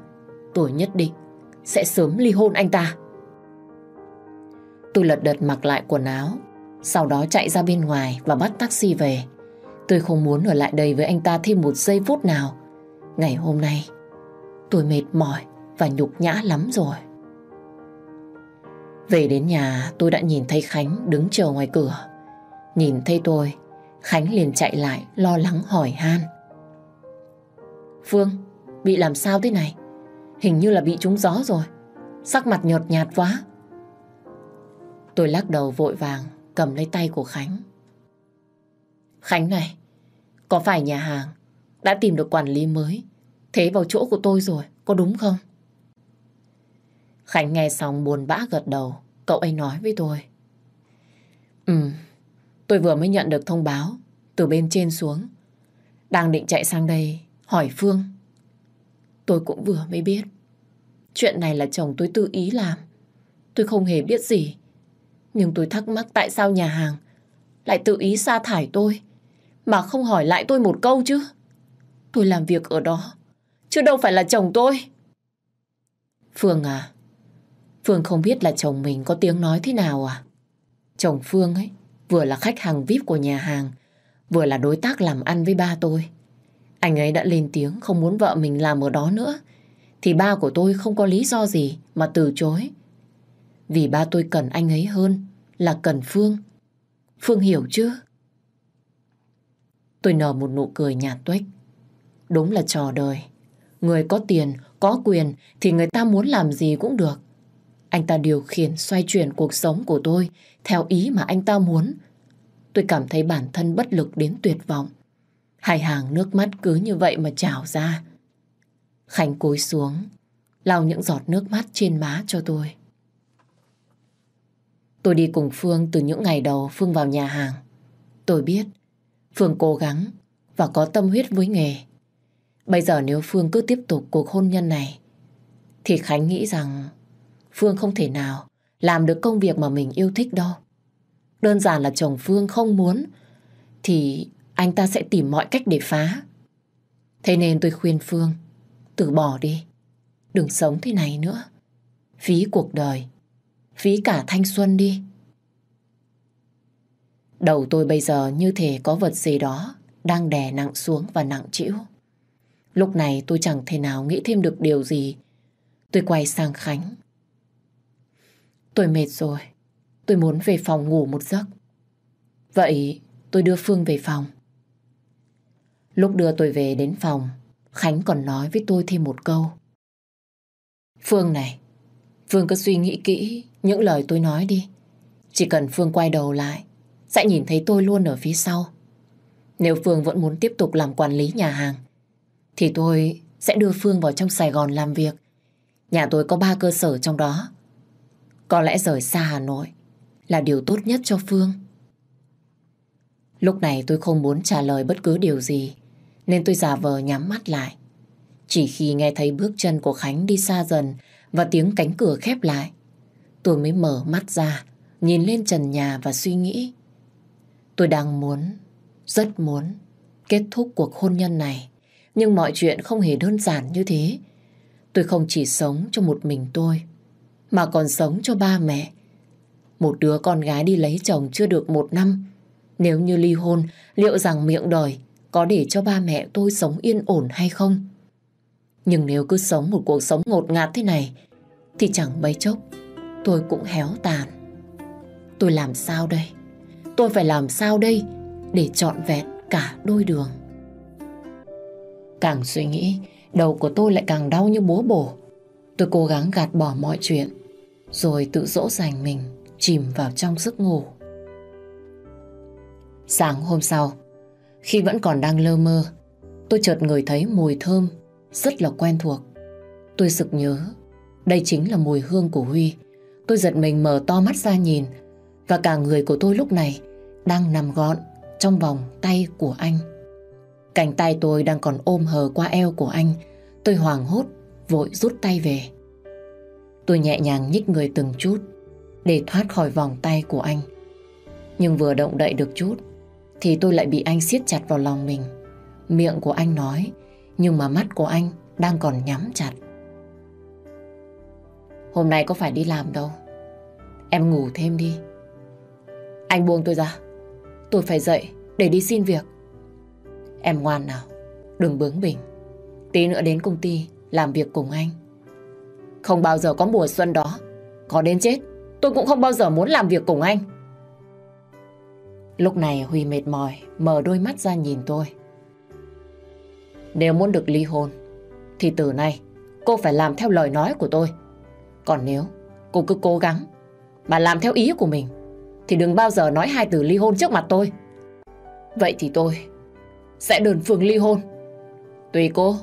tôi nhất định sẽ sớm ly hôn anh ta. Tôi lật đật mặc lại quần áo, sau đó chạy ra bên ngoài và bắt taxi về. Tôi không muốn ở lại đây với anh ta thêm một giây phút nào. Ngày hôm nay, tôi mệt mỏi và nhục nhã lắm rồi. Về đến nhà tôi đã nhìn thấy Khánh đứng chờ ngoài cửa. Nhìn thấy tôi, Khánh liền chạy lại lo lắng hỏi han. Phương, bị làm sao thế này? Hình như là bị trúng gió rồi. Sắc mặt nhợt nhạt quá. Tôi lắc đầu vội vàng cầm lấy tay của Khánh. Khánh này, có phải nhà hàng đã tìm được quản lý mới thế vào chỗ của tôi rồi, có đúng không? Khánh nghe xong buồn bã gật đầu, cậu ấy nói với tôi. Ừ, tôi vừa mới nhận được thông báo từ bên trên xuống. Đang định chạy sang đây hỏi Phương. Tôi cũng vừa mới biết. Chuyện này là chồng tôi tự ý làm. Tôi không hề biết gì. Nhưng tôi thắc mắc tại sao nhà hàng lại tự ý sa thải tôi mà không hỏi lại tôi một câu chứ. Tôi làm việc ở đó chứ đâu phải là chồng tôi. Phương à, Phương không biết là chồng mình có tiếng nói thế nào à? Chồng Phương ấy, vừa là khách hàng VIP của nhà hàng, vừa là đối tác làm ăn với ba tôi. Anh ấy đã lên tiếng không muốn vợ mình làm ở đó nữa, thì ba của tôi không có lý do gì mà từ chối. Vì ba tôi cần anh ấy hơn là cần Phương. Phương hiểu chưa? Tôi nở một nụ cười nhạt tuếch. Đúng là trò đời. Người có tiền, có quyền thì người ta muốn làm gì cũng được. Anh ta điều khiển xoay chuyển cuộc sống của tôi theo ý mà anh ta muốn. Tôi cảm thấy bản thân bất lực đến tuyệt vọng. Hai hàng nước mắt cứ như vậy mà trào ra. Khánh cối xuống, lau những giọt nước mắt trên má cho tôi. Tôi đi cùng Phương từ những ngày đầu Phương vào nhà hàng. Tôi biết Phương cố gắng và có tâm huyết với nghề. Bây giờ nếu Phương cứ tiếp tục cuộc hôn nhân này, thì Khánh nghĩ rằng Phương không thể nào làm được công việc mà mình yêu thích đâu. Đơn giản là chồng Phương không muốn, thì anh ta sẽ tìm mọi cách để phá. Thế nên tôi khuyên Phương, từ bỏ đi, đừng sống thế này nữa. Phí cuộc đời, phí cả thanh xuân đi. Đầu tôi bây giờ như thể có vật gì đó đang đè nặng xuống và nặng chịu Lúc này tôi chẳng thể nào nghĩ thêm được điều gì. Tôi quay sang Khánh. Tôi mệt rồi. Tôi muốn về phòng ngủ một giấc. Vậy tôi đưa Phương về phòng. Lúc đưa tôi về đến phòng, Khánh còn nói với tôi thêm một câu. Phương này, Phương cứ suy nghĩ kỹ những lời tôi nói đi. Chỉ cần Phương quay đầu lại, sẽ nhìn thấy tôi luôn ở phía sau. Nếu Phương vẫn muốn tiếp tục làm quản lý nhà hàng, thì tôi sẽ đưa Phương vào trong Sài Gòn làm việc. Nhà tôi có ba cơ sở trong đó. Có lẽ rời xa Hà Nội là điều tốt nhất cho Phương. Lúc này tôi không muốn trả lời bất cứ điều gì, nên tôi giả vờ nhắm mắt lại. Chỉ khi nghe thấy bước chân của Khánh đi xa dần và tiếng cánh cửa khép lại, tôi mới mở mắt ra, nhìn lên trần nhà và suy nghĩ. Tôi đang muốn, rất muốn kết thúc cuộc hôn nhân này nhưng mọi chuyện không hề đơn giản như thế. Tôi không chỉ sống cho một mình tôi, mà còn sống cho ba mẹ. Một đứa con gái đi lấy chồng chưa được một năm. Nếu như ly hôn, liệu rằng miệng đời có để cho ba mẹ tôi sống yên ổn hay không? Nhưng nếu cứ sống một cuộc sống ngột ngạt thế này, thì chẳng mấy chốc tôi cũng héo tàn. Tôi làm sao đây? Tôi phải làm sao đây để trọn vẹn cả đôi đường? Càng suy nghĩ, đầu của tôi lại càng đau như búa bổ. Tôi cố gắng gạt bỏ mọi chuyện, rồi tự dỗ dành mình, chìm vào trong giấc ngủ. Sáng hôm sau, khi vẫn còn đang lơ mơ, tôi chợt ngửi thấy mùi thơm rất là quen thuộc. Tôi sực nhớ, đây chính là mùi hương của Huy. Tôi giật mình mở to mắt ra nhìn và cả người của tôi lúc này đang nằm gọn trong vòng tay của anh. Cánh tay tôi đang còn ôm hờ qua eo của anh. Tôi hoảng hốt, vội rút tay về. Tôi nhẹ nhàng nhích người từng chút để thoát khỏi vòng tay của anh. Nhưng vừa động đậy được chút thì tôi lại bị anh siết chặt vào lòng mình. Miệng của anh nói nhưng mà mắt của anh đang còn nhắm chặt. Hôm nay có phải đi làm đâu. Em ngủ thêm đi. Anh buông tôi ra. Tôi phải dậy để đi xin việc. Em ngoan nào, đừng bướng bỉnh. Tí nữa đến công ty làm việc cùng anh. Không bao giờ có mùa xuân đó. Có đến chết, tôi cũng không bao giờ muốn làm việc cùng anh. Lúc này Huy mệt mỏi, mở đôi mắt ra nhìn tôi. Nếu muốn được ly hôn, thì từ nay cô phải làm theo lời nói của tôi. Còn nếu cô cứ cố gắng mà làm theo ý của mình, thì đừng bao giờ nói hai từ ly hôn trước mặt tôi. Vậy thì tôi sẽ đơn phương ly hôn. Tùy cô,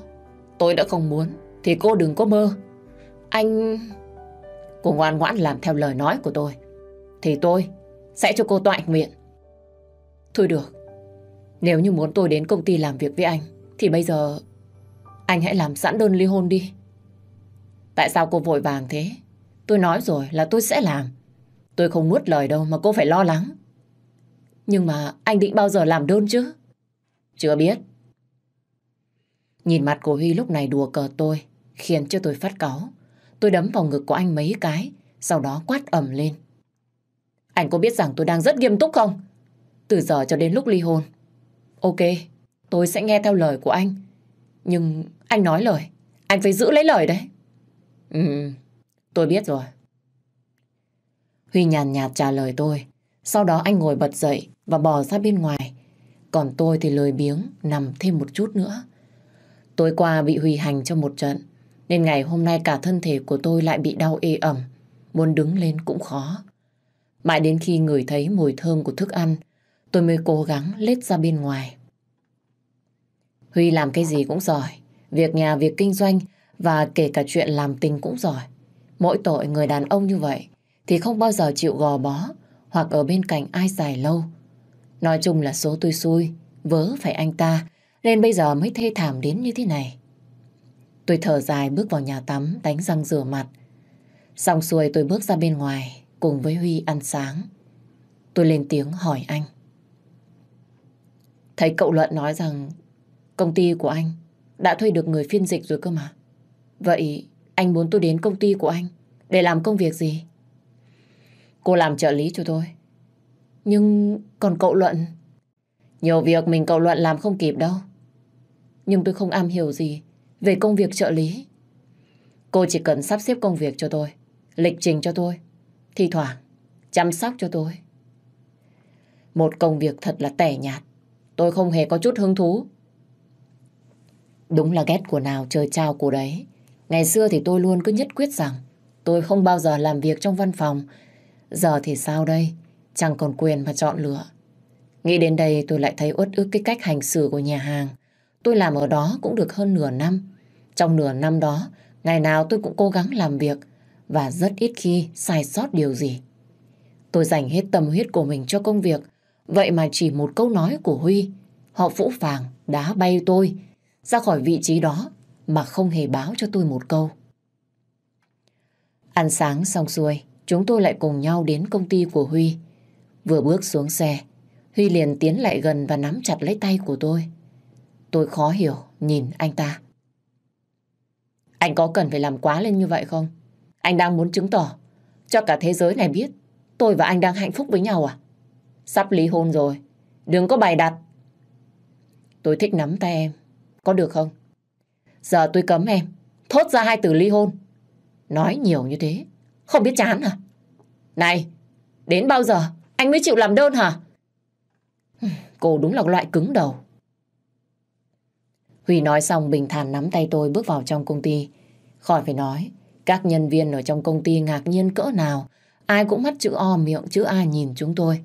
tôi đã không muốn thì cô đừng có mơ. Anh... Cô ngoan ngoãn làm theo lời nói của tôi. Thì tôi sẽ cho cô tọa nguyện. Thôi được, nếu như muốn tôi đến công ty làm việc với anh thì bây giờ anh hãy làm sẵn đơn ly hôn đi. Tại sao cô vội vàng thế? Tôi nói rồi là tôi sẽ làm. Tôi không nuốt lời đâu mà cô phải lo lắng. Nhưng mà anh định bao giờ làm đơn chứ? Chưa biết. Nhìn mặt của Huy lúc này đùa cờ tôi, khiến cho tôi phát cáu. Tôi đấm vào ngực của anh mấy cái, sau đó quát ẩm lên. Anh có biết rằng tôi đang rất nghiêm túc không? Từ giờ cho đến lúc ly hôn. Ok, tôi sẽ nghe theo lời của anh. Nhưng anh nói lời, anh phải giữ lấy lời đấy. Ừ, tôi biết rồi. Huy nhàn nhạt trả lời tôi. Sau đó anh ngồi bật dậy và bò ra bên ngoài còn tôi thì lười biếng nằm thêm một chút nữa. Tối qua bị huy hành cho một trận, nên ngày hôm nay cả thân thể của tôi lại bị đau ê ẩm, muốn đứng lên cũng khó. Mãi đến khi ngửi thấy mùi thơm của thức ăn, tôi mới cố gắng lết ra bên ngoài. Huy làm cái gì cũng giỏi, việc nhà, việc kinh doanh và kể cả chuyện làm tình cũng giỏi. Mỗi tội người đàn ông như vậy thì không bao giờ chịu gò bó hoặc ở bên cạnh ai dài lâu Nói chung là số tôi xui, vớ phải anh ta, nên bây giờ mới thê thảm đến như thế này. Tôi thở dài bước vào nhà tắm, đánh răng rửa mặt. Xong xuôi tôi bước ra bên ngoài, cùng với Huy ăn sáng. Tôi lên tiếng hỏi anh. Thấy cậu Luận nói rằng công ty của anh đã thuê được người phiên dịch rồi cơ mà. Vậy anh muốn tôi đến công ty của anh để làm công việc gì? Cô làm trợ lý cho tôi. Nhưng còn cậu Luận? Nhiều việc mình cậu Luận làm không kịp đâu. Nhưng tôi không am hiểu gì về công việc trợ lý. Cô chỉ cần sắp xếp công việc cho tôi, lịch trình cho tôi, thi thoảng chăm sóc cho tôi. Một công việc thật là tẻ nhạt, tôi không hề có chút hứng thú. Đúng là ghét của nào trời trao của đấy. Ngày xưa thì tôi luôn cứ nhất quyết rằng tôi không bao giờ làm việc trong văn phòng. Giờ thì sao đây? chẳng còn quyền mà chọn lựa. Nghĩ đến đây tôi lại thấy uất ức cái cách hành xử của nhà hàng. Tôi làm ở đó cũng được hơn nửa năm. Trong nửa năm đó, ngày nào tôi cũng cố gắng làm việc và rất ít khi sai sót điều gì. Tôi dành hết tâm huyết của mình cho công việc, vậy mà chỉ một câu nói của Huy, họ phũ phàng đá bay tôi ra khỏi vị trí đó mà không hề báo cho tôi một câu. Ăn sáng xong xuôi, chúng tôi lại cùng nhau đến công ty của Huy. Vừa bước xuống xe, Huy liền tiến lại gần và nắm chặt lấy tay của tôi. Tôi khó hiểu nhìn anh ta. Anh có cần phải làm quá lên như vậy không? Anh đang muốn chứng tỏ cho cả thế giới này biết tôi và anh đang hạnh phúc với nhau à? Sắp ly hôn rồi, đừng có bày đặt. Tôi thích nắm tay em, có được không? Giờ tôi cấm em, thốt ra hai từ ly hôn. Nói nhiều như thế, không biết chán à? Này, đến bao giờ anh mới chịu làm đơn hả? Cô đúng là loại cứng đầu. Huy nói xong bình thản nắm tay tôi bước vào trong công ty. Khỏi phải nói, các nhân viên ở trong công ty ngạc nhiên cỡ nào, ai cũng mắt chữ O miệng chữ A nhìn chúng tôi.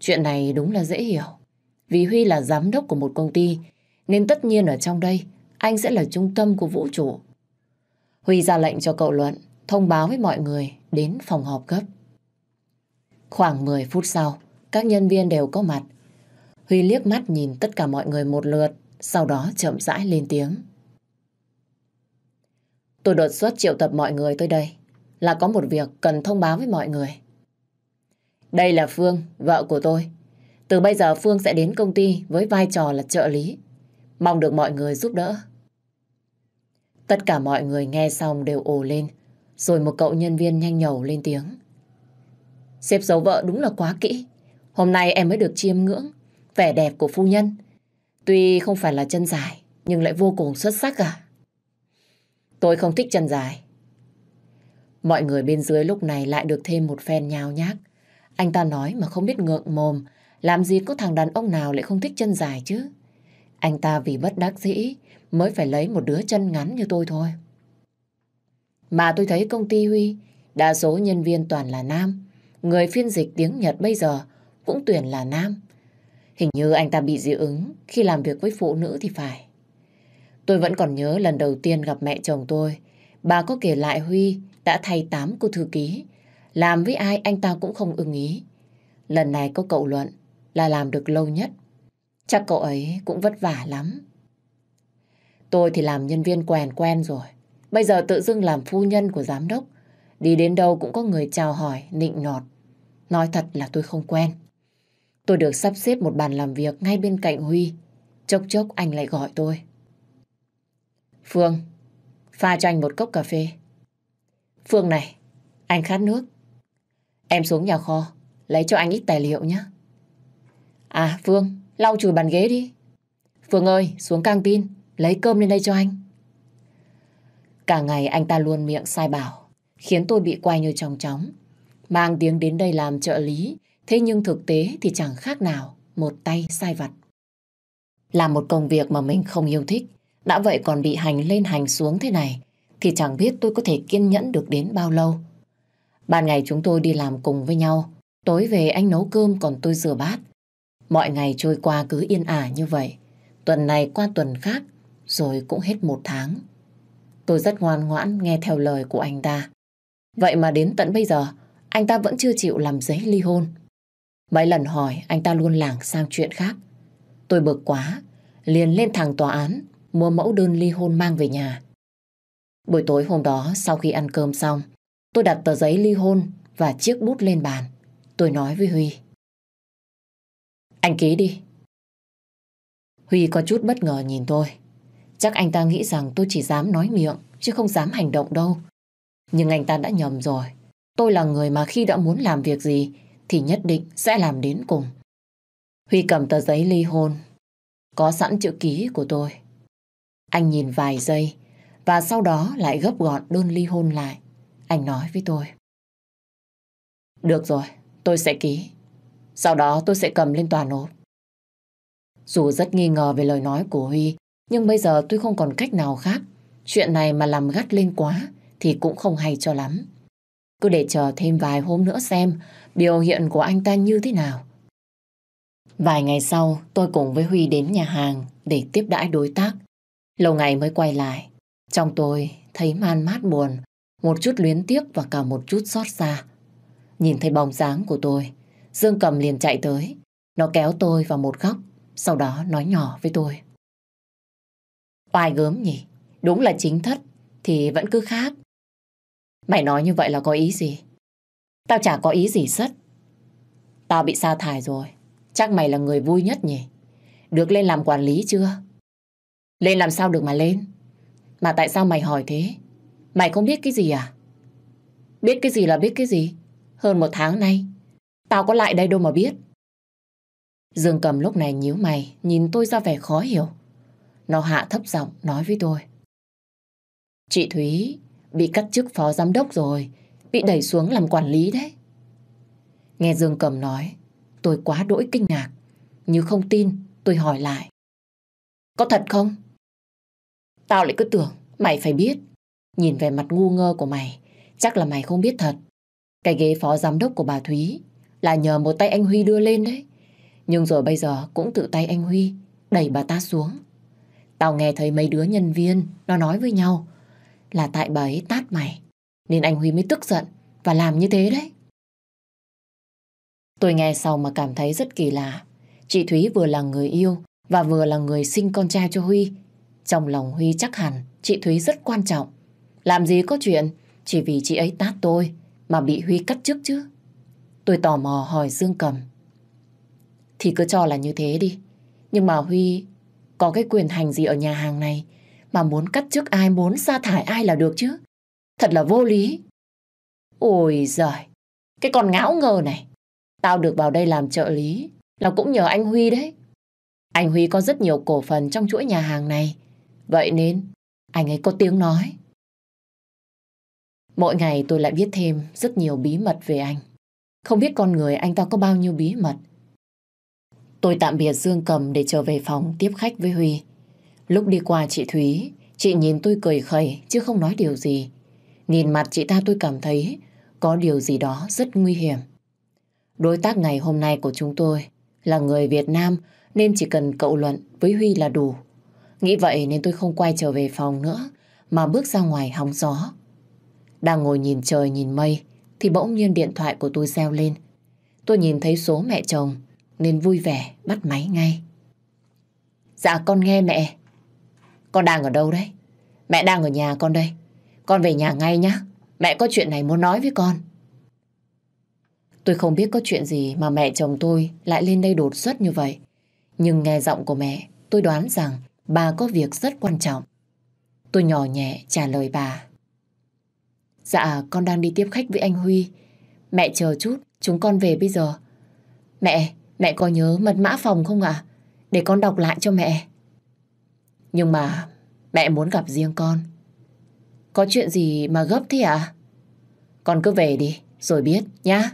Chuyện này đúng là dễ hiểu. Vì Huy là giám đốc của một công ty, nên tất nhiên ở trong đây, anh sẽ là trung tâm của vũ trụ. Huy ra lệnh cho cậu Luận thông báo với mọi người đến phòng họp gấp. Khoảng 10 phút sau, các nhân viên đều có mặt. Huy liếc mắt nhìn tất cả mọi người một lượt, sau đó chậm rãi lên tiếng. Tôi đột xuất triệu tập mọi người tới đây, là có một việc cần thông báo với mọi người. Đây là Phương, vợ của tôi. Từ bây giờ Phương sẽ đến công ty với vai trò là trợ lý. Mong được mọi người giúp đỡ. Tất cả mọi người nghe xong đều ồ lên, rồi một cậu nhân viên nhanh nhẩu lên tiếng. Xếp giấu vợ đúng là quá kỹ. Hôm nay em mới được chiêm ngưỡng vẻ đẹp của phu nhân. Tuy không phải là chân dài, nhưng lại vô cùng xuất sắc cả. À. Tôi không thích chân dài. Mọi người bên dưới lúc này lại được thêm một phen nhào nhác. Anh ta nói mà không biết ngượng mồm, làm gì có thằng đàn ông nào lại không thích chân dài chứ. Anh ta vì bất đắc dĩ mới phải lấy một đứa chân ngắn như tôi thôi. Mà tôi thấy công ty Huy, đa số nhân viên toàn là nam người phiên dịch tiếng Nhật bây giờ cũng tuyển là nam. Hình như anh ta bị dị ứng khi làm việc với phụ nữ thì phải. Tôi vẫn còn nhớ lần đầu tiên gặp mẹ chồng tôi, bà có kể lại Huy đã thay tám cô thư ký, làm với ai anh ta cũng không ưng ý. Lần này có cậu Luận là làm được lâu nhất. Chắc cậu ấy cũng vất vả lắm. Tôi thì làm nhân viên quen quen rồi. Bây giờ tự dưng làm phu nhân của giám đốc. Đi đến đâu cũng có người chào hỏi, nịnh nọt. Nói thật là tôi không quen. Tôi được sắp xếp một bàn làm việc ngay bên cạnh Huy. Chốc chốc anh lại gọi tôi. Phương, pha cho anh một cốc cà phê. Phương này, anh khát nước. Em xuống nhà kho, lấy cho anh ít tài liệu nhé. À Phương, lau chùi bàn ghế đi. Phương ơi, xuống căng tin, lấy cơm lên đây cho anh. Cả ngày anh ta luôn miệng sai bảo, khiến tôi bị quay như trong tróng. Mang tiếng đến đây làm trợ lý, thế nhưng thực tế thì chẳng khác nào một tay sai vặt. Làm một công việc mà mình không yêu thích, đã vậy còn bị hành lên hành xuống thế này, thì chẳng biết tôi có thể kiên nhẫn được đến bao lâu. Ban ngày chúng tôi đi làm cùng với nhau, tối về anh nấu cơm còn tôi rửa bát. Mọi ngày trôi qua cứ yên ả như vậy, tuần này qua tuần khác, rồi cũng hết một tháng. Tôi rất ngoan ngoãn nghe theo lời của anh ta. Vậy mà đến tận bây giờ, anh ta vẫn chưa chịu làm giấy ly hôn. Mấy lần hỏi, anh ta luôn lảng sang chuyện khác. Tôi bực quá, liền lên thẳng tòa án, mua mẫu đơn ly hôn mang về nhà. Buổi tối hôm đó, sau khi ăn cơm xong, tôi đặt tờ giấy ly hôn và chiếc bút lên bàn. Tôi nói với Huy. Anh ký đi. Huy có chút bất ngờ nhìn tôi. Chắc anh ta nghĩ rằng tôi chỉ dám nói miệng, chứ không dám hành động đâu. Nhưng anh ta đã nhầm rồi. Tôi là người mà khi đã muốn làm việc gì thì nhất định sẽ làm đến cùng. Huy cầm tờ giấy ly hôn, có sẵn chữ ký của tôi. Anh nhìn vài giây và sau đó lại gấp gọn đơn ly hôn lại. Anh nói với tôi. Được rồi, tôi sẽ ký. Sau đó tôi sẽ cầm lên tòa nộp. Dù rất nghi ngờ về lời nói của Huy, nhưng bây giờ tôi không còn cách nào khác. Chuyện này mà làm gắt lên quá thì cũng không hay cho lắm. Cứ để chờ thêm vài hôm nữa xem biểu hiện của anh ta như thế nào. Vài ngày sau, tôi cùng với Huy đến nhà hàng để tiếp đãi đối tác. Lâu ngày mới quay lại. Trong tôi thấy man mát buồn, một chút luyến tiếc và cả một chút xót xa. Nhìn thấy bóng dáng của tôi, Dương Cầm liền chạy tới. Nó kéo tôi vào một góc, sau đó nói nhỏ với tôi. Oai gớm nhỉ, đúng là chính thất thì vẫn cứ khác Mày nói như vậy là có ý gì? Tao chả có ý gì sất. Tao bị sa thải rồi. Chắc mày là người vui nhất nhỉ? Được lên làm quản lý chưa? Lên làm sao được mà lên? Mà tại sao mày hỏi thế? Mày không biết cái gì à? Biết cái gì là biết cái gì? Hơn một tháng nay, tao có lại đây đâu mà biết. Dương cầm lúc này nhíu mày, nhìn tôi ra vẻ khó hiểu. Nó hạ thấp giọng nói với tôi. Chị Thúy, bị cắt chức phó giám đốc rồi, bị đẩy xuống làm quản lý đấy. Nghe Dương Cầm nói, tôi quá đỗi kinh ngạc. Như không tin, tôi hỏi lại. Có thật không? Tao lại cứ tưởng, mày phải biết. Nhìn về mặt ngu ngơ của mày, chắc là mày không biết thật. Cái ghế phó giám đốc của bà Thúy là nhờ một tay anh Huy đưa lên đấy. Nhưng rồi bây giờ cũng tự tay anh Huy đẩy bà ta xuống. Tao nghe thấy mấy đứa nhân viên nó nói với nhau là tại bà ấy tát mày. Nên anh Huy mới tức giận và làm như thế đấy. Tôi nghe sau mà cảm thấy rất kỳ lạ. Chị Thúy vừa là người yêu và vừa là người sinh con trai cho Huy. Trong lòng Huy chắc hẳn chị Thúy rất quan trọng. Làm gì có chuyện chỉ vì chị ấy tát tôi mà bị Huy cắt trước chứ. Tôi tò mò hỏi Dương Cầm. Thì cứ cho là như thế đi. Nhưng mà Huy có cái quyền hành gì ở nhà hàng này mà muốn cắt chức ai, muốn sa thải ai là được chứ. Thật là vô lý. Ôi giời, cái con ngáo ngờ này. Tao được vào đây làm trợ lý là cũng nhờ anh Huy đấy. Anh Huy có rất nhiều cổ phần trong chuỗi nhà hàng này. Vậy nên anh ấy có tiếng nói. Mỗi ngày tôi lại biết thêm rất nhiều bí mật về anh. Không biết con người anh ta có bao nhiêu bí mật. Tôi tạm biệt Dương Cầm để trở về phòng tiếp khách với Huy. Lúc đi qua chị Thúy, chị nhìn tôi cười khẩy chứ không nói điều gì. Nhìn mặt chị ta tôi cảm thấy có điều gì đó rất nguy hiểm. Đối tác ngày hôm nay của chúng tôi là người Việt Nam nên chỉ cần cậu luận với Huy là đủ. Nghĩ vậy nên tôi không quay trở về phòng nữa mà bước ra ngoài hóng gió. Đang ngồi nhìn trời nhìn mây thì bỗng nhiên điện thoại của tôi reo lên. Tôi nhìn thấy số mẹ chồng nên vui vẻ bắt máy ngay. Dạ con nghe mẹ. Con đang ở đâu đấy? Mẹ đang ở nhà con đây. Con về nhà ngay nhá. Mẹ có chuyện này muốn nói với con. Tôi không biết có chuyện gì mà mẹ chồng tôi lại lên đây đột xuất như vậy. Nhưng nghe giọng của mẹ, tôi đoán rằng bà có việc rất quan trọng. Tôi nhỏ nhẹ trả lời bà. Dạ, con đang đi tiếp khách với anh Huy. Mẹ chờ chút, chúng con về bây giờ. Mẹ, mẹ có nhớ mật mã phòng không ạ? Để con đọc lại cho mẹ. Nhưng mà mẹ muốn gặp riêng con. Có chuyện gì mà gấp thế à? Con cứ về đi, rồi biết nhá.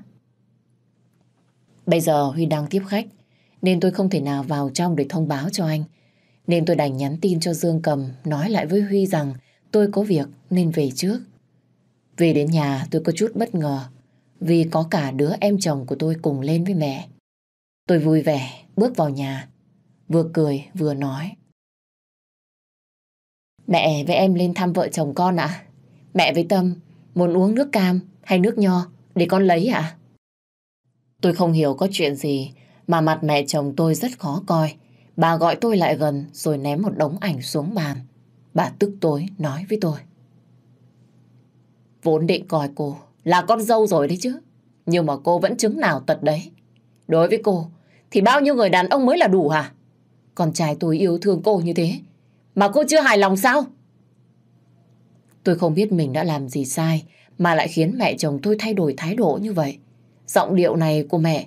Bây giờ Huy đang tiếp khách, nên tôi không thể nào vào trong để thông báo cho anh. Nên tôi đành nhắn tin cho Dương Cầm nói lại với Huy rằng tôi có việc nên về trước. Về đến nhà tôi có chút bất ngờ vì có cả đứa em chồng của tôi cùng lên với mẹ. Tôi vui vẻ bước vào nhà, vừa cười vừa nói. Mẹ với em lên thăm vợ chồng con ạ. Mẹ với Tâm muốn uống nước cam hay nước nho để con lấy ạ? À? Tôi không hiểu có chuyện gì mà mặt mẹ chồng tôi rất khó coi. Bà gọi tôi lại gần rồi ném một đống ảnh xuống bàn. Bà tức tối nói với tôi. Vốn định coi cô là con dâu rồi đấy chứ. Nhưng mà cô vẫn chứng nào tật đấy. Đối với cô thì bao nhiêu người đàn ông mới là đủ hả? Con trai tôi yêu thương cô như thế mà cô chưa hài lòng sao? Tôi không biết mình đã làm gì sai mà lại khiến mẹ chồng tôi thay đổi thái độ như vậy. Giọng điệu này của mẹ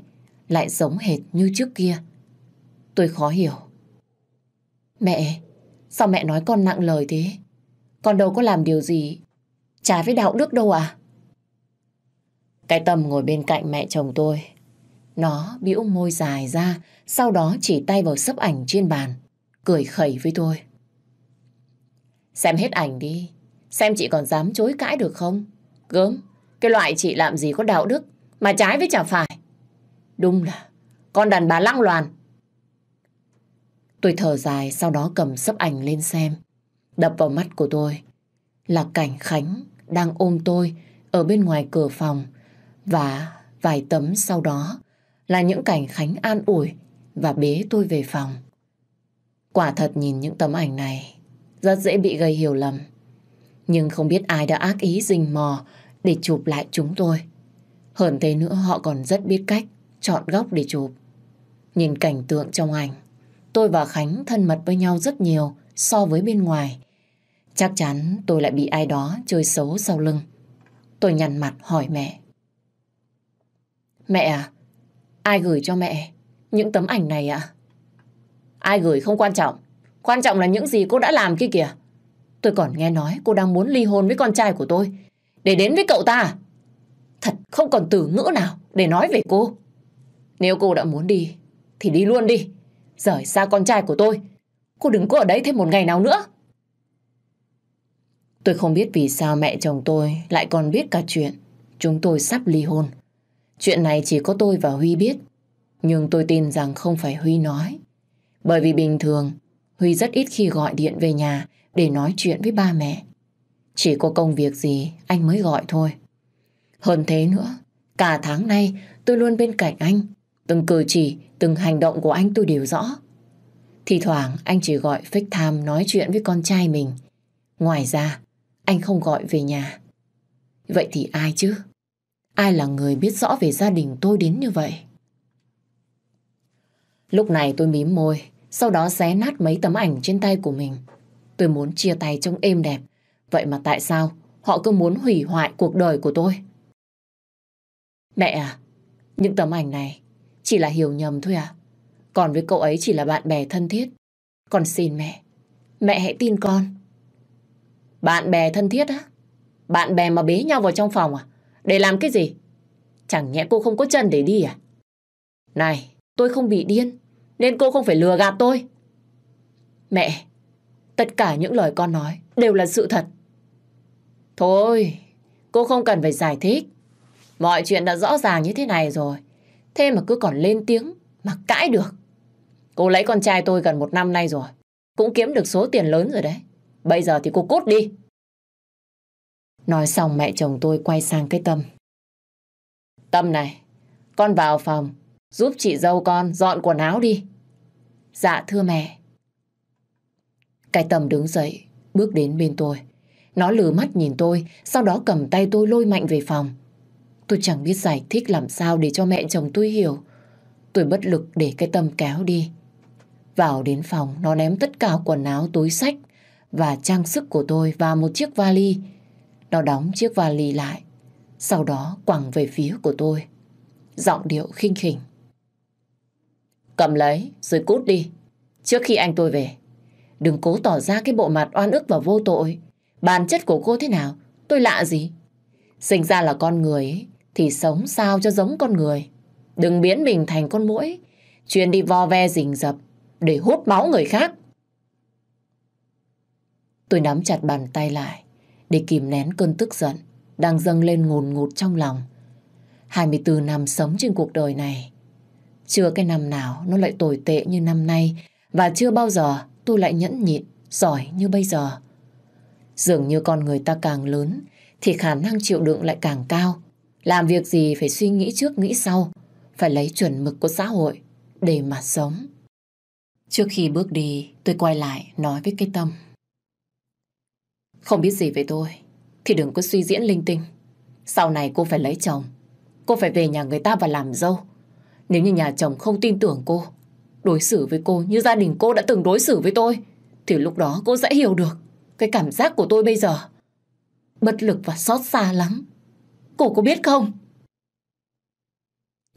lại giống hệt như trước kia. Tôi khó hiểu. Mẹ, sao mẹ nói con nặng lời thế? Con đâu có làm điều gì trái với đạo đức đâu à? Cái tâm ngồi bên cạnh mẹ chồng tôi. Nó bĩu môi dài ra, sau đó chỉ tay vào sấp ảnh trên bàn, cười khẩy với tôi. Xem hết ảnh đi. Xem chị còn dám chối cãi được không? Gớm, cái loại chị làm gì có đạo đức mà trái với chả phải. Đúng là con đàn bà lăng loàn. Tôi thở dài sau đó cầm sấp ảnh lên xem. Đập vào mắt của tôi là cảnh Khánh đang ôm tôi ở bên ngoài cửa phòng và vài tấm sau đó là những cảnh Khánh an ủi và bế tôi về phòng. Quả thật nhìn những tấm ảnh này rất dễ bị gây hiểu lầm. Nhưng không biết ai đã ác ý rình mò để chụp lại chúng tôi. Hơn thế nữa họ còn rất biết cách chọn góc để chụp. Nhìn cảnh tượng trong ảnh, tôi và Khánh thân mật với nhau rất nhiều so với bên ngoài. Chắc chắn tôi lại bị ai đó chơi xấu sau lưng. Tôi nhăn mặt hỏi mẹ. Mẹ à, ai gửi cho mẹ những tấm ảnh này ạ? Ai gửi không quan trọng. Quan trọng là những gì cô đã làm kia kìa. Tôi còn nghe nói cô đang muốn ly hôn với con trai của tôi. Để đến với cậu ta. Thật không còn từ ngữ nào để nói về cô. Nếu cô đã muốn đi, thì đi luôn đi. Rời xa con trai của tôi. Cô đừng có ở đây thêm một ngày nào nữa. Tôi không biết vì sao mẹ chồng tôi lại còn biết cả chuyện. Chúng tôi sắp ly hôn. Chuyện này chỉ có tôi và Huy biết. Nhưng tôi tin rằng không phải Huy nói. Bởi vì bình thường, Huy rất ít khi gọi điện về nhà để nói chuyện với ba mẹ. Chỉ có công việc gì anh mới gọi thôi. Hơn thế nữa, cả tháng nay tôi luôn bên cạnh anh. Từng cử chỉ, từng hành động của anh tôi đều rõ. Thì thoảng anh chỉ gọi FaceTime nói chuyện với con trai mình. Ngoài ra, anh không gọi về nhà. Vậy thì ai chứ? Ai là người biết rõ về gia đình tôi đến như vậy? Lúc này tôi mím môi, sau đó xé nát mấy tấm ảnh trên tay của mình. Tôi muốn chia tay trông êm đẹp, vậy mà tại sao họ cứ muốn hủy hoại cuộc đời của tôi? Mẹ à, những tấm ảnh này chỉ là hiểu nhầm thôi à? Còn với cậu ấy chỉ là bạn bè thân thiết. Con xin mẹ, mẹ hãy tin con. Bạn bè thân thiết á? Bạn bè mà bế nhau vào trong phòng à? Để làm cái gì? Chẳng nhẽ cô không có chân để đi à? Này, tôi không bị điên nên cô không phải lừa gạt tôi. Mẹ, tất cả những lời con nói đều là sự thật. Thôi, cô không cần phải giải thích. Mọi chuyện đã rõ ràng như thế này rồi. Thế mà cứ còn lên tiếng mà cãi được. Cô lấy con trai tôi gần một năm nay rồi. Cũng kiếm được số tiền lớn rồi đấy. Bây giờ thì cô cút đi. Nói xong mẹ chồng tôi quay sang cái tâm. Tâm này, con vào phòng giúp chị dâu con dọn quần áo đi. Dạ thưa mẹ. Cái tầm đứng dậy, bước đến bên tôi. Nó lừa mắt nhìn tôi, sau đó cầm tay tôi lôi mạnh về phòng. Tôi chẳng biết giải thích làm sao để cho mẹ chồng tôi hiểu. Tôi bất lực để cái tâm kéo đi. Vào đến phòng, nó ném tất cả quần áo, túi sách và trang sức của tôi vào một chiếc vali. Nó đóng chiếc vali lại, sau đó quẳng về phía của tôi. Giọng điệu khinh khỉnh. Cầm lấy rồi cút đi. Trước khi anh tôi về, đừng cố tỏ ra cái bộ mặt oan ức và vô tội. Bản chất của cô thế nào? Tôi lạ gì? Sinh ra là con người ấy, thì sống sao cho giống con người. Đừng biến mình thành con mũi, chuyên đi vo ve rình rập để hút máu người khác. Tôi nắm chặt bàn tay lại để kìm nén cơn tức giận đang dâng lên ngùn ngụt trong lòng. 24 năm sống trên cuộc đời này, chưa cái năm nào nó lại tồi tệ như năm nay và chưa bao giờ tôi lại nhẫn nhịn, giỏi như bây giờ. Dường như con người ta càng lớn thì khả năng chịu đựng lại càng cao. Làm việc gì phải suy nghĩ trước nghĩ sau, phải lấy chuẩn mực của xã hội để mà sống. Trước khi bước đi, tôi quay lại nói với cái tâm. Không biết gì về tôi, thì đừng có suy diễn linh tinh. Sau này cô phải lấy chồng, cô phải về nhà người ta và làm dâu. Nếu như nhà chồng không tin tưởng cô, đối xử với cô như gia đình cô đã từng đối xử với tôi, thì lúc đó cô sẽ hiểu được cái cảm giác của tôi bây giờ. Bất lực và xót xa lắm. Cô có biết không?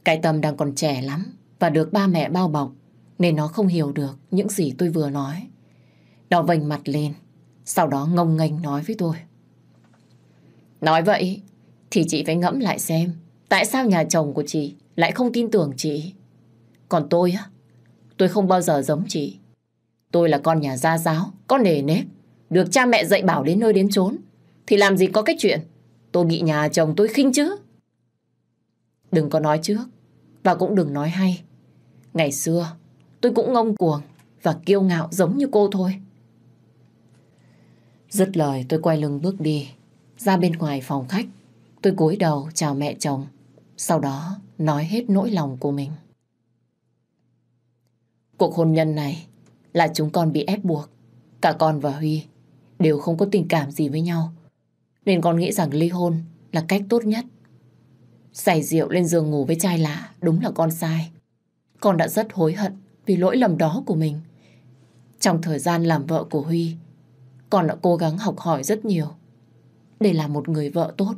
Cái tâm đang còn trẻ lắm và được ba mẹ bao bọc nên nó không hiểu được những gì tôi vừa nói. Nó vành mặt lên, sau đó ngông nghênh nói với tôi. Nói vậy thì chị phải ngẫm lại xem tại sao nhà chồng của chị lại không tin tưởng chị. Còn tôi á, tôi không bao giờ giống chị. Tôi là con nhà gia giáo, con nề nếp, được cha mẹ dạy bảo đến nơi đến chốn. Thì làm gì có cái chuyện, tôi bị nhà chồng tôi khinh chứ. Đừng có nói trước, và cũng đừng nói hay. Ngày xưa, tôi cũng ngông cuồng và kiêu ngạo giống như cô thôi. Dứt lời tôi quay lưng bước đi, ra bên ngoài phòng khách. Tôi cúi đầu chào mẹ chồng. Sau đó nói hết nỗi lòng của mình. Cuộc hôn nhân này là chúng con bị ép buộc. Cả con và Huy đều không có tình cảm gì với nhau. Nên con nghĩ rằng ly hôn là cách tốt nhất. Xảy rượu lên giường ngủ với trai lạ đúng là con sai. Con đã rất hối hận vì lỗi lầm đó của mình. Trong thời gian làm vợ của Huy, con đã cố gắng học hỏi rất nhiều để làm một người vợ tốt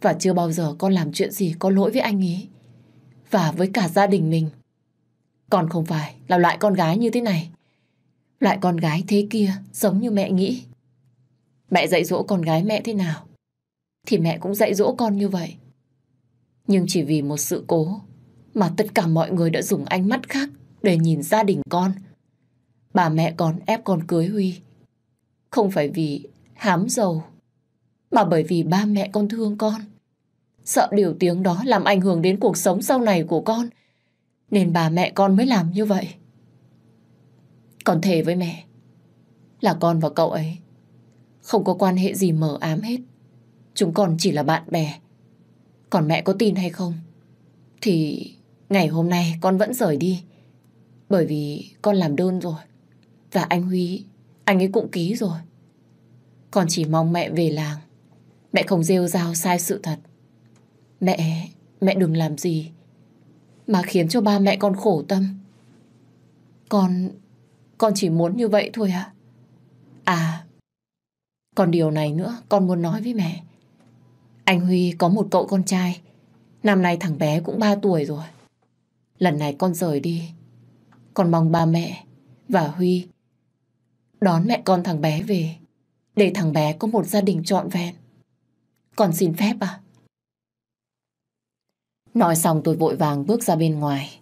và chưa bao giờ con làm chuyện gì có lỗi với anh ấy. Và với cả gia đình mình. Con không phải là loại con gái như thế này. Loại con gái thế kia giống như mẹ nghĩ. Mẹ dạy dỗ con gái mẹ thế nào? Thì mẹ cũng dạy dỗ con như vậy. Nhưng chỉ vì một sự cố mà tất cả mọi người đã dùng ánh mắt khác để nhìn gia đình con. Bà mẹ con ép con cưới Huy. Không phải vì hám giàu, mà bởi vì ba mẹ con thương con sợ điều tiếng đó làm ảnh hưởng đến cuộc sống sau này của con. Nên bà mẹ con mới làm như vậy. Còn thề với mẹ là con và cậu ấy không có quan hệ gì mờ ám hết. Chúng còn chỉ là bạn bè. Còn mẹ có tin hay không? Thì ngày hôm nay con vẫn rời đi. Bởi vì con làm đơn rồi. Và anh Huy, anh ấy cũng ký rồi. Con chỉ mong mẹ về làng. Mẹ không rêu rao sai sự thật. Mẹ, mẹ đừng làm gì Mà khiến cho ba mẹ con khổ tâm Con, con chỉ muốn như vậy thôi ạ à? à, còn điều này nữa con muốn nói với mẹ Anh Huy có một cậu con trai Năm nay thằng bé cũng 3 tuổi rồi Lần này con rời đi Con mong ba mẹ và Huy Đón mẹ con thằng bé về Để thằng bé có một gia đình trọn vẹn Con xin phép à Nói xong tôi vội vàng bước ra bên ngoài.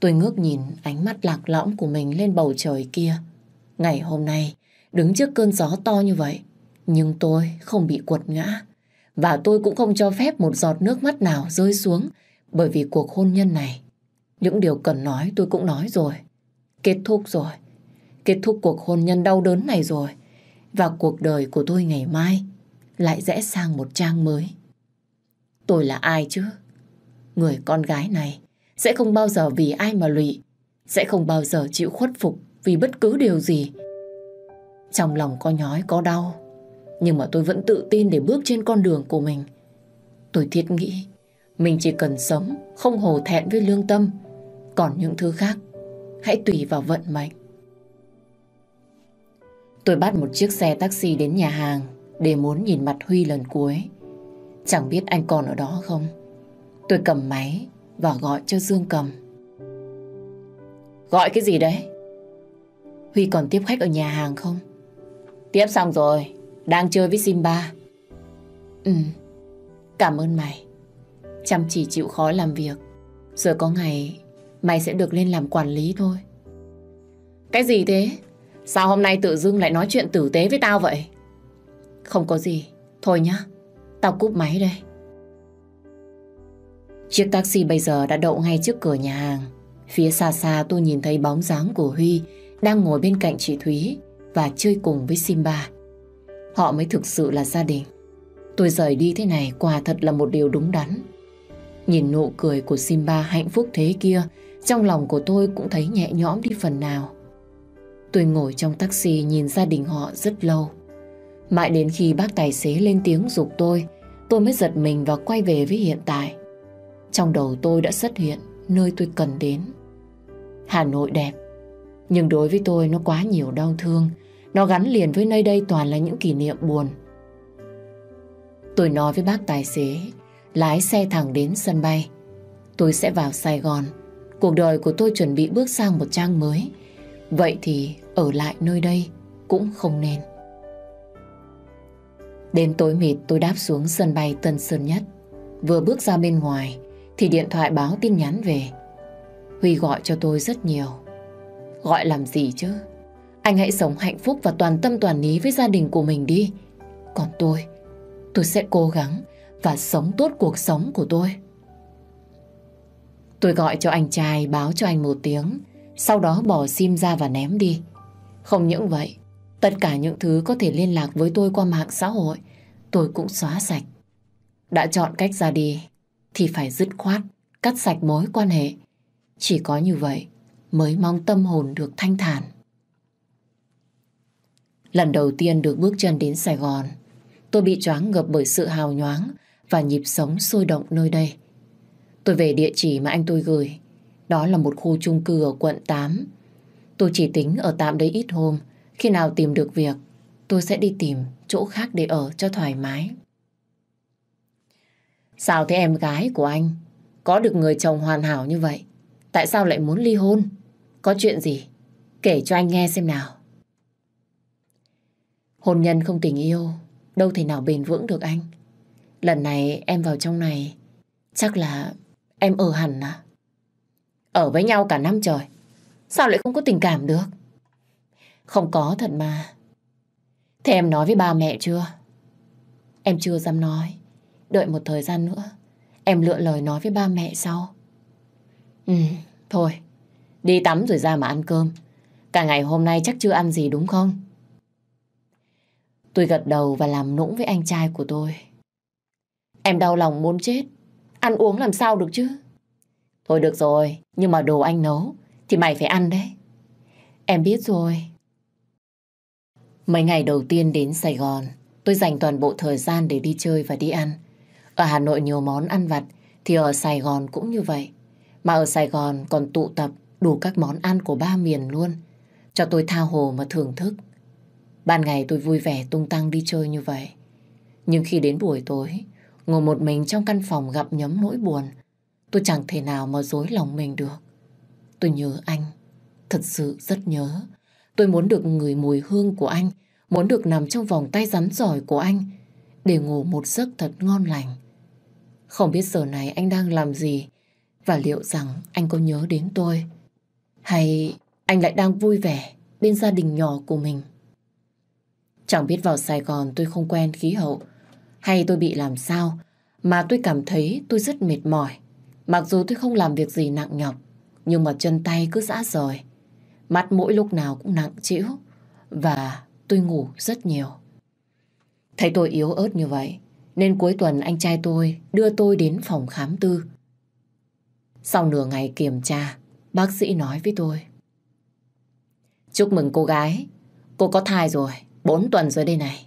Tôi ngước nhìn ánh mắt lạc lõng của mình lên bầu trời kia. Ngày hôm nay, đứng trước cơn gió to như vậy, nhưng tôi không bị quật ngã. Và tôi cũng không cho phép một giọt nước mắt nào rơi xuống bởi vì cuộc hôn nhân này. Những điều cần nói tôi cũng nói rồi. Kết thúc rồi. Kết thúc cuộc hôn nhân đau đớn này rồi. Và cuộc đời của tôi ngày mai lại rẽ sang một trang mới. Tôi là ai chứ? người con gái này sẽ không bao giờ vì ai mà lụy, sẽ không bao giờ chịu khuất phục vì bất cứ điều gì. Trong lòng có nhói, có đau, nhưng mà tôi vẫn tự tin để bước trên con đường của mình. Tôi thiết nghĩ, mình chỉ cần sống, không hồ thẹn với lương tâm, còn những thứ khác, hãy tùy vào vận mệnh. Tôi bắt một chiếc xe taxi đến nhà hàng để muốn nhìn mặt Huy lần cuối. Chẳng biết anh còn ở đó không? Tôi cầm máy và gọi cho Dương cầm. Gọi cái gì đấy? Huy còn tiếp khách ở nhà hàng không? Tiếp xong rồi, đang chơi với Simba. Ừ, cảm ơn mày. Chăm chỉ chịu khó làm việc. giờ có ngày mày sẽ được lên làm quản lý thôi. Cái gì thế? Sao hôm nay tự dưng lại nói chuyện tử tế với tao vậy? Không có gì. Thôi nhá, tao cúp máy đây. Chiếc taxi bây giờ đã đậu ngay trước cửa nhà hàng. Phía xa xa tôi nhìn thấy bóng dáng của Huy đang ngồi bên cạnh chị Thúy và chơi cùng với Simba. Họ mới thực sự là gia đình. Tôi rời đi thế này quả thật là một điều đúng đắn. Nhìn nụ cười của Simba hạnh phúc thế kia, trong lòng của tôi cũng thấy nhẹ nhõm đi phần nào. Tôi ngồi trong taxi nhìn gia đình họ rất lâu. Mãi đến khi bác tài xế lên tiếng dục tôi, tôi mới giật mình và quay về với hiện tại. Trong đầu tôi đã xuất hiện nơi tôi cần đến. Hà Nội đẹp, nhưng đối với tôi nó quá nhiều đau thương. Nó gắn liền với nơi đây toàn là những kỷ niệm buồn. Tôi nói với bác tài xế, lái xe thẳng đến sân bay. Tôi sẽ vào Sài Gòn. Cuộc đời của tôi chuẩn bị bước sang một trang mới. Vậy thì ở lại nơi đây cũng không nên. Đêm tối mịt tôi đáp xuống sân bay Tân Sơn Nhất. Vừa bước ra bên ngoài, thì điện thoại báo tin nhắn về. Huy gọi cho tôi rất nhiều. Gọi làm gì chứ? Anh hãy sống hạnh phúc và toàn tâm toàn ý với gia đình của mình đi. Còn tôi, tôi sẽ cố gắng và sống tốt cuộc sống của tôi. Tôi gọi cho anh trai báo cho anh một tiếng, sau đó bỏ sim ra và ném đi. Không những vậy, tất cả những thứ có thể liên lạc với tôi qua mạng xã hội, tôi cũng xóa sạch. Đã chọn cách ra đi, thì phải dứt khoát, cắt sạch mối quan hệ. Chỉ có như vậy mới mong tâm hồn được thanh thản. Lần đầu tiên được bước chân đến Sài Gòn, tôi bị choáng ngợp bởi sự hào nhoáng và nhịp sống sôi động nơi đây. Tôi về địa chỉ mà anh tôi gửi, đó là một khu chung cư ở quận 8. Tôi chỉ tính ở tạm đấy ít hôm, khi nào tìm được việc, tôi sẽ đi tìm chỗ khác để ở cho thoải mái. Sao thế em gái của anh có được người chồng hoàn hảo như vậy? Tại sao lại muốn ly hôn? Có chuyện gì? Kể cho anh nghe xem nào. Hôn nhân không tình yêu, đâu thể nào bền vững được anh. Lần này em vào trong này, chắc là em ở hẳn à? Ở với nhau cả năm trời, sao lại không có tình cảm được? Không có thật mà. Thế em nói với ba mẹ chưa? Em chưa dám nói. Đợi một thời gian nữa, em lựa lời nói với ba mẹ sau. Ừ, thôi, đi tắm rồi ra mà ăn cơm. Cả ngày hôm nay chắc chưa ăn gì đúng không? Tôi gật đầu và làm nũng với anh trai của tôi. Em đau lòng muốn chết, ăn uống làm sao được chứ? Thôi được rồi, nhưng mà đồ anh nấu thì mày phải ăn đấy. Em biết rồi. Mấy ngày đầu tiên đến Sài Gòn, tôi dành toàn bộ thời gian để đi chơi và đi ăn. Ở Hà Nội nhiều món ăn vặt thì ở Sài Gòn cũng như vậy. Mà ở Sài Gòn còn tụ tập đủ các món ăn của ba miền luôn. Cho tôi tha hồ mà thưởng thức. Ban ngày tôi vui vẻ tung tăng đi chơi như vậy. Nhưng khi đến buổi tối, ngồi một mình trong căn phòng gặp nhấm nỗi buồn, tôi chẳng thể nào mà dối lòng mình được. Tôi nhớ anh, thật sự rất nhớ. Tôi muốn được người mùi hương của anh, muốn được nằm trong vòng tay rắn giỏi của anh, để ngủ một giấc thật ngon lành. Không biết giờ này anh đang làm gì và liệu rằng anh có nhớ đến tôi hay anh lại đang vui vẻ bên gia đình nhỏ của mình. Chẳng biết vào Sài Gòn tôi không quen khí hậu hay tôi bị làm sao mà tôi cảm thấy tôi rất mệt mỏi. Mặc dù tôi không làm việc gì nặng nhọc nhưng mà chân tay cứ dã rời. Mắt mỗi lúc nào cũng nặng chịu và tôi ngủ rất nhiều. Thấy tôi yếu ớt như vậy nên cuối tuần anh trai tôi đưa tôi đến phòng khám tư. Sau nửa ngày kiểm tra, bác sĩ nói với tôi. Chúc mừng cô gái, cô có thai rồi, 4 tuần rồi đây này.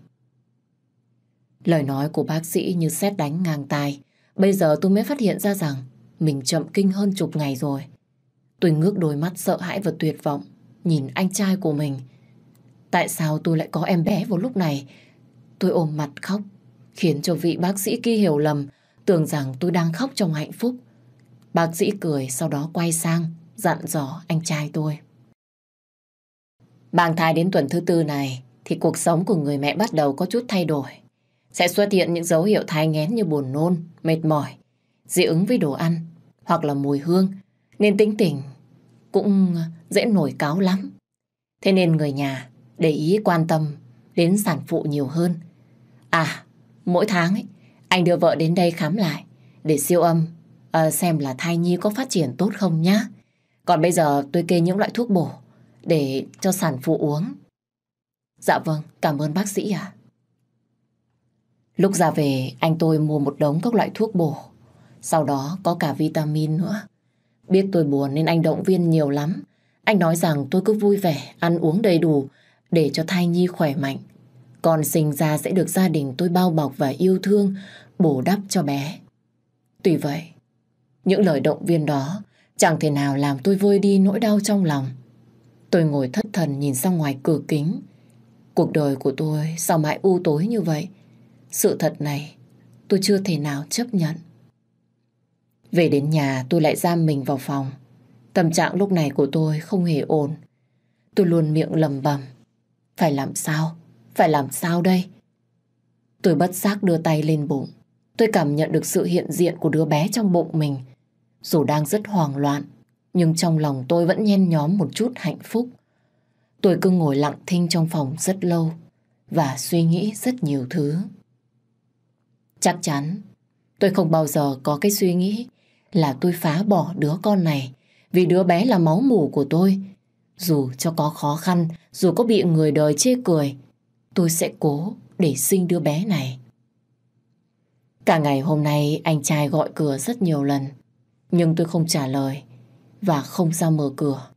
Lời nói của bác sĩ như xét đánh ngang tai. Bây giờ tôi mới phát hiện ra rằng mình chậm kinh hơn chục ngày rồi. Tôi ngước đôi mắt sợ hãi và tuyệt vọng nhìn anh trai của mình. Tại sao tôi lại có em bé vào lúc này? Tôi ôm mặt khóc khiến cho vị bác sĩ kia hiểu lầm, tưởng rằng tôi đang khóc trong hạnh phúc. Bác sĩ cười sau đó quay sang, dặn dò anh trai tôi. Mang thai đến tuần thứ tư này thì cuộc sống của người mẹ bắt đầu có chút thay đổi. Sẽ xuất hiện những dấu hiệu thai nghén như buồn nôn, mệt mỏi, dị ứng với đồ ăn hoặc là mùi hương nên tính tình cũng dễ nổi cáo lắm. Thế nên người nhà để ý quan tâm đến sản phụ nhiều hơn. À, Mỗi tháng ấy, anh đưa vợ đến đây khám lại để siêu âm à, xem là thai nhi có phát triển tốt không nhá. Còn bây giờ tôi kê những loại thuốc bổ để cho sản phụ uống. Dạ vâng, cảm ơn bác sĩ ạ. Lúc ra về, anh tôi mua một đống các loại thuốc bổ. Sau đó có cả vitamin nữa. Biết tôi buồn nên anh động viên nhiều lắm. Anh nói rằng tôi cứ vui vẻ, ăn uống đầy đủ để cho thai nhi khỏe mạnh con sinh ra sẽ được gia đình tôi bao bọc và yêu thương, bổ đắp cho bé. Tuy vậy, những lời động viên đó chẳng thể nào làm tôi vơi đi nỗi đau trong lòng. Tôi ngồi thất thần nhìn ra ngoài cửa kính. Cuộc đời của tôi sao mãi u tối như vậy? Sự thật này tôi chưa thể nào chấp nhận. Về đến nhà tôi lại giam mình vào phòng. Tâm trạng lúc này của tôi không hề ổn. Tôi luôn miệng lầm bầm. Phải làm sao phải làm sao đây? Tôi bất giác đưa tay lên bụng. Tôi cảm nhận được sự hiện diện của đứa bé trong bụng mình. Dù đang rất hoảng loạn, nhưng trong lòng tôi vẫn nhen nhóm một chút hạnh phúc. Tôi cứ ngồi lặng thinh trong phòng rất lâu và suy nghĩ rất nhiều thứ. Chắc chắn, tôi không bao giờ có cái suy nghĩ là tôi phá bỏ đứa con này vì đứa bé là máu mủ của tôi. Dù cho có khó khăn, dù có bị người đời chê cười, Tôi sẽ cố để sinh đứa bé này. Cả ngày hôm nay anh trai gọi cửa rất nhiều lần, nhưng tôi không trả lời và không ra mở cửa.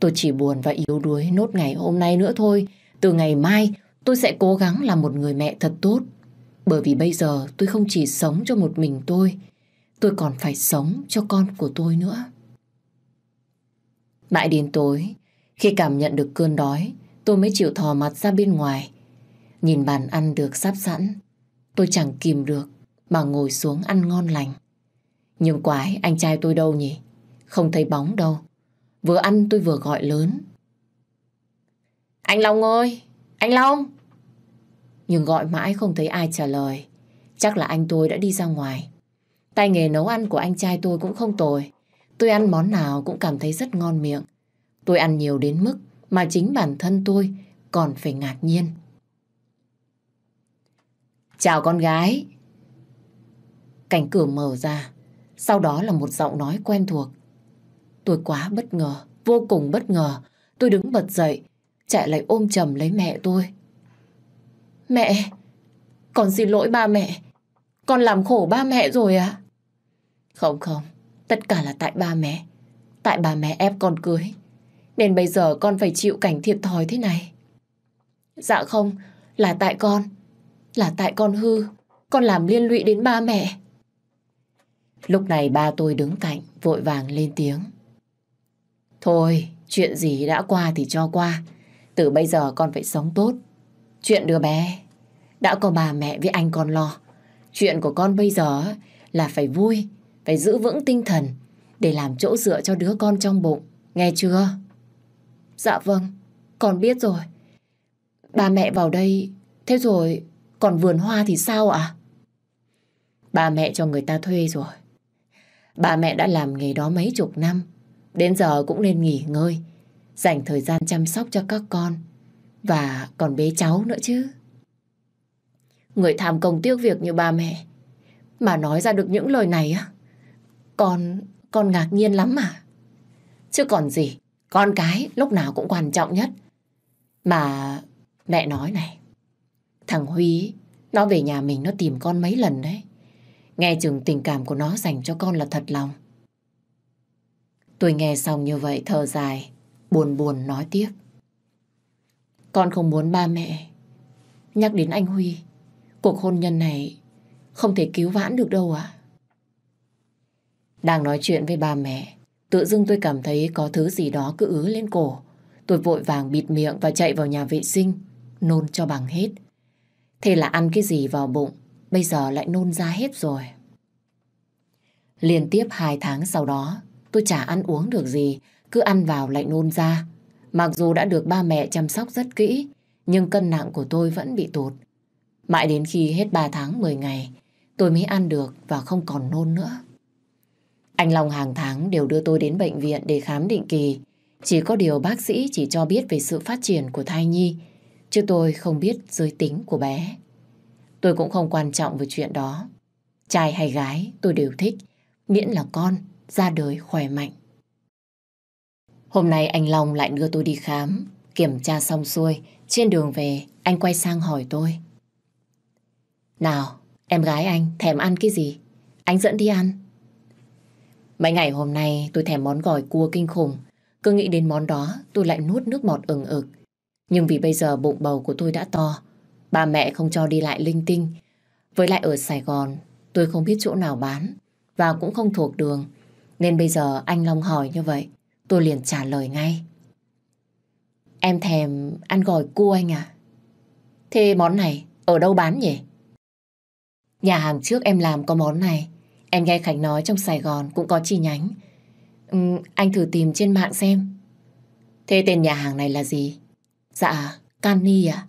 Tôi chỉ buồn và yếu đuối nốt ngày hôm nay nữa thôi. Từ ngày mai tôi sẽ cố gắng làm một người mẹ thật tốt. Bởi vì bây giờ tôi không chỉ sống cho một mình tôi, tôi còn phải sống cho con của tôi nữa. Mãi đến tối, khi cảm nhận được cơn đói, tôi mới chịu thò mặt ra bên ngoài. Nhìn bàn ăn được sắp sẵn, tôi chẳng kìm được mà ngồi xuống ăn ngon lành. Nhưng quái, anh trai tôi đâu nhỉ? Không thấy bóng đâu. Vừa ăn tôi vừa gọi lớn. Anh Long ơi! Anh Long! Nhưng gọi mãi không thấy ai trả lời. Chắc là anh tôi đã đi ra ngoài. Tay nghề nấu ăn của anh trai tôi cũng không tồi. Tôi ăn món nào cũng cảm thấy rất ngon miệng. Tôi ăn nhiều đến mức mà chính bản thân tôi còn phải ngạc nhiên. Chào con gái. Cánh cửa mở ra, sau đó là một giọng nói quen thuộc. Tôi quá bất ngờ, vô cùng bất ngờ. Tôi đứng bật dậy, chạy lại ôm chầm lấy mẹ tôi. Mẹ, con xin lỗi ba mẹ. Con làm khổ ba mẹ rồi À? Không không, tất cả là tại ba mẹ. Tại ba mẹ ép con cưới. Nên bây giờ con phải chịu cảnh thiệt thòi thế này. Dạ không, là tại con. Là tại con hư. Con làm liên lụy đến ba mẹ. Lúc này ba tôi đứng cạnh, vội vàng lên tiếng. Thôi, chuyện gì đã qua thì cho qua. Từ bây giờ con phải sống tốt. Chuyện đứa bé, đã có bà mẹ với anh con lo. Chuyện của con bây giờ là phải vui, phải giữ vững tinh thần để làm chỗ dựa cho đứa con trong bụng. Nghe chưa? Dạ vâng, con biết rồi. Ba mẹ vào đây, thế rồi còn vườn hoa thì sao ạ? À? Ba mẹ cho người ta thuê rồi. Ba mẹ đã làm nghề đó mấy chục năm, đến giờ cũng nên nghỉ ngơi, dành thời gian chăm sóc cho các con và còn bế cháu nữa chứ. Người tham công tiếc việc như ba mẹ mà nói ra được những lời này á, con con ngạc nhiên lắm mà. Chứ còn gì, con cái lúc nào cũng quan trọng nhất. Mà mẹ nói này, thằng Huy nó về nhà mình nó tìm con mấy lần đấy. Nghe chừng tình cảm của nó dành cho con là thật lòng. Tôi nghe xong như vậy thở dài, buồn buồn nói tiếp. Con không muốn ba mẹ nhắc đến anh Huy. Cuộc hôn nhân này không thể cứu vãn được đâu ạ. Đang nói chuyện với ba mẹ, Tự dưng tôi cảm thấy có thứ gì đó cứ ứ lên cổ. Tôi vội vàng bịt miệng và chạy vào nhà vệ sinh, nôn cho bằng hết. Thế là ăn cái gì vào bụng, bây giờ lại nôn ra hết rồi. Liên tiếp hai tháng sau đó, tôi chả ăn uống được gì, cứ ăn vào lại nôn ra. Mặc dù đã được ba mẹ chăm sóc rất kỹ, nhưng cân nặng của tôi vẫn bị tụt. Mãi đến khi hết ba tháng mười ngày, tôi mới ăn được và không còn nôn nữa. Anh Long hàng tháng đều đưa tôi đến bệnh viện để khám định kỳ. Chỉ có điều bác sĩ chỉ cho biết về sự phát triển của thai nhi, chứ tôi không biết giới tính của bé. Tôi cũng không quan trọng về chuyện đó. Trai hay gái tôi đều thích, miễn là con, ra đời khỏe mạnh. Hôm nay anh Long lại đưa tôi đi khám, kiểm tra xong xuôi, trên đường về anh quay sang hỏi tôi. Nào, em gái anh thèm ăn cái gì? Anh dẫn đi ăn. Mấy ngày hôm nay tôi thèm món gỏi cua kinh khủng. Cứ nghĩ đến món đó tôi lại nuốt nước bọt ừng ực. Nhưng vì bây giờ bụng bầu của tôi đã to. Ba mẹ không cho đi lại linh tinh. Với lại ở Sài Gòn tôi không biết chỗ nào bán. Và cũng không thuộc đường. Nên bây giờ anh Long hỏi như vậy. Tôi liền trả lời ngay. Em thèm ăn gỏi cua anh à? Thế món này ở đâu bán nhỉ? Nhà hàng trước em làm có món này Em nghe Khánh nói trong Sài Gòn cũng có chi nhánh. Ừ, anh thử tìm trên mạng xem. Thế tên nhà hàng này là gì? Dạ, Cani à?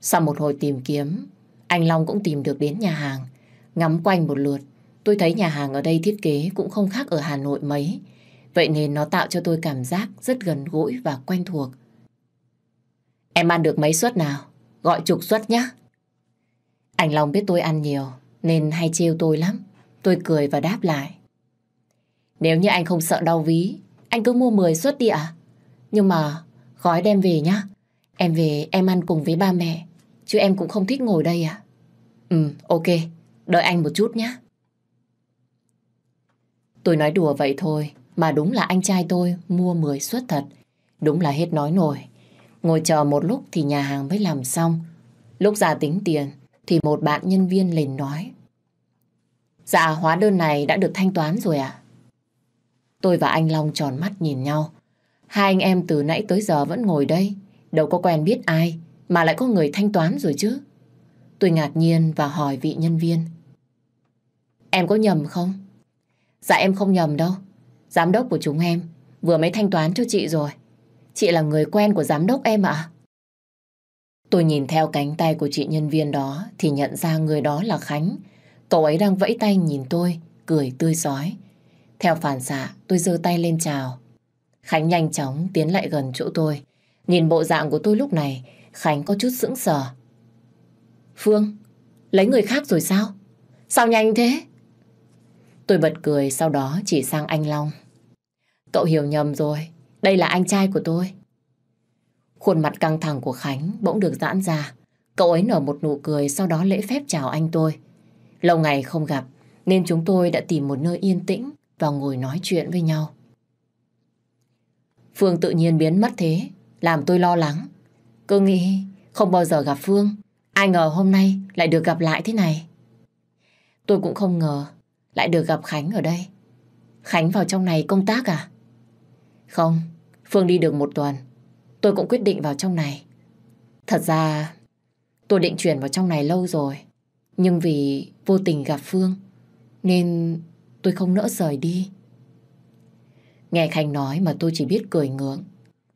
Sau một hồi tìm kiếm, anh Long cũng tìm được đến nhà hàng. Ngắm quanh một lượt, tôi thấy nhà hàng ở đây thiết kế cũng không khác ở Hà Nội mấy. Vậy nên nó tạo cho tôi cảm giác rất gần gũi và quen thuộc. Em ăn được mấy suất nào? Gọi chục suất nhé. Anh Long biết tôi ăn nhiều, nên hay trêu tôi lắm. Tôi cười và đáp lại. Nếu như anh không sợ đau ví, anh cứ mua 10 suất đi ạ. Nhưng mà gói đem về nhá. Em về em ăn cùng với ba mẹ, chứ em cũng không thích ngồi đây ạ. Ừ, ok, đợi anh một chút nhé. Tôi nói đùa vậy thôi, mà đúng là anh trai tôi mua 10 suất thật. Đúng là hết nói nổi. Ngồi chờ một lúc thì nhà hàng mới làm xong. Lúc ra tính tiền thì một bạn nhân viên liền nói. Dạ hóa đơn này đã được thanh toán rồi ạ. À? Tôi và anh Long tròn mắt nhìn nhau. Hai anh em từ nãy tới giờ vẫn ngồi đây. Đâu có quen biết ai mà lại có người thanh toán rồi chứ. Tôi ngạc nhiên và hỏi vị nhân viên. Em có nhầm không? Dạ em không nhầm đâu. Giám đốc của chúng em vừa mới thanh toán cho chị rồi. Chị là người quen của giám đốc em ạ. Tôi nhìn theo cánh tay của chị nhân viên đó thì nhận ra người đó là Khánh. Khánh Cậu ấy đang vẫy tay nhìn tôi, cười tươi giói. Theo phản xạ, tôi giơ tay lên chào. Khánh nhanh chóng tiến lại gần chỗ tôi. Nhìn bộ dạng của tôi lúc này, Khánh có chút sững sờ. Phương, lấy người khác rồi sao? Sao nhanh thế? Tôi bật cười sau đó chỉ sang anh Long. Cậu hiểu nhầm rồi, đây là anh trai của tôi. Khuôn mặt căng thẳng của Khánh bỗng được giãn ra. Cậu ấy nở một nụ cười sau đó lễ phép chào anh tôi. Lâu ngày không gặp nên chúng tôi đã tìm một nơi yên tĩnh và ngồi nói chuyện với nhau. Phương tự nhiên biến mất thế, làm tôi lo lắng. Cứ nghĩ không bao giờ gặp Phương, ai ngờ hôm nay lại được gặp lại thế này. Tôi cũng không ngờ lại được gặp Khánh ở đây. Khánh vào trong này công tác à? Không, Phương đi được một tuần. Tôi cũng quyết định vào trong này. Thật ra, tôi định chuyển vào trong này lâu rồi. Nhưng vì vô tình gặp Phương, nên tôi không nỡ rời đi. Nghe Khánh nói mà tôi chỉ biết cười ngưỡng.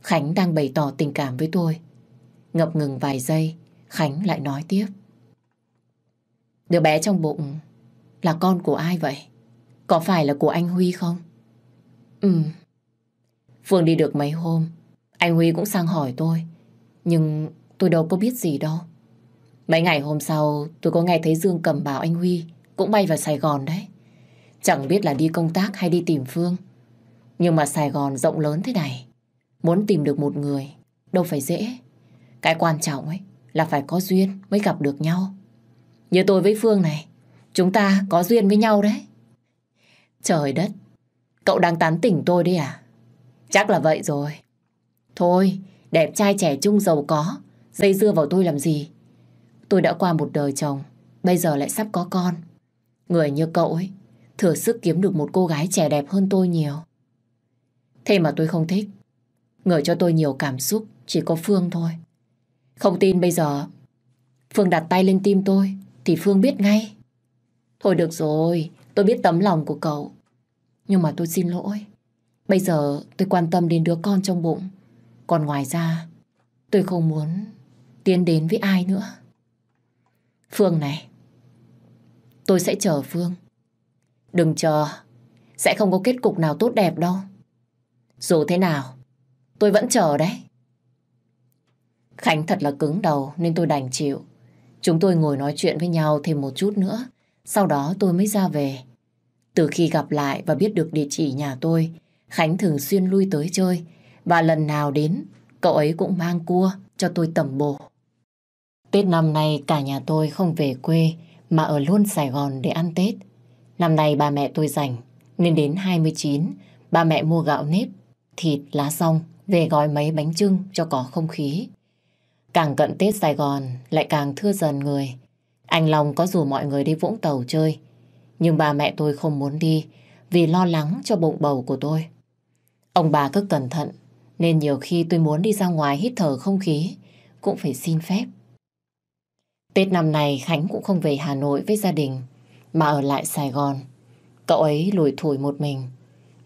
Khánh đang bày tỏ tình cảm với tôi. Ngập ngừng vài giây, Khánh lại nói tiếp. Đứa bé trong bụng là con của ai vậy? Có phải là của anh Huy không? Ừ. Phương đi được mấy hôm, anh Huy cũng sang hỏi tôi. Nhưng tôi đâu có biết gì đâu. Mấy ngày hôm sau tôi có nghe thấy Dương cầm bảo anh Huy cũng bay vào Sài Gòn đấy. Chẳng biết là đi công tác hay đi tìm Phương. Nhưng mà Sài Gòn rộng lớn thế này. Muốn tìm được một người đâu phải dễ. Cái quan trọng ấy là phải có duyên mới gặp được nhau. Như tôi với Phương này, chúng ta có duyên với nhau đấy. Trời đất, cậu đang tán tỉnh tôi đấy à? Chắc là vậy rồi. Thôi, đẹp trai trẻ trung giàu có, dây dưa vào tôi làm gì? Tôi đã qua một đời chồng, bây giờ lại sắp có con. Người như cậu ấy, thừa sức kiếm được một cô gái trẻ đẹp hơn tôi nhiều. Thế mà tôi không thích. Người cho tôi nhiều cảm xúc chỉ có Phương thôi. Không tin bây giờ, Phương đặt tay lên tim tôi thì Phương biết ngay. Thôi được rồi, tôi biết tấm lòng của cậu. Nhưng mà tôi xin lỗi. Bây giờ tôi quan tâm đến đứa con trong bụng. Còn ngoài ra, tôi không muốn tiến đến với ai nữa. Phương này, tôi sẽ chờ Phương. Đừng chờ, sẽ không có kết cục nào tốt đẹp đâu. Dù thế nào, tôi vẫn chờ đấy. Khánh thật là cứng đầu nên tôi đành chịu. Chúng tôi ngồi nói chuyện với nhau thêm một chút nữa, sau đó tôi mới ra về. Từ khi gặp lại và biết được địa chỉ nhà tôi, Khánh thường xuyên lui tới chơi, và lần nào đến, cậu ấy cũng mang cua cho tôi tẩm bổ. Tết năm nay cả nhà tôi không về quê mà ở luôn Sài Gòn để ăn Tết. Năm nay ba mẹ tôi rảnh nên đến 29 ba mẹ mua gạo nếp, thịt, lá rong về gói mấy bánh trưng cho có không khí. Càng cận Tết Sài Gòn lại càng thưa dần người. Anh Long có rủ mọi người đi Vũng Tàu chơi nhưng bà mẹ tôi không muốn đi vì lo lắng cho bụng bầu của tôi. Ông bà cứ cẩn thận nên nhiều khi tôi muốn đi ra ngoài hít thở không khí cũng phải xin phép Tết năm nay Khánh cũng không về Hà Nội với gia đình, mà ở lại Sài Gòn. Cậu ấy lủi thủi một mình.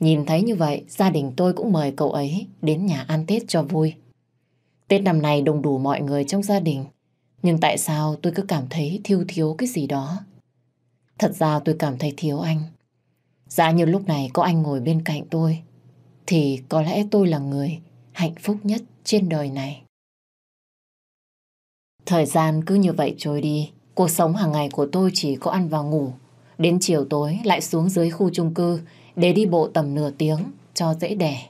Nhìn thấy như vậy, gia đình tôi cũng mời cậu ấy đến nhà ăn Tết cho vui. Tết năm nay đông đủ mọi người trong gia đình. Nhưng tại sao tôi cứ cảm thấy thiếu thiếu cái gì đó? Thật ra tôi cảm thấy thiếu anh. Dạ như lúc này có anh ngồi bên cạnh tôi, thì có lẽ tôi là người hạnh phúc nhất trên đời này. Thời gian cứ như vậy trôi đi, cuộc sống hàng ngày của tôi chỉ có ăn và ngủ. Đến chiều tối lại xuống dưới khu chung cư để đi bộ tầm nửa tiếng cho dễ đẻ.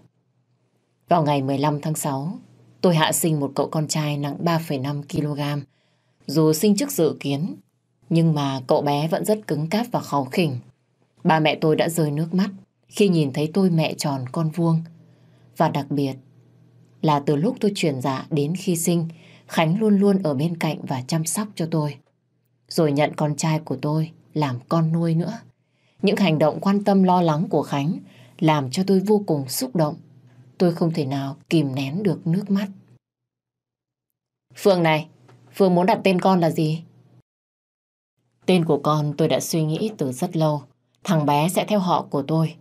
Vào ngày 15 tháng 6, tôi hạ sinh một cậu con trai nặng 3,5 kg. Dù sinh trước dự kiến, nhưng mà cậu bé vẫn rất cứng cáp và khó khỉnh. Ba mẹ tôi đã rơi nước mắt khi nhìn thấy tôi mẹ tròn con vuông. Và đặc biệt là từ lúc tôi chuyển dạ đến khi sinh, Khánh luôn luôn ở bên cạnh và chăm sóc cho tôi. Rồi nhận con trai của tôi làm con nuôi nữa. Những hành động quan tâm lo lắng của Khánh làm cho tôi vô cùng xúc động. Tôi không thể nào kìm nén được nước mắt. Phương này, Phương muốn đặt tên con là gì? Tên của con tôi đã suy nghĩ từ rất lâu. Thằng bé sẽ theo họ của tôi.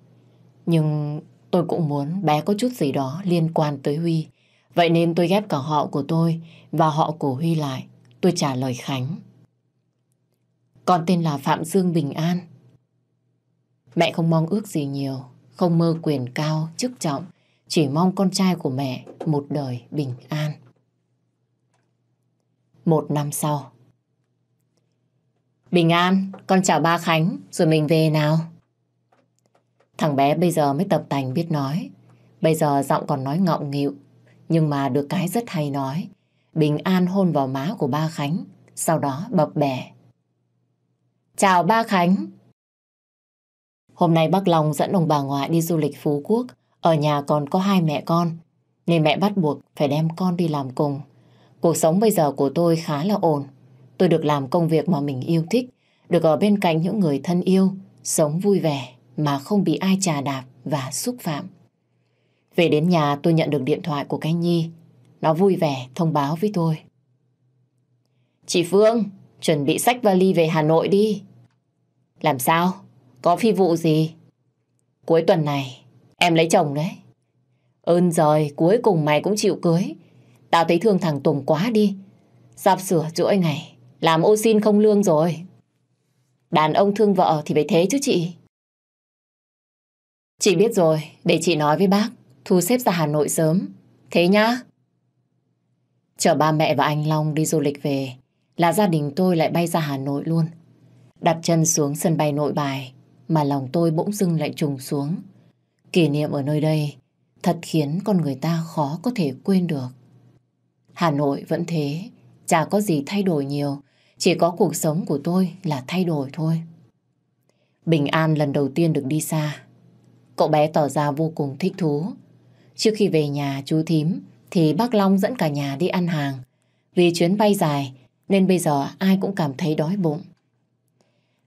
Nhưng tôi cũng muốn bé có chút gì đó liên quan tới Huy. Vậy nên tôi ghép cả họ của tôi và họ của Huy lại. Tôi trả lời Khánh. Con tên là Phạm Dương Bình An. Mẹ không mong ước gì nhiều, không mơ quyền cao, chức trọng. Chỉ mong con trai của mẹ một đời bình an. Một năm sau. Bình An, con chào ba Khánh, rồi mình về nào. Thằng bé bây giờ mới tập tành biết nói. Bây giờ giọng còn nói ngọng nghịu, nhưng mà được cái rất hay nói. Bình An hôn vào má của ba Khánh, sau đó bập bẻ. Chào ba Khánh! Hôm nay bác Long dẫn ông bà ngoại đi du lịch Phú Quốc, ở nhà còn có hai mẹ con, nên mẹ bắt buộc phải đem con đi làm cùng. Cuộc sống bây giờ của tôi khá là ổn. Tôi được làm công việc mà mình yêu thích, được ở bên cạnh những người thân yêu, sống vui vẻ mà không bị ai trà đạp và xúc phạm. Về đến nhà tôi nhận được điện thoại của cái Nhi. Nó vui vẻ thông báo với tôi. Chị Phương, chuẩn bị sách vali về Hà Nội đi. Làm sao? Có phi vụ gì? Cuối tuần này, em lấy chồng đấy. Ơn rồi, cuối cùng mày cũng chịu cưới. Tao thấy thương thằng Tùng quá đi. Sắp sửa rưỡi ngày, làm ô xin không lương rồi. Đàn ông thương vợ thì phải thế chứ chị. Chị biết rồi, để chị nói với bác thu xếp ra Hà Nội sớm. Thế nhá. Chở ba mẹ và anh Long đi du lịch về là gia đình tôi lại bay ra Hà Nội luôn. Đặt chân xuống sân bay nội bài mà lòng tôi bỗng dưng lại trùng xuống. Kỷ niệm ở nơi đây thật khiến con người ta khó có thể quên được. Hà Nội vẫn thế, chả có gì thay đổi nhiều, chỉ có cuộc sống của tôi là thay đổi thôi. Bình An lần đầu tiên được đi xa, cậu bé tỏ ra vô cùng thích thú Trước khi về nhà chú thím thì bác Long dẫn cả nhà đi ăn hàng. Vì chuyến bay dài nên bây giờ ai cũng cảm thấy đói bụng.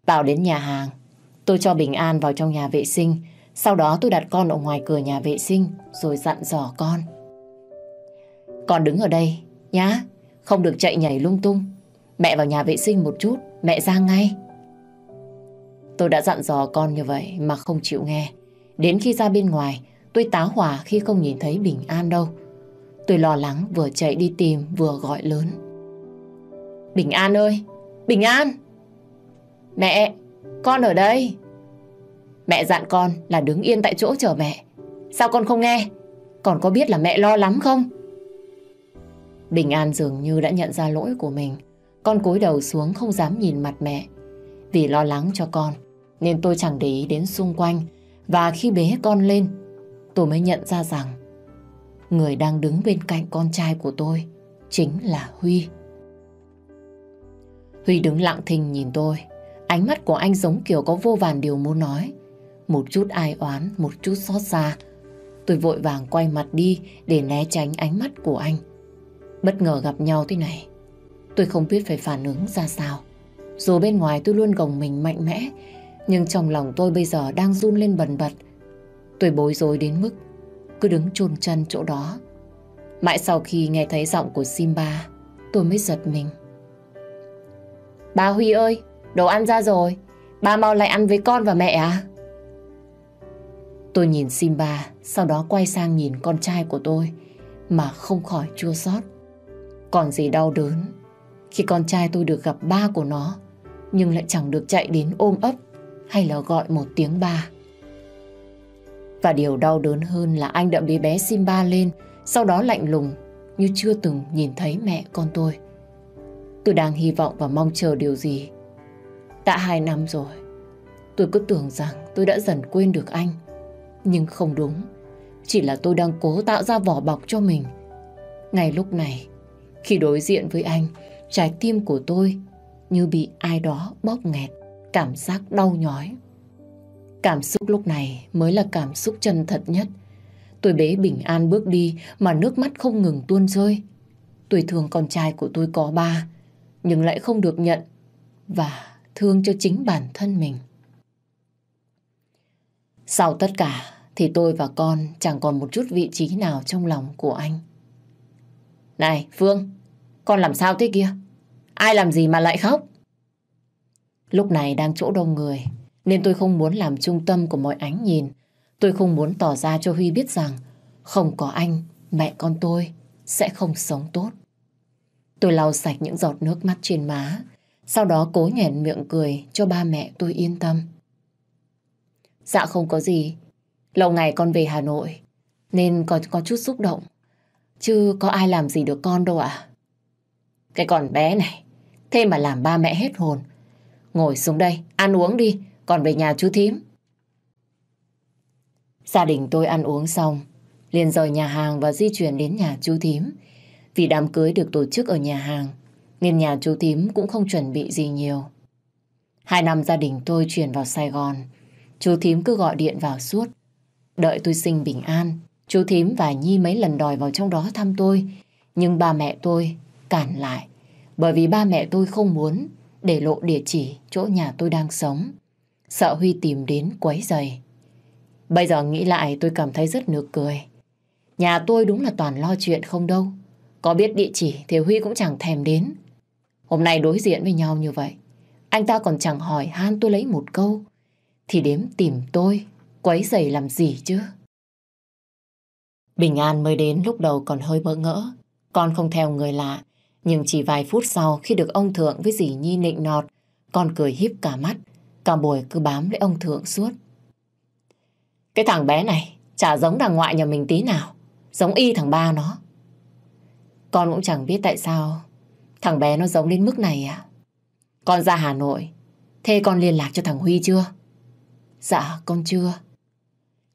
Vào đến nhà hàng, tôi cho Bình An vào trong nhà vệ sinh. Sau đó tôi đặt con ở ngoài cửa nhà vệ sinh rồi dặn dò con. Con đứng ở đây, nhá, không được chạy nhảy lung tung. Mẹ vào nhà vệ sinh một chút, mẹ ra ngay. Tôi đã dặn dò con như vậy mà không chịu nghe. Đến khi ra bên ngoài, Tôi tá hỏa khi không nhìn thấy bình an đâu. Tôi lo lắng vừa chạy đi tìm vừa gọi lớn. Bình an ơi! Bình an! Mẹ! Con ở đây! Mẹ dặn con là đứng yên tại chỗ chờ mẹ. Sao con không nghe? Còn có biết là mẹ lo lắm không? Bình An dường như đã nhận ra lỗi của mình. Con cúi đầu xuống không dám nhìn mặt mẹ. Vì lo lắng cho con, nên tôi chẳng để ý đến xung quanh. Và khi bế con lên, tôi mới nhận ra rằng người đang đứng bên cạnh con trai của tôi chính là Huy. Huy đứng lặng thinh nhìn tôi. Ánh mắt của anh giống kiểu có vô vàn điều muốn nói. Một chút ai oán, một chút xót xa. Tôi vội vàng quay mặt đi để né tránh ánh mắt của anh. Bất ngờ gặp nhau thế này. Tôi không biết phải phản ứng ra sao. Dù bên ngoài tôi luôn gồng mình mạnh mẽ, nhưng trong lòng tôi bây giờ đang run lên bần bật Tôi bối rối đến mức cứ đứng chôn chân chỗ đó. Mãi sau khi nghe thấy giọng của Simba, tôi mới giật mình. Bà Huy ơi, đồ ăn ra rồi. Bà mau lại ăn với con và mẹ à? Tôi nhìn Simba, sau đó quay sang nhìn con trai của tôi mà không khỏi chua xót. Còn gì đau đớn khi con trai tôi được gặp ba của nó nhưng lại chẳng được chạy đến ôm ấp hay là gọi một tiếng ba. Và điều đau đớn hơn là anh đã bế bé Simba lên, sau đó lạnh lùng như chưa từng nhìn thấy mẹ con tôi. Tôi đang hy vọng và mong chờ điều gì. Đã hai năm rồi, tôi cứ tưởng rằng tôi đã dần quên được anh. Nhưng không đúng, chỉ là tôi đang cố tạo ra vỏ bọc cho mình. Ngay lúc này, khi đối diện với anh, trái tim của tôi như bị ai đó bóp nghẹt, cảm giác đau nhói. Cảm xúc lúc này mới là cảm xúc chân thật nhất. Tôi bế bình an bước đi mà nước mắt không ngừng tuôn rơi. Tôi thương con trai của tôi có ba, nhưng lại không được nhận và thương cho chính bản thân mình. Sau tất cả thì tôi và con chẳng còn một chút vị trí nào trong lòng của anh. Này Phương, con làm sao thế kia? Ai làm gì mà lại khóc? Lúc này đang chỗ đông người, nên tôi không muốn làm trung tâm của mọi ánh nhìn. Tôi không muốn tỏ ra cho Huy biết rằng không có anh, mẹ con tôi sẽ không sống tốt. Tôi lau sạch những giọt nước mắt trên má, sau đó cố nhẹn miệng cười cho ba mẹ tôi yên tâm. Dạ không có gì, lâu ngày con về Hà Nội nên có, có chút xúc động, chứ có ai làm gì được con đâu ạ. Cái con bé này, thế mà làm ba mẹ hết hồn. Ngồi xuống đây, ăn uống đi, còn về nhà chú thím. Gia đình tôi ăn uống xong, liền rời nhà hàng và di chuyển đến nhà chú thím. Vì đám cưới được tổ chức ở nhà hàng, nên nhà chú thím cũng không chuẩn bị gì nhiều. Hai năm gia đình tôi chuyển vào Sài Gòn, chú thím cứ gọi điện vào suốt. Đợi tôi sinh bình an, chú thím và Nhi mấy lần đòi vào trong đó thăm tôi, nhưng ba mẹ tôi cản lại, bởi vì ba mẹ tôi không muốn để lộ địa chỉ chỗ nhà tôi đang sống sợ Huy tìm đến quấy giày. Bây giờ nghĩ lại tôi cảm thấy rất nực cười. Nhà tôi đúng là toàn lo chuyện không đâu. Có biết địa chỉ thì Huy cũng chẳng thèm đến. Hôm nay đối diện với nhau như vậy, anh ta còn chẳng hỏi han tôi lấy một câu. Thì đếm tìm tôi, quấy giày làm gì chứ? Bình An mới đến lúc đầu còn hơi bỡ ngỡ. Con không theo người lạ, nhưng chỉ vài phút sau khi được ông Thượng với dì Nhi nịnh nọt, con cười híp cả mắt Cả buổi cứ bám lấy ông Thượng suốt. Cái thằng bé này chả giống thằng ngoại nhà mình tí nào. Giống y thằng ba nó. Con cũng chẳng biết tại sao thằng bé nó giống đến mức này à. Con ra Hà Nội. Thế con liên lạc cho thằng Huy chưa? Dạ, con chưa.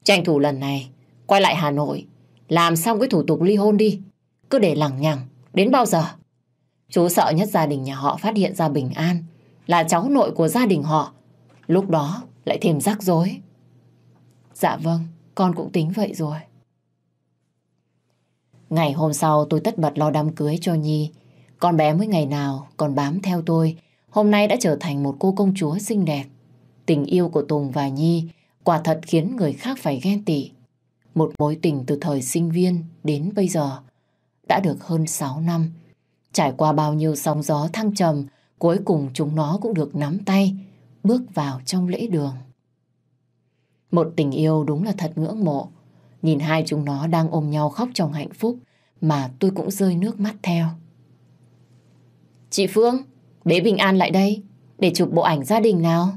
Tranh thủ lần này, quay lại Hà Nội. Làm xong cái thủ tục ly hôn đi. Cứ để lằng nhằng, đến bao giờ? Chú sợ nhất gia đình nhà họ phát hiện ra bình an là cháu nội của gia đình họ Lúc đó lại thêm rắc rối. Dạ vâng, con cũng tính vậy rồi. Ngày hôm sau tôi tất bật lo đám cưới cho Nhi. Con bé mới ngày nào còn bám theo tôi, hôm nay đã trở thành một cô công chúa xinh đẹp. Tình yêu của Tùng và Nhi quả thật khiến người khác phải ghen tị. Một mối tình từ thời sinh viên đến bây giờ đã được hơn 6 năm. Trải qua bao nhiêu sóng gió thăng trầm, cuối cùng chúng nó cũng được nắm tay, bước vào trong lễ đường. Một tình yêu đúng là thật ngưỡng mộ. Nhìn hai chúng nó đang ôm nhau khóc trong hạnh phúc mà tôi cũng rơi nước mắt theo. Chị Phương, bế Bình An lại đây để chụp bộ ảnh gia đình nào.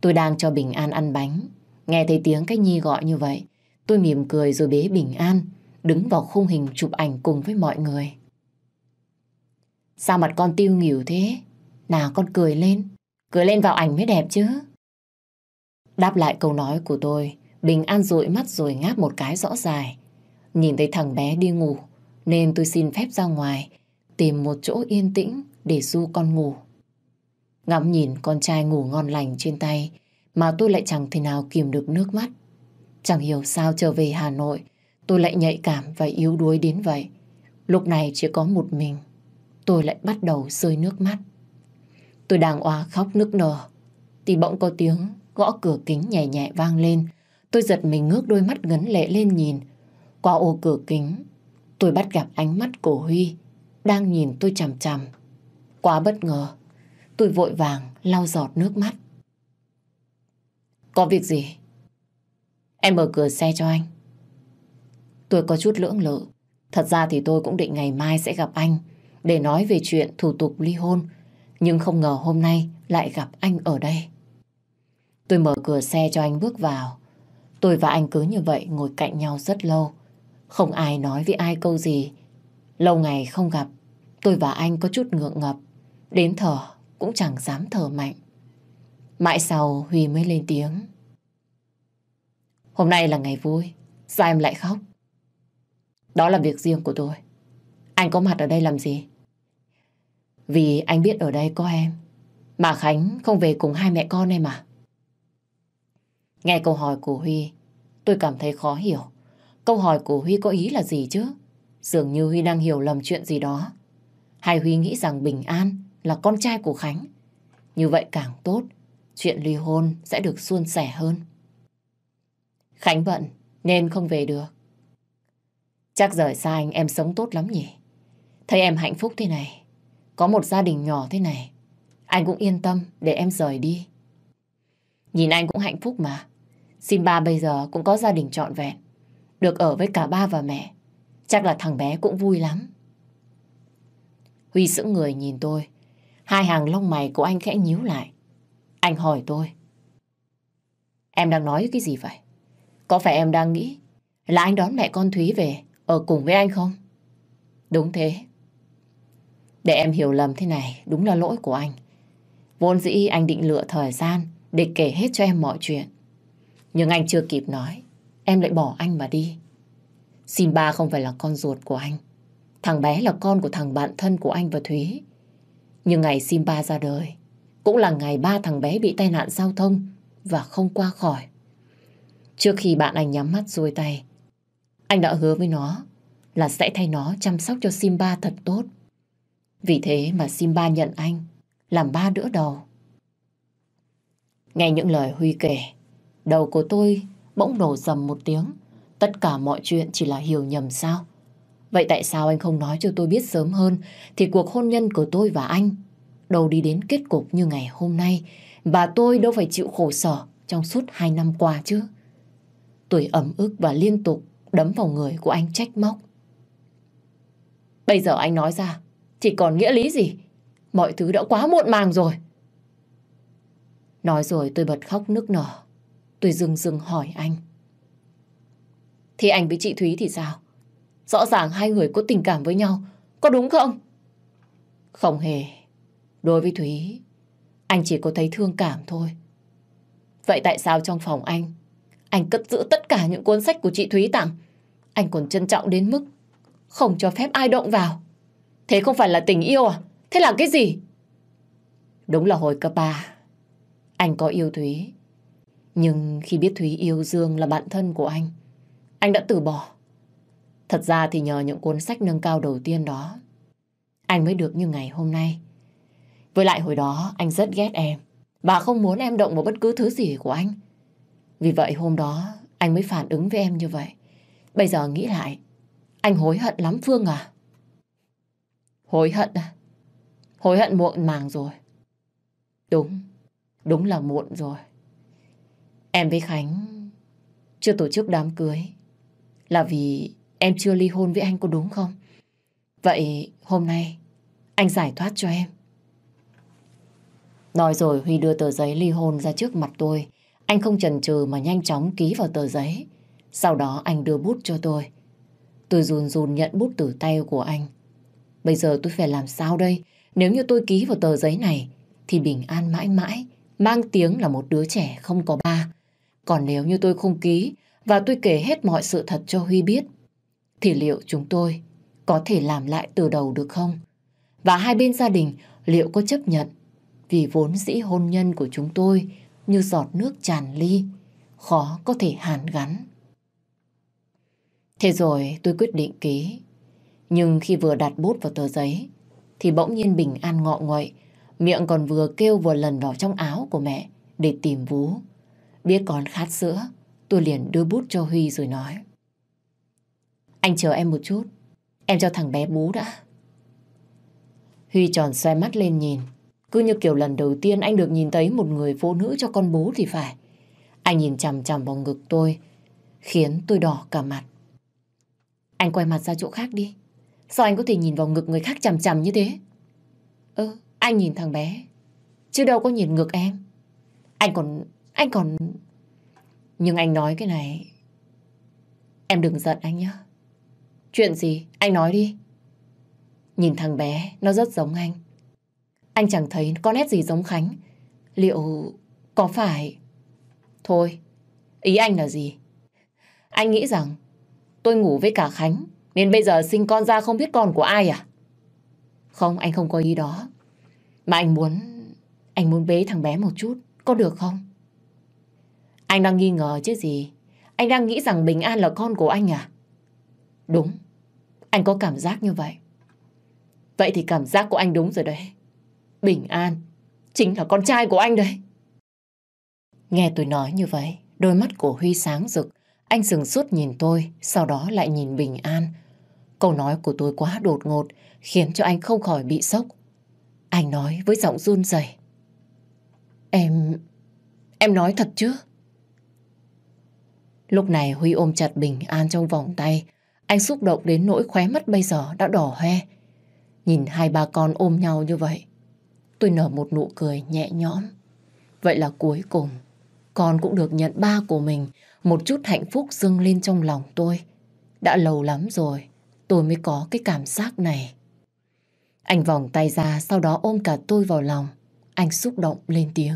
Tôi đang cho Bình An ăn bánh. Nghe thấy tiếng Cái Nhi gọi như vậy, tôi mỉm cười rồi bế Bình An, đứng vào khung hình chụp ảnh cùng với mọi người. Sao mặt con tiêu nghỉu thế? Nào con cười lên cười lên vào ảnh mới đẹp chứ. Đáp lại câu nói của tôi, Bình An dụi mắt rồi ngáp một cái rõ dài. Nhìn thấy thằng bé đi ngủ, nên tôi xin phép ra ngoài, tìm một chỗ yên tĩnh để du con ngủ. Ngắm nhìn con trai ngủ ngon lành trên tay, mà tôi lại chẳng thể nào kìm được nước mắt. Chẳng hiểu sao trở về Hà Nội, tôi lại nhạy cảm và yếu đuối đến vậy. Lúc này chỉ có một mình, tôi lại bắt đầu rơi nước mắt. Tôi đang oa khóc nức nở. Thì bỗng có tiếng gõ cửa kính nhẹ nhẹ vang lên. Tôi giật mình ngước đôi mắt ngấn lệ lên nhìn. Qua ô cửa kính, tôi bắt gặp ánh mắt của Huy đang nhìn tôi chằm chằm. Quá bất ngờ, tôi vội vàng lau giọt nước mắt. Có việc gì? Em mở cửa xe cho anh. Tôi có chút lưỡng lự. Thật ra thì tôi cũng định ngày mai sẽ gặp anh để nói về chuyện thủ tục ly hôn nhưng không ngờ hôm nay lại gặp anh ở đây. Tôi mở cửa xe cho anh bước vào. Tôi và anh cứ như vậy ngồi cạnh nhau rất lâu. Không ai nói với ai câu gì. Lâu ngày không gặp, tôi và anh có chút ngượng ngập. Đến thở cũng chẳng dám thở mạnh. Mãi sau Huy mới lên tiếng. Hôm nay là ngày vui, sao em lại khóc? Đó là việc riêng của tôi. Anh có mặt ở đây làm gì? Vì anh biết ở đây có em. Mà Khánh không về cùng hai mẹ con em mà Nghe câu hỏi của Huy, tôi cảm thấy khó hiểu. Câu hỏi của Huy có ý là gì chứ? Dường như Huy đang hiểu lầm chuyện gì đó. Hay Huy nghĩ rằng Bình An là con trai của Khánh. Như vậy càng tốt, chuyện ly hôn sẽ được suôn sẻ hơn. Khánh bận nên không về được. Chắc rời xa anh em sống tốt lắm nhỉ. Thấy em hạnh phúc thế này, có một gia đình nhỏ thế này, anh cũng yên tâm để em rời đi. Nhìn anh cũng hạnh phúc mà. Xin ba bây giờ cũng có gia đình trọn vẹn. Được ở với cả ba và mẹ. Chắc là thằng bé cũng vui lắm. Huy sững người nhìn tôi. Hai hàng lông mày của anh khẽ nhíu lại. Anh hỏi tôi. Em đang nói cái gì vậy? Có phải em đang nghĩ là anh đón mẹ con Thúy về ở cùng với anh không? Đúng thế, để em hiểu lầm thế này đúng là lỗi của anh. Vốn dĩ anh định lựa thời gian để kể hết cho em mọi chuyện. Nhưng anh chưa kịp nói, em lại bỏ anh mà đi. Simba không phải là con ruột của anh. Thằng bé là con của thằng bạn thân của anh và Thúy. Nhưng ngày Simba ra đời, cũng là ngày ba thằng bé bị tai nạn giao thông và không qua khỏi. Trước khi bạn anh nhắm mắt xuôi tay, anh đã hứa với nó là sẽ thay nó chăm sóc cho Simba thật tốt. Vì thế mà Simba nhận anh làm ba đỡ đầu. Nghe những lời Huy kể, đầu của tôi bỗng đổ dầm một tiếng. Tất cả mọi chuyện chỉ là hiểu nhầm sao. Vậy tại sao anh không nói cho tôi biết sớm hơn thì cuộc hôn nhân của tôi và anh đâu đi đến kết cục như ngày hôm nay và tôi đâu phải chịu khổ sở trong suốt hai năm qua chứ. Tuổi ẩm ức và liên tục đấm vào người của anh trách móc. Bây giờ anh nói ra, thì còn nghĩa lý gì? Mọi thứ đã quá muộn màng rồi. Nói rồi tôi bật khóc nức nở. Tôi dừng dừng hỏi anh. Thì anh với chị Thúy thì sao? Rõ ràng hai người có tình cảm với nhau, có đúng không? Không hề. Đối với Thúy, anh chỉ có thấy thương cảm thôi. Vậy tại sao trong phòng anh, anh cất giữ tất cả những cuốn sách của chị Thúy tặng? Anh còn trân trọng đến mức không cho phép ai động vào. Thế không phải là tình yêu à? Thế là cái gì? Đúng là hồi cấp 3, anh có yêu Thúy. Nhưng khi biết Thúy yêu Dương là bạn thân của anh, anh đã từ bỏ. Thật ra thì nhờ những cuốn sách nâng cao đầu tiên đó, anh mới được như ngày hôm nay. Với lại hồi đó anh rất ghét em và không muốn em động vào bất cứ thứ gì của anh. Vì vậy hôm đó anh mới phản ứng với em như vậy. Bây giờ nghĩ lại, anh hối hận lắm Phương à. Hối hận à? Hối hận muộn màng rồi. Đúng, ừ. đúng là muộn rồi. Em với Khánh chưa tổ chức đám cưới là vì em chưa ly hôn với anh có đúng không? Vậy hôm nay anh giải thoát cho em. Nói rồi Huy đưa tờ giấy ly hôn ra trước mặt tôi. Anh không chần chừ mà nhanh chóng ký vào tờ giấy. Sau đó anh đưa bút cho tôi. Tôi run run nhận bút từ tay của anh. Bây giờ tôi phải làm sao đây? Nếu như tôi ký vào tờ giấy này, thì Bình An mãi mãi mang tiếng là một đứa trẻ không có ba. Còn nếu như tôi không ký và tôi kể hết mọi sự thật cho Huy biết, thì liệu chúng tôi có thể làm lại từ đầu được không? Và hai bên gia đình liệu có chấp nhận vì vốn dĩ hôn nhân của chúng tôi như giọt nước tràn ly, khó có thể hàn gắn. Thế rồi tôi quyết định ký nhưng khi vừa đặt bút vào tờ giấy, thì bỗng nhiên Bình An ngọ nguậy, miệng còn vừa kêu vừa lần vào trong áo của mẹ để tìm vú. Biết con khát sữa, tôi liền đưa bút cho Huy rồi nói. Anh chờ em một chút, em cho thằng bé bú đã. Huy tròn xoay mắt lên nhìn, cứ như kiểu lần đầu tiên anh được nhìn thấy một người phụ nữ cho con bú thì phải. Anh nhìn chằm chằm vào ngực tôi, khiến tôi đỏ cả mặt. Anh quay mặt ra chỗ khác đi. Sao anh có thể nhìn vào ngực người khác chằm chằm như thế? Ơ, anh nhìn thằng bé. Chứ đâu có nhìn ngực em. Anh còn... Anh còn... Nhưng anh nói cái này... Em đừng giận anh nhé. Chuyện gì? Anh nói đi. Nhìn thằng bé, nó rất giống anh. Anh chẳng thấy có nét gì giống Khánh. Liệu có phải... Thôi, ý anh là gì? Anh nghĩ rằng tôi ngủ với cả Khánh nên bây giờ sinh con ra không biết con của ai à? Không, anh không có ý đó. Mà anh muốn... Anh muốn bế thằng bé một chút. Có được không? Anh đang nghi ngờ chứ gì. Anh đang nghĩ rằng Bình An là con của anh à? Đúng. Anh có cảm giác như vậy. Vậy thì cảm giác của anh đúng rồi đấy. Bình An chính là con trai của anh đấy. Nghe tôi nói như vậy, đôi mắt của Huy sáng rực. Anh sừng sốt nhìn tôi, sau đó lại nhìn Bình An. Câu nói của tôi quá đột ngột khiến cho anh không khỏi bị sốc. Anh nói với giọng run rẩy. Em... em nói thật chứ? Lúc này Huy ôm chặt Bình An trong vòng tay. Anh xúc động đến nỗi khóe mắt bây giờ đã đỏ hoe. Nhìn hai ba con ôm nhau như vậy. Tôi nở một nụ cười nhẹ nhõm. Vậy là cuối cùng, con cũng được nhận ba của mình một chút hạnh phúc dâng lên trong lòng tôi. Đã lâu lắm rồi, tôi mới có cái cảm giác này. Anh vòng tay ra, sau đó ôm cả tôi vào lòng. Anh xúc động lên tiếng.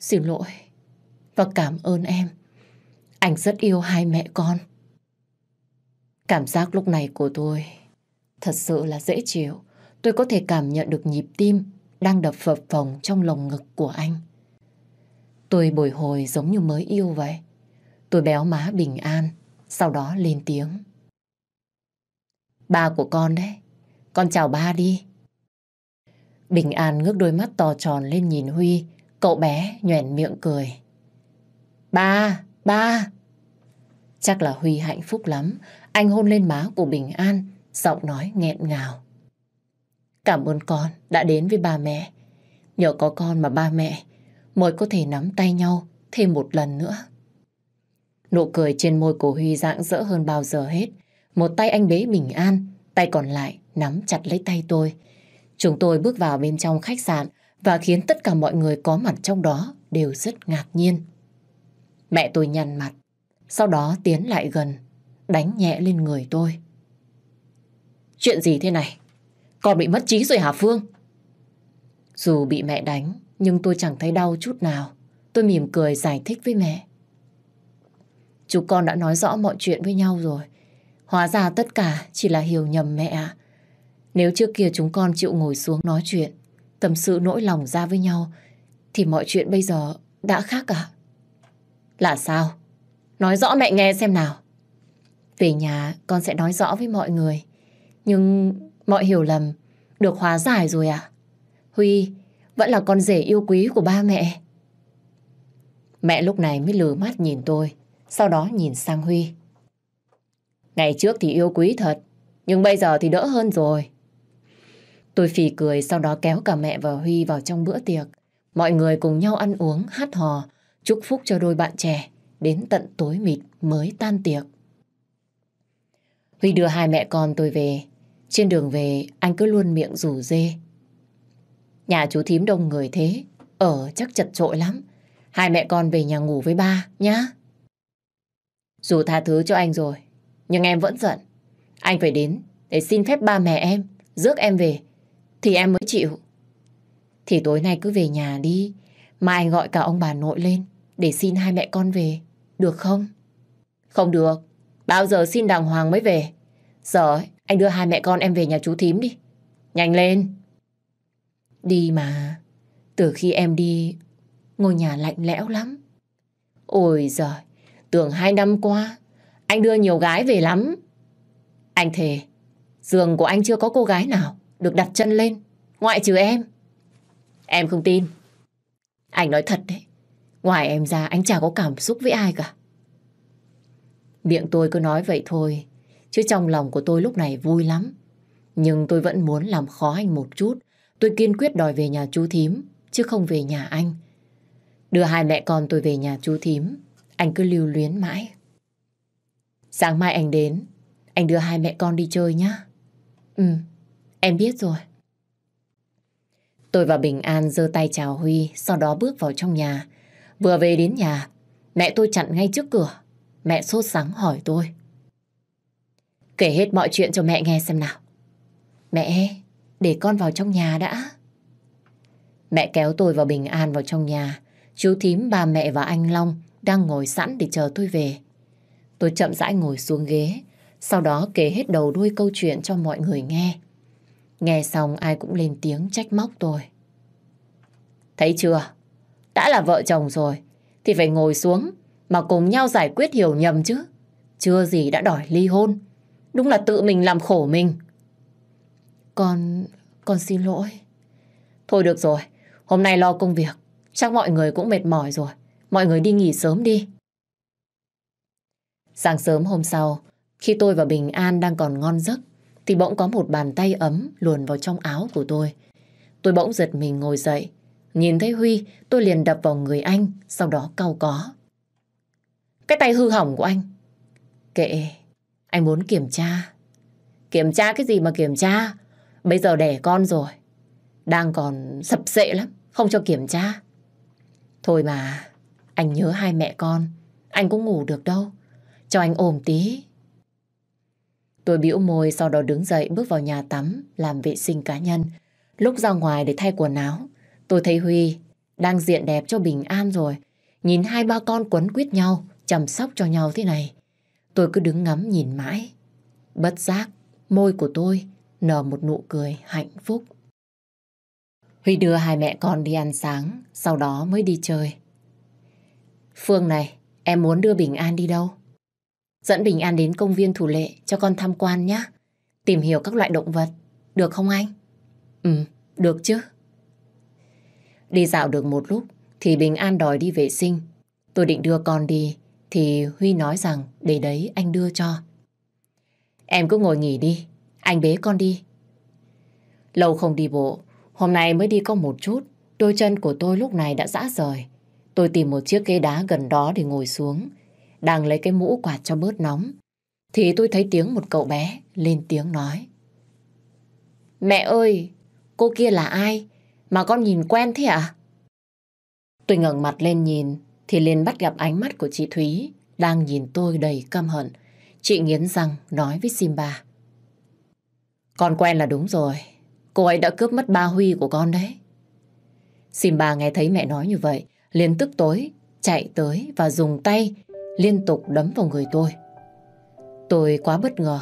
Xin lỗi và cảm ơn em. Anh rất yêu hai mẹ con. Cảm giác lúc này của tôi thật sự là dễ chịu. Tôi có thể cảm nhận được nhịp tim đang đập phập phồng trong lồng ngực của anh. Tôi bồi hồi giống như mới yêu vậy. Tôi béo má bình an, sau đó lên tiếng. Ba của con đấy. Con chào ba đi. Bình An ngước đôi mắt to tròn lên nhìn Huy. Cậu bé nhoẻn miệng cười. Ba, ba. Chắc là Huy hạnh phúc lắm. Anh hôn lên má của Bình An, giọng nói nghẹn ngào. Cảm ơn con đã đến với ba mẹ. Nhờ có con mà ba mẹ mới có thể nắm tay nhau thêm một lần nữa. Nụ cười trên môi của Huy rạng rỡ hơn bao giờ hết. Một tay anh bế bình an, tay còn lại nắm chặt lấy tay tôi. Chúng tôi bước vào bên trong khách sạn và khiến tất cả mọi người có mặt trong đó đều rất ngạc nhiên. Mẹ tôi nhăn mặt, sau đó tiến lại gần, đánh nhẹ lên người tôi. Chuyện gì thế này? Con bị mất trí rồi hả Phương? Dù bị mẹ đánh, nhưng tôi chẳng thấy đau chút nào. Tôi mỉm cười giải thích với mẹ. Chú con đã nói rõ mọi chuyện với nhau rồi. Hóa ra tất cả chỉ là hiểu nhầm mẹ ạ. Nếu trước kia chúng con chịu ngồi xuống nói chuyện, tâm sự nỗi lòng ra với nhau, thì mọi chuyện bây giờ đã khác cả. Là sao? Nói rõ mẹ nghe xem nào. Về nhà con sẽ nói rõ với mọi người. Nhưng mọi hiểu lầm được hóa giải rồi ạ. À? Huy vẫn là con rể yêu quý của ba mẹ. Mẹ lúc này mới lừa mắt nhìn tôi, sau đó nhìn sang Huy. Ngày trước thì yêu quý thật, nhưng bây giờ thì đỡ hơn rồi. Tôi phì cười sau đó kéo cả mẹ và Huy vào trong bữa tiệc. Mọi người cùng nhau ăn uống, hát hò, chúc phúc cho đôi bạn trẻ, đến tận tối mịt mới tan tiệc. Huy đưa hai mẹ con tôi về. Trên đường về, anh cứ luôn miệng rủ dê. Nhà chú thím đông người thế, ở chắc chật trội lắm. Hai mẹ con về nhà ngủ với ba, nhá. Dù tha thứ cho anh rồi, nhưng em vẫn giận. Anh phải đến để xin phép ba mẹ em, rước em về. Thì em mới chịu. Thì tối nay cứ về nhà đi. Mà anh gọi cả ông bà nội lên để xin hai mẹ con về. Được không? Không được. Bao giờ xin đàng hoàng mới về. Giờ anh đưa hai mẹ con em về nhà chú thím đi. Nhanh lên. Đi mà. Từ khi em đi, ngôi nhà lạnh lẽo lắm. Ôi giời, tưởng hai năm qua anh đưa nhiều gái về lắm. Anh thề, giường của anh chưa có cô gái nào được đặt chân lên, ngoại trừ em. Em không tin. Anh nói thật đấy, ngoài em ra anh chả có cảm xúc với ai cả. Miệng tôi cứ nói vậy thôi, chứ trong lòng của tôi lúc này vui lắm. Nhưng tôi vẫn muốn làm khó anh một chút. Tôi kiên quyết đòi về nhà chú thím, chứ không về nhà anh. Đưa hai mẹ con tôi về nhà chú thím, anh cứ lưu luyến mãi. Sáng mai anh đến, anh đưa hai mẹ con đi chơi nhé. Ừ, em biết rồi. Tôi và Bình An giơ tay chào Huy, sau đó bước vào trong nhà. Vừa về đến nhà, mẹ tôi chặn ngay trước cửa. Mẹ sốt sắng hỏi tôi. Kể hết mọi chuyện cho mẹ nghe xem nào. Mẹ, để con vào trong nhà đã. Mẹ kéo tôi và Bình An vào trong nhà. Chú Thím, bà mẹ và anh Long đang ngồi sẵn để chờ tôi về. Tôi chậm rãi ngồi xuống ghế, sau đó kể hết đầu đuôi câu chuyện cho mọi người nghe. Nghe xong ai cũng lên tiếng trách móc tôi. Thấy chưa? Đã là vợ chồng rồi, thì phải ngồi xuống mà cùng nhau giải quyết hiểu nhầm chứ. Chưa gì đã đòi ly hôn. Đúng là tự mình làm khổ mình. Con... con xin lỗi. Thôi được rồi, hôm nay lo công việc. Chắc mọi người cũng mệt mỏi rồi. Mọi người đi nghỉ sớm đi. Sáng sớm hôm sau, khi tôi và Bình An đang còn ngon giấc, thì bỗng có một bàn tay ấm luồn vào trong áo của tôi. Tôi bỗng giật mình ngồi dậy. Nhìn thấy Huy, tôi liền đập vào người anh, sau đó cau có. Cái tay hư hỏng của anh. Kệ, anh muốn kiểm tra. Kiểm tra cái gì mà kiểm tra? Bây giờ đẻ con rồi. Đang còn sập sệ lắm, không cho kiểm tra. Thôi mà, anh nhớ hai mẹ con, anh cũng ngủ được đâu. Cho anh ôm tí. Tôi bĩu môi sau đó đứng dậy bước vào nhà tắm làm vệ sinh cá nhân. Lúc ra ngoài để thay quần áo, tôi thấy Huy đang diện đẹp cho bình an rồi. Nhìn hai ba con quấn quýt nhau, chăm sóc cho nhau thế này. Tôi cứ đứng ngắm nhìn mãi. Bất giác, môi của tôi nở một nụ cười hạnh phúc. Huy đưa hai mẹ con đi ăn sáng, sau đó mới đi chơi. Phương này, em muốn đưa Bình An đi đâu? Dẫn Bình An đến công viên thủ lệ cho con tham quan nhé. Tìm hiểu các loại động vật. Được không anh? Ừ, được chứ. Đi dạo được một lúc thì Bình An đòi đi vệ sinh. Tôi định đưa con đi thì Huy nói rằng để đấy anh đưa cho. Em cứ ngồi nghỉ đi, anh bế con đi. Lâu không đi bộ, hôm nay mới đi có một chút, đôi chân của tôi lúc này đã dã rời. Tôi tìm một chiếc ghế đá gần đó để ngồi xuống đang lấy cái mũ quạt cho bớt nóng. Thì tôi thấy tiếng một cậu bé lên tiếng nói. Mẹ ơi, cô kia là ai? Mà con nhìn quen thế ạ? À? Tôi ngẩng mặt lên nhìn thì liền bắt gặp ánh mắt của chị Thúy đang nhìn tôi đầy căm hận. Chị nghiến răng nói với Simba. Con quen là đúng rồi. Cô ấy đã cướp mất ba Huy của con đấy. Simba nghe thấy mẹ nói như vậy liền tức tối chạy tới và dùng tay liên tục đấm vào người tôi. Tôi quá bất ngờ,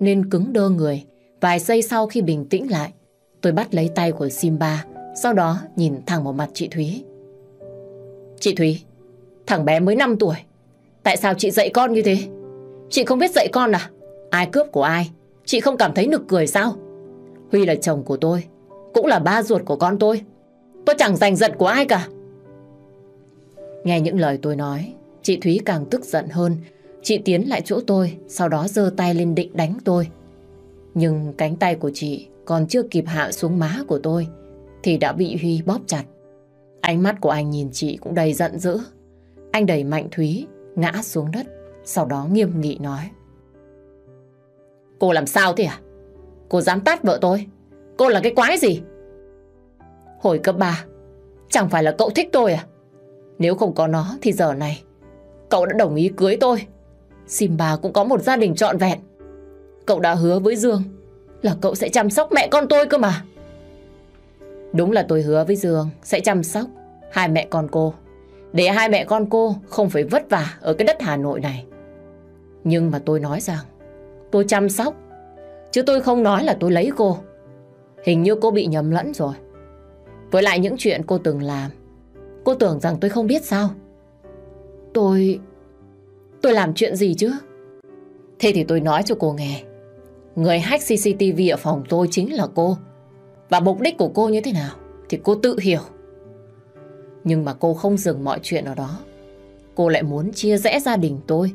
nên cứng đơ người. Vài giây sau khi bình tĩnh lại, tôi bắt lấy tay của Simba, sau đó nhìn thẳng vào mặt chị Thúy. Chị Thúy, thằng bé mới 5 tuổi, tại sao chị dạy con như thế? Chị không biết dạy con à? Ai cướp của ai? Chị không cảm thấy nực cười sao? Huy là chồng của tôi, cũng là ba ruột của con tôi. Tôi chẳng giành giận của ai cả. Nghe những lời tôi nói, Chị Thúy càng tức giận hơn. Chị tiến lại chỗ tôi, sau đó giơ tay lên định đánh tôi. Nhưng cánh tay của chị còn chưa kịp hạ xuống má của tôi, thì đã bị Huy bóp chặt. Ánh mắt của anh nhìn chị cũng đầy giận dữ. Anh đẩy mạnh Thúy, ngã xuống đất, sau đó nghiêm nghị nói. Cô làm sao thế à? Cô dám tát vợ tôi? Cô là cái quái gì? Hồi cấp 3, chẳng phải là cậu thích tôi à? Nếu không có nó thì giờ này cậu đã đồng ý cưới tôi. Simba cũng có một gia đình trọn vẹn. Cậu đã hứa với Dương là cậu sẽ chăm sóc mẹ con tôi cơ mà. Đúng là tôi hứa với Dương sẽ chăm sóc hai mẹ con cô. Để hai mẹ con cô không phải vất vả ở cái đất Hà Nội này. Nhưng mà tôi nói rằng tôi chăm sóc. Chứ tôi không nói là tôi lấy cô. Hình như cô bị nhầm lẫn rồi. Với lại những chuyện cô từng làm Cô tưởng rằng tôi không biết sao Tôi... Tôi làm chuyện gì chứ? Thế thì tôi nói cho cô nghe. Người hack CCTV ở phòng tôi chính là cô. Và mục đích của cô như thế nào thì cô tự hiểu. Nhưng mà cô không dừng mọi chuyện ở đó. Cô lại muốn chia rẽ gia đình tôi.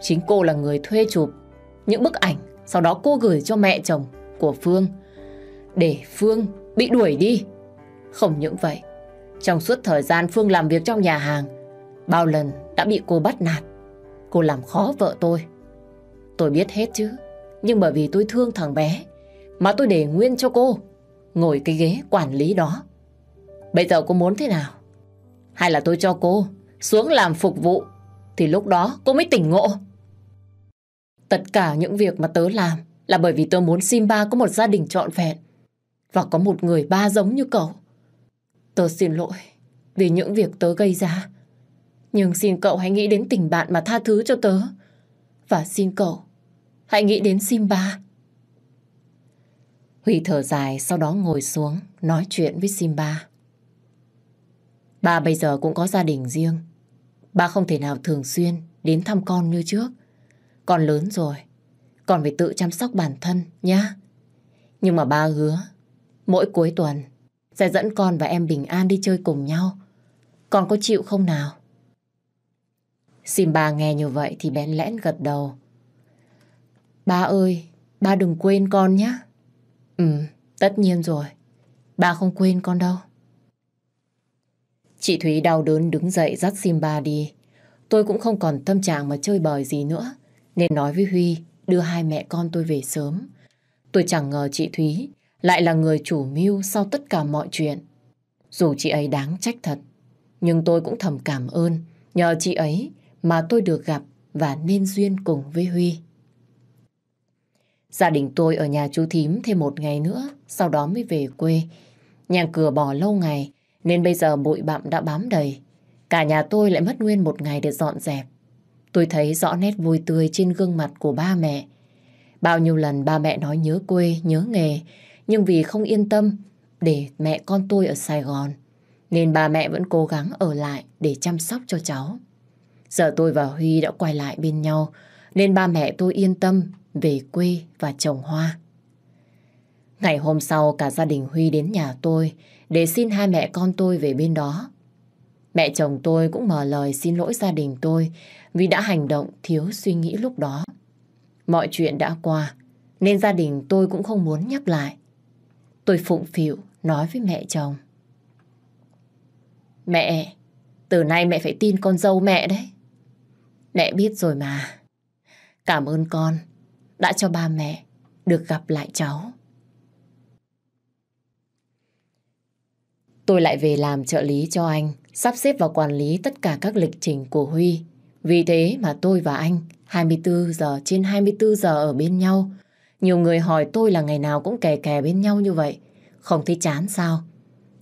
Chính cô là người thuê chụp những bức ảnh sau đó cô gửi cho mẹ chồng của Phương để Phương bị đuổi đi. Không những vậy, trong suốt thời gian Phương làm việc trong nhà hàng, bao lần đã bị cô bắt nạt. Cô làm khó vợ tôi. Tôi biết hết chứ, nhưng bởi vì tôi thương thằng bé, mà tôi để nguyên cho cô, ngồi cái ghế quản lý đó. Bây giờ cô muốn thế nào? Hay là tôi cho cô xuống làm phục vụ, thì lúc đó cô mới tỉnh ngộ. Tất cả những việc mà tớ làm là bởi vì tớ muốn Simba có một gia đình trọn vẹn và có một người ba giống như cậu. Tớ xin lỗi vì những việc tớ gây ra. Nhưng xin cậu hãy nghĩ đến tình bạn mà tha thứ cho tớ. Và xin cậu, hãy nghĩ đến Simba. Huy thở dài, sau đó ngồi xuống, nói chuyện với Simba. Ba bây giờ cũng có gia đình riêng. Ba không thể nào thường xuyên đến thăm con như trước. Con lớn rồi, con phải tự chăm sóc bản thân nhá. Nhưng mà ba hứa, mỗi cuối tuần sẽ dẫn con và em bình an đi chơi cùng nhau. Con có chịu không nào? Simba nghe như vậy thì bén lẽn gật đầu. Ba ơi, ba đừng quên con nhé. Ừ, tất nhiên rồi. Ba không quên con đâu. Chị Thúy đau đớn đứng dậy dắt Simba đi. Tôi cũng không còn tâm trạng mà chơi bời gì nữa. Nên nói với Huy đưa hai mẹ con tôi về sớm. Tôi chẳng ngờ chị Thúy lại là người chủ mưu sau tất cả mọi chuyện. Dù chị ấy đáng trách thật, nhưng tôi cũng thầm cảm ơn nhờ chị ấy mà tôi được gặp và nên duyên cùng với Huy. Gia đình tôi ở nhà chú thím thêm một ngày nữa, sau đó mới về quê. Nhà cửa bỏ lâu ngày, nên bây giờ bụi bặm đã bám đầy. Cả nhà tôi lại mất nguyên một ngày để dọn dẹp. Tôi thấy rõ nét vui tươi trên gương mặt của ba mẹ. Bao nhiêu lần ba mẹ nói nhớ quê, nhớ nghề, nhưng vì không yên tâm để mẹ con tôi ở Sài Gòn, nên ba mẹ vẫn cố gắng ở lại để chăm sóc cho cháu. Giờ tôi và Huy đã quay lại bên nhau, nên ba mẹ tôi yên tâm về quê và trồng hoa. Ngày hôm sau, cả gia đình Huy đến nhà tôi để xin hai mẹ con tôi về bên đó. Mẹ chồng tôi cũng mở lời xin lỗi gia đình tôi vì đã hành động thiếu suy nghĩ lúc đó. Mọi chuyện đã qua, nên gia đình tôi cũng không muốn nhắc lại. Tôi phụng phịu nói với mẹ chồng. Mẹ, từ nay mẹ phải tin con dâu mẹ đấy. Mẹ biết rồi mà. Cảm ơn con đã cho ba mẹ được gặp lại cháu. Tôi lại về làm trợ lý cho anh, sắp xếp và quản lý tất cả các lịch trình của Huy. Vì thế mà tôi và anh 24 giờ trên 24 giờ ở bên nhau. Nhiều người hỏi tôi là ngày nào cũng kè kè bên nhau như vậy. Không thấy chán sao?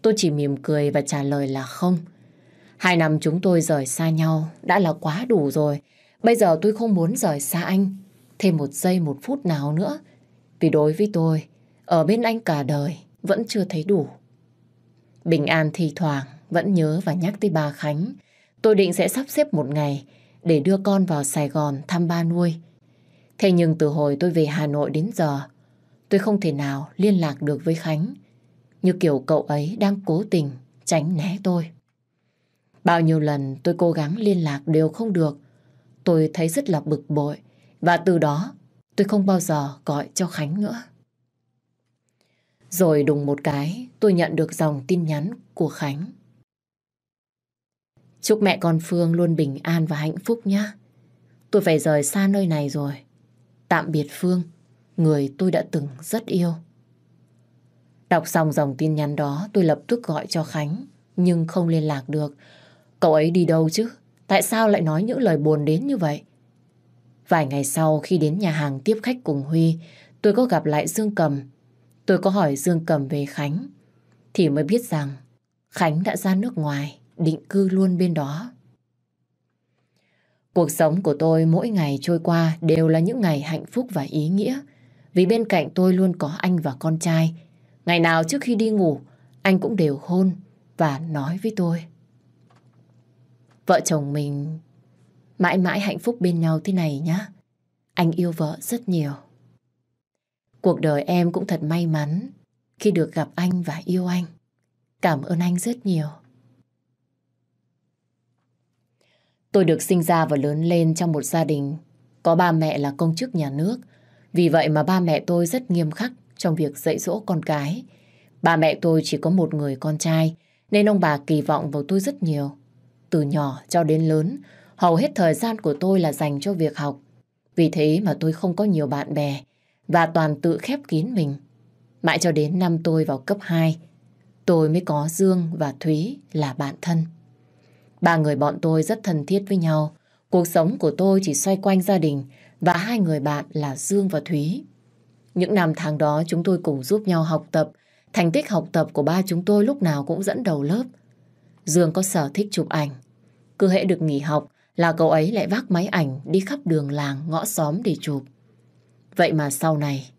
Tôi chỉ mỉm cười và trả lời là không. Không. Hai năm chúng tôi rời xa nhau đã là quá đủ rồi. Bây giờ tôi không muốn rời xa anh thêm một giây một phút nào nữa. Vì đối với tôi, ở bên anh cả đời vẫn chưa thấy đủ. Bình An thì thoảng vẫn nhớ và nhắc tới bà Khánh. Tôi định sẽ sắp xếp một ngày để đưa con vào Sài Gòn thăm ba nuôi. Thế nhưng từ hồi tôi về Hà Nội đến giờ, tôi không thể nào liên lạc được với Khánh. Như kiểu cậu ấy đang cố tình tránh né tôi. Bao nhiêu lần tôi cố gắng liên lạc đều không được. Tôi thấy rất là bực bội. Và từ đó tôi không bao giờ gọi cho Khánh nữa. Rồi đùng một cái tôi nhận được dòng tin nhắn của Khánh. Chúc mẹ con Phương luôn bình an và hạnh phúc nhé. Tôi phải rời xa nơi này rồi. Tạm biệt Phương, người tôi đã từng rất yêu. Đọc xong dòng tin nhắn đó tôi lập tức gọi cho Khánh nhưng không liên lạc được Cậu ấy đi đâu chứ? Tại sao lại nói những lời buồn đến như vậy? Vài ngày sau khi đến nhà hàng tiếp khách cùng Huy, tôi có gặp lại Dương Cầm. Tôi có hỏi Dương Cầm về Khánh, thì mới biết rằng Khánh đã ra nước ngoài, định cư luôn bên đó. Cuộc sống của tôi mỗi ngày trôi qua đều là những ngày hạnh phúc và ý nghĩa, vì bên cạnh tôi luôn có anh và con trai. Ngày nào trước khi đi ngủ, anh cũng đều hôn và nói với tôi. Vợ chồng mình mãi mãi hạnh phúc bên nhau thế này nhá. Anh yêu vợ rất nhiều. Cuộc đời em cũng thật may mắn khi được gặp anh và yêu anh. Cảm ơn anh rất nhiều. Tôi được sinh ra và lớn lên trong một gia đình có ba mẹ là công chức nhà nước. Vì vậy mà ba mẹ tôi rất nghiêm khắc trong việc dạy dỗ con cái. Ba mẹ tôi chỉ có một người con trai nên ông bà kỳ vọng vào tôi rất nhiều. Từ nhỏ cho đến lớn, hầu hết thời gian của tôi là dành cho việc học. Vì thế mà tôi không có nhiều bạn bè và toàn tự khép kín mình. Mãi cho đến năm tôi vào cấp 2, tôi mới có Dương và Thúy là bạn thân. Ba người bọn tôi rất thân thiết với nhau. Cuộc sống của tôi chỉ xoay quanh gia đình và hai người bạn là Dương và Thúy. Những năm tháng đó chúng tôi cùng giúp nhau học tập. Thành tích học tập của ba chúng tôi lúc nào cũng dẫn đầu lớp. Dương có sở thích chụp ảnh. Cứ hệ được nghỉ học là cậu ấy lại vác máy ảnh đi khắp đường làng, ngõ xóm để chụp. Vậy mà sau này,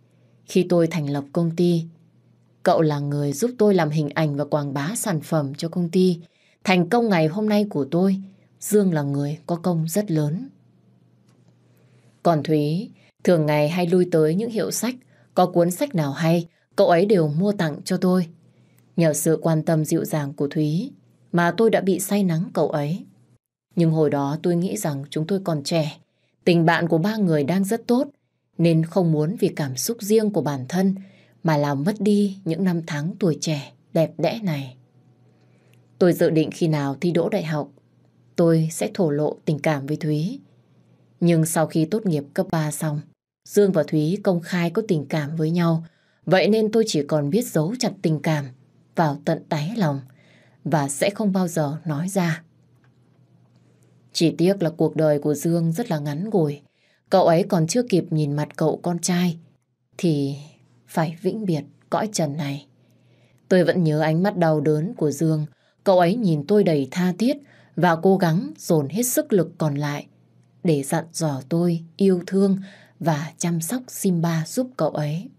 khi tôi thành lập công ty, cậu là người giúp tôi làm hình ảnh và quảng bá sản phẩm cho công ty. Thành công ngày hôm nay của tôi, Dương là người có công rất lớn. Còn Thúy, thường ngày hay lui tới những hiệu sách, có cuốn sách nào hay, cậu ấy đều mua tặng cho tôi. Nhờ sự quan tâm dịu dàng của Thúy, mà tôi đã bị say nắng cậu ấy. Nhưng hồi đó tôi nghĩ rằng chúng tôi còn trẻ, tình bạn của ba người đang rất tốt, nên không muốn vì cảm xúc riêng của bản thân mà làm mất đi những năm tháng tuổi trẻ đẹp đẽ này. Tôi dự định khi nào thi đỗ đại học, tôi sẽ thổ lộ tình cảm với Thúy. Nhưng sau khi tốt nghiệp cấp 3 xong, Dương và Thúy công khai có tình cảm với nhau, vậy nên tôi chỉ còn biết giấu chặt tình cảm vào tận đáy lòng và sẽ không bao giờ nói ra. Chỉ tiếc là cuộc đời của Dương rất là ngắn ngủi. Cậu ấy còn chưa kịp nhìn mặt cậu con trai thì phải vĩnh biệt cõi trần này. Tôi vẫn nhớ ánh mắt đau đớn của Dương. Cậu ấy nhìn tôi đầy tha thiết và cố gắng dồn hết sức lực còn lại để dặn dò tôi yêu thương và chăm sóc Simba giúp cậu ấy.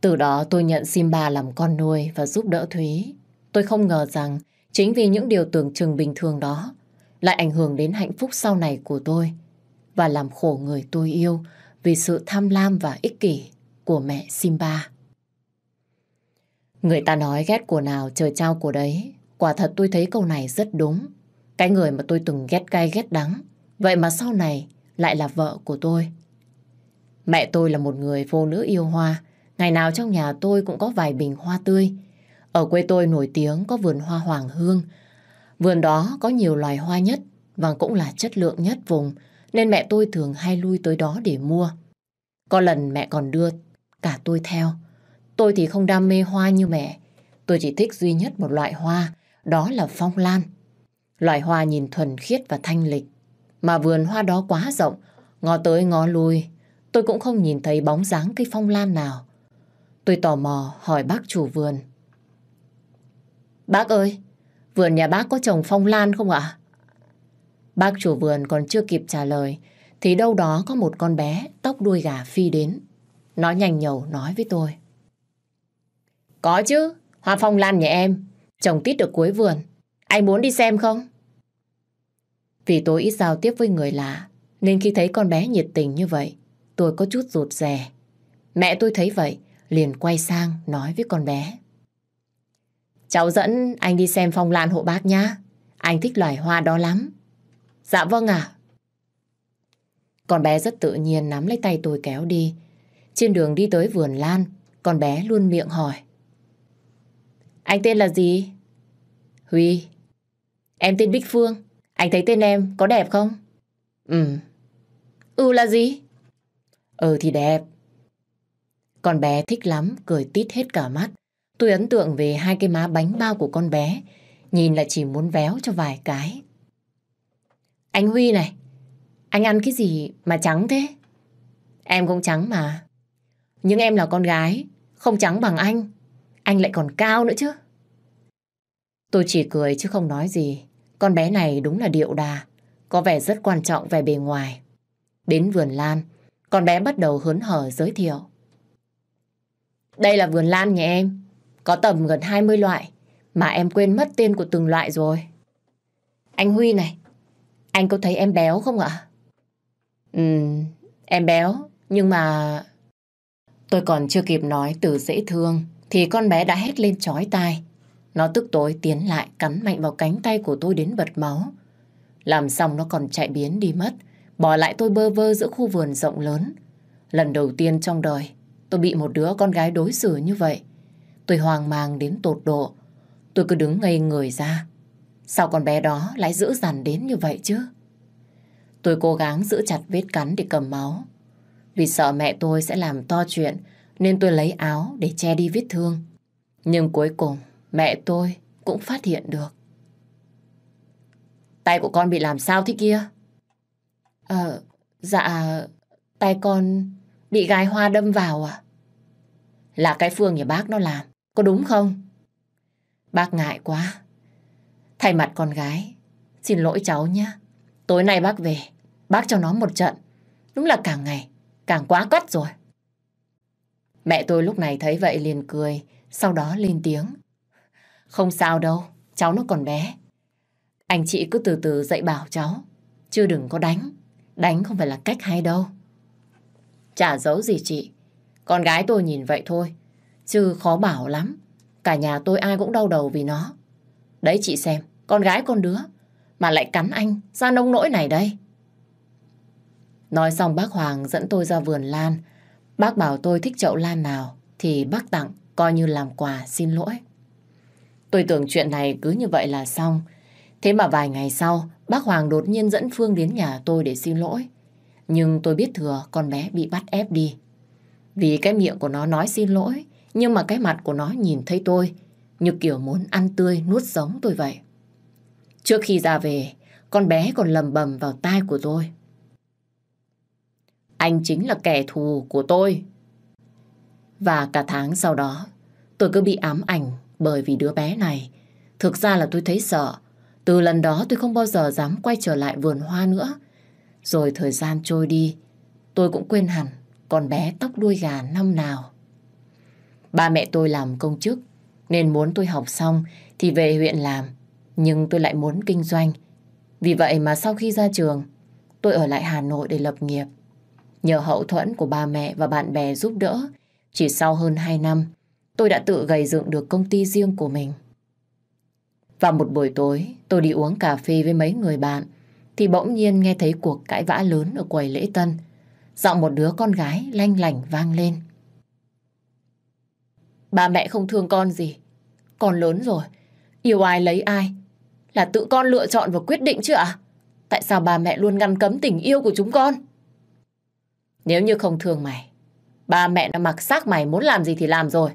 Từ đó tôi nhận Simba làm con nuôi và giúp đỡ Thúy. Tôi không ngờ rằng chính vì những điều tưởng chừng bình thường đó lại ảnh hưởng đến hạnh phúc sau này của tôi và làm khổ người tôi yêu vì sự tham lam và ích kỷ của mẹ Simba. Người ta nói ghét của nào trời trao của đấy. Quả thật tôi thấy câu này rất đúng. Cái người mà tôi từng ghét cay ghét đắng, vậy mà sau này lại là vợ của tôi. Mẹ tôi là một người phụ nữ yêu hoa, ngày nào trong nhà tôi cũng có vài bình hoa tươi, ở quê tôi nổi tiếng có vườn hoa hoàng hương. Vườn đó có nhiều loài hoa nhất và cũng là chất lượng nhất vùng, nên mẹ tôi thường hay lui tới đó để mua. Có lần mẹ còn đưa cả tôi theo. Tôi thì không đam mê hoa như mẹ. Tôi chỉ thích duy nhất một loại hoa, đó là phong lan. Loài hoa nhìn thuần khiết và thanh lịch. Mà vườn hoa đó quá rộng, ngó tới ngó lui, tôi cũng không nhìn thấy bóng dáng cây phong lan nào. Tôi tò mò hỏi bác chủ vườn. Bác ơi, vườn nhà bác có trồng phong lan không ạ? Bác chủ vườn còn chưa kịp trả lời, thì đâu đó có một con bé tóc đuôi gà phi đến. Nó nhanh nhầu nói với tôi. Có chứ, hoa phong lan nhà em, trồng tít được cuối vườn. Anh muốn đi xem không? Vì tôi ít giao tiếp với người lạ, nên khi thấy con bé nhiệt tình như vậy, tôi có chút rụt rè. Mẹ tôi thấy vậy, liền quay sang nói với con bé. Cháu dẫn anh đi xem phong lan hộ bác nhá. Anh thích loài hoa đó lắm. Dạ vâng ạ. À. Con bé rất tự nhiên nắm lấy tay tôi kéo đi. Trên đường đi tới vườn lan, con bé luôn miệng hỏi. Anh tên là gì? Huy. Em tên Bích Phương. Anh thấy tên em có đẹp không? Ừ. Ừ là gì? Ừ thì đẹp. Con bé thích lắm, cười tít hết cả mắt. Tôi ấn tượng về hai cái má bánh bao của con bé, nhìn là chỉ muốn véo cho vài cái. Anh Huy này, anh ăn cái gì mà trắng thế? Em cũng trắng mà. Nhưng em là con gái, không trắng bằng anh. Anh lại còn cao nữa chứ. Tôi chỉ cười chứ không nói gì. Con bé này đúng là điệu đà, có vẻ rất quan trọng về bề ngoài. Đến vườn lan, con bé bắt đầu hớn hở giới thiệu. Đây là vườn lan nhà em. Có tầm gần 20 loại, mà em quên mất tên của từng loại rồi. Anh Huy này, anh có thấy em béo không ạ? Ừ, em béo, nhưng mà... Tôi còn chưa kịp nói từ dễ thương, thì con bé đã hét lên chói tai. Nó tức tối tiến lại cắn mạnh vào cánh tay của tôi đến bật máu. Làm xong nó còn chạy biến đi mất, bỏ lại tôi bơ vơ giữa khu vườn rộng lớn. Lần đầu tiên trong đời, tôi bị một đứa con gái đối xử như vậy. Tôi hoang mang đến tột độ. Tôi cứ đứng ngây người ra. Sao con bé đó lại dữ dằn đến như vậy chứ? Tôi cố gắng giữ chặt vết cắn để cầm máu. Vì sợ mẹ tôi sẽ làm to chuyện nên tôi lấy áo để che đi vết thương. Nhưng cuối cùng mẹ tôi cũng phát hiện được. Tay của con bị làm sao thế kia? Ờ, dạ, tay con bị gái hoa đâm vào à? Là cái phương nhà bác nó làm. Có đúng không? Bác ngại quá. Thay mặt con gái, xin lỗi cháu nhé. Tối nay bác về, bác cho nó một trận. Đúng là càng ngày, càng quá cất rồi. Mẹ tôi lúc này thấy vậy liền cười, sau đó lên tiếng. Không sao đâu, cháu nó còn bé. Anh chị cứ từ từ dạy bảo cháu, chưa đừng có đánh. Đánh không phải là cách hay đâu. Chả giấu gì chị, con gái tôi nhìn vậy thôi, Chứ khó bảo lắm. Cả nhà tôi ai cũng đau đầu vì nó. Đấy chị xem, con gái con đứa. Mà lại cắn anh ra nông nỗi này đây. Nói xong bác Hoàng dẫn tôi ra vườn lan. Bác bảo tôi thích chậu lan nào thì bác tặng coi như làm quà xin lỗi. Tôi tưởng chuyện này cứ như vậy là xong. Thế mà vài ngày sau, bác Hoàng đột nhiên dẫn Phương đến nhà tôi để xin lỗi. Nhưng tôi biết thừa con bé bị bắt ép đi. Vì cái miệng của nó nói xin lỗi nhưng mà cái mặt của nó nhìn thấy tôi như kiểu muốn ăn tươi nuốt sống tôi vậy. Trước khi ra về, con bé còn lầm bầm vào tai của tôi. Anh chính là kẻ thù của tôi. Và cả tháng sau đó, tôi cứ bị ám ảnh bởi vì đứa bé này. Thực ra là tôi thấy sợ. Từ lần đó tôi không bao giờ dám quay trở lại vườn hoa nữa. Rồi thời gian trôi đi, tôi cũng quên hẳn con bé tóc đuôi gà năm nào. Ba mẹ tôi làm công chức, nên muốn tôi học xong thì về huyện làm. Nhưng tôi lại muốn kinh doanh. Vì vậy mà sau khi ra trường, tôi ở lại Hà Nội để lập nghiệp. Nhờ hậu thuẫn của ba mẹ và bạn bè giúp đỡ, chỉ sau hơn 2 năm, tôi đã tự gầy dựng được công ty riêng của mình. Và một buổi tối, tôi đi uống cà phê với mấy người bạn, thì bỗng nhiên nghe thấy cuộc cãi vã lớn ở quầy lễ tân. Giọng một đứa con gái lanh lảnh vang lên. Ba mẹ không thương con gì. Con lớn rồi, yêu ai lấy ai. Là tự con lựa chọn và quyết định chứ ạ? Tại sao ba mẹ luôn ngăn cấm tình yêu của chúng con? Nếu như không thương mày, ba mẹ đã mặc xác mày muốn làm gì thì làm rồi.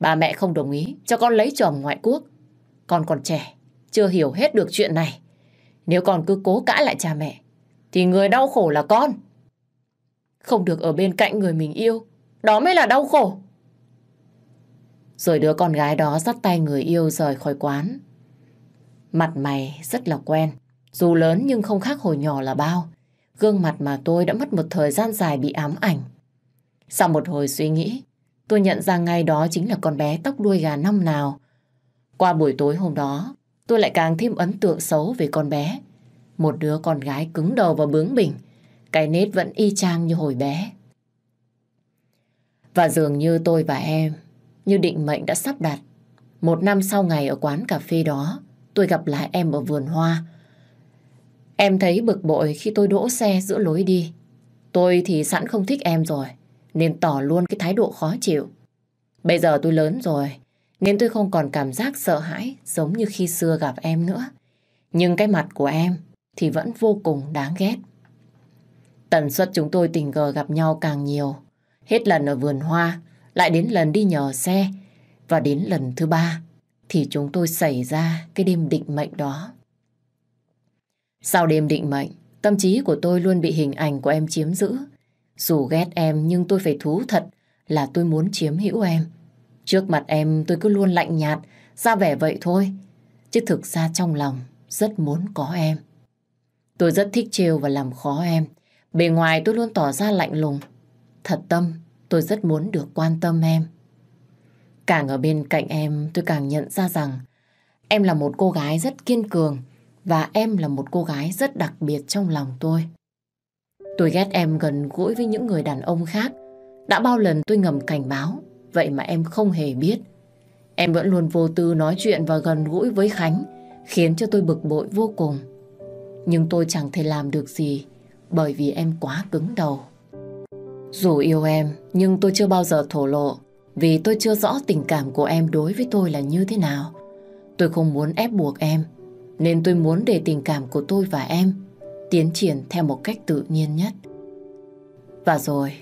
Ba mẹ không đồng ý cho con lấy chồng ngoại quốc. Con còn trẻ, chưa hiểu hết được chuyện này. Nếu con cứ cố cãi lại cha mẹ, thì người đau khổ là con. Không được ở bên cạnh người mình yêu, đó mới là đau khổ. Rồi đứa con gái đó dắt tay người yêu rời khỏi quán. Mặt mày rất là quen, dù lớn nhưng không khác hồi nhỏ là bao. Gương mặt mà tôi đã mất một thời gian dài bị ám ảnh. Sau một hồi suy nghĩ, tôi nhận ra ngay đó chính là con bé tóc đuôi gà năm nào. Qua buổi tối hôm đó, tôi lại càng thêm ấn tượng xấu về con bé. Một đứa con gái cứng đầu và bướng bỉnh, cái nết vẫn y chang như hồi bé. Và dường như tôi và em như định mệnh đã sắp đặt. Một năm sau ngày ở quán cà phê đó, tôi gặp lại em ở vườn hoa. Em thấy bực bội khi tôi đỗ xe giữa lối đi. Tôi thì sẵn không thích em rồi, nên tỏ luôn cái thái độ khó chịu. Bây giờ tôi lớn rồi, nên tôi không còn cảm giác sợ hãi giống như khi xưa gặp em nữa. Nhưng cái mặt của em thì vẫn vô cùng đáng ghét. Tần suất chúng tôi tình cờ gặp nhau càng nhiều. Hết lần ở vườn hoa, lại đến lần đi nhờ xe, và đến lần thứ ba thì chúng tôi xảy ra cái đêm định mệnh đó. Sau đêm định mệnh, tâm trí của tôi luôn bị hình ảnh của em chiếm giữ. Dù ghét em nhưng tôi phải thú thật là tôi muốn chiếm hữu em. Trước mặt em tôi cứ luôn lạnh nhạt, ra vẻ vậy thôi. Chứ thực ra trong lòng rất muốn có em. Tôi rất thích trêu và làm khó em. Bề ngoài tôi luôn tỏ ra lạnh lùng. Thật tâm, Tôi rất muốn được quan tâm em. Càng ở bên cạnh em, tôi càng nhận ra rằng em là một cô gái rất kiên cường và em là một cô gái rất đặc biệt trong lòng tôi. Tôi ghét em gần gũi với những người đàn ông khác. Đã bao lần tôi ngầm cảnh báo, vậy mà em không hề biết. Em vẫn luôn vô tư nói chuyện và gần gũi với Khánh, khiến cho tôi bực bội vô cùng. Nhưng tôi chẳng thể làm được gì, bởi vì em quá cứng đầu. Dù yêu em, nhưng tôi chưa bao giờ thổ lộ vì tôi chưa rõ tình cảm của em đối với tôi là như thế nào. Tôi không muốn ép buộc em, nên tôi muốn để tình cảm của tôi và em tiến triển theo một cách tự nhiên nhất. Và rồi,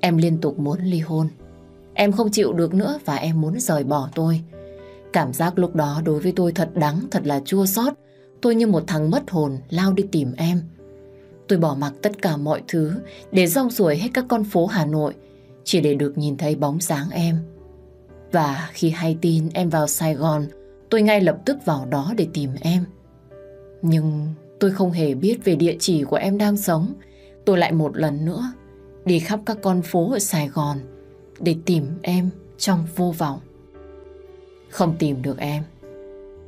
em liên tục muốn ly hôn. Em không chịu được nữa và em muốn rời bỏ tôi. Cảm giác lúc đó đối với tôi thật đắng, thật là chua xót. Tôi như một thằng mất hồn lao đi tìm em. Tôi bỏ mặc tất cả mọi thứ để rong ruổi hết các con phố Hà Nội chỉ để được nhìn thấy bóng dáng em. Và khi hay tin em vào Sài Gòn, tôi ngay lập tức vào đó để tìm em. Nhưng tôi không hề biết về địa chỉ của em đang sống. Tôi lại một lần nữa đi khắp các con phố ở Sài Gòn để tìm em trong vô vọng. Không tìm được em.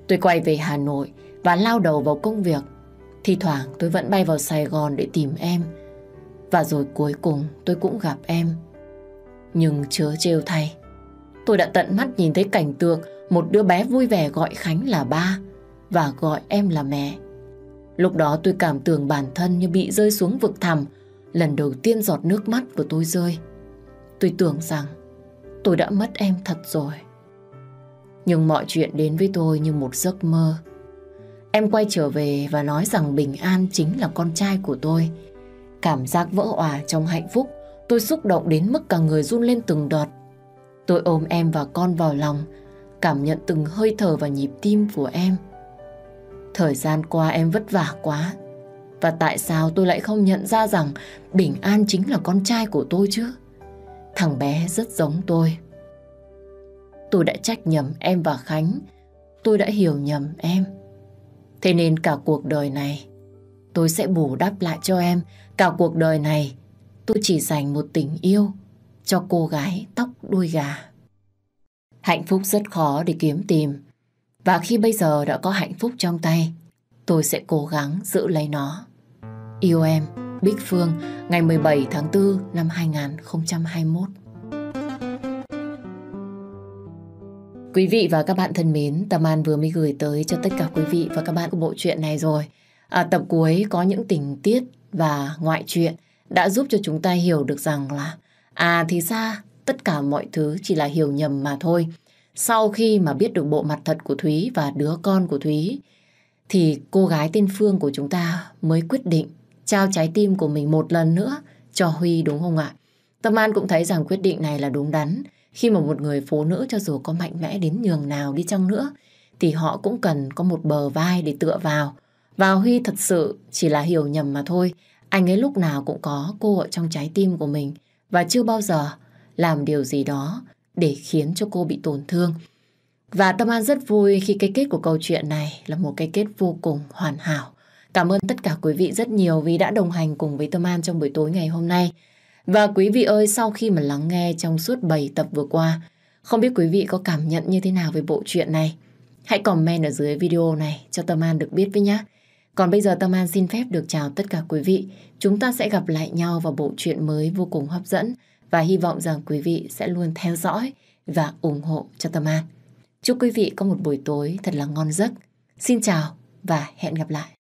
Tôi quay về Hà Nội và lao đầu vào công việc thì thoảng tôi vẫn bay vào Sài Gòn để tìm em. Và rồi cuối cùng tôi cũng gặp em. Nhưng chớ trêu thay. Tôi đã tận mắt nhìn thấy cảnh tượng một đứa bé vui vẻ gọi Khánh là ba và gọi em là mẹ. Lúc đó tôi cảm tưởng bản thân như bị rơi xuống vực thẳm lần đầu tiên giọt nước mắt của tôi rơi. Tôi tưởng rằng tôi đã mất em thật rồi. Nhưng mọi chuyện đến với tôi như một giấc mơ. Em quay trở về và nói rằng Bình An chính là con trai của tôi. Cảm giác vỡ òa trong hạnh phúc, tôi xúc động đến mức cả người run lên từng đợt. Tôi ôm em và con vào lòng, cảm nhận từng hơi thở và nhịp tim của em. Thời gian qua em vất vả quá. Và tại sao tôi lại không nhận ra rằng Bình An chính là con trai của tôi chứ? Thằng bé rất giống tôi. Tôi đã trách nhầm em và Khánh. Tôi đã hiểu nhầm em. Thế nên cả cuộc đời này Tôi sẽ bù đắp lại cho em Cả cuộc đời này Tôi chỉ dành một tình yêu Cho cô gái tóc đuôi gà Hạnh phúc rất khó để kiếm tìm Và khi bây giờ đã có hạnh phúc trong tay Tôi sẽ cố gắng giữ lấy nó Yêu em Bích Phương Ngày 17 tháng 4 năm 2021 Quý vị và các bạn thân mến, Tâm An vừa mới gửi tới cho tất cả quý vị và các bạn của bộ truyện này rồi. À, tập cuối có những tình tiết và ngoại truyện đã giúp cho chúng ta hiểu được rằng là à thì ra tất cả mọi thứ chỉ là hiểu nhầm mà thôi. Sau khi mà biết được bộ mặt thật của Thúy và đứa con của Thúy thì cô gái tên Phương của chúng ta mới quyết định trao trái tim của mình một lần nữa cho Huy đúng không ạ? Tâm An cũng thấy rằng quyết định này là đúng đắn. Khi mà một người phụ nữ cho dù có mạnh mẽ đến nhường nào đi chăng nữa thì họ cũng cần có một bờ vai để tựa vào. Và Huy thật sự chỉ là hiểu nhầm mà thôi. Anh ấy lúc nào cũng có cô ở trong trái tim của mình và chưa bao giờ làm điều gì đó để khiến cho cô bị tổn thương. Và Tâm An rất vui khi cái kết của câu chuyện này là một cái kết vô cùng hoàn hảo. Cảm ơn tất cả quý vị rất nhiều vì đã đồng hành cùng với Tâm An trong buổi tối ngày hôm nay. Và quý vị ơi, sau khi mà lắng nghe trong suốt 7 tập vừa qua, không biết quý vị có cảm nhận như thế nào về bộ truyện này? Hãy comment ở dưới video này cho Tâm An được biết với nhé. Còn bây giờ Tâm An xin phép được chào tất cả quý vị. Chúng ta sẽ gặp lại nhau vào bộ truyện mới vô cùng hấp dẫn và hy vọng rằng quý vị sẽ luôn theo dõi và ủng hộ cho Tâm An. Chúc quý vị có một buổi tối thật là ngon giấc. Xin chào và hẹn gặp lại.